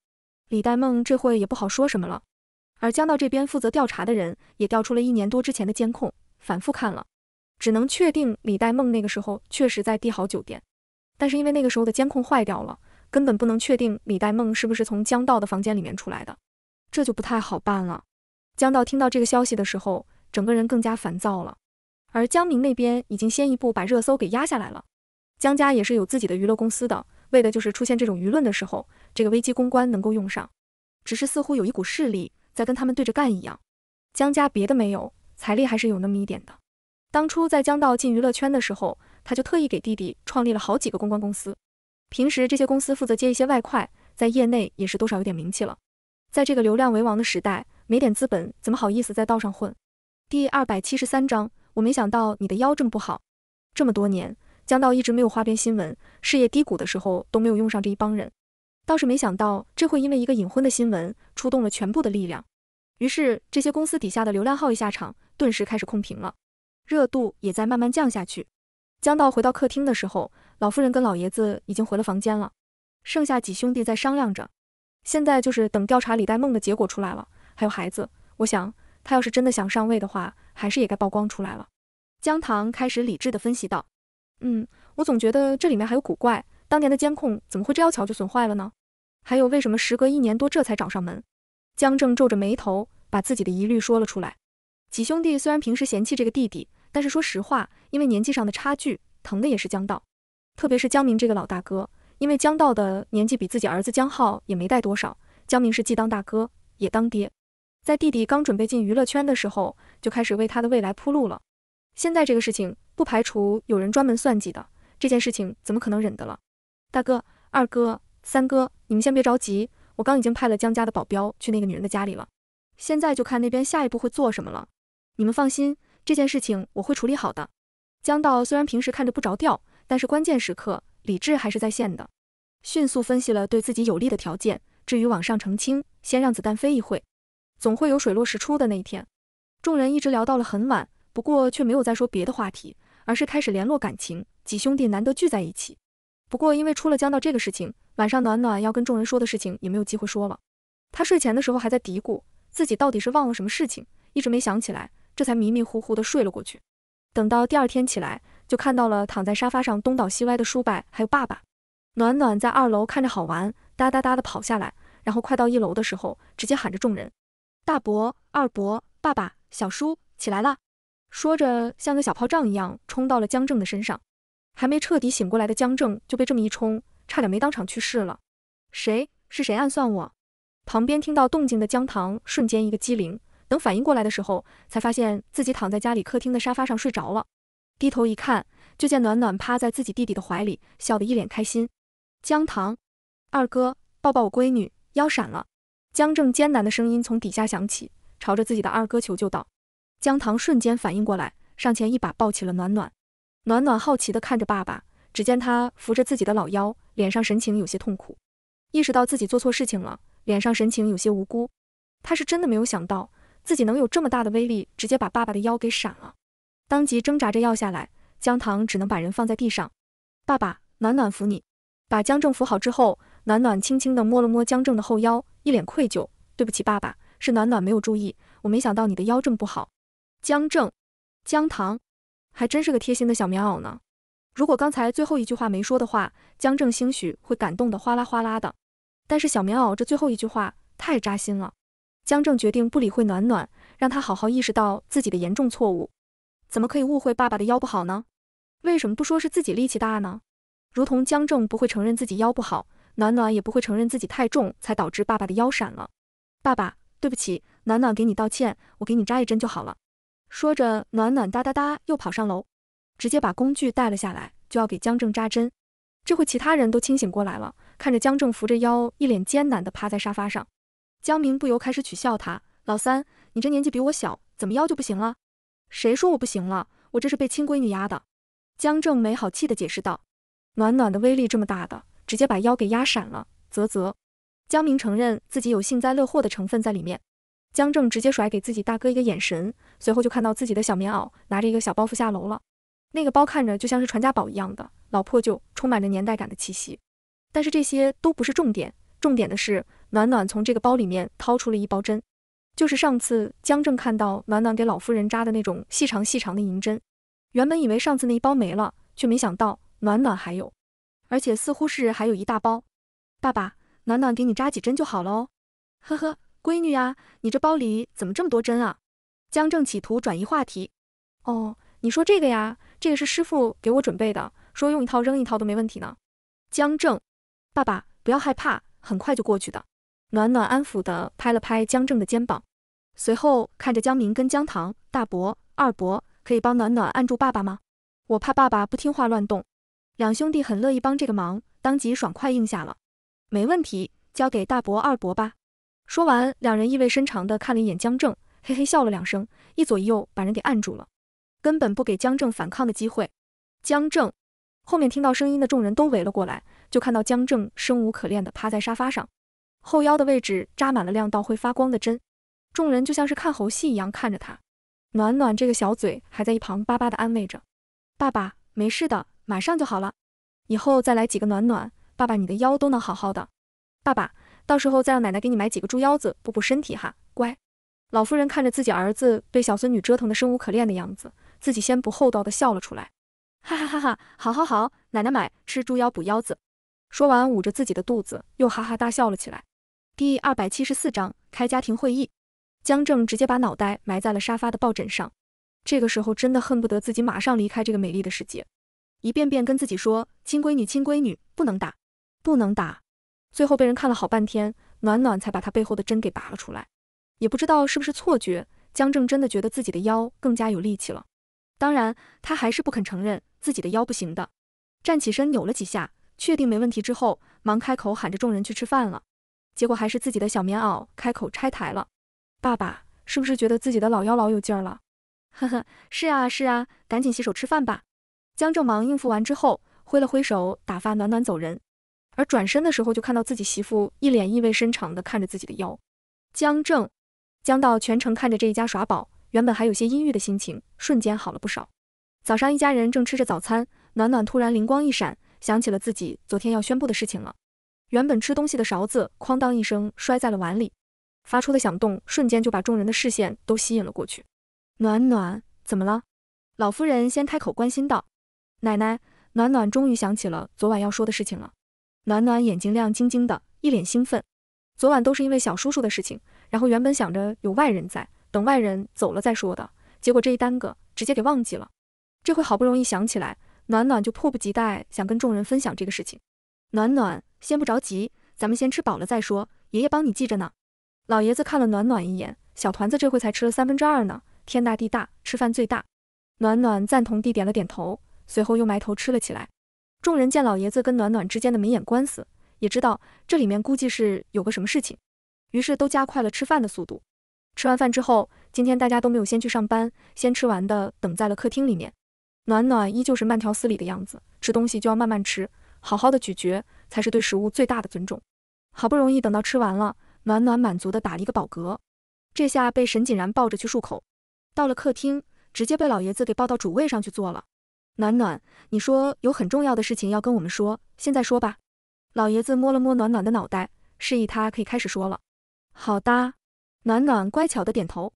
李代梦这会也不好说什么了。而江道这边负责调查的人也调出了一年多之前的监控，反复看了。只能确定李代梦那个时候确实在帝豪酒店，但是因为那个时候的监控坏掉了，根本不能确定李代梦是不是从江道的房间里面出来的，这就不太好办了。江道听到这个消息的时候，整个人更加烦躁了。而江明那边已经先一步把热搜给压下来了。江家也是有自己的娱乐公司的，为的就是出现这种舆论的时候，这个危机公关能够用上。只是似乎有一股势力在跟他们对着干一样。江家别的没有，财力还是有那么一点的。当初在江道进娱乐圈的时候，他就特意给弟弟创立了好几个公关公司。平时这些公司负责接一些外快，在业内也是多少有点名气了。在这个流量为王的时代，没点资本怎么好意思在道上混？第二百七十三章，我没想到你的腰这么不好。这么多年，江道一直没有花边新闻，事业低谷的时候都没有用上这一帮人，倒是没想到这会因为一个隐婚的新闻出动了全部的力量。于是这些公司底下的流量号一下场，顿时开始控评了。热度也在慢慢降下去。江道回到客厅的时候，老夫人跟老爷子已经回了房间了，剩下几兄弟在商量着。现在就是等调查李代梦的结果出来了，还有孩子。我想，他要是真的想上位的话，还是也该曝光出来了。江棠开始理智地分析道：“嗯，我总觉得这里面还有古怪。当年的监控怎么会这要巧就损坏了呢？还有，为什么时隔一年多这才找上门？”江正皱着眉头，把自己的疑虑说了出来。几兄弟虽然平时嫌弃这个弟弟，但是说实话，因为年纪上的差距，疼的也是江道。特别是江明这个老大哥，因为江道的年纪比自己儿子江浩也没大多少。江明是既当大哥也当爹，在弟弟刚准备进娱乐圈的时候，就开始为他的未来铺路了。现在这个事情，不排除有人专门算计的，这件事情怎么可能忍得了？大哥、二哥、三哥，你们先别着急，我刚已经派了江家的保镖去那个女人的家里了，现在就看那边下一步会做什么了。你们放心。这件事情我会处理好的。江道虽然平时看着不着调，但是关键时刻理智还是在线的，迅速分析了对自己有利的条件。至于网上澄清，先让子弹飞一会，总会有水落石出的那一天。众人一直聊到了很晚，不过却没有再说别的话题，而是开始联络感情。几兄弟难得聚在一起，不过因为出了江道这个事情，晚上暖暖要跟众人说的事情也没有机会说了。他睡前的时候还在嘀咕自己到底是忘了什么事情，一直没想起来。这才迷迷糊糊的睡了过去，等到第二天起来，就看到了躺在沙发上东倒西歪的叔伯，还有爸爸。暖暖在二楼看着好玩，哒哒哒的跑下来，然后快到一楼的时候，直接喊着众人：“大伯、二伯、爸爸、小叔，起来了！”说着像个小炮仗一样冲到了江正的身上。还没彻底醒过来的江正就被这么一冲，差点没当场去世了。谁？是谁暗算我？旁边听到动静的江棠瞬间一个机灵。等反应过来的时候，才发现自己躺在家里客厅的沙发上睡着了。低头一看，就见暖暖趴在自己弟弟的怀里，笑得一脸开心。江糖，二哥，抱抱我闺女，腰闪了。江正艰难的声音从底下响起，朝着自己的二哥求救道。江糖瞬间反应过来，上前一把抱起了暖暖。暖暖好奇地看着爸爸，只见他扶着自己的老腰，脸上神情有些痛苦，意识到自己做错事情了，脸上神情有些无辜。他是真的没有想到。自己能有这么大的威力，直接把爸爸的腰给闪了。当即挣扎着要下来，姜糖只能把人放在地上。爸爸，暖暖扶你。把江正扶好之后，暖暖轻轻地摸了摸江正的后腰，一脸愧疚：“对不起，爸爸，是暖暖没有注意，我没想到你的腰这么不好。”江正，江糖，还真是个贴心的小棉袄呢。如果刚才最后一句话没说的话，江正兴许会感动的哗啦哗啦的。但是小棉袄这最后一句话太扎心了。江正决定不理会暖暖，让他好好意识到自己的严重错误。怎么可以误会爸爸的腰不好呢？为什么不说是自己力气大呢？如同江正不会承认自己腰不好，暖暖也不会承认自己太重才导致爸爸的腰闪了。爸爸，对不起，暖暖给你道歉，我给你扎一针就好了。说着，暖暖哒哒哒又跑上楼，直接把工具带了下来，就要给江正扎针。这会，其他人都清醒过来了，看着江正扶着腰，一脸艰难地趴在沙发上。江明不由开始取笑他：“老三，你这年纪比我小，怎么腰就不行了？”“谁说我不行了？我这是被亲闺女压的。”江正没好气的解释道：“暖暖的威力这么大的，直接把腰给压闪了。”啧啧。江明承认自己有幸灾乐祸的成分在里面。江正直接甩给自己大哥一个眼神，随后就看到自己的小棉袄拿着一个小包袱下楼了。那个包看着就像是传家宝一样的，老破旧，充满着年代感的气息。但是这些都不是重点，重点的是。暖暖从这个包里面掏出了一包针，就是上次江正看到暖暖给老夫人扎的那种细长细长的银针。原本以为上次那一包没了，却没想到暖暖还有，而且似乎是还有一大包。爸爸，暖暖给你扎几针就好了哦。呵呵，闺女呀，你这包里怎么这么多针啊？江正企图转移话题。哦，你说这个呀？这个是师傅给我准备的，说用一套扔一套都没问题呢。江正，爸爸不要害怕，很快就过去的。暖暖安抚地拍了拍江正的肩膀，随后看着江明跟江唐大伯、二伯，可以帮暖暖按住爸爸吗？我怕爸爸不听话乱动。两兄弟很乐意帮这个忙，当即爽快应下了。没问题，交给大伯、二伯吧。说完，两人意味深长地看了一眼江正，嘿嘿笑了两声，一左一右把人给按住了，根本不给江正反抗的机会。江正后面听到声音的众人都围了过来，就看到江正生无可恋地趴在沙发上。后腰的位置扎满了亮到会发光的针，众人就像是看猴戏一样看着他。暖暖这个小嘴还在一旁巴巴的安慰着：“爸爸没事的，马上就好了。以后再来几个暖暖，爸爸你的腰都能好好的。爸爸，到时候再让奶奶给你买几个猪腰子补补身体哈，乖。”老夫人看着自己儿子被小孙女折腾的生无可恋的样子，自己先不厚道的笑了出来，哈哈哈！哈，好好好，奶奶买吃猪腰补腰子。说完捂着自己的肚子又哈哈大笑了起来。第二百七十四章开家庭会议，江正直接把脑袋埋在了沙发的抱枕上，这个时候真的恨不得自己马上离开这个美丽的世界，一遍遍跟自己说亲闺女亲闺女不能打不能打，最后被人看了好半天，暖暖才把他背后的针给拔了出来，也不知道是不是错觉，江正真的觉得自己的腰更加有力气了，当然他还是不肯承认自己的腰不行的，站起身扭了几下，确定没问题之后，忙开口喊着众人去吃饭了。结果还是自己的小棉袄开口拆台了，爸爸是不是觉得自己的老腰老有劲儿了？呵呵，是啊是啊，赶紧洗手吃饭吧。江正忙应付完之后，挥了挥手打发暖暖走人。而转身的时候，就看到自己媳妇一脸意味深长的看着自己的腰。江正江道全程看着这一家耍宝，原本还有些阴郁的心情瞬间好了不少。早上一家人正吃着早餐，暖暖突然灵光一闪，想起了自己昨天要宣布的事情了。原本吃东西的勺子哐当一声摔在了碗里，发出的响动瞬间就把众人的视线都吸引了过去。暖暖怎么了？老夫人先开口关心道。奶奶，暖暖终于想起了昨晚要说的事情了。暖暖眼睛亮晶晶的，一脸兴奋。昨晚都是因为小叔叔的事情，然后原本想着有外人在，等外人走了再说的结果这一耽搁，直接给忘记了。这回好不容易想起来，暖暖就迫不及待想跟众人分享这个事情。暖暖。先不着急，咱们先吃饱了再说。爷爷帮你记着呢。老爷子看了暖暖一眼，小团子这回才吃了三分之二呢。天大地大，吃饭最大。暖暖赞同地点了点头，随后又埋头吃了起来。众人见老爷子跟暖暖之间的眉眼官司，也知道这里面估计是有个什么事情，于是都加快了吃饭的速度。吃完饭之后，今天大家都没有先去上班，先吃完的等在了客厅里面。暖暖依旧是慢条斯理的样子，吃东西就要慢慢吃，好好的咀嚼。才是对食物最大的尊重。好不容易等到吃完了，暖暖满足的打了一个饱嗝，这下被沈锦然抱着去漱口。到了客厅，直接被老爷子给抱到主位上去坐了。暖暖，你说有很重要的事情要跟我们说，现在说吧。老爷子摸了摸暖暖的脑袋，示意他可以开始说了。好的。暖暖乖巧的点头，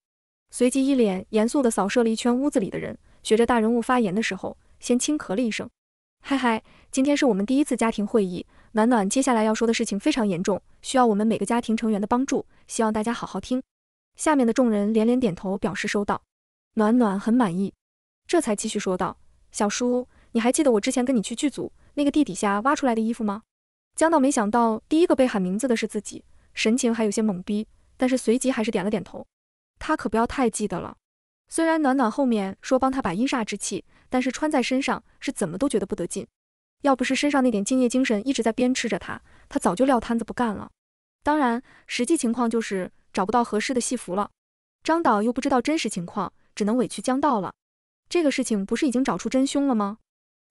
随即一脸严肃的扫射了一圈屋子里的人，学着大人物发言的时候，先轻咳了一声。嗨嗨，今天是我们第一次家庭会议。暖暖接下来要说的事情非常严重，需要我们每个家庭成员的帮助，希望大家好好听。下面的众人连连点头，表示收到。暖暖很满意，这才继续说道：“小叔，你还记得我之前跟你去剧组那个地底下挖出来的衣服吗？”江道没想到第一个被喊名字的是自己，神情还有些懵逼，但是随即还是点了点头。他可不要太记得了。虽然暖暖后面说帮他把阴煞之气。但是穿在身上是怎么都觉得不得劲，要不是身上那点敬业精神一直在鞭笞着他，他早就撂摊子不干了。当然，实际情况就是找不到合适的戏服了。张导又不知道真实情况，只能委屈江道了。这个事情不是已经找出真凶了吗？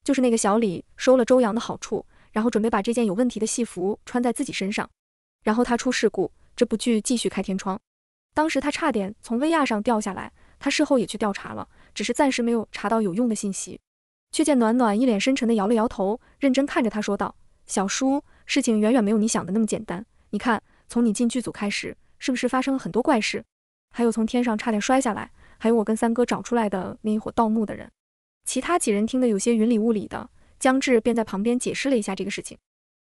就是那个小李收了周洋的好处，然后准备把这件有问题的戏服穿在自己身上，然后他出事故，这部剧继续开天窗。当时他差点从威亚上掉下来，他事后也去调查了。只是暂时没有查到有用的信息，却见暖暖一脸深沉地摇了摇头，认真看着他说道：“小叔，事情远远没有你想的那么简单。你看，从你进剧组开始，是不是发生了很多怪事？还有从天上差点摔下来，还有我跟三哥找出来的那一伙盗墓的人。”其他几人听得有些云里雾里的，江志便在旁边解释了一下这个事情。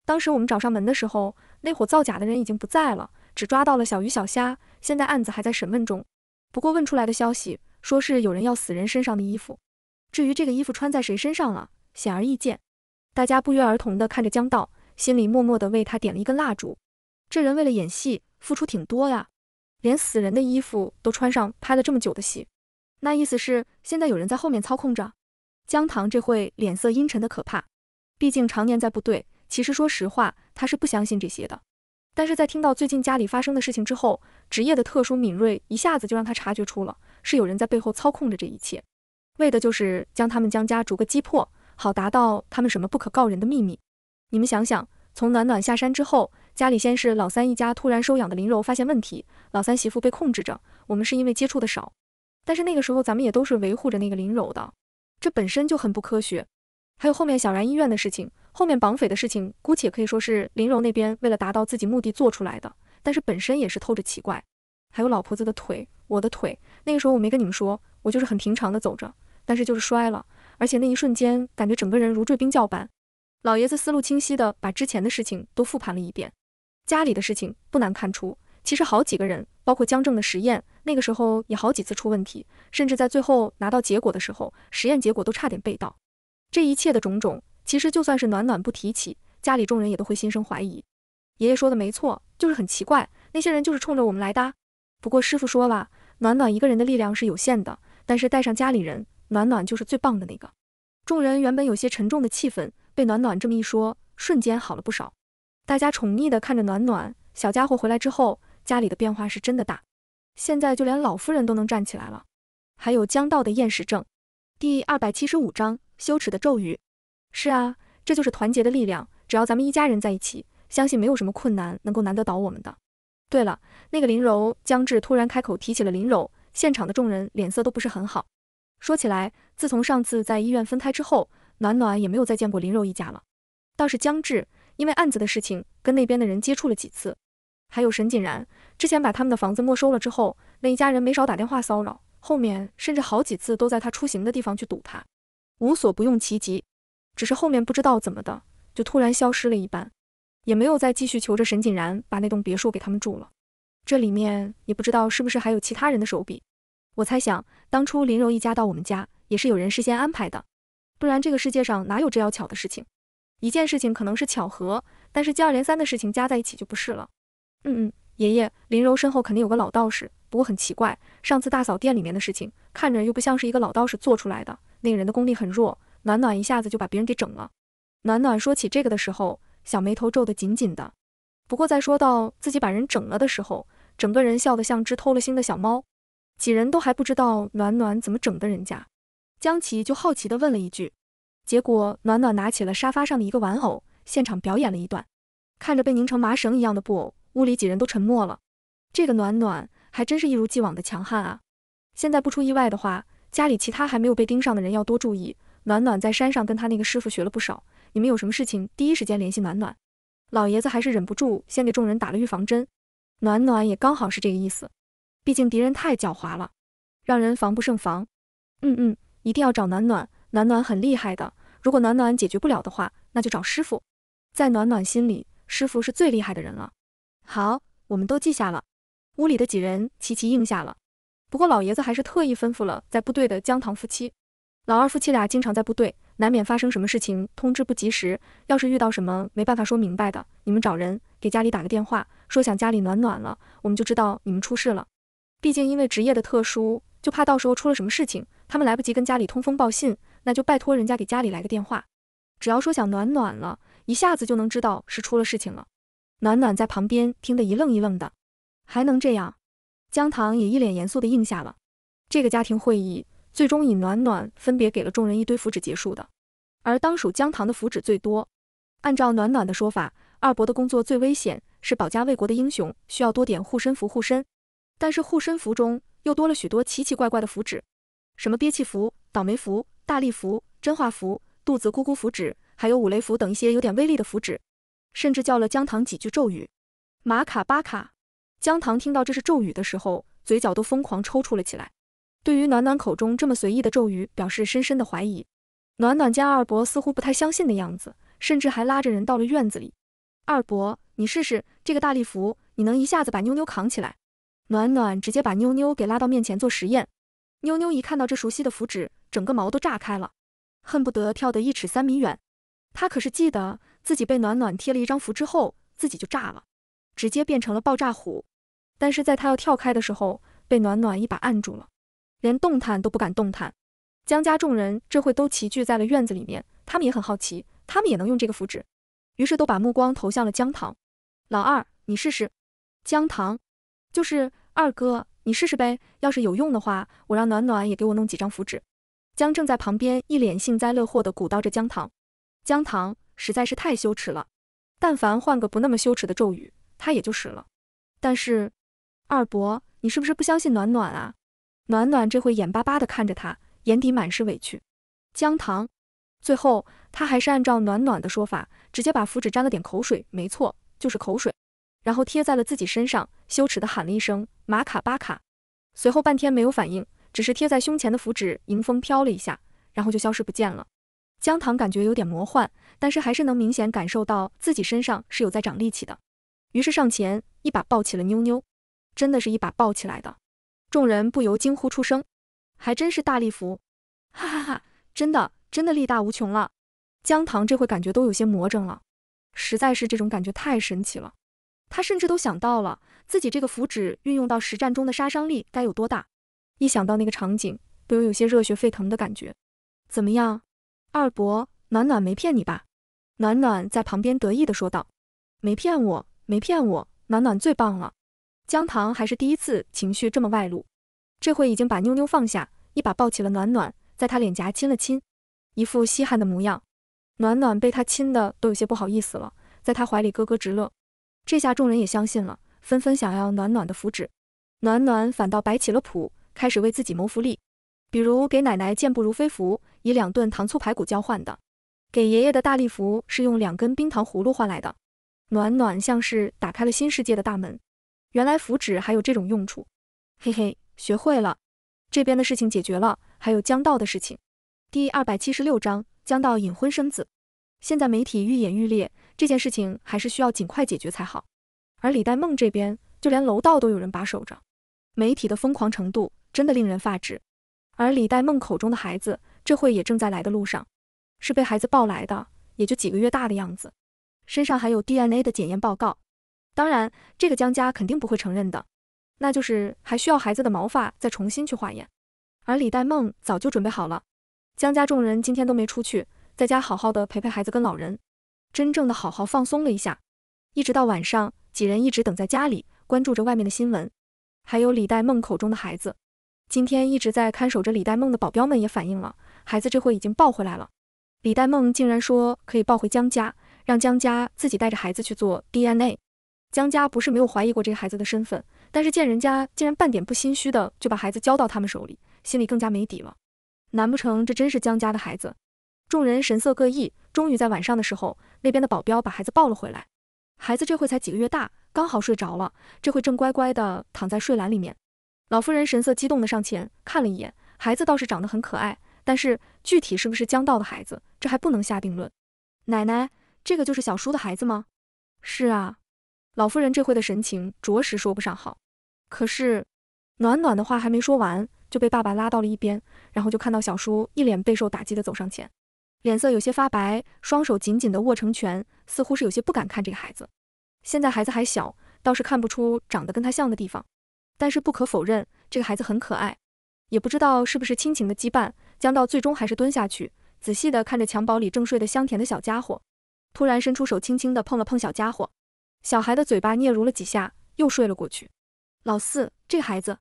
当时我们找上门的时候，那伙造假的人已经不在了，只抓到了小鱼小虾，现在案子还在审问中。不过问出来的消息。说是有人要死人身上的衣服，至于这个衣服穿在谁身上了，显而易见。大家不约而同的看着江道，心里默默的为他点了一根蜡烛。这人为了演戏付出挺多呀，连死人的衣服都穿上，拍了这么久的戏，那意思是现在有人在后面操控着。江棠这会脸色阴沉的可怕，毕竟常年在部队，其实说实话他是不相信这些的。但是在听到最近家里发生的事情之后，职业的特殊敏锐一下子就让他察觉出了。是有人在背后操控着这一切，为的就是将他们江家逐个击破，好达到他们什么不可告人的秘密。你们想想，从暖暖下山之后，家里先是老三一家突然收养的林柔发现问题，老三媳妇被控制着。我们是因为接触的少，但是那个时候咱们也都是维护着那个林柔的，这本身就很不科学。还有后面小然医院的事情，后面绑匪的事情，姑且可以说是林柔那边为了达到自己目的做出来的，但是本身也是透着奇怪。还有老婆子的腿。我的腿，那个时候我没跟你们说，我就是很平常的走着，但是就是摔了，而且那一瞬间感觉整个人如坠冰窖般。老爷子思路清晰的把之前的事情都复盘了一遍，家里的事情不难看出，其实好几个人，包括江正的实验，那个时候也好几次出问题，甚至在最后拿到结果的时候，实验结果都差点被盗。这一切的种种，其实就算是暖暖不提起，家里众人也都会心生怀疑。爷爷说的没错，就是很奇怪，那些人就是冲着我们来的。不过师傅说了，暖暖一个人的力量是有限的，但是带上家里人，暖暖就是最棒的那个。众人原本有些沉重的气氛，被暖暖这么一说，瞬间好了不少。大家宠溺地看着暖暖小家伙回来之后，家里的变化是真的大。现在就连老夫人都能站起来了，还有江道的厌食症。第二百七十五章羞耻的咒语。是啊，这就是团结的力量。只要咱们一家人在一起，相信没有什么困难能够难得倒我们的。对了，那个林柔，江志突然开口提起了林柔，现场的众人脸色都不是很好。说起来，自从上次在医院分开之后，暖暖也没有再见过林柔一家了。倒是江志，因为案子的事情，跟那边的人接触了几次。还有沈锦然，之前把他们的房子没收了之后，那一家人没少打电话骚扰，后面甚至好几次都在他出行的地方去堵他，无所不用其极。只是后面不知道怎么的，就突然消失了一般。也没有再继续求着沈锦然把那栋别墅给他们住了。这里面也不知道是不是还有其他人的手笔。我猜想，当初林柔一家到我们家，也是有人事先安排的，不然这个世界上哪有这样巧的事情？一件事情可能是巧合，但是接二连三的事情加在一起就不是了。嗯嗯，爷爷，林柔身后肯定有个老道士，不过很奇怪，上次大嫂店里面的事情，看着又不像是一个老道士做出来的。那个人的功力很弱，暖暖一下子就把别人给整了。暖暖说起这个的时候。小眉头皱得紧紧的，不过在说到自己把人整了的时候，整个人笑得像只偷了腥的小猫。几人都还不知道暖暖怎么整的人家，江琪就好奇地问了一句，结果暖暖拿起了沙发上的一个玩偶，现场表演了一段。看着被拧成麻绳一样的布偶，屋里几人都沉默了。这个暖暖还真是一如既往的强悍啊！现在不出意外的话，家里其他还没有被盯上的人要多注意。暖暖在山上跟他那个师傅学了不少。你们有什么事情，第一时间联系暖暖。老爷子还是忍不住先给众人打了预防针。暖暖也刚好是这个意思，毕竟敌人太狡猾了，让人防不胜防。嗯嗯，一定要找暖暖，暖暖很厉害的。如果暖暖解决不了的话，那就找师傅。在暖暖心里，师傅是最厉害的人了。好，我们都记下了。屋里的几人齐齐应下了。不过老爷子还是特意吩咐了在部队的姜唐夫妻。老二夫妻俩经常在部队。难免发生什么事情，通知不及时。要是遇到什么没办法说明白的，你们找人给家里打个电话，说想家里暖暖了，我们就知道你们出事了。毕竟因为职业的特殊，就怕到时候出了什么事情，他们来不及跟家里通风报信，那就拜托人家给家里来个电话，只要说想暖暖了，一下子就能知道是出了事情了。暖暖在旁边听得一愣一愣的，还能这样？江棠也一脸严肃地应下了这个家庭会议。最终，以暖暖分别给了众人一堆符纸结束的，而当属姜糖的符纸最多。按照暖暖的说法，二伯的工作最危险，是保家卫国的英雄，需要多点护身符护身。但是护身符中又多了许多奇奇怪怪的符纸，什么憋气符、倒霉符、大力符、真话符、肚子咕咕符纸，还有五雷符等一些有点威力的符纸，甚至叫了姜糖几句咒语，玛卡巴卡。姜糖听到这是咒语的时候，嘴角都疯狂抽搐了起来。对于暖暖口中这么随意的咒语，表示深深的怀疑。暖暖见二伯似乎不太相信的样子，甚至还拉着人到了院子里。二伯，你试试这个大力符，你能一下子把妞妞扛起来？暖暖直接把妞妞给拉到面前做实验。妞妞一看到这熟悉的符纸，整个毛都炸开了，恨不得跳得一尺三米远。她可是记得自己被暖暖贴了一张符之后，自己就炸了，直接变成了爆炸虎。但是在他要跳开的时候，被暖暖一把按住了。连动弹都不敢动弹，江家众人这会都齐聚在了院子里面，他们也很好奇，他们也能用这个符纸，于是都把目光投向了江棠。老二，你试试。江棠，就是二哥，你试试呗，要是有用的话，我让暖暖也给我弄几张符纸。江正在旁边一脸幸灾乐祸地鼓捣着江棠。江棠实在是太羞耻了，但凡换个不那么羞耻的咒语，他也就使了。但是，二伯，你是不是不相信暖暖啊？暖暖这会眼巴巴地看着他，眼底满是委屈。姜糖，最后他还是按照暖暖的说法，直接把符纸沾了点口水，没错，就是口水，然后贴在了自己身上，羞耻的喊了一声“玛卡巴卡”。随后半天没有反应，只是贴在胸前的符纸迎风飘了一下，然后就消失不见了。姜糖感觉有点魔幻，但是还是能明显感受到自己身上是有在长力气的，于是上前一把抱起了妞妞，真的是一把抱起来的。众人不由惊呼出声，还真是大力福，哈哈哈，真的真的力大无穷了。江糖这会感觉都有些魔怔了，实在是这种感觉太神奇了。他甚至都想到了自己这个符纸运用到实战中的杀伤力该有多大，一想到那个场景，不由有些热血沸腾的感觉。怎么样，二伯，暖暖没骗你吧？暖暖在旁边得意的说道，没骗我，没骗我，暖暖最棒了。姜糖还是第一次情绪这么外露，这回已经把妞妞放下，一把抱起了暖暖，在她脸颊亲了亲，一副稀罕的模样。暖暖被他亲的都有些不好意思了，在他怀里咯咯直乐。这下众人也相信了，纷纷想要暖暖的福祉。暖暖反倒摆起了谱，开始为自己谋福利，比如给奶奶健步如飞符，以两顿糖醋排骨交换的；给爷爷的大力符是用两根冰糖葫芦换来的。暖暖像是打开了新世界的大门。原来符纸还有这种用处，嘿嘿，学会了。这边的事情解决了，还有江道的事情。第二百七十六章：江道隐婚生子。现在媒体愈演愈烈，这件事情还是需要尽快解决才好。而李代梦这边，就连楼道都有人把守着。媒体的疯狂程度真的令人发指。而李代梦口中的孩子，这会也正在来的路上，是被孩子抱来的，也就几个月大的样子，身上还有 DNA 的检验报告。当然，这个江家肯定不会承认的，那就是还需要孩子的毛发再重新去化验。而李代梦早就准备好了。江家众人今天都没出去，在家好好的陪陪孩子跟老人，真正的好好放松了一下。一直到晚上，几人一直等在家里，关注着外面的新闻，还有李代梦口中的孩子。今天一直在看守着李代梦的保镖们也反映了，孩子这会已经抱回来了。李代梦竟然说可以抱回江家，让江家自己带着孩子去做 DNA。江家不是没有怀疑过这个孩子的身份，但是见人家竟然半点不心虚的就把孩子交到他们手里，心里更加没底了。难不成这真是江家的孩子？众人神色各异。终于在晚上的时候，那边的保镖把孩子抱了回来。孩子这会才几个月大，刚好睡着了，这会正乖乖的躺在睡篮里面。老夫人神色激动的上前看了一眼，孩子倒是长得很可爱，但是具体是不是江道的孩子，这还不能下定论。奶奶，这个就是小叔的孩子吗？是啊。老夫人这会的神情着实说不上好，可是暖暖的话还没说完，就被爸爸拉到了一边，然后就看到小叔一脸备受打击的走上前，脸色有些发白，双手紧紧的握成拳，似乎是有些不敢看这个孩子。现在孩子还小，倒是看不出长得跟他像的地方，但是不可否认，这个孩子很可爱。也不知道是不是亲情的羁绊，江到最终还是蹲下去，仔细的看着襁褓里正睡得香甜的小家伙，突然伸出手轻轻的碰了碰小家伙。小孩的嘴巴嗫嚅了几下，又睡了过去。老四，这个孩子，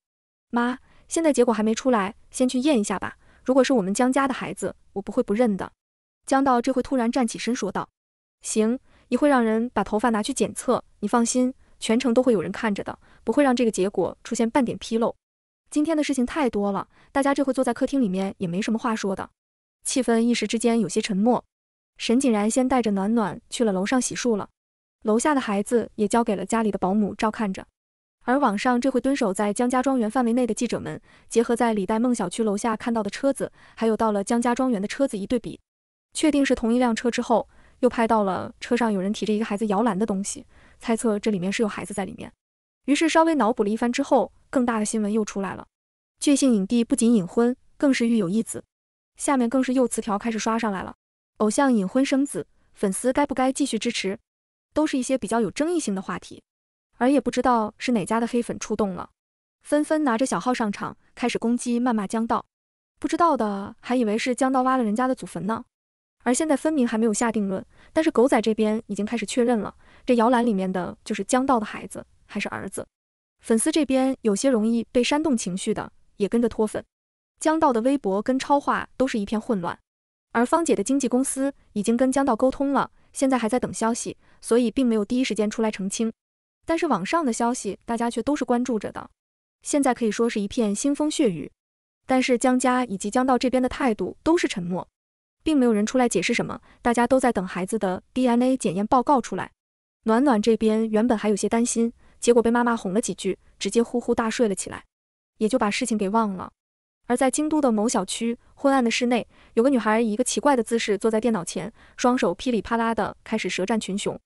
妈，现在结果还没出来，先去验一下吧。如果是我们江家的孩子，我不会不认的。江道这会突然站起身说道：“行，一会让人把头发拿去检测。你放心，全程都会有人看着的，不会让这个结果出现半点纰漏。”今天的事情太多了，大家这会坐在客厅里面也没什么话说的，气氛一时之间有些沉默。沈景然先带着暖暖去了楼上洗漱了。楼下的孩子也交给了家里的保姆照看着，而网上这回蹲守在江家庄园范围内的记者们，结合在李代梦小区楼下看到的车子，还有到了江家庄园的车子一对比，确定是同一辆车之后，又拍到了车上有人提着一个孩子摇篮的东西，猜测这里面是有孩子在里面。于是稍微脑补了一番之后，更大的新闻又出来了：，巨星影帝不仅隐婚，更是育有一子。下面更是又词条开始刷上来了，偶像隐婚生子，粉丝该不该继续支持？都是一些比较有争议性的话题，而也不知道是哪家的黑粉出动了，纷纷拿着小号上场，开始攻击谩骂江道，不知道的还以为是江道挖了人家的祖坟呢。而现在分明还没有下定论，但是狗仔这边已经开始确认了，这摇篮里面的就是江道的孩子，还是儿子。粉丝这边有些容易被煽动情绪的，也跟着脱粉，江道的微博跟超话都是一片混乱，而方姐的经纪公司已经跟江道沟通了。现在还在等消息，所以并没有第一时间出来澄清。但是网上的消息，大家却都是关注着的。现在可以说是一片腥风血雨，但是江家以及江道这边的态度都是沉默，并没有人出来解释什么。大家都在等孩子的 DNA 检验报告出来。暖暖这边原本还有些担心，结果被妈妈哄了几句，直接呼呼大睡了起来，也就把事情给忘了。而在京都的某小区，昏暗的室内，有个女孩以一个奇怪的姿势坐在电脑前，双手噼里啪啦的开始舌战群雄，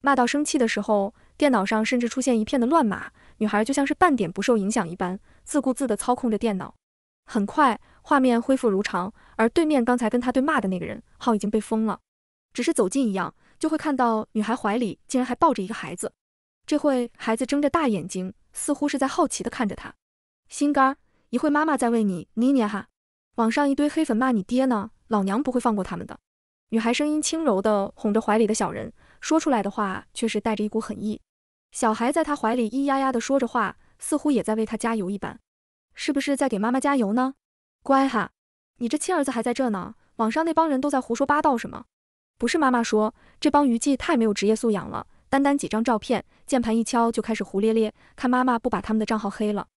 骂到生气的时候，电脑上甚至出现一片的乱码。女孩就像是半点不受影响一般，自顾自的操控着电脑。很快，画面恢复如常，而对面刚才跟她对骂的那个人号已经被封了。只是走近一样，就会看到女孩怀里竟然还抱着一个孩子。这会，孩子睁着大眼睛，似乎是在好奇的看着她，心肝。一会妈妈在喂你，妮妮哈。网上一堆黑粉骂你爹呢，老娘不会放过他们的。女孩声音轻柔的哄着怀里的小人，说出来的话却是带着一股狠意。小孩在她怀里咿呀呀的说着话，似乎也在为她加油一般，是不是在给妈妈加油呢？乖哈，你这亲儿子还在这呢。网上那帮人都在胡说八道什么？不是妈妈说，这帮娱记太没有职业素养了，单单几张照片，键盘一敲就开始胡咧咧，看妈妈不把他们的账号黑了。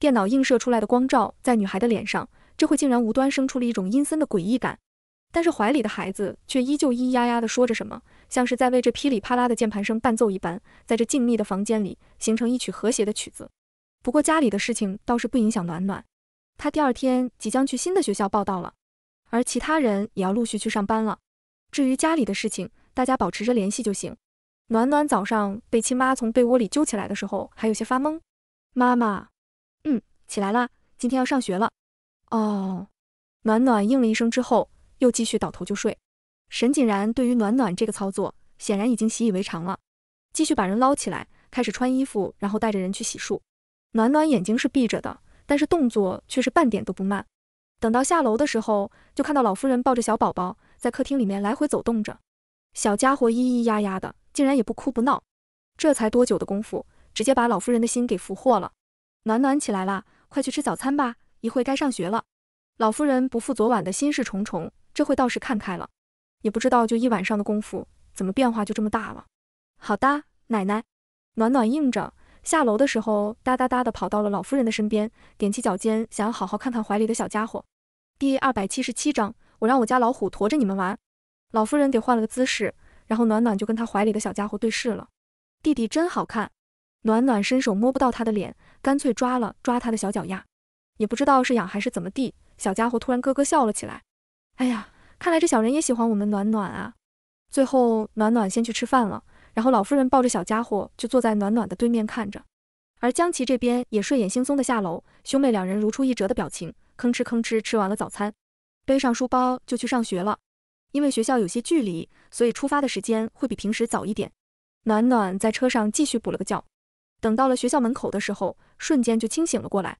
电脑映射出来的光照在女孩的脸上，这会竟然无端生出了一种阴森的诡异感。但是怀里的孩子却依旧咿咿呀呀的说着什么，像是在为这噼里啪啦的键盘声伴奏一般，在这静谧的房间里形成一曲和谐的曲子。不过家里的事情倒是不影响暖暖，她第二天即将去新的学校报道了，而其他人也要陆续去上班了。至于家里的事情，大家保持着联系就行。暖暖早上被亲妈从被窝里揪起来的时候还有些发懵，妈妈。嗯，起来啦，今天要上学了。哦，暖暖应了一声之后，又继续倒头就睡。沈锦然对于暖暖这个操作，显然已经习以为常了，继续把人捞起来，开始穿衣服，然后带着人去洗漱。暖暖眼睛是闭着的，但是动作却是半点都不慢。等到下楼的时候，就看到老夫人抱着小宝宝在客厅里面来回走动着，小家伙咿咿呀呀的，竟然也不哭不闹。这才多久的功夫，直接把老夫人的心给俘获了。暖暖起来了，快去吃早餐吧，一会该上学了。老夫人不负昨晚的心事重重，这回倒是看开了，也不知道就一晚上的功夫，怎么变化就这么大了。好的，奶奶。暖暖应着，下楼的时候哒哒哒的跑到了老夫人的身边，踮起脚尖想要好好看看怀里的小家伙。第二百七十七章，我让我家老虎驮着你们玩。老夫人给换了个姿势，然后暖暖就跟他怀里的小家伙对视了。弟弟真好看。暖暖伸手摸不到他的脸，干脆抓了抓他的小脚丫，也不知道是痒还是怎么地，小家伙突然咯咯笑了起来。哎呀，看来这小人也喜欢我们暖暖啊。最后暖暖先去吃饭了，然后老夫人抱着小家伙就坐在暖暖的对面看着，而江琪这边也睡眼惺忪的下楼，兄妹两人如出一辙的表情，吭哧吭哧吃完了早餐，背上书包就去上学了。因为学校有些距离，所以出发的时间会比平时早一点。暖暖在车上继续补了个觉。等到了学校门口的时候，瞬间就清醒了过来。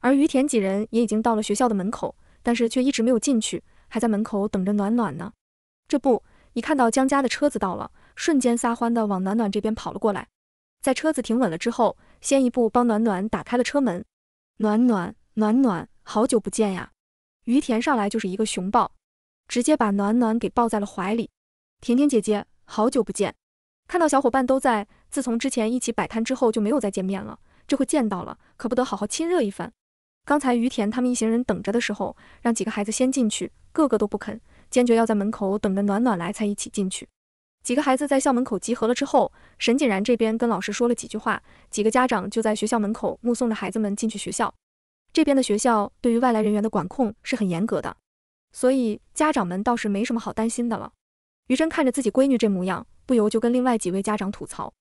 而于田几人也已经到了学校的门口，但是却一直没有进去，还在门口等着暖暖呢。这不，一看到江家的车子到了，瞬间撒欢的往暖暖这边跑了过来。在车子停稳了之后，先一步帮暖暖打开了车门。暖暖，暖暖，好久不见呀！于田上来就是一个熊抱，直接把暖暖给抱在了怀里。甜甜姐姐，好久不见。看到小伙伴都在，自从之前一起摆摊之后就没有再见面了，这回见到了，可不得好好亲热一番。刚才于田他们一行人等着的时候，让几个孩子先进去，个个都不肯，坚决要在门口等着暖暖来才一起进去。几个孩子在校门口集合了之后，沈锦然这边跟老师说了几句话，几个家长就在学校门口目送着孩子们进去学校。这边的学校对于外来人员的管控是很严格的，所以家长们倒是没什么好担心的了。于真看着自己闺女这模样，不由就跟另外几位家长吐槽：“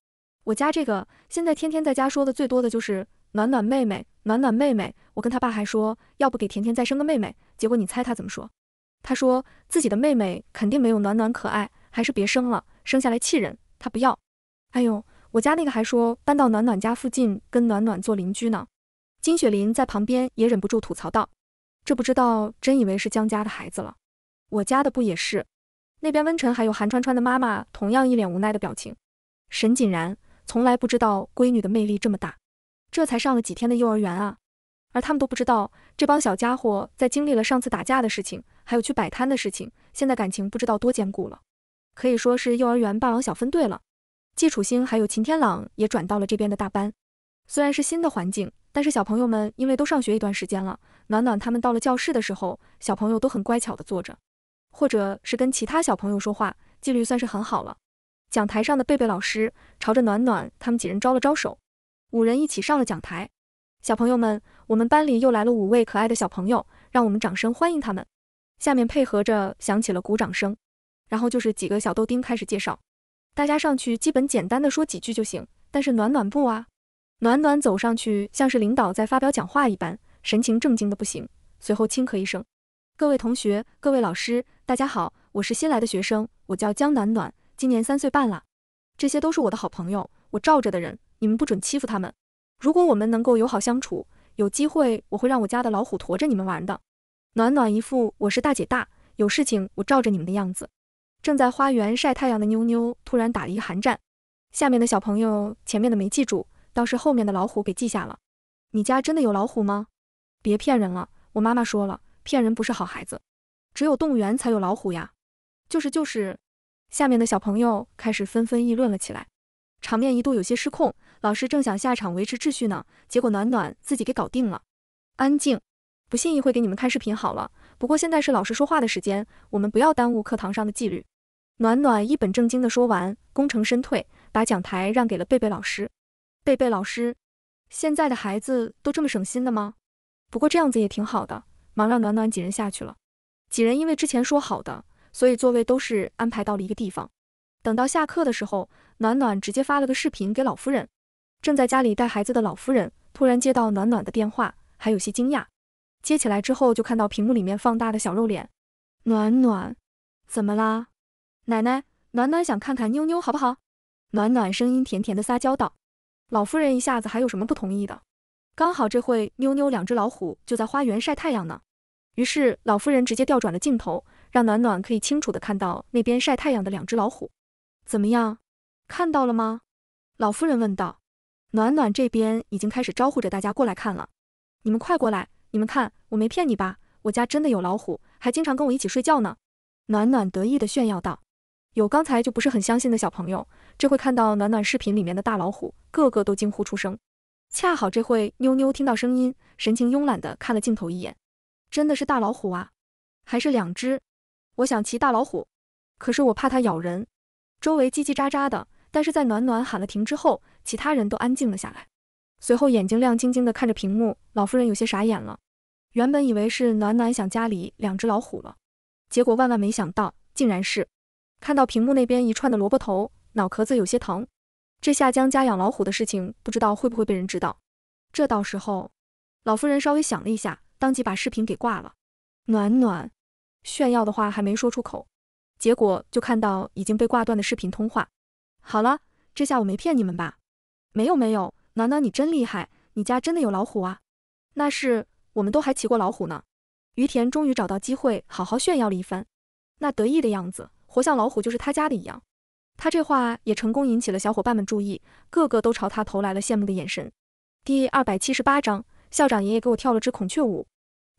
我家这个现在天天在家说的最多的就是暖暖妹妹，暖暖妹妹。我跟他爸还说，要不给甜甜再生个妹妹。结果你猜他怎么说？他说自己的妹妹肯定没有暖暖可爱，还是别生了，生下来气人，他不要。哎呦，我家那个还说搬到暖暖家附近跟暖暖做邻居呢。”金雪林在旁边也忍不住吐槽道：“这不知道真以为是江家的孩子了，我家的不也是？”那边温晨还有韩川川的妈妈同样一脸无奈的表情。沈锦然从来不知道闺女的魅力这么大，这才上了几天的幼儿园啊！而他们都不知道这帮小家伙在经历了上次打架的事情，还有去摆摊的事情，现在感情不知道多坚固了，可以说是幼儿园霸王小分队了。季楚星还有秦天朗也转到了这边的大班，虽然是新的环境，但是小朋友们因为都上学一段时间了，暖暖他们到了教室的时候，小朋友都很乖巧的坐着。或者是跟其他小朋友说话，纪律算是很好了。讲台上的贝贝老师朝着暖暖他们几人招了招手，五人一起上了讲台。小朋友们，我们班里又来了五位可爱的小朋友，让我们掌声欢迎他们。下面配合着响起了鼓掌声，然后就是几个小豆丁开始介绍。大家上去基本简单的说几句就行，但是暖暖不啊。暖暖走上去，像是领导在发表讲话一般，神情震惊的不行，随后轻咳一声。各位同学，各位老师，大家好，我是新来的学生，我叫江暖暖，今年三岁半了。这些都是我的好朋友，我罩着的人，你们不准欺负他们。如果我们能够友好相处，有机会我会让我家的老虎驮着你们玩的。暖暖一副我是大姐大，有事情我罩着你们的样子。正在花园晒太阳的妞妞突然打了一个寒战。下面的小朋友，前面的没记住，倒是后面的老虎给记下了。你家真的有老虎吗？别骗人了，我妈妈说了。骗人不是好孩子，只有动物园才有老虎呀！就是就是，下面的小朋友开始纷纷议论了起来，场面一度有些失控。老师正想下场维持秩序呢，结果暖暖自己给搞定了。安静，不信一会给你们看视频好了。不过现在是老师说话的时间，我们不要耽误课堂上的纪律。暖暖一本正经的说完，功成身退，把讲台让给了贝贝老师。贝贝老师，现在的孩子都这么省心的吗？不过这样子也挺好的。忙让暖暖几人下去了，几人因为之前说好的，所以座位都是安排到了一个地方。等到下课的时候，暖暖直接发了个视频给老夫人。正在家里带孩子的老夫人突然接到暖暖的电话，还有些惊讶。接起来之后就看到屏幕里面放大的小肉脸。暖暖，怎么啦？奶奶，暖暖想看看妞妞好不好？暖暖声音甜甜的撒娇道。老夫人一下子还有什么不同意的？刚好这会，妞妞两只老虎就在花园晒太阳呢。于是老夫人直接调转了镜头，让暖暖可以清楚的看到那边晒太阳的两只老虎。怎么样，看到了吗？老夫人问道。暖暖这边已经开始招呼着大家过来看了，你们快过来，你们看，我没骗你吧，我家真的有老虎，还经常跟我一起睡觉呢。暖暖得意的炫耀道。有刚才就不是很相信的小朋友，这会看到暖暖视频里面的大老虎，个个都惊呼出声。恰好这会，妞妞听到声音，神情慵懒的看了镜头一眼。真的是大老虎啊，还是两只？我想骑大老虎，可是我怕它咬人。周围叽叽喳喳的，但是在暖暖喊了停之后，其他人都安静了下来。随后眼睛亮晶晶的看着屏幕，老夫人有些傻眼了。原本以为是暖暖想家里两只老虎了，结果万万没想到，竟然是看到屏幕那边一串的萝卜头，脑壳子有些疼。这下江家养老虎的事情，不知道会不会被人知道。这到时候，老夫人稍微想了一下，当即把视频给挂了。暖暖炫耀的话还没说出口，结果就看到已经被挂断的视频通话。好了，这下我没骗你们吧？没有没有，暖暖你真厉害，你家真的有老虎啊？那是，我们都还骑过老虎呢。于田终于找到机会好好炫耀了一番，那得意的样子，活像老虎就是他家的一样。他这话也成功引起了小伙伴们注意，个个都朝他投来了羡慕的眼神。第二百七十八章，校长爷爷给我跳了支孔雀舞。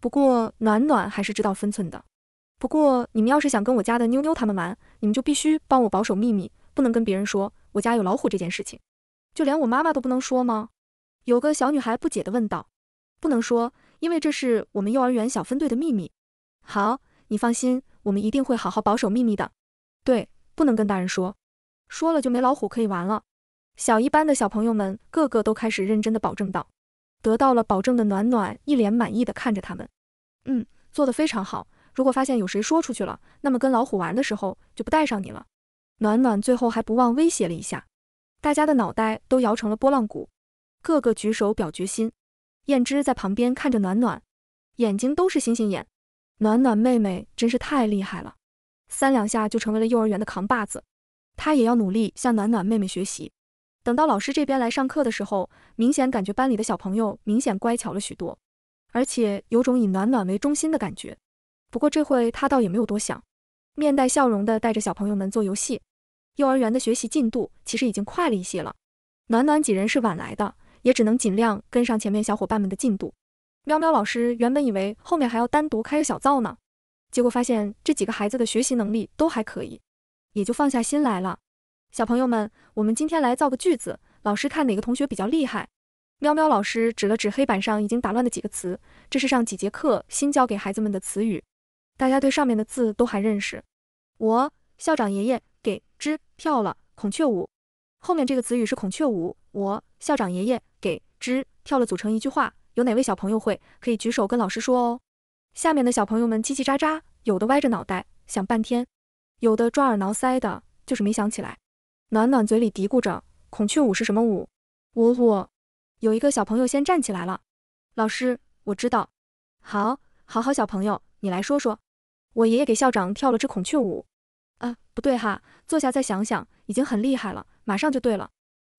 不过暖暖还是知道分寸的。不过你们要是想跟我家的妞妞他们玩，你们就必须帮我保守秘密，不能跟别人说我家有老虎这件事情。就连我妈妈都不能说吗？有个小女孩不解地问道。不能说，因为这是我们幼儿园小分队的秘密。好，你放心，我们一定会好好保守秘密的。对，不能跟大人说。说了就没老虎可以玩了，小一班的小朋友们个个都开始认真的保证道。得到了保证的暖暖一脸满意的看着他们，嗯，做的非常好。如果发现有谁说出去了，那么跟老虎玩的时候就不带上你了。暖暖最后还不忘威胁了一下，大家的脑袋都摇成了拨浪鼓，个个举手表决心。燕之在旁边看着暖暖，眼睛都是星星眼。暖暖妹妹真是太厉害了，三两下就成为了幼儿园的扛把子。他也要努力向暖暖妹妹学习。等到老师这边来上课的时候，明显感觉班里的小朋友明显乖巧了许多，而且有种以暖暖为中心的感觉。不过这会他倒也没有多想，面带笑容的带着小朋友们做游戏。幼儿园的学习进度其实已经快了一些了。暖暖几人是晚来的，也只能尽量跟上前面小伙伴们的进度。喵喵老师原本以为后面还要单独开个小灶呢，结果发现这几个孩子的学习能力都还可以。也就放下心来了。小朋友们，我们今天来造个句子。老师看哪个同学比较厉害。喵喵老师指了指黑板上已经打乱的几个词，这是上几节课新教给孩子们的词语，大家对上面的字都还认识。我校长爷爷给枝跳了孔雀舞，后面这个词语是孔雀舞。我校长爷爷给枝跳了组成一句话，有哪位小朋友会？可以举手跟老师说哦。下面的小朋友们叽叽喳喳，有的歪着脑袋想半天。有的抓耳挠腮的，就是没想起来。暖暖嘴里嘀咕着：“孔雀舞是什么舞？”我我有一个小朋友先站起来了。老师，我知道。好，好好，小朋友，你来说说。我爷爷给校长跳了支孔雀舞。啊，不对哈，坐下再想想，已经很厉害了，马上就对了。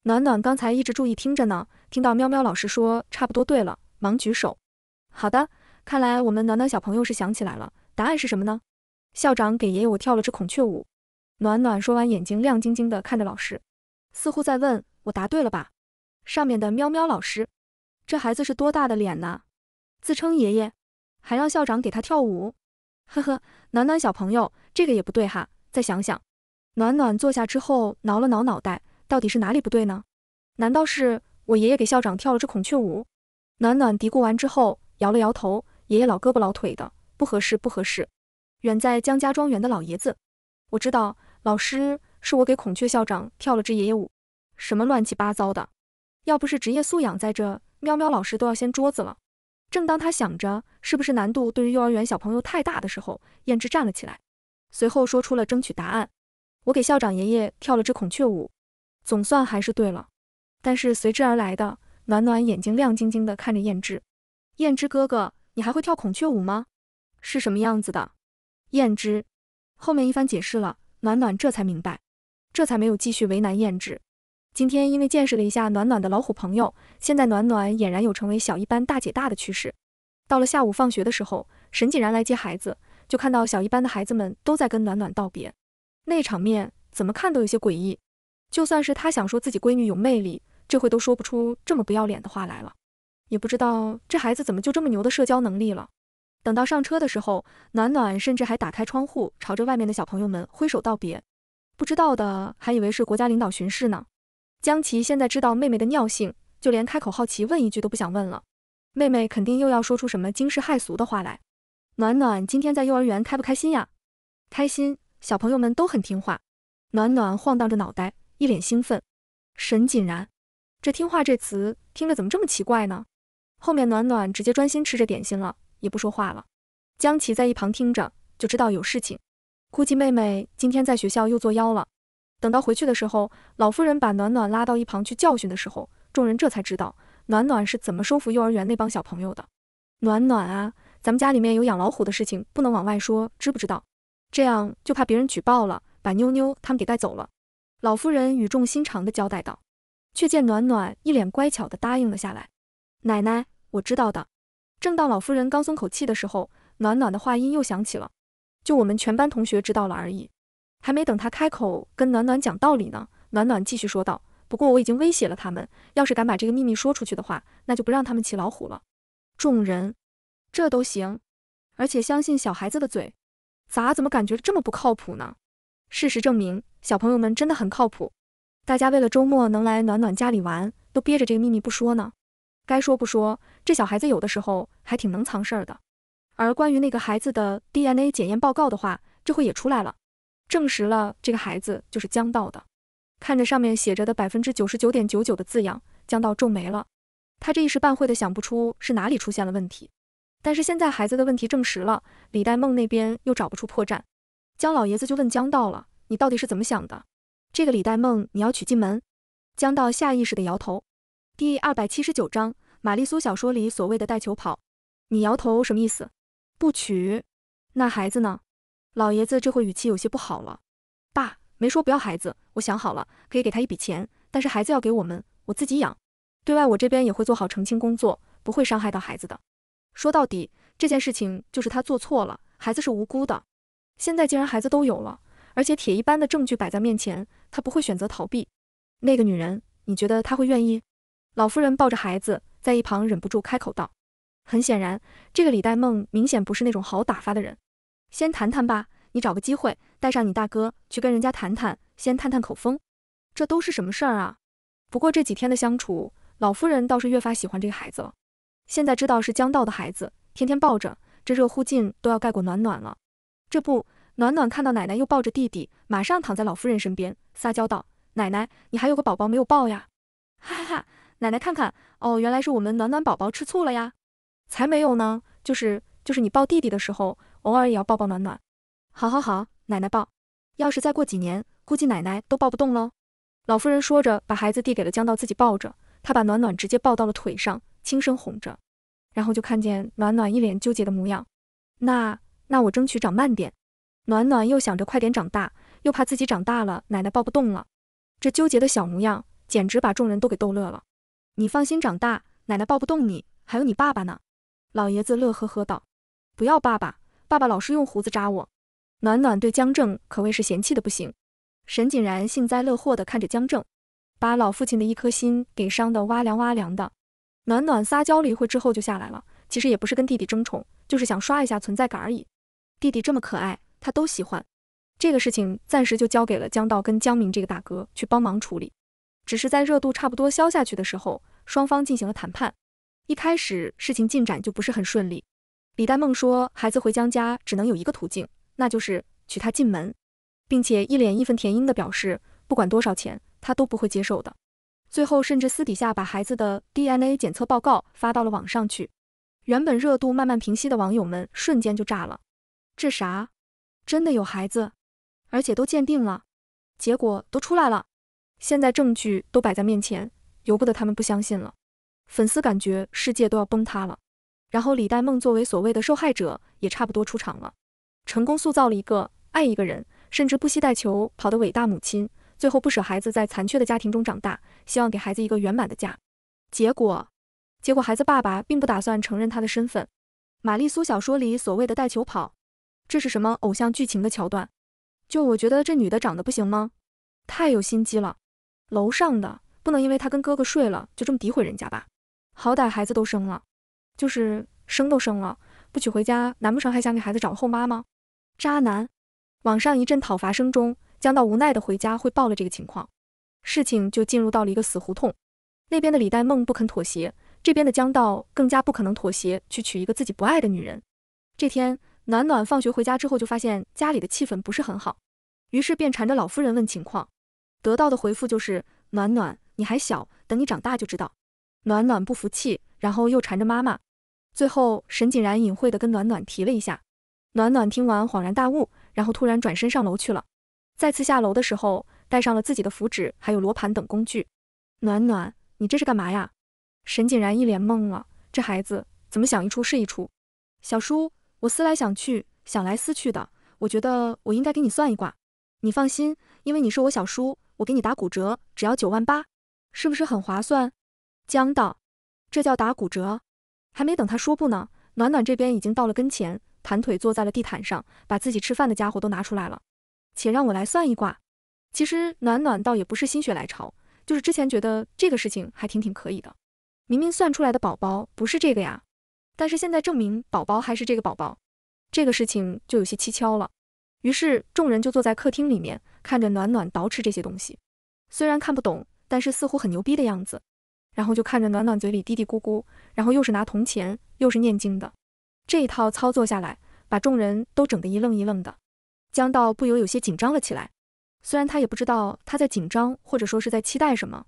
暖暖刚才一直注意听着呢，听到喵喵老师说差不多对了，忙举手。好的，看来我们暖暖小朋友是想起来了，答案是什么呢？校长给爷爷我跳了支孔雀舞，暖暖说完，眼睛亮晶晶的看着老师，似乎在问我答对了吧？上面的喵喵老师，这孩子是多大的脸呢？自称爷爷，还让校长给他跳舞，呵呵，暖暖小朋友，这个也不对哈，再想想。暖暖坐下之后，挠了挠脑袋，到底是哪里不对呢？难道是我爷爷给校长跳了支孔雀舞？暖暖嘀咕完之后，摇了摇头，爷爷老胳膊老腿的，不合适，不合适。远在江家庄园的老爷子，我知道，老师是我给孔雀校长跳了支爷爷舞，什么乱七八糟的，要不是职业素养在这，喵喵老师都要掀桌子了。正当他想着是不是难度对于幼儿园小朋友太大的时候，燕之站了起来，随后说出了争取答案：我给校长爷爷跳了支孔雀舞，总算还是对了。但是随之而来的，暖暖眼睛亮晶晶的看着燕之，燕之哥哥，你还会跳孔雀舞吗？是什么样子的？燕之，后面一番解释了，暖暖这才明白，这才没有继续为难燕之。今天因为见识了一下暖暖的老虎朋友，现在暖暖俨然有成为小一班大姐大的趋势。到了下午放学的时候，沈锦然来接孩子，就看到小一班的孩子们都在跟暖暖道别，那场面怎么看都有些诡异。就算是他想说自己闺女有魅力，这回都说不出这么不要脸的话来了。也不知道这孩子怎么就这么牛的社交能力了。等到上车的时候，暖暖甚至还打开窗户，朝着外面的小朋友们挥手道别，不知道的还以为是国家领导巡视呢。江琪现在知道妹妹的尿性，就连开口好奇问一句都不想问了，妹妹肯定又要说出什么惊世骇俗的话来。暖暖今天在幼儿园开不开心呀？开心，小朋友们都很听话。暖暖晃荡着脑袋，一脸兴奋。沈锦然，这听话这词听着怎么这么奇怪呢？后面暖暖直接专心吃着点心了。也不说话了，江琪在一旁听着就知道有事情，估计妹妹今天在学校又作妖了。等到回去的时候，老夫人把暖暖拉到一旁去教训的时候，众人这才知道暖暖是怎么收服幼儿园那帮小朋友的。暖暖啊，咱们家里面有养老虎的事情不能往外说，知不知道？这样就怕别人举报了，把妞妞他们给带走了。老夫人语重心长的交代道，却见暖暖一脸乖巧的答应了下来。奶奶，我知道的。正当老夫人刚松口气的时候，暖暖的话音又响起了：“就我们全班同学知道了而已。”还没等他开口跟暖暖讲道理呢，暖暖继续说道：“不过我已经威胁了他们，要是敢把这个秘密说出去的话，那就不让他们骑老虎了。”众人：“这都行，而且相信小孩子的嘴，咋怎么感觉这么不靠谱呢？”事实证明，小朋友们真的很靠谱，大家为了周末能来暖暖家里玩，都憋着这个秘密不说呢。该说不说，这小孩子有的时候还挺能藏事儿的。而关于那个孩子的 DNA 检验报告的话，这会也出来了，证实了这个孩子就是江道的。看着上面写着的百分之九十九点九九的字样，江道皱眉了。他这一时半会的想不出是哪里出现了问题。但是现在孩子的问题证实了，李代梦那边又找不出破绽，江老爷子就问江道了：“你到底是怎么想的？这个李代梦你要娶进门？”江道下意识的摇头。第二百七十九章，玛丽苏小说里所谓的带球跑，你摇头什么意思？不娶？那孩子呢？老爷子这会语气有些不好了。爸没说不要孩子，我想好了，可以给他一笔钱，但是孩子要给我们，我自己养。对外我这边也会做好澄清工作，不会伤害到孩子的。说到底，这件事情就是他做错了，孩子是无辜的。现在既然孩子都有了，而且铁一般的证据摆在面前，他不会选择逃避。那个女人，你觉得他会愿意？老夫人抱着孩子，在一旁忍不住开口道：“很显然，这个李代梦明显不是那种好打发的人。先谈谈吧，你找个机会带上你大哥去跟人家谈谈，先探探口风。这都是什么事儿啊？不过这几天的相处，老夫人倒是越发喜欢这个孩子了。现在知道是江道的孩子，天天抱着，这热乎劲都要盖过暖暖了。这不，暖暖看到奶奶又抱着弟弟，马上躺在老夫人身边撒娇道：‘奶奶，你还有个宝宝没有抱呀？’哈哈哈。”奶奶看看，哦，原来是我们暖暖宝宝吃醋了呀，才没有呢，就是就是你抱弟弟的时候，偶尔也要抱抱暖暖。好，好，好，奶奶抱。要是再过几年，估计奶奶都抱不动喽。老夫人说着，把孩子递给了江道，自己抱着。她把暖暖直接抱到了腿上，轻声哄着。然后就看见暖暖一脸纠结的模样。那，那我争取长慢点。暖暖又想着快点长大，又怕自己长大了奶奶抱不动了。这纠结的小模样，简直把众人都给逗乐了。你放心，长大奶奶抱不动你，还有你爸爸呢。老爷子乐呵呵道：“不要爸爸，爸爸老是用胡子扎我。”暖暖对江正可谓是嫌弃的不行。沈锦然幸灾乐祸地看着江正，把老父亲的一颗心给伤的哇凉哇凉的。暖暖撒娇了一会之后就下来了，其实也不是跟弟弟争宠，就是想刷一下存在感而已。弟弟这么可爱，他都喜欢。这个事情暂时就交给了江道跟江明这个大哥去帮忙处理。只是在热度差不多消下去的时候，双方进行了谈判。一开始事情进展就不是很顺利。李代沫说，孩子回江家只能有一个途径，那就是娶她进门，并且一脸义愤填膺地表示，不管多少钱他都不会接受的。最后甚至私底下把孩子的 DNA 检测报告发到了网上去。原本热度慢慢平息的网友们瞬间就炸了：这啥？真的有孩子？而且都鉴定了，结果都出来了。现在证据都摆在面前，由不得他们不相信了。粉丝感觉世界都要崩塌了。然后李代梦作为所谓的受害者，也差不多出场了，成功塑造了一个爱一个人，甚至不惜带球跑的伟大母亲。最后不舍孩子在残缺的家庭中长大，希望给孩子一个圆满的家。结果，结果孩子爸爸并不打算承认他的身份。玛丽苏小说里所谓的带球跑，这是什么偶像剧情的桥段？就我觉得这女的长得不行吗？太有心机了。楼上的不能因为他跟哥哥睡了就这么诋毁人家吧，好歹孩子都生了，就是生都生了，不娶回家，难不成还想给孩子找个后妈吗？渣男！网上一阵讨伐声中，江道无奈的回家汇报了这个情况，事情就进入到了一个死胡同。那边的李代梦不肯妥协，这边的江道更加不可能妥协去娶一个自己不爱的女人。这天，暖暖放学回家之后就发现家里的气氛不是很好，于是便缠着老夫人问情况。得到的回复就是暖暖，你还小，等你长大就知道。暖暖不服气，然后又缠着妈妈。最后沈锦然隐晦的跟暖暖提了一下，暖暖听完恍然大悟，然后突然转身上楼去了。再次下楼的时候，带上了自己的符纸还有罗盘等工具。暖暖，你这是干嘛呀？沈锦然一脸懵了，这孩子怎么想一出是一出？小叔，我思来想去，想来思去的，我觉得我应该给你算一卦，你放心。因为你是我小叔，我给你打骨折，只要九万八，是不是很划算？江道，这叫打骨折。还没等他说不呢，暖暖这边已经到了跟前，盘腿坐在了地毯上，把自己吃饭的家伙都拿出来了。且让我来算一卦。其实暖暖倒也不是心血来潮，就是之前觉得这个事情还挺挺可以的。明明算出来的宝宝不是这个呀，但是现在证明宝宝还是这个宝宝，这个事情就有些蹊跷了。于是众人就坐在客厅里面。看着暖暖捯饬这些东西，虽然看不懂，但是似乎很牛逼的样子。然后就看着暖暖嘴里嘀嘀咕咕，然后又是拿铜钱，又是念经的，这一套操作下来，把众人都整得一愣一愣的。江道不由有些紧张了起来，虽然他也不知道他在紧张，或者说是在期待什么。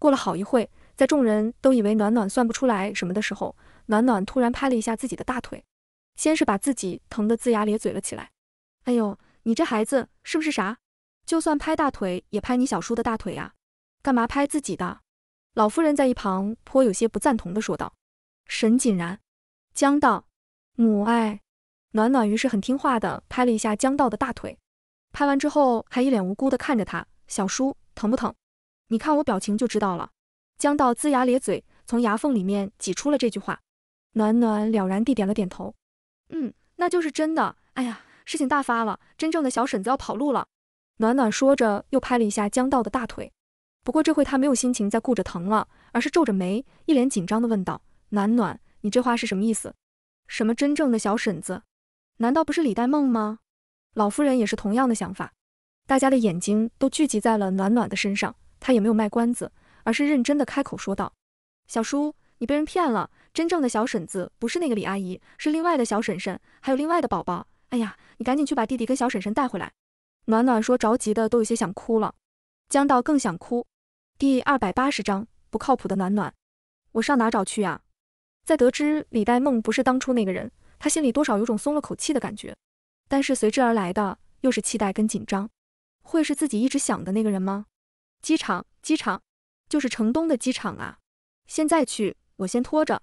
过了好一会，在众人都以为暖暖算不出来什么的时候，暖暖突然拍了一下自己的大腿，先是把自己疼得龇牙咧嘴了起来。哎呦，你这孩子是不是啥？就算拍大腿，也拍你小叔的大腿呀！干嘛拍自己的？老夫人在一旁颇有些不赞同的说道。沈锦然，江道，母爱，暖暖于是很听话的拍了一下江道的大腿，拍完之后还一脸无辜的看着他。小叔，疼不疼？你看我表情就知道了。江道龇牙咧嘴，从牙缝里面挤出了这句话。暖暖了然地点了点头。嗯，那就是真的。哎呀，事情大发了，真正的小婶子要跑路了。暖暖说着，又拍了一下江道的大腿。不过这会他没有心情再顾着疼了，而是皱着眉，一脸紧张的问道：“暖暖，你这话是什么意思？什么真正的小婶子？难道不是李代梦吗？”老夫人也是同样的想法，大家的眼睛都聚集在了暖暖的身上。她也没有卖关子，而是认真的开口说道：“小叔，你被人骗了。真正的小婶子不是那个李阿姨，是另外的小婶婶，还有另外的宝宝。哎呀，你赶紧去把弟弟跟小婶婶带回来。”暖暖说着，急的都有些想哭了。江道更想哭。第二百八十章，不靠谱的暖暖，我上哪找去啊？在得知李代梦不是当初那个人，他心里多少有种松了口气的感觉。但是随之而来的又是期待跟紧张，会是自己一直想的那个人吗？机场，机场，就是城东的机场啊！现在去，我先拖着。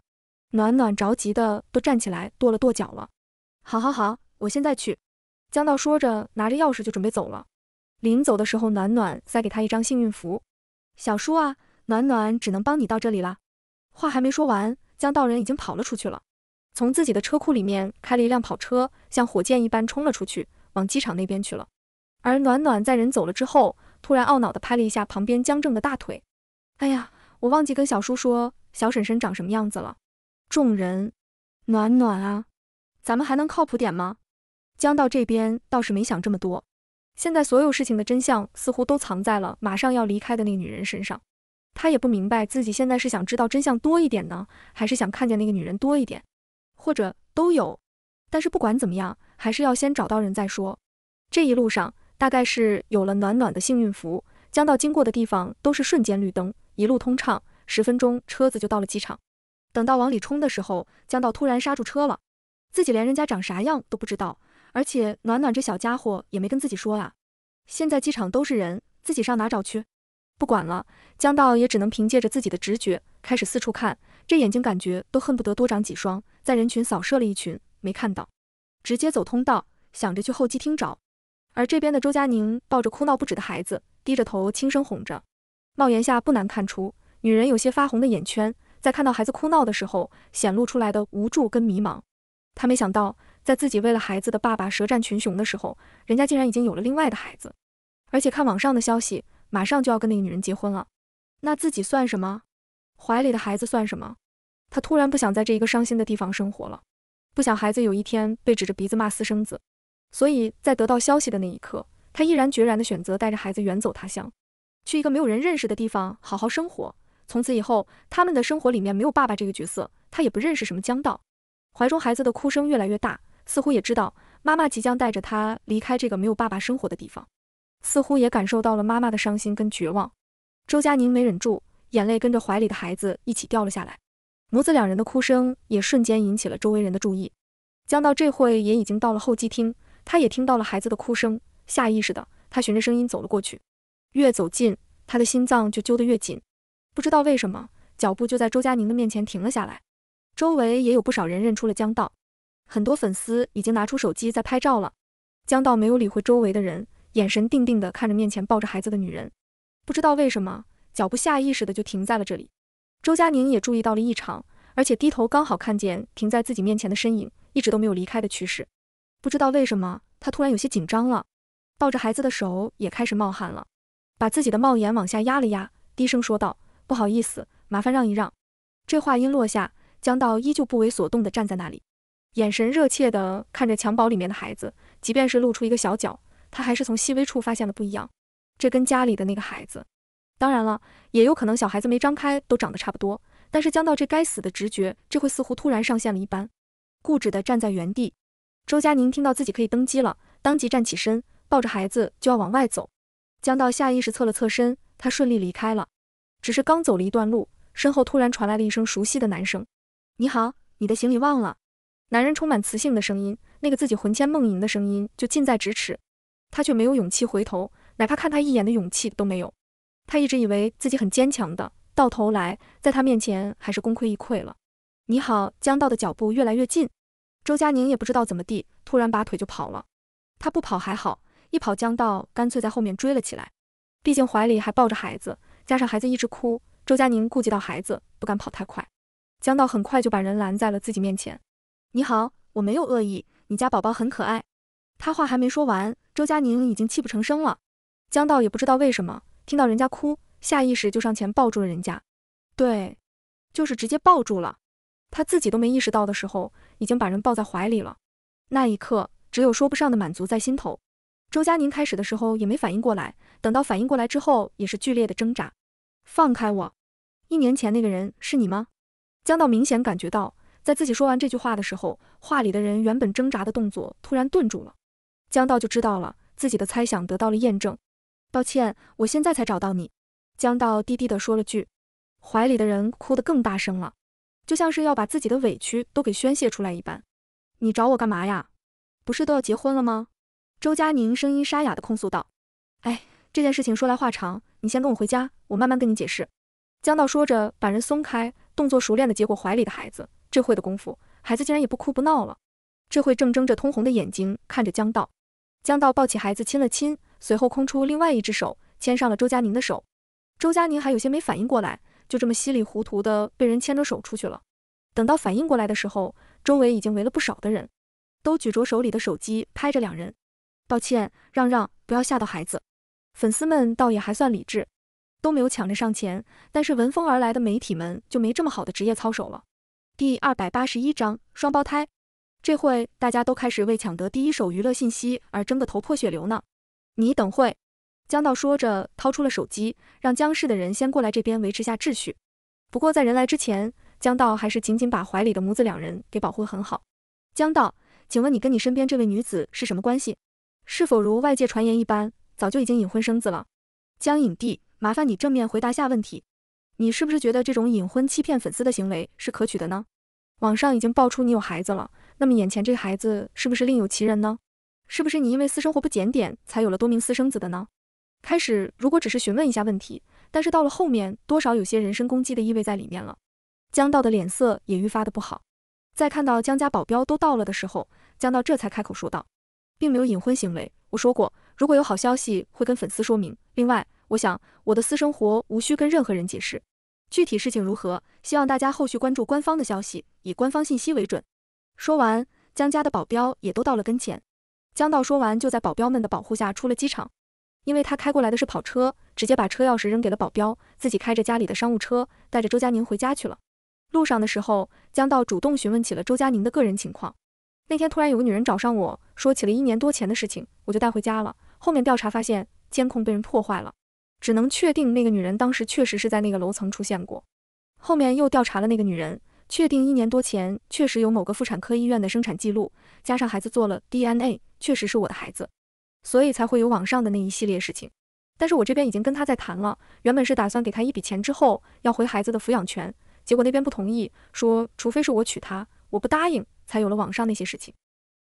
暖暖着急的都站起来跺了跺脚了。好好好，我现在去。江道说着，拿着钥匙就准备走了。临走的时候，暖暖塞给他一张幸运符。小叔啊，暖暖只能帮你到这里了。话还没说完，江道人已经跑了出去了。从自己的车库里面开了一辆跑车，像火箭一般冲了出去，往机场那边去了。而暖暖在人走了之后，突然懊恼的拍了一下旁边江正的大腿。哎呀，我忘记跟小叔说小婶婶长什么样子了。众人，暖暖啊，咱们还能靠谱点吗？江道这边倒是没想这么多，现在所有事情的真相似乎都藏在了马上要离开的那个女人身上。他也不明白自己现在是想知道真相多一点呢，还是想看见那个女人多一点，或者都有。但是不管怎么样，还是要先找到人再说。这一路上大概是有了暖暖的幸运符，江道经过的地方都是瞬间绿灯，一路通畅。十分钟车子就到了机场。等到往里冲的时候，江道突然刹住车了，自己连人家长啥样都不知道。而且暖暖这小家伙也没跟自己说啊，现在机场都是人，自己上哪找去？不管了，江道也只能凭借着自己的直觉开始四处看，这眼睛感觉都恨不得多长几双，在人群扫射了一群，没看到，直接走通道，想着去候机厅找。而这边的周佳宁抱着哭闹不止的孩子，低着头轻声哄着，帽檐下不难看出，女人有些发红的眼圈，在看到孩子哭闹的时候显露出来的无助跟迷茫。她没想到。在自己为了孩子的爸爸舌战群雄的时候，人家竟然已经有了另外的孩子，而且看网上的消息，马上就要跟那个女人结婚了。那自己算什么？怀里的孩子算什么？他突然不想在这一个伤心的地方生活了，不想孩子有一天被指着鼻子骂私生子。所以在得到消息的那一刻，他毅然决然的选择带着孩子远走他乡，去一个没有人认识的地方好好生活。从此以后，他们的生活里面没有爸爸这个角色，他也不认识什么江道。怀中孩子的哭声越来越大。似乎也知道妈妈即将带着他离开这个没有爸爸生活的地方，似乎也感受到了妈妈的伤心跟绝望。周佳宁没忍住，眼泪跟着怀里的孩子一起掉了下来，母子两人的哭声也瞬间引起了周围人的注意。江道这会也已经到了候机厅，他也听到了孩子的哭声，下意识的他循着声音走了过去，越走近，他的心脏就揪得越紧。不知道为什么，脚步就在周佳宁的面前停了下来，周围也有不少人认出了江道。很多粉丝已经拿出手机在拍照了，江道没有理会周围的人，眼神定定地看着面前抱着孩子的女人，不知道为什么脚步下意识的就停在了这里。周佳宁也注意到了异常，而且低头刚好看见停在自己面前的身影，一直都没有离开的趋势。不知道为什么，他突然有些紧张了，抱着孩子的手也开始冒汗了，把自己的帽檐往下压了压，低声说道：“不好意思，麻烦让一让。”这话音落下，江道依旧不为所动地站在那里。眼神热切地看着襁褓里面的孩子，即便是露出一个小脚，他还是从细微处发现了不一样。这跟家里的那个孩子，当然了，也有可能小孩子没张开都长得差不多。但是江道这该死的直觉，这会似乎突然上线了一般，固执地站在原地。周佳宁听到自己可以登机了，当即站起身，抱着孩子就要往外走。江道下意识侧了侧身，他顺利离开了。只是刚走了一段路，身后突然传来了一声熟悉的男声：“你好，你的行李忘了。”男人充满磁性的声音，那个自己魂牵梦萦的声音就近在咫尺，他却没有勇气回头，哪怕看他一眼的勇气都没有。他一直以为自己很坚强的，到头来在他面前还是功亏一篑了。你好，江道的脚步越来越近，周佳宁也不知道怎么地，突然拔腿就跑了。他不跑还好，一跑江道干脆在后面追了起来。毕竟怀里还抱着孩子，加上孩子一直哭，周佳宁顾及到孩子，不敢跑太快。江道很快就把人拦在了自己面前。你好，我没有恶意。你家宝宝很可爱。他话还没说完，周佳宁已经泣不成声了。江道也不知道为什么听到人家哭，下意识就上前抱住了人家。对，就是直接抱住了。他自己都没意识到的时候，已经把人抱在怀里了。那一刻，只有说不上的满足在心头。周佳宁开始的时候也没反应过来，等到反应过来之后，也是剧烈的挣扎。放开我！一年前那个人是你吗？江道明显感觉到。在自己说完这句话的时候，话里的人原本挣扎的动作突然顿住了，江道就知道了自己的猜想得到了验证。抱歉，我现在才找到你。江道低低的说了句，怀里的人哭得更大声了，就像是要把自己的委屈都给宣泄出来一般。你找我干嘛呀？不是都要结婚了吗？周佳宁声音沙哑的控诉道。哎，这件事情说来话长，你先跟我回家，我慢慢跟你解释。江道说着把人松开，动作熟练的接过怀里的孩子。这会的功夫，孩子竟然也不哭不闹了。这会正睁着通红的眼睛看着江道，江道抱起孩子亲了亲，随后空出另外一只手牵上了周佳宁的手。周佳宁还有些没反应过来，就这么稀里糊涂的被人牵着手出去了。等到反应过来的时候，周围已经围了不少的人，都举着手里的手机拍着两人。道歉，让让，不要吓到孩子。粉丝们倒也还算理智，都没有抢着上前，但是闻风而来的媒体们就没这么好的职业操守了。第二百八十一章双胞胎。这会大家都开始为抢得第一手娱乐信息而争得头破血流呢。你等会，江道说着掏出了手机，让江氏的人先过来这边维持下秩序。不过在人来之前，江道还是紧紧把怀里的母子两人给保护很好。江道，请问你跟你身边这位女子是什么关系？是否如外界传言一般，早就已经隐婚生子了？江影帝，麻烦你正面回答下问题。你是不是觉得这种隐婚欺骗粉丝的行为是可取的呢？网上已经爆出你有孩子了，那么眼前这个孩子是不是另有其人呢？是不是你因为私生活不检点才有了多名私生子的呢？开始如果只是询问一下问题，但是到了后面多少有些人身攻击的意味在里面了。江道的脸色也愈发的不好。在看到江家保镖都到了的时候，江道这才开口说道，并没有隐婚行为。我说过，如果有好消息会跟粉丝说明。另外。我想我的私生活无需跟任何人解释，具体事情如何，希望大家后续关注官方的消息，以官方信息为准。说完，江家的保镖也都到了跟前。江道说完，就在保镖们的保护下出了机场，因为他开过来的是跑车，直接把车钥匙扔给了保镖，自己开着家里的商务车，带着周佳宁回家去了。路上的时候，江道主动询问起了周佳宁的个人情况。那天突然有个女人找上我，说起了一年多前的事情，我就带回家了。后面调查发现监控被人破坏了。只能确定那个女人当时确实是在那个楼层出现过。后面又调查了那个女人，确定一年多前确实有某个妇产科医院的生产记录，加上孩子做了 DNA，确实是我的孩子，所以才会有网上的那一系列事情。但是我这边已经跟他在谈了，原本是打算给他一笔钱之后要回孩子的抚养权，结果那边不同意，说除非是我娶她，我不答应，才有了网上那些事情。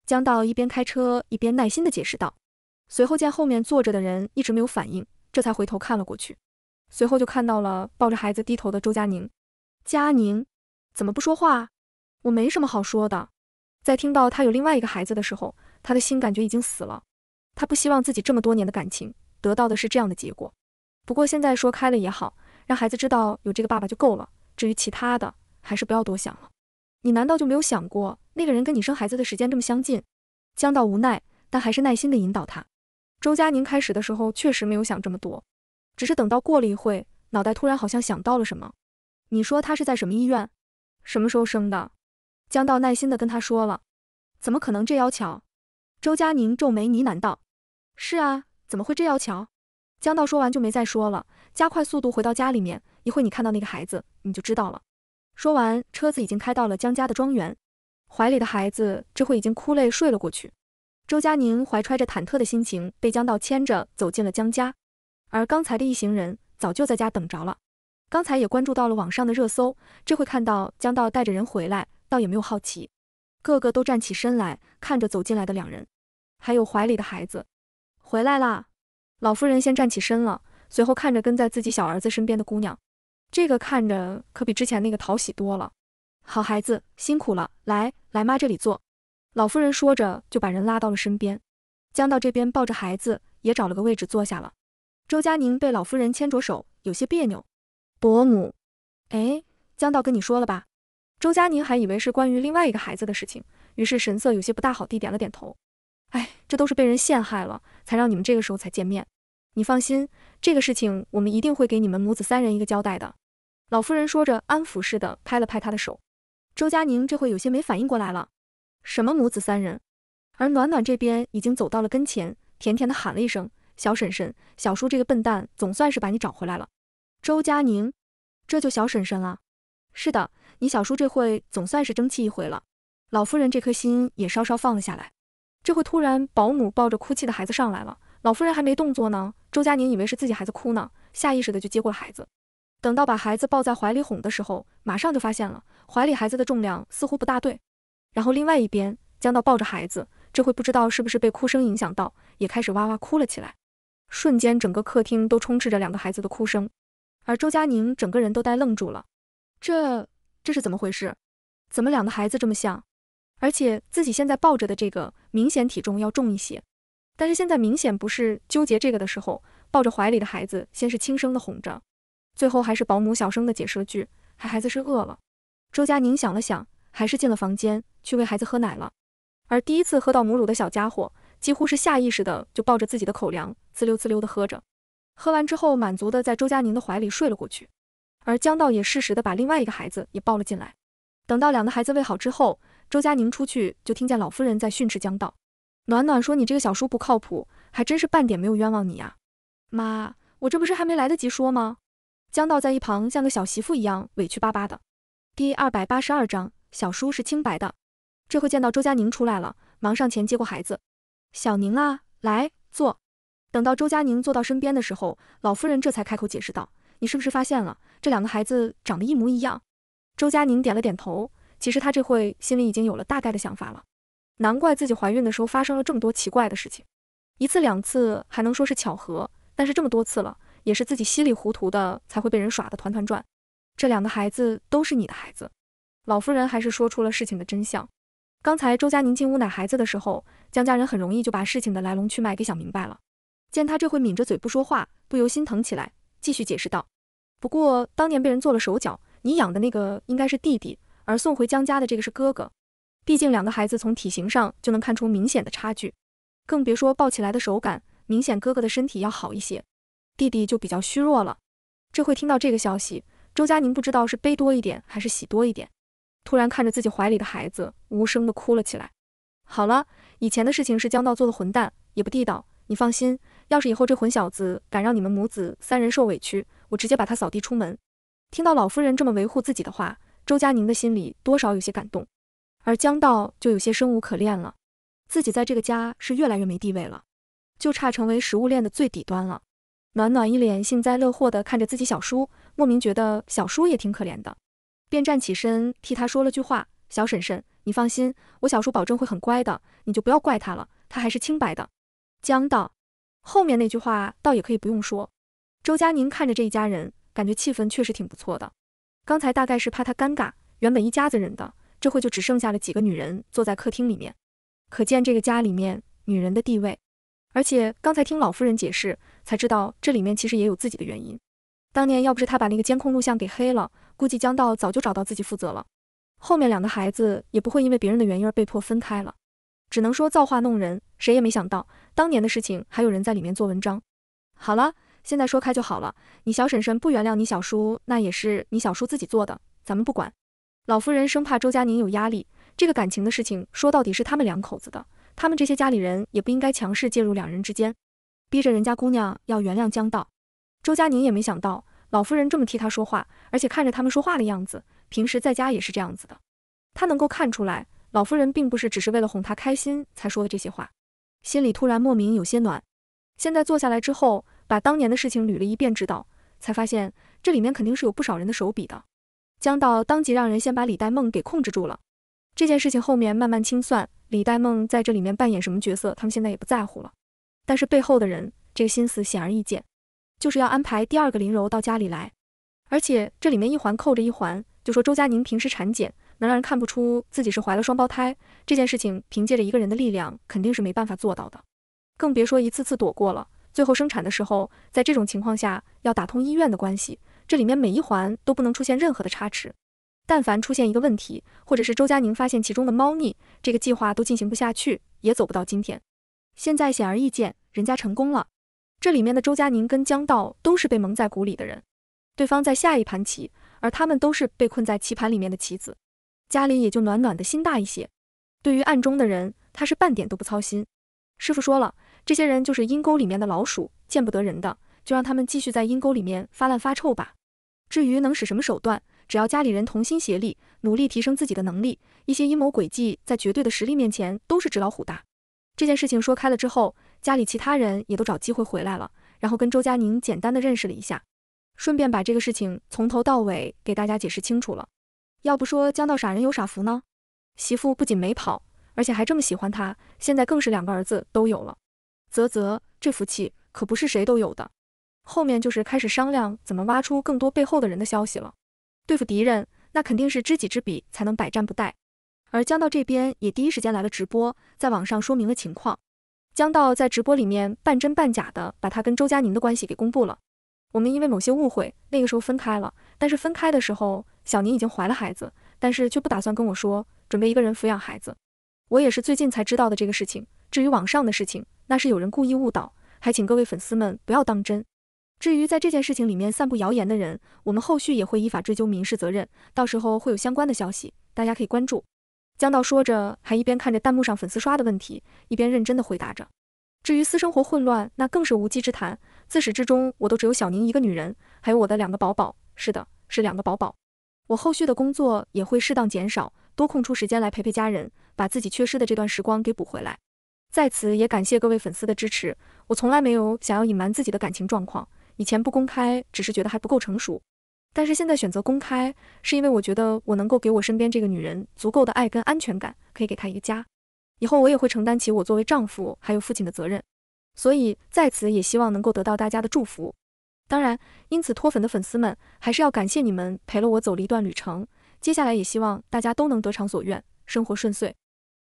江道一边开车一边耐心的解释道，随后见后面坐着的人一直没有反应。这才回头看了过去，随后就看到了抱着孩子低头的周佳宁。佳宁，怎么不说话？我没什么好说的。在听到他有另外一个孩子的时候，他的心感觉已经死了。他不希望自己这么多年的感情得到的是这样的结果。不过现在说开了也好，让孩子知道有这个爸爸就够了。至于其他的，还是不要多想了。你难道就没有想过，那个人跟你生孩子的时间这么相近？江道无奈，但还是耐心地引导他。周佳宁开始的时候确实没有想这么多，只是等到过了一会，脑袋突然好像想到了什么。你说他是在什么医院？什么时候生的？江道耐心的跟他说了。怎么可能这要巧？周佳宁皱眉呢喃道：“是啊，怎么会这要巧？”江道说完就没再说了，加快速度回到家里面。一会你看到那个孩子，你就知道了。说完，车子已经开到了江家的庄园，怀里的孩子这会已经哭累睡了过去。周佳宁怀揣着忐忑的心情，被江道牵着走进了江家。而刚才的一行人早就在家等着了，刚才也关注到了网上的热搜，这会看到江道带着人回来，倒也没有好奇，个个都站起身来，看着走进来的两人，还有怀里的孩子，回来啦！老夫人先站起身了，随后看着跟在自己小儿子身边的姑娘，这个看着可比之前那个讨喜多了。好孩子，辛苦了，来，来妈这里坐。老夫人说着，就把人拉到了身边。江道这边抱着孩子，也找了个位置坐下了。周佳宁被老夫人牵着手，有些别扭。伯母，哎，江道跟你说了吧？周佳宁还以为是关于另外一个孩子的事情，于是神色有些不大好地点了点头。哎，这都是被人陷害了，才让你们这个时候才见面。你放心，这个事情我们一定会给你们母子三人一个交代的。老夫人说着，安抚似的拍了拍她的手。周佳宁这会有些没反应过来了。什么母子三人，而暖暖这边已经走到了跟前，甜甜的喊了一声：“小婶婶，小叔这个笨蛋总算是把你找回来了。”周佳宁，这就小婶婶了。是的，你小叔这会总算是争气一回了。老夫人这颗心也稍稍放了下来。这会突然，保姆抱着哭泣的孩子上来了，老夫人还没动作呢。周佳宁以为是自己孩子哭呢，下意识的就接过了孩子。等到把孩子抱在怀里哄的时候，马上就发现了怀里孩子的重量似乎不大对。然后，另外一边，江道抱着孩子，这会不知道是不是被哭声影响到，也开始哇哇哭了起来。瞬间，整个客厅都充斥着两个孩子的哭声，而周佳宁整个人都呆愣住了。这这是怎么回事？怎么两个孩子这么像？而且自己现在抱着的这个明显体重要重一些。但是现在明显不是纠结这个的时候，抱着怀里的孩子，先是轻声的哄着，最后还是保姆小声的解释了句：“孩孩子是饿了。”周佳宁想了想。还是进了房间去喂孩子喝奶了，而第一次喝到母乳的小家伙几乎是下意识的就抱着自己的口粮滋溜滋溜的喝着，喝完之后满足的在周佳宁的怀里睡了过去，而江道也适时的把另外一个孩子也抱了进来。等到两个孩子喂好之后，周佳宁出去就听见老夫人在训斥江道：“暖暖说你这个小叔不靠谱，还真是半点没有冤枉你呀。”“妈，我这不是还没来得及说吗？”江道在一旁像个小媳妇一样委屈巴巴的。第二百八十二章。小叔是清白的，这会见到周佳宁出来了，忙上前接过孩子。小宁啊，来坐。等到周佳宁坐到身边的时候，老夫人这才开口解释道：“你是不是发现了这两个孩子长得一模一样？”周佳宁点了点头。其实她这会心里已经有了大概的想法了。难怪自己怀孕的时候发生了这么多奇怪的事情，一次两次还能说是巧合，但是这么多次了，也是自己稀里糊涂的才会被人耍得团团转。这两个孩子都是你的孩子。老夫人还是说出了事情的真相。刚才周家宁进屋奶孩子的时候，江家人很容易就把事情的来龙去脉给想明白了。见他这会抿着嘴不说话，不由心疼起来，继续解释道：“不过当年被人做了手脚，你养的那个应该是弟弟，而送回江家的这个是哥哥。毕竟两个孩子从体型上就能看出明显的差距，更别说抱起来的手感，明显哥哥的身体要好一些，弟弟就比较虚弱了。”这会听到这个消息，周家宁不知道是悲多一点还是喜多一点。突然看着自己怀里的孩子，无声的哭了起来。好了，以前的事情是江道做的混蛋，也不地道。你放心，要是以后这混小子敢让你们母子三人受委屈，我直接把他扫地出门。听到老夫人这么维护自己的话，周佳宁的心里多少有些感动，而江道就有些生无可恋了。自己在这个家是越来越没地位了，就差成为食物链的最底端了。暖暖一脸幸灾乐祸的看着自己小叔，莫名觉得小叔也挺可怜的。便站起身替他说了句话：“小婶婶，你放心，我小叔保证会很乖的，你就不要怪他了，他还是清白的。”江道后面那句话倒也可以不用说。周佳宁看着这一家人，感觉气氛确实挺不错的。刚才大概是怕他尴尬，原本一家子人的，这会就只剩下了几个女人坐在客厅里面，可见这个家里面女人的地位。而且刚才听老夫人解释，才知道这里面其实也有自己的原因。当年要不是他把那个监控录像给黑了。估计江道早就找到自己负责了，后面两个孩子也不会因为别人的原因而被迫分开了，只能说造化弄人，谁也没想到当年的事情还有人在里面做文章。好了，现在说开就好了，你小婶婶不原谅你小叔，那也是你小叔自己做的，咱们不管。老夫人生怕周佳宁有压力，这个感情的事情说到底是他们两口子的，他们这些家里人也不应该强势介入两人之间，逼着人家姑娘要原谅江道。周佳宁也没想到。老夫人这么替他说话，而且看着他们说话的样子，平时在家也是这样子的，他能够看出来，老夫人并不是只是为了哄他开心才说的这些话，心里突然莫名有些暖。现在坐下来之后，把当年的事情捋了一遍，知道才发现这里面肯定是有不少人的手笔的。江道当即让人先把李代梦给控制住了，这件事情后面慢慢清算，李代梦在这里面扮演什么角色，他们现在也不在乎了，但是背后的人这个心思显而易见。就是要安排第二个林柔到家里来，而且这里面一环扣着一环，就说周佳宁平时产检能让人看不出自己是怀了双胞胎这件事情，凭借着一个人的力量肯定是没办法做到的，更别说一次次躲过了。最后生产的时候，在这种情况下要打通医院的关系，这里面每一环都不能出现任何的差池，但凡出现一个问题，或者是周佳宁发现其中的猫腻，这个计划都进行不下去，也走不到今天。现在显而易见，人家成功了。这里面的周佳宁跟江道都是被蒙在鼓里的人，对方在下一盘棋，而他们都是被困在棋盘里面的棋子。家里也就暖暖的心大一些，对于暗中的人，他是半点都不操心。师傅说了，这些人就是阴沟里面的老鼠，见不得人的，就让他们继续在阴沟里面发烂发臭吧。至于能使什么手段，只要家里人同心协力，努力提升自己的能力，一些阴谋诡计在绝对的实力面前都是纸老虎大。这件事情说开了之后。家里其他人也都找机会回来了，然后跟周佳宁简单的认识了一下，顺便把这个事情从头到尾给大家解释清楚了。要不说江道傻人有傻福呢，媳妇不仅没跑，而且还这么喜欢他，现在更是两个儿子都有了。啧啧，这福气可不是谁都有的。后面就是开始商量怎么挖出更多背后的人的消息了。对付敌人，那肯定是知己知彼才能百战不殆。而江道这边也第一时间来了直播，在网上说明了情况。江道在直播里面半真半假的把他跟周佳宁的关系给公布了。我们因为某些误会，那个时候分开了。但是分开的时候，小宁已经怀了孩子，但是却不打算跟我说，准备一个人抚养孩子。我也是最近才知道的这个事情。至于网上的事情，那是有人故意误导，还请各位粉丝们不要当真。至于在这件事情里面散布谣言的人，我们后续也会依法追究民事责任，到时候会有相关的消息，大家可以关注。江道说着，还一边看着弹幕上粉丝刷的问题，一边认真的回答着。至于私生活混乱，那更是无稽之谈。自始至终，我都只有小宁一个女人，还有我的两个宝宝。是的，是两个宝宝。我后续的工作也会适当减少，多空出时间来陪陪家人，把自己缺失的这段时光给补回来。在此也感谢各位粉丝的支持。我从来没有想要隐瞒自己的感情状况，以前不公开，只是觉得还不够成熟。但是现在选择公开，是因为我觉得我能够给我身边这个女人足够的爱跟安全感，可以给她一个家。以后我也会承担起我作为丈夫还有父亲的责任。所以在此也希望能够得到大家的祝福。当然，因此脱粉的粉丝们还是要感谢你们陪了我走了一段旅程。接下来也希望大家都能得偿所愿，生活顺遂。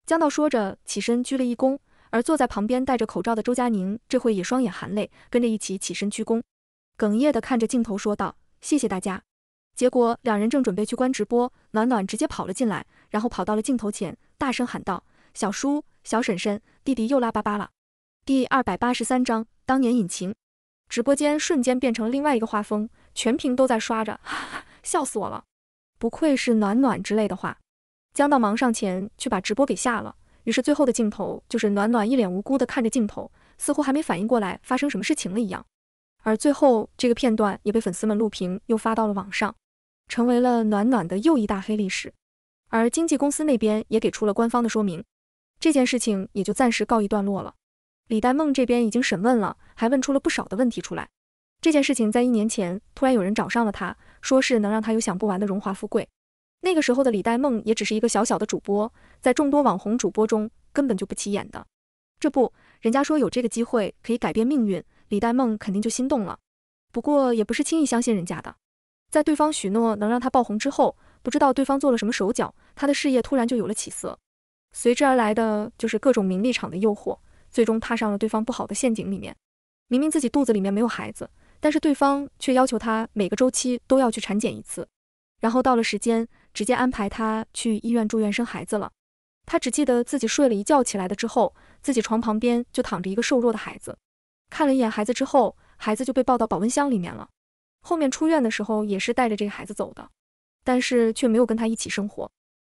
江道说着起身鞠了一躬，而坐在旁边戴着口罩的周佳宁这会也双眼含泪，跟着一起起身鞠躬，哽咽的看着镜头说道。谢谢大家。结果两人正准备去关直播，暖暖直接跑了进来，然后跑到了镜头前，大声喊道：“小叔，小婶婶，弟弟又拉粑粑了。”第二百八十三章当年隐情。直播间瞬间变成了另外一个画风，全屏都在刷着，哈哈，笑死我了！不愧是暖暖之类的话。江道忙上前去把直播给下了，于是最后的镜头就是暖暖一脸无辜的看着镜头，似乎还没反应过来发生什么事情了一样。而最后，这个片段也被粉丝们录屏又发到了网上，成为了暖暖的又一大黑历史。而经纪公司那边也给出了官方的说明，这件事情也就暂时告一段落了。李代梦这边已经审问了，还问出了不少的问题出来。这件事情在一年前突然有人找上了他，说是能让他有享不完的荣华富贵。那个时候的李代梦也只是一个小小的主播，在众多网红主播中根本就不起眼的。这不，人家说有这个机会可以改变命运。李代梦肯定就心动了，不过也不是轻易相信人家的。在对方许诺能让他爆红之后，不知道对方做了什么手脚，他的事业突然就有了起色，随之而来的就是各种名利场的诱惑，最终踏上了对方不好的陷阱里面。明明自己肚子里面没有孩子，但是对方却要求他每个周期都要去产检一次，然后到了时间，直接安排他去医院住院生孩子了。他只记得自己睡了一觉起来的之后，自己床旁边就躺着一个瘦弱的孩子。看了一眼孩子之后，孩子就被抱到保温箱里面了。后面出院的时候也是带着这个孩子走的，但是却没有跟他一起生活，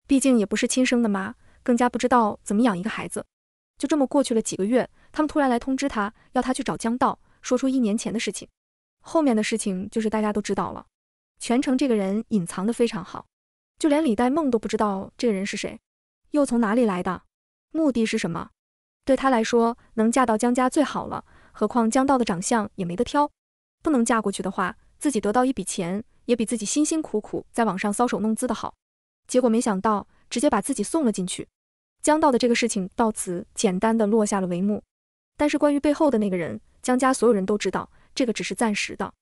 毕竟也不是亲生的妈，更加不知道怎么养一个孩子。就这么过去了几个月，他们突然来通知他，要他去找江道，说出一年前的事情。后面的事情就是大家都知道了，全程这个人隐藏的非常好，就连李代梦都不知道这个人是谁，又从哪里来的，目的是什么。对他来说，能嫁到江家最好了。何况江道的长相也没得挑，不能嫁过去的话，自己得到一笔钱也比自己辛辛苦苦在网上搔首弄姿的好。结果没想到，直接把自己送了进去。江道的这个事情到此简单的落下了帷幕。但是关于背后的那个人，江家所有人都知道，这个只是暂时的，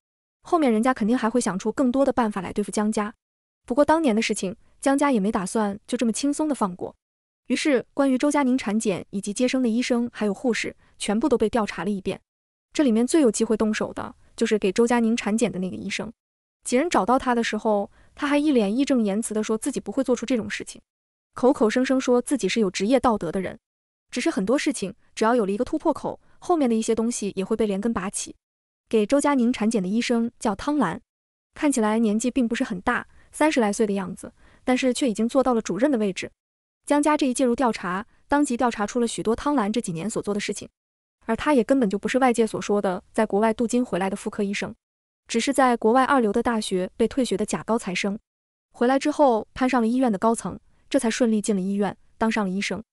后面人家肯定还会想出更多的办法来对付江家。不过当年的事情，江家也没打算就这么轻松的放过。于是，关于周佳宁产检以及接生的医生还有护士，全部都被调查了一遍。这里面最有机会动手的就是给周佳宁产检的那个医生。几人找到他的时候，他还一脸义正言辞地说自己不会做出这种事情，口口声声说自己是有职业道德的人。只是很多事情，只要有了一个突破口，后面的一些东西也会被连根拔起。给周佳宁产检的医生叫汤兰，看起来年纪并不是很大，三十来岁的样子，但是却已经做到了主任的位置。江家这一介入调查，当即调查出了许多汤兰这几年所做的事情，而她也根本就不是外界所说的在国外镀金回来的妇科医生，只是在国外二流的大学被退学的假高材生，回来之后攀上了医院的高层，这才顺利进了医院当上了医生。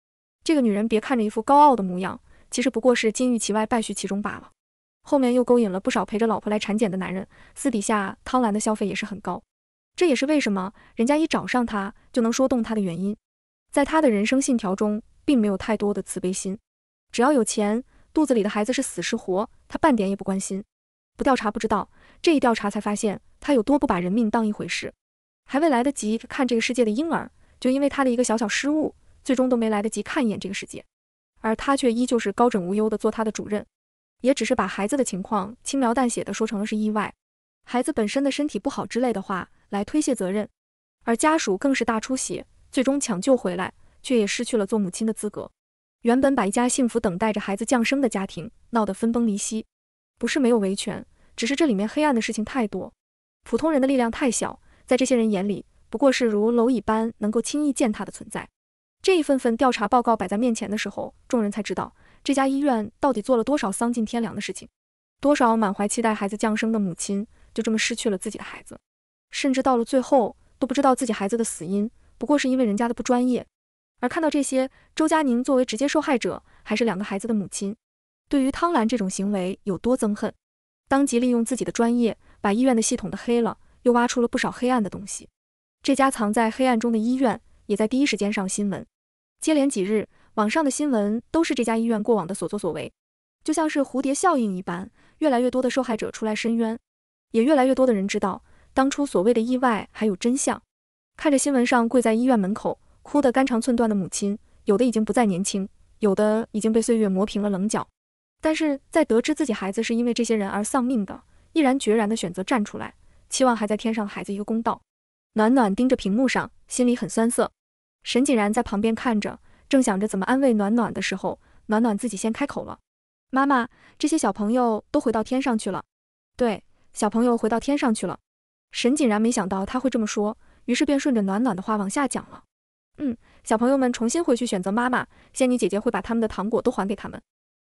这个女人别看着一副高傲的模样，其实不过是金玉其外败絮其中罢了。后面又勾引了不少陪着老婆来产检的男人，私底下汤兰的消费也是很高，这也是为什么人家一找上她就能说动她的原因。在他的人生信条中，并没有太多的慈悲心。只要有钱，肚子里的孩子是死是活，他半点也不关心。不调查不知道，这一调查才发现他有多不把人命当一回事。还未来得及看这个世界的婴儿，就因为他的一个小小失误，最终都没来得及看一眼这个世界。而他却依旧是高枕无忧的做他的主任，也只是把孩子的情况轻描淡写的说成了是意外，孩子本身的身体不好之类的话来推卸责任。而家属更是大出血。最终抢救回来，却也失去了做母亲的资格。原本把一家幸福等待着孩子降生的家庭闹得分崩离析，不是没有维权，只是这里面黑暗的事情太多，普通人的力量太小，在这些人眼里不过是如蝼蚁般能够轻易践踏的存在。这一份份调查报告摆在面前的时候，众人才知道这家医院到底做了多少丧尽天良的事情，多少满怀期待孩子降生的母亲就这么失去了自己的孩子，甚至到了最后都不知道自己孩子的死因。不过是因为人家的不专业，而看到这些，周佳宁作为直接受害者，还是两个孩子的母亲，对于汤兰这种行为有多憎恨，当即利用自己的专业，把医院的系统的黑了，又挖出了不少黑暗的东西。这家藏在黑暗中的医院，也在第一时间上新闻。接连几日，网上的新闻都是这家医院过往的所作所为，就像是蝴蝶效应一般，越来越多的受害者出来申冤，也越来越多的人知道，当初所谓的意外还有真相。看着新闻上跪在医院门口哭得肝肠寸断的母亲，有的已经不再年轻，有的已经被岁月磨平了棱角，但是在得知自己孩子是因为这些人而丧命的，毅然决然地选择站出来，期望还在天上孩子一个公道。暖暖盯着屏幕上，心里很酸涩。沈锦然在旁边看着，正想着怎么安慰暖暖的时候，暖暖自己先开口了：“妈妈，这些小朋友都回到天上去了。”“对，小朋友回到天上去了。”沈锦然没想到他会这么说。于是便顺着暖暖的话往下讲了。嗯，小朋友们重新回去选择妈妈，仙女姐姐会把他们的糖果都还给他们。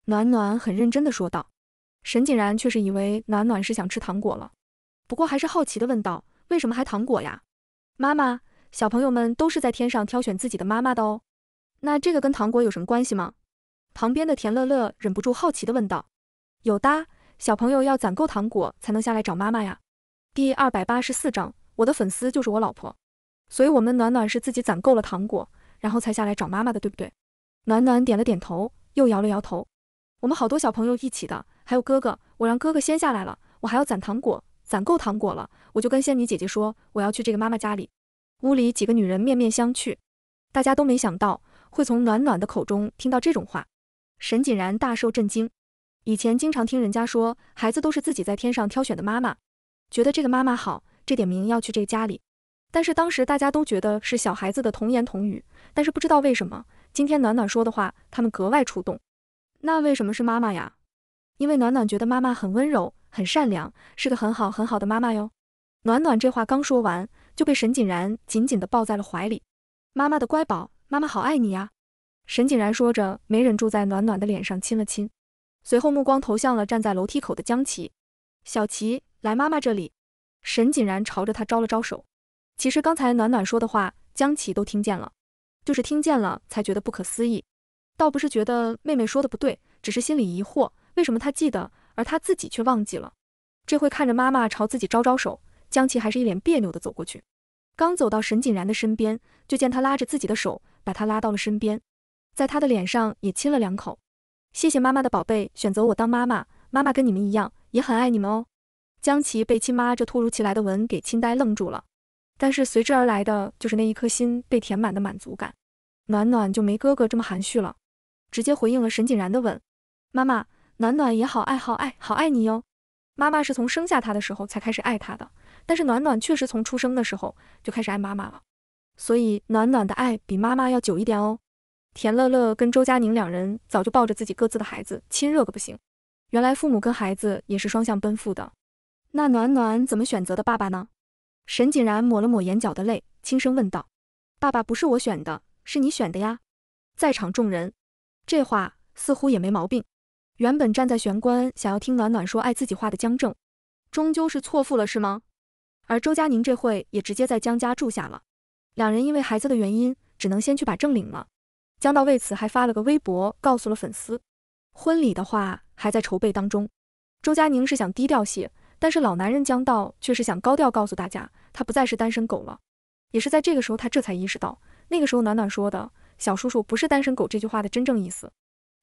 暖暖很认真地说道。沈景然却是以为暖暖是想吃糖果了，不过还是好奇地问道：“为什么还糖果呀？”妈妈，小朋友们都是在天上挑选自己的妈妈的哦。那这个跟糖果有什么关系吗？旁边的田乐乐忍不住好奇地问道。有哒，小朋友要攒够糖果才能下来找妈妈呀。第二百八十四章。我的粉丝就是我老婆，所以我们暖暖是自己攒够了糖果，然后才下来找妈妈的，对不对？暖暖点了点头，又摇了摇头。我们好多小朋友一起的，还有哥哥，我让哥哥先下来了。我还要攒糖果，攒够糖果了，我就跟仙女姐姐说，我要去这个妈妈家里。屋里几个女人面面相觑，大家都没想到会从暖暖的口中听到这种话。沈锦然大受震惊，以前经常听人家说，孩子都是自己在天上挑选的妈妈，觉得这个妈妈好。这点名要去这个家里，但是当时大家都觉得是小孩子的童言童语，但是不知道为什么，今天暖暖说的话他们格外触动。那为什么是妈妈呀？因为暖暖觉得妈妈很温柔，很善良，是个很好很好的妈妈哟。暖暖这话刚说完，就被沈锦然紧紧地抱在了怀里。妈妈的乖宝，妈妈好爱你呀。沈锦然说着，没忍住在暖暖的脸上亲了亲，随后目光投向了站在楼梯口的江琪。小琪，来妈妈这里。沈锦然朝着他招了招手。其实刚才暖暖说的话，江琪都听见了，就是听见了才觉得不可思议。倒不是觉得妹妹说的不对，只是心里疑惑，为什么她记得，而她自己却忘记了。这会看着妈妈朝自己招招手，江琪还是一脸别扭的走过去。刚走到沈锦然的身边，就见他拉着自己的手，把他拉到了身边，在他的脸上也亲了两口。谢谢妈妈的宝贝选择我当妈妈，妈妈跟你们一样，也很爱你们哦。江齐被亲妈这突如其来的吻给亲呆愣住了，但是随之而来的就是那一颗心被填满的满足感。暖暖就没哥哥这么含蓄了，直接回应了沈锦然的吻。妈妈，暖暖也好爱，好爱，好爱你哟。妈妈是从生下他的时候才开始爱他的，但是暖暖确实从出生的时候就开始爱妈妈了，所以暖暖的爱比妈妈要久一点哦。田乐乐跟周佳宁两人早就抱着自己各自的孩子亲热个不行，原来父母跟孩子也是双向奔赴的。那暖暖怎么选择的爸爸呢？沈锦然抹了抹眼角的泪，轻声问道：“爸爸不是我选的，是你选的呀。”在场众人，这话似乎也没毛病。原本站在玄关想要听暖暖说爱自己话的江正，终究是错付了，是吗？而周佳宁这会也直接在江家住下了，两人因为孩子的原因，只能先去把证领了。江道为此还发了个微博，告诉了粉丝，婚礼的话还在筹备当中。周佳宁是想低调些。但是老男人江道却是想高调告诉大家，他不再是单身狗了。也是在这个时候，他这才意识到，那个时候暖暖说的小叔叔不是单身狗这句话的真正意思，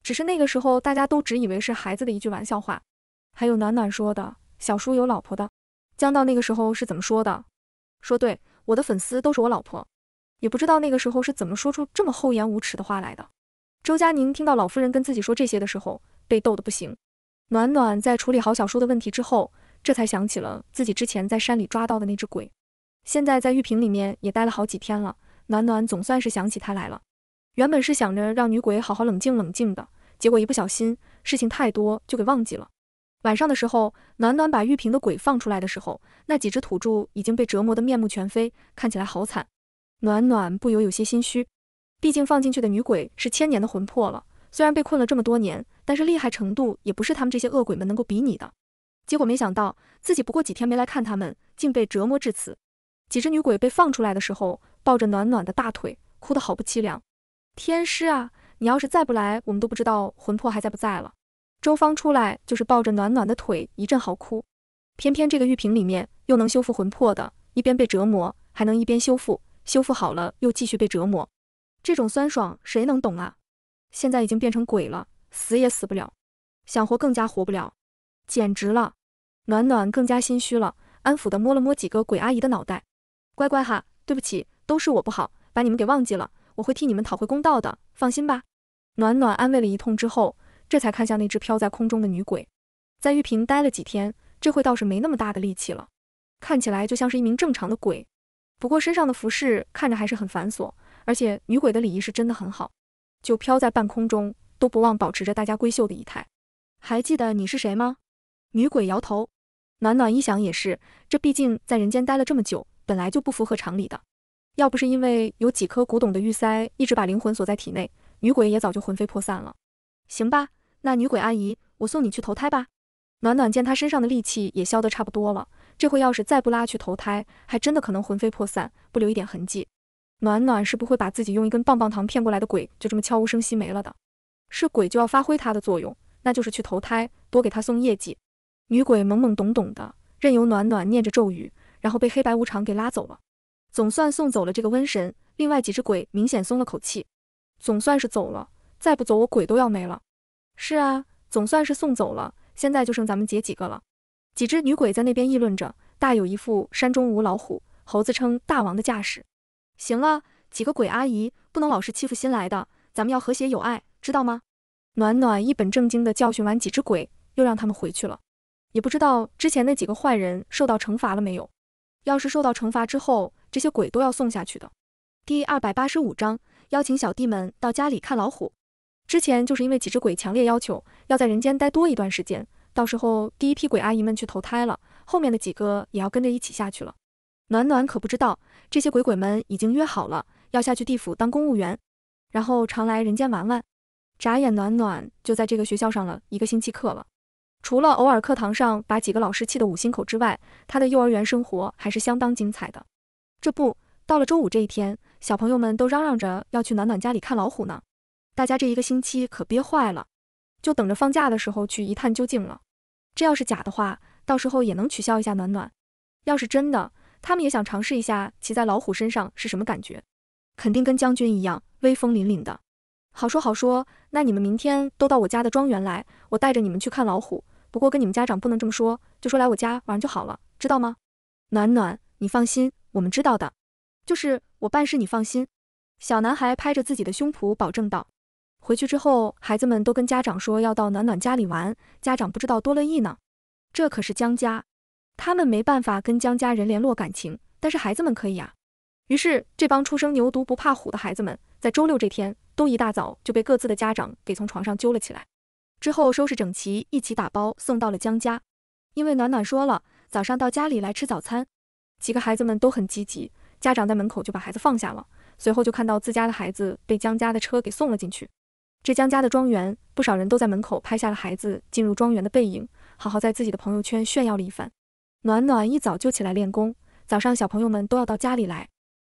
只是那个时候大家都只以为是孩子的一句玩笑话。还有暖暖说的小叔有老婆的，江道那个时候是怎么说的？说对我的粉丝都是我老婆。也不知道那个时候是怎么说出这么厚颜无耻的话来的。周佳宁听到老夫人跟自己说这些的时候，被逗得不行。暖暖在处理好小叔的问题之后。这才想起了自己之前在山里抓到的那只鬼，现在在玉瓶里面也待了好几天了。暖暖总算是想起他来了。原本是想着让女鬼好好冷静冷静的，结果一不小心事情太多就给忘记了。晚上的时候，暖暖把玉瓶的鬼放出来的时候，那几只土著已经被折磨得面目全非，看起来好惨。暖暖不由有些心虚，毕竟放进去的女鬼是千年的魂魄了，虽然被困了这么多年，但是厉害程度也不是他们这些恶鬼们能够比拟的。结果没想到自己不过几天没来看他们，竟被折磨至此。几只女鬼被放出来的时候，抱着暖暖的大腿，哭得好不凄凉。天师啊，你要是再不来，我们都不知道魂魄还在不在了。周芳出来就是抱着暖暖的腿一阵嚎哭，偏偏这个玉瓶里面又能修复魂魄的，一边被折磨，还能一边修复，修复好了又继续被折磨，这种酸爽谁能懂啊？现在已经变成鬼了，死也死不了，想活更加活不了，简直了！暖暖更加心虚了，安抚地摸了摸几个鬼阿姨的脑袋，乖乖哈，对不起，都是我不好，把你们给忘记了，我会替你们讨回公道的，放心吧。暖暖安慰了一通之后，这才看向那只飘在空中的女鬼，在玉屏待了几天，这会倒是没那么大的力气了，看起来就像是一名正常的鬼，不过身上的服饰看着还是很繁琐，而且女鬼的礼仪是真的很好，就飘在半空中都不忘保持着大家闺秀的仪态。还记得你是谁吗？女鬼摇头。暖暖一想也是，这毕竟在人间待了这么久，本来就不符合常理的。要不是因为有几颗古董的玉塞一直把灵魂锁在体内，女鬼也早就魂飞魄散了。行吧，那女鬼阿姨，我送你去投胎吧。暖暖见她身上的戾气也消得差不多了，这回要是再不拉去投胎，还真的可能魂飞魄散，不留一点痕迹。暖暖是不会把自己用一根棒棒糖骗过来的鬼就这么悄无声息没了的。是鬼就要发挥它的作用，那就是去投胎，多给他送业绩。女鬼懵懵懂懂的，任由暖暖念着咒语，然后被黑白无常给拉走了。总算送走了这个瘟神，另外几只鬼明显松了口气，总算是走了，再不走我鬼都要没了。是啊，总算是送走了，现在就剩咱们姐几个了。几只女鬼在那边议论着，大有一副山中无老虎，猴子称大王的架势。行了，几个鬼阿姨，不能老是欺负新来的，咱们要和谐友爱，知道吗？暖暖一本正经的教训完几只鬼，又让他们回去了。也不知道之前那几个坏人受到惩罚了没有？要是受到惩罚之后，这些鬼都要送下去的。第二百八十五章邀请小弟们到家里看老虎。之前就是因为几只鬼强烈要求要在人间待多一段时间，到时候第一批鬼阿姨们去投胎了，后面的几个也要跟着一起下去了。暖暖可不知道这些鬼鬼们已经约好了要下去地府当公务员，然后常来人间玩玩。眨眼，暖暖就在这个学校上了一个星期课了。除了偶尔课堂上把几个老师气得捂心口之外，他的幼儿园生活还是相当精彩的。这不，到了周五这一天，小朋友们都嚷嚷着要去暖暖家里看老虎呢。大家这一个星期可憋坏了，就等着放假的时候去一探究竟了。这要是假的话，到时候也能取笑一下暖暖；要是真的，他们也想尝试一下骑在老虎身上是什么感觉，肯定跟将军一样威风凛凛的。好说好说，那你们明天都到我家的庄园来，我带着你们去看老虎。不过跟你们家长不能这么说，就说来我家玩就好了，知道吗？暖暖，你放心，我们知道的，就是我办事你放心。小男孩拍着自己的胸脯保证道。回去之后，孩子们都跟家长说要到暖暖家里玩，家长不知道多乐意呢。这可是江家，他们没办法跟江家人联络感情，但是孩子们可以啊。于是，这帮初生牛犊不怕虎的孩子们，在周六这天都一大早就被各自的家长给从床上揪了起来，之后收拾整齐，一起打包送到了江家。因为暖暖说了早上到家里来吃早餐，几个孩子们都很积极，家长在门口就把孩子放下了，随后就看到自家的孩子被江家的车给送了进去。这江家的庄园，不少人都在门口拍下了孩子进入庄园的背影，好好在自己的朋友圈炫耀了一番。暖暖一早就起来练功，早上小朋友们都要到家里来。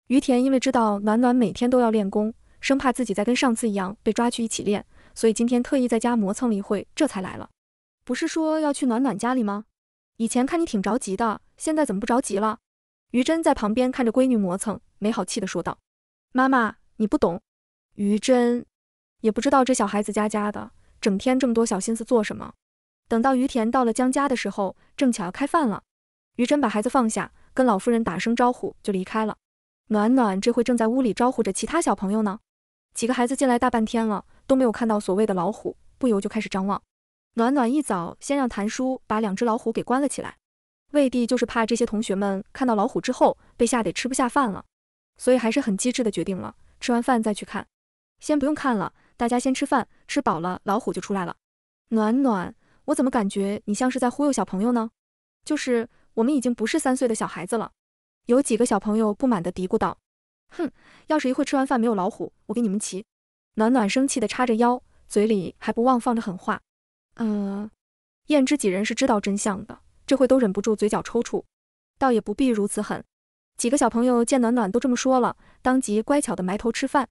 于田因为知道暖暖每天都要练功，生怕自己再跟上次一样被抓去一起练，所以今天特意在家磨蹭了一会，这才来了。不是说要去暖暖家里吗？以前看你挺着急的，现在怎么不着急了？于真在旁边看着闺女磨蹭，没好气的说道：“妈妈，你不懂。”于真也不知道这小孩子家家的，整天这么多小心思做什么。等到于田到了江家的时候，正巧要开饭了。于真把孩子放下，跟老夫人打声招呼就离开了。暖暖这会正在屋里招呼着其他小朋友呢，几个孩子进来大半天了，都没有看到所谓的老虎，不由就开始张望。暖暖一早先让谭叔把两只老虎给关了起来，魏帝就是怕这些同学们看到老虎之后被吓得吃不下饭了，所以还是很机智的决定了吃完饭再去看。先不用看了，大家先吃饭，吃饱了老虎就出来了。暖暖，我怎么感觉你像是在忽悠小朋友呢？就是我们已经不是三岁的小孩子了。有几个小朋友不满地嘀咕道：“哼，要是一会吃完饭没有老虎，我给你们骑。”暖暖生气地叉着腰，嘴里还不忘放着狠话：“嗯。”燕之几人是知道真相的，这会都忍不住嘴角抽搐，倒也不必如此狠。几个小朋友见暖暖都这么说了，当即乖巧地埋头吃饭，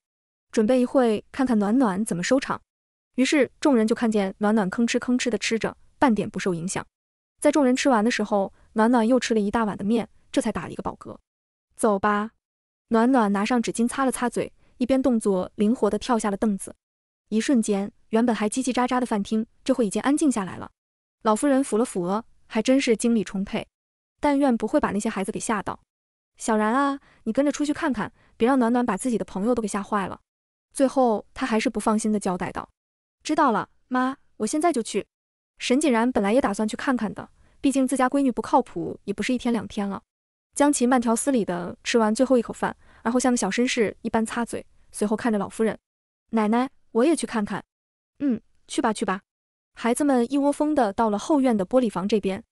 准备一会看看暖暖怎么收场。于是众人就看见暖暖吭哧吭哧地吃着，半点不受影响。在众人吃完的时候，暖暖又吃了一大碗的面。这才打了一个饱嗝，走吧。暖暖拿上纸巾擦了擦嘴，一边动作灵活地跳下了凳子。一瞬间，原本还叽叽喳喳的饭厅，这会已经安静下来了。老夫人抚了抚额，还真是精力充沛。但愿不会把那些孩子给吓到。小然啊，你跟着出去看看，别让暖暖把自己的朋友都给吓坏了。最后，她还是不放心地交代道：“知道了，妈，我现在就去。”沈锦然本来也打算去看看的，毕竟自家闺女不靠谱也不是一天两天了。将其慢条斯理的吃完最后一口饭，然后像个小绅士一般擦嘴，随后看着老夫人，奶奶，我也去看看。嗯，去吧去吧。孩子们一窝蜂的到了后院的玻璃房这边，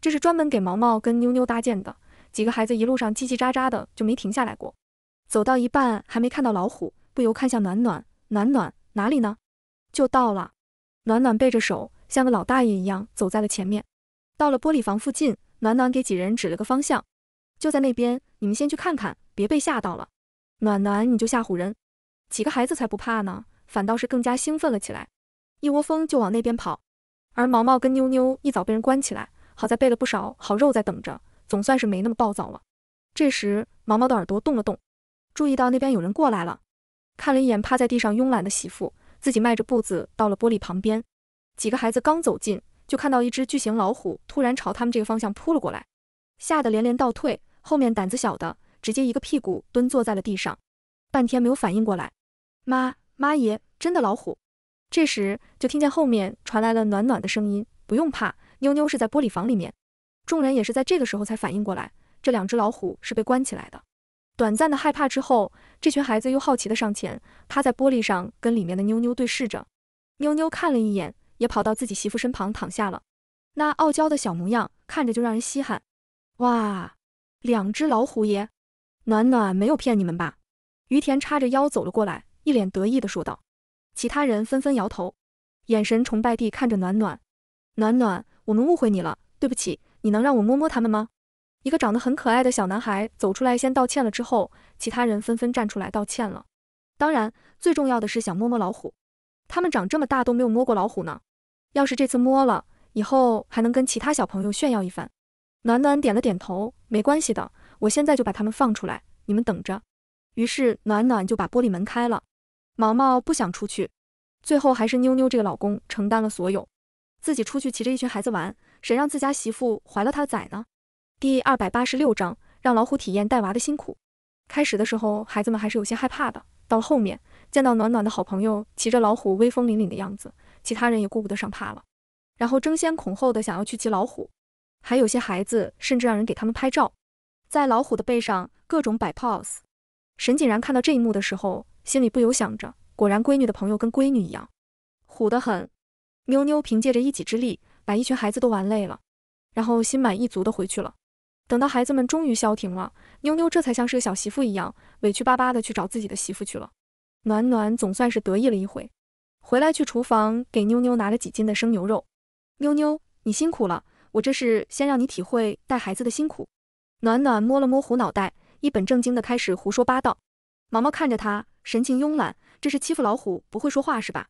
这是专门给毛毛跟妞妞搭建的。几个孩子一路上叽叽喳喳的就没停下来过。走到一半还没看到老虎，不由看向暖暖，暖暖哪里呢？就到了。暖暖背着手，像个老大爷一样走在了前面。到了玻璃房附近，暖暖给几人指了个方向。就在那边，你们先去看看，别被吓到了。暖暖，你就吓唬人，几个孩子才不怕呢，反倒是更加兴奋了起来，一窝蜂就往那边跑。而毛毛跟妞妞一早被人关起来，好在备了不少好肉在等着，总算是没那么暴躁了。这时，毛毛的耳朵动了动，注意到那边有人过来了，看了一眼趴在地上慵懒的媳妇，自己迈着步子到了玻璃旁边。几个孩子刚走近，就看到一只巨型老虎突然朝他们这个方向扑了过来，吓得连连倒退。后面胆子小的直接一个屁股蹲坐在了地上，半天没有反应过来。妈妈爷，真的老虎！这时就听见后面传来了暖暖的声音：“不用怕，妞妞是在玻璃房里面。”众人也是在这个时候才反应过来，这两只老虎是被关起来的。短暂的害怕之后，这群孩子又好奇的上前，趴在玻璃上跟里面的妞妞对视着。妞妞看了一眼，也跑到自己媳妇身旁躺下了，那傲娇的小模样看着就让人稀罕。哇！两只老虎爷，暖暖没有骗你们吧？于田叉着腰走了过来，一脸得意地说道。其他人纷纷摇头，眼神崇拜地看着暖暖。暖暖，我们误会你了，对不起，你能让我摸摸他们吗？一个长得很可爱的小男孩走出来先道歉了，之后其他人纷纷站出来道歉了。当然，最重要的是想摸摸老虎，他们长这么大都没有摸过老虎呢，要是这次摸了，以后还能跟其他小朋友炫耀一番。暖暖点了点头，没关系的，我现在就把他们放出来，你们等着。于是暖暖就把玻璃门开了。毛毛不想出去，最后还是妞妞这个老公承担了所有，自己出去骑着一群孩子玩，谁让自家媳妇怀了他的崽呢？第二百八十六章让老虎体验带娃的辛苦。开始的时候，孩子们还是有些害怕的，到了后面，见到暖暖的好朋友骑着老虎威风凛凛的样子，其他人也顾不得上怕了，然后争先恐后的想要去骑老虎。还有些孩子甚至让人给他们拍照，在老虎的背上各种摆 pose。沈锦然看到这一幕的时候，心里不由想着，果然闺女的朋友跟闺女一样，虎得很。妞妞凭借着一己之力，把一群孩子都玩累了，然后心满意足的回去了。等到孩子们终于消停了，妞妞这才像是个小媳妇一样，委屈巴巴的去找自己的媳妇去了。暖暖总算是得意了一回，回来去厨房给妞妞拿了几斤的生牛肉。妞妞，你辛苦了。我这是先让你体会带孩子的辛苦。暖暖摸了摸虎脑袋，一本正经的开始胡说八道。毛毛看着他，神情慵懒，这是欺负老虎不会说话是吧？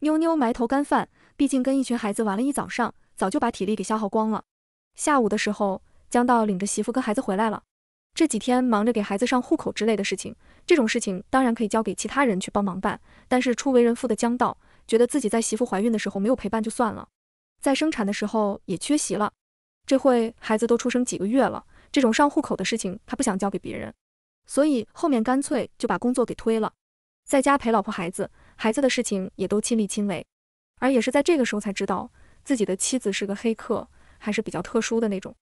妞妞埋头干饭，毕竟跟一群孩子玩了一早上，早就把体力给消耗光了。下午的时候，江道领着媳妇跟孩子回来了。这几天忙着给孩子上户口之类的事情，这种事情当然可以交给其他人去帮忙办，但是初为人父的江道觉得自己在媳妇怀孕的时候没有陪伴就算了。在生产的时候也缺席了，这会孩子都出生几个月了，这种上户口的事情他不想交给别人，所以后面干脆就把工作给推了，在家陪老婆孩子，孩子的事情也都亲力亲为。而也是在这个时候才知道，自己的妻子是个黑客，还是比较特殊的那种，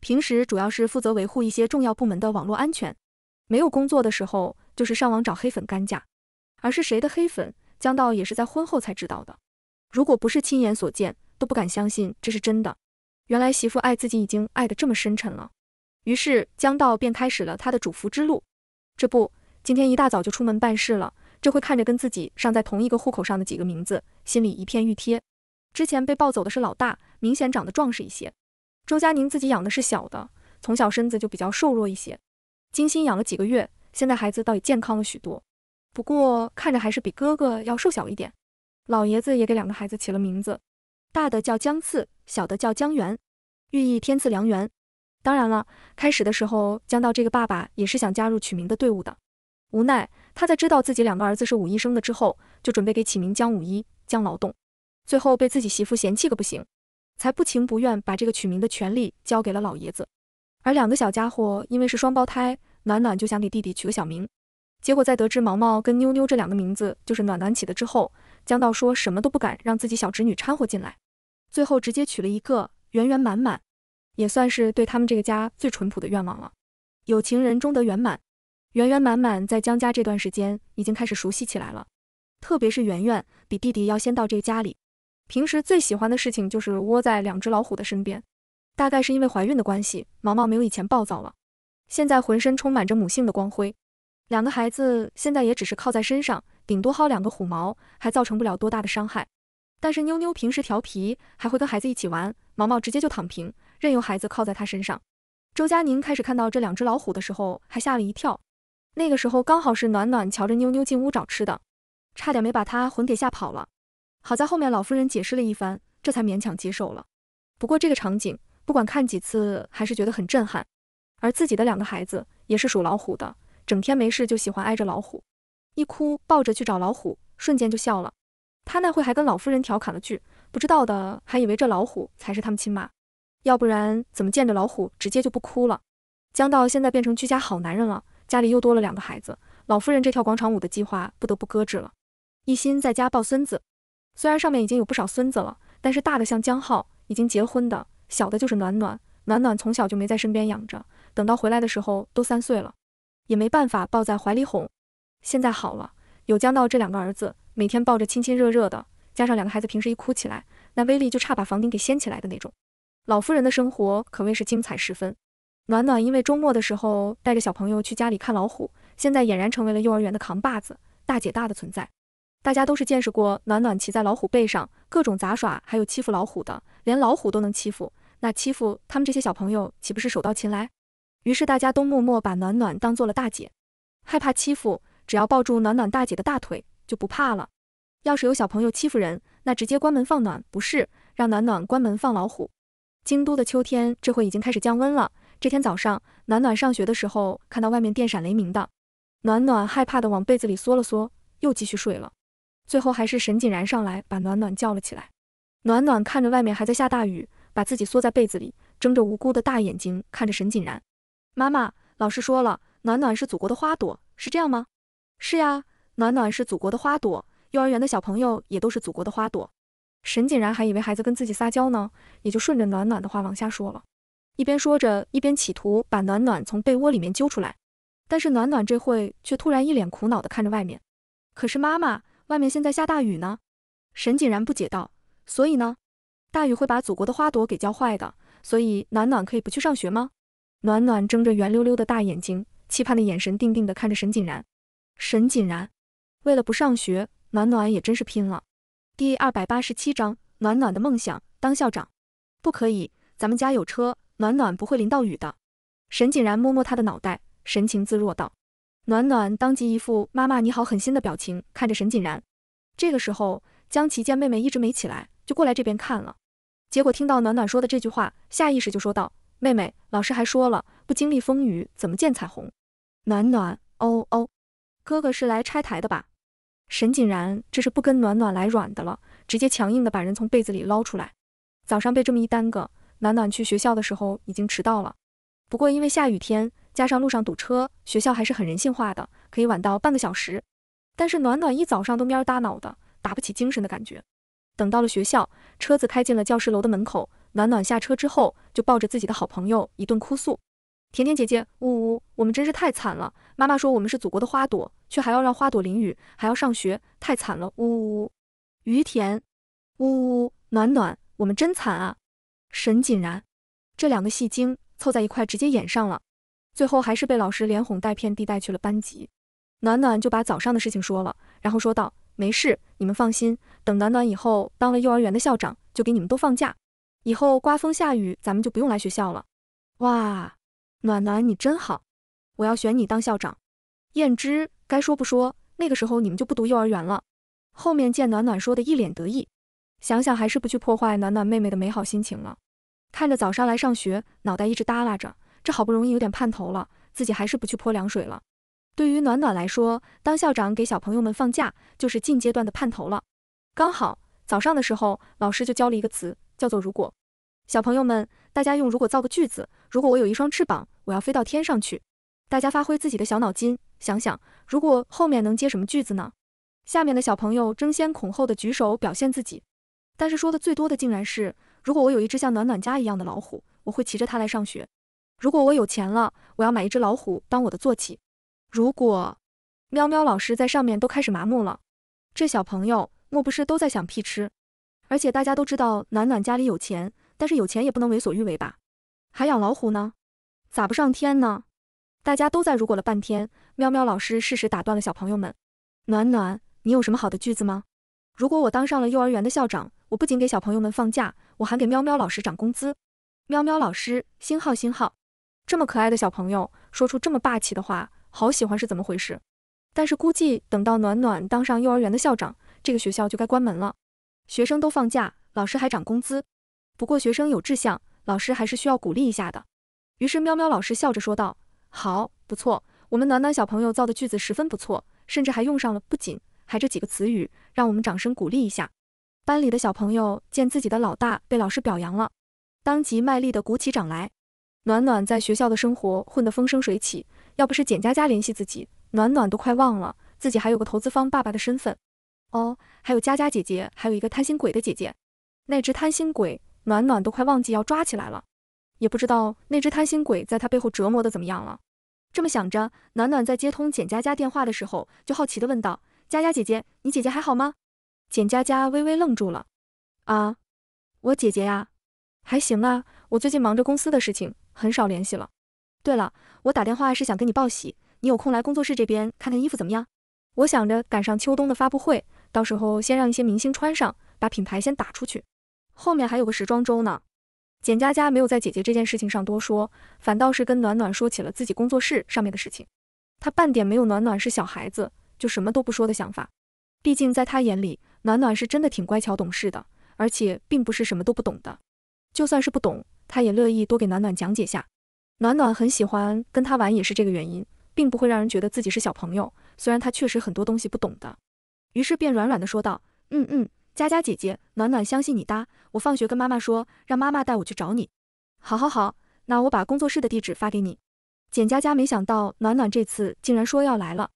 平时主要是负责维护一些重要部门的网络安全，没有工作的时候就是上网找黑粉干架，而是谁的黑粉，江道也是在婚后才知道的，如果不是亲眼所见。都不敢相信这是真的。原来媳妇爱自己已经爱得这么深沉了。于是江道便开始了他的主仆之路。这不，今天一大早就出门办事了。这会看着跟自己尚在同一个户口上的几个名字，心里一片欲贴。之前被抱走的是老大，明显长得壮实一些。周佳宁自己养的是小的，从小身子就比较瘦弱一些，精心养了几个月，现在孩子倒也健康了许多。不过看着还是比哥哥要瘦小一点。老爷子也给两个孩子起了名字。大的叫江次，小的叫江源，寓意天赐良缘。当然了，开始的时候江道这个爸爸也是想加入取名的队伍的，无奈他在知道自己两个儿子是武医生的之后，就准备给起名江武医、江劳动，最后被自己媳妇嫌弃个不行，才不情不愿把这个取名的权利交给了老爷子。而两个小家伙因为是双胞胎，暖暖就想给弟弟取个小名，结果在得知毛毛跟妞妞这两个名字就是暖暖起的之后，江道说什么都不敢让自己小侄女掺和进来。最后直接娶了一个圆圆满满，也算是对他们这个家最淳朴的愿望了。有情人终得圆满，圆圆满满在江家这段时间已经开始熟悉起来了。特别是圆圆，比弟弟要先到这个家里，平时最喜欢的事情就是窝在两只老虎的身边。大概是因为怀孕的关系，毛毛没有以前暴躁了，现在浑身充满着母性的光辉。两个孩子现在也只是靠在身上，顶多薅两个虎毛，还造成不了多大的伤害。但是妞妞平时调皮，还会跟孩子一起玩，毛毛直接就躺平，任由孩子靠在他身上。周佳宁开始看到这两只老虎的时候，还吓了一跳。那个时候刚好是暖暖瞧着妞妞进屋找吃的，差点没把她魂给吓跑了。好在后面老夫人解释了一番，这才勉强接受了。不过这个场景不管看几次，还是觉得很震撼。而自己的两个孩子也是属老虎的，整天没事就喜欢挨着老虎，一哭抱着去找老虎，瞬间就笑了。他那会还跟老夫人调侃了句，不知道的还以为这老虎才是他们亲妈，要不然怎么见着老虎直接就不哭了？江道现在变成居家好男人了，家里又多了两个孩子，老夫人这跳广场舞的计划不得不搁置了，一心在家抱孙子。虽然上面已经有不少孙子了，但是大的像江浩已经结婚的，小的就是暖暖，暖暖从小就没在身边养着，等到回来的时候都三岁了，也没办法抱在怀里哄。现在好了，有江道这两个儿子。每天抱着亲亲热热的，加上两个孩子平时一哭起来，那威力就差把房顶给掀起来的那种。老夫人的生活可谓是精彩十分。暖暖因为周末的时候带着小朋友去家里看老虎，现在俨然成为了幼儿园的扛把子、大姐大的存在。大家都是见识过暖暖骑在老虎背上各种杂耍，还有欺负老虎的，连老虎都能欺负，那欺负他们这些小朋友岂不是手到擒来？于是大家都默默把暖暖当做了大姐，害怕欺负，只要抱住暖暖大姐的大腿。就不怕了。要是有小朋友欺负人，那直接关门放暖，不是让暖暖关门放老虎。京都的秋天这会已经开始降温了。这天早上，暖暖上学的时候看到外面电闪雷鸣的，暖暖害怕的往被子里缩了缩，又继续睡了。最后还是沈锦然上来把暖暖叫了起来。暖暖看着外面还在下大雨，把自己缩在被子里，睁着无辜的大眼睛看着沈锦然。妈妈，老师说了，暖暖是祖国的花朵，是这样吗？是呀。暖暖是祖国的花朵，幼儿园的小朋友也都是祖国的花朵。沈锦然还以为孩子跟自己撒娇呢，也就顺着暖暖的话往下说了，一边说着，一边企图把暖暖从被窝里面揪出来。但是暖暖这会却突然一脸苦恼地看着外面，可是妈妈，外面现在下大雨呢。沈锦然不解道：“所以呢？大雨会把祖国的花朵给浇坏的，所以暖暖可以不去上学吗？”暖暖睁着圆溜溜的大眼睛，期盼的眼神定定的看着沈锦然，沈锦然。为了不上学，暖暖也真是拼了。第二百八十七章，暖暖的梦想当校长，不可以，咱们家有车，暖暖不会淋到雨的。沈锦然摸摸他的脑袋，神情自若道。暖暖当即一副妈妈你好狠心的表情看着沈锦然。这个时候，江琪见妹妹一直没起来，就过来这边看了，结果听到暖暖说的这句话，下意识就说道：妹妹，老师还说了，不经历风雨怎么见彩虹？暖暖，哦哦，哥哥是来拆台的吧？沈锦然这是不跟暖暖来软的了，直接强硬的把人从被子里捞出来。早上被这么一耽搁，暖暖去学校的时候已经迟到了。不过因为下雨天，加上路上堵车，学校还是很人性化的，可以晚到半个小时。但是暖暖一早上都蔫大脑的，打不起精神的感觉。等到了学校，车子开进了教室楼的门口，暖暖下车之后就抱着自己的好朋友一顿哭诉：“甜甜姐姐，呜呜，我们真是太惨了。”妈妈说我们是祖国的花朵，却还要让花朵淋雨，还要上学，太惨了！呜呜呜，于田，呜呜呜，暖暖，我们真惨啊！沈锦然，这两个戏精凑在一块直接演上了，最后还是被老师连哄带骗地带去了班级。暖暖就把早上的事情说了，然后说道：“没事，你们放心，等暖暖以后当了幼儿园的校长，就给你们都放假，以后刮风下雨咱们就不用来学校了。”哇，暖暖你真好。我要选你当校长，燕之该说不说，那个时候你们就不读幼儿园了。后面见暖暖说的一脸得意，想想还是不去破坏暖暖妹妹的美好心情了。看着早上来上学，脑袋一直耷拉着，这好不容易有点盼头了，自己还是不去泼凉水了。对于暖暖来说，当校长给小朋友们放假，就是近阶段的盼头了。刚好早上的时候，老师就教了一个词，叫做如果。小朋友们，大家用如果造个句子，如果我有一双翅膀，我要飞到天上去。大家发挥自己的小脑筋，想想如果后面能接什么句子呢？下面的小朋友争先恐后的举手表现自己，但是说的最多的竟然是：如果我有一只像暖暖家一样的老虎，我会骑着它来上学；如果我有钱了，我要买一只老虎当我的坐骑。如果喵喵老师在上面都开始麻木了，这小朋友莫不是都在想屁吃？而且大家都知道暖暖家里有钱，但是有钱也不能为所欲为吧？还养老虎呢？咋不上天呢？大家都在如果了半天，喵喵老师适时打断了小朋友们。暖暖，你有什么好的句子吗？如果我当上了幼儿园的校长，我不仅给小朋友们放假，我还给喵喵老师涨工资。喵喵老师，星号星号，这么可爱的小朋友说出这么霸气的话，好喜欢是怎么回事？但是估计等到暖暖当上幼儿园的校长，这个学校就该关门了。学生都放假，老师还涨工资。不过学生有志向，老师还是需要鼓励一下的。于是喵喵老师笑着说道。好，不错，我们暖暖小朋友造的句子十分不错，甚至还用上了不仅还这几个词语，让我们掌声鼓励一下。班里的小朋友见自己的老大被老师表扬了，当即卖力的鼓起掌来。暖暖在学校的生活混得风生水起，要不是简佳佳联系自己，暖暖都快忘了自己还有个投资方爸爸的身份。哦，还有佳佳姐姐，还有一个贪心鬼的姐姐，那只贪心鬼，暖暖都快忘记要抓起来了。也不知道那只贪心鬼在他背后折磨的怎么样了。这么想着，暖暖在接通简佳佳电话的时候，就好奇的问道：“佳佳姐姐，你姐姐还好吗？”简佳佳微微愣住了：“啊，我姐姐呀，还行啊。我最近忙着公司的事情，很少联系了。对了，我打电话是想跟你报喜，你有空来工作室这边看看衣服怎么样？我想着赶上秋冬的发布会，到时候先让一些明星穿上，把品牌先打出去。后面还有个时装周呢。”简佳佳没有在姐姐这件事情上多说，反倒是跟暖暖说起了自己工作室上面的事情。她半点没有暖暖是小孩子就什么都不说的想法，毕竟在她眼里，暖暖是真的挺乖巧懂事的，而且并不是什么都不懂的。就算是不懂，她也乐意多给暖暖讲解下。暖暖很喜欢跟她玩，也是这个原因，并不会让人觉得自己是小朋友。虽然她确实很多东西不懂的，于是便软软的说道：“嗯嗯。”佳佳姐姐，暖暖相信你哒。我放学跟妈妈说，让妈妈带我去找你。好，好，好，那我把工作室的地址发给你。简佳佳没想到暖暖这次竟然说要来了，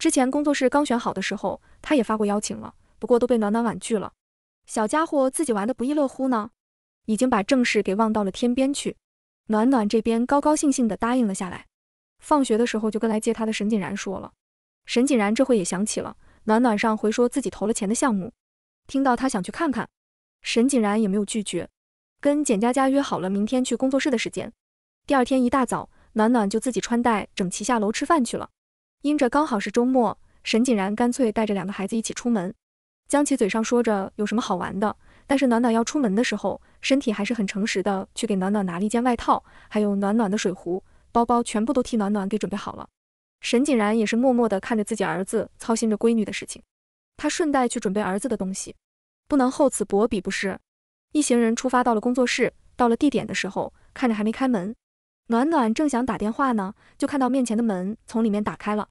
之前工作室刚选好的时候，她也发过邀请了，不过都被暖暖婉拒了。小家伙自己玩的不亦乐乎呢，已经把正事给忘到了天边去。暖暖这边高高兴兴的答应了下来，放学的时候就跟来接她的沈锦然说了。沈锦然这会也想起了暖暖上回说自己投了钱的项目。听到他想去看看，沈景然也没有拒绝，跟简佳佳约好了明天去工作室的时间。第二天一大早，暖暖就自己穿戴整齐下楼吃饭去了。因着刚好是周末，沈景然干脆带着两个孩子一起出门。江琦嘴上说着有什么好玩的，但是暖暖要出门的时候，身体还是很诚实的去给暖暖拿了一件外套，还有暖暖的水壶、包包，全部都替暖暖给准备好了。沈景然也是默默的看着自己儿子，操心着闺女的事情。他顺带去准备儿子的东西，不能厚此薄彼，不是？一行人出发到了工作室，到了地点的时候，看着还没开门，暖暖正想打电话呢，就看到面前的门从里面打开了。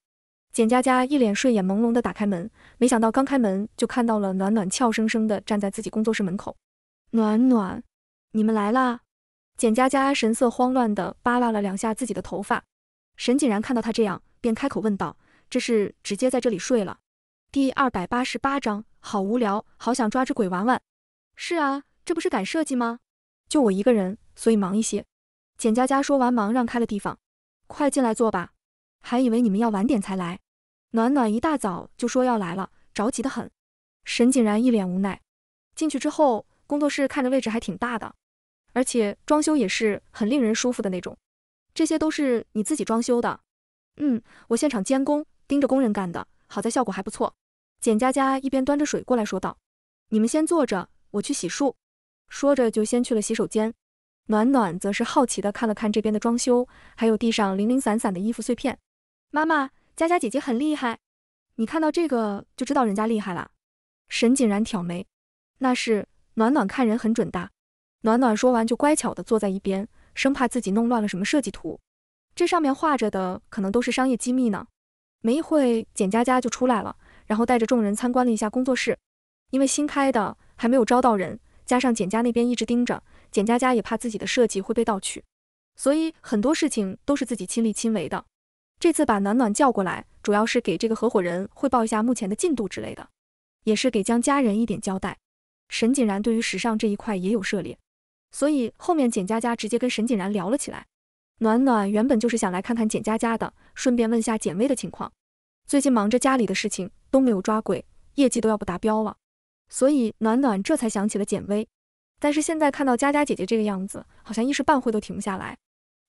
简佳佳一脸睡眼朦胧的打开门，没想到刚开门就看到了暖暖俏生生的站在自己工作室门口。暖暖，你们来啦？简佳佳神色慌乱的扒拉了两下自己的头发。沈锦然看到她这样，便开口问道：“这是直接在这里睡了？”第二百八十八章，好无聊，好想抓只鬼玩玩。是啊，这不是赶设计吗？就我一个人，所以忙一些。简佳佳说完，忙让开了地方。快进来坐吧，还以为你们要晚点才来。暖暖一大早就说要来了，着急的很。沈锦然一脸无奈。进去之后，工作室看着位置还挺大的，而且装修也是很令人舒服的那种。这些都是你自己装修的？嗯，我现场监工，盯着工人干的，好在效果还不错。简佳佳一边端着水过来说道：“你们先坐着，我去洗漱。”说着就先去了洗手间。暖暖则是好奇的看了看这边的装修，还有地上零零散散的衣服碎片。妈妈，佳佳姐姐很厉害，你看到这个就知道人家厉害了。沈锦然挑眉：“那是暖暖看人很准的。”暖暖说完就乖巧的坐在一边，生怕自己弄乱了什么设计图。这上面画着的可能都是商业机密呢。没一会，简佳佳就出来了。然后带着众人参观了一下工作室，因为新开的还没有招到人，加上简家那边一直盯着，简佳佳也怕自己的设计会被盗取，所以很多事情都是自己亲力亲为的。这次把暖暖叫过来，主要是给这个合伙人汇报一下目前的进度之类的，也是给江家人一点交代。沈锦然对于时尚这一块也有涉猎，所以后面简佳佳直接跟沈锦然聊了起来。暖暖原本就是想来看看简佳佳的，顺便问下简薇的情况，最近忙着家里的事情。都没有抓鬼，业绩都要不达标了，所以暖暖这才想起了简薇。但是现在看到佳佳姐姐这个样子，好像一时半会都停不下来。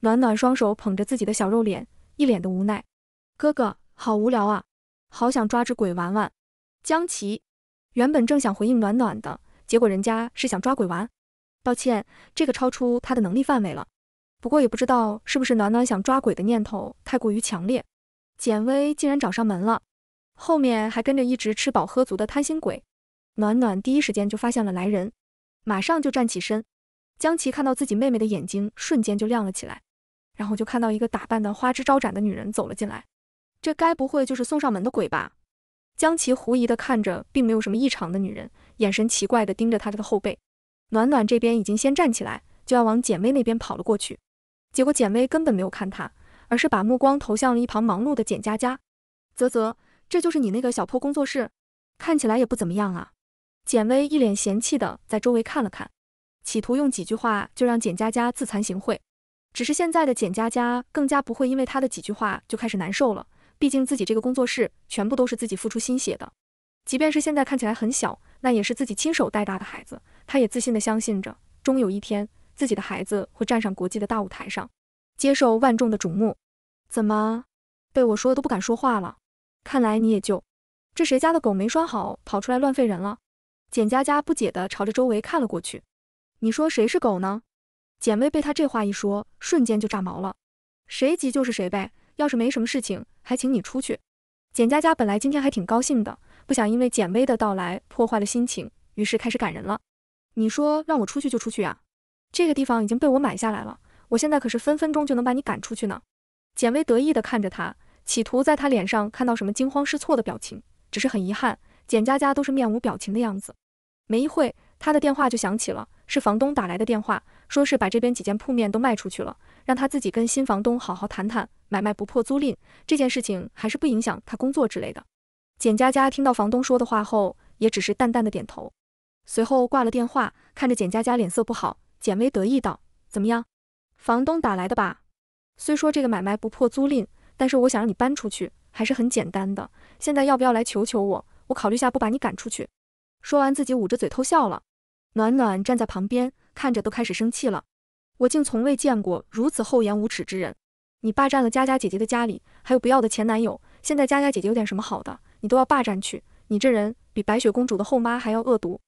暖暖双手捧着自己的小肉脸，一脸的无奈：“哥哥，好无聊啊，好想抓只鬼玩玩。”江琪原本正想回应暖暖的，结果人家是想抓鬼玩，抱歉，这个超出他的能力范围了。不过也不知道是不是暖暖想抓鬼的念头太过于强烈，简薇竟然找上门了。后面还跟着一直吃饱喝足的贪心鬼，暖暖第一时间就发现了来人，马上就站起身。江琪看到自己妹妹的眼睛瞬间就亮了起来，然后就看到一个打扮的花枝招展的女人走了进来，这该不会就是送上门的鬼吧？江琪狐疑的看着，并没有什么异常的女人，眼神奇怪的盯着她这个后背。暖暖这边已经先站起来，就要往简薇那边跑了过去，结果简薇根本没有看她，而是把目光投向了一旁忙碌的简佳佳。啧啧。这就是你那个小破工作室，看起来也不怎么样啊！简薇一脸嫌弃的在周围看了看，企图用几句话就让简佳佳自惭形秽。只是现在的简佳佳更加不会因为她的几句话就开始难受了，毕竟自己这个工作室全部都是自己付出心血的，即便是现在看起来很小，那也是自己亲手带大的孩子。他也自信的相信着，终有一天自己的孩子会站上国际的大舞台上，接受万众的瞩目。怎么，被我说的都不敢说话了？看来你也就这谁家的狗没拴好，跑出来乱吠人了。简佳佳不解的朝着周围看了过去。你说谁是狗呢？简薇被他这话一说，瞬间就炸毛了。谁急就是谁呗。要是没什么事情，还请你出去。简佳佳本来今天还挺高兴的，不想因为简薇的到来破坏了心情，于是开始赶人了。你说让我出去就出去啊？这个地方已经被我买下来了，我现在可是分分钟就能把你赶出去呢。简薇得意的看着他。企图在他脸上看到什么惊慌失措的表情，只是很遗憾，简佳佳都是面无表情的样子。没一会，他的电话就响起了，是房东打来的电话，说是把这边几间铺面都卖出去了，让他自己跟新房东好好谈谈买卖不破租赁这件事情，还是不影响他工作之类的。简佳佳听到房东说的话后，也只是淡淡的点头，随后挂了电话。看着简佳佳脸色不好，简薇得意道：“怎么样，房东打来的吧？虽说这个买卖不破租赁。”但是我想让你搬出去还是很简单的，现在要不要来求求我？我考虑下，不把你赶出去。说完，自己捂着嘴偷笑了。暖暖站在旁边看着，都开始生气了。我竟从未见过如此厚颜无耻之人！你霸占了佳佳姐姐的家里，还有不要的前男友，现在佳佳姐姐有点什么好的，你都要霸占去。你这人比白雪公主的后妈还要恶毒！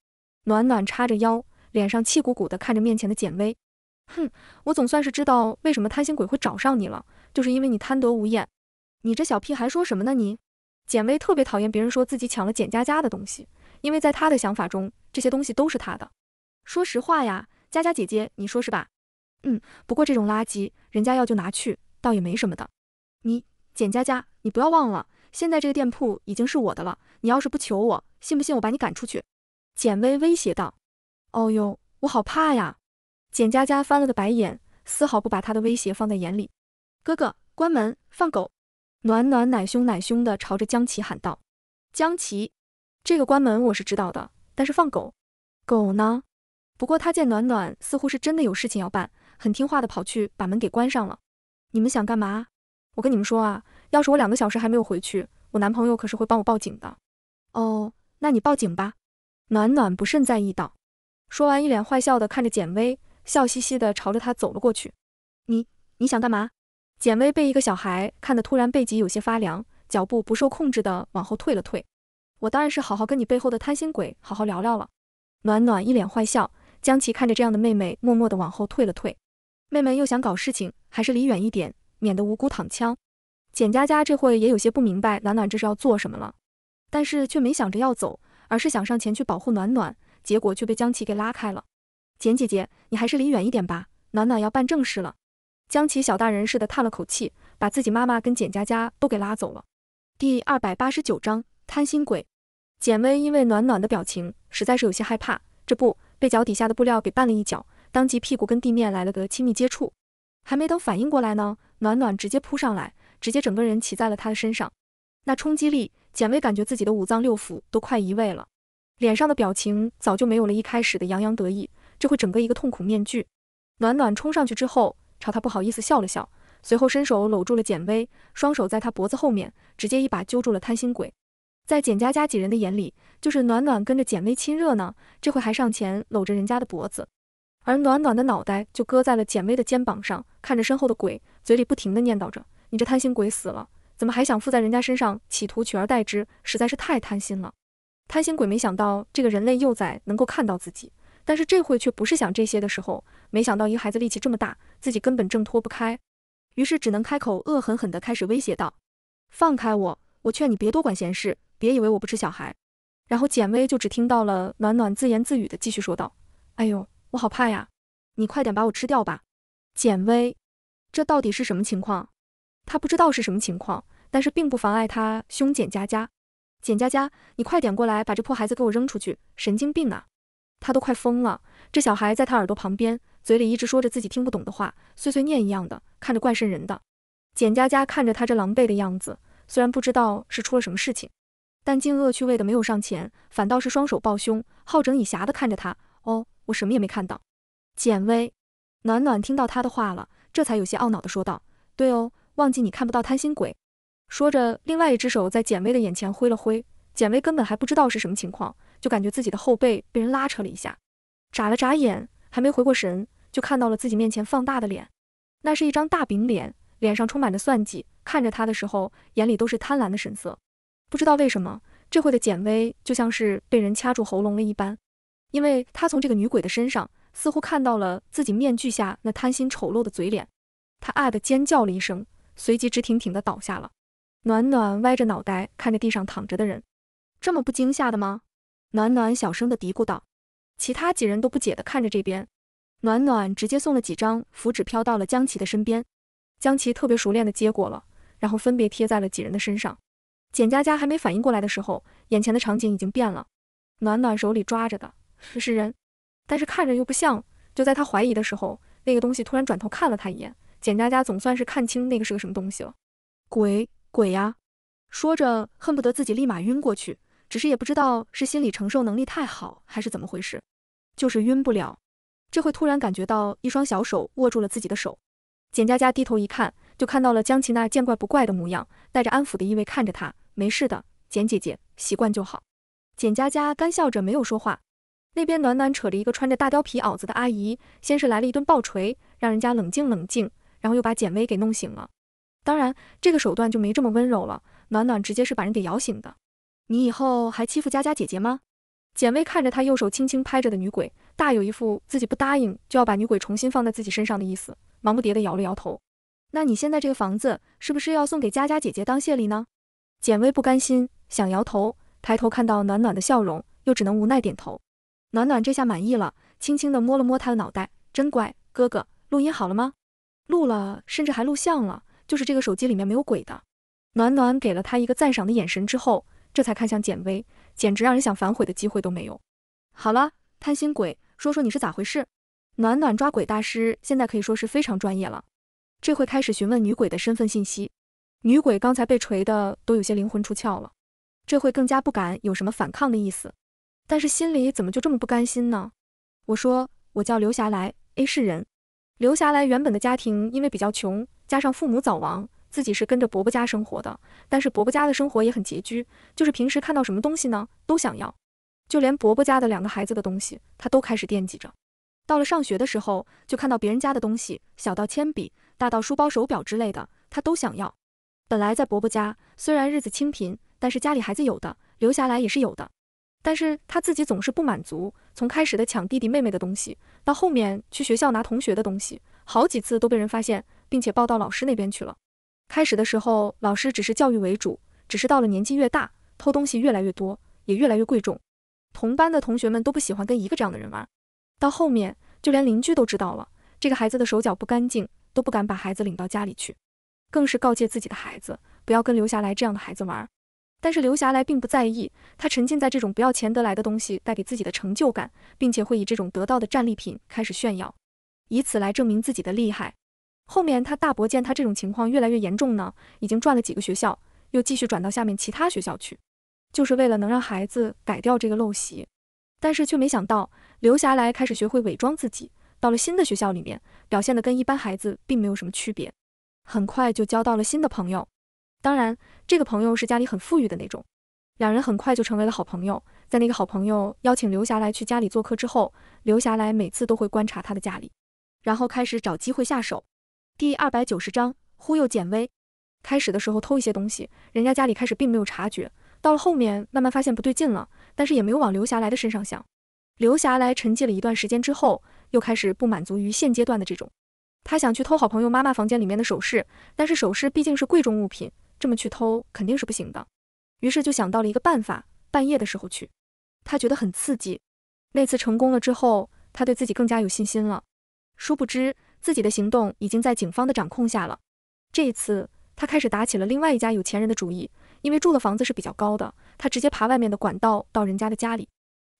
暖暖叉着腰，脸上气鼓鼓的看着面前的简薇，哼，我总算是知道为什么贪心鬼会找上你了。就是因为你贪得无厌，你这小屁孩说什么呢？你，简薇特别讨厌别人说自己抢了简佳佳的东西，因为在他的想法中，这些东西都是他的。说实话呀，佳佳姐姐，你说是吧？嗯，不过这种垃圾，人家要就拿去，倒也没什么的。你，简佳佳，你不要忘了，现在这个店铺已经是我的了。你要是不求我，信不信我把你赶出去？简薇威胁道。哦哟，我好怕呀！简佳佳翻了个白眼，丝毫不把他的威胁放在眼里。哥哥，关门放狗，暖暖奶凶奶凶的朝着江琪喊道：“江琪，这个关门我是知道的，但是放狗，狗呢？”不过他见暖暖似乎是真的有事情要办，很听话的跑去把门给关上了。你们想干嘛？我跟你们说啊，要是我两个小时还没有回去，我男朋友可是会帮我报警的。哦，那你报警吧。暖暖不甚在意道，说完一脸坏笑的看着简薇，笑嘻嘻的朝着他走了过去。你，你想干嘛？简薇被一个小孩看的突然背脊有些发凉，脚步不受控制的往后退了退。我当然是好好跟你背后的贪心鬼好好聊聊了。暖暖一脸坏笑，江琪看着这样的妹妹，默默的往后退了退。妹妹又想搞事情，还是离远一点，免得无辜躺枪。简佳佳这会也有些不明白暖暖这是要做什么了，但是却没想着要走，而是想上前去保护暖暖，结果却被江琪给拉开了。简姐姐，你还是离远一点吧，暖暖要办正事了。江奇小大人似的叹了口气，把自己妈妈跟简家家都给拉走了。第二百八十九章贪心鬼。简薇因为暖暖的表情，实在是有些害怕，这不被脚底下的布料给绊了一脚，当即屁股跟地面来了个亲密接触。还没等反应过来呢，暖暖直接扑上来，直接整个人骑在了他的身上，那冲击力，简薇感觉自己的五脏六腑都快移位了，脸上的表情早就没有了一开始的洋洋得意，这会整个一个痛苦面具。暖暖冲上去之后。朝他不好意思笑了笑，随后伸手搂住了简薇，双手在他脖子后面，直接一把揪住了贪心鬼。在简家家几人的眼里，就是暖暖跟着简薇亲热呢，这回还上前搂着人家的脖子，而暖暖的脑袋就搁在了简薇的肩膀上，看着身后的鬼，嘴里不停的念叨着：“你这贪心鬼死了，怎么还想附在人家身上，企图取而代之，实在是太贪心了。”贪心鬼没想到这个人类幼崽能够看到自己。但是这会却不是想这些的时候，没想到一个孩子力气这么大，自己根本挣脱不开，于是只能开口恶狠狠地开始威胁道：“放开我！我劝你别多管闲事，别以为我不吃小孩。”然后简薇就只听到了暖暖自言自语地继续说道：“哎呦，我好怕呀！你快点把我吃掉吧！”简薇，这到底是什么情况？他不知道是什么情况，但是并不妨碍他凶简佳佳：“简佳佳，你快点过来，把这破孩子给我扔出去！神经病啊！”他都快疯了，这小孩在他耳朵旁边，嘴里一直说着自己听不懂的话，碎碎念一样的，看着怪渗人的。简佳佳看着他这狼狈的样子，虽然不知道是出了什么事情，但竟恶趣味的没有上前，反倒是双手抱胸，好整以暇的看着他。哦，我什么也没看到。简薇，暖暖听到他的话了，这才有些懊恼的说道：“对哦，忘记你看不到贪心鬼。”说着，另外一只手在简薇的眼前挥了挥，简薇根本还不知道是什么情况。就感觉自己的后背被人拉扯了一下，眨了眨眼，还没回过神，就看到了自己面前放大的脸。那是一张大饼脸，脸上充满着算计，看着他的时候，眼里都是贪婪的神色。不知道为什么，这会的简薇就像是被人掐住喉咙了一般，因为她从这个女鬼的身上似乎看到了自己面具下那贪心丑陋的嘴脸。她啊的尖叫了一声，随即直挺挺的倒下了。暖暖歪着脑袋看着地上躺着的人，这么不惊吓的吗？暖暖小声的嘀咕道，其他几人都不解的看着这边，暖暖直接送了几张符纸飘到了江琪的身边，江琪特别熟练的接过了，然后分别贴在了几人的身上。简佳佳还没反应过来的时候，眼前的场景已经变了，暖暖手里抓着的是人，但是看着又不像。就在他怀疑的时候，那个东西突然转头看了他一眼，简佳佳总算是看清那个是个什么东西了，鬼鬼呀！说着恨不得自己立马晕过去。只是也不知道是心理承受能力太好还是怎么回事，就是晕不了。这会突然感觉到一双小手握住了自己的手，简佳佳低头一看，就看到了江琪那见怪不怪的模样，带着安抚的意味看着她：“没事的，简姐姐，习惯就好。”简佳佳干笑着没有说话。那边暖暖扯着一个穿着大貂皮袄子的阿姨，先是来了一顿暴捶，让人家冷静冷静，然后又把简薇给弄醒了。当然，这个手段就没这么温柔了，暖暖直接是把人给摇醒的。你以后还欺负佳佳姐姐吗？简薇看着他右手轻轻拍着的女鬼，大有一副自己不答应就要把女鬼重新放在自己身上的意思，忙不迭的摇了摇头。那你现在这个房子是不是要送给佳佳姐姐当谢礼呢？简薇不甘心，想摇头，抬头看到暖暖的笑容，又只能无奈点头。暖暖这下满意了，轻轻的摸了摸他的脑袋，真乖。哥哥，录音好了吗？录了，甚至还录像了，就是这个手机里面没有鬼的。暖暖给了他一个赞赏的眼神之后。这才看向简薇，简直让人想反悔的机会都没有。好了，贪心鬼，说说你是咋回事？暖暖抓鬼大师现在可以说是非常专业了。这会开始询问女鬼的身份信息。女鬼刚才被锤的都有些灵魂出窍了，这会更加不敢有什么反抗的意思。但是心里怎么就这么不甘心呢？我说，我叫刘霞来，A 市人。刘霞来原本的家庭因为比较穷，加上父母早亡。自己是跟着伯伯家生活的，但是伯伯家的生活也很拮据，就是平时看到什么东西呢，都想要，就连伯伯家的两个孩子的东西，他都开始惦记着。到了上学的时候，就看到别人家的东西，小到铅笔，大到书包、手表之类的，他都想要。本来在伯伯家虽然日子清贫，但是家里孩子有的留下来也是有的，但是他自己总是不满足。从开始的抢弟弟妹妹的东西，到后面去学校拿同学的东西，好几次都被人发现，并且报到老师那边去了。开始的时候，老师只是教育为主，只是到了年纪越大，偷东西越来越多，也越来越贵重。同班的同学们都不喜欢跟一个这样的人玩。到后面，就连邻居都知道了这个孩子的手脚不干净，都不敢把孩子领到家里去，更是告诫自己的孩子不要跟刘霞来这样的孩子玩。但是刘霞来并不在意，他沉浸在这种不要钱得来的东西带给自己的成就感，并且会以这种得到的战利品开始炫耀，以此来证明自己的厉害。后面他大伯见他这种情况越来越严重呢，已经转了几个学校，又继续转到下面其他学校去，就是为了能让孩子改掉这个陋习。但是却没想到，刘霞来开始学会伪装自己，到了新的学校里面，表现的跟一般孩子并没有什么区别，很快就交到了新的朋友。当然，这个朋友是家里很富裕的那种，两人很快就成为了好朋友。在那个好朋友邀请刘霞来去家里做客之后，刘霞来每次都会观察他的家里，然后开始找机会下手。第二百九十章忽悠简薇。开始的时候偷一些东西，人家家里开始并没有察觉，到了后面慢慢发现不对劲了，但是也没有往刘霞来的身上想。刘霞来沉寂了一段时间之后，又开始不满足于现阶段的这种，他想去偷好朋友妈妈房间里面的首饰，但是首饰毕竟是贵重物品，这么去偷肯定是不行的，于是就想到了一个办法，半夜的时候去，他觉得很刺激。那次成功了之后，他对自己更加有信心了，殊不知。自己的行动已经在警方的掌控下了。这一次，他开始打起了另外一家有钱人的主意。因为住的房子是比较高的，他直接爬外面的管道到人家的家里。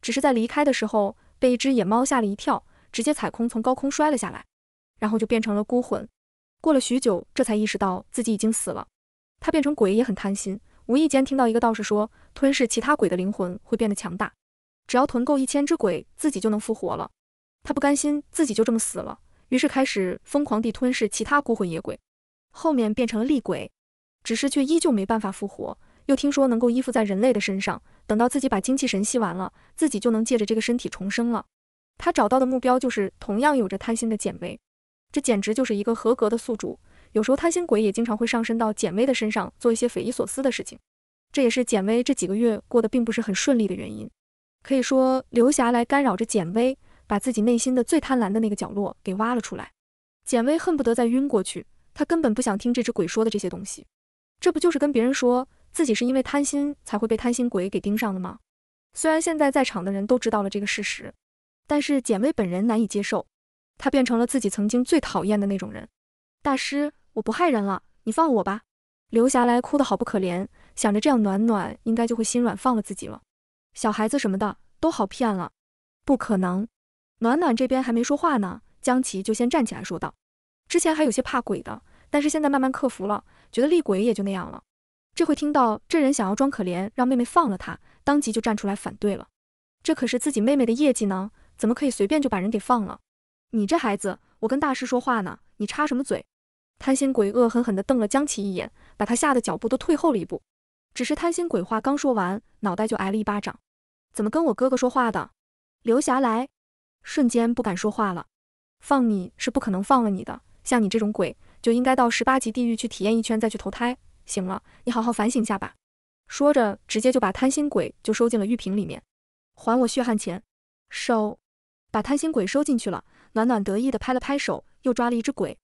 只是在离开的时候，被一只野猫吓了一跳，直接踩空从高空摔了下来，然后就变成了孤魂。过了许久，这才意识到自己已经死了。他变成鬼也很贪心，无意间听到一个道士说，吞噬其他鬼的灵魂会变得强大，只要囤够一千只鬼，自己就能复活了。他不甘心自己就这么死了。于是开始疯狂地吞噬其他孤魂野鬼，后面变成了厉鬼，只是却依旧没办法复活。又听说能够依附在人类的身上，等到自己把精气神吸完了，自己就能借着这个身体重生了。他找到的目标就是同样有着贪心的简薇，这简直就是一个合格的宿主。有时候贪心鬼也经常会上身到简薇的身上，做一些匪夷所思的事情。这也是简薇这几个月过得并不是很顺利的原因。可以说，刘霞来干扰着简薇。把自己内心的最贪婪的那个角落给挖了出来，简薇恨不得再晕过去。她根本不想听这只鬼说的这些东西。这不就是跟别人说自己是因为贪心才会被贪心鬼给盯上的吗？虽然现在在场的人都知道了这个事实，但是简薇本人难以接受。她变成了自己曾经最讨厌的那种人。大师，我不害人了，你放了我吧。刘霞来哭得好不可怜，想着这样暖暖应该就会心软放了自己了。小孩子什么的都好骗了，不可能。暖暖这边还没说话呢，江琪就先站起来说道：“之前还有些怕鬼的，但是现在慢慢克服了，觉得厉鬼也就那样了。这回听到这人想要装可怜，让妹妹放了他，当即就站出来反对了。这可是自己妹妹的业绩呢，怎么可以随便就把人给放了？你这孩子，我跟大师说话呢，你插什么嘴？”贪心鬼恶狠狠地瞪了江琪一眼，把他吓得脚步都退后了一步。只是贪心鬼话刚说完，脑袋就挨了一巴掌，怎么跟我哥哥说话的？刘霞来。瞬间不敢说话了，放你是不可能放了你的，像你这种鬼就应该到十八级地狱去体验一圈再去投胎。行了，你好好反省一下吧。说着，直接就把贪心鬼就收进了玉瓶里面。还我血汗钱！收，把贪心鬼收进去了。暖暖得意的拍了拍手，又抓了一只鬼，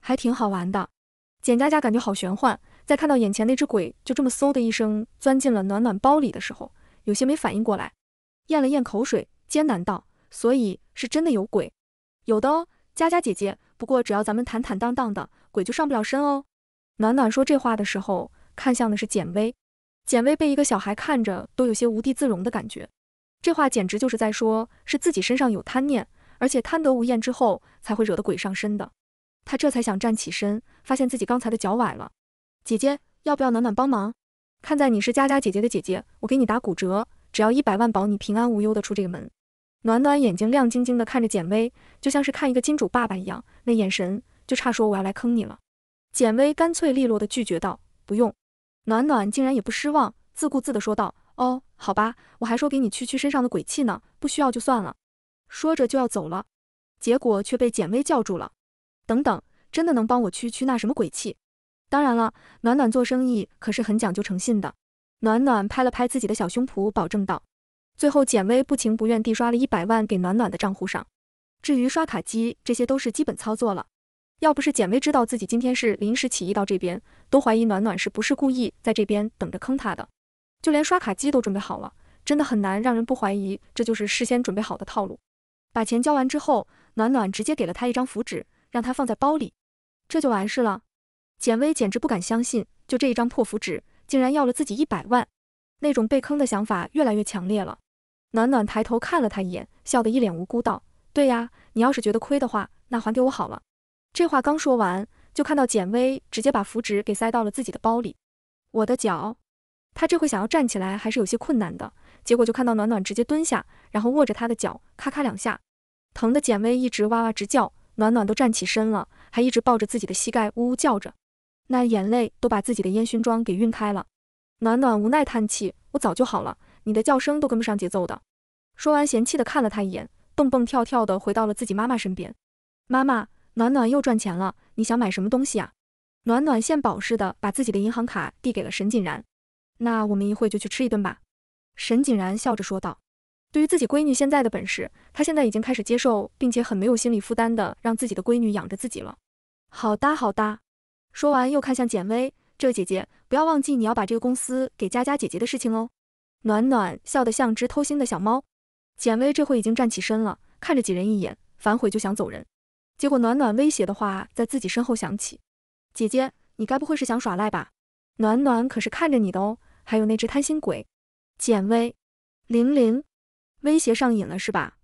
还挺好玩的。简佳佳感觉好玄幻，在看到眼前那只鬼就这么嗖的一声钻进了暖暖包里的时候，有些没反应过来，咽了咽口水，艰难道。所以是真的有鬼，有的哦，佳佳姐姐。不过只要咱们坦坦荡荡的，鬼就上不了身哦。暖暖说这话的时候，看向的是简薇。简薇被一个小孩看着，都有些无地自容的感觉。这话简直就是在说，是自己身上有贪念，而且贪得无厌之后，才会惹得鬼上身的。她这才想站起身，发现自己刚才的脚崴了。姐姐，要不要暖暖帮忙？看在你是佳佳姐姐的姐姐，我给你打骨折，只要一百万保你平安无忧的出这个门。暖暖眼睛亮晶晶的看着简薇，就像是看一个金主爸爸一样，那眼神就差说我要来坑你了。简薇干脆利落的拒绝道：“不用。”暖暖竟然也不失望，自顾自的说道：“哦，好吧，我还说给你驱驱身上的鬼气呢，不需要就算了。”说着就要走了，结果却被简薇叫住了：“等等，真的能帮我驱驱那什么鬼气？”当然了，暖暖做生意可是很讲究诚信的。暖暖拍了拍自己的小胸脯，保证道。最后，简薇不情不愿地刷了一百万给暖暖的账户上。至于刷卡机，这些都是基本操作了。要不是简薇知道自己今天是临时起意到这边，都怀疑暖暖是不是故意在这边等着坑她的。就连刷卡机都准备好了，真的很难让人不怀疑这就是事先准备好的套路。把钱交完之后，暖暖直接给了他一张符纸，让他放在包里，这就完事了。简薇简直不敢相信，就这一张破符纸，竟然要了自己一百万，那种被坑的想法越来越强烈了。暖暖抬头看了他一眼，笑得一脸无辜道：“对呀，你要是觉得亏的话，那还给我好了。”这话刚说完，就看到简薇直接把符纸给塞到了自己的包里。我的脚，他这会想要站起来还是有些困难的。结果就看到暖暖直接蹲下，然后握着他的脚，咔咔两下，疼的简薇一直哇哇直叫。暖暖都站起身了，还一直抱着自己的膝盖，呜呜叫着，那眼泪都把自己的烟熏妆给晕开了。暖暖无奈叹气：“我早就好了。”你的叫声都跟不上节奏的，说完嫌弃的看了他一眼，蹦蹦跳跳的回到了自己妈妈身边。妈妈，暖暖又赚钱了，你想买什么东西啊？暖暖献宝似的把自己的银行卡递给了沈锦然。那我们一会就去吃一顿吧。沈锦然笑着说道。对于自己闺女现在的本事，他现在已经开始接受，并且很没有心理负担的让自己的闺女养着自己了。好哒，好哒。说完又看向简薇，这位姐姐，不要忘记你要把这个公司给佳佳姐姐的事情哦。暖暖笑得像只偷腥的小猫，简薇这回已经站起身了，看着几人一眼，反悔就想走人，结果暖暖威胁的话在自己身后响起：“姐姐，你该不会是想耍赖吧？”暖暖可是看着你的哦，还有那只贪心鬼，简薇，林林，威胁上瘾了是吧？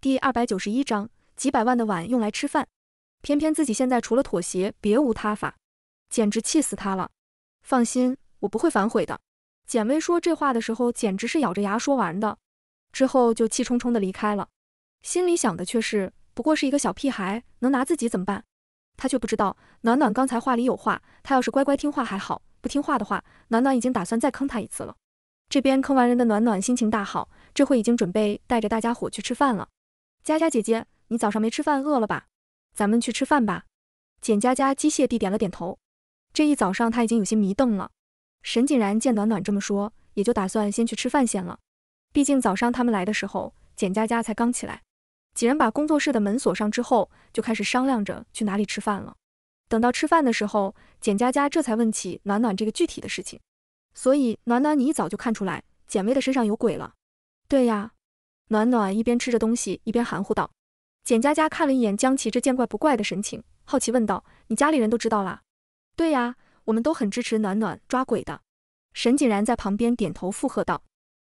第二百九十一章，几百万的碗用来吃饭，偏偏自己现在除了妥协别无他法，简直气死他了。放心，我不会反悔的。简薇说这话的时候，简直是咬着牙说完的，之后就气冲冲地离开了。心里想的却是，不过是一个小屁孩，能拿自己怎么办？他却不知道，暖暖刚才话里有话，他要是乖乖听话还好，不听话的话，暖暖已经打算再坑他一次了。这边坑完人的暖暖心情大好，这会已经准备带着大家伙去吃饭了。佳佳姐姐，你早上没吃饭，饿了吧？咱们去吃饭吧。简佳佳机械地点了点头。这一早上他已经有些迷瞪了。沈锦然见暖暖这么说，也就打算先去吃饭先了。毕竟早上他们来的时候，简佳佳才刚起来。几人把工作室的门锁上之后，就开始商量着去哪里吃饭了。等到吃饭的时候，简佳佳这才问起暖暖这个具体的事情。所以暖暖，你一早就看出来简薇的身上有鬼了？对呀。暖暖一边吃着东西，一边含糊道。简佳佳看了一眼江琪这见怪不怪的神情，好奇问道：“你家里人都知道啦？”对呀。我们都很支持暖暖抓鬼的，沈锦然在旁边点头附和道。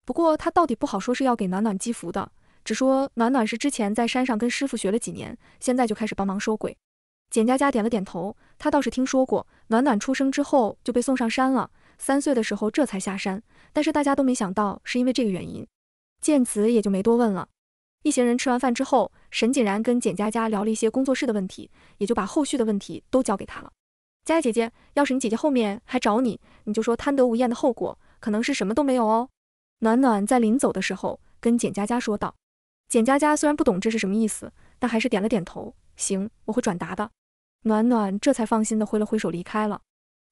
不过他到底不好说是要给暖暖积福的，只说暖暖是之前在山上跟师傅学了几年，现在就开始帮忙收鬼。简佳佳点了点头，她倒是听说过，暖暖出生之后就被送上山了，三岁的时候这才下山，但是大家都没想到是因为这个原因。见此也就没多问了。一行人吃完饭之后，沈锦然跟简佳佳聊了一些工作室的问题，也就把后续的问题都交给他了。佳姐姐，要是你姐姐后面还找你，你就说贪得无厌的后果可能是什么都没有哦。暖暖在临走的时候跟简佳佳说道。简佳佳虽然不懂这是什么意思，但还是点了点头。行，我会转达的。暖暖这才放心的挥了挥手离开了。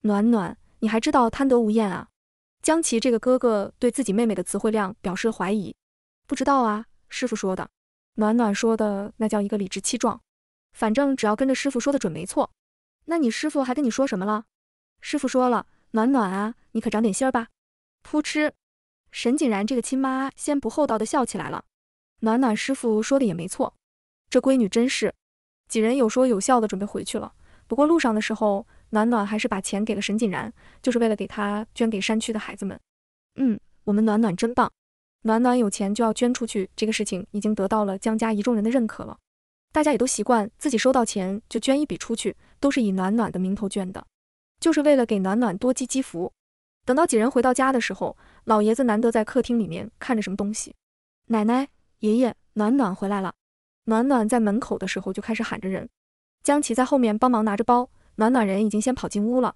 暖暖，你还知道贪得无厌啊？江琪这个哥哥对自己妹妹的词汇量表示怀疑。不知道啊，师傅说的。暖暖说的那叫一个理直气壮，反正只要跟着师傅说的准没错。那你师傅还跟你说什么了？师傅说了，暖暖啊，你可长点心儿吧。噗嗤，沈锦然这个亲妈先不厚道的笑起来了。暖暖师傅说的也没错，这闺女真是。几人有说有笑的准备回去了。不过路上的时候，暖暖还是把钱给了沈锦然，就是为了给他捐给山区的孩子们。嗯，我们暖暖真棒，暖暖有钱就要捐出去，这个事情已经得到了江家一众人的认可了。大家也都习惯自己收到钱就捐一笔出去，都是以暖暖的名头捐的，就是为了给暖暖多积积福。等到几人回到家的时候，老爷子难得在客厅里面看着什么东西。奶奶、爷爷，暖暖回来了。暖暖在门口的时候就开始喊着人，江琪在后面帮忙拿着包。暖暖人已经先跑进屋了，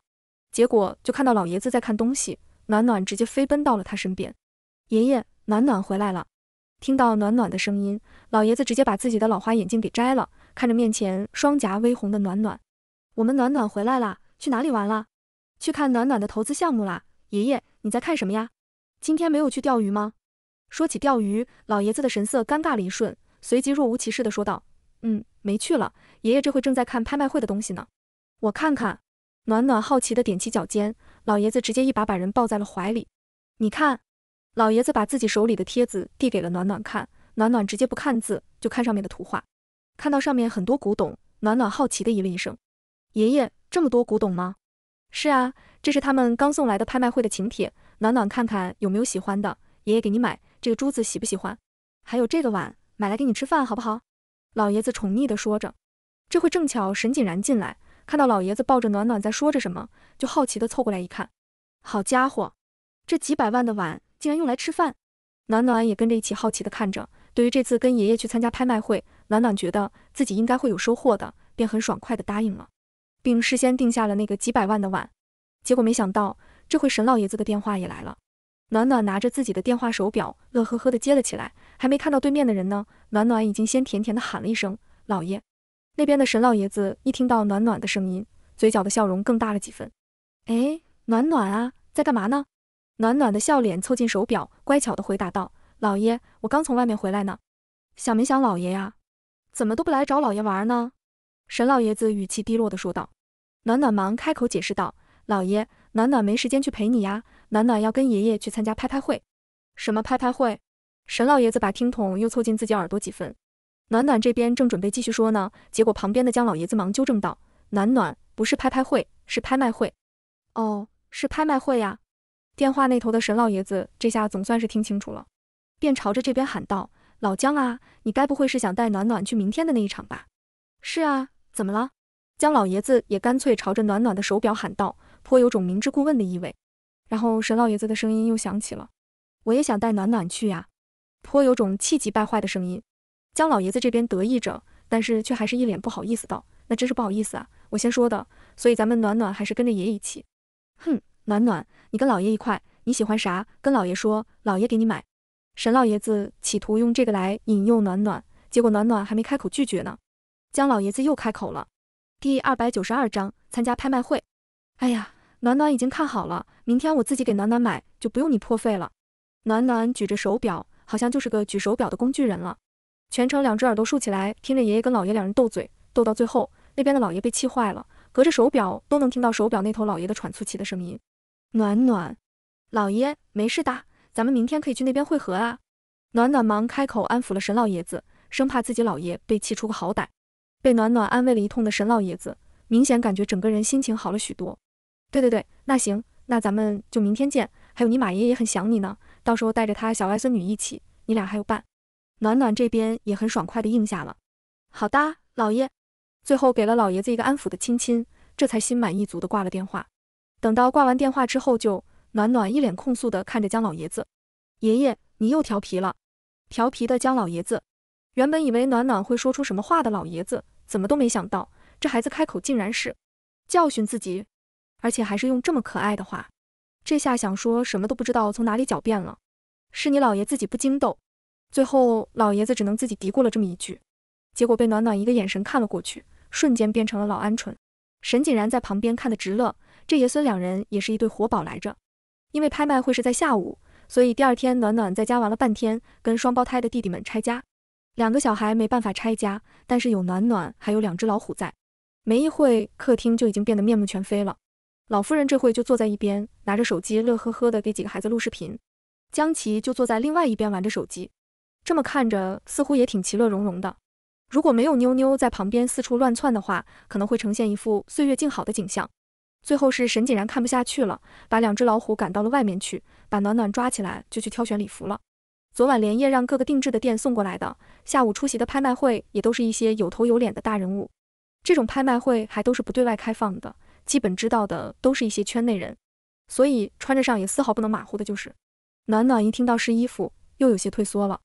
结果就看到老爷子在看东西，暖暖直接飞奔到了他身边。爷爷，暖暖回来了。听到暖暖的声音，老爷子直接把自己的老花眼镜给摘了，看着面前双颊微红的暖暖，我们暖暖回来啦，去哪里玩了？去看暖暖的投资项目啦。爷爷，你在看什么呀？今天没有去钓鱼吗？说起钓鱼，老爷子的神色尴尬了一瞬，随即若无其事的说道，嗯，没去了。爷爷这会正在看拍卖会的东西呢。我看看。暖暖好奇的踮起脚尖，老爷子直接一把把人抱在了怀里，你看。老爷子把自己手里的帖子递给了暖暖看，暖暖直接不看字，就看上面的图画。看到上面很多古董，暖暖好奇的咦了一声：“爷爷这么多古董吗？”“是啊，这是他们刚送来的拍卖会的请帖。”暖暖看看有没有喜欢的，爷爷给你买。这个珠子喜不喜欢？还有这个碗，买来给你吃饭好不好？”老爷子宠溺的说着。这会正巧沈锦然进来，看到老爷子抱着暖暖在说着什么，就好奇的凑过来一看。好家伙，这几百万的碗！竟然用来吃饭，暖暖也跟着一起好奇的看着。对于这次跟爷爷去参加拍卖会，暖暖觉得自己应该会有收获的，便很爽快的答应了，并事先定下了那个几百万的碗。结果没想到，这回沈老爷子的电话也来了。暖暖拿着自己的电话手表，乐呵呵的接了起来，还没看到对面的人呢，暖暖已经先甜甜的喊了一声“老爷”。那边的沈老爷子一听到暖暖的声音，嘴角的笑容更大了几分。哎，暖暖啊，在干嘛呢？暖暖的笑脸凑近手表，乖巧的回答道：“老爷，我刚从外面回来呢。想没想老爷呀？怎么都不来找老爷玩呢？”沈老爷子语气低落的说道。暖暖忙开口解释道：“老爷，暖暖没时间去陪你呀，暖暖要跟爷爷去参加拍拍会。”“什么拍拍会？”沈老爷子把听筒又凑近自己耳朵几分。暖暖这边正准备继续说呢，结果旁边的江老爷子忙纠正道：“暖暖，不是拍拍会，是拍卖会。”“哦，是拍卖会呀。”电话那头的沈老爷子这下总算是听清楚了，便朝着这边喊道：“老姜啊，你该不会是想带暖暖去明天的那一场吧？”“是啊，怎么了？”江老爷子也干脆朝着暖暖的手表喊道，颇有种明知故问的意味。然后沈老爷子的声音又响起了：“我也想带暖暖去呀！”颇有种气急败坏的声音。江老爷子这边得意着，但是却还是一脸不好意思道：“那真是不好意思啊，我先说的，所以咱们暖暖还是跟着爷一起。”哼。暖暖，你跟老爷一块，你喜欢啥，跟老爷说，老爷给你买。沈老爷子企图用这个来引诱暖暖，结果暖暖还没开口拒绝呢，江老爷子又开口了。第二百九十二章参加拍卖会。哎呀，暖暖已经看好了，明天我自己给暖暖买，就不用你破费了。暖暖举着手表，好像就是个举手表的工具人了。全程两只耳朵竖起来，听着爷爷跟老爷两人斗嘴，斗到最后，那边的老爷被气坏了，隔着手表都能听到手表那头老爷的喘粗气的声音。暖暖，老爷没事的，咱们明天可以去那边会合啊。暖暖忙开口安抚了沈老爷子，生怕自己老爷被气出个好歹。被暖暖安慰了一通的沈老爷子，明显感觉整个人心情好了许多。对对对，那行，那咱们就明天见。还有你马爷也很想你呢，到时候带着他小外孙女一起，你俩还有伴。暖暖这边也很爽快的应下了。好的，老爷。最后给了老爷子一个安抚的亲亲，这才心满意足的挂了电话。等到挂完电话之后，就暖暖一脸控诉的看着江老爷子，爷爷，你又调皮了。调皮的江老爷子，原本以为暖暖会说出什么话的，老爷子怎么都没想到，这孩子开口竟然是教训自己，而且还是用这么可爱的话。这下想说什么都不知道从哪里狡辩了。是你老爷自己不经逗。最后老爷子只能自己嘀咕了这么一句，结果被暖暖一个眼神看了过去，瞬间变成了老鹌鹑。沈景然在旁边看的直乐。这爷孙两人也是一对活宝来着，因为拍卖会是在下午，所以第二天暖暖在家玩了半天，跟双胞胎的弟弟们拆家。两个小孩没办法拆家，但是有暖暖还有两只老虎在，没一会客厅就已经变得面目全非了。老夫人这会就坐在一边，拿着手机乐呵呵的给几个孩子录视频。江琪就坐在另外一边玩着手机，这么看着似乎也挺其乐融融的。如果没有妞妞在旁边四处乱窜的话，可能会呈现一副岁月静好的景象。最后是沈锦然看不下去了，把两只老虎赶到了外面去，把暖暖抓起来就去挑选礼服了。昨晚连夜让各个定制的店送过来的，下午出席的拍卖会也都是一些有头有脸的大人物。这种拍卖会还都是不对外开放的，基本知道的都是一些圈内人，所以穿着上也丝毫不能马虎的。就是暖暖一听到试衣服，又有些退缩了。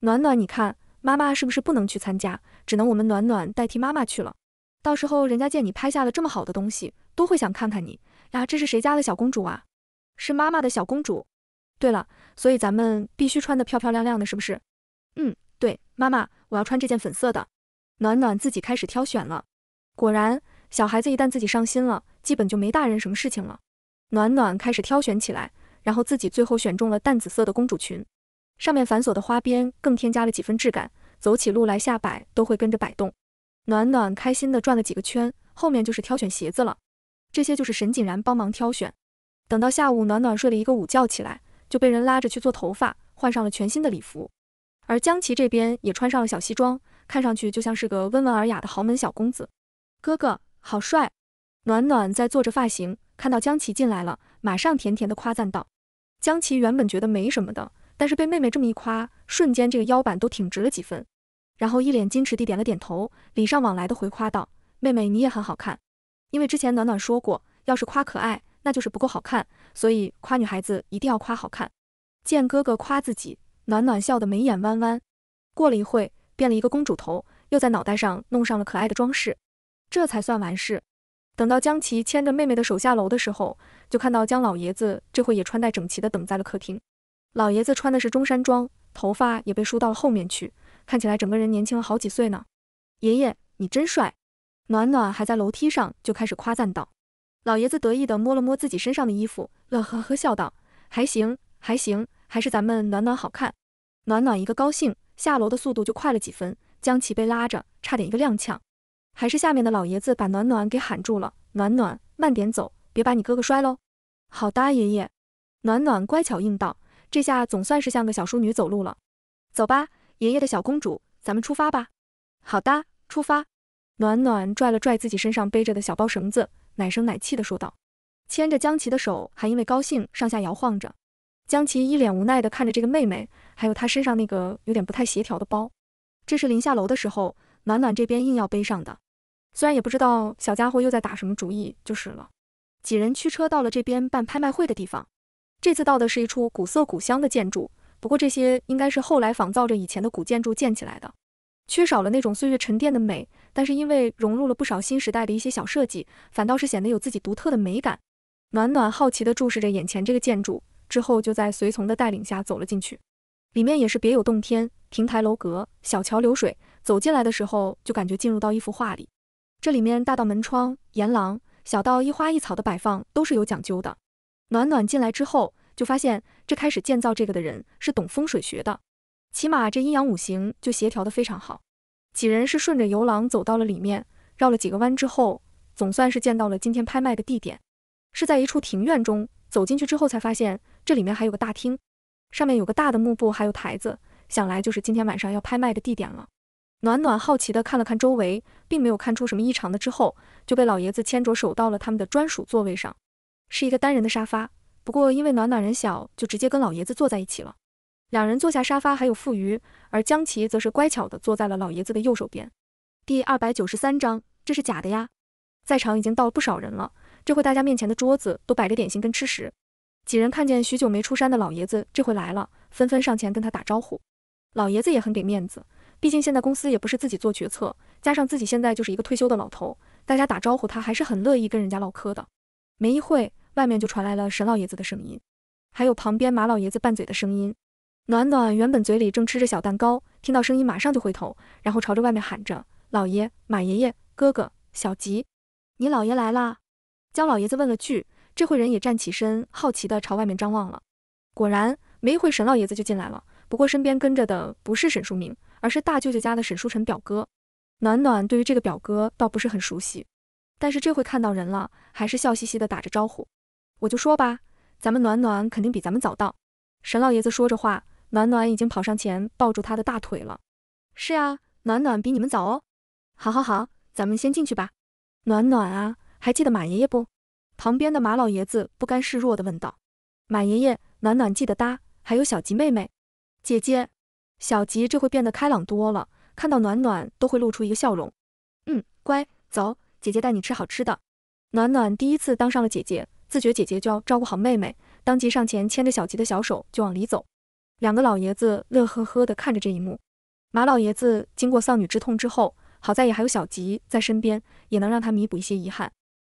暖暖，你看妈妈是不是不能去参加，只能我们暖暖代替妈妈去了。到时候人家见你拍下了这么好的东西，都会想看看你呀。这是谁家的小公主啊？是妈妈的小公主。对了，所以咱们必须穿得漂漂亮亮的，是不是？嗯，对，妈妈，我要穿这件粉色的。暖暖自己开始挑选了。果然，小孩子一旦自己上心了，基本就没大人什么事情了。暖暖开始挑选起来，然后自己最后选中了淡紫色的公主裙，上面繁琐的花边更添加了几分质感，走起路来下摆都会跟着摆动。暖暖开心的转了几个圈，后面就是挑选鞋子了。这些就是沈景然帮忙挑选。等到下午，暖暖睡了一个午觉起来，就被人拉着去做头发，换上了全新的礼服。而江琪这边也穿上了小西装，看上去就像是个温文尔雅的豪门小公子。哥哥好帅！暖暖在做着发型，看到江琪进来了，马上甜甜的夸赞道。江琪原本觉得没什么的，但是被妹妹这么一夸，瞬间这个腰板都挺直了几分。然后一脸矜持地点了点头，礼尚往来的回夸道：“妹妹你也很好看。”因为之前暖暖说过，要是夸可爱，那就是不够好看，所以夸女孩子一定要夸好看。见哥哥夸自己，暖暖笑得眉眼弯弯。过了一会，变了一个公主头，又在脑袋上弄上了可爱的装饰，这才算完事。等到江琪牵着妹妹的手下楼的时候，就看到江老爷子这会也穿戴整齐地等在了客厅。老爷子穿的是中山装，头发也被梳到了后面去。看起来整个人年轻了好几岁呢，爷爷你真帅！暖暖还在楼梯上就开始夸赞道。老爷子得意地摸了摸自己身上的衣服，乐呵呵笑道：“还行还行，还是咱们暖暖好看。”暖暖一个高兴，下楼的速度就快了几分，将其被拉着，差点一个踉跄，还是下面的老爷子把暖暖给喊住了：“暖暖慢点走，别把你哥哥摔喽。”好哒爷爷，暖暖乖巧应道，这下总算是像个小淑女走路了，走吧。爷爷的小公主，咱们出发吧！好的，出发。暖暖拽了拽自己身上背着的小包绳子，奶声奶气的说道，牵着江琪的手，还因为高兴上下摇晃着。江琪一脸无奈的看着这个妹妹，还有她身上那个有点不太协调的包，这是临下楼的时候，暖暖这边硬要背上的，虽然也不知道小家伙又在打什么主意，就是了。几人驱车到了这边办拍卖会的地方，这次到的是一处古色古香的建筑。不过这些应该是后来仿造着以前的古建筑建起来的，缺少了那种岁月沉淀的美。但是因为融入了不少新时代的一些小设计，反倒是显得有自己独特的美感。暖暖好奇地注视着眼前这个建筑，之后就在随从的带领下走了进去。里面也是别有洞天，亭台楼阁、小桥流水。走进来的时候就感觉进入到一幅画里。这里面大到门窗、檐廊，小到一花一草的摆放都是有讲究的。暖暖进来之后。就发现这开始建造这个的人是懂风水学的，起码这阴阳五行就协调的非常好。几人是顺着游廊走到了里面，绕了几个弯之后，总算是见到了今天拍卖的地点，是在一处庭院中。走进去之后才发现这里面还有个大厅，上面有个大的幕布，还有台子，想来就是今天晚上要拍卖的地点了。暖暖好奇地看了看周围，并没有看出什么异常的，之后就被老爷子牵着手到了他们的专属座位上，是一个单人的沙发。不过因为暖暖人小，就直接跟老爷子坐在一起了。两人坐下沙发，还有富余，而江琪则是乖巧地坐在了老爷子的右手边。第二百九十三章，这是假的呀！在场已经到了不少人了，这回大家面前的桌子都摆着点心跟吃食。几人看见许久没出山的老爷子这回来了，纷纷上前跟他打招呼。老爷子也很给面子，毕竟现在公司也不是自己做决策，加上自己现在就是一个退休的老头，大家打招呼他还是很乐意跟人家唠嗑的。没一会。外面就传来了沈老爷子的声音，还有旁边马老爷子拌嘴的声音。暖暖原本嘴里正吃着小蛋糕，听到声音马上就回头，然后朝着外面喊着：“老爷，马爷爷，哥哥，小吉，你老爷来啦！”江老爷子问了句，这会人也站起身，好奇的朝外面张望了。果然，没一会沈老爷子就进来了，不过身边跟着的不是沈书明，而是大舅舅家的沈书辰表哥。暖暖对于这个表哥倒不是很熟悉，但是这会看到人了，还是笑嘻嘻的打着招呼。我就说吧，咱们暖暖肯定比咱们早到。沈老爷子说着话，暖暖已经跑上前抱住他的大腿了。是啊，暖暖比你们早哦。好，好，好，咱们先进去吧。暖暖啊，还记得马爷爷不？旁边的马老爷子不甘示弱的问道。马爷爷，暖暖记得哒。还有小吉妹妹，姐姐。小吉这会变得开朗多了，看到暖暖都会露出一个笑容。嗯，乖，走，姐姐带你吃好吃的。暖暖第一次当上了姐姐。自觉姐姐就要照顾好妹妹，当即上前牵着小吉的小手就往里走。两个老爷子乐呵呵地看着这一幕。马老爷子经过丧女之痛之后，好在也还有小吉在身边，也能让他弥补一些遗憾。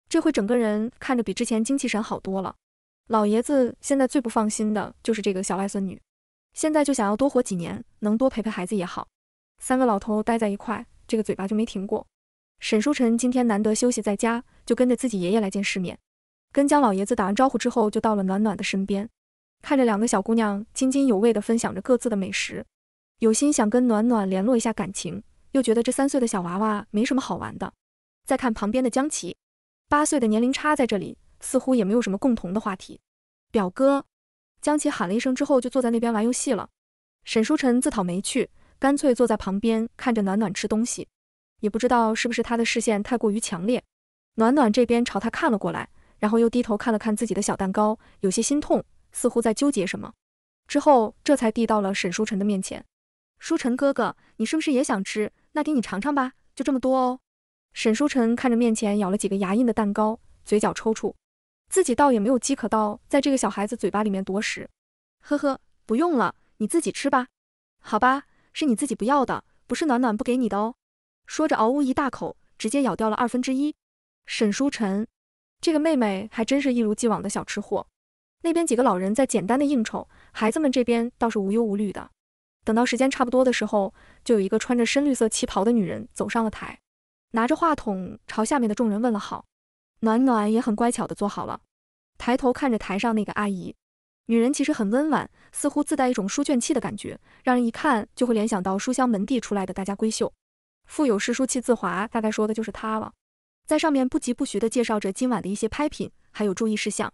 这会整个人看着比之前精气神好多了。老爷子现在最不放心的就是这个小外孙女，现在就想要多活几年，能多陪陪孩子也好。三个老头待在一块，这个嘴巴就没停过。沈书晨今天难得休息，在家就跟着自己爷爷来见世面。跟姜老爷子打完招呼之后，就到了暖暖的身边，看着两个小姑娘津津有味地分享着各自的美食，有心想跟暖暖联络一下感情，又觉得这三岁的小娃娃没什么好玩的。再看旁边的江琪，八岁的年龄差在这里似乎也没有什么共同的话题。表哥，江琪喊了一声之后，就坐在那边玩游戏了。沈书晨自讨没趣，干脆坐在旁边看着暖暖吃东西。也不知道是不是他的视线太过于强烈，暖暖这边朝他看了过来。然后又低头看了看自己的小蛋糕，有些心痛，似乎在纠结什么，之后这才递到了沈书晨的面前。书晨哥哥，你是不是也想吃？那给你尝尝吧，就这么多哦。沈书晨看着面前咬了几个牙印的蛋糕，嘴角抽搐，自己倒也没有饥渴到在这个小孩子嘴巴里面夺食。呵呵，不用了，你自己吃吧。好吧，是你自己不要的，不是暖暖不给你的哦。说着，嗷呜一大口，直接咬掉了二分之一。沈书晨。这个妹妹还真是一如既往的小吃货。那边几个老人在简单的应酬，孩子们这边倒是无忧无虑的。等到时间差不多的时候，就有一个穿着深绿色旗袍的女人走上了台，拿着话筒朝下面的众人问了好。暖暖也很乖巧的坐好了，抬头看着台上那个阿姨。女人其实很温婉，似乎自带一种书卷气的感觉，让人一看就会联想到书香门第出来的大家闺秀。富有诗书气自华，大概说的就是她了。在上面不疾不徐地介绍着今晚的一些拍品，还有注意事项，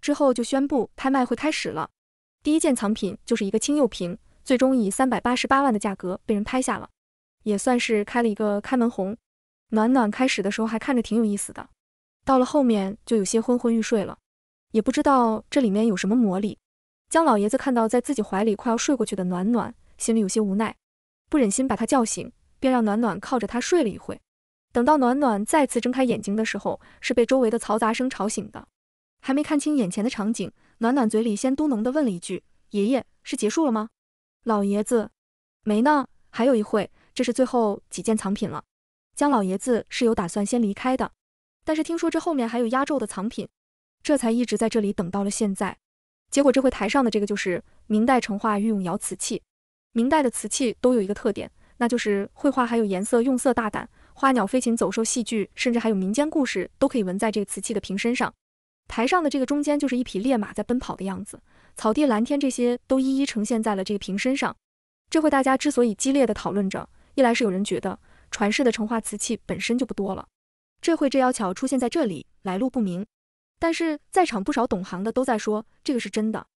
之后就宣布拍卖会开始了。第一件藏品就是一个青釉瓶，最终以三百八十八万的价格被人拍下了，也算是开了一个开门红。暖暖开始的时候还看着挺有意思的，到了后面就有些昏昏欲睡了，也不知道这里面有什么魔力。江老爷子看到在自己怀里快要睡过去的暖暖，心里有些无奈，不忍心把他叫醒，便让暖暖靠着他睡了一会。等到暖暖再次睁开眼睛的时候，是被周围的嘈杂声吵醒的。还没看清眼前的场景，暖暖嘴里先嘟囔的问了一句：“爷爷，是结束了吗？”老爷子：“没呢，还有一会，这是最后几件藏品了。”江老爷子是有打算先离开的，但是听说这后面还有压轴的藏品，这才一直在这里等到了现在。结果这回台上的这个就是明代成化御用窑瓷器。明代的瓷器都有一个特点，那就是绘画还有颜色用色大胆。花鸟、飞禽、走兽、戏剧，甚至还有民间故事，都可以纹在这个瓷器的瓶身上。台上的这个中间就是一匹烈马在奔跑的样子，草地、蓝天，这些都一一呈现在了这个瓶身上。这会大家之所以激烈的讨论着，一来是有人觉得传世的成化瓷器本身就不多了，这会这妖巧出现在这里，来路不明。但是在场不少懂行的都在说这个是真的，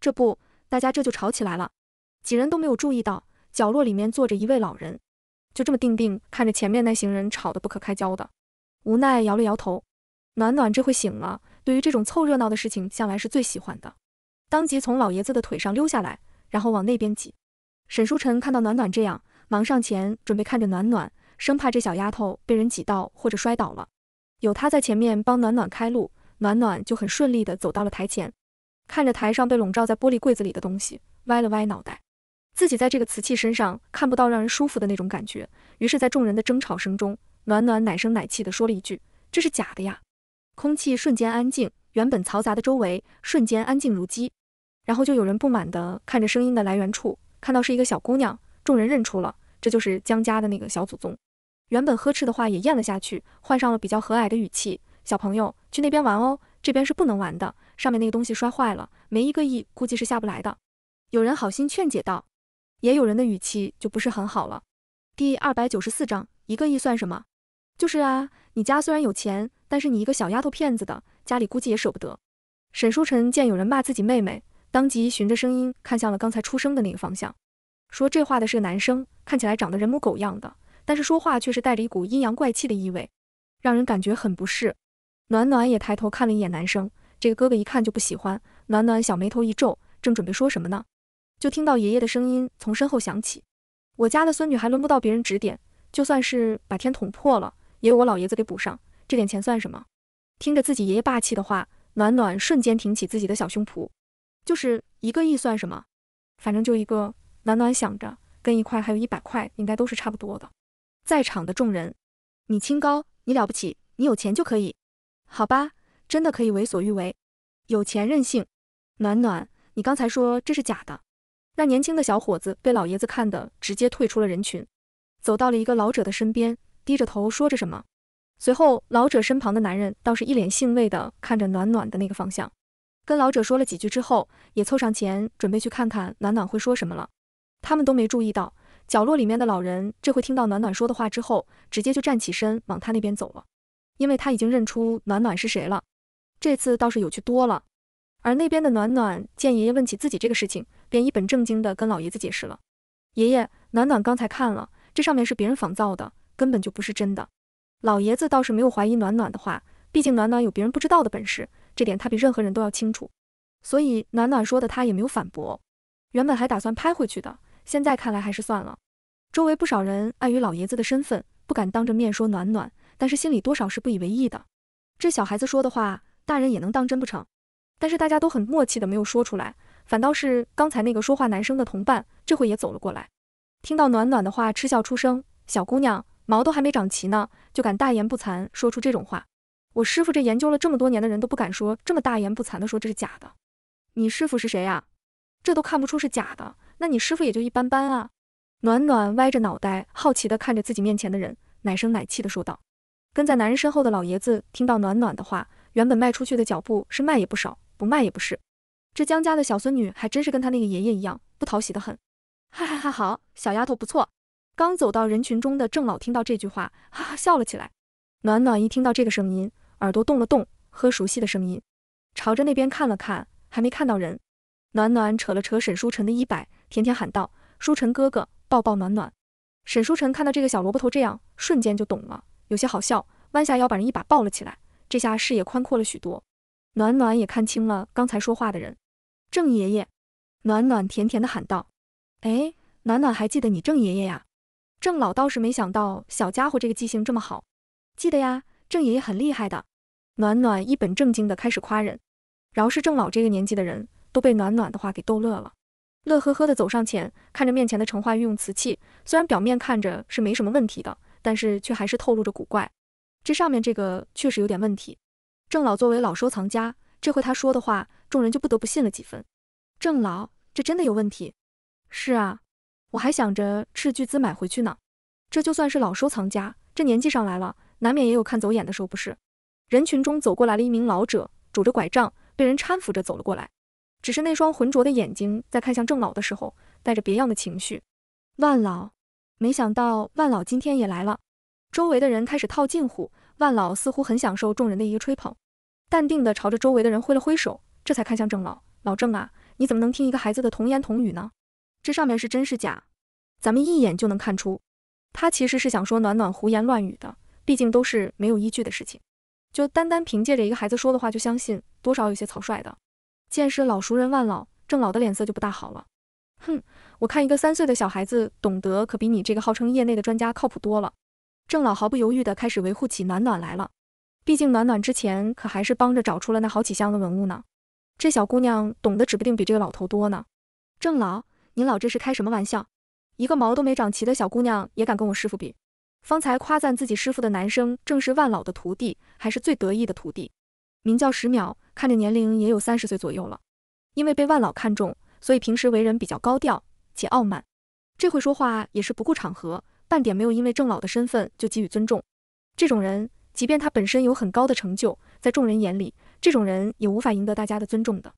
这不，大家这就吵起来了。几人都没有注意到，角落里面坐着一位老人。就这么定定看着前面那行人吵得不可开交的，无奈摇了摇头。暖暖这会醒了，对于这种凑热闹的事情向来是最喜欢的，当即从老爷子的腿上溜下来，然后往那边挤。沈书晨看到暖暖这样，忙上前准备看着暖暖，生怕这小丫头被人挤到或者摔倒了。有他在前面帮暖暖开路，暖暖就很顺利的走到了台前，看着台上被笼罩在玻璃柜子里的东西，歪了歪脑袋。自己在这个瓷器身上看不到让人舒服的那种感觉，于是，在众人的争吵声中，暖暖奶声奶气的说了一句：“这是假的呀！”空气瞬间安静，原本嘈杂的周围瞬间安静如鸡。然后就有人不满的看着声音的来源处，看到是一个小姑娘，众人认出了这就是江家的那个小祖宗。原本呵斥的话也咽了下去，换上了比较和蔼的语气：“小朋友去那边玩哦，这边是不能玩的。上面那个东西摔坏了，没一个亿估计是下不来的。”有人好心劝解道。也有人的语气就不是很好了。第二百九十四章，一个亿算什么？就是啊，你家虽然有钱，但是你一个小丫头片子的，家里估计也舍不得。沈书晨见有人骂自己妹妹，当即循着声音看向了刚才出声的那个方向。说这话的是个男生，看起来长得人模狗样的，但是说话却是带着一股阴阳怪气的意味，让人感觉很不适。暖暖也抬头看了一眼男生，这个哥哥一看就不喜欢。暖暖小眉头一皱，正准备说什么呢。就听到爷爷的声音从身后响起：“我家的孙女还轮不到别人指点，就算是把天捅破了，也有我老爷子给补上。这点钱算什么？”听着自己爷爷霸气的话，暖暖瞬间挺起自己的小胸脯：“就是一个亿算什么？反正就一个。”暖暖想着，跟一块还有一百块应该都是差不多的。在场的众人：“你清高，你了不起，你有钱就可以，好吧？真的可以为所欲为，有钱任性。”暖暖，你刚才说这是假的。那年轻的小伙子被老爷子看的，直接退出了人群，走到了一个老者的身边，低着头说着什么。随后，老者身旁的男人倒是一脸兴味地看着暖暖的那个方向，跟老者说了几句之后，也凑上前准备去看看暖暖会说什么了。他们都没注意到角落里面的老人，这回听到暖暖说的话之后，直接就站起身往他那边走了，因为他已经认出暖暖是谁了。这次倒是有趣多了。而那边的暖暖见爷爷问起自己这个事情。便一本正经地跟老爷子解释了：“爷爷，暖暖刚才看了，这上面是别人仿造的，根本就不是真的。”老爷子倒是没有怀疑暖暖的话，毕竟暖暖有别人不知道的本事，这点他比任何人都要清楚。所以暖暖说的，他也没有反驳。原本还打算拍回去的，现在看来还是算了。周围不少人碍于老爷子的身份，不敢当着面说暖暖，但是心里多少是不以为意的。这小孩子说的话，大人也能当真不成？但是大家都很默契的没有说出来。反倒是刚才那个说话男生的同伴，这回也走了过来，听到暖暖的话，嗤笑出声。小姑娘，毛都还没长齐呢，就敢大言不惭说出这种话。我师傅这研究了这么多年的人都不敢说，这么大言不惭的说这是假的。你师傅是谁呀？这都看不出是假的，那你师傅也就一般般啊。暖暖歪着脑袋，好奇地看着自己面前的人，奶声奶气的说道。跟在男人身后的老爷子听到暖暖的话，原本迈出去的脚步是迈也不少，不迈也不是。这江家的小孙女还真是跟她那个爷爷一样不讨喜的很，哈哈哈！好小丫头不错。刚走到人群中的郑老听到这句话，哈哈笑了起来。暖暖一听到这个声音，耳朵动了动，呵，熟悉的声音，朝着那边看了看，还没看到人。暖暖扯了扯沈书晨的衣摆，甜甜喊道：“书晨哥哥，抱抱暖暖。”沈书晨看到这个小萝卜头这样，瞬间就懂了，有些好笑，弯下腰把人一把抱了起来。这下视野宽阔了许多，暖暖也看清了刚才说话的人。郑爷爷，暖暖甜甜的喊道：“哎，暖暖还记得你郑爷爷呀？”郑老倒是没想到小家伙这个记性这么好，记得呀，郑爷爷很厉害的。暖暖一本正经的开始夸人，饶是郑老这个年纪的人，都被暖暖的话给逗乐了，乐呵呵的走上前，看着面前的成化御用瓷器，虽然表面看着是没什么问题的，但是却还是透露着古怪。这上面这个确实有点问题。郑老作为老收藏家，这回他说的话。众人就不得不信了几分。郑老，这真的有问题？是啊，我还想着斥巨资买回去呢。这就算是老收藏家，这年纪上来了，难免也有看走眼的时候，不是？人群中走过来了一名老者，拄着拐杖，被人搀扶着走了过来。只是那双浑浊的眼睛在看向郑老的时候，带着别样的情绪。万老，没想到万老今天也来了。周围的人开始套近乎，万老似乎很享受众人的一个吹捧，淡定的朝着周围的人挥了挥手。这才看向郑老，老郑啊，你怎么能听一个孩子的童言童语呢？这上面是真是假，咱们一眼就能看出。他其实是想说暖暖胡言乱语的，毕竟都是没有依据的事情。就单单凭借着一个孩子说的话就相信，多少有些草率的。见识老熟人万老，郑老的脸色就不大好了。哼，我看一个三岁的小孩子懂得可比你这个号称业内的专家靠谱多了。郑老毫不犹豫地开始维护起暖暖来了。毕竟暖暖之前可还是帮着找出了那好几箱的文物呢。这小姑娘懂得指不定比这个老头多呢。郑老，您老这是开什么玩笑？一个毛都没长齐的小姑娘也敢跟我师傅比？方才夸赞自己师傅的男生，正是万老的徒弟，还是最得意的徒弟，名叫石淼，看着年龄也有三十岁左右了。因为被万老看中，所以平时为人比较高调且傲慢。这会说话也是不顾场合，半点没有因为郑老的身份就给予尊重。这种人，即便他本身有很高的成就，在众人眼里。这种人也无法赢得大家的尊重的。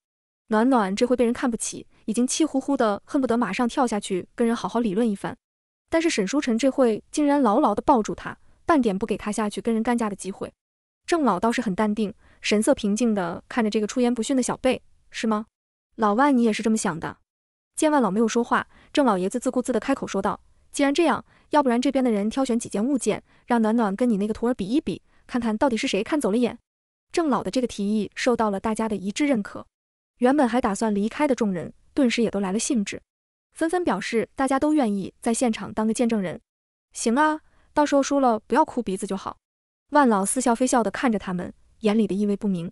暖暖这会被人看不起，已经气呼呼的，恨不得马上跳下去跟人好好理论一番。但是沈书晨这会竟然牢牢的抱住他，半点不给他下去跟人干架的机会。郑老倒是很淡定，神色平静的看着这个出言不逊的小辈，是吗？老万，你也是这么想的？见万老没有说话，郑老爷子自顾自的开口说道：“既然这样，要不然这边的人挑选几件物件，让暖暖跟你那个徒儿比一比，看看到底是谁看走了眼。”郑老的这个提议受到了大家的一致认可，原本还打算离开的众人顿时也都来了兴致，纷纷表示大家都愿意在现场当个见证人。行啊，到时候输了不要哭鼻子就好。万老似笑非笑地看着他们，眼里的意味不明。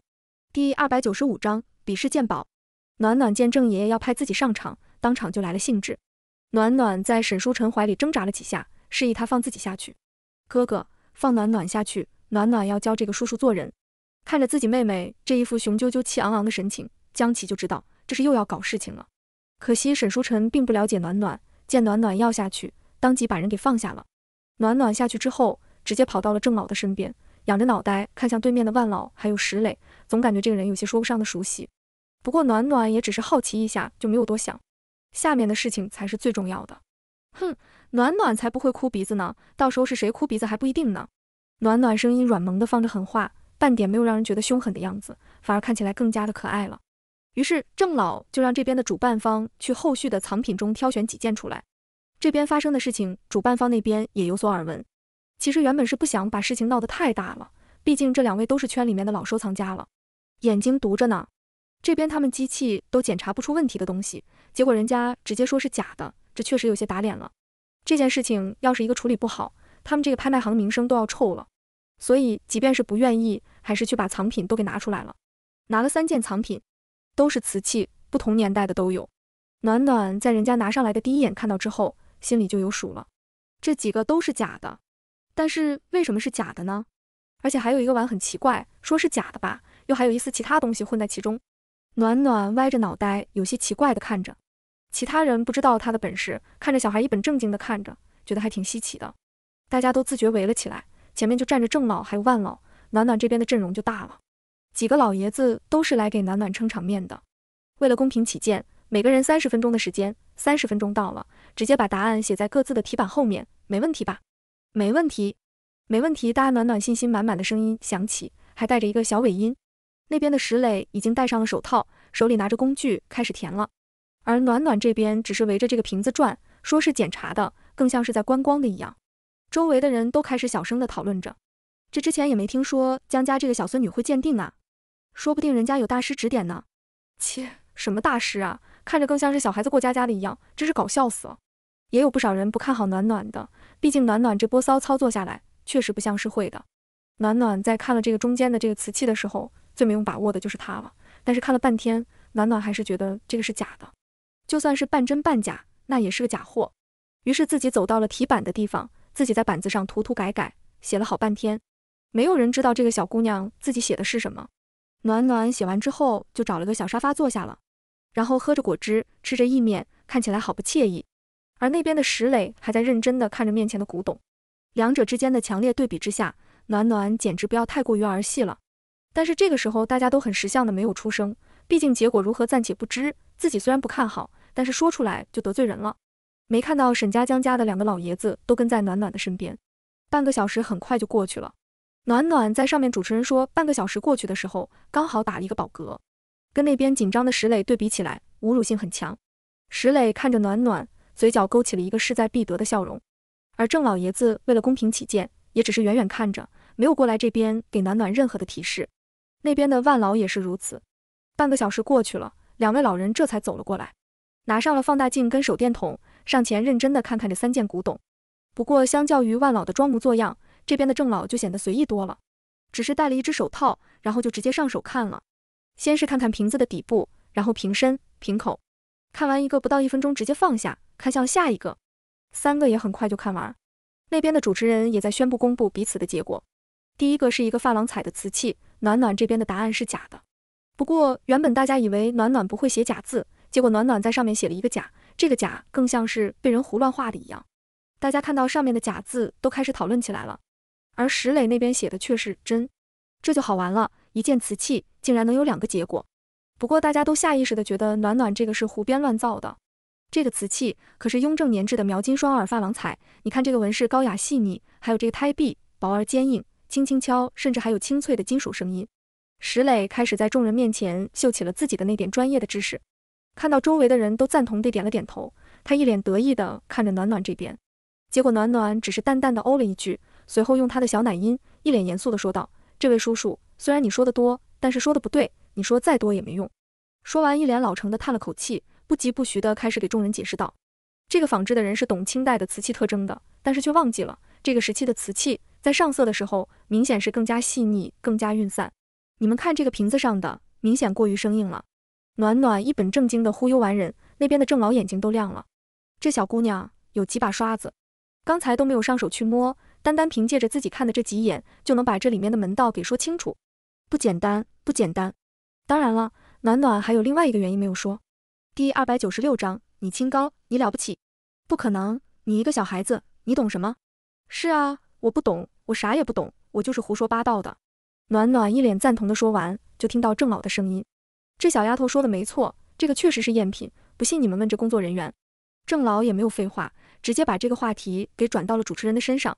第二百九十五章比试鉴宝。暖暖见郑爷爷要派自己上场，当场就来了兴致。暖暖在沈书晨怀里挣扎了几下，示意他放自己下去。哥哥，放暖暖下去，暖暖要教这个叔叔做人。看着自己妹妹这一副雄赳赳、气昂昂的神情，江琪就知道这是又要搞事情了。可惜沈书晨并不了解暖暖，见暖暖要下去，当即把人给放下了。暖暖下去之后，直接跑到了郑老的身边，仰着脑袋看向对面的万老还有石磊，总感觉这个人有些说不上的熟悉。不过暖暖也只是好奇一下，就没有多想。下面的事情才是最重要的。哼，暖暖才不会哭鼻子呢，到时候是谁哭鼻子还不一定呢。暖暖声音软萌的放着狠话。半点没有让人觉得凶狠的样子，反而看起来更加的可爱了。于是郑老就让这边的主办方去后续的藏品中挑选几件出来。这边发生的事情，主办方那边也有所耳闻。其实原本是不想把事情闹得太大了，毕竟这两位都是圈里面的老收藏家了，眼睛毒着呢。这边他们机器都检查不出问题的东西，结果人家直接说是假的，这确实有些打脸了。这件事情要是一个处理不好，他们这个拍卖行的名声都要臭了。所以，即便是不愿意，还是去把藏品都给拿出来了。拿了三件藏品，都是瓷器，不同年代的都有。暖暖在人家拿上来的第一眼看到之后，心里就有数了，这几个都是假的。但是为什么是假的呢？而且还有一个碗很奇怪，说是假的吧，又还有一丝其他东西混在其中。暖暖歪着脑袋，有些奇怪的看着。其他人不知道他的本事，看着小孩一本正经的看着，觉得还挺稀奇的。大家都自觉围了起来。前面就站着郑老还有万老，暖暖这边的阵容就大了，几个老爷子都是来给暖暖撑场面的。为了公平起见，每个人三十分钟的时间，三十分钟到了，直接把答案写在各自的题板后面，没问题吧？没问题，没问题。大暖暖信心满满的声音响起，还带着一个小尾音。那边的石磊已经戴上了手套，手里拿着工具开始填了，而暖暖这边只是围着这个瓶子转，说是检查的，更像是在观光的一样。周围的人都开始小声的讨论着，这之前也没听说江家这个小孙女会鉴定啊，说不定人家有大师指点呢。切，什么大师啊，看着更像是小孩子过家家的一样，真是搞笑死了。也有不少人不看好暖暖的，毕竟暖暖这波骚操作下来，确实不像是会的。暖暖在看了这个中间的这个瓷器的时候，最没把握的就是它了。但是看了半天，暖暖还是觉得这个是假的，就算是半真半假，那也是个假货。于是自己走到了题板的地方。自己在板子上涂涂改改，写了好半天，没有人知道这个小姑娘自己写的是什么。暖暖写完之后，就找了个小沙发坐下了，然后喝着果汁，吃着意面，看起来好不惬意。而那边的石磊还在认真地看着面前的古董，两者之间的强烈对比之下，暖暖简直不要太过于儿戏了。但是这个时候，大家都很识相的没有出声，毕竟结果如何暂且不知。自己虽然不看好，但是说出来就得罪人了。没看到沈家江家的两个老爷子都跟在暖暖的身边。半个小时很快就过去了，暖暖在上面主持人说半个小时过去的时候，刚好打了一个饱嗝，跟那边紧张的石磊对比起来，侮辱性很强。石磊看着暖暖，嘴角勾起了一个势在必得的笑容。而郑老爷子为了公平起见，也只是远远看着，没有过来这边给暖暖任何的提示。那边的万老也是如此。半个小时过去了，两位老人这才走了过来，拿上了放大镜跟手电筒。上前认真的看看这三件古董，不过相较于万老的装模作样，这边的郑老就显得随意多了，只是戴了一只手套，然后就直接上手看了，先是看看瓶子的底部，然后瓶身、瓶口，看完一个不到一分钟直接放下，看向下一个，三个也很快就看完。那边的主持人也在宣布公布彼此的结果，第一个是一个珐琅彩的瓷器，暖暖这边的答案是假的，不过原本大家以为暖暖不会写假字，结果暖暖在上面写了一个假。这个假更像是被人胡乱画的一样，大家看到上面的假字都开始讨论起来了。而石磊那边写的却是真，这就好玩了。一件瓷器竟然能有两个结果。不过大家都下意识的觉得暖暖这个是胡编乱造的。这个瓷器可是雍正年制的描金双耳珐琅彩，你看这个纹饰高雅细腻，还有这个胎壁薄而坚硬，轻轻敲甚至还有清脆的金属声音。石磊开始在众人面前秀起了自己的那点专业的知识。看到周围的人都赞同地点了点头，他一脸得意地看着暖暖这边，结果暖暖只是淡淡的哦了一句，随后用他的小奶音，一脸严肃的说道：“这位叔叔，虽然你说的多，但是说的不对，你说再多也没用。”说完，一脸老成的叹了口气，不疾不徐的开始给众人解释道：“这个仿制的人是懂清代的瓷器特征的，但是却忘记了这个时期的瓷器在上色的时候，明显是更加细腻，更加晕散。你们看这个瓶子上的，明显过于生硬了。”暖暖一本正经的忽悠完人，那边的郑老眼睛都亮了。这小姑娘有几把刷子，刚才都没有上手去摸，单单凭借着自己看的这几眼，就能把这里面的门道给说清楚，不简单不简单。当然了，暖暖还有另外一个原因没有说。第二百九十六章，你清高，你了不起，不可能，你一个小孩子，你懂什么？是啊，我不懂，我啥也不懂，我就是胡说八道的。暖暖一脸赞同的说完，就听到郑老的声音。这小丫头说的没错，这个确实是赝品。不信你们问这工作人员。郑老也没有废话，直接把这个话题给转到了主持人的身上。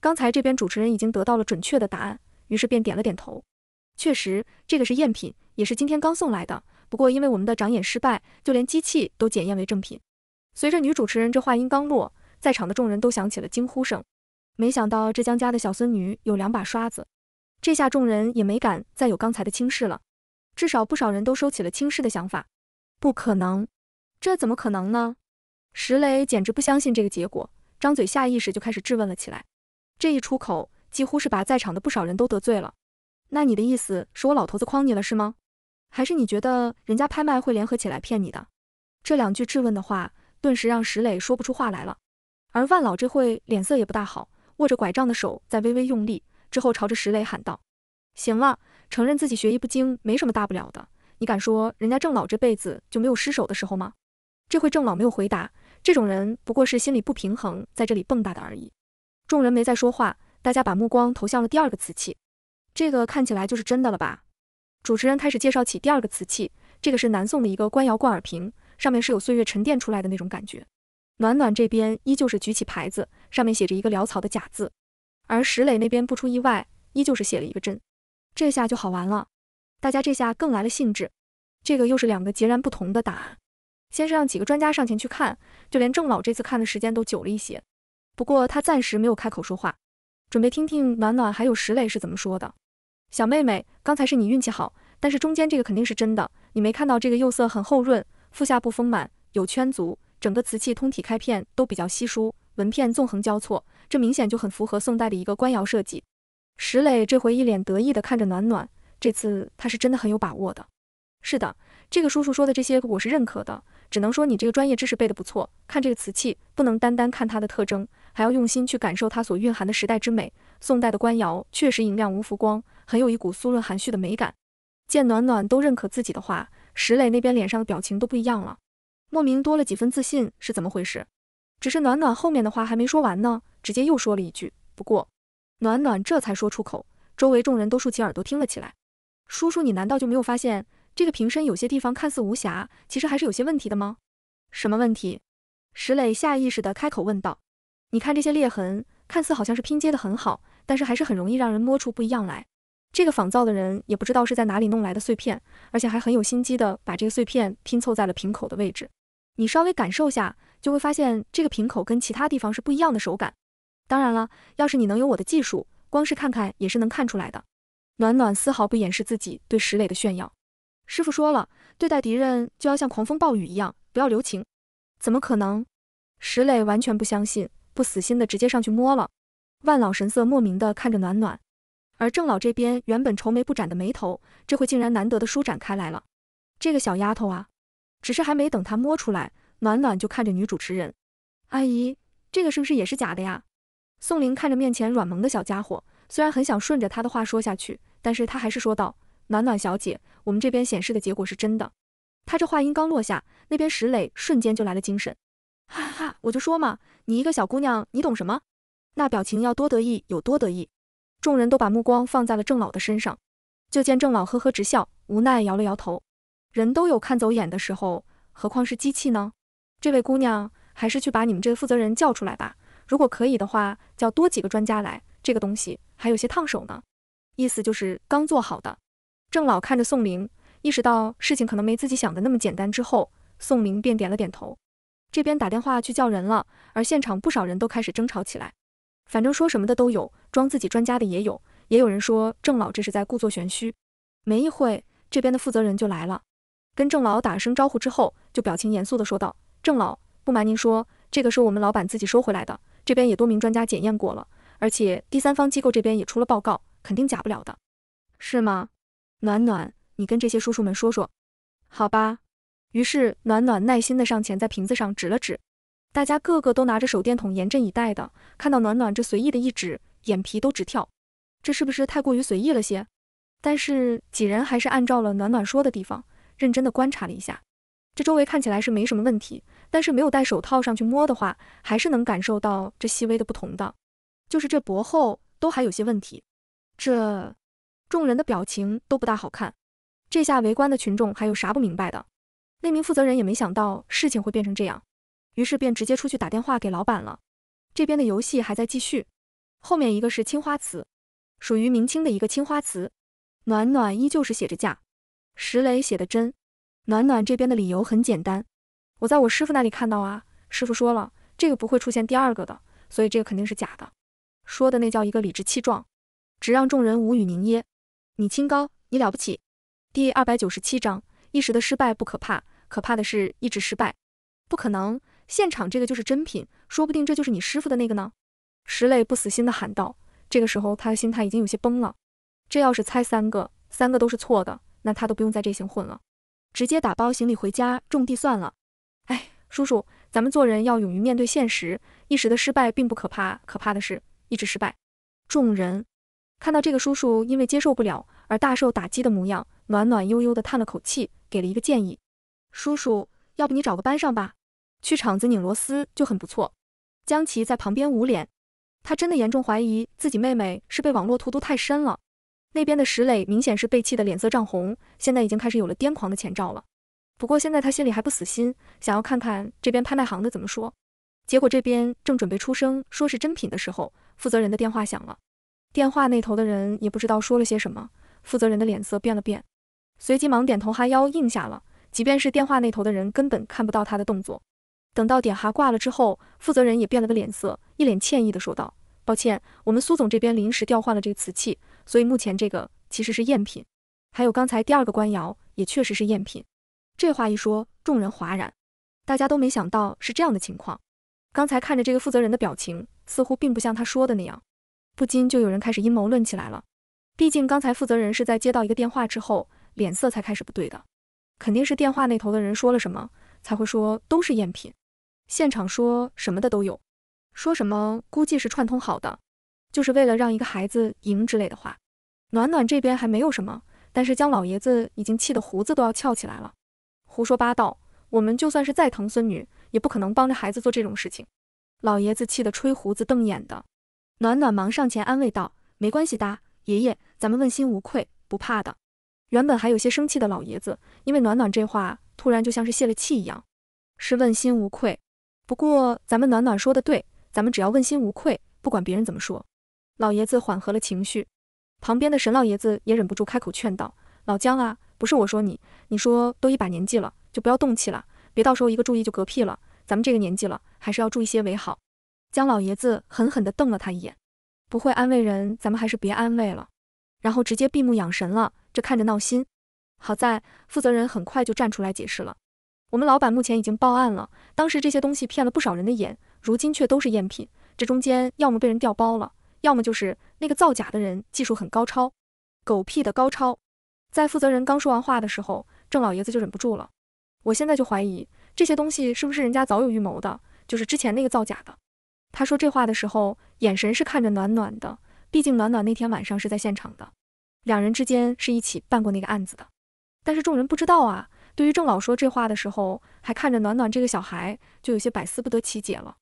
刚才这边主持人已经得到了准确的答案，于是便点了点头。确实，这个是赝品，也是今天刚送来的。不过因为我们的展演失败，就连机器都检验为正品。随着女主持人这话音刚落，在场的众人都响起了惊呼声。没想到这江家的小孙女有两把刷子，这下众人也没敢再有刚才的轻视了。至少不少人都收起了轻视的想法。不可能，这怎么可能呢？石磊简直不相信这个结果，张嘴下意识就开始质问了起来。这一出口，几乎是把在场的不少人都得罪了。那你的意思是我老头子诓你了是吗？还是你觉得人家拍卖会联合起来骗你的？这两句质问的话，顿时让石磊说不出话来了。而万老这会脸色也不大好，握着拐杖的手在微微用力之后，朝着石磊喊道：“行了。”承认自己学艺不精没什么大不了的，你敢说人家郑老这辈子就没有失手的时候吗？这回郑老没有回答，这种人不过是心里不平衡，在这里蹦跶的而已。众人没再说话，大家把目光投向了第二个瓷器，这个看起来就是真的了吧？主持人开始介绍起第二个瓷器，这个是南宋的一个官窑罐耳瓶，上面是有岁月沉淀出来的那种感觉。暖暖这边依旧是举起牌子，上面写着一个潦草的假字，而石磊那边不出意外，依旧是写了一个真。这下就好玩了，大家这下更来了兴致。这个又是两个截然不同的答案。先是让几个专家上前去看，就连郑老这次看的时间都久了一些，不过他暂时没有开口说话，准备听听暖暖还有石磊是怎么说的。小妹妹，刚才是你运气好，但是中间这个肯定是真的。你没看到这个釉色很厚润，腹下部丰满，有圈足，整个瓷器通体开片都比较稀疏，纹片纵横交错，这明显就很符合宋代的一个官窑设计。石磊这回一脸得意地看着暖暖，这次他是真的很有把握的。是的，这个叔叔说的这些我是认可的，只能说你这个专业知识背得不错。看这个瓷器，不能单单看它的特征，还要用心去感受它所蕴含的时代之美。宋代的官窑确实莹亮无浮光，很有一股酥润含蓄的美感。见暖暖都认可自己的话，石磊那边脸上的表情都不一样了，莫名多了几分自信，是怎么回事？只是暖暖后面的话还没说完呢，直接又说了一句：“不过。”暖暖这才说出口，周围众人都竖起耳朵听了起来。叔叔，你难道就没有发现这个瓶身有些地方看似无瑕，其实还是有些问题的吗？什么问题？石磊下意识地开口问道。你看这些裂痕，看似好像是拼接的很好，但是还是很容易让人摸出不一样来。这个仿造的人也不知道是在哪里弄来的碎片，而且还很有心机地把这个碎片拼凑在了瓶口的位置。你稍微感受下，就会发现这个瓶口跟其他地方是不一样的手感。当然了，要是你能有我的技术，光是看看也是能看出来的。暖暖丝毫不掩饰自己对石磊的炫耀。师傅说了，对待敌人就要像狂风暴雨一样，不要留情。怎么可能？石磊完全不相信，不死心的直接上去摸了。万老神色莫名的看着暖暖，而郑老这边原本愁眉不展的眉头，这会竟然难得的舒展开来了。这个小丫头啊，只是还没等他摸出来，暖暖就看着女主持人，阿姨，这个是不是也是假的呀？宋凌看着面前软萌的小家伙，虽然很想顺着他的话说下去，但是他还是说道：“暖暖小姐，我们这边显示的结果是真的。”他这话音刚落下，那边石磊瞬间就来了精神，哈哈，我就说嘛，你一个小姑娘，你懂什么？那表情要多得意有多得意。众人都把目光放在了郑老的身上，就见郑老呵呵直笑，无奈摇了摇头。人都有看走眼的时候，何况是机器呢？这位姑娘，还是去把你们这个负责人叫出来吧。如果可以的话，叫多几个专家来，这个东西还有些烫手呢。意思就是刚做好的。郑老看着宋林，意识到事情可能没自己想的那么简单之后，宋林便点了点头。这边打电话去叫人了，而现场不少人都开始争吵起来，反正说什么的都有，装自己专家的也有，也有人说郑老这是在故作玄虚。没一会，这边的负责人就来了，跟郑老打了声招呼之后，就表情严肃的说道：“郑老，不瞒您说，这个是我们老板自己收回来的。”这边也多名专家检验过了，而且第三方机构这边也出了报告，肯定假不了的，是吗？暖暖，你跟这些叔叔们说说，好吧。于是暖暖耐心的上前，在瓶子上指了指，大家个个都拿着手电筒严阵以待的，看到暖暖这随意的一指，眼皮都直跳，这是不是太过于随意了些？但是几人还是按照了暖暖说的地方，认真的观察了一下。这周围看起来是没什么问题，但是没有戴手套上去摸的话，还是能感受到这细微的不同。的就是这薄厚都还有些问题，这众人的表情都不大好看。这下围观的群众还有啥不明白的？那名负责人也没想到事情会变成这样，于是便直接出去打电话给老板了。这边的游戏还在继续，后面一个是青花瓷，属于明清的一个青花瓷。暖暖依旧是写着假，石磊写的真。暖暖这边的理由很简单，我在我师傅那里看到啊，师傅说了，这个不会出现第二个的，所以这个肯定是假的。说的那叫一个理直气壮，直让众人无语凝噎。你清高，你了不起。第二百九十七章，一时的失败不可怕，可怕的是一直失败。不可能，现场这个就是真品，说不定这就是你师傅的那个呢。石磊不死心的喊道，这个时候他的心态已经有些崩了，这要是猜三个，三个都是错的，那他都不用在这行混了。直接打包行李回家种地算了。哎，叔叔，咱们做人要勇于面对现实，一时的失败并不可怕，可怕的是一直失败。众人看到这个叔叔因为接受不了而大受打击的模样，暖暖悠悠地叹了口气，给了一个建议：叔叔，要不你找个班上吧，去厂子拧螺丝就很不错。江琪在旁边捂脸，他真的严重怀疑自己妹妹是被网络荼毒太深了。那边的石磊明显是被气得脸色涨红，现在已经开始有了癫狂的前兆了。不过现在他心里还不死心，想要看看这边拍卖行的怎么说。结果这边正准备出声说是真品的时候，负责人的电话响了。电话那头的人也不知道说了些什么，负责人的脸色变了变，随即忙点头哈腰应下了。即便是电话那头的人根本看不到他的动作。等到点哈挂了之后，负责人也变了个脸色，一脸歉意地说道：“抱歉，我们苏总这边临时调换了这个瓷器。”所以目前这个其实是赝品，还有刚才第二个官窑也确实是赝品。这话一说，众人哗然，大家都没想到是这样的情况。刚才看着这个负责人的表情，似乎并不像他说的那样，不禁就有人开始阴谋论起来了。毕竟刚才负责人是在接到一个电话之后，脸色才开始不对的，肯定是电话那头的人说了什么，才会说都是赝品。现场说什么的都有，说什么估计是串通好的。就是为了让一个孩子赢之类的话，暖暖这边还没有什么，但是江老爷子已经气得胡子都要翘起来了。胡说八道！我们就算是再疼孙女，也不可能帮着孩子做这种事情。老爷子气得吹胡子瞪眼的。暖暖忙上前安慰道：“没关系的，爷爷，咱们问心无愧，不怕的。”原本还有些生气的老爷子，因为暖暖这话，突然就像是泄了气一样。是问心无愧，不过咱们暖暖说的对，咱们只要问心无愧，不管别人怎么说。老爷子缓和了情绪，旁边的沈老爷子也忍不住开口劝道：“老姜啊，不是我说你，你说都一把年纪了，就不要动气了，别到时候一个注意就嗝屁了。咱们这个年纪了，还是要注意些为好。”姜老爷子狠狠地瞪了他一眼，不会安慰人，咱们还是别安慰了。然后直接闭目养神了，这看着闹心。好在负责人很快就站出来解释了，我们老板目前已经报案了，当时这些东西骗了不少人的眼，如今却都是赝品，这中间要么被人调包了。要么就是那个造假的人技术很高超，狗屁的高超！在负责人刚说完话的时候，郑老爷子就忍不住了。我现在就怀疑这些东西是不是人家早有预谋的，就是之前那个造假的。他说这话的时候，眼神是看着暖暖的，毕竟暖暖那天晚上是在现场的，两人之间是一起办过那个案子的。但是众人不知道啊，对于郑老说这话的时候还看着暖暖这个小孩，就有些百思不得其解了。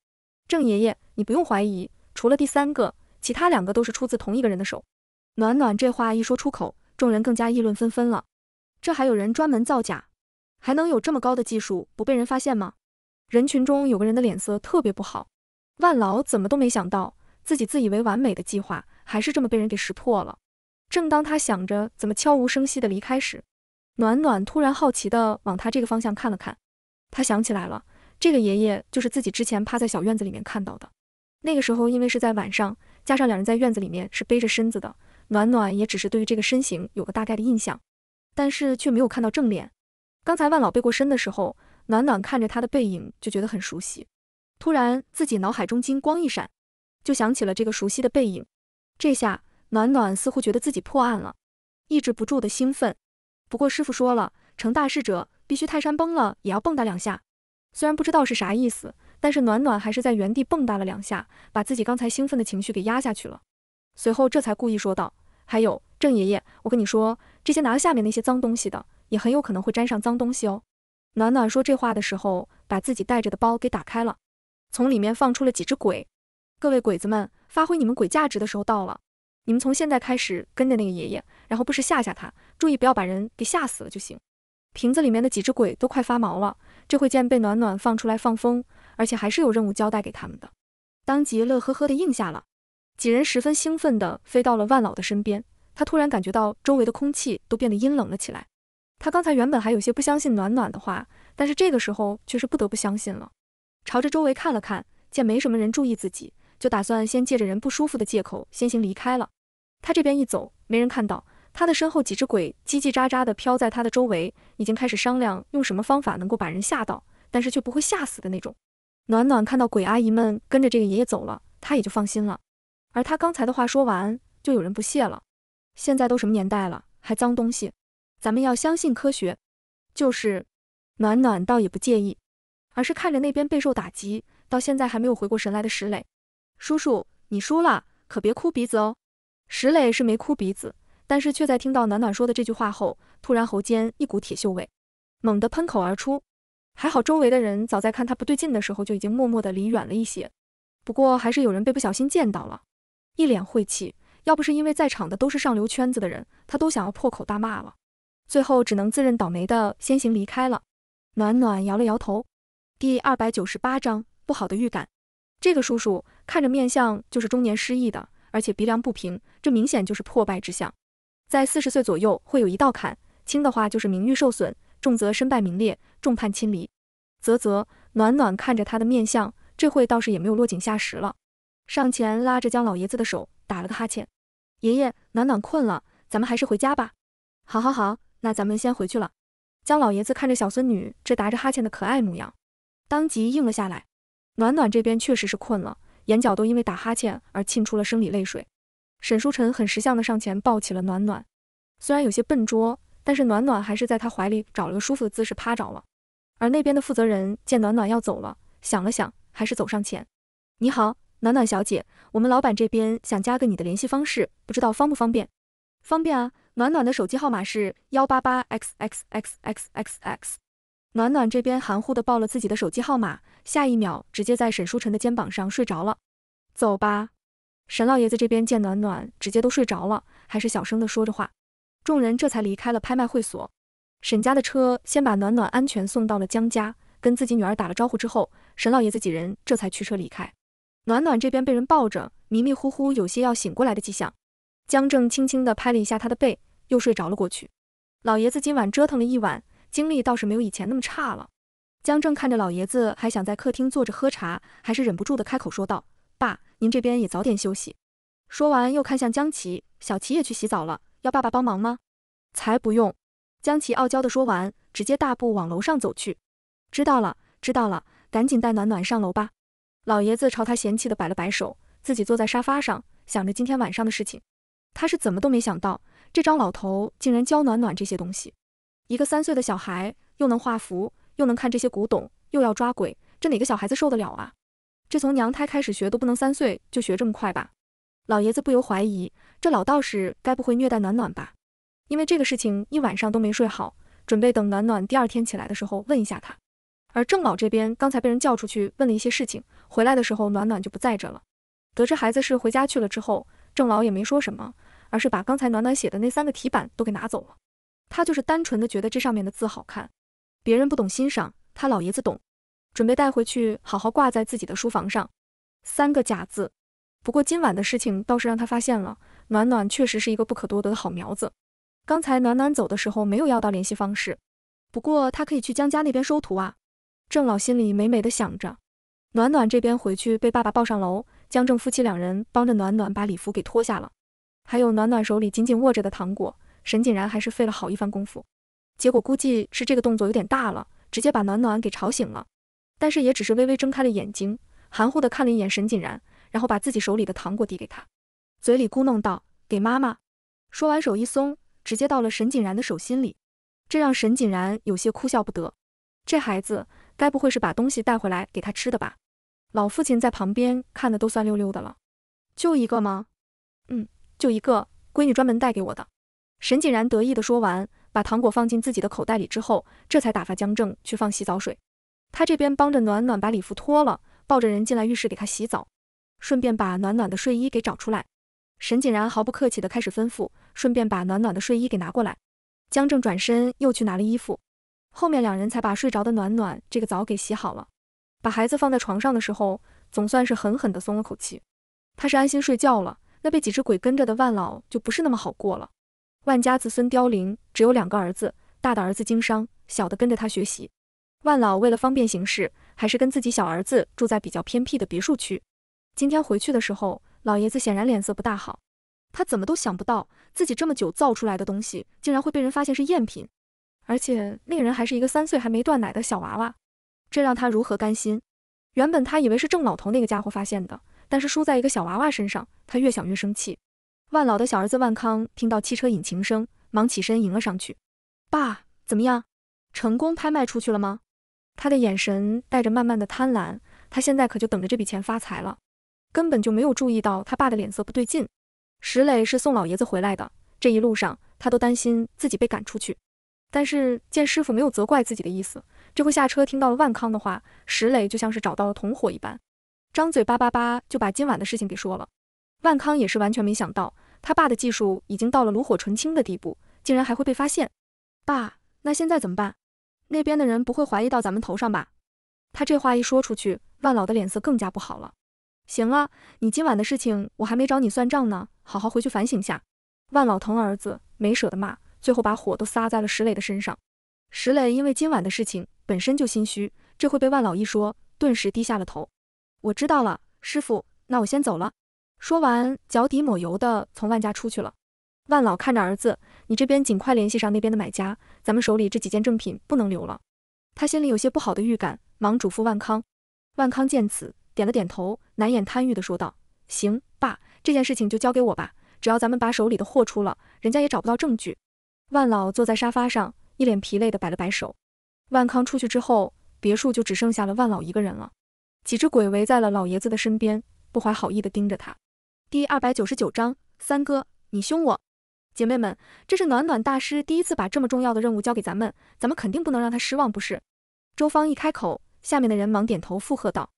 郑爷爷，你不用怀疑，除了第三个。其他两个都是出自同一个人的手，暖暖这话一说出口，众人更加议论纷纷了。这还有人专门造假，还能有这么高的技术不被人发现吗？人群中有个人的脸色特别不好，万老怎么都没想到自己自以为完美的计划还是这么被人给识破了。正当他想着怎么悄无声息的离开时，暖暖突然好奇的往他这个方向看了看，他想起来了，这个爷爷就是自己之前趴在小院子里面看到的，那个时候因为是在晚上。加上两人在院子里面是背着身子的，暖暖也只是对于这个身形有个大概的印象，但是却没有看到正脸。刚才万老背过身的时候，暖暖看着他的背影就觉得很熟悉，突然自己脑海中金光一闪，就想起了这个熟悉的背影。这下暖暖似乎觉得自己破案了，抑制不住的兴奋。不过师傅说了，成大事者必须泰山崩了也要蹦跶两下，虽然不知道是啥意思。但是暖暖还是在原地蹦跶了两下，把自己刚才兴奋的情绪给压下去了。随后这才故意说道：“还有郑爷爷，我跟你说，这些拿下面那些脏东西的，也很有可能会沾上脏东西哦。”暖暖说这话的时候，把自己带着的包给打开了，从里面放出了几只鬼。各位鬼子们，发挥你们鬼价值的时候到了，你们从现在开始跟着那个爷爷，然后不时吓吓他，注意不要把人给吓死了就行。瓶子里面的几只鬼都快发毛了。这会见被暖暖放出来放风，而且还是有任务交代给他们的，当即乐呵呵的应下了。几人十分兴奋的飞到了万老的身边，他突然感觉到周围的空气都变得阴冷了起来。他刚才原本还有些不相信暖暖的话，但是这个时候却是不得不相信了。朝着周围看了看，见没什么人注意自己，就打算先借着人不舒服的借口先行离开了。他这边一走，没人看到。他的身后几只鬼叽叽喳喳地飘在他的周围，已经开始商量用什么方法能够把人吓到，但是却不会吓死的那种。暖暖看到鬼阿姨们跟着这个爷爷走了，她也就放心了。而他刚才的话说完，就有人不屑了。现在都什么年代了，还脏东西？咱们要相信科学。就是，暖暖倒也不介意，而是看着那边备受打击，到现在还没有回过神来的石磊。叔叔，你输了，可别哭鼻子哦。石磊是没哭鼻子。但是却在听到暖暖说的这句话后，突然喉间一股铁锈味，猛地喷口而出。还好周围的人早在看他不对劲的时候，就已经默默地离远了一些。不过还是有人被不小心见到了，一脸晦气。要不是因为在场的都是上流圈子的人，他都想要破口大骂了。最后只能自认倒霉的先行离开了。暖暖摇了摇头。第二百九十八章不好的预感。这个叔叔看着面相就是中年失意的，而且鼻梁不平，这明显就是破败之相。在四十岁左右会有一道坎，轻的话就是名誉受损，重则身败名裂、众叛亲离。啧啧，暖暖看着他的面相，这会倒是也没有落井下石了，上前拉着江老爷子的手，打了个哈欠：“爷爷，暖暖困了，咱们还是回家吧。”“好，好，好，那咱们先回去了。”江老爷子看着小孙女这打着哈欠的可爱模样，当即应了下来。暖暖这边确实是困了，眼角都因为打哈欠而沁出了生理泪水。沈书晨很识相的上前抱起了暖暖，虽然有些笨拙，但是暖暖还是在他怀里找了个舒服的姿势趴着了。而那边的负责人见暖暖要走了，想了想，还是走上前：“你好，暖暖小姐，我们老板这边想加个你的联系方式，不知道方不方便？方便啊，暖暖的手机号码是幺八八 xxxxxxxx。暖暖这边含糊的报了自己的手机号码，下一秒直接在沈书晨的肩膀上睡着了。走吧。”沈老爷子这边见暖暖直接都睡着了，还是小声的说着话，众人这才离开了拍卖会所。沈家的车先把暖暖安全送到了江家，跟自己女儿打了招呼之后，沈老爷子几人这才驱车离开。暖暖这边被人抱着，迷迷糊糊，有些要醒过来的迹象。江正轻轻的拍了一下他的背，又睡着了过去。老爷子今晚折腾了一晚，精力倒是没有以前那么差了。江正看着老爷子，还想在客厅坐着喝茶，还是忍不住的开口说道。爸，您这边也早点休息。说完又看向江琪，小琪也去洗澡了，要爸爸帮忙吗？才不用。江琪傲娇的说完，直接大步往楼上走去。知道了，知道了，赶紧带暖暖上楼吧。老爷子朝他嫌弃的摆了摆手，自己坐在沙发上，想着今天晚上的事情。他是怎么都没想到，这张老头竟然教暖暖这些东西。一个三岁的小孩，又能画符，又能看这些古董，又要抓鬼，这哪个小孩子受得了啊？这从娘胎开始学都不能三岁就学这么快吧？老爷子不由怀疑，这老道士该不会虐待暖暖吧？因为这个事情一晚上都没睡好，准备等暖暖第二天起来的时候问一下他。而郑老这边刚才被人叫出去问了一些事情，回来的时候暖暖就不在这了。得知孩子是回家去了之后，郑老也没说什么，而是把刚才暖暖写的那三个题板都给拿走了。他就是单纯的觉得这上面的字好看，别人不懂欣赏，他老爷子懂。准备带回去，好好挂在自己的书房上。三个假字，不过今晚的事情倒是让他发现了，暖暖确实是一个不可多得的好苗子。刚才暖暖走的时候没有要到联系方式，不过他可以去江家那边收徒啊。郑老心里美美的想着。暖暖这边回去被爸爸抱上楼，江正夫妻两人帮着暖暖把礼服给脱下了，还有暖暖手里紧紧握着的糖果，沈锦然还是费了好一番功夫。结果估计是这个动作有点大了，直接把暖暖给吵醒了。但是也只是微微睁开了眼睛，含糊的看了一眼沈锦然，然后把自己手里的糖果递给他，嘴里咕哝道：“给妈妈。”说完手一松，直接到了沈锦然的手心里，这让沈锦然有些哭笑不得。这孩子该不会是把东西带回来给他吃的吧？老父亲在旁边看的都酸溜溜的了。就一个吗？嗯，就一个，闺女专门带给我的。沈锦然得意的说完，把糖果放进自己的口袋里之后，这才打发江正去放洗澡水。他这边帮着暖暖把礼服脱了，抱着人进来浴室给他洗澡，顺便把暖暖的睡衣给找出来。沈锦然毫不客气地开始吩咐，顺便把暖暖的睡衣给拿过来。江正转身又去拿了衣服，后面两人才把睡着的暖暖这个澡给洗好了。把孩子放在床上的时候，总算是狠狠地松了口气。他是安心睡觉了，那被几只鬼跟着的万老就不是那么好过了。万家子孙凋零，只有两个儿子，大的儿子经商，小的跟着他学习。万老为了方便行事，还是跟自己小儿子住在比较偏僻的别墅区。今天回去的时候，老爷子显然脸色不大好。他怎么都想不到，自己这么久造出来的东西，竟然会被人发现是赝品，而且那个人还是一个三岁还没断奶的小娃娃，这让他如何甘心？原本他以为是郑老头那个家伙发现的，但是输在一个小娃娃身上，他越想越生气。万老的小儿子万康听到汽车引擎声，忙起身迎了上去：“爸，怎么样，成功拍卖出去了吗？”他的眼神带着慢慢的贪婪，他现在可就等着这笔钱发财了，根本就没有注意到他爸的脸色不对劲。石磊是送老爷子回来的，这一路上他都担心自己被赶出去，但是见师傅没有责怪自己的意思，这会下车听到了万康的话，石磊就像是找到了同伙一般，张嘴叭叭叭就把今晚的事情给说了。万康也是完全没想到，他爸的技术已经到了炉火纯青的地步，竟然还会被发现。爸，那现在怎么办？那边的人不会怀疑到咱们头上吧？他这话一说出去，万老的脸色更加不好了。行了，你今晚的事情我还没找你算账呢，好好回去反省下。万老疼儿子，没舍得骂，最后把火都撒在了石磊的身上。石磊因为今晚的事情本身就心虚，这会被万老一说，顿时低下了头。我知道了，师傅，那我先走了。说完，脚底抹油的从万家出去了。万老看着儿子。你这边尽快联系上那边的买家，咱们手里这几件正品不能留了。他心里有些不好的预感，忙嘱咐万康。万康见此，点了点头，难掩贪欲的说道：“行，爸，这件事情就交给我吧。只要咱们把手里的货出了，人家也找不到证据。”万老坐在沙发上，一脸疲累地摆了摆手。万康出去之后，别墅就只剩下了万老一个人了。几只鬼围在了老爷子的身边，不怀好意地盯着他。第二百九十九章，三哥，你凶我。姐妹们，这是暖暖大师第一次把这么重要的任务交给咱们，咱们肯定不能让他失望，不是？周芳一开口，下面的人忙点头附和道。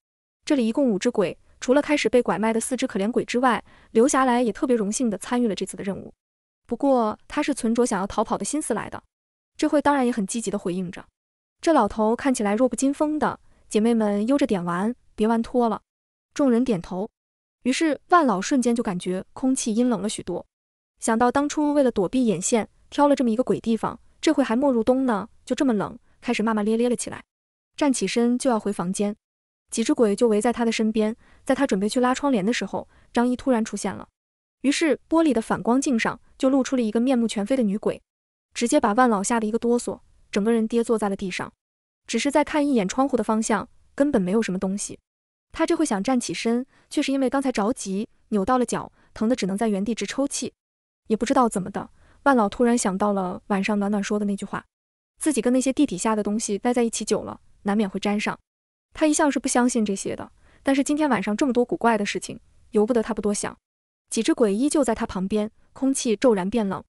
这里一共五只鬼，除了开始被拐卖的四只可怜鬼之外，刘霞来也特别荣幸的参与了这次的任务。不过他是存着想要逃跑的心思来的，这会当然也很积极的回应着。这老头看起来弱不禁风的，姐妹们悠着点玩，别玩脱了。众人点头，于是万老瞬间就感觉空气阴冷了许多。想到当初为了躲避眼线，挑了这么一个鬼地方，这会还没入冬呢，就这么冷，开始骂骂咧咧了起来，站起身就要回房间，几只鬼就围在他的身边，在他准备去拉窗帘的时候，张一突然出现了，于是玻璃的反光镜上就露出了一个面目全非的女鬼，直接把万老吓得一个哆嗦，整个人跌坐在了地上。只是在看一眼窗户的方向，根本没有什么东西。他这会想站起身，却是因为刚才着急扭到了脚，疼得只能在原地直抽泣。也不知道怎么的，万老突然想到了晚上暖暖说的那句话，自己跟那些地底下的东西待在一起久了，难免会沾上。他一向是不相信这些的，但是今天晚上这么多古怪的事情，由不得他不多想。几只鬼依旧在他旁边，空气骤然变冷，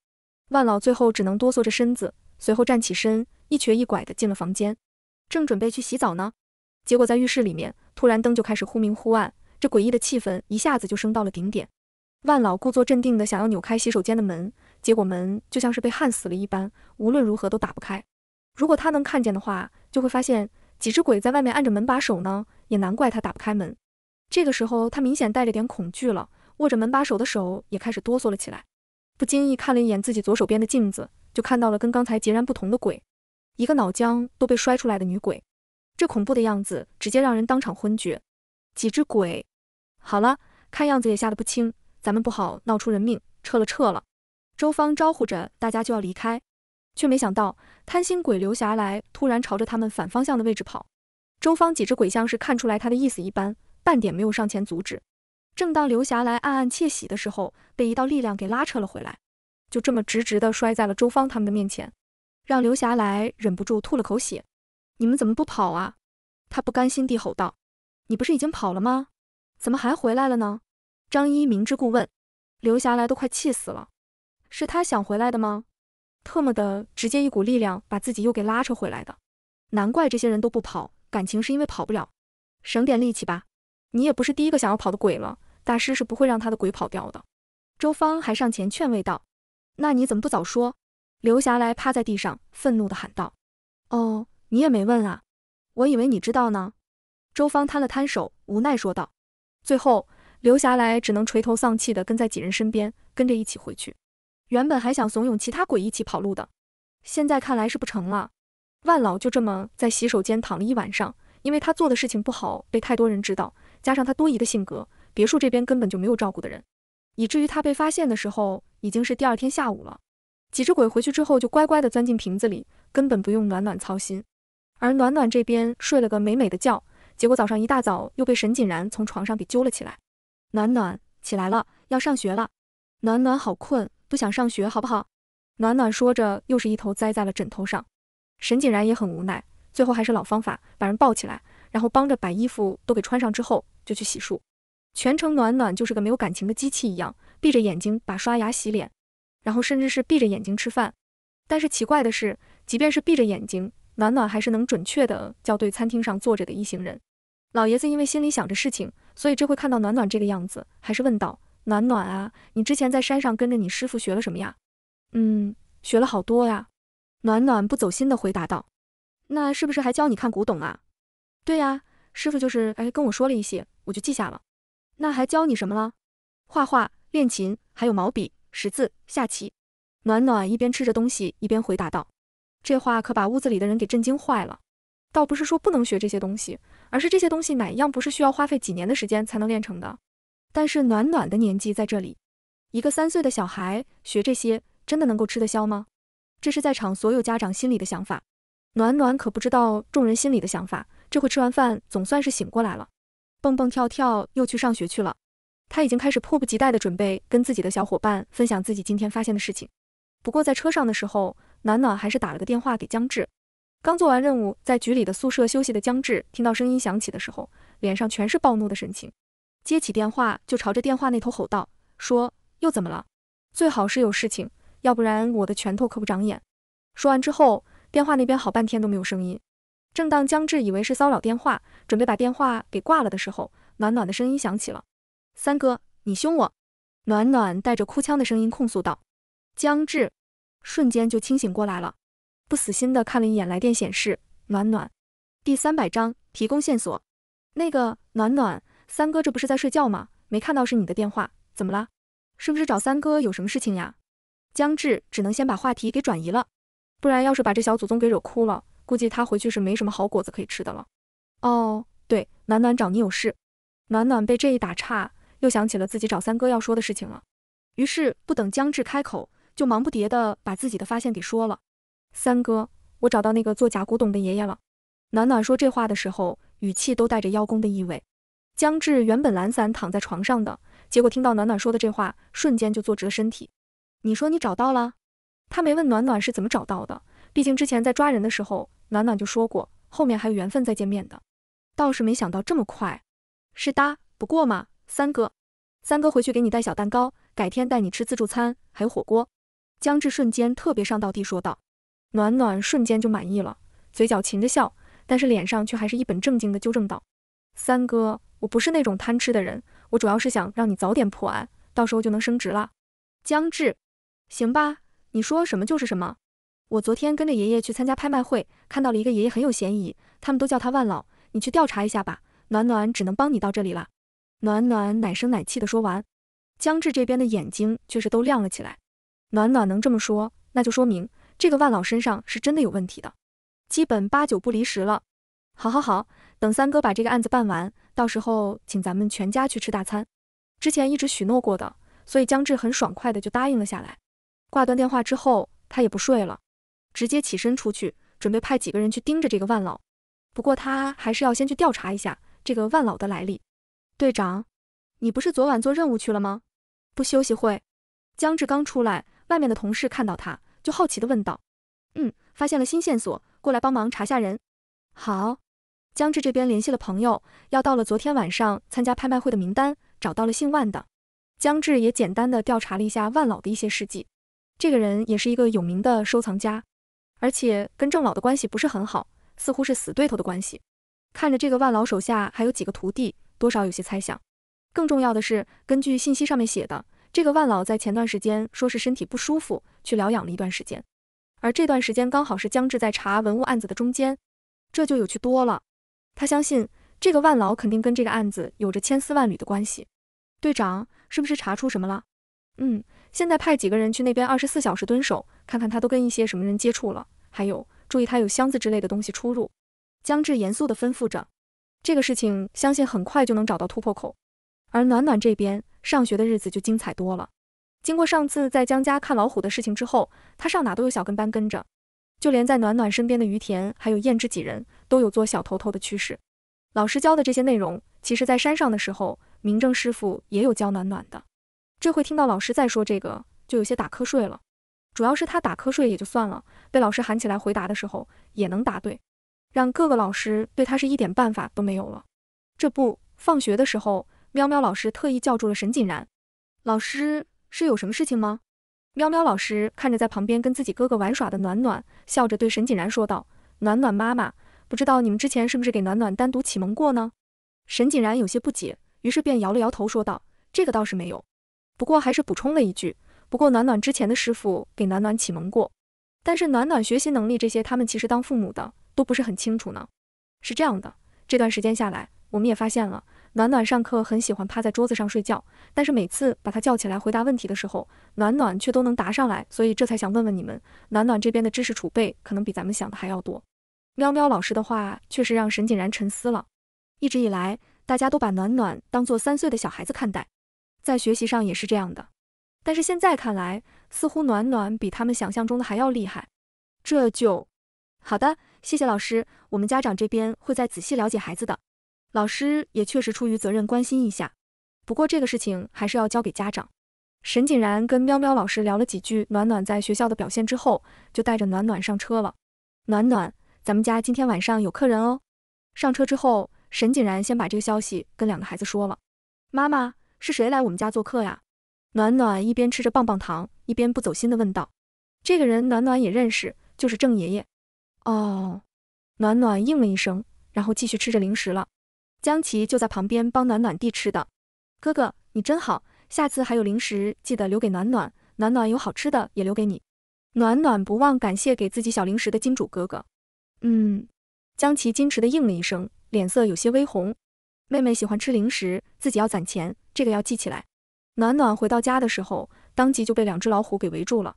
万老最后只能哆嗦着身子，随后站起身，一瘸一拐的进了房间，正准备去洗澡呢，结果在浴室里面，突然灯就开始忽明忽暗，这诡异的气氛一下子就升到了顶点。万老故作镇定地想要扭开洗手间的门，结果门就像是被焊死了一般，无论如何都打不开。如果他能看见的话，就会发现几只鬼在外面按着门把手呢。也难怪他打不开门。这个时候他明显带着点恐惧了，握着门把手的手也开始哆嗦了起来。不经意看了一眼自己左手边的镜子，就看到了跟刚才截然不同的鬼，一个脑浆都被摔出来的女鬼。这恐怖的样子直接让人当场昏厥。几只鬼，好了，看样子也吓得不轻。咱们不好闹出人命，撤了，撤了。周芳招呼着大家就要离开，却没想到贪心鬼刘霞来突然朝着他们反方向的位置跑。周芳几只鬼像是看出来他的意思一般，半点没有上前阻止。正当刘霞来暗暗窃喜的时候，被一道力量给拉扯了回来，就这么直直的摔在了周芳他们的面前，让刘霞来忍不住吐了口血。你们怎么不跑啊？他不甘心地吼道：“你不是已经跑了吗？怎么还回来了呢？”张一明知故问，刘霞来都快气死了，是他想回来的吗？特么的，直接一股力量把自己又给拉扯回来的，难怪这些人都不跑，感情是因为跑不了，省点力气吧，你也不是第一个想要跑的鬼了，大师是不会让他的鬼跑掉的。周芳还上前劝慰道：“那你怎么不早说？”刘霞来趴在地上，愤怒的喊道：“哦，你也没问啊，我以为你知道呢。”周芳摊了摊手，无奈说道：“最后。”留下来只能垂头丧气地跟在几人身边，跟着一起回去。原本还想怂恿其他鬼一起跑路的，现在看来是不成了。万老就这么在洗手间躺了一晚上，因为他做的事情不好，被太多人知道，加上他多疑的性格，别墅这边根本就没有照顾的人，以至于他被发现的时候已经是第二天下午了。几只鬼回去之后就乖乖地钻进瓶子里，根本不用暖暖操心。而暖暖这边睡了个美美的觉，结果早上一大早又被沈锦然从床上给揪了起来。暖暖起来了，要上学了。暖暖好困，不想上学，好不好？暖暖说着，又是一头栽在了枕头上。沈景然也很无奈，最后还是老方法，把人抱起来，然后帮着把衣服都给穿上，之后就去洗漱。全程暖暖就是个没有感情的机器一样，闭着眼睛把刷牙、洗脸，然后甚至是闭着眼睛吃饭。但是奇怪的是，即便是闭着眼睛，暖暖还是能准确的校对餐厅上坐着的一行人。老爷子因为心里想着事情。所以这回看到暖暖这个样子，还是问道：“暖暖啊，你之前在山上跟着你师傅学了什么呀？”“嗯，学了好多呀。”暖暖不走心的回答道。“那是不是还教你看古董啊？”“对呀，师傅就是哎跟我说了一些，我就记下了。”“那还教你什么了？”“画画、练琴，还有毛笔、识字、下棋。”暖暖一边吃着东西，一边回答道。这话可把屋子里的人给震惊坏了。倒不是说不能学这些东西，而是这些东西哪一样不是需要花费几年的时间才能练成的？但是暖暖的年纪在这里，一个三岁的小孩学这些，真的能够吃得消吗？这是在场所有家长心里的想法。暖暖可不知道众人心里的想法，这会吃完饭总算是醒过来了，蹦蹦跳跳又去上学去了。他已经开始迫不及待的准备跟自己的小伙伴分享自己今天发现的事情。不过在车上的时候，暖暖还是打了个电话给江志，刚做完任务，在局里的宿舍休息的江志，听到声音响起的时候，脸上全是暴怒的神情。接起电话就朝着电话那头吼道：“说又怎么了？最好是有事情，要不然我的拳头可不长眼。”说完之后，电话那边好半天都没有声音。正当江志以为是骚扰电话，准备把电话给挂了的时候，暖暖的声音响起了：“三哥，你凶我！”暖暖带着哭腔的声音控诉道。江志瞬间就清醒过来了。不死心的看了一眼来电显示，暖暖，第三百章提供线索。那个暖暖三哥这不是在睡觉吗？没看到是你的电话，怎么了？是不是找三哥有什么事情呀？江志只能先把话题给转移了，不然要是把这小祖宗给惹哭了，估计他回去是没什么好果子可以吃的了。哦，对，暖暖找你有事。暖暖被这一打岔，又想起了自己找三哥要说的事情了，于是不等江志开口，就忙不迭的把自己的发现给说了。三哥，我找到那个做假古董的爷爷了。暖暖说这话的时候，语气都带着邀功的意味。江志原本懒散躺在床上的，结果听到暖暖说的这话，瞬间就坐直了身体。你说你找到了？他没问暖暖是怎么找到的，毕竟之前在抓人的时候，暖暖就说过后面还有缘分再见面的。倒是没想到这么快。是哒，不过嘛，三哥，三哥回去给你带小蛋糕，改天带你吃自助餐，还有火锅。江志瞬间特别上道地说道。暖暖瞬间就满意了，嘴角噙着笑，但是脸上却还是一本正经地纠正道：“三哥，我不是那种贪吃的人，我主要是想让你早点破案，到时候就能升职了。”江志，行吧，你说什么就是什么。我昨天跟着爷爷去参加拍卖会，看到了一个爷爷很有嫌疑，他们都叫他万老，你去调查一下吧。暖暖只能帮你到这里了。暖暖奶声奶气地说完，江志这边的眼睛却是都亮了起来。暖暖能这么说，那就说明。这个万老身上是真的有问题的，基本八九不离十了。好好好，等三哥把这个案子办完，到时候请咱们全家去吃大餐，之前一直许诺过的，所以江志很爽快的就答应了下来。挂断电话之后，他也不睡了，直接起身出去，准备派几个人去盯着这个万老。不过他还是要先去调查一下这个万老的来历。队长，你不是昨晚做任务去了吗？不休息会？江志刚出来，外面的同事看到他。就好奇的问道：“嗯，发现了新线索，过来帮忙查下人。”好，江志这边联系了朋友，要到了昨天晚上参加拍卖会的名单，找到了姓万的。江志也简单的调查了一下万老的一些事迹，这个人也是一个有名的收藏家，而且跟郑老的关系不是很好，似乎是死对头的关系。看着这个万老手下还有几个徒弟，多少有些猜想。更重要的是，根据信息上面写的。这个万老在前段时间说是身体不舒服，去疗养了一段时间，而这段时间刚好是江志在查文物案子的中间，这就有趣多了。他相信这个万老肯定跟这个案子有着千丝万缕的关系。队长，是不是查出什么了？嗯，现在派几个人去那边二十四小时蹲守，看看他都跟一些什么人接触了，还有注意他有箱子之类的东西出入。江志严肃地吩咐着，这个事情相信很快就能找到突破口。而暖暖这边。上学的日子就精彩多了。经过上次在江家看老虎的事情之后，他上哪都有小跟班跟着，就连在暖暖身边的于田，还有燕之几人都有做小头头的趋势。老师教的这些内容，其实在山上的时候，明正师傅也有教暖暖的。这回听到老师在说这个，就有些打瞌睡了。主要是他打瞌睡也就算了，被老师喊起来回答的时候，也能答对，让各个老师对他是一点办法都没有了。这不，放学的时候。喵喵老师特意叫住了沈锦然，老师是有什么事情吗？喵喵老师看着在旁边跟自己哥哥玩耍的暖暖，笑着对沈锦然说道：“暖暖妈妈，不知道你们之前是不是给暖暖单独启蒙过呢？”沈锦然有些不解，于是便摇了摇头说道：“这个倒是没有，不过还是补充了一句，不过暖暖之前的师傅给暖暖启蒙过，但是暖暖学习能力这些，他们其实当父母的都不是很清楚呢。是这样的，这段时间下来，我们也发现了。”暖暖上课很喜欢趴在桌子上睡觉，但是每次把他叫起来回答问题的时候，暖暖却都能答上来，所以这才想问问你们，暖暖这边的知识储备可能比咱们想的还要多。喵喵老师的话确实让沈锦然沉思了，一直以来大家都把暖暖当做三岁的小孩子看待，在学习上也是这样的，但是现在看来，似乎暖暖比他们想象中的还要厉害，这就好的，谢谢老师，我们家长这边会再仔细了解孩子的。老师也确实出于责任关心一下，不过这个事情还是要交给家长。沈景然跟喵喵老师聊了几句暖暖在学校的表现之后，就带着暖暖上车了。暖暖，咱们家今天晚上有客人哦。上车之后，沈景然先把这个消息跟两个孩子说了。妈妈是谁来我们家做客呀？暖暖一边吃着棒棒糖，一边不走心的问道。这个人暖暖也认识，就是郑爷爷。哦，暖暖应了一声，然后继续吃着零食了。江琪就在旁边帮暖暖递吃的，哥哥你真好，下次还有零食记得留给暖暖，暖暖有好吃的也留给你。暖暖不忘感谢给自己小零食的金主哥哥。嗯，江琪矜持的应了一声，脸色有些微红。妹妹喜欢吃零食，自己要攒钱，这个要记起来。暖暖回到家的时候，当即就被两只老虎给围住了，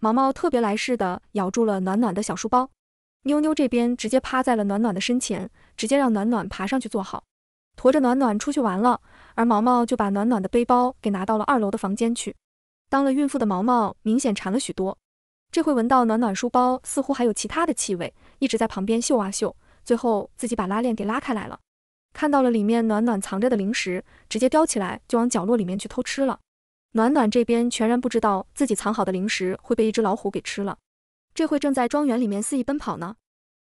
毛毛特别来势的咬住了暖暖的小书包。妞妞这边直接趴在了暖暖的身前，直接让暖暖爬上去坐好，驮着暖暖出去玩了。而毛毛就把暖暖的背包给拿到了二楼的房间去。当了孕妇的毛毛明显馋了许多，这会闻到暖暖书包似乎还有其他的气味，一直在旁边嗅啊嗅，最后自己把拉链给拉开来了，看到了里面暖暖藏着的零食，直接叼起来就往角落里面去偷吃了。暖暖这边全然不知道自己藏好的零食会被一只老虎给吃了。这会正在庄园里面肆意奔跑呢。